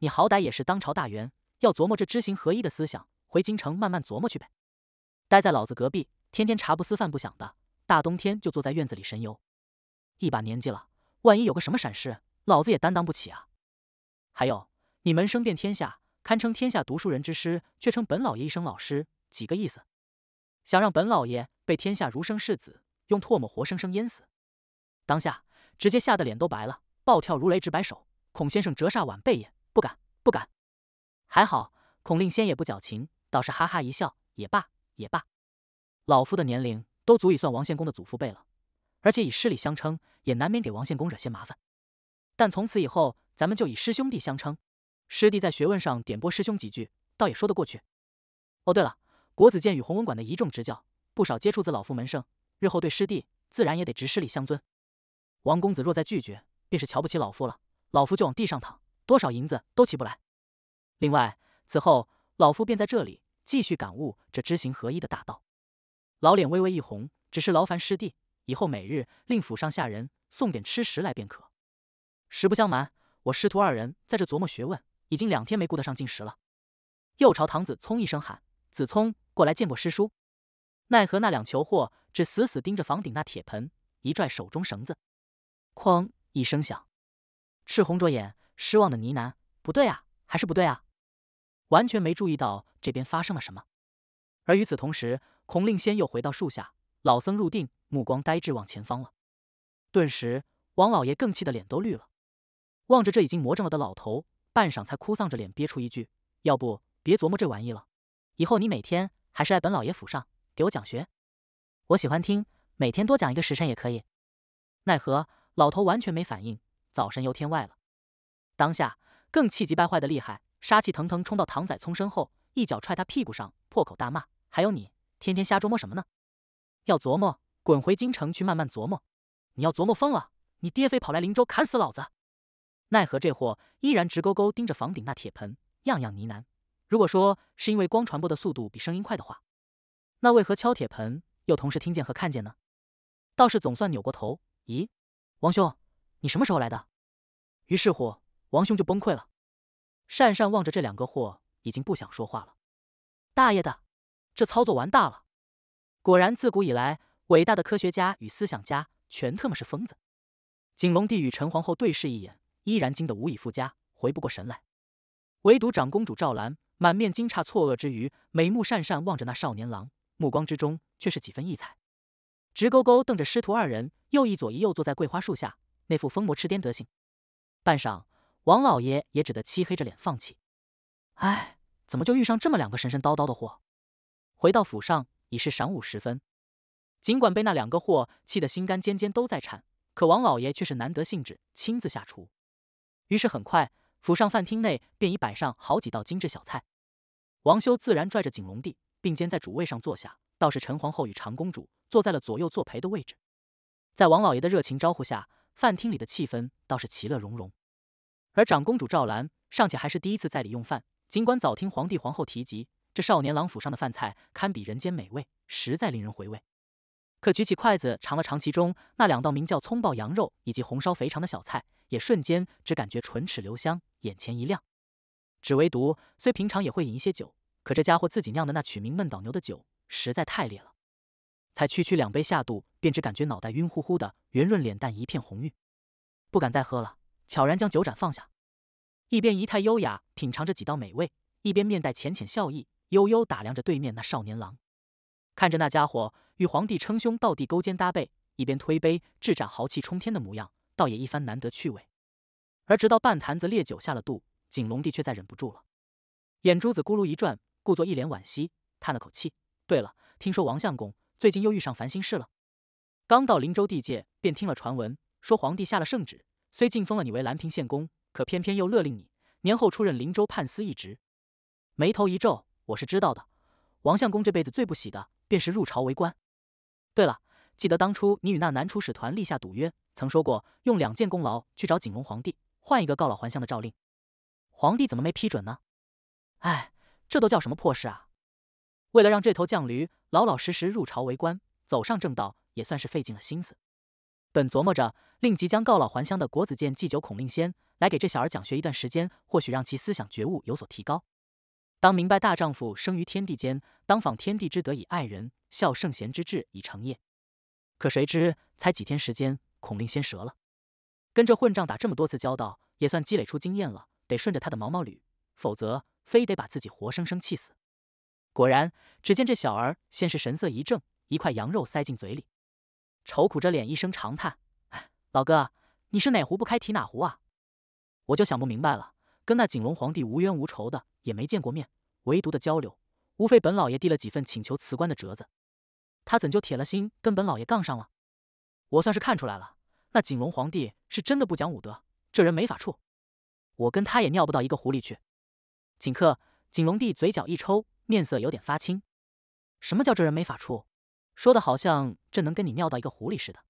你好歹也是当朝大员，要琢磨这知行合一的思想，回京城慢慢琢磨去呗。待在老子隔壁，天天茶不思饭不想的，大冬天就坐在院子里神游。一把年纪了，万一有个什么闪失，老子也担当不起啊！还有，你们声遍天下，堪称天下读书人之师，却称本老爷一声老师，几个意思？想让本老爷被天下儒生士子用唾沫活生生淹死？当下直接吓得脸都白了，暴跳如雷，直摆手：“孔先生折煞晚辈也，不敢，不敢。”还好，孔令先也不矫情，倒是哈哈一笑：“也罢，也罢。老夫的年龄都足以算王献公的祖父辈了，而且以师礼相称，也难免给王献公惹些麻烦。但从此以后。”咱们就以师兄弟相称，师弟在学问上点拨师兄几句，倒也说得过去。哦，对了，国子监与弘文馆的一众执教，不少接触自老夫门生，日后对师弟自然也得执师礼相尊。王公子若再拒绝，便是瞧不起老夫了。老夫就往地上躺，多少银子都起不来。另外，此后老夫便在这里继续感悟这知行合一的大道。老脸微微一红，只是劳烦师弟以后每日令府上下人送点吃食来便可。实不相瞒。我师徒二人在这琢磨学问，已经两天没顾得上进食了。又朝唐子聪一声喊：“子聪，过来见过师叔。”奈何那两球货只死死盯着房顶那铁盆，一拽手中绳子，哐一声响。赤红着眼，失望的呢喃：“不对啊，还是不对啊！”完全没注意到这边发生了什么。而与此同时，孔令先又回到树下，老僧入定，目光呆滞望前方了。顿时，王老爷更气得脸都绿了。望着这已经魔怔了的老头，半晌才哭丧着脸憋出一句：“要不别琢磨这玩意了，以后你每天还是来本老爷府上给我讲学，我喜欢听。每天多讲一个时辰也可以。”奈何老头完全没反应，早神游天外了。当下更气急败坏的厉害，杀气腾腾冲到唐宰聪身后，一脚踹他屁股上，破口大骂：“还有你，天天瞎琢磨什么呢？要琢磨，滚回京城去慢慢琢磨。你要琢磨疯了，你爹非跑来林州砍死老子！”奈何这货依然直勾勾盯着房顶那铁盆，样样呢喃。如果说是因为光传播的速度比声音快的话，那为何敲铁盆又同时听见和看见呢？道士总算扭过头，咦，王兄，你什么时候来的？于是乎，王兄就崩溃了。讪讪望着这两个货，已经不想说话了。大爷的，这操作完大了！果然，自古以来，伟大的科学家与思想家全特么是疯子。景龙帝与陈皇后对视一眼。依然惊得无以复加，回不过神来。唯独长公主赵兰满面惊诧、错愕之余，美目善善望着那少年郎，目光之中却是几分异彩，直勾勾瞪着师徒二人。又一左一右坐在桂花树下，那副疯魔痴癫德行。半晌，王老爷也只得漆黑着脸放弃。唉，怎么就遇上这么两个神神叨叨的货？回到府上已是晌午时分，尽管被那两个货气得心肝尖尖都在颤，可王老爷却是难得兴致，亲自下厨。于是很快，府上饭厅内便已摆上好几道精致小菜。王修自然拽着景龙帝并肩在主位上坐下，倒是陈皇后与长公主坐在了左右作陪的位置。在王老爷的热情招呼下，饭厅里的气氛倒是其乐融融。而长公主赵兰尚且还是第一次在里用饭，尽管早听皇帝皇后提及这少年郎府上的饭菜堪比人间美味，实在令人回味。可举起筷子尝了尝其中那两道名叫葱爆羊肉以及红烧肥肠的小菜。也瞬间只感觉唇齿留香，眼前一亮。只唯独虽平常也会饮一些酒，可这家伙自己酿的那取名“闷倒牛”的酒实在太烈了，才区区两杯下肚，便只感觉脑袋晕乎乎的，圆润脸蛋一片红晕，不敢再喝了，悄然将酒盏放下。一边仪态优雅品尝着几道美味，一边面带浅浅笑意，悠悠打量着对面那少年郎。看着那家伙与皇帝称兄道弟、勾肩搭背，一边推杯置盏、豪气冲天的模样。倒也一番难得趣味，而直到半坛子烈酒下了肚，景龙帝却再忍不住了，眼珠子咕噜一转，故作一脸惋惜，叹了口气。对了，听说王相公最近又遇上烦心事了？刚到林州地界，便听了传闻，说皇帝下了圣旨，虽晋封了你为兰平县公，可偏偏又勒令你年后出任林州判司一职。眉头一皱，我是知道的，王相公这辈子最不喜的便是入朝为官。对了。记得当初你与那南楚使团立下赌约，曾说过用两件功劳去找景龙皇帝换一个告老还乡的诏令。皇帝怎么没批准呢？哎，这都叫什么破事啊！为了让这头犟驴老老实实入朝为官，走上正道，也算是费尽了心思。本琢磨着，令即将告老还乡的国子监祭酒孔令先来给这小儿讲学一段时间，或许让其思想觉悟有所提高。当明白大丈夫生于天地间，当仿天地之德以爱人，效圣贤之志以成业。可谁知，才几天时间，孔令先折了。跟这混账打这么多次交道，也算积累出经验了。得顺着他的毛毛捋，否则非得把自己活生生气死。果然，只见这小儿先是神色一怔，一块羊肉塞进嘴里，愁苦着脸，一声长叹：“哎，老哥，你是哪壶不开提哪壶啊？我就想不明白了，跟那景龙皇帝无冤无仇的，也没见过面，唯独的交流，无非本老爷递了几份请求辞官的折子。”他怎就铁了心跟本老爷杠上了？我算是看出来了，那景龙皇帝是真的不讲武德，这人没法处。我跟他也尿不到一个壶里去。顷刻，景龙帝嘴角一抽，面色有点发青。什么叫这人没法处？说的好像朕能跟你尿到一个壶里似的。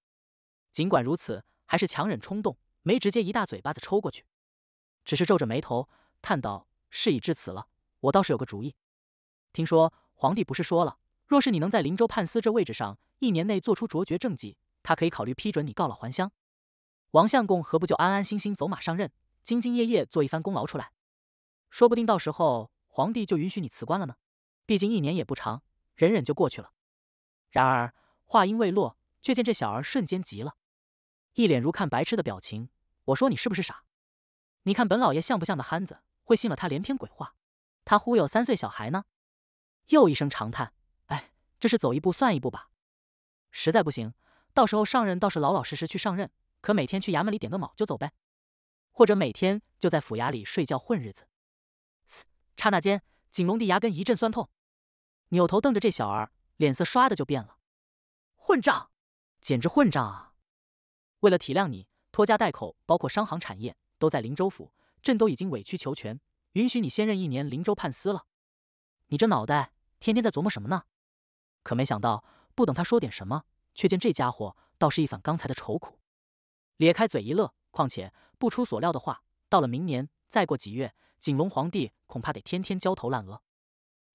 尽管如此，还是强忍冲动，没直接一大嘴巴子抽过去，只是皱着眉头叹道：“事已至此了，我倒是有个主意。听说皇帝不是说了？”若是你能在林州判司这位置上一年内做出卓绝政绩，他可以考虑批准你告老还乡。王相公何不就安安心心走马上任，兢兢业业做一番功劳出来？说不定到时候皇帝就允许你辞官了呢。毕竟一年也不长，忍忍就过去了。然而话音未落，却见这小儿瞬间急了，一脸如看白痴的表情。我说你是不是傻？你看本老爷像不像个憨子？会信了他连篇鬼话？他忽悠三岁小孩呢？又一声长叹。这是走一步算一步吧，实在不行，到时候上任倒是老老实实去上任，可每天去衙门里点个卯就走呗，或者每天就在府衙里睡觉混日子。刹那间，景龙帝牙根一阵酸痛，扭头瞪着这小儿，脸色唰的就变了。混账，简直混账啊！为了体谅你，拖家带口，包括商行产业都在灵州府，朕都已经委曲求全，允许你先任一年灵州判司了。你这脑袋天天在琢磨什么呢？可没想到，不等他说点什么，却见这家伙倒是一反刚才的愁苦，咧开嘴一乐。况且不出所料的话，到了明年再过几月，景龙皇帝恐怕得天天焦头烂额，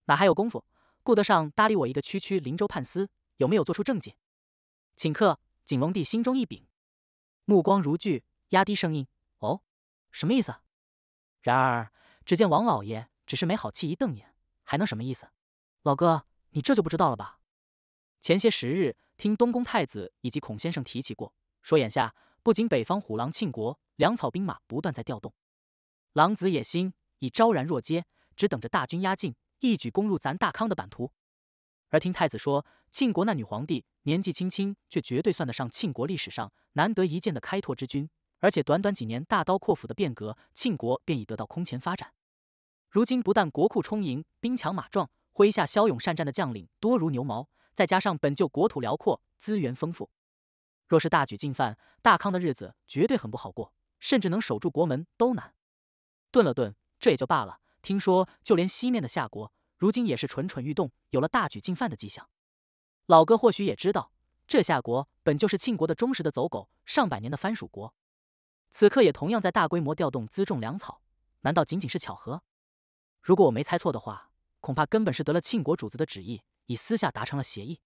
哪还有功夫顾得上搭理我一个区区灵州判司？有没有做出政绩？请客。景龙帝心中一禀，目光如炬，压低声音：“哦，什么意思？”然而，只见王老爷只是没好气一瞪眼，还能什么意思？老哥，你这就不知道了吧？前些时日，听东宫太子以及孔先生提起过，说眼下不仅北方虎狼庆国粮草兵马不断在调动，狼子野心已昭然若揭，只等着大军压境，一举攻入咱大康的版图。而听太子说，庆国那女皇帝年纪轻轻，却绝对算得上庆国历史上难得一见的开拓之君，而且短短几年大刀阔斧的变革，庆国便已得到空前发展。如今不但国库充盈，兵强马壮，麾下骁勇善战的将领多如牛毛。再加上本就国土辽阔，资源丰富，若是大举进犯，大康的日子绝对很不好过，甚至能守住国门都难。顿了顿，这也就罢了。听说就连西面的夏国，如今也是蠢蠢欲动，有了大举进犯的迹象。老哥或许也知道，这夏国本就是庆国的忠实的走狗，上百年的藩属国，此刻也同样在大规模调动辎重粮草。难道仅仅是巧合？如果我没猜错的话，恐怕根本是得了庆国主子的旨意。已私下达成了协议，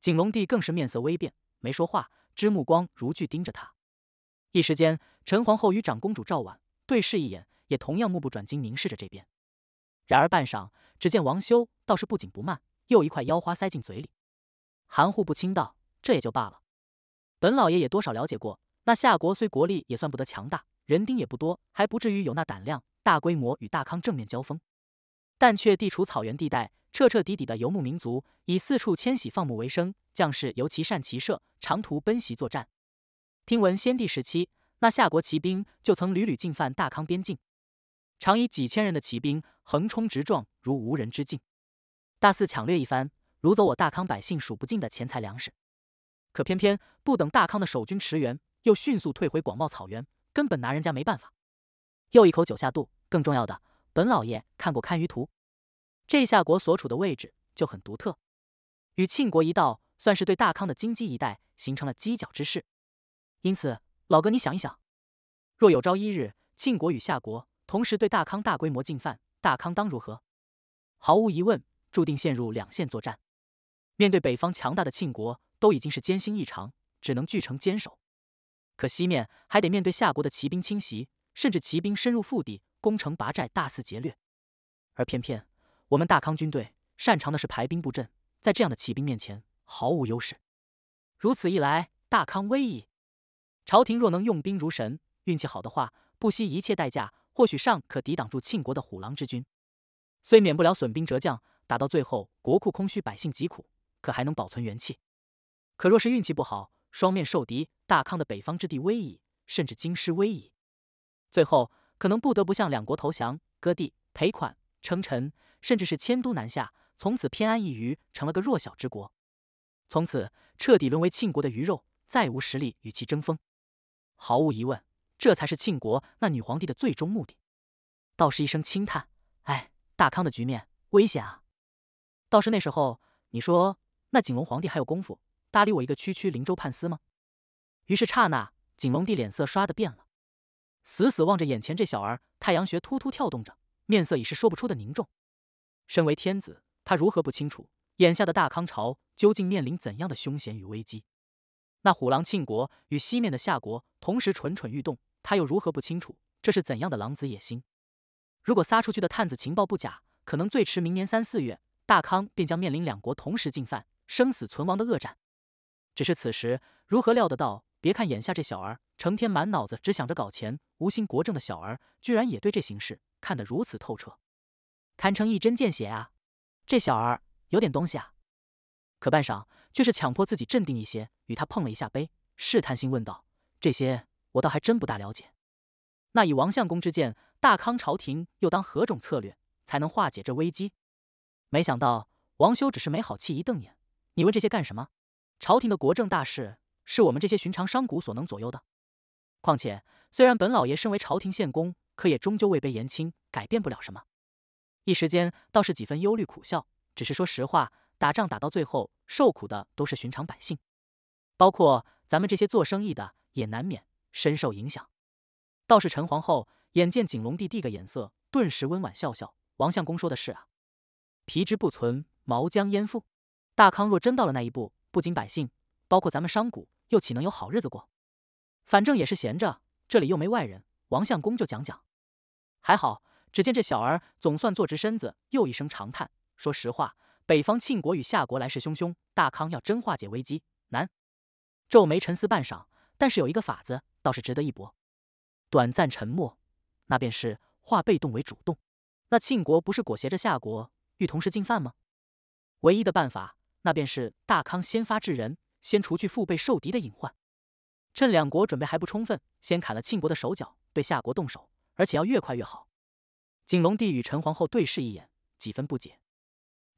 景龙帝更是面色微变，没说话，只目光如炬盯着他。一时间，陈皇后与长公主赵婉对视一眼，也同样目不转睛凝视着这边。然而半晌，只见王修倒是不紧不慢，又一块腰花塞进嘴里，含糊不清道：“这也就罢了，本老爷也多少了解过，那夏国虽国力也算不得强大，人丁也不多，还不至于有那胆量大规模与大康正面交锋，但却地处草原地带。”彻彻底底的游牧民族，以四处迁徙放牧为生。将士尤其善骑射，长途奔袭作战。听闻先帝时期，那夏国骑兵就曾屡屡进犯大康边境，常以几千人的骑兵横冲直撞，如无人之境，大肆抢掠一番，掳走我大康百姓数不尽的钱财粮食。可偏偏不等大康的守军驰援，又迅速退回广袤草原，根本拿人家没办法。又一口酒下肚，更重要的，本老爷看过堪舆图。这夏国所处的位置就很独特，与庆国一道，算是对大康的金鸡一带形成了犄角之势。因此，老哥，你想一想，若有朝一日，庆国与夏国同时对大康大规模进犯，大康当如何？毫无疑问，注定陷入两线作战。面对北方强大的庆国，都已经是艰辛异常，只能据城坚守。可西面还得面对夏国的骑兵侵袭，甚至骑兵深入腹地，攻城拔寨，大肆劫掠。而偏偏……我们大康军队擅长的是排兵布阵，在这样的骑兵面前毫无优势。如此一来，大康危矣。朝廷若能用兵如神，运气好的话，不惜一切代价，或许尚可抵挡住庆国的虎狼之军。虽免不了损兵折将，打到最后，国库空虚，百姓疾苦，可还能保存元气。可若是运气不好，双面受敌，大康的北方之地危矣，甚至京师危矣。最后可能不得不向两国投降，割地赔款，称臣。甚至是迁都南下，从此偏安一隅，成了个弱小之国，从此彻底沦为庆国的鱼肉，再无实力与其争锋。毫无疑问，这才是庆国那女皇帝的最终目的。倒是，一声轻叹：“哎，大康的局面危险啊！”倒是那时候，你说那景龙皇帝还有功夫搭理我一个区区灵州判司吗？于是，刹那，景龙帝脸色刷的变了，死死望着眼前这小儿，太阳穴突突跳动着，面色已是说不出的凝重。身为天子，他如何不清楚眼下的大康朝究竟面临怎样的凶险与危机？那虎狼庆国与西面的夏国同时蠢蠢欲动，他又如何不清楚这是怎样的狼子野心？如果撒出去的探子情报不假，可能最迟明年三四月，大康便将面临两国同时进犯、生死存亡的恶战。只是此时如何料得到？别看眼下这小儿成天满脑子只想着搞钱、无心国政的小儿，居然也对这形势看得如此透彻。堪称一针见血啊！这小儿有点东西啊。可半晌，却是强迫自己镇定一些，与他碰了一下杯，试探性问道：“这些我倒还真不大了解。那以王相公之见，大康朝廷又当何种策略才能化解这危机？”没想到王修只是没好气一瞪眼：“你问这些干什么？朝廷的国政大事，是我们这些寻常商贾所能左右的。况且，虽然本老爷身为朝廷县公，可也终究位卑言轻，改变不了什么。”一时间倒是几分忧虑苦笑，只是说实话，打仗打到最后，受苦的都是寻常百姓，包括咱们这些做生意的，也难免深受影响。倒是陈皇后眼见景龙帝递个眼色，顿时温婉笑笑：“王相公说的是啊，皮之不存，毛将焉附？大康若真到了那一步，不仅百姓，包括咱们商贾，又岂能有好日子过？反正也是闲着，这里又没外人，王相公就讲讲，还好。”只见这小儿总算坐直身子，又一声长叹。说实话，北方庆国与夏国来势汹汹，大康要真化解危机难。皱眉沉思半晌，但是有一个法子倒是值得一搏。短暂沉默，那便是化被动为主动。那庆国不是裹挟着夏国欲同时进犯吗？唯一的办法，那便是大康先发制人，先除去腹背受敌的隐患，趁两国准备还不充分，先砍了庆国的手脚，对夏国动手，而且要越快越好。景龙帝与陈皇后对视一眼，几分不解。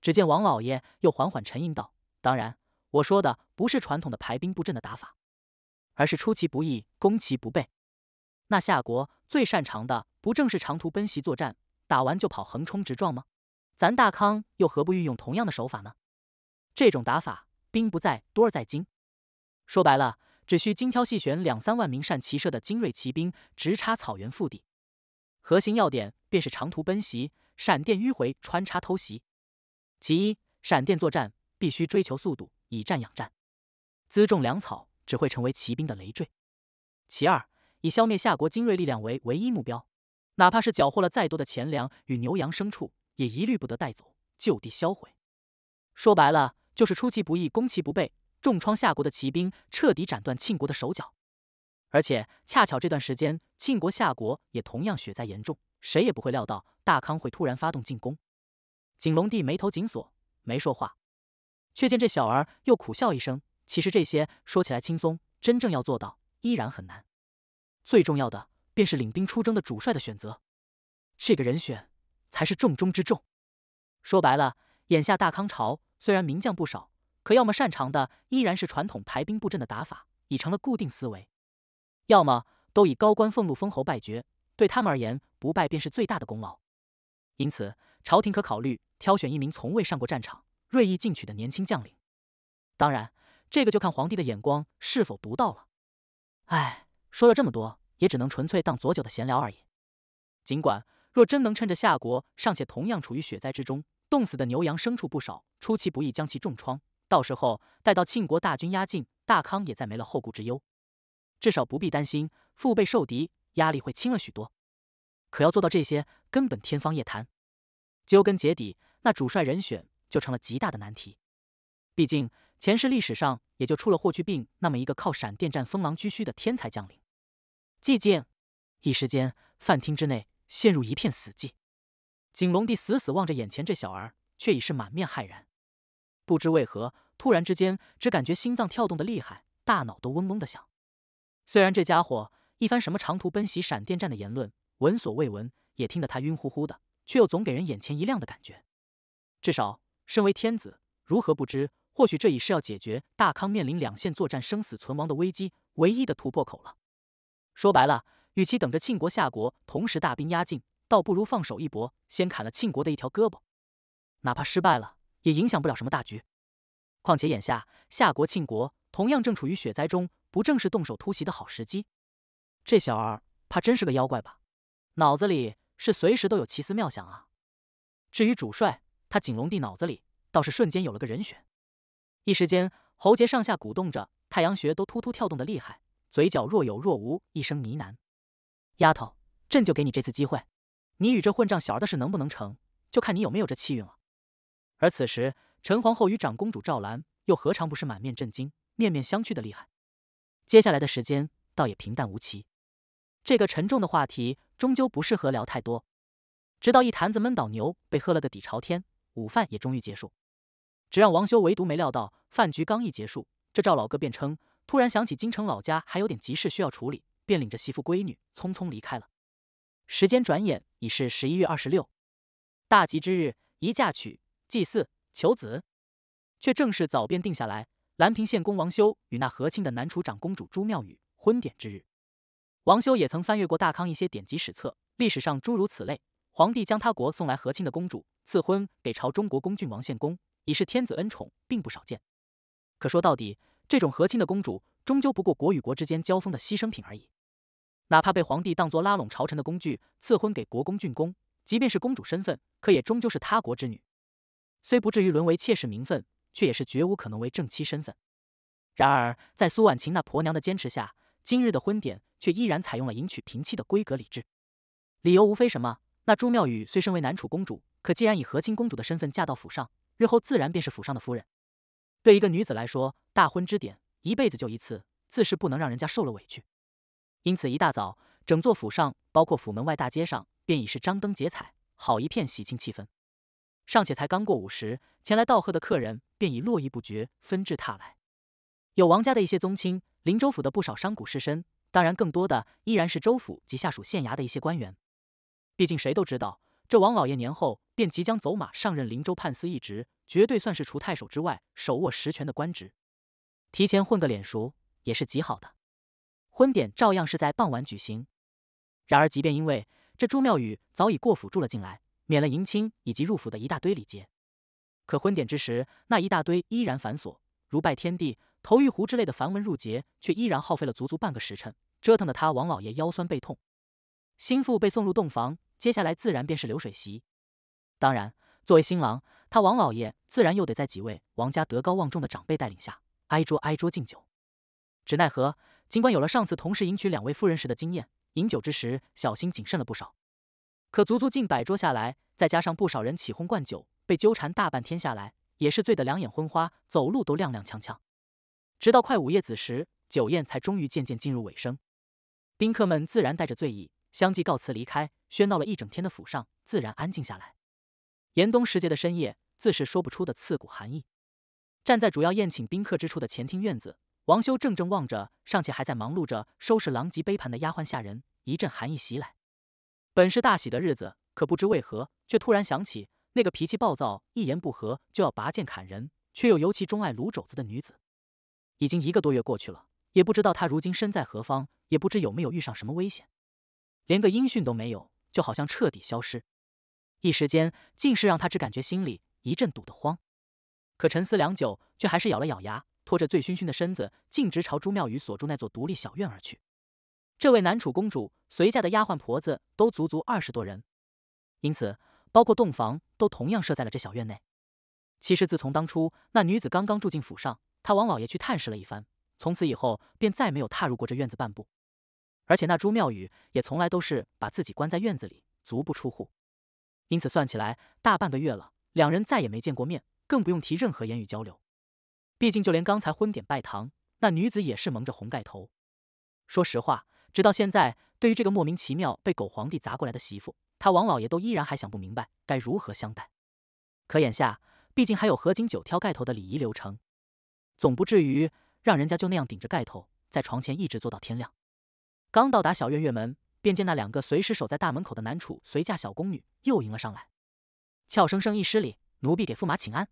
只见王老爷又缓缓沉吟道：“当然，我说的不是传统的排兵布阵的打法，而是出其不意，攻其不备。那夏国最擅长的不正是长途奔袭作战，打完就跑，横冲直撞吗？咱大康又何不运用同样的手法呢？这种打法，兵不在多而在精。说白了，只需精挑细选两三万名善骑射的精锐骑兵，直插草原腹地。核心要点。”便是长途奔袭、闪电迂回、穿插偷袭。其一，闪电作战必须追求速度，以战养战，辎重粮草只会成为骑兵的累赘。其二，以消灭夏国精锐力量为唯一目标，哪怕是缴获了再多的钱粮与牛羊牲畜，也一律不得带走，就地销毁。说白了，就是出其不意、攻其不备，重创夏国的骑兵，彻底斩断庆国的手脚。而且，恰巧这段时间，庆国、夏国也同样雪灾严重。谁也不会料到大康会突然发动进攻，景龙帝眉头紧锁，没说话。却见这小儿又苦笑一声：“其实这些说起来轻松，真正要做到依然很难。最重要的便是领兵出征的主帅的选择，这个人选才是重中之重。说白了，眼下大康朝虽然名将不少，可要么擅长的依然是传统排兵布阵的打法，已成了固定思维；要么都以高官俸禄封侯拜爵。”对他们而言，不败便是最大的功劳，因此朝廷可考虑挑选一名从未上过战场、锐意进取的年轻将领。当然，这个就看皇帝的眼光是否独到了。哎，说了这么多，也只能纯粹当佐酒的闲聊而已。尽管若真能趁着夏国尚且同样处于雪灾之中，冻死的牛羊牲畜不少，出其不意将其重创，到时候待到庆国大军压境，大康也再没了后顾之忧，至少不必担心腹背受敌。压力会轻了许多，可要做到这些，根本天方夜谭。究根结底，那主帅人选就成了极大的难题。毕竟前世历史上，也就出了霍去病那么一个靠闪电战、风狼居胥的天才将领。寂静，一时间饭厅之内陷入一片死寂。景龙帝死死望着眼前这小儿，却已是满面骇然。不知为何，突然之间，只感觉心脏跳动的厉害，大脑都嗡嗡的响。虽然这家伙……一番什么长途奔袭、闪电战的言论，闻所未闻，也听得他晕乎乎的，却又总给人眼前一亮的感觉。至少，身为天子，如何不知？或许这已是要解决大康面临两线作战、生死存亡的危机唯一的突破口了。说白了，与其等着庆国、夏国同时大兵压境，倒不如放手一搏，先砍了庆国的一条胳膊，哪怕失败了，也影响不了什么大局。况且眼下，夏国、庆国同样正处于雪灾中，不正是动手突袭的好时机？这小儿怕真是个妖怪吧？脑子里是随时都有奇思妙想啊！至于主帅，他景龙帝脑子里倒是瞬间有了个人选，一时间喉结上下鼓动着，太阳穴都突突跳动的厉害，嘴角若有若无一声呢喃：“丫头，朕就给你这次机会，你与这混账小儿的事能不能成就，看你有没有这气运了。”而此时，陈皇后与长公主赵兰又何尝不是满面震惊、面面相觑的厉害？接下来的时间倒也平淡无奇。这个沉重的话题终究不适合聊太多，直到一坛子闷倒牛被喝了个底朝天，午饭也终于结束。只让王修唯独没料到，饭局刚一结束，这赵老哥便称突然想起京城老家还有点急事需要处理，便领着媳妇闺女匆匆离开了。时间转眼已是十一月二十六，大吉之日，宜嫁娶、祭祀、求子，却正是早便定下来兰平县公王修与那和亲的南楚长公主朱妙宇婚典之日。王修也曾翻阅过大康一些典籍史册，历史上诸如此类，皇帝将他国送来和亲的公主赐婚给朝中国公郡王献公，已是天子恩宠，并不少见。可说到底，这种和亲的公主，终究不过国与国之间交锋的牺牲品而已。哪怕被皇帝当作拉拢朝臣的工具，赐婚给国公郡公，即便是公主身份，可也终究是他国之女。虽不至于沦为妾室名分，却也是绝无可能为正妻身份。然而，在苏婉晴那婆娘的坚持下。今日的婚典却依然采用了迎娶平妻的规格礼制，理由无非什么？那朱妙语虽身为南楚公主，可既然以和亲公主的身份嫁到府上，日后自然便是府上的夫人。对一个女子来说，大婚之典一辈子就一次，自是不能让人家受了委屈。因此一大早，整座府上，包括府门外大街上，便已是张灯结彩，好一片喜庆气氛。尚且才刚过午时，前来道贺的客人便已络绎不绝，纷至沓来。有王家的一些宗亲。林州府的不少商贾士绅，当然更多的依然是州府及下属县衙的一些官员。毕竟谁都知道，这王老爷年后便即将走马上任林州判司一职，绝对算是除太守之外手握实权的官职。提前混个脸熟也是极好的。婚典照样是在傍晚举行。然而，即便因为这朱妙语早已过府住了进来，免了迎亲以及入府的一大堆礼节，可婚典之时那一大堆依然繁琐，如拜天地。头玉壶之类的繁文缛节，却依然耗费了足足半个时辰，折腾的他王老爷腰酸背痛。心腹被送入洞房，接下来自然便是流水席。当然，作为新郎，他王老爷自然又得在几位王家德高望重的长辈带领下，挨桌挨桌敬酒。只奈何，尽管有了上次同时迎娶两位夫人时的经验，饮酒之时小心谨慎了不少，可足足近百桌下来，再加上不少人起哄灌酒，被纠缠大半天下来，也是醉得两眼昏花，走路都踉踉跄跄。直到快午夜子时，酒宴才终于渐渐进入尾声。宾客们自然带着醉意，相继告辞离开。喧闹了一整天的府上，自然安静下来。严冬时节的深夜，自是说不出的刺骨寒意。站在主要宴请宾客之处的前厅院子，王修正正望着尚且还在忙碌着收拾狼藉杯盘的丫鬟下人，一阵寒意袭来。本是大喜的日子，可不知为何，却突然想起那个脾气暴躁、一言不合就要拔剑砍人，却又尤其中爱卤肘子的女子。已经一个多月过去了，也不知道他如今身在何方，也不知有没有遇上什么危险，连个音讯都没有，就好像彻底消失。一时间，竟是让他只感觉心里一阵堵得慌。可沉思良久，却还是咬了咬牙，拖着醉醺醺的身子，径直朝朱妙雨所住那座独立小院而去。这位南楚公主随嫁的丫鬟婆子都足足二十多人，因此包括洞房都同样设在了这小院内。其实自从当初那女子刚刚住进府上。他王老爷去探视了一番，从此以后便再没有踏入过这院子半步。而且那朱妙语也从来都是把自己关在院子里，足不出户。因此算起来，大半个月了，两人再也没见过面，更不用提任何言语交流。毕竟就连刚才婚典拜堂，那女子也是蒙着红盖头。说实话，直到现在，对于这个莫名其妙被狗皇帝砸过来的媳妇，他王老爷都依然还想不明白该如何相待。可眼下，毕竟还有何金九挑盖头的礼仪流程。总不至于让人家就那样顶着盖头在床前一直坐到天亮。刚到达小院院门，便见那两个随时守在大门口的男厨随嫁小宫女又迎了上来，俏生生一失礼：“奴婢给驸马请安。”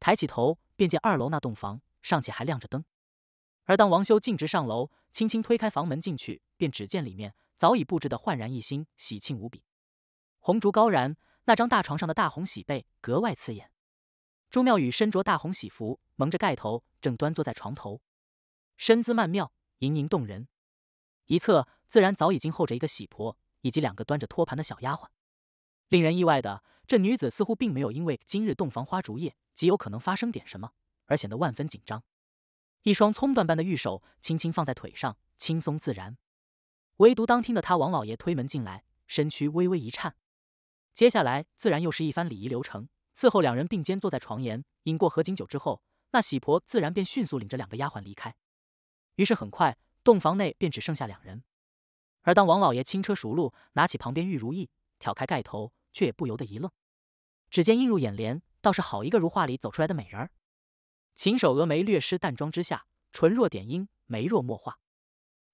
抬起头便见二楼那栋房尚且还亮着灯，而当王修径直上楼，轻轻推开房门进去，便只见里面早已布置得焕然一新，喜庆无比，红烛高燃，那张大床上的大红喜被格外刺眼。朱妙雨身着大红喜服，蒙着盖头，正端坐在床头，身姿曼妙，盈盈动人。一侧自然早已经候着一个喜婆，以及两个端着托盘的小丫鬟。令人意外的，这女子似乎并没有因为今日洞房花烛夜极有可能发生点什么而显得万分紧张，一双葱缎般的玉手轻轻放在腿上，轻松自然。唯独当听的她王老爷推门进来，身躯微微一颤。接下来自然又是一番礼仪流程。伺候两人并肩坐在床沿，饮过合卺酒之后，那喜婆自然便迅速领着两个丫鬟离开。于是很快，洞房内便只剩下两人。而当王老爷轻车熟路，拿起旁边玉如意，挑开盖头，却也不由得一愣。只见映入眼帘，倒是好一个如画里走出来的美人儿，轻手峨眉略施淡妆之下，唇若点樱，眉若墨画，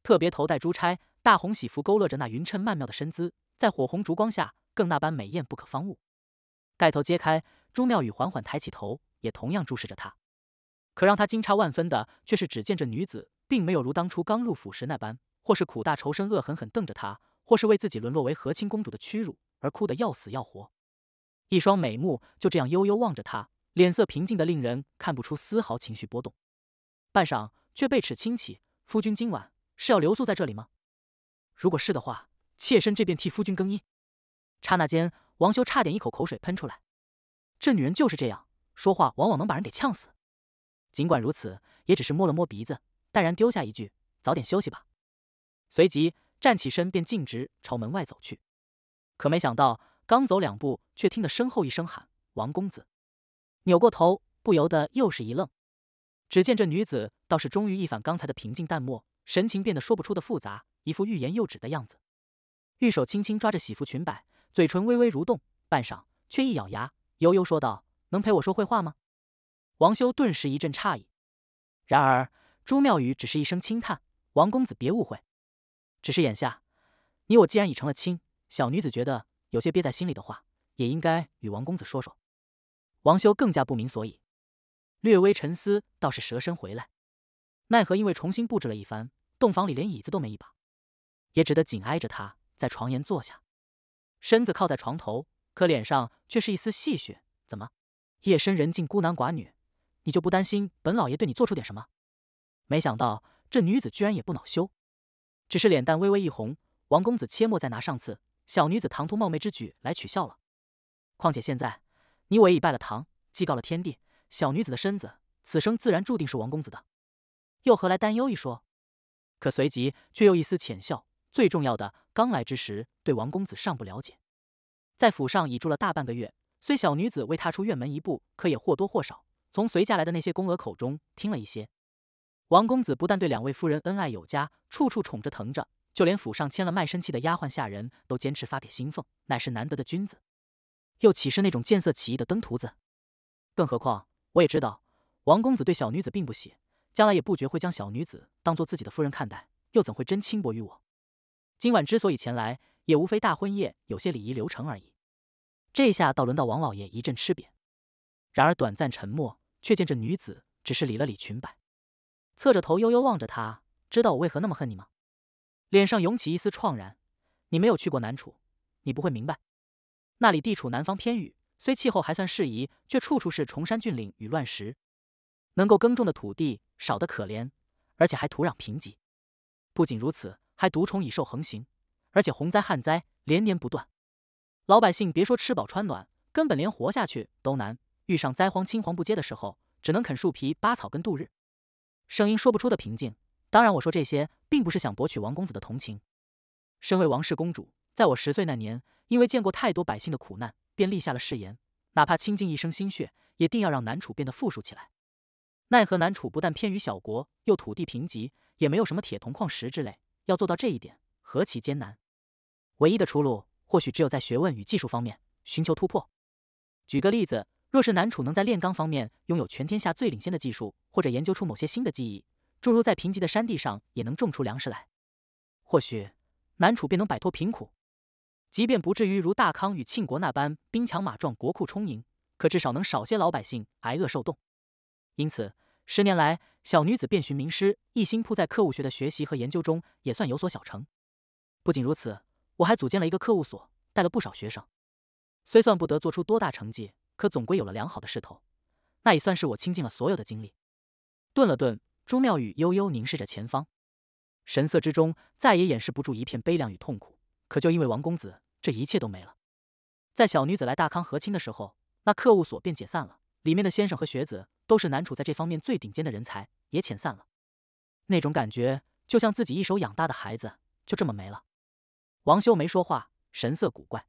特别头戴珠钗，大红喜服勾勒着那匀称曼妙的身姿，在火红烛光下更那般美艳不可方物。盖头揭开，朱妙雨缓缓抬起头，也同样注视着他。可让他惊诧万分的却是，只见这女子并没有如当初刚入府时那般，或是苦大仇深、恶狠狠瞪着他，或是为自己沦落为和亲公主的屈辱而哭得要死要活。一双美目就这样悠悠望着他，脸色平静的令人看不出丝毫情绪波动。半晌，却被齿轻启：“夫君今晚是要留宿在这里吗？如果是的话，妾身这便替夫君更衣。”刹那间。王修差点一口口水喷出来，这女人就是这样，说话往往能把人给呛死。尽管如此，也只是摸了摸鼻子，淡然丢下一句：“早点休息吧。”随即站起身，便径直朝门外走去。可没想到，刚走两步，却听得身后一声喊：“王公子！”扭过头，不由得又是一愣。只见这女子倒是终于一反刚才的平静淡漠，神情变得说不出的复杂，一副欲言又止的样子。玉手轻轻抓着喜服裙摆。嘴唇微微蠕动，半晌，却一咬牙，悠悠说道：“能陪我说会话吗？”王修顿时一阵诧异，然而朱妙语只是一声轻叹：“王公子别误会，只是眼下，你我既然已成了亲，小女子觉得有些憋在心里的话，也应该与王公子说说。”王修更加不明所以，略微沉思，倒是蛇身回来，奈何因为重新布置了一番，洞房里连椅子都没一把，也只得紧挨着他在床沿坐下。身子靠在床头，可脸上却是一丝戏谑。怎么，夜深人静，孤男寡女，你就不担心本老爷对你做出点什么？没想到这女子居然也不恼羞，只是脸蛋微微一红。王公子切莫再拿上次小女子唐突冒昧之举来取笑了。况且现在你我已拜了堂，祭告了天地，小女子的身子，此生自然注定是王公子的，又何来担忧一说？可随即却又一丝浅笑。最重要的，刚来之时对王公子尚不了解，在府上已住了大半个月，虽小女子未踏出院门一步，可也或多或少从随嫁来的那些宫娥口中听了一些。王公子不但对两位夫人恩爱有加，处处宠着疼着，就连府上签了卖身契的丫鬟下人都坚持发给新凤，乃是难得的君子。又岂是那种见色起意的登徒子？更何况我也知道，王公子对小女子并不喜，将来也不觉会将小女子当做自己的夫人看待，又怎会真轻薄于我？今晚之所以前来，也无非大婚夜有些礼仪流程而已。这下倒轮到王老爷一阵吃瘪。然而短暂沉默，却见这女子只是理了理裙摆，侧着头悠悠望着他。知道我为何那么恨你吗？脸上涌起一丝怆然。你没有去过南楚，你不会明白。那里地处南方偏雨，虽气候还算适宜，却处处是崇山峻岭与乱石，能够耕种的土地少得可怜，而且还土壤贫瘠。不仅如此。还毒虫蚁兽横行，而且洪灾旱灾连年不断，老百姓别说吃饱穿暖，根本连活下去都难。遇上灾荒青黄不接的时候，只能啃树皮扒草根度日。声音说不出的平静。当然，我说这些并不是想博取王公子的同情。身为王室公主，在我十岁那年，因为见过太多百姓的苦难，便立下了誓言：哪怕倾尽一生心血，也定要让南楚变得富庶起来。奈何南楚不但偏于小国，又土地贫瘠，也没有什么铁铜矿石之类。要做到这一点，何其艰难！唯一的出路，或许只有在学问与技术方面寻求突破。举个例子，若是南楚能在炼钢方面拥有全天下最领先的技术，或者研究出某些新的技艺，诸如在贫瘠的山地上也能种出粮食来，或许南楚便能摆脱贫苦。即便不至于如大康与庆国那般兵强马壮、国库充盈，可至少能少些老百姓挨饿受冻。因此，十年来，小女子遍寻名师，一心扑在客务学的学习和研究中，也算有所小成。不仅如此，我还组建了一个客务所，带了不少学生。虽算不得做出多大成绩，可总归有了良好的势头，那也算是我倾尽了所有的精力。顿了顿，朱妙语悠悠凝视着前方，神色之中再也掩饰不住一片悲凉与痛苦。可就因为王公子，这一切都没了。在小女子来大康和亲的时候，那客务所便解散了，里面的先生和学子。都是南楚在这方面最顶尖的人才，也遣散了。那种感觉，就像自己一手养大的孩子，就这么没了。王修没说话，神色古怪，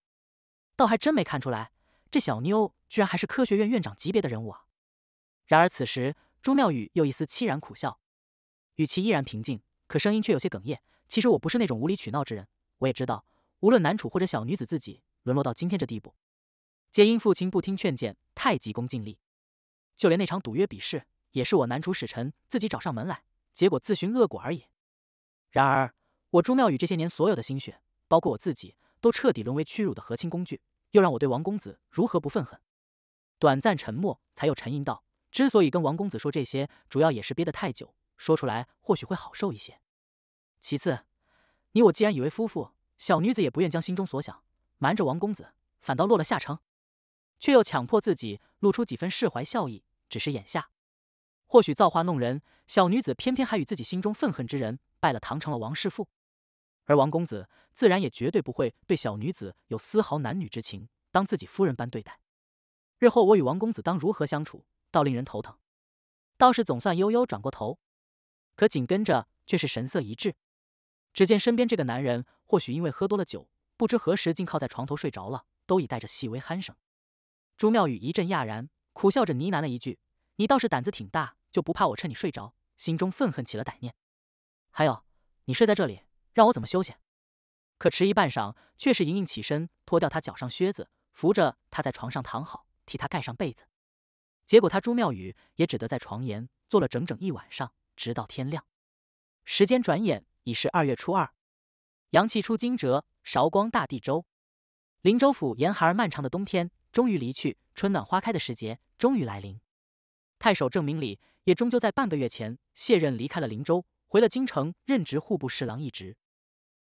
倒还真没看出来，这小妞居然还是科学院院长级别的人物啊！然而此时，朱妙宇又一丝凄然苦笑，语气依然平静，可声音却有些哽咽。其实我不是那种无理取闹之人，我也知道，无论南楚或者小女子自己，沦落到今天这地步，皆因父亲不听劝谏，太急功近利。就连那场赌约比试，也是我南楚使臣自己找上门来，结果自寻恶果而已。然而，我朱妙宇这些年所有的心血，包括我自己，都彻底沦为屈辱的和亲工具，又让我对王公子如何不愤恨？短暂沉默，才又沉吟道：“之所以跟王公子说这些，主要也是憋得太久，说出来或许会好受一些。其次，你我既然以为夫妇，小女子也不愿将心中所想瞒着王公子，反倒落了下乘，却又强迫自己露出几分释怀笑意。”只是眼下，或许造化弄人，小女子偏偏还与自己心中愤恨之人拜了堂，成了王氏妇，而王公子自然也绝对不会对小女子有丝毫男女之情，当自己夫人般对待。日后我与王公子当如何相处，倒令人头疼。道士总算悠悠转过头，可紧跟着却是神色一滞，只见身边这个男人或许因为喝多了酒，不知何时竟靠在床头睡着了，都已带着细微鼾声。朱妙雨一阵讶然。苦笑着呢喃了一句：“你倒是胆子挺大，就不怕我趁你睡着，心中愤恨起了歹念？还有，你睡在这里，让我怎么休息？”可迟疑半晌，却是盈盈起身，脱掉他脚上靴子，扶着他在床上躺好，替他盖上被子。结果他朱妙语也只得在床沿坐了整整一晚上，直到天亮。时间转眼已是二月初二，阳气出惊蛰，韶光大地周。林州府严寒而漫长的冬天终于离去，春暖花开的时节。终于来临，太守郑明礼也终究在半个月前卸任离开了林州，回了京城任职户部侍郎一职。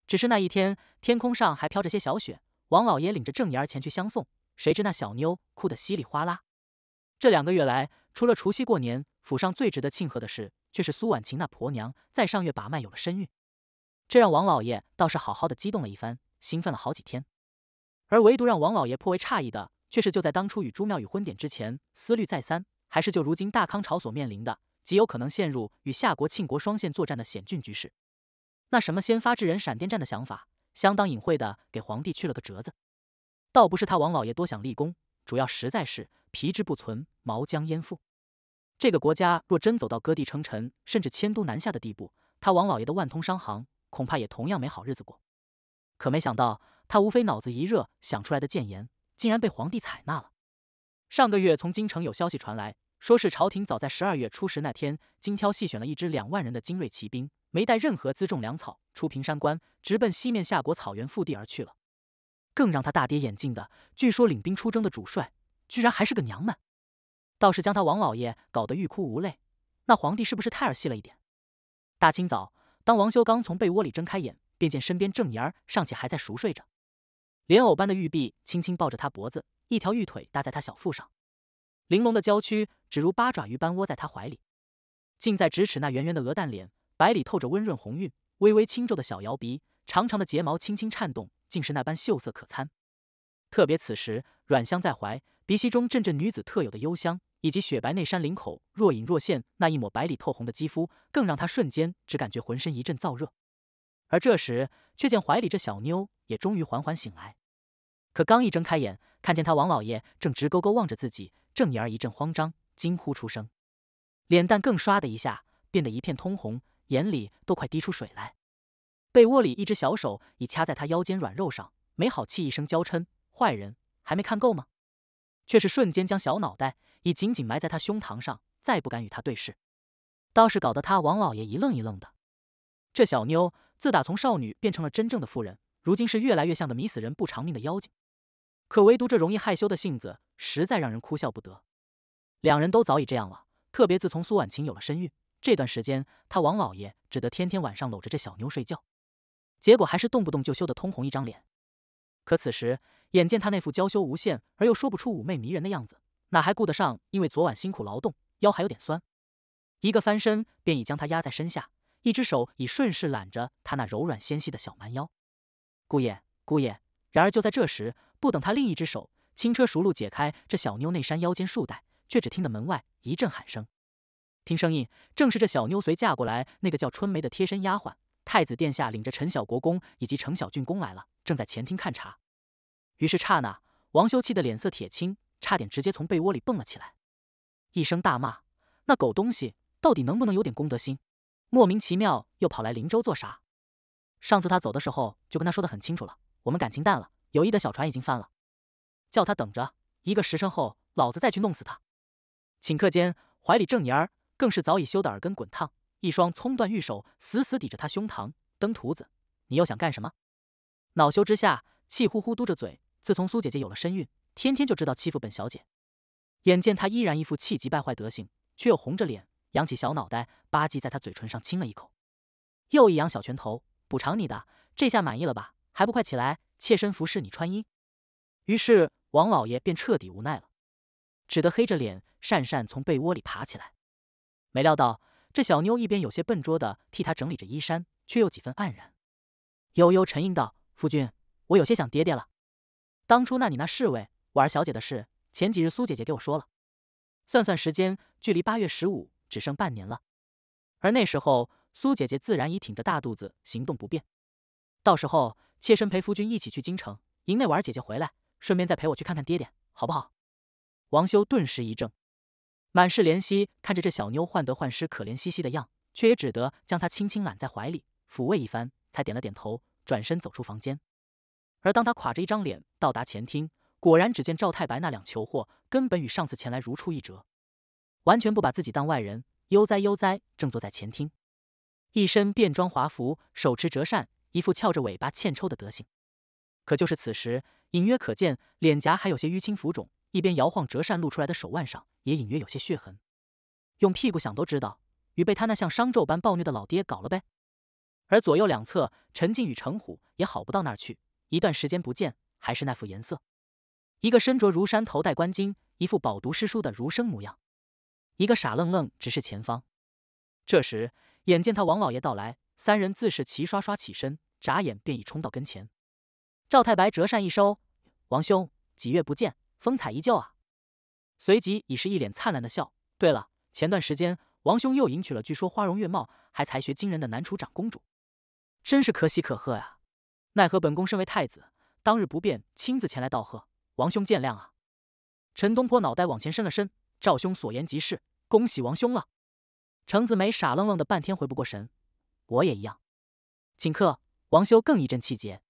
只是那一天天空上还飘着些小雪，王老爷领着郑妍儿前去相送，谁知那小妞哭得稀里哗啦。这两个月来，除了除夕过年，府上最值得庆贺的事，却是苏婉晴那婆娘在上月把脉有了身孕，这让王老爷倒是好好的激动了一番，兴奋了好几天。而唯独让王老爷颇为诧异的。却是就在当初与朱妙宇婚典之前，思虑再三，还是就如今大康朝所面临的极有可能陷入与夏国、庆国双线作战的险峻局势。那什么先发制人、闪电战的想法，相当隐晦的给皇帝去了个折子。倒不是他王老爷多想立功，主要实在是皮之不存，毛将焉附。这个国家若真走到割地称臣，甚至迁都南下的地步，他王老爷的万通商行恐怕也同样没好日子过。可没想到，他无非脑子一热想出来的谏言。竟然被皇帝采纳了。上个月从京城有消息传来，说是朝廷早在十二月初十那天，精挑细选了一支两万人的精锐骑兵，没带任何辎重粮草，出平山关，直奔西面夏国草原腹地而去了。更让他大跌眼镜的，据说领兵出征的主帅，居然还是个娘们，倒是将他王老爷搞得欲哭无泪。那皇帝是不是太儿戏了一点？大清早，当王修刚从被窝里睁开眼，便见身边正儿尚且还在熟睡着。莲藕般的玉臂轻轻抱着他脖子，一条玉腿搭在他小腹上，玲珑的娇躯只如八爪鱼般窝在他怀里，近在咫尺那圆圆的鹅蛋脸，白里透着温润红晕，微微轻皱的小摇鼻，长长的睫毛轻轻颤动，竟是那般秀色可餐。特别此时软香在怀，鼻息中阵阵女子特有的幽香，以及雪白内衫领口若隐若现那一抹白里透红的肌肤，更让他瞬间只感觉浑身一阵燥热。而这时，却见怀里这小妞也终于缓缓醒来。可刚一睁开眼，看见他王老爷正直勾勾望着自己，郑妍儿一阵慌张，惊呼出声，脸蛋更唰的一下变得一片通红，眼里都快滴出水来。被窝里一只小手已掐在他腰间软肉上，没好气一声娇嗔：“坏人，还没看够吗？”却是瞬间将小脑袋已紧紧埋在他胸膛上，再不敢与他对视，倒是搞得他王老爷一愣一愣的。这小妞自打从少女变成了真正的妇人，如今是越来越像个迷死人不偿命的妖精。可唯独这容易害羞的性子，实在让人哭笑不得。两人都早已这样了，特别自从苏婉晴有了身孕，这段时间他王老爷只得天天晚上搂着这小妞睡觉，结果还是动不动就羞得通红一张脸。可此时眼见他那副娇羞无限而又说不出妩媚迷人的样子，哪还顾得上？因为昨晚辛苦劳动，腰还有点酸，一个翻身便已将他压在身下，一只手已顺势揽着他那柔软纤细的小蛮腰。姑爷，姑爷！然而就在这时。不等他，另一只手轻车熟路解开这小妞那山腰间束带，却只听得门外一阵喊声。听声音，正是这小妞随嫁过来那个叫春梅的贴身丫鬟。太子殿下领着陈小国公以及程小郡公来了，正在前厅看茶。于是刹那，王修气得脸色铁青，差点直接从被窝里蹦了起来，一声大骂：“那狗东西到底能不能有点公德心？莫名其妙又跑来林州做啥？上次他走的时候就跟他说的很清楚了，我们感情淡了。”友谊的小船已经翻了，叫他等着，一个时辰后，老子再去弄死他。顷刻间，怀里郑妍儿更是早已羞得耳根滚烫，一双葱断玉手死死抵着他胸膛。登徒子，你又想干什么？恼羞之下，气呼呼嘟着嘴。自从苏姐姐有了身孕，天天就知道欺负本小姐。眼见他依然一副气急败坏德行，却又红着脸扬起小脑袋，吧唧在他嘴唇上亲了一口，又一扬小拳头补偿你的，这下满意了吧？还不快起来！妾身服侍你穿衣，于是王老爷便彻底无奈了，只得黑着脸讪讪从被窝里爬起来。没料到这小妞一边有些笨拙的替他整理着衣衫，却又几分黯然，悠悠沉吟道：“夫君，我有些想爹爹了。当初那你那侍卫婉儿小姐的事，前几日苏姐姐给我说了。算算时间，距离八月十五只剩半年了，而那时候苏姐姐自然已挺着大肚子，行动不便，到时候……”妾身陪夫君一起去京城，迎那婉儿姐姐回来，顺便再陪我去看看爹爹，好不好？王修顿时一怔，满是怜惜看着这小妞患得患失、可怜兮兮的样，却也只得将她轻轻揽在怀里抚慰一番，才点了点头，转身走出房间。而当他垮着一张脸到达前厅，果然只见赵太白那两球货根本与上次前来如出一辙，完全不把自己当外人，悠哉悠哉正坐在前厅，一身便装华服，手持折扇。一副翘着尾巴欠抽的德行，可就是此时，隐约可见脸颊还有些淤青浮肿，一边摇晃折扇露出来的手腕上也隐约有些血痕。用屁股想都知道，与被他那像商纣般暴虐的老爹搞了呗。而左右两侧，陈静与程虎也好不到哪儿去，一段时间不见，还是那副颜色。一个身着儒衫，头戴官巾，一副饱读诗书的儒生模样；一个傻愣愣直视前方。这时，眼见他王老爷到来。三人自是齐刷刷起身，眨眼便已冲到跟前。赵太白折扇一收，王兄几月不见，风采依旧啊！随即已是一脸灿烂的笑。对了，前段时间王兄又迎娶了据说花容月貌、还才学惊人的南楚长公主，真是可喜可贺呀！奈何本宫身为太子，当日不便亲自前来道贺，王兄见谅啊！陈东坡脑袋往前伸了伸，赵兄所言极是，恭喜王兄了。程子美傻愣愣的半天回不过神。我也一样。顷刻，王修更一阵气结。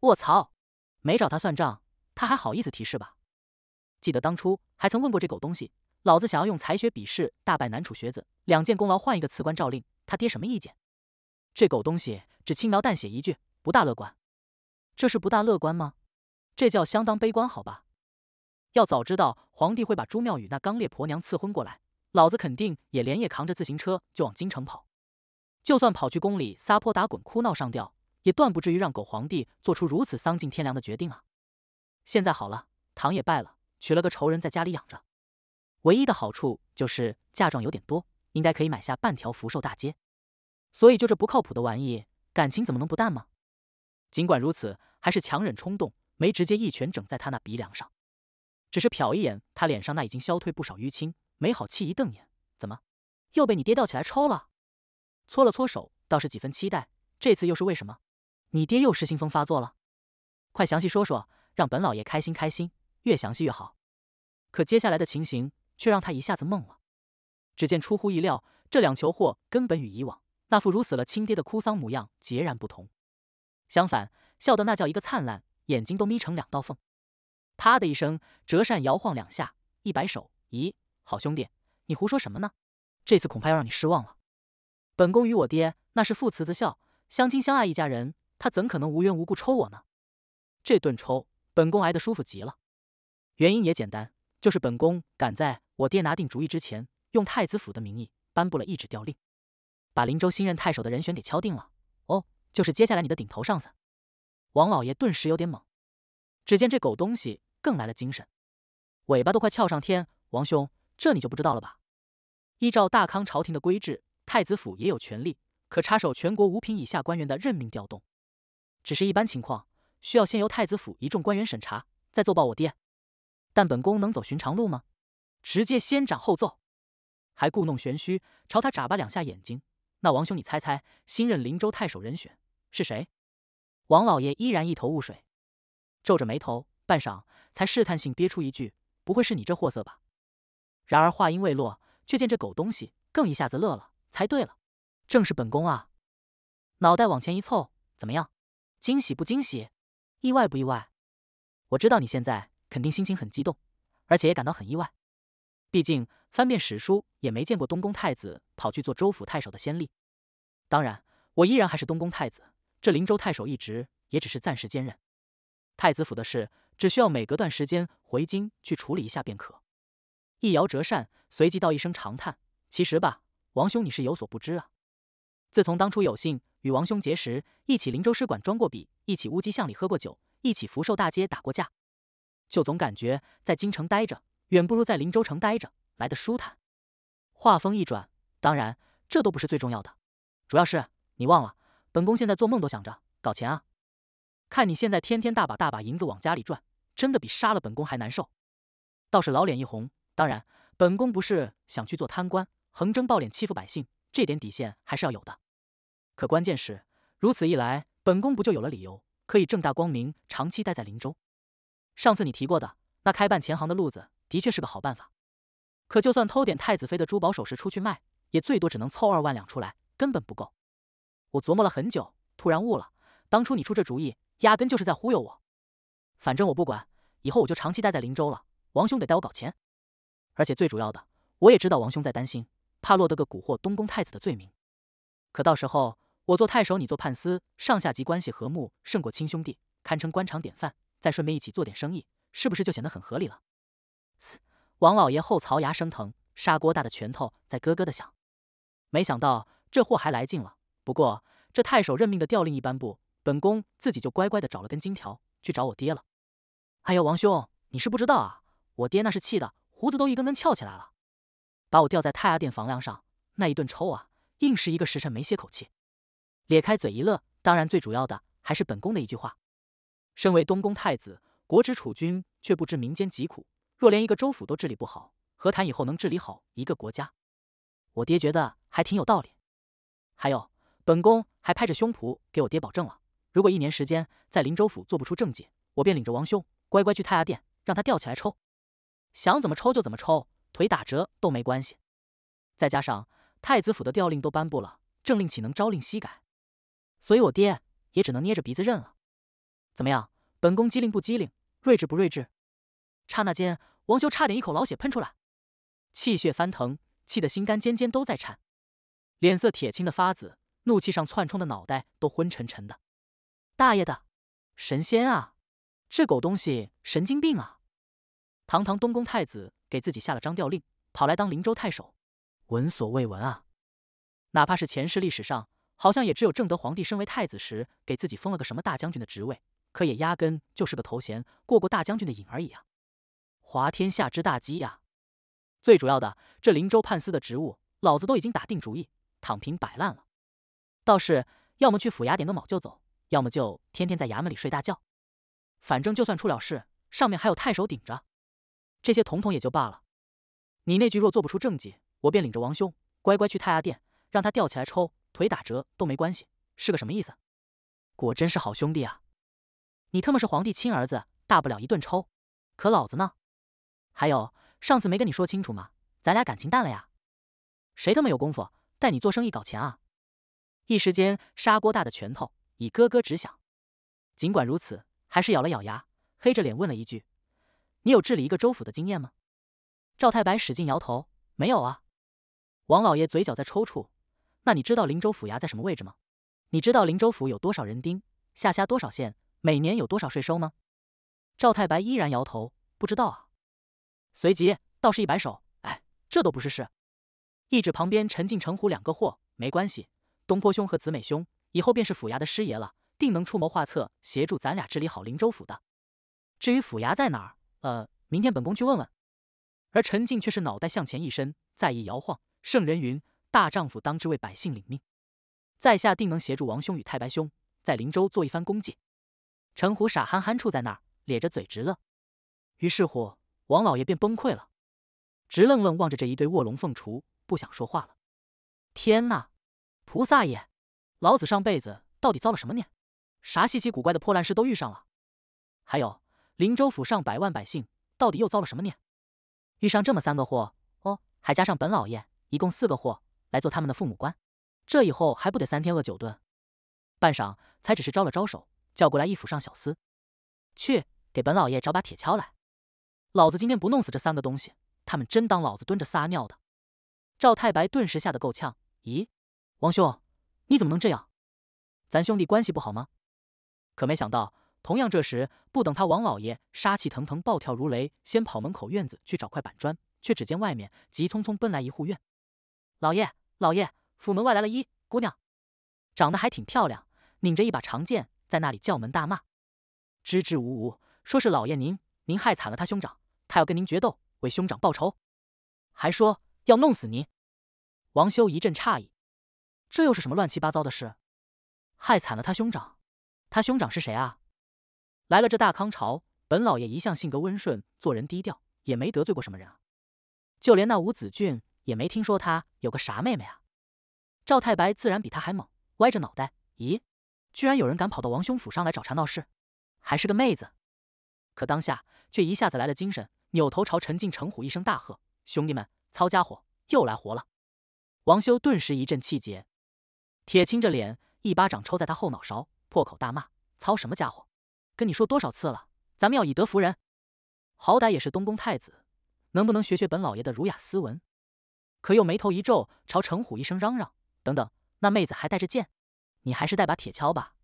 我操！没找他算账，他还好意思提示吧？记得当初还曾问过这狗东西，老子想要用才学比试大败南楚学子，两件功劳换一个辞官诏令，他爹什么意见？这狗东西只轻描淡写一句，不大乐观。这是不大乐观吗？这叫相当悲观，好吧？要早知道皇帝会把朱妙雨那刚烈婆娘赐婚过来，老子肯定也连夜扛着自行车就往京城跑。就算跑去宫里撒泼打滚哭闹上吊，也断不至于让狗皇帝做出如此丧尽天良的决定啊！现在好了，唐也败了，娶了个仇人在家里养着，唯一的好处就是嫁妆有点多，应该可以买下半条福寿大街。所以就这不靠谱的玩意，感情怎么能不淡吗？尽管如此，还是强忍冲动，没直接一拳整在他那鼻梁上，只是瞟一眼他脸上那已经消退不少淤青，没好气一瞪眼：怎么，又被你爹吊起来抽了？搓了搓手，倒是几分期待。这次又是为什么？你爹又失心疯发作了？快详细说说，让本老爷开心开心。越详细越好。可接下来的情形却让他一下子懵了。只见出乎意料，这两球货根本与以往那副如死了亲爹的哭丧模样截然不同，相反，笑得那叫一个灿烂，眼睛都眯成两道缝。啪的一声，折扇摇晃两下，一摆手：“咦，好兄弟，你胡说什么呢？这次恐怕要让你失望了。”本宫与我爹那是父慈子孝，相亲相爱一家人，他怎可能无缘无故抽我呢？这顿抽本宫挨得舒服极了，原因也简单，就是本宫赶在我爹拿定主意之前，用太子府的名义颁布了一纸调令，把林州新任太守的人选给敲定了。哦，就是接下来你的顶头上司。王老爷顿时有点懵，只见这狗东西更来了精神，尾巴都快翘上天。王兄，这你就不知道了吧？依照大康朝廷的规制。太子府也有权力，可插手全国五品以下官员的任命调动，只是一般情况需要先由太子府一众官员审查，再奏报我爹。但本宫能走寻常路吗？直接先斩后奏，还故弄玄虚，朝他眨巴两下眼睛。那王兄，你猜猜新任林州太守人选是谁？王老爷依然一头雾水，皱着眉头，半晌才试探性憋出一句：“不会是你这货色吧？”然而话音未落，却见这狗东西更一下子乐了。猜对了，正是本宫啊！脑袋往前一凑，怎么样？惊喜不惊喜？意外不意外？我知道你现在肯定心情很激动，而且也感到很意外。毕竟翻遍史书也没见过东宫太子跑去做州府太守的先例。当然，我依然还是东宫太子，这林州太守一职也只是暂时兼任。太子府的事，只需要每隔段时间回京去处理一下便可。一摇折扇，随即道一声长叹：“其实吧。”王兄，你是有所不知啊！自从当初有幸与王兄结识，一起灵州师馆装过笔，一起乌鸡巷里喝过酒，一起福寿大街打过架，就总感觉在京城待着远不如在林州城待着来的舒坦。话锋一转，当然，这都不是最重要的，主要是你忘了，本宫现在做梦都想着搞钱啊！看你现在天天大把大把银子往家里赚，真的比杀了本宫还难受。倒是老脸一红，当然，本宫不是想去做贪官。横征暴敛欺负百姓，这点底线还是要有的。可关键是，如此一来，本宫不就有了理由，可以正大光明长期待在林州。上次你提过的那开办钱行的路子，的确是个好办法。可就算偷点太子妃的珠宝首饰出去卖，也最多只能凑二万两出来，根本不够。我琢磨了很久，突然悟了，当初你出这主意，压根就是在忽悠我。反正我不管，以后我就长期待在林州了。王兄得带我搞钱，而且最主要的，我也知道王兄在担心。怕落得个蛊惑东宫太子的罪名，可到时候我做太守，你做判司，上下级关系和睦，胜过亲兄弟，堪称官场典范。再顺便一起做点生意，是不是就显得很合理了？嘶！王老爷后槽牙生疼，砂锅大的拳头在咯咯的响。没想到这货还来劲了。不过这太守任命的调令一颁布，本宫自己就乖乖的找了根金条去找我爹了。哎呦，王兄，你是不知道啊，我爹那是气的，胡子都一根根翘起来了。把我吊在太阿殿房梁上，那一顿抽啊，硬是一个时辰没歇口气。咧开嘴一乐，当然最主要的还是本宫的一句话：身为东宫太子、国之储君，却不知民间疾苦，若连一个州府都治理不好，何谈以后能治理好一个国家？我爹觉得还挺有道理。还有，本宫还拍着胸脯给我爹保证了：如果一年时间在临州府做不出政绩，我便领着王兄乖乖去太阿殿，让他吊起来抽，想怎么抽就怎么抽。腿打折都没关系，再加上太子府的调令都颁布了，政令岂能朝令夕改？所以，我爹也只能捏着鼻子认了。怎么样，本宫机灵不机灵？睿智不睿智？刹那间，王修差点一口老血喷出来，气血翻腾，气得心肝尖尖都在颤，脸色铁青的发紫，怒气上窜冲的脑袋都昏沉沉的。大爷的，神仙啊！这狗东西，神经病啊！堂堂东宫太子。给自己下了张调令，跑来当林州太守，闻所未闻啊！哪怕是前世历史上，好像也只有正德皇帝身为太子时，给自己封了个什么大将军的职位，可也压根就是个头衔，过过大将军的瘾而已啊！滑天下之大稽呀！最主要的，这林州判司的职务，老子都已经打定主意，躺平摆烂了。倒是要么去府衙点个卯就走，要么就天天在衙门里睡大觉。反正就算出了事，上面还有太守顶着。这些统统也就罢了，你那句若做不出政绩，我便领着王兄乖乖去太阿殿，让他吊起来抽腿打折都没关系，是个什么意思？果真是好兄弟啊！你特么是皇帝亲儿子，大不了一顿抽，可老子呢？还有上次没跟你说清楚吗？咱俩感情淡了呀？谁特么有功夫带你做生意搞钱啊？一时间砂锅大的拳头已咯咯直响，尽管如此，还是咬了咬牙，黑着脸问了一句。你有治理一个州府的经验吗？赵太白使劲摇头，没有啊。王老爷嘴角在抽搐。那你知道林州府衙在什么位置吗？你知道林州府有多少人丁，下辖多少县，每年有多少税收吗？赵太白依然摇头，不知道啊。随即倒是一摆手，哎，这都不是事。一指旁边陈进、程虎两个货，没关系。东坡兄和子美兄以后便是府衙的师爷了，定能出谋划策，协助咱俩治理好林州府的。至于府衙在哪儿？呃，明天本宫去问问。而陈静却是脑袋向前一伸，再一摇晃。圣人云：“大丈夫当之为百姓领命，在下定能协助王兄与太白兄，在林州做一番功绩。”陈虎傻憨憨处在那儿，咧着嘴直乐。于是乎，王老爷便崩溃了，直愣愣望着这一对卧龙凤雏，不想说话了。天哪！菩萨爷，老子上辈子到底遭了什么孽？啥稀奇古怪的破烂事都遇上了，还有……林州府上百万百姓到底又遭了什么孽？遇上这么三个货哦，还加上本老爷，一共四个货来做他们的父母官，这以后还不得三天饿九顿？半晌，才只是招了招手，叫过来一府上小厮，去给本老爷找把铁锹来。老子今天不弄死这三个东西，他们真当老子蹲着撒尿的？赵太白顿时吓得够呛。咦，王兄，你怎么能这样？咱兄弟关系不好吗？可没想到。同样，这时不等他，王老爷杀气腾腾，暴跳如雷，先跑门口院子去找块板砖。却只见外面急匆匆奔来一护院，老爷，老爷，府门外来了！一姑娘，长得还挺漂亮，拧着一把长剑，在那里叫门大骂，支支吾吾，说是老爷您，您害惨了他兄长，他要跟您决斗，为兄长报仇，还说要弄死您。王修一阵诧异，这又是什么乱七八糟的事？害惨了他兄长，他兄长是谁啊？来了这大康朝，本老爷一向性格温顺，做人低调，也没得罪过什么人啊。就连那吴子俊也没听说他有个啥妹妹啊。赵太白自然比他还猛，歪着脑袋，咦，居然有人敢跑到王兄府上来找茬闹事，还是个妹子。可当下却一下子来了精神，扭头朝陈进、陈虎一声大喝：“兄弟们，操家伙，又来活了！”王修顿时一阵气结，铁青着脸，一巴掌抽在他后脑勺，破口大骂：“操什么家伙！”跟你说多少次了，咱们要以德服人，好歹也是东宫太子，能不能学学本老爷的儒雅斯文？可又眉头一皱，朝程虎一声嚷嚷：“等等，那妹子还带着剑，你还是带把铁锹吧。”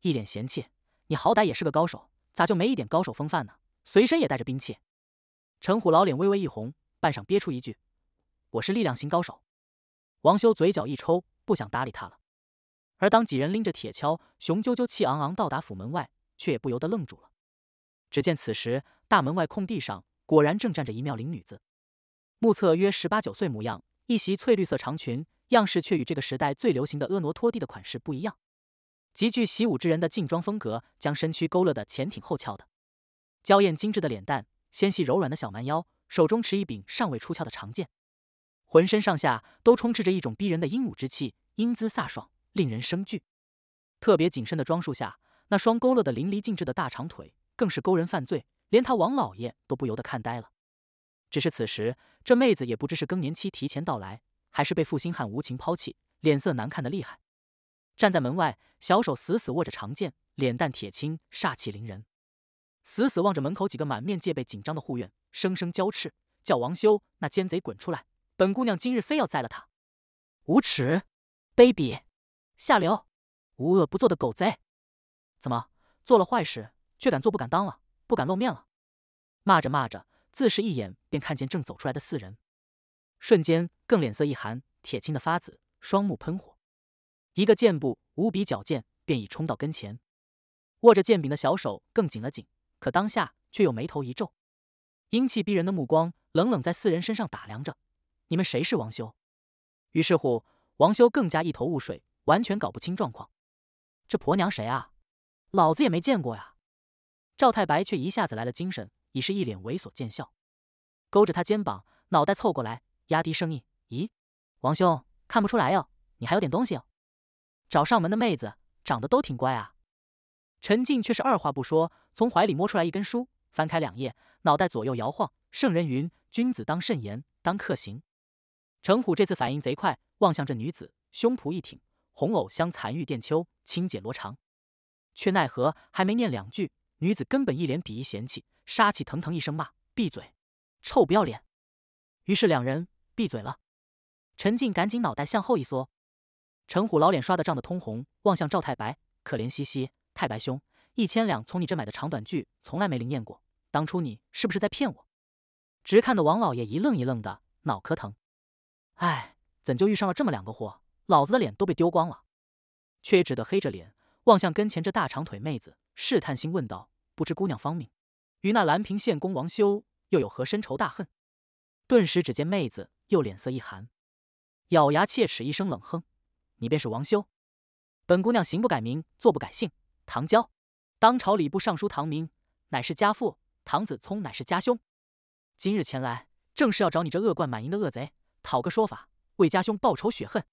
一脸嫌弃：“你好歹也是个高手，咋就没一点高手风范呢？随身也带着兵器。”程虎老脸微微一红，半晌憋出一句：“我是力量型高手。”王修嘴角一抽，不想搭理他了。而当几人拎着铁锹，雄赳赳气昂昂到达府门外。却也不由得愣住了。只见此时大门外空地上，果然正站着一妙龄女子，目测约十八九岁模样，一袭翠绿色长裙，样式却与这个时代最流行的婀娜拖地的款式不一样，极具习武之人的劲装风格，将身躯勾勒的前挺后翘的，娇艳精致的脸蛋，纤细柔软的小蛮腰，手中持一柄尚未出鞘的长剑，浑身上下都充斥着一种逼人的英武之气，英姿飒爽，令人生惧。特别紧身的装束下。那双勾勒的淋漓尽致的大长腿更是勾人犯罪，连他王老爷都不由得看呆了。只是此时这妹子也不知是更年期提前到来，还是被负心汉无情抛弃，脸色难看的厉害。站在门外，小手死死握着长剑，脸蛋铁青，煞气凌人，死死望着门口几个满面戒备、紧张的护院，声声娇斥：“叫王修那奸贼滚出来！本姑娘今日非要宰了他！无耻、卑鄙、下流、无恶不作的狗贼！”怎么做了坏事，却敢做不敢当了，不敢露面了？骂着骂着，自是一眼便看见正走出来的四人，瞬间更脸色一寒，铁青的发紫，双目喷火，一个箭步无比矫健，便已冲到跟前，握着剑柄的小手更紧了紧，可当下却又眉头一皱，英气逼人的目光冷冷在四人身上打量着：“你们谁是王修？”于是乎，王修更加一头雾水，完全搞不清状况，这婆娘谁啊？老子也没见过呀，赵太白却一下子来了精神，已是一脸猥琐见笑，勾着他肩膀，脑袋凑过来，压低声音：“咦，王兄看不出来哟，你还有点东西哦。找上门的妹子长得都挺乖啊。”陈静却是二话不说，从怀里摸出来一根书，翻开两页，脑袋左右摇晃。圣人云：“君子当慎言，当克行。”程虎这次反应贼快，望向这女子，胸脯一挺，红藕香残玉簟秋，轻解罗裳。却奈何还没念两句，女子根本一脸鄙夷嫌弃，杀气腾腾一声骂：“闭嘴，臭不要脸！”于是两人闭嘴了。陈静赶紧脑袋向后一缩。陈虎老脸刷的涨得通红，望向赵太白，可怜兮兮：“太白兄，一千两从你这买的长短句，从来没灵验过。当初你是不是在骗我？”直看的王老爷一愣一愣的，脑壳疼。唉，怎就遇上了这么两个货？老子的脸都被丢光了，却也只得黑着脸。望向跟前这大长腿妹子，试探性问道：“不知姑娘芳名，与那兰平县公王修又有何深仇大恨？”顿时，只见妹子又脸色一寒，咬牙切齿，一声冷哼：“你便是王修？本姑娘行不改名，坐不改姓，唐娇。当朝礼部尚书唐明，乃是家父；唐子聪乃是家兄。今日前来，正是要找你这恶贯满盈的恶贼，讨个说法，为家兄报仇雪恨。”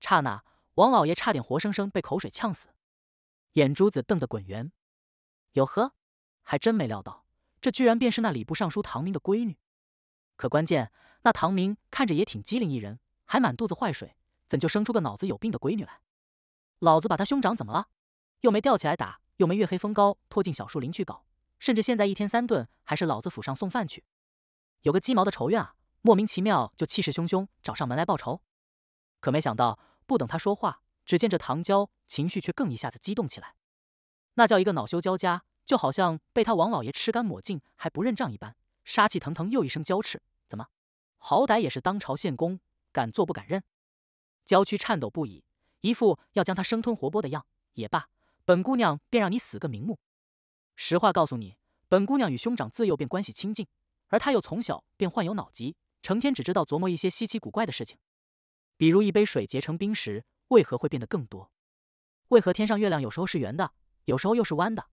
刹那，王老爷差点活生生被口水呛死。眼珠子瞪得滚圆，哟呵，还真没料到，这居然便是那礼部尚书唐明的闺女。可关键，那唐明看着也挺机灵一人，还满肚子坏水，怎就生出个脑子有病的闺女来？老子把他兄长怎么了？又没吊起来打，又没月黑风高拖进小树林去搞，甚至现在一天三顿还是老子府上送饭去，有个鸡毛的仇怨啊，莫名其妙就气势汹汹找上门来报仇。可没想到，不等他说话。只见这唐娇情绪却更一下子激动起来，那叫一个恼羞交加，就好像被他王老爷吃干抹净还不认账一般，杀气腾腾，又一声娇斥：“怎么？好歹也是当朝县公，敢做不敢认？”娇躯颤抖不已，一副要将他生吞活剥的样。也罢，本姑娘便让你死个瞑目。实话告诉你，本姑娘与兄长自幼便关系亲近，而他又从小便患有脑疾，成天只知道琢磨一些稀奇古怪的事情，比如一杯水结成冰时。为何会变得更多？为何天上月亮有时候是圆的，有时候又是弯的？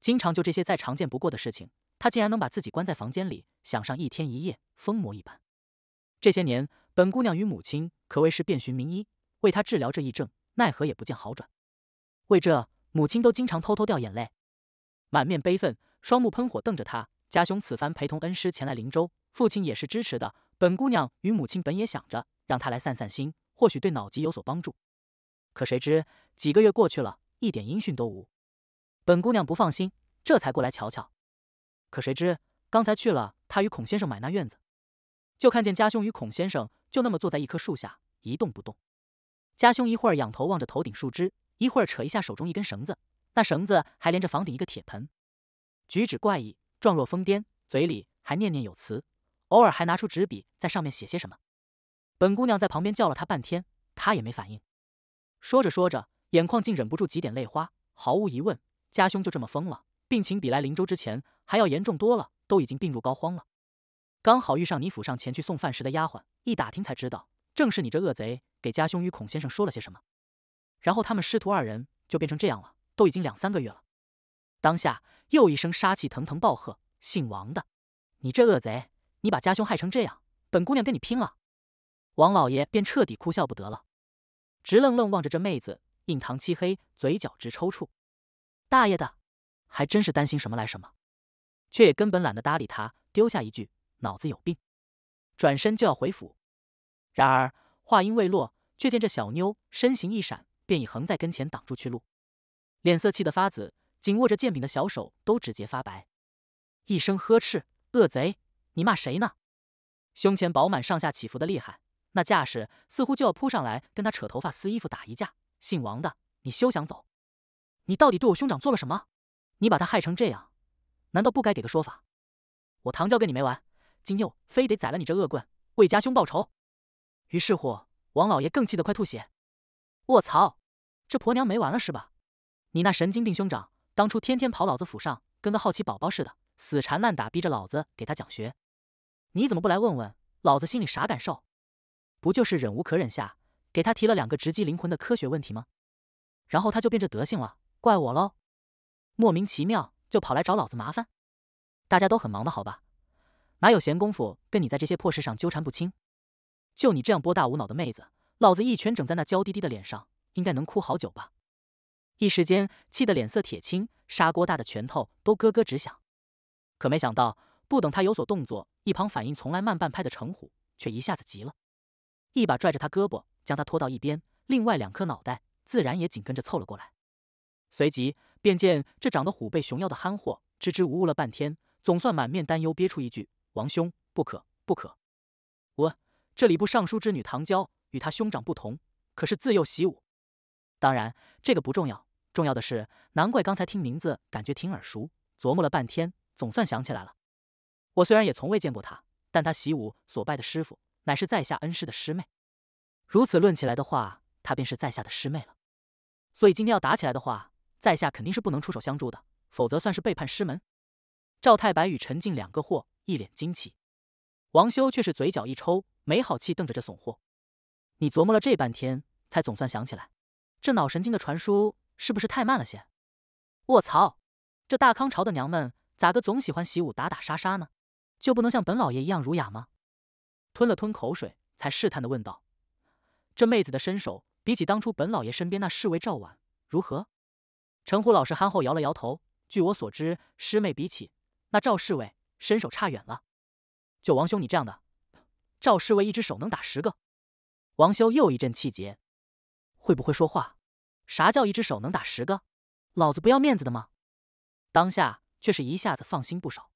经常就这些再常见不过的事情，他竟然能把自己关在房间里想上一天一夜，疯魔一般。这些年，本姑娘与母亲可谓是遍寻名医为他治疗这一症，奈何也不见好转。为这，母亲都经常偷偷掉眼泪，满面悲愤，双目喷火，瞪着他。家兄此番陪同恩师前来林州，父亲也是支持的。本姑娘与母亲本也想着让他来散散心。或许对脑疾有所帮助，可谁知几个月过去了，一点音讯都无。本姑娘不放心，这才过来瞧瞧。可谁知刚才去了，他与孔先生买那院子，就看见家兄与孔先生就那么坐在一棵树下，一动不动。家兄一会儿仰头望着头顶树枝，一会儿扯一下手中一根绳子，那绳子还连着房顶一个铁盆，举止怪异，状若疯癫，嘴里还念念有词，偶尔还拿出纸笔在上面写些什么。本姑娘在旁边叫了他半天，他也没反应。说着说着，眼眶竟忍不住几点泪花。毫无疑问，家兄就这么疯了，病情比来临州之前还要严重多了，都已经病入膏肓了。刚好遇上你府上前去送饭时的丫鬟，一打听才知道，正是你这恶贼给家兄与孔先生说了些什么，然后他们师徒二人就变成这样了，都已经两三个月了。当下又一声杀气腾腾暴喝：“姓王的，你这恶贼，你把家兄害成这样，本姑娘跟你拼了！”王老爷便彻底哭笑不得了，直愣愣望着这妹子，印堂漆黑，嘴角直抽搐。大爷的，还真是担心什么来什么，却也根本懒得搭理他，丢下一句“脑子有病”，转身就要回府。然而话音未落，却见这小妞身形一闪，便已横在跟前挡住去路，脸色气得发紫，紧握着剑柄的小手都指节发白，一声呵斥：“恶贼，你骂谁呢？”胸前饱满上下起伏的厉害。那架势似乎就要扑上来，跟他扯头发、撕衣服、打一架。姓王的，你休想走！你到底对我兄长做了什么？你把他害成这样，难道不该给个说法？我唐娇跟你没完，今又非得宰了你这恶棍，为家兄报仇！于是乎，王老爷更气得快吐血。卧槽，这婆娘没完了是吧？你那神经病兄长，当初天天跑老子府上，跟个好奇宝宝似的，死缠烂打，逼着老子给他讲学。你怎么不来问问老子心里啥感受？不就是忍无可忍下，给他提了两个直击灵魂的科学问题吗？然后他就变这德行了，怪我喽？莫名其妙就跑来找老子麻烦？大家都很忙的好吧？哪有闲工夫跟你在这些破事上纠缠不清？就你这样波大无脑的妹子，老子一拳整在那娇滴滴的脸上，应该能哭好久吧？一时间气得脸色铁青，砂锅大的拳头都咯咯直响。可没想到，不等他有所动作，一旁反应从来慢半拍的程虎却一下子急了。一把拽着他胳膊，将他拖到一边，另外两颗脑袋自然也紧跟着凑了过来。随即便见这长得虎背熊腰的憨货，支支吾吾了半天，总算满面担忧憋出一句：“王兄，不可，不可！我这礼部尚书之女唐娇，与他兄长不同，可是自幼习武。当然，这个不重要，重要的是，难怪刚才听名字感觉挺耳熟，琢磨了半天，总算想起来了。我虽然也从未见过他，但他习武所拜的师傅。”乃是在下恩师的师妹，如此论起来的话，她便是在下的师妹了。所以今天要打起来的话，在下肯定是不能出手相助的，否则算是背叛师门。赵太白与陈静两个货一脸惊奇，王修却是嘴角一抽，没好气瞪着这怂货：“你琢磨了这半天，才总算想起来，这脑神经的传输是不是太慢了些？”我操！这大康朝的娘们咋个总喜欢习武打打杀杀呢？就不能像本老爷一样儒雅吗？吞了吞口水，才试探的问道：“这妹子的身手，比起当初本老爷身边那侍卫赵婉如何？”陈虎老师憨厚摇了摇头：“据我所知，师妹比起那赵侍卫，身手差远了。就王兄你这样的，赵侍卫一只手能打十个。”王修又一阵气结：“会不会说话？啥叫一只手能打十个？老子不要面子的吗？”当下却是一下子放心不少。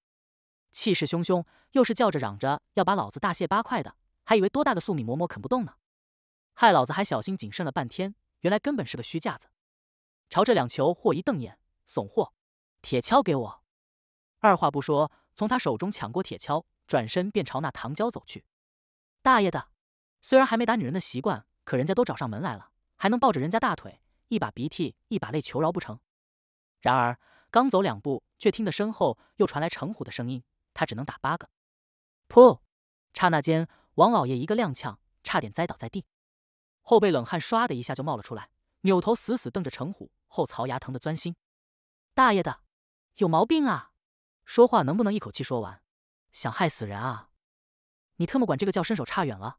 气势汹汹，又是叫着嚷着要把老子大卸八块的，还以为多大的粟米馍馍啃不动呢，害老子还小心谨慎了半天，原来根本是个虚架子。朝这两球货一瞪眼，怂货！铁锹给我！二话不说，从他手中抢过铁锹，转身便朝那糖胶走去。大爷的，虽然还没打女人的习惯，可人家都找上门来了，还能抱着人家大腿，一把鼻涕一把泪求饶不成？然而刚走两步，却听得身后又传来程虎的声音。他只能打八个，噗！刹那间，王老爷一个踉跄，差点栽倒在地，后背冷汗唰的一下就冒了出来，扭头死死瞪着程虎，后槽牙疼的钻心。大爷的，有毛病啊！说话能不能一口气说完？想害死人啊！你特么管这个叫身手差远了！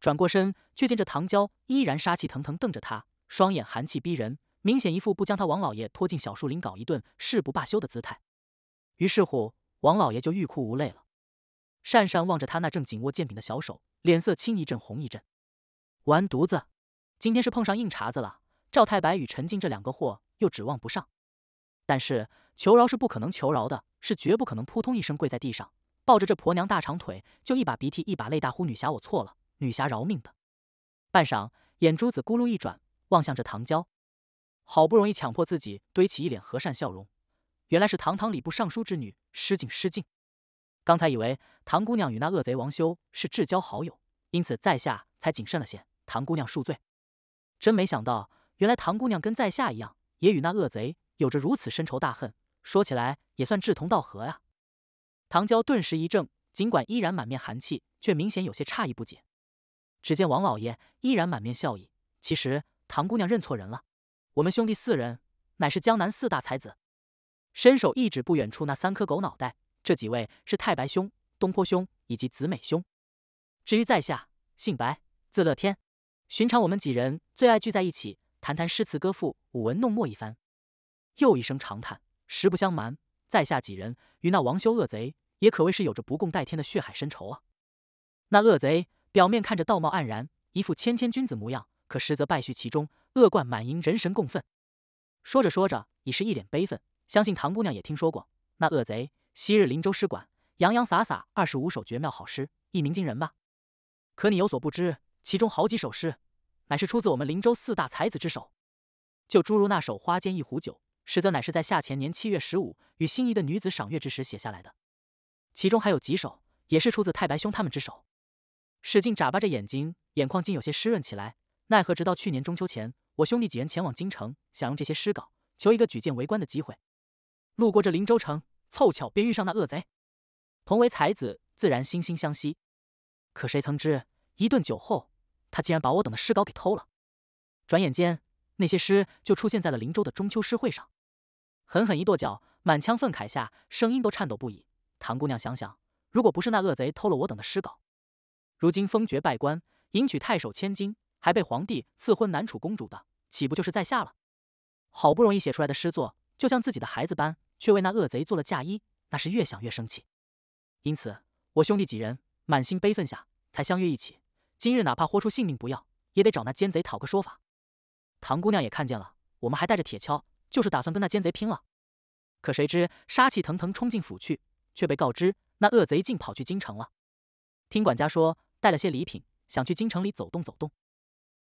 转过身，却见这唐娇依然杀气腾腾瞪着他，双眼寒气逼人，明显一副不将他王老爷拖进小树林搞一顿誓不罢休的姿态。于是乎。王老爷就欲哭无泪了。善善望着他那正紧握剑柄的小手，脸色青一阵红一阵。完犊子，今天是碰上硬茬子了。赵太白与陈静这两个货又指望不上。但是求饶是不可能求饶的，是绝不可能扑通一声跪在地上，抱着这婆娘大长腿，就一把鼻涕一把泪大呼：“女侠，我错了，女侠饶命！”的。半晌，眼珠子咕噜一转，望向这唐娇，好不容易强迫自己堆起一脸和善笑容。原来是堂堂礼部尚书之女。失敬失敬，刚才以为唐姑娘与那恶贼王修是至交好友，因此在下才谨慎了些。唐姑娘恕罪，真没想到，原来唐姑娘跟在下一样，也与那恶贼有着如此深仇大恨。说起来也算志同道合呀。唐娇顿时一怔，尽管依然满面寒气，却明显有些诧异不解。只见王老爷依然满面笑意。其实唐姑娘认错人了，我们兄弟四人乃是江南四大才子。伸手一指不远处那三颗狗脑袋，这几位是太白兄、东坡兄以及子美兄。至于在下，姓白，字乐天。寻常我们几人最爱聚在一起，谈谈诗词歌赋，舞文弄墨一番。又一声长叹，实不相瞒，在下几人与那王修恶贼也可谓是有着不共戴天的血海深仇啊！那恶贼表面看着道貌岸然，一副谦谦君子模样，可实则败絮其中，恶贯满盈，人神共愤。说着说着，已是一脸悲愤。相信唐姑娘也听说过那恶贼昔日林州诗馆洋洋洒洒二十五首绝妙好诗一鸣惊人吧？可你有所不知，其中好几首诗乃是出自我们林州四大才子之手。就诸如那首“花间一壶酒”，实则乃是在夏前年七月十五与心仪的女子赏月之时写下来的。其中还有几首也是出自太白兄他们之手。史进眨巴着眼睛，眼眶竟有些湿润起来。奈何直到去年中秋前，我兄弟几人前往京城，想用这些诗稿求一个举荐为官的机会。路过这林州城，凑巧便遇上那恶贼。同为才子，自然惺惺相惜。可谁曾知，一顿酒后，他竟然把我等的诗稿给偷了。转眼间，那些诗就出现在了林州的中秋诗会上。狠狠一跺脚，满腔愤慨下，声音都颤抖不已。唐姑娘，想想，如果不是那恶贼偷了我等的诗稿，如今封爵拜官，迎娶太守千金，还被皇帝赐婚南楚公主的，岂不就是在下了？好不容易写出来的诗作，就像自己的孩子般。却为那恶贼做了嫁衣，那是越想越生气。因此，我兄弟几人满心悲愤下，才相约一起。今日哪怕豁出性命不要，也得找那奸贼讨个说法。唐姑娘也看见了，我们还带着铁锹，就是打算跟那奸贼拼了。可谁知，杀气腾腾冲进府去，却被告知那恶贼竟跑去京城了。听管家说，带了些礼品，想去京城里走动走动。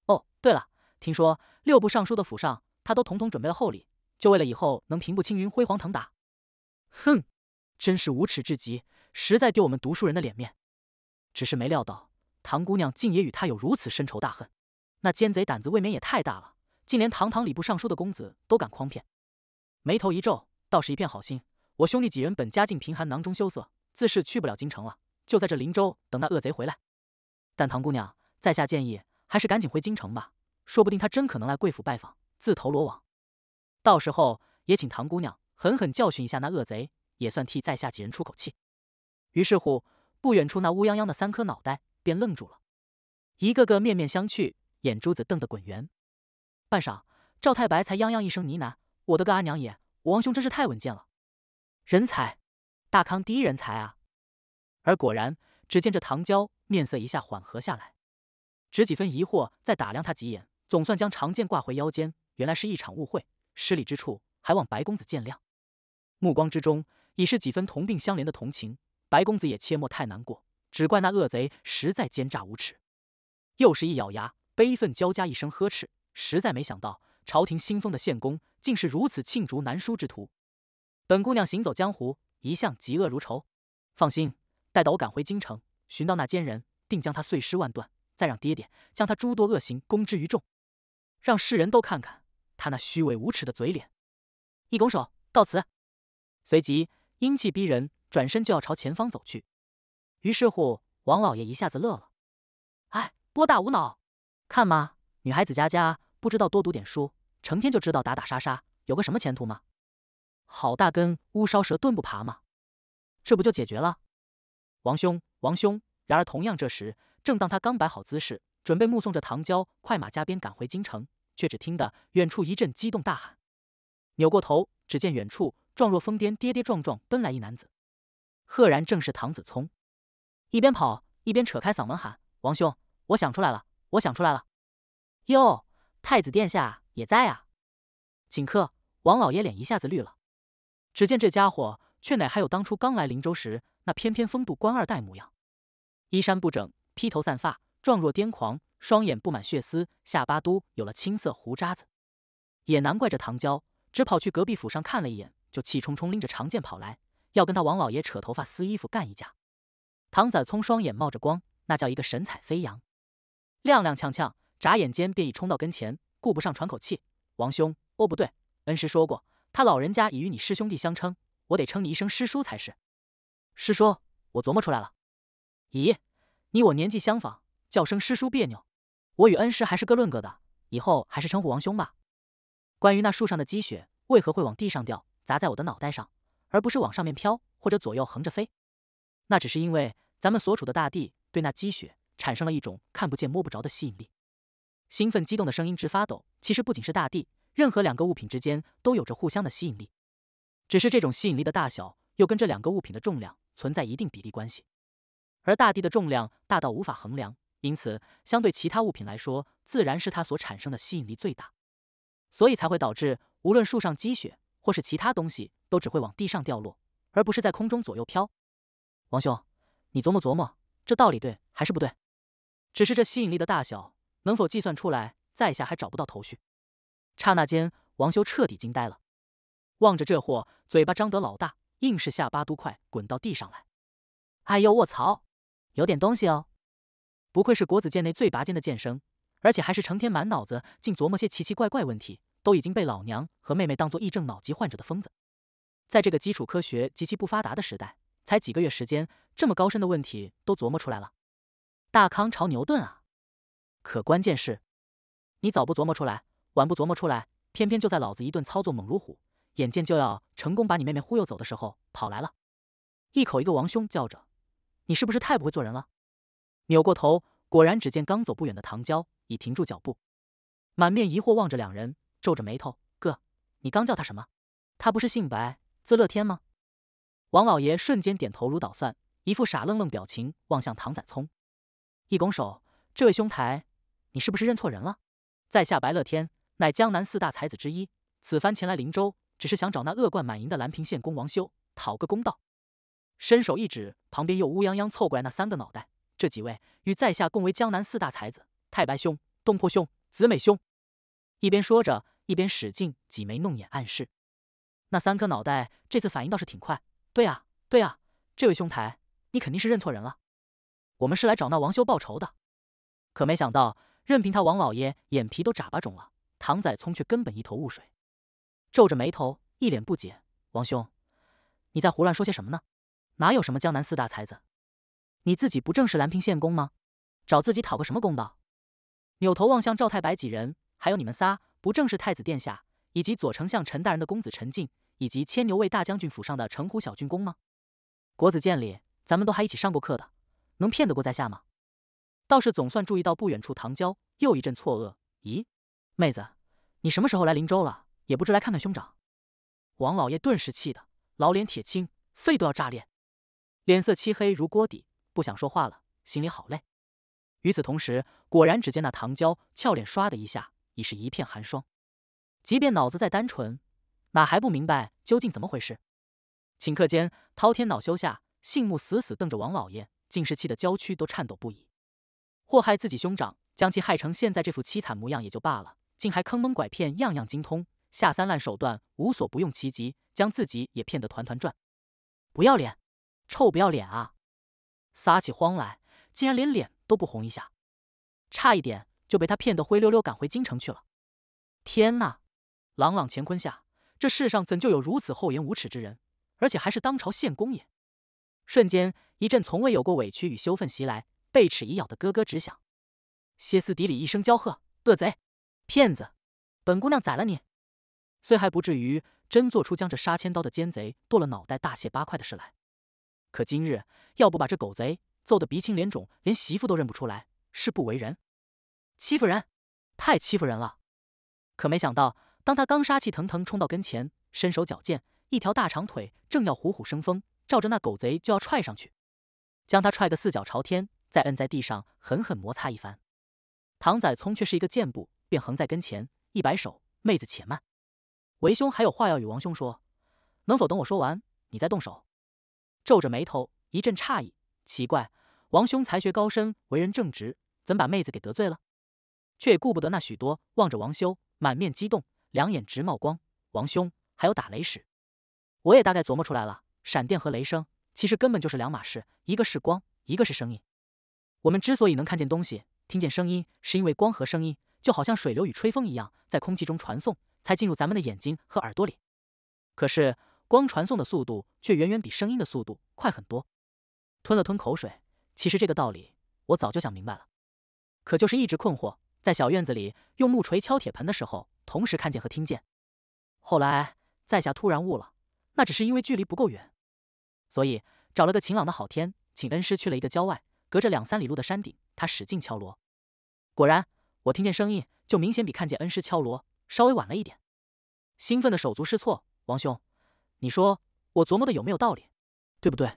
哦，对了，听说六部尚书的府上，他都统统准备了厚礼。就为了以后能平步青云、辉煌腾达，哼，真是无耻至极，实在丢我们读书人的脸面。只是没料到唐姑娘竟也与他有如此深仇大恨，那奸贼胆子未免也太大了，竟连堂堂礼部尚书的公子都敢诓骗。眉头一皱，倒是一片好心。我兄弟几人本家境贫寒，囊中羞涩，自是去不了京城了，就在这林州等那恶贼回来。但唐姑娘，在下建议还是赶紧回京城吧，说不定他真可能来贵府拜访，自投罗网。到时候也请唐姑娘狠狠教训一下那恶贼，也算替在下几人出口气。于是乎，不远处那乌泱泱的三颗脑袋便愣住了，一个个面面相觑，眼珠子瞪得滚圆。半晌，赵太白才泱泱一声呢喃：“我的个阿娘也，我王兄真是太稳健了，人才，大康第一人才啊！”而果然，只见这唐娇面色一下缓和下来，只几分疑惑，再打量他几眼，总算将长剑挂回腰间。原来是一场误会。失礼之处，还望白公子见谅。目光之中已是几分同病相怜的同情。白公子也切莫太难过，只怪那恶贼实在奸诈无耻。又是一咬牙，悲愤交加，一声呵斥。实在没想到，朝廷新封的县公竟是如此罄竹难书之徒。本姑娘行走江湖，一向嫉恶如仇。放心，待到我赶回京城，寻到那奸人，定将他碎尸万段，再让爹爹将他诸多恶行公之于众，让世人都看看。他那虚伪无耻的嘴脸，一拱手告辞，随即英气逼人，转身就要朝前方走去。于是乎，王老爷一下子乐了：“哎，波大无脑，看嘛，女孩子家家不知道多读点书，成天就知道打打杀杀，有个什么前途吗？好大根乌梢蛇，顿不爬吗？这不就解决了？王兄，王兄！”然而，同样这时，正当他刚摆好姿势，准备目送着唐娇快马加鞭赶回京城。却只听得远处一阵激动大喊，扭过头，只见远处状若疯癫、跌跌撞撞奔来一男子，赫然正是唐子聪。一边跑一边扯开嗓门喊：“王兄，我想出来了！我想出来了！”哟，太子殿下也在啊！顷刻，王老爷脸一下子绿了。只见这家伙却哪还有当初刚来灵州时那翩翩风度官二代模样，衣衫不整，披头散发，状若癫狂。双眼布满血丝，下巴都有了青色胡渣子，也难怪这唐娇只跑去隔壁府上看了一眼，就气冲冲拎着长剑跑来，要跟他王老爷扯头发撕衣服干一架。唐宰聪双眼冒着光，那叫一个神采飞扬，踉踉跄跄，眨眼间便已冲到跟前，顾不上喘口气。王兄，哦不对，恩师说过，他老人家已与你师兄弟相称，我得称你一声师叔才是。师叔，我琢磨出来了，咦，你我年纪相仿。叫声师叔别扭，我与恩师还是各论各的。以后还是称呼王兄吧。关于那树上的积雪为何会往地上掉，砸在我的脑袋上，而不是往上面飘或者左右横着飞？那只是因为咱们所处的大地对那积雪产生了一种看不见摸不着的吸引力。兴奋激动的声音直发抖。其实不仅是大地，任何两个物品之间都有着互相的吸引力，只是这种吸引力的大小又跟这两个物品的重量存在一定比例关系。而大地的重量大到无法衡量。因此，相对其他物品来说，自然是它所产生的吸引力最大，所以才会导致无论树上积雪或是其他东西，都只会往地上掉落，而不是在空中左右飘。王兄，你琢磨琢磨，这道理对还是不对？只是这吸引力的大小能否计算出来，在下还找不到头绪。刹那间，王修彻底惊呆了，望着这货，嘴巴张得老大，硬是下巴都快滚到地上来。哎呦，卧槽，有点东西哦。不愧是国子监内最拔尖的剑生，而且还是成天满脑子净琢磨些奇奇怪怪问题，都已经被老娘和妹妹当做癔症脑疾患者的疯子。在这个基础科学极其不发达的时代，才几个月时间，这么高深的问题都琢磨出来了，大康朝牛顿啊！可关键是，你早不琢磨出来，晚不琢磨出来，偏偏就在老子一顿操作猛如虎，眼见就要成功把你妹妹忽悠走的时候，跑来了，一口一个王兄叫着，你是不是太不会做人了？扭过头，果然只见刚走不远的唐娇已停住脚步，满面疑惑望着两人，皱着眉头：“哥，你刚叫他什么？他不是姓白，字乐天吗？”王老爷瞬间点头如捣蒜，一副傻愣愣表情望向唐宰聪，一拱手：“这位兄台，你是不是认错人了？在下白乐天，乃江南四大才子之一，此番前来林州，只是想找那恶贯满盈的兰平县公王修讨个公道。”伸手一指旁边又乌泱泱凑过来那三个脑袋。这几位与在下共为江南四大才子：太白兄、东坡兄、子美兄。一边说着，一边使劲挤眉弄眼暗示。那三颗脑袋这次反应倒是挺快。对呀，对呀，这位兄台，你肯定是认错人了。我们是来找那王修报仇的。可没想到，任凭他王老爷眼皮都眨巴肿了，唐宰聪却根本一头雾水，皱着眉头，一脸不解。王兄，你在胡乱说些什么呢？哪有什么江南四大才子？你自己不正是兰平县公吗？找自己讨个什么公道？扭头望向赵太白几人，还有你们仨，不正是太子殿下以及左丞相陈大人的公子陈进，以及牵牛卫大将军府上的城虎小郡公吗？国子监里，咱们都还一起上过课的，能骗得过在下吗？道士总算注意到不远处唐娇，又一阵错愕。咦，妹子，你什么时候来林州了？也不知来看看兄长。王老爷顿时气得老脸铁青，肺都要炸裂，脸色漆黑如锅底。不想说话了，心里好累。与此同时，果然只见那唐娇俏脸唰的一下，已是一片寒霜。即便脑子再单纯，哪还不明白究竟怎么回事？顷刻间，滔天恼羞下，杏木死死瞪着王老爷，竟是气得郊区都颤抖不已。祸害自己兄长，将其害成现在这副凄惨模样也就罢了，竟还坑蒙拐骗，样样精通，下三滥手段无所不用其极，将自己也骗得团团转。不要脸，臭不要脸啊！撒起慌来，竟然连脸都不红一下，差一点就被他骗得灰溜溜赶回京城去了。天呐，朗朗乾坤下，这世上怎就有如此厚颜无耻之人？而且还是当朝县公爷！瞬间一阵从未有过委屈与羞愤袭来，被齿已咬得咯咯直响，歇斯底里一声娇喝：“恶贼，骗子！本姑娘宰了你！”虽还不至于真做出将这杀千刀的奸贼剁了脑袋、大卸八块的事来。可今日要不把这狗贼揍得鼻青脸肿，连媳妇都认不出来，是不为人！欺负人，太欺负人了！可没想到，当他刚杀气腾腾冲到跟前，身手矫健，一条大长腿正要虎虎生风，照着那狗贼就要踹上去，将他踹得四脚朝天，再摁在地上狠狠摩擦一番。唐宰聪却是一个箭步，便横在跟前，一摆手：“妹子且慢，为兄还有话要与王兄说，能否等我说完，你再动手？”皱着眉头，一阵诧异，奇怪，王兄才学高深，为人正直，怎把妹子给得罪了？却也顾不得那许多，望着王修，满面激动，两眼直冒光。王兄，还有打雷时，我也大概琢磨出来了，闪电和雷声其实根本就是两码事，一个是光，一个是声音。我们之所以能看见东西，听见声音，是因为光和声音就好像水流与吹风一样，在空气中传送，才进入咱们的眼睛和耳朵里。可是。光传送的速度却远远比声音的速度快很多。吞了吞口水，其实这个道理我早就想明白了，可就是一直困惑。在小院子里用木锤敲铁盆的时候，同时看见和听见。后来在下突然悟了，那只是因为距离不够远。所以找了个晴朗的好天，请恩师去了一个郊外，隔着两三里路的山顶，他使劲敲锣。果然，我听见声音就明显比看见恩师敲锣稍微晚了一点。兴奋的手足失措，王兄。你说我琢磨的有没有道理，对不对？